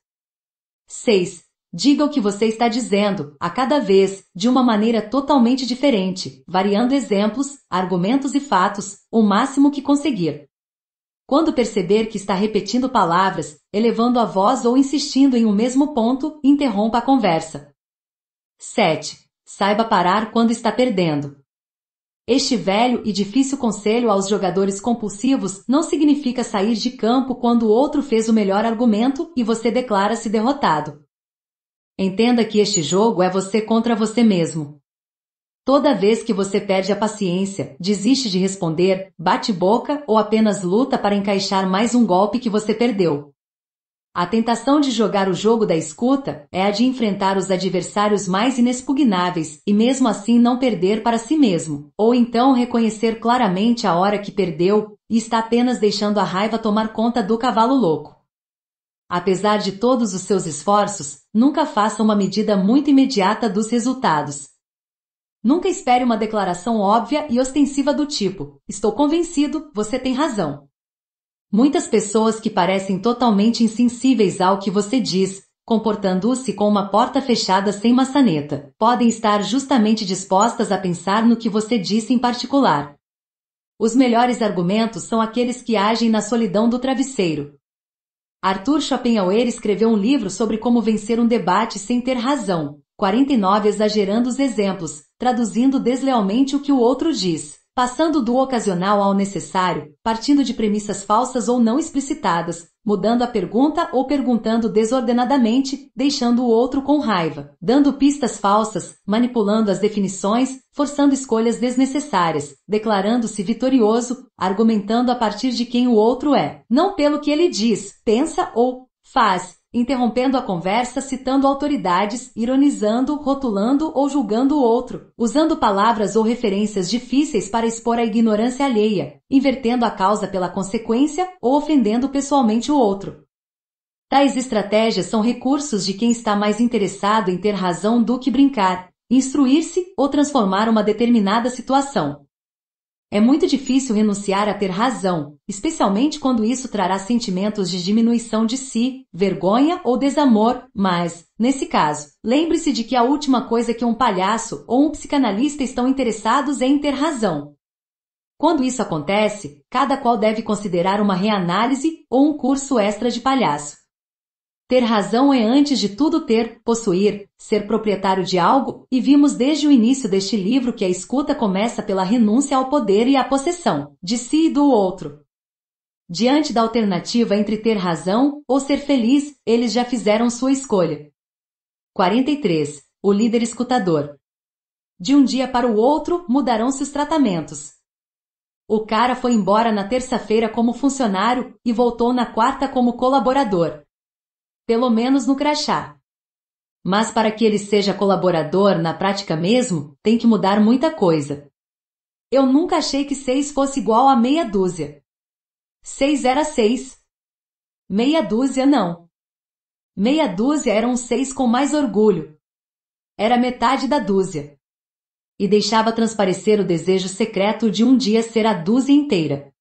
6. Diga o que você está dizendo, a cada vez, de uma maneira totalmente diferente, variando exemplos, argumentos e fatos, o máximo que conseguir. Quando perceber que está repetindo palavras, elevando a voz ou insistindo em um mesmo ponto, interrompa a conversa. 7. Saiba parar quando está perdendo. Este velho e difícil conselho aos jogadores compulsivos não significa sair de campo quando o outro fez o melhor argumento e você declara-se derrotado. Entenda que este jogo é você contra você mesmo. Toda vez que você perde a paciência, desiste de responder, bate boca ou apenas luta para encaixar mais um golpe que você perdeu. A tentação de jogar o jogo da escuta é a de enfrentar os adversários mais inexpugnáveis e mesmo assim não perder para si mesmo, ou então reconhecer claramente a hora que perdeu e está apenas deixando a raiva tomar conta do cavalo louco. Apesar de todos os seus esforços, nunca faça uma medida muito imediata dos resultados. Nunca espere uma declaração óbvia e ostensiva do tipo: Estou convencido, você tem razão. Muitas pessoas que parecem totalmente insensíveis ao que você diz, comportando-se com uma porta fechada sem maçaneta, podem estar justamente dispostas a pensar no que você disse em particular. Os melhores argumentos são aqueles que agem na solidão do travesseiro, Arthur Schopenhauer escreveu um livro sobre como vencer um debate sem ter razão. 49 Exagerando os exemplos, traduzindo deslealmente o que o outro diz passando do ocasional ao necessário, partindo de premissas falsas ou não explicitadas, mudando a pergunta ou perguntando desordenadamente, deixando o outro com raiva, dando pistas falsas, manipulando as definições, forçando escolhas desnecessárias, declarando-se vitorioso, argumentando a partir de quem o outro é, não pelo que ele diz, pensa ou faz, interrompendo a conversa, citando autoridades, ironizando, rotulando ou julgando o outro, usando palavras ou referências difíceis para expor a ignorância alheia, invertendo a causa pela consequência ou ofendendo pessoalmente o outro. Tais estratégias são recursos de quem está mais interessado em ter razão do que brincar, instruir-se ou transformar uma determinada situação. É muito difícil renunciar a ter razão, especialmente quando isso trará sentimentos de diminuição de si, vergonha ou desamor, mas, nesse caso, lembre-se de que a última coisa que um palhaço ou um psicanalista estão interessados é em ter razão. Quando isso acontece, cada qual deve considerar uma reanálise ou um curso extra de palhaço. Ter razão é antes de tudo ter, possuir, ser proprietário de algo, e vimos desde o início deste livro que a escuta começa pela renúncia ao poder e à possessão, de si e do outro. Diante da alternativa entre ter razão ou ser feliz, eles já fizeram sua escolha. 43. O líder escutador. De um dia para o outro, mudarão-se os tratamentos. O cara foi embora na terça-feira como funcionário e voltou na quarta como colaborador pelo menos no crachá. Mas para que ele seja colaborador na prática mesmo, tem que mudar muita coisa. Eu nunca achei que seis fosse igual a meia dúzia. Seis era seis. Meia dúzia não. Meia dúzia era um seis com mais orgulho. Era metade da dúzia. E deixava transparecer o desejo secreto de um dia ser a dúzia inteira.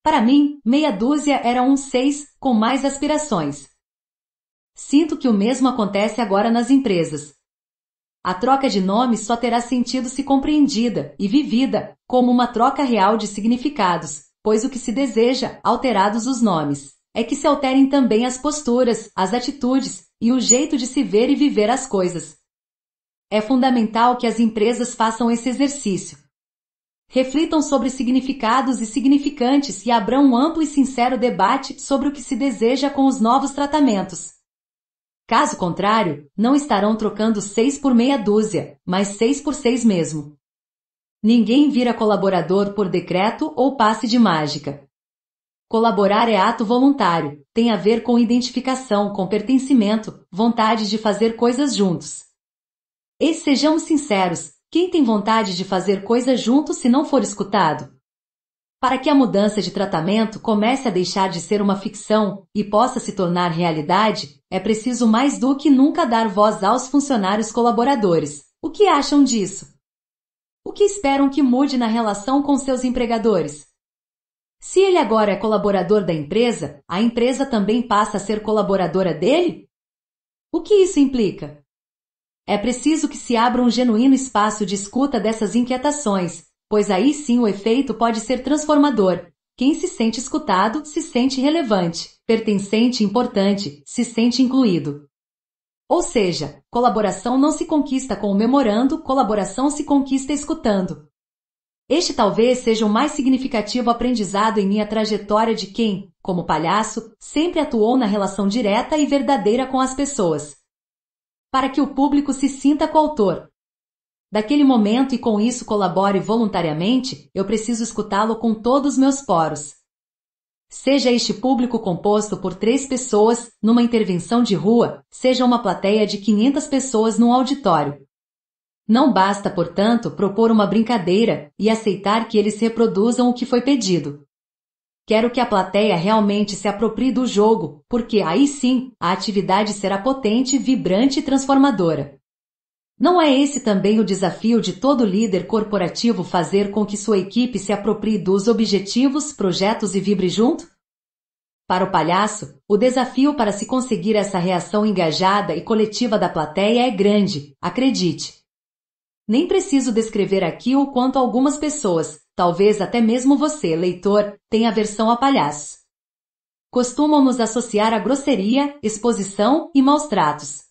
Para mim, meia dúzia era um seis com mais aspirações. Sinto que o mesmo acontece agora nas empresas. A troca de nomes só terá sentido se compreendida e vivida como uma troca real de significados, pois o que se deseja, alterados os nomes, é que se alterem também as posturas, as atitudes e o jeito de se ver e viver as coisas. É fundamental que as empresas façam esse exercício. Reflitam sobre significados e significantes e abram um amplo e sincero debate sobre o que se deseja com os novos tratamentos. Caso contrário, não estarão trocando seis por meia dúzia, mas seis por seis mesmo. Ninguém vira colaborador por decreto ou passe de mágica. Colaborar é ato voluntário, tem a ver com identificação, com pertencimento, vontade de fazer coisas juntos. E sejamos sinceros, quem tem vontade de fazer coisa junto se não for escutado? Para que a mudança de tratamento comece a deixar de ser uma ficção e possa se tornar realidade, é preciso mais do que nunca dar voz aos funcionários colaboradores. O que acham disso? O que esperam que mude na relação com seus empregadores? Se ele agora é colaborador da empresa, a empresa também passa a ser colaboradora dele? O que isso implica? É preciso que se abra um genuíno espaço de escuta dessas inquietações, pois aí sim o efeito pode ser transformador. Quem se sente escutado se sente relevante, pertencente e importante, se sente incluído. Ou seja, colaboração não se conquista com o memorando, colaboração se conquista escutando. Este talvez seja o mais significativo aprendizado em minha trajetória de quem, como palhaço, sempre atuou na relação direta e verdadeira com as pessoas. Para que o público se sinta coautor, Daquele momento e com isso colabore voluntariamente, eu preciso escutá-lo com todos os meus poros. Seja este público composto por três pessoas, numa intervenção de rua, seja uma plateia de 500 pessoas num auditório. Não basta, portanto, propor uma brincadeira e aceitar que eles reproduzam o que foi pedido. Quero que a plateia realmente se aproprie do jogo, porque aí sim a atividade será potente, vibrante e transformadora. Não é esse também o desafio de todo líder corporativo fazer com que sua equipe se aproprie dos objetivos, projetos e vibre junto? Para o palhaço, o desafio para se conseguir essa reação engajada e coletiva da plateia é grande, acredite. Nem preciso descrever aqui o quanto algumas pessoas, talvez até mesmo você, leitor, têm aversão a palhaço. Costumam nos associar a grosseria, exposição e maus tratos.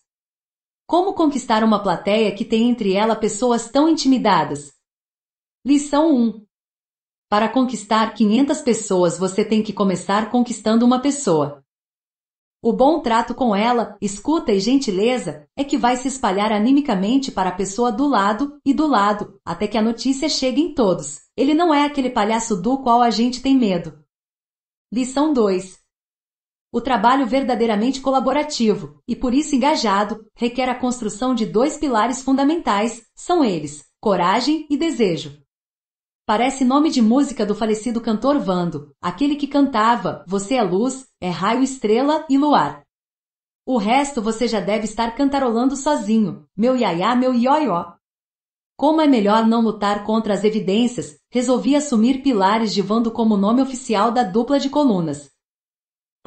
Como conquistar uma plateia que tem entre ela pessoas tão intimidadas? Lição 1. Para conquistar 500 pessoas, você tem que começar conquistando uma pessoa. O bom trato com ela, escuta e gentileza é que vai se espalhar animicamente para a pessoa do lado e do lado, até que a notícia chegue em todos. Ele não é aquele palhaço do qual a gente tem medo. Lição 2. O trabalho verdadeiramente colaborativo e por isso engajado requer a construção de dois pilares fundamentais, são eles: coragem e desejo. Parece nome de música do falecido cantor Vando, aquele que cantava: Você é luz, é raio, estrela e luar. O resto você já deve estar cantarolando sozinho, meu iaiá, meu ioió. Como é melhor não lutar contra as evidências, resolvi assumir Pilares de Vando como nome oficial da dupla de colunas.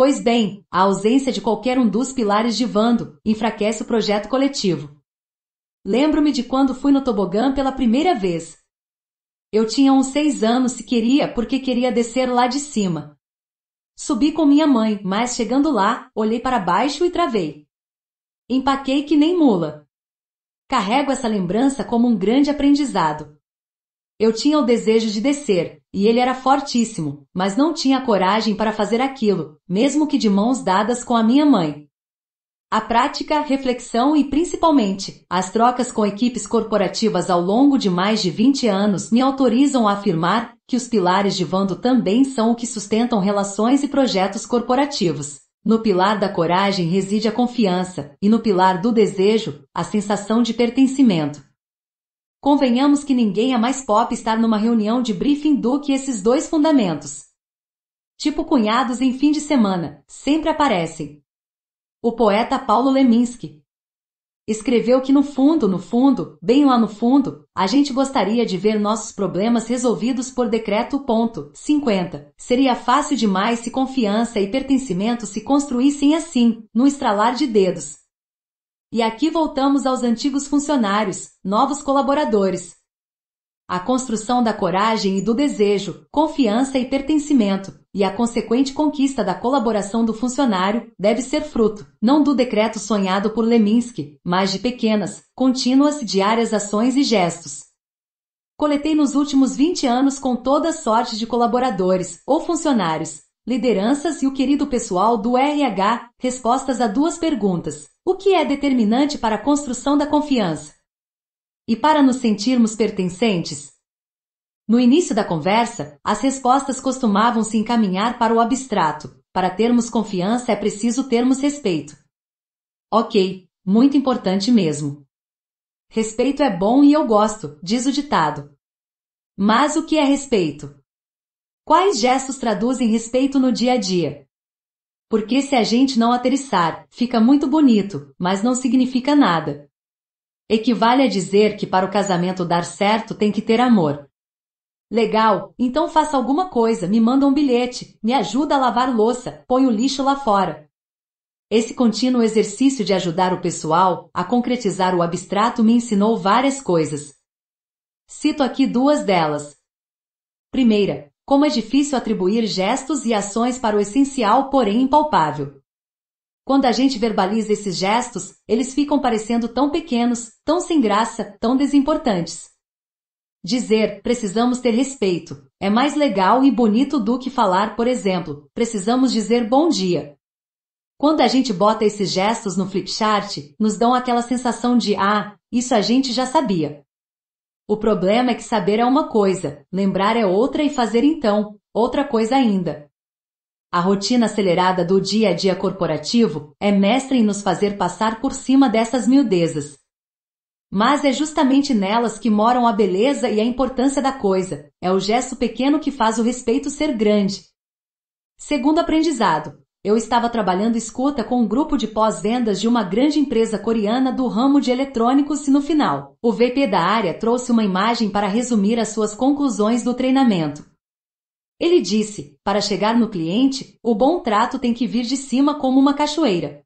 Pois bem, a ausência de qualquer um dos pilares de Vando enfraquece o projeto coletivo. Lembro-me de quando fui no tobogã pela primeira vez. Eu tinha uns seis anos se queria porque queria descer lá de cima. Subi com minha mãe, mas chegando lá, olhei para baixo e travei. Empaquei que nem mula. Carrego essa lembrança como um grande aprendizado. Eu tinha o desejo de descer, e ele era fortíssimo, mas não tinha coragem para fazer aquilo, mesmo que de mãos dadas com a minha mãe. A prática, reflexão e principalmente as trocas com equipes corporativas ao longo de mais de 20 anos me autorizam a afirmar que os pilares de Vando também são o que sustentam relações e projetos corporativos. No pilar da coragem reside a confiança, e no pilar do desejo, a sensação de pertencimento. Convenhamos que ninguém é mais pop estar numa reunião de briefing do que esses dois fundamentos. Tipo cunhados em fim de semana, sempre aparecem. O poeta Paulo Leminski escreveu que no fundo, no fundo, bem lá no fundo, a gente gostaria de ver nossos problemas resolvidos por decreto. Ponto 50. Seria fácil demais se confiança e pertencimento se construíssem assim, no estralar de dedos. E aqui voltamos aos antigos funcionários, novos colaboradores. A construção da coragem e do desejo, confiança e pertencimento, e a consequente conquista da colaboração do funcionário, deve ser fruto, não do decreto sonhado por Leminski, mas de pequenas, contínuas e diárias ações e gestos. Coletei nos últimos 20 anos com toda sorte de colaboradores ou funcionários, lideranças e o querido pessoal do RH, respostas a duas perguntas. O que é determinante para a construção da confiança? E para nos sentirmos pertencentes? No início da conversa, as respostas costumavam se encaminhar para o abstrato. Para termos confiança é preciso termos respeito. Ok, muito importante mesmo. Respeito é bom e eu gosto, diz o ditado. Mas o que é respeito? Quais gestos traduzem respeito no dia a dia? Porque se a gente não aterrissar, fica muito bonito, mas não significa nada. Equivale a dizer que para o casamento dar certo tem que ter amor. Legal, então faça alguma coisa, me manda um bilhete, me ajuda a lavar louça, põe o lixo lá fora. Esse contínuo exercício de ajudar o pessoal a concretizar o abstrato me ensinou várias coisas. Cito aqui duas delas. Primeira, como é difícil atribuir gestos e ações para o essencial, porém impalpável. Quando a gente verbaliza esses gestos, eles ficam parecendo tão pequenos, tão sem graça, tão desimportantes. Dizer, precisamos ter respeito, é mais legal e bonito do que falar, por exemplo, precisamos dizer bom dia. Quando a gente bota esses gestos no flipchart, nos dão aquela sensação de ah, isso a gente já sabia. O problema é que saber é uma coisa, lembrar é outra e fazer então, outra coisa ainda. A rotina acelerada do dia a dia corporativo é mestra em nos fazer passar por cima dessas miudezas. Mas é justamente nelas que moram a beleza e a importância da coisa, é o gesto pequeno que faz o respeito ser grande. Segundo aprendizado, eu estava trabalhando escuta com um grupo de pós-vendas de uma grande empresa coreana do ramo de eletrônicos e no final, o VP da área trouxe uma imagem para resumir as suas conclusões do treinamento. Ele disse: para chegar no cliente, o bom trato tem que vir de cima como uma cachoeira.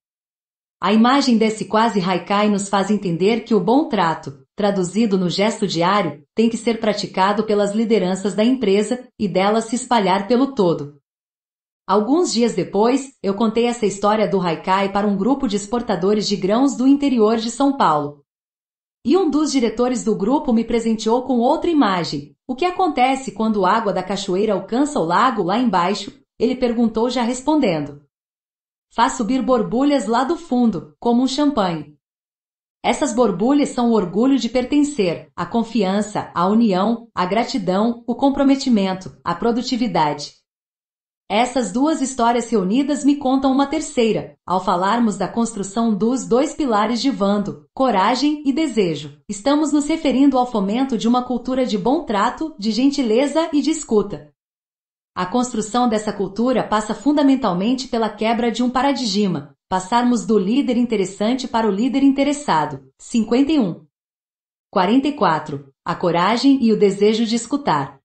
A imagem desse quase haikai nos faz entender que o bom trato, traduzido no gesto diário, tem que ser praticado pelas lideranças da empresa e dela se espalhar pelo todo. Alguns dias depois, eu contei essa história do haikai para um grupo de exportadores de grãos do interior de São Paulo. E um dos diretores do grupo me presenteou com outra imagem. O que acontece quando a água da cachoeira alcança o lago lá embaixo? Ele perguntou já respondendo. Faz subir borbulhas lá do fundo, como um champanhe. Essas borbulhas são o orgulho de pertencer, a confiança, a união, a gratidão, o comprometimento, a produtividade. Essas duas histórias reunidas me contam uma terceira, ao falarmos da construção dos dois pilares de Vando, coragem e desejo. Estamos nos referindo ao fomento de uma cultura de bom trato, de gentileza e de escuta. A construção dessa cultura passa fundamentalmente pela quebra de um paradigma, passarmos do líder interessante para o líder interessado. 51. 44. A coragem e o desejo de escutar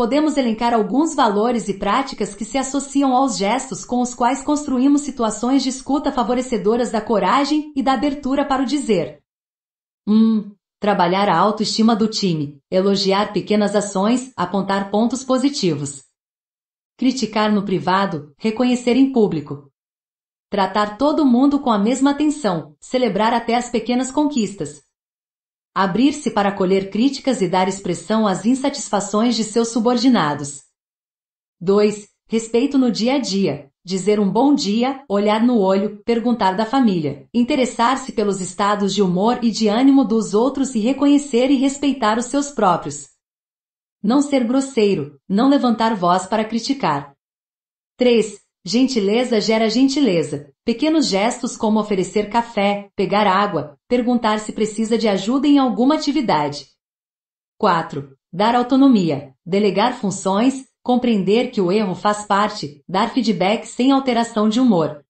podemos elencar alguns valores e práticas que se associam aos gestos com os quais construímos situações de escuta favorecedoras da coragem e da abertura para o dizer. 1. Hum, trabalhar a autoestima do time, elogiar pequenas ações, apontar pontos positivos. Criticar no privado, reconhecer em público. Tratar todo mundo com a mesma atenção, celebrar até as pequenas conquistas, Abrir-se para acolher críticas e dar expressão às insatisfações de seus subordinados. 2. Respeito no dia a dia. Dizer um bom dia, olhar no olho, perguntar da família, interessar-se pelos estados de humor e de ânimo dos outros e reconhecer e respeitar os seus próprios. Não ser grosseiro, não levantar voz para criticar. 3. Gentileza gera gentileza. Pequenos gestos como oferecer café, pegar água, perguntar se precisa de ajuda em alguma atividade. 4. Dar autonomia. Delegar funções, compreender que o erro faz parte, dar feedback sem alteração de humor.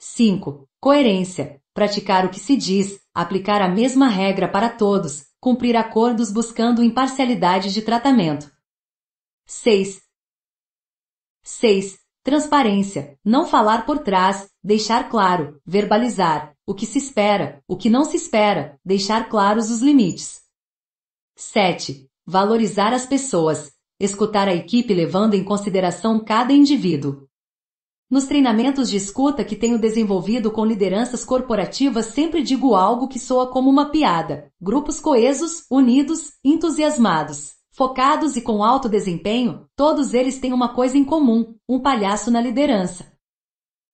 5. Coerência. Praticar o que se diz, aplicar a mesma regra para todos, cumprir acordos buscando imparcialidade de tratamento. 6. 6 Transparência, não falar por trás, deixar claro, verbalizar, o que se espera, o que não se espera, deixar claros os limites. 7. Valorizar as pessoas, escutar a equipe levando em consideração cada indivíduo. Nos treinamentos de escuta que tenho desenvolvido com lideranças corporativas, sempre digo algo que soa como uma piada: grupos coesos, unidos, entusiasmados. Focados e com alto desempenho, todos eles têm uma coisa em comum: um palhaço na liderança.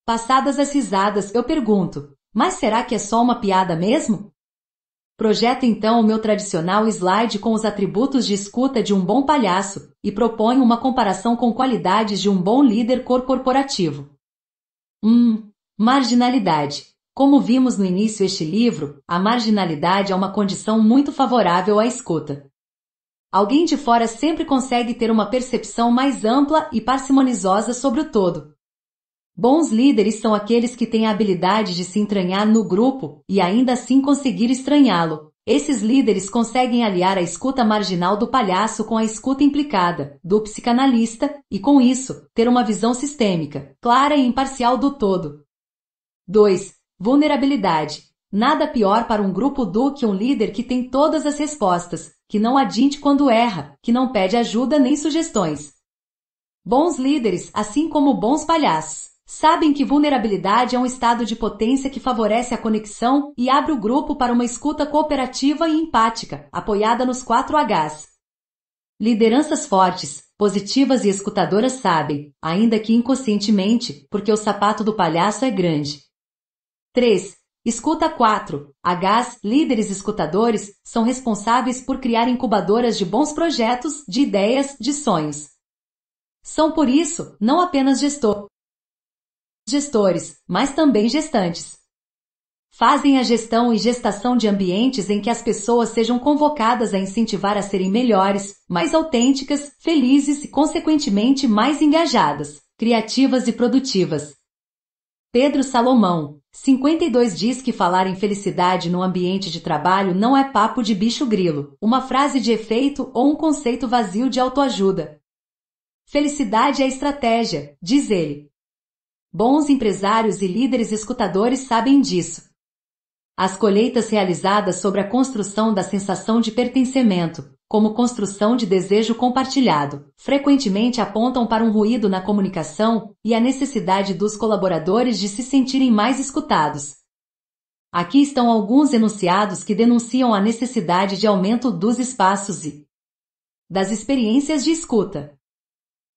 Passadas as risadas, eu pergunto: mas será que é só uma piada mesmo? Projeto então o meu tradicional slide com os atributos de escuta de um bom palhaço e proponho uma comparação com qualidades de um bom líder cor corporativo. Hum, marginalidade. Como vimos no início este livro, a marginalidade é uma condição muito favorável à escuta. Alguém de fora sempre consegue ter uma percepção mais ampla e parcimoniosa sobre o todo. Bons líderes são aqueles que têm a habilidade de se entranhar no grupo e ainda assim conseguir estranhá-lo. Esses líderes conseguem aliar a escuta marginal do palhaço com a escuta implicada, do psicanalista, e com isso, ter uma visão sistêmica, clara e imparcial do todo. 2. Vulnerabilidade. Nada pior para um grupo do que um líder que tem todas as respostas, que não adinte quando erra, que não pede ajuda nem sugestões. Bons líderes, assim como bons palhaços, sabem que vulnerabilidade é um estado de potência que favorece a conexão e abre o grupo para uma escuta cooperativa e empática, apoiada nos 4 Hs. Lideranças fortes, positivas e escutadoras sabem, ainda que inconscientemente, porque o sapato do palhaço é grande. 3. Escuta 4. Hs, líderes escutadores, são responsáveis por criar incubadoras de bons projetos, de ideias, de sonhos. São por isso, não apenas gestor, gestores, mas também gestantes. Fazem a gestão e gestação de ambientes em que as pessoas sejam convocadas a incentivar a serem melhores, mais autênticas, felizes e, consequentemente, mais engajadas, criativas e produtivas. Pedro Salomão, 52 diz que falar em felicidade no ambiente de trabalho não é papo de bicho grilo, uma frase de efeito ou um conceito vazio de autoajuda. Felicidade é estratégia, diz ele. Bons empresários e líderes escutadores sabem disso. As colheitas realizadas sobre a construção da sensação de pertencimento, como construção de desejo compartilhado, frequentemente apontam para um ruído na comunicação e a necessidade dos colaboradores de se sentirem mais escutados. Aqui estão alguns enunciados que denunciam a necessidade de aumento dos espaços e das experiências de escuta.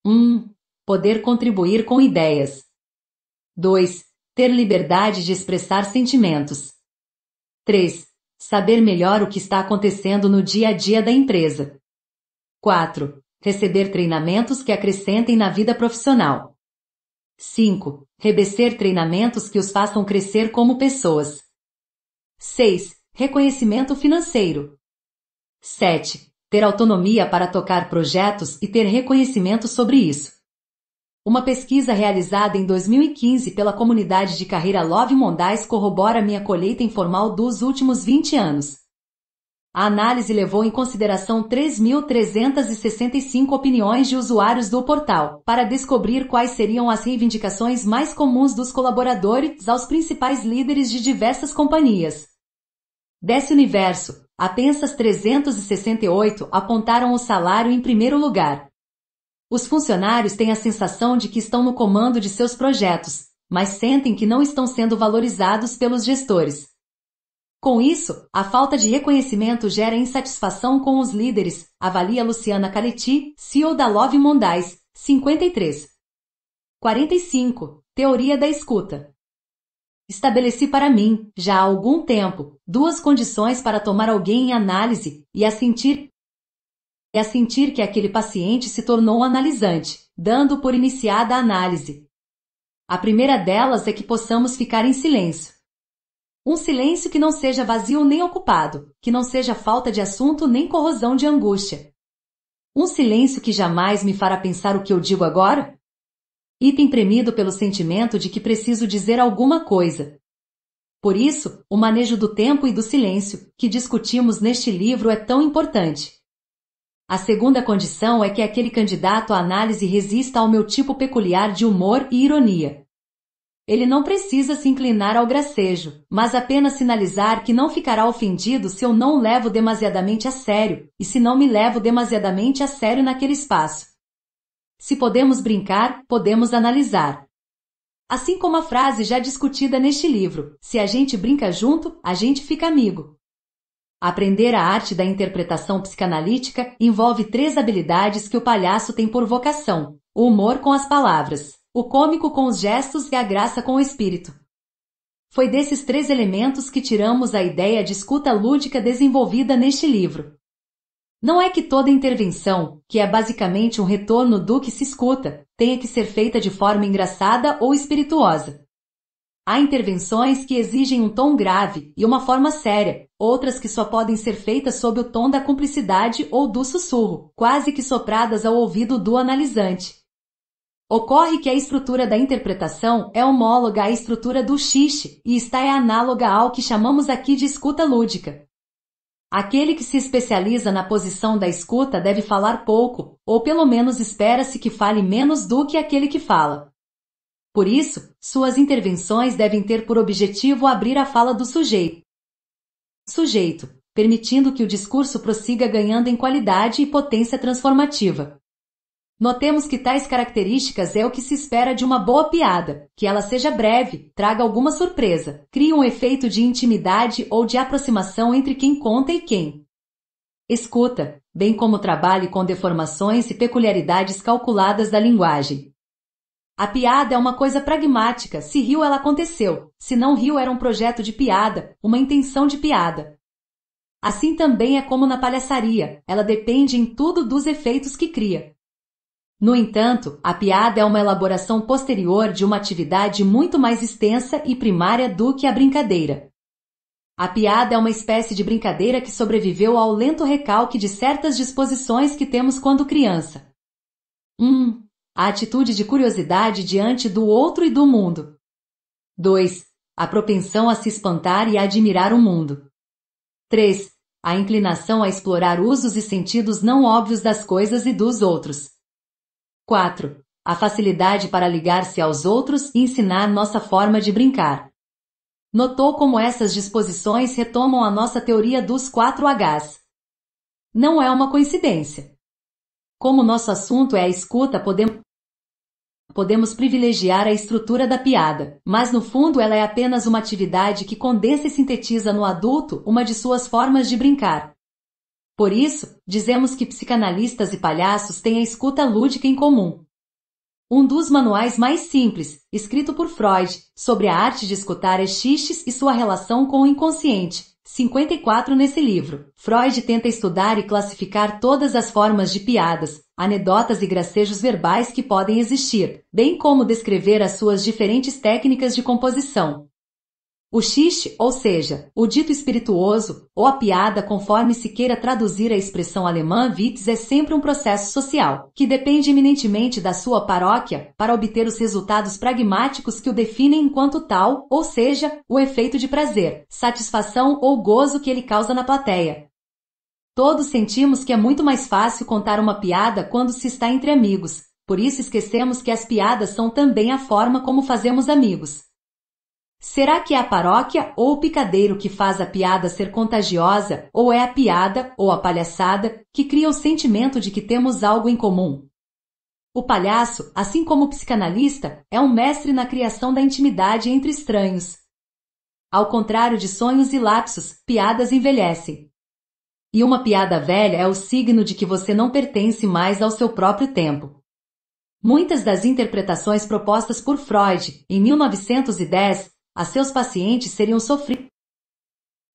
1. Poder contribuir com ideias. 2. Ter liberdade de expressar sentimentos. 3. Saber melhor o que está acontecendo no dia a dia da empresa. 4. Receber treinamentos que acrescentem na vida profissional. 5. Rebecer treinamentos que os façam crescer como pessoas. 6. Reconhecimento financeiro. 7. Ter autonomia para tocar projetos e ter reconhecimento sobre isso. Uma pesquisa realizada em 2015 pela comunidade de carreira Love Mondais corrobora minha colheita informal dos últimos 20 anos. A análise levou em consideração 3.365 opiniões de usuários do portal, para descobrir quais seriam as reivindicações mais comuns dos colaboradores aos principais líderes de diversas companhias. Desse universo, apenas 368 apontaram o salário em primeiro lugar, os funcionários têm a sensação de que estão no comando de seus projetos, mas sentem que não estão sendo valorizados pelos gestores. Com isso, a falta de reconhecimento gera insatisfação com os líderes, avalia Luciana Caletti, CEO da Love Mondais, 53. 45. Teoria da escuta. Estabeleci para mim, já há algum tempo, duas condições para tomar alguém em análise e a sentir é sentir que aquele paciente se tornou analisante, dando por iniciada a análise. A primeira delas é que possamos ficar em silêncio. Um silêncio que não seja vazio nem ocupado, que não seja falta de assunto nem corrosão de angústia. Um silêncio que jamais me fará pensar o que eu digo agora? Item premido pelo sentimento de que preciso dizer alguma coisa. Por isso, o manejo do tempo e do silêncio, que discutimos neste livro, é tão importante. A segunda condição é que aquele candidato à análise resista ao meu tipo peculiar de humor e ironia. Ele não precisa se inclinar ao gracejo, mas apenas sinalizar que não ficará ofendido se eu não o levo demasiadamente a sério, e se não me levo demasiadamente a sério naquele espaço. Se podemos brincar, podemos analisar. Assim como a frase já discutida neste livro: se a gente brinca junto, a gente fica amigo. Aprender a arte da interpretação psicanalítica envolve três habilidades que o palhaço tem por vocação: o humor com as palavras, o cômico com os gestos e a graça com o espírito. Foi desses três elementos que tiramos a ideia de escuta lúdica desenvolvida neste livro. Não é que toda intervenção, que é basicamente um retorno do que se escuta, tenha que ser feita de forma engraçada ou espirituosa. Há intervenções que exigem um tom grave e uma forma séria, outras que só podem ser feitas sob o tom da cumplicidade ou do sussurro, quase que sopradas ao ouvido do analisante. Ocorre que a estrutura da interpretação é homóloga à estrutura do xixi e está é análoga ao que chamamos aqui de escuta lúdica. Aquele que se especializa na posição da escuta deve falar pouco, ou pelo menos espera-se que fale menos do que aquele que fala. Por isso, suas intervenções devem ter por objetivo abrir a fala do sujeito sujeito, permitindo que o discurso prossiga ganhando em qualidade e potência transformativa. Notemos que tais características é o que se espera de uma boa piada, que ela seja breve, traga alguma surpresa, crie um efeito de intimidade ou de aproximação entre quem conta e quem escuta, bem como trabalhe com deformações e peculiaridades calculadas da linguagem, a piada é uma coisa pragmática, se riu ela aconteceu, se não riu era um projeto de piada, uma intenção de piada. Assim também é como na palhaçaria, ela depende em tudo dos efeitos que cria. No entanto, a piada é uma elaboração posterior de uma atividade muito mais extensa e primária do que a brincadeira. A piada é uma espécie de brincadeira que sobreviveu ao lento recalque de certas disposições que temos quando criança. Hum, a atitude de curiosidade diante do outro e do mundo. 2. A propensão a se espantar e a admirar o mundo. 3. A inclinação a explorar usos e sentidos não óbvios das coisas e dos outros. 4. A facilidade para ligar-se aos outros e ensinar nossa forma de brincar. Notou como essas disposições retomam a nossa teoria dos 4 Hs. Não é uma coincidência. Como nosso assunto é a escuta, podemos Podemos privilegiar a estrutura da piada, mas no fundo ela é apenas uma atividade que condensa e sintetiza no adulto uma de suas formas de brincar. Por isso, dizemos que psicanalistas e palhaços têm a escuta lúdica em comum. Um dos manuais mais simples, escrito por Freud, sobre a arte de escutar é Xixes e sua relação com o inconsciente, 54 nesse livro. Freud tenta estudar e classificar todas as formas de piadas, anedotas e gracejos verbais que podem existir, bem como descrever as suas diferentes técnicas de composição. O xiste, ou seja, o dito espirituoso, ou a piada conforme se queira traduzir a expressão alemã Witz é sempre um processo social, que depende eminentemente da sua paróquia, para obter os resultados pragmáticos que o definem enquanto tal, ou seja, o efeito de prazer, satisfação ou gozo que ele causa na plateia. Todos sentimos que é muito mais fácil contar uma piada quando se está entre amigos, por isso esquecemos que as piadas são também a forma como fazemos amigos. Será que é a paróquia ou o picadeiro que faz a piada ser contagiosa, ou é a piada ou a palhaçada que cria o sentimento de que temos algo em comum? O palhaço, assim como o psicanalista, é um mestre na criação da intimidade entre estranhos. Ao contrário de sonhos e lapsos, piadas envelhecem. E uma piada velha é o signo de que você não pertence mais ao seu próprio tempo. Muitas das interpretações propostas por Freud, em 1910, a seus pacientes seriam sofri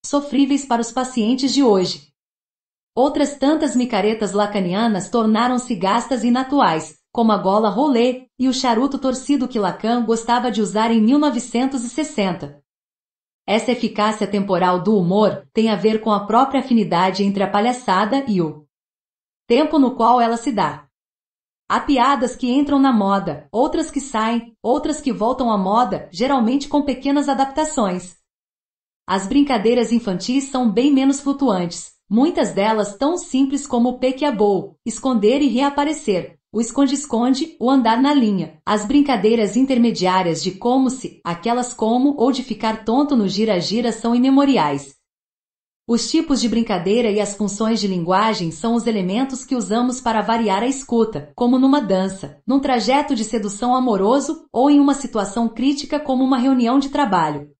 sofríveis para os pacientes de hoje. Outras tantas micaretas lacanianas tornaram-se gastas e inatuais, como a gola rolê e o charuto torcido que Lacan gostava de usar em 1960. Essa eficácia temporal do humor tem a ver com a própria afinidade entre a palhaçada e o tempo no qual ela se dá. Há piadas que entram na moda, outras que saem, outras que voltam à moda, geralmente com pequenas adaptações. As brincadeiras infantis são bem menos flutuantes, muitas delas tão simples como o pequiabou, esconder e reaparecer, o esconde-esconde, o andar na linha, as brincadeiras intermediárias de como-se, aquelas como ou de ficar tonto no gira-gira são imemoriais. Os tipos de brincadeira e as funções de linguagem são os elementos que usamos para variar a escuta, como numa dança, num trajeto de sedução amoroso ou em uma situação crítica como uma reunião de trabalho.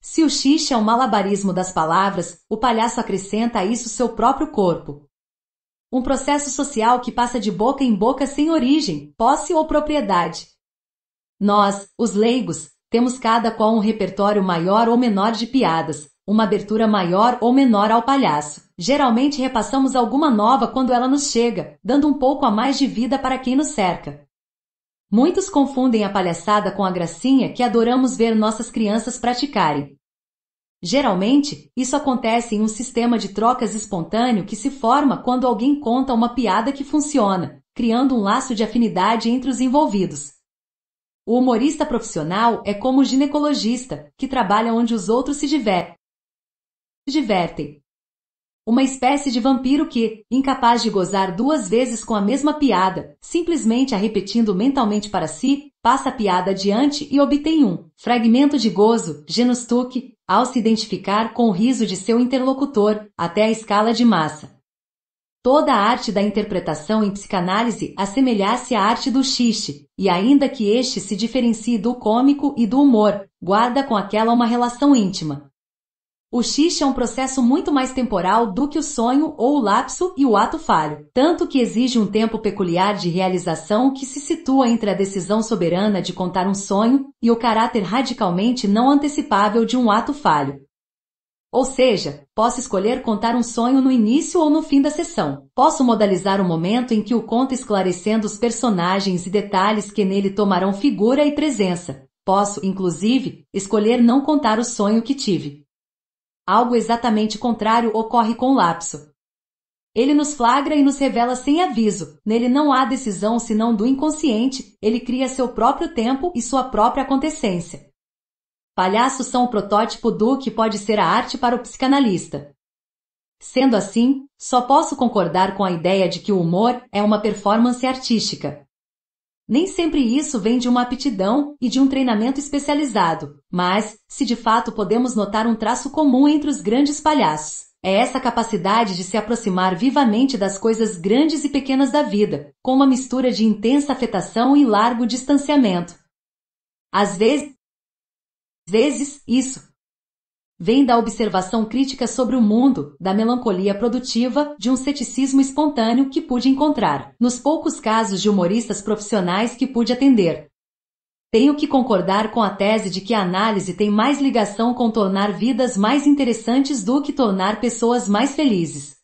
Se o xixi é o malabarismo das palavras, o palhaço acrescenta a isso seu próprio corpo. Um processo social que passa de boca em boca sem origem, posse ou propriedade. Nós, os leigos, temos cada qual um repertório maior ou menor de piadas, uma abertura maior ou menor ao palhaço. Geralmente repassamos alguma nova quando ela nos chega, dando um pouco a mais de vida para quem nos cerca. Muitos confundem a palhaçada com a gracinha que adoramos ver nossas crianças praticarem. Geralmente, isso acontece em um sistema de trocas espontâneo que se forma quando alguém conta uma piada que funciona, criando um laço de afinidade entre os envolvidos. O humorista profissional é como o ginecologista, que trabalha onde os outros se divertem divertem. Uma espécie de vampiro que, incapaz de gozar duas vezes com a mesma piada, simplesmente a repetindo mentalmente para si, passa a piada adiante e obtém um fragmento de gozo, genustuque, ao se identificar com o riso de seu interlocutor, até a escala de massa. Toda a arte da interpretação em psicanálise assemelha-se à arte do xiste, e ainda que este se diferencie do cômico e do humor, guarda com aquela uma relação íntima. O xix é um processo muito mais temporal do que o sonho ou o lapso e o ato falho, tanto que exige um tempo peculiar de realização que se situa entre a decisão soberana de contar um sonho e o caráter radicalmente não antecipável de um ato falho. Ou seja, posso escolher contar um sonho no início ou no fim da sessão. Posso modalizar o momento em que o conto esclarecendo os personagens e detalhes que nele tomarão figura e presença. Posso, inclusive, escolher não contar o sonho que tive. Algo exatamente contrário ocorre com o lapso. Ele nos flagra e nos revela sem aviso. Nele não há decisão senão do inconsciente, ele cria seu próprio tempo e sua própria acontecência. Palhaços são o protótipo do que pode ser a arte para o psicanalista. Sendo assim, só posso concordar com a ideia de que o humor é uma performance artística. Nem sempre isso vem de uma aptidão e de um treinamento especializado, mas, se de fato podemos notar um traço comum entre os grandes palhaços, é essa capacidade de se aproximar vivamente das coisas grandes e pequenas da vida, com uma mistura de intensa afetação e largo distanciamento. Às vezes, vezes isso vem da observação crítica sobre o mundo, da melancolia produtiva, de um ceticismo espontâneo que pude encontrar nos poucos casos de humoristas profissionais que pude atender. Tenho que concordar com a tese de que a análise tem mais ligação com tornar vidas mais interessantes do que tornar pessoas mais felizes.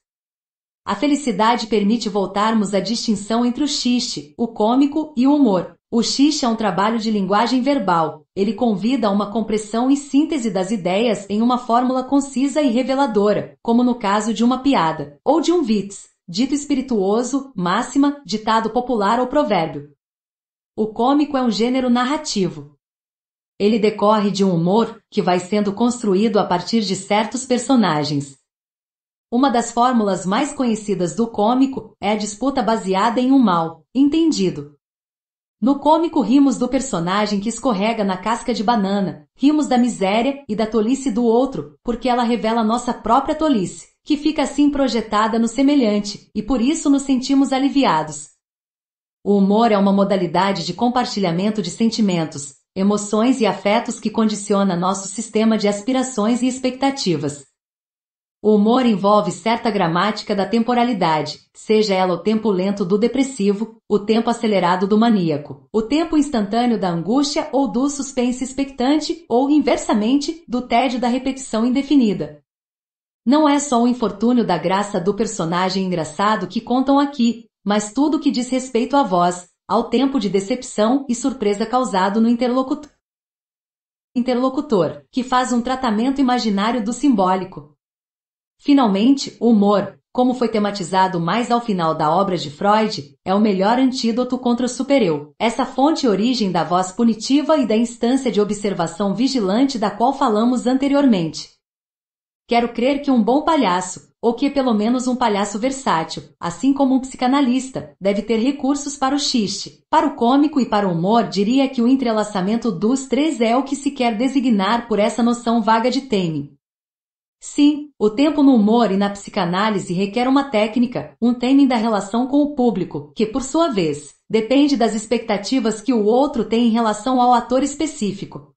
A felicidade permite voltarmos à distinção entre o xiste, o cômico e o humor, o xixi é um trabalho de linguagem verbal, ele convida a uma compressão e síntese das ideias em uma fórmula concisa e reveladora, como no caso de uma piada, ou de um vitz, dito espirituoso, máxima, ditado popular ou provérbio. O cômico é um gênero narrativo. Ele decorre de um humor que vai sendo construído a partir de certos personagens. Uma das fórmulas mais conhecidas do cômico é a disputa baseada em um mal entendido, no cômico rimos do personagem que escorrega na casca de banana, rimos da miséria e da tolice do outro, porque ela revela nossa própria tolice, que fica assim projetada no semelhante, e por isso nos sentimos aliviados. O humor é uma modalidade de compartilhamento de sentimentos, emoções e afetos que condiciona nosso sistema de aspirações e expectativas. O humor envolve certa gramática da temporalidade, seja ela o tempo lento do depressivo, o tempo acelerado do maníaco, o tempo instantâneo da angústia ou do suspense expectante, ou, inversamente, do tédio da repetição indefinida. Não é só o infortúnio da graça do personagem engraçado que contam aqui, mas tudo que diz respeito à voz, ao tempo de decepção e surpresa causado no interlocutor, interlocutor que faz um tratamento imaginário do simbólico, Finalmente, o humor, como foi tematizado mais ao final da obra de Freud, é o melhor antídoto contra o supereu. Essa fonte é origem da voz punitiva e da instância de observação vigilante da qual falamos anteriormente. Quero crer que um bom palhaço, ou que pelo menos um palhaço versátil, assim como um psicanalista, deve ter recursos para o xiste. Para o cômico e para o humor, diria que o entrelaçamento dos três é o que se quer designar por essa noção vaga de teme. Sim, o tempo no humor e na psicanálise requer uma técnica, um timing da relação com o público, que por sua vez, depende das expectativas que o outro tem em relação ao ator específico.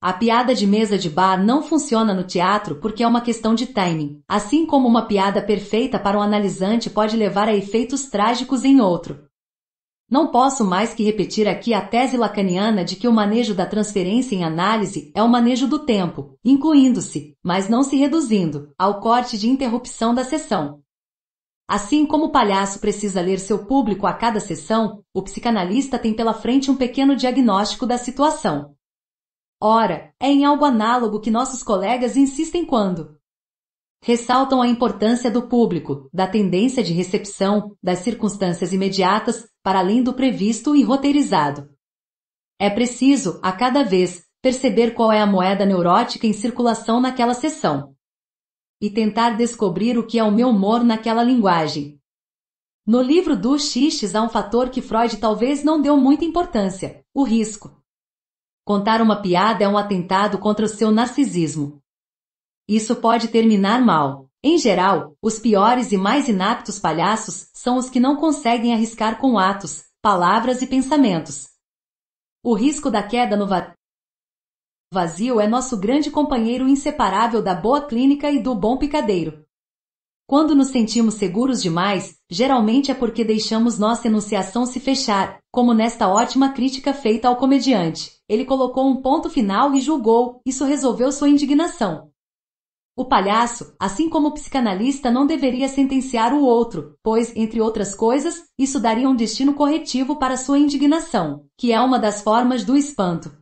A piada de mesa de bar não funciona no teatro porque é uma questão de timing, assim como uma piada perfeita para um analisante pode levar a efeitos trágicos em outro. Não posso mais que repetir aqui a tese lacaniana de que o manejo da transferência em análise é o manejo do tempo, incluindo-se, mas não se reduzindo, ao corte de interrupção da sessão. Assim como o palhaço precisa ler seu público a cada sessão, o psicanalista tem pela frente um pequeno diagnóstico da situação. Ora, é em algo análogo que nossos colegas insistem quando, ressaltam a importância do público, da tendência de recepção, das circunstâncias imediatas, para além do previsto e roteirizado. É preciso, a cada vez, perceber qual é a moeda neurótica em circulação naquela sessão. E tentar descobrir o que é o meu humor naquela linguagem. No livro dos xixes há um fator que Freud talvez não deu muita importância: o risco. Contar uma piada é um atentado contra o seu narcisismo. Isso pode terminar mal. Em geral, os piores e mais inaptos palhaços são os que não conseguem arriscar com atos, palavras e pensamentos. O risco da queda no va vazio é nosso grande companheiro inseparável da boa clínica e do bom picadeiro. Quando nos sentimos seguros demais, geralmente é porque deixamos nossa enunciação se fechar, como nesta ótima crítica feita ao comediante. Ele colocou um ponto final e julgou, isso resolveu sua indignação. O palhaço, assim como o psicanalista, não deveria sentenciar o outro, pois, entre outras coisas, isso daria um destino corretivo para sua indignação, que é uma das formas do espanto.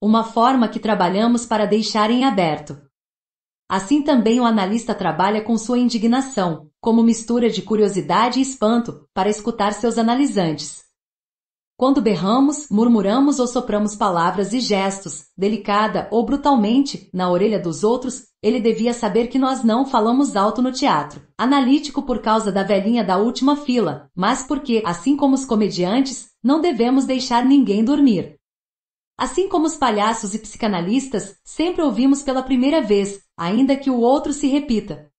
Uma forma que trabalhamos para deixar em aberto. Assim também o analista trabalha com sua indignação, como mistura de curiosidade e espanto, para escutar seus analisantes. Quando berramos, murmuramos ou sopramos palavras e gestos, delicada ou brutalmente, na orelha dos outros, ele devia saber que nós não falamos alto no teatro. Analítico por causa da velhinha da última fila, mas porque, assim como os comediantes, não devemos deixar ninguém dormir. Assim como os palhaços e psicanalistas, sempre ouvimos pela primeira vez, ainda que o outro se repita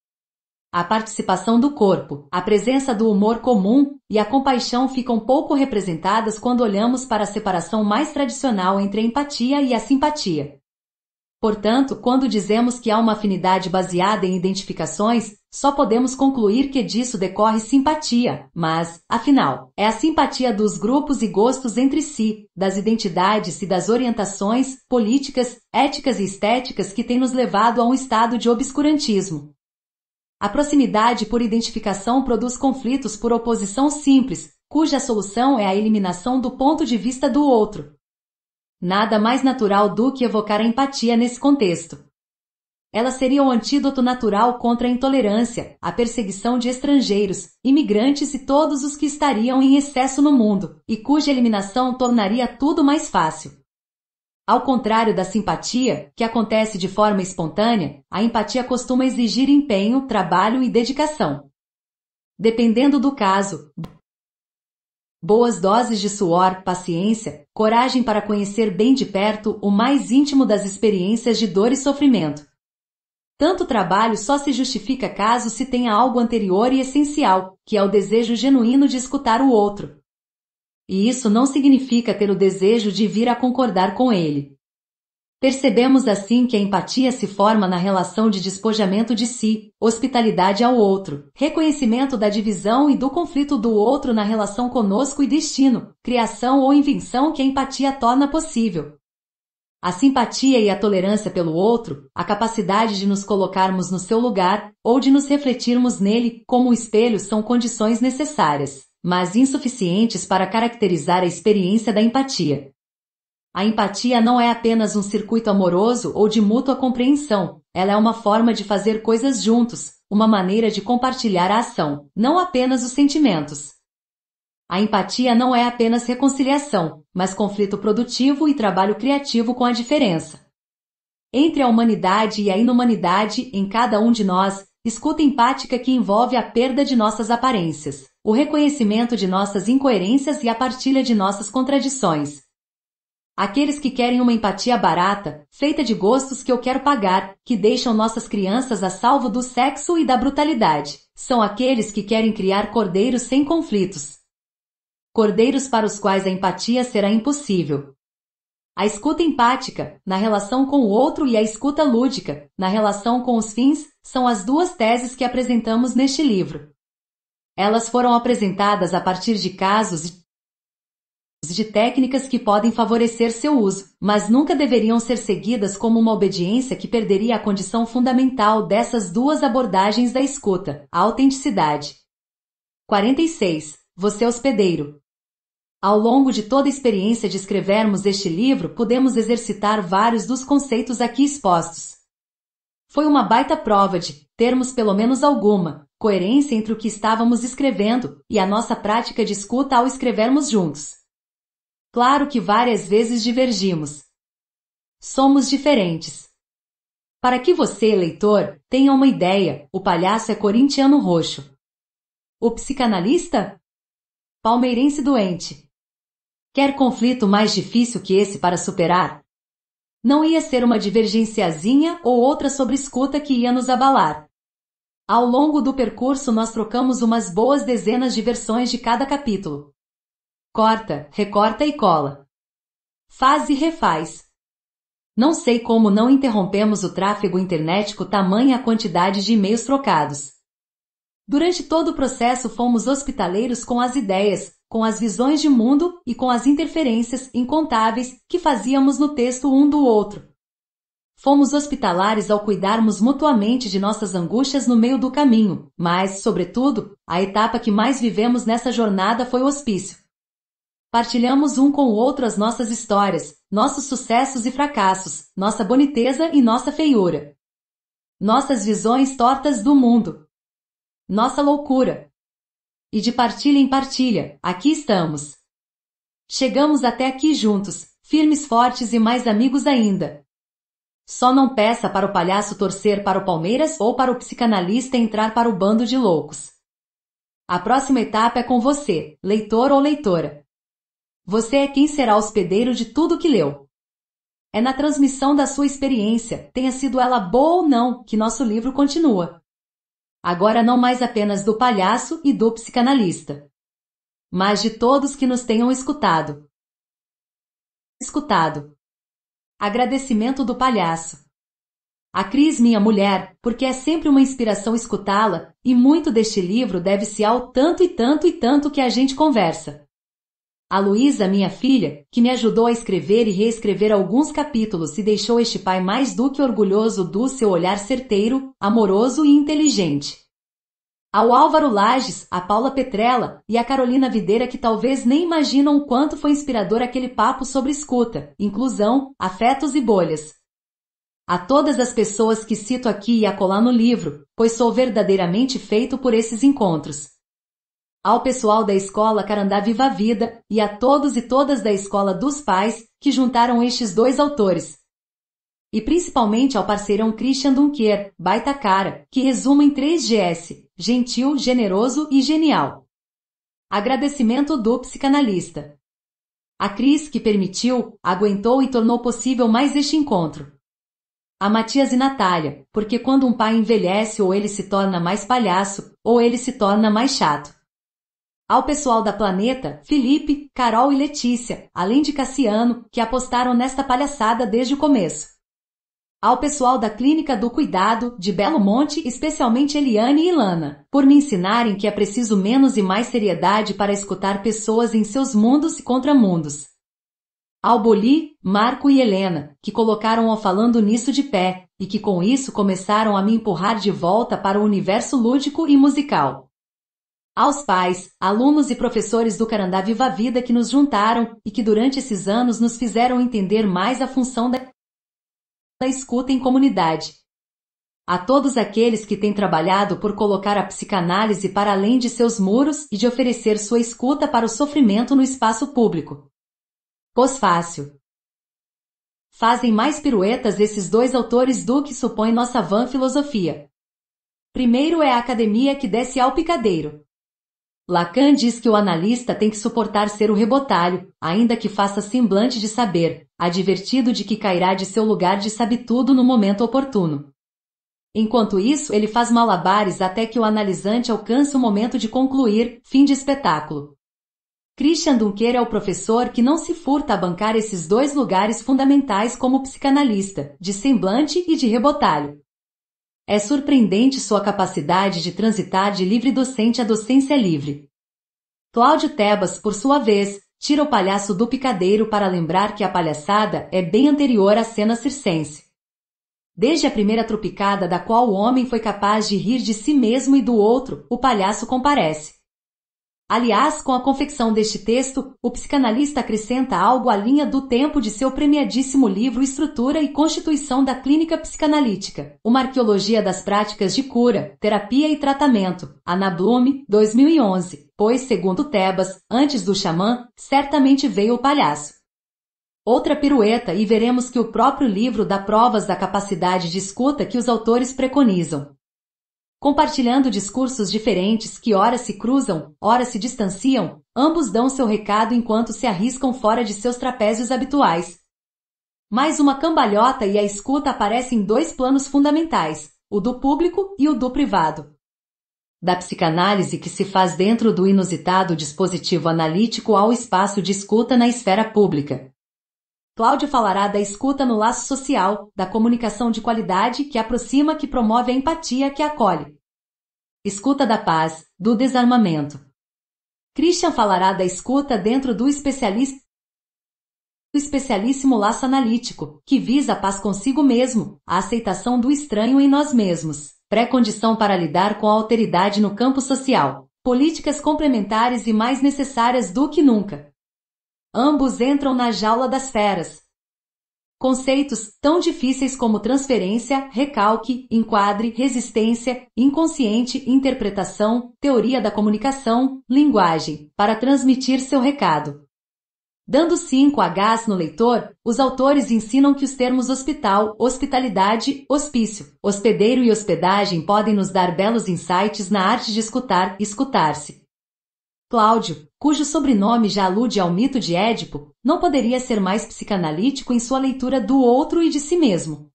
a participação do corpo, a presença do humor comum e a compaixão ficam pouco representadas quando olhamos para a separação mais tradicional entre a empatia e a simpatia. Portanto, quando dizemos que há uma afinidade baseada em identificações, só podemos concluir que disso decorre simpatia, mas, afinal, é a simpatia dos grupos e gostos entre si, das identidades e das orientações políticas, éticas e estéticas que tem nos levado a um estado de obscurantismo. A proximidade por identificação produz conflitos por oposição simples, cuja solução é a eliminação do ponto de vista do outro. Nada mais natural do que evocar a empatia nesse contexto. Ela seria um antídoto natural contra a intolerância, a perseguição de estrangeiros, imigrantes e todos os que estariam em excesso no mundo, e cuja eliminação tornaria tudo mais fácil. Ao contrário da simpatia, que acontece de forma espontânea, a empatia costuma exigir empenho, trabalho e dedicação. Dependendo do caso, boas doses de suor, paciência, coragem para conhecer bem de perto o mais íntimo das experiências de dor e sofrimento. Tanto trabalho só se justifica caso se tenha algo anterior e essencial, que é o desejo genuíno de escutar o outro, e isso não significa ter o desejo de vir a concordar com ele. Percebemos assim que a empatia se forma na relação de despojamento de si, hospitalidade ao outro, reconhecimento da divisão e do conflito do outro na relação conosco e destino, criação ou invenção que a empatia torna possível. A simpatia e a tolerância pelo outro, a capacidade de nos colocarmos no seu lugar ou de nos refletirmos nele como um espelho são condições necessárias mas insuficientes para caracterizar a experiência da empatia. A empatia não é apenas um circuito amoroso ou de mútua compreensão, ela é uma forma de fazer coisas juntos, uma maneira de compartilhar a ação, não apenas os sentimentos. A empatia não é apenas reconciliação, mas conflito produtivo e trabalho criativo com a diferença. Entre a humanidade e a inumanidade, em cada um de nós, escuta empática que envolve a perda de nossas aparências o reconhecimento de nossas incoerências e a partilha de nossas contradições. Aqueles que querem uma empatia barata, feita de gostos que eu quero pagar, que deixam nossas crianças a salvo do sexo e da brutalidade, são aqueles que querem criar cordeiros sem conflitos. Cordeiros para os quais a empatia será impossível. A escuta empática, na relação com o outro, e a escuta lúdica, na relação com os fins, são as duas teses que apresentamos neste livro. Elas foram apresentadas a partir de casos de técnicas que podem favorecer seu uso, mas nunca deveriam ser seguidas como uma obediência que perderia a condição fundamental dessas duas abordagens da escuta, a autenticidade. 46. Você é hospedeiro. Ao longo de toda a experiência de escrevermos este livro, podemos exercitar vários dos conceitos aqui expostos. Foi uma baita prova de termos pelo menos alguma coerência entre o que estávamos escrevendo e a nossa prática de escuta ao escrevermos juntos. Claro que várias vezes divergimos. Somos diferentes. Para que você, leitor, tenha uma ideia, o palhaço é corintiano roxo. O psicanalista? Palmeirense doente. Quer conflito mais difícil que esse para superar? Não ia ser uma divergenciazinha ou outra sobre escuta que ia nos abalar ao longo do percurso nós trocamos umas boas dezenas de versões de cada capítulo. Corta, recorta e cola. Faz e refaz. Não sei como não interrompemos o tráfego internetico tamanha a quantidade de e-mails trocados. Durante todo o processo fomos hospitaleiros com as ideias, com as visões de mundo e com as interferências incontáveis que fazíamos no texto um do outro. Fomos hospitalares ao cuidarmos mutuamente de nossas angústias no meio do caminho, mas, sobretudo, a etapa que mais vivemos nessa jornada foi o hospício. Partilhamos um com o outro as nossas histórias, nossos sucessos e fracassos, nossa boniteza e nossa feiura. Nossas visões tortas do mundo. Nossa loucura. E de partilha em partilha, aqui estamos. Chegamos até aqui juntos, firmes, fortes e mais amigos ainda, só não peça para o palhaço torcer para o Palmeiras ou para o psicanalista entrar para o bando de loucos. A próxima etapa é com você, leitor ou leitora. Você é quem será hospedeiro de tudo que leu. É na transmissão da sua experiência, tenha sido ela boa ou não, que nosso livro continua. Agora não mais apenas do palhaço e do psicanalista, mas de todos que nos tenham escutado. Escutado. Agradecimento do palhaço. A Cris, minha mulher, porque é sempre uma inspiração escutá-la, e muito deste livro deve-se ao tanto e tanto e tanto que a gente conversa. A Luísa, minha filha, que me ajudou a escrever e reescrever alguns capítulos e deixou este pai mais do que orgulhoso do seu olhar certeiro, amoroso e inteligente. Ao Álvaro Lages, a Paula Petrella e a Carolina Videira que talvez nem imaginam o quanto foi inspirador aquele papo sobre escuta, inclusão, afetos e bolhas. A todas as pessoas que cito aqui e acolá no livro, pois sou verdadeiramente feito por esses encontros. Ao pessoal da escola Carandá Viva a Vida e a todos e todas da escola dos pais que juntaram estes dois autores, e principalmente ao parceirão Christian Dunker, baita cara, que resume em 3GS, gentil, generoso e genial. Agradecimento do psicanalista. A Cris que permitiu, aguentou e tornou possível mais este encontro. A Matias e Natália, porque quando um pai envelhece ou ele se torna mais palhaço, ou ele se torna mais chato. Ao pessoal da Planeta, Felipe, Carol e Letícia, além de Cassiano, que apostaram nesta palhaçada desde o começo ao pessoal da Clínica do Cuidado de Belo Monte, especialmente Eliane e Lana, por me ensinarem que é preciso menos e mais seriedade para escutar pessoas em seus mundos e contramundos. Ao Boli, Marco e Helena, que colocaram o falando nisso de pé, e que com isso começaram a me empurrar de volta para o universo lúdico e musical aos pais, alunos e professores do Carandá Viva Vida que nos juntaram e que durante esses anos nos fizeram entender mais a função da da escuta em comunidade. A todos aqueles que têm trabalhado por colocar a psicanálise para além de seus muros e de oferecer sua escuta para o sofrimento no espaço público. Pós fácil. Fazem mais piruetas esses dois autores do que supõe nossa van filosofia. Primeiro é a academia que desce ao picadeiro. Lacan diz que o analista tem que suportar ser o rebotalho, ainda que faça semblante de saber, advertido de que cairá de seu lugar de sabe-tudo no momento oportuno. Enquanto isso, ele faz malabares até que o analisante alcance o momento de concluir, fim de espetáculo. Christian Dunker é o professor que não se furta a bancar esses dois lugares fundamentais como psicanalista, de semblante e de rebotalho. É surpreendente sua capacidade de transitar de livre docente a docência livre. Cláudio Tebas, por sua vez, tira o palhaço do picadeiro para lembrar que a palhaçada é bem anterior à cena circense. Desde a primeira tropicada da qual o homem foi capaz de rir de si mesmo e do outro, o palhaço comparece. Aliás, com a confecção deste texto, o psicanalista acrescenta algo à linha do tempo de seu premiadíssimo livro Estrutura e Constituição da Clínica Psicanalítica, uma arqueologia das práticas de cura, terapia e tratamento, Ana Bloom, 2011, pois, segundo Tebas, antes do xamã, certamente veio o palhaço. Outra pirueta e veremos que o próprio livro dá provas da capacidade de escuta que os autores preconizam compartilhando discursos diferentes que ora se cruzam, ora se distanciam, ambos dão seu recado enquanto se arriscam fora de seus trapézios habituais. Mais uma cambalhota e a escuta aparecem dois planos fundamentais, o do público e o do privado. Da psicanálise que se faz dentro do inusitado dispositivo analítico ao espaço de escuta na esfera pública. Cláudio falará da escuta no laço social, da comunicação de qualidade que aproxima, que promove a empatia que acolhe. Escuta da paz, do desarmamento. Christian falará da escuta dentro do especialista do especialíssimo laço analítico, que visa a paz consigo mesmo, a aceitação do estranho em nós mesmos, pré-condição para lidar com a alteridade no campo social, políticas complementares e mais necessárias do que nunca. Ambos entram na jaula das feras. Conceitos tão difíceis como transferência, recalque, enquadre, resistência, inconsciente, interpretação, teoria da comunicação, linguagem, para transmitir seu recado. Dando 5Hs no leitor, os autores ensinam que os termos hospital, hospitalidade, hospício, hospedeiro e hospedagem podem nos dar belos insights na arte de escutar, escutar-se. Cláudio, cujo sobrenome já alude ao mito de Édipo, não poderia ser mais psicanalítico em sua leitura do outro e de si mesmo.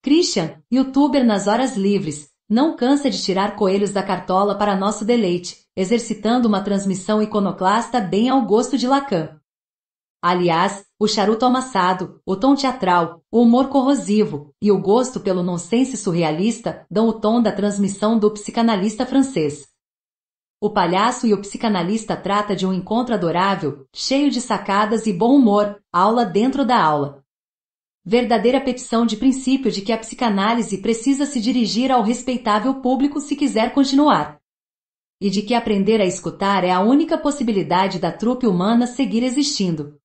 Christian, youtuber nas horas livres, não cansa de tirar coelhos da cartola para nosso deleite, exercitando uma transmissão iconoclasta bem ao gosto de Lacan. Aliás, o charuto amassado, o tom teatral, o humor corrosivo e o gosto pelo nonsense surrealista dão o tom da transmissão do psicanalista francês. O palhaço e o psicanalista trata de um encontro adorável, cheio de sacadas e bom humor, aula dentro da aula. Verdadeira petição de princípio de que a psicanálise precisa se dirigir ao respeitável público se quiser continuar. E de que aprender a escutar é a única possibilidade da trupe humana seguir existindo.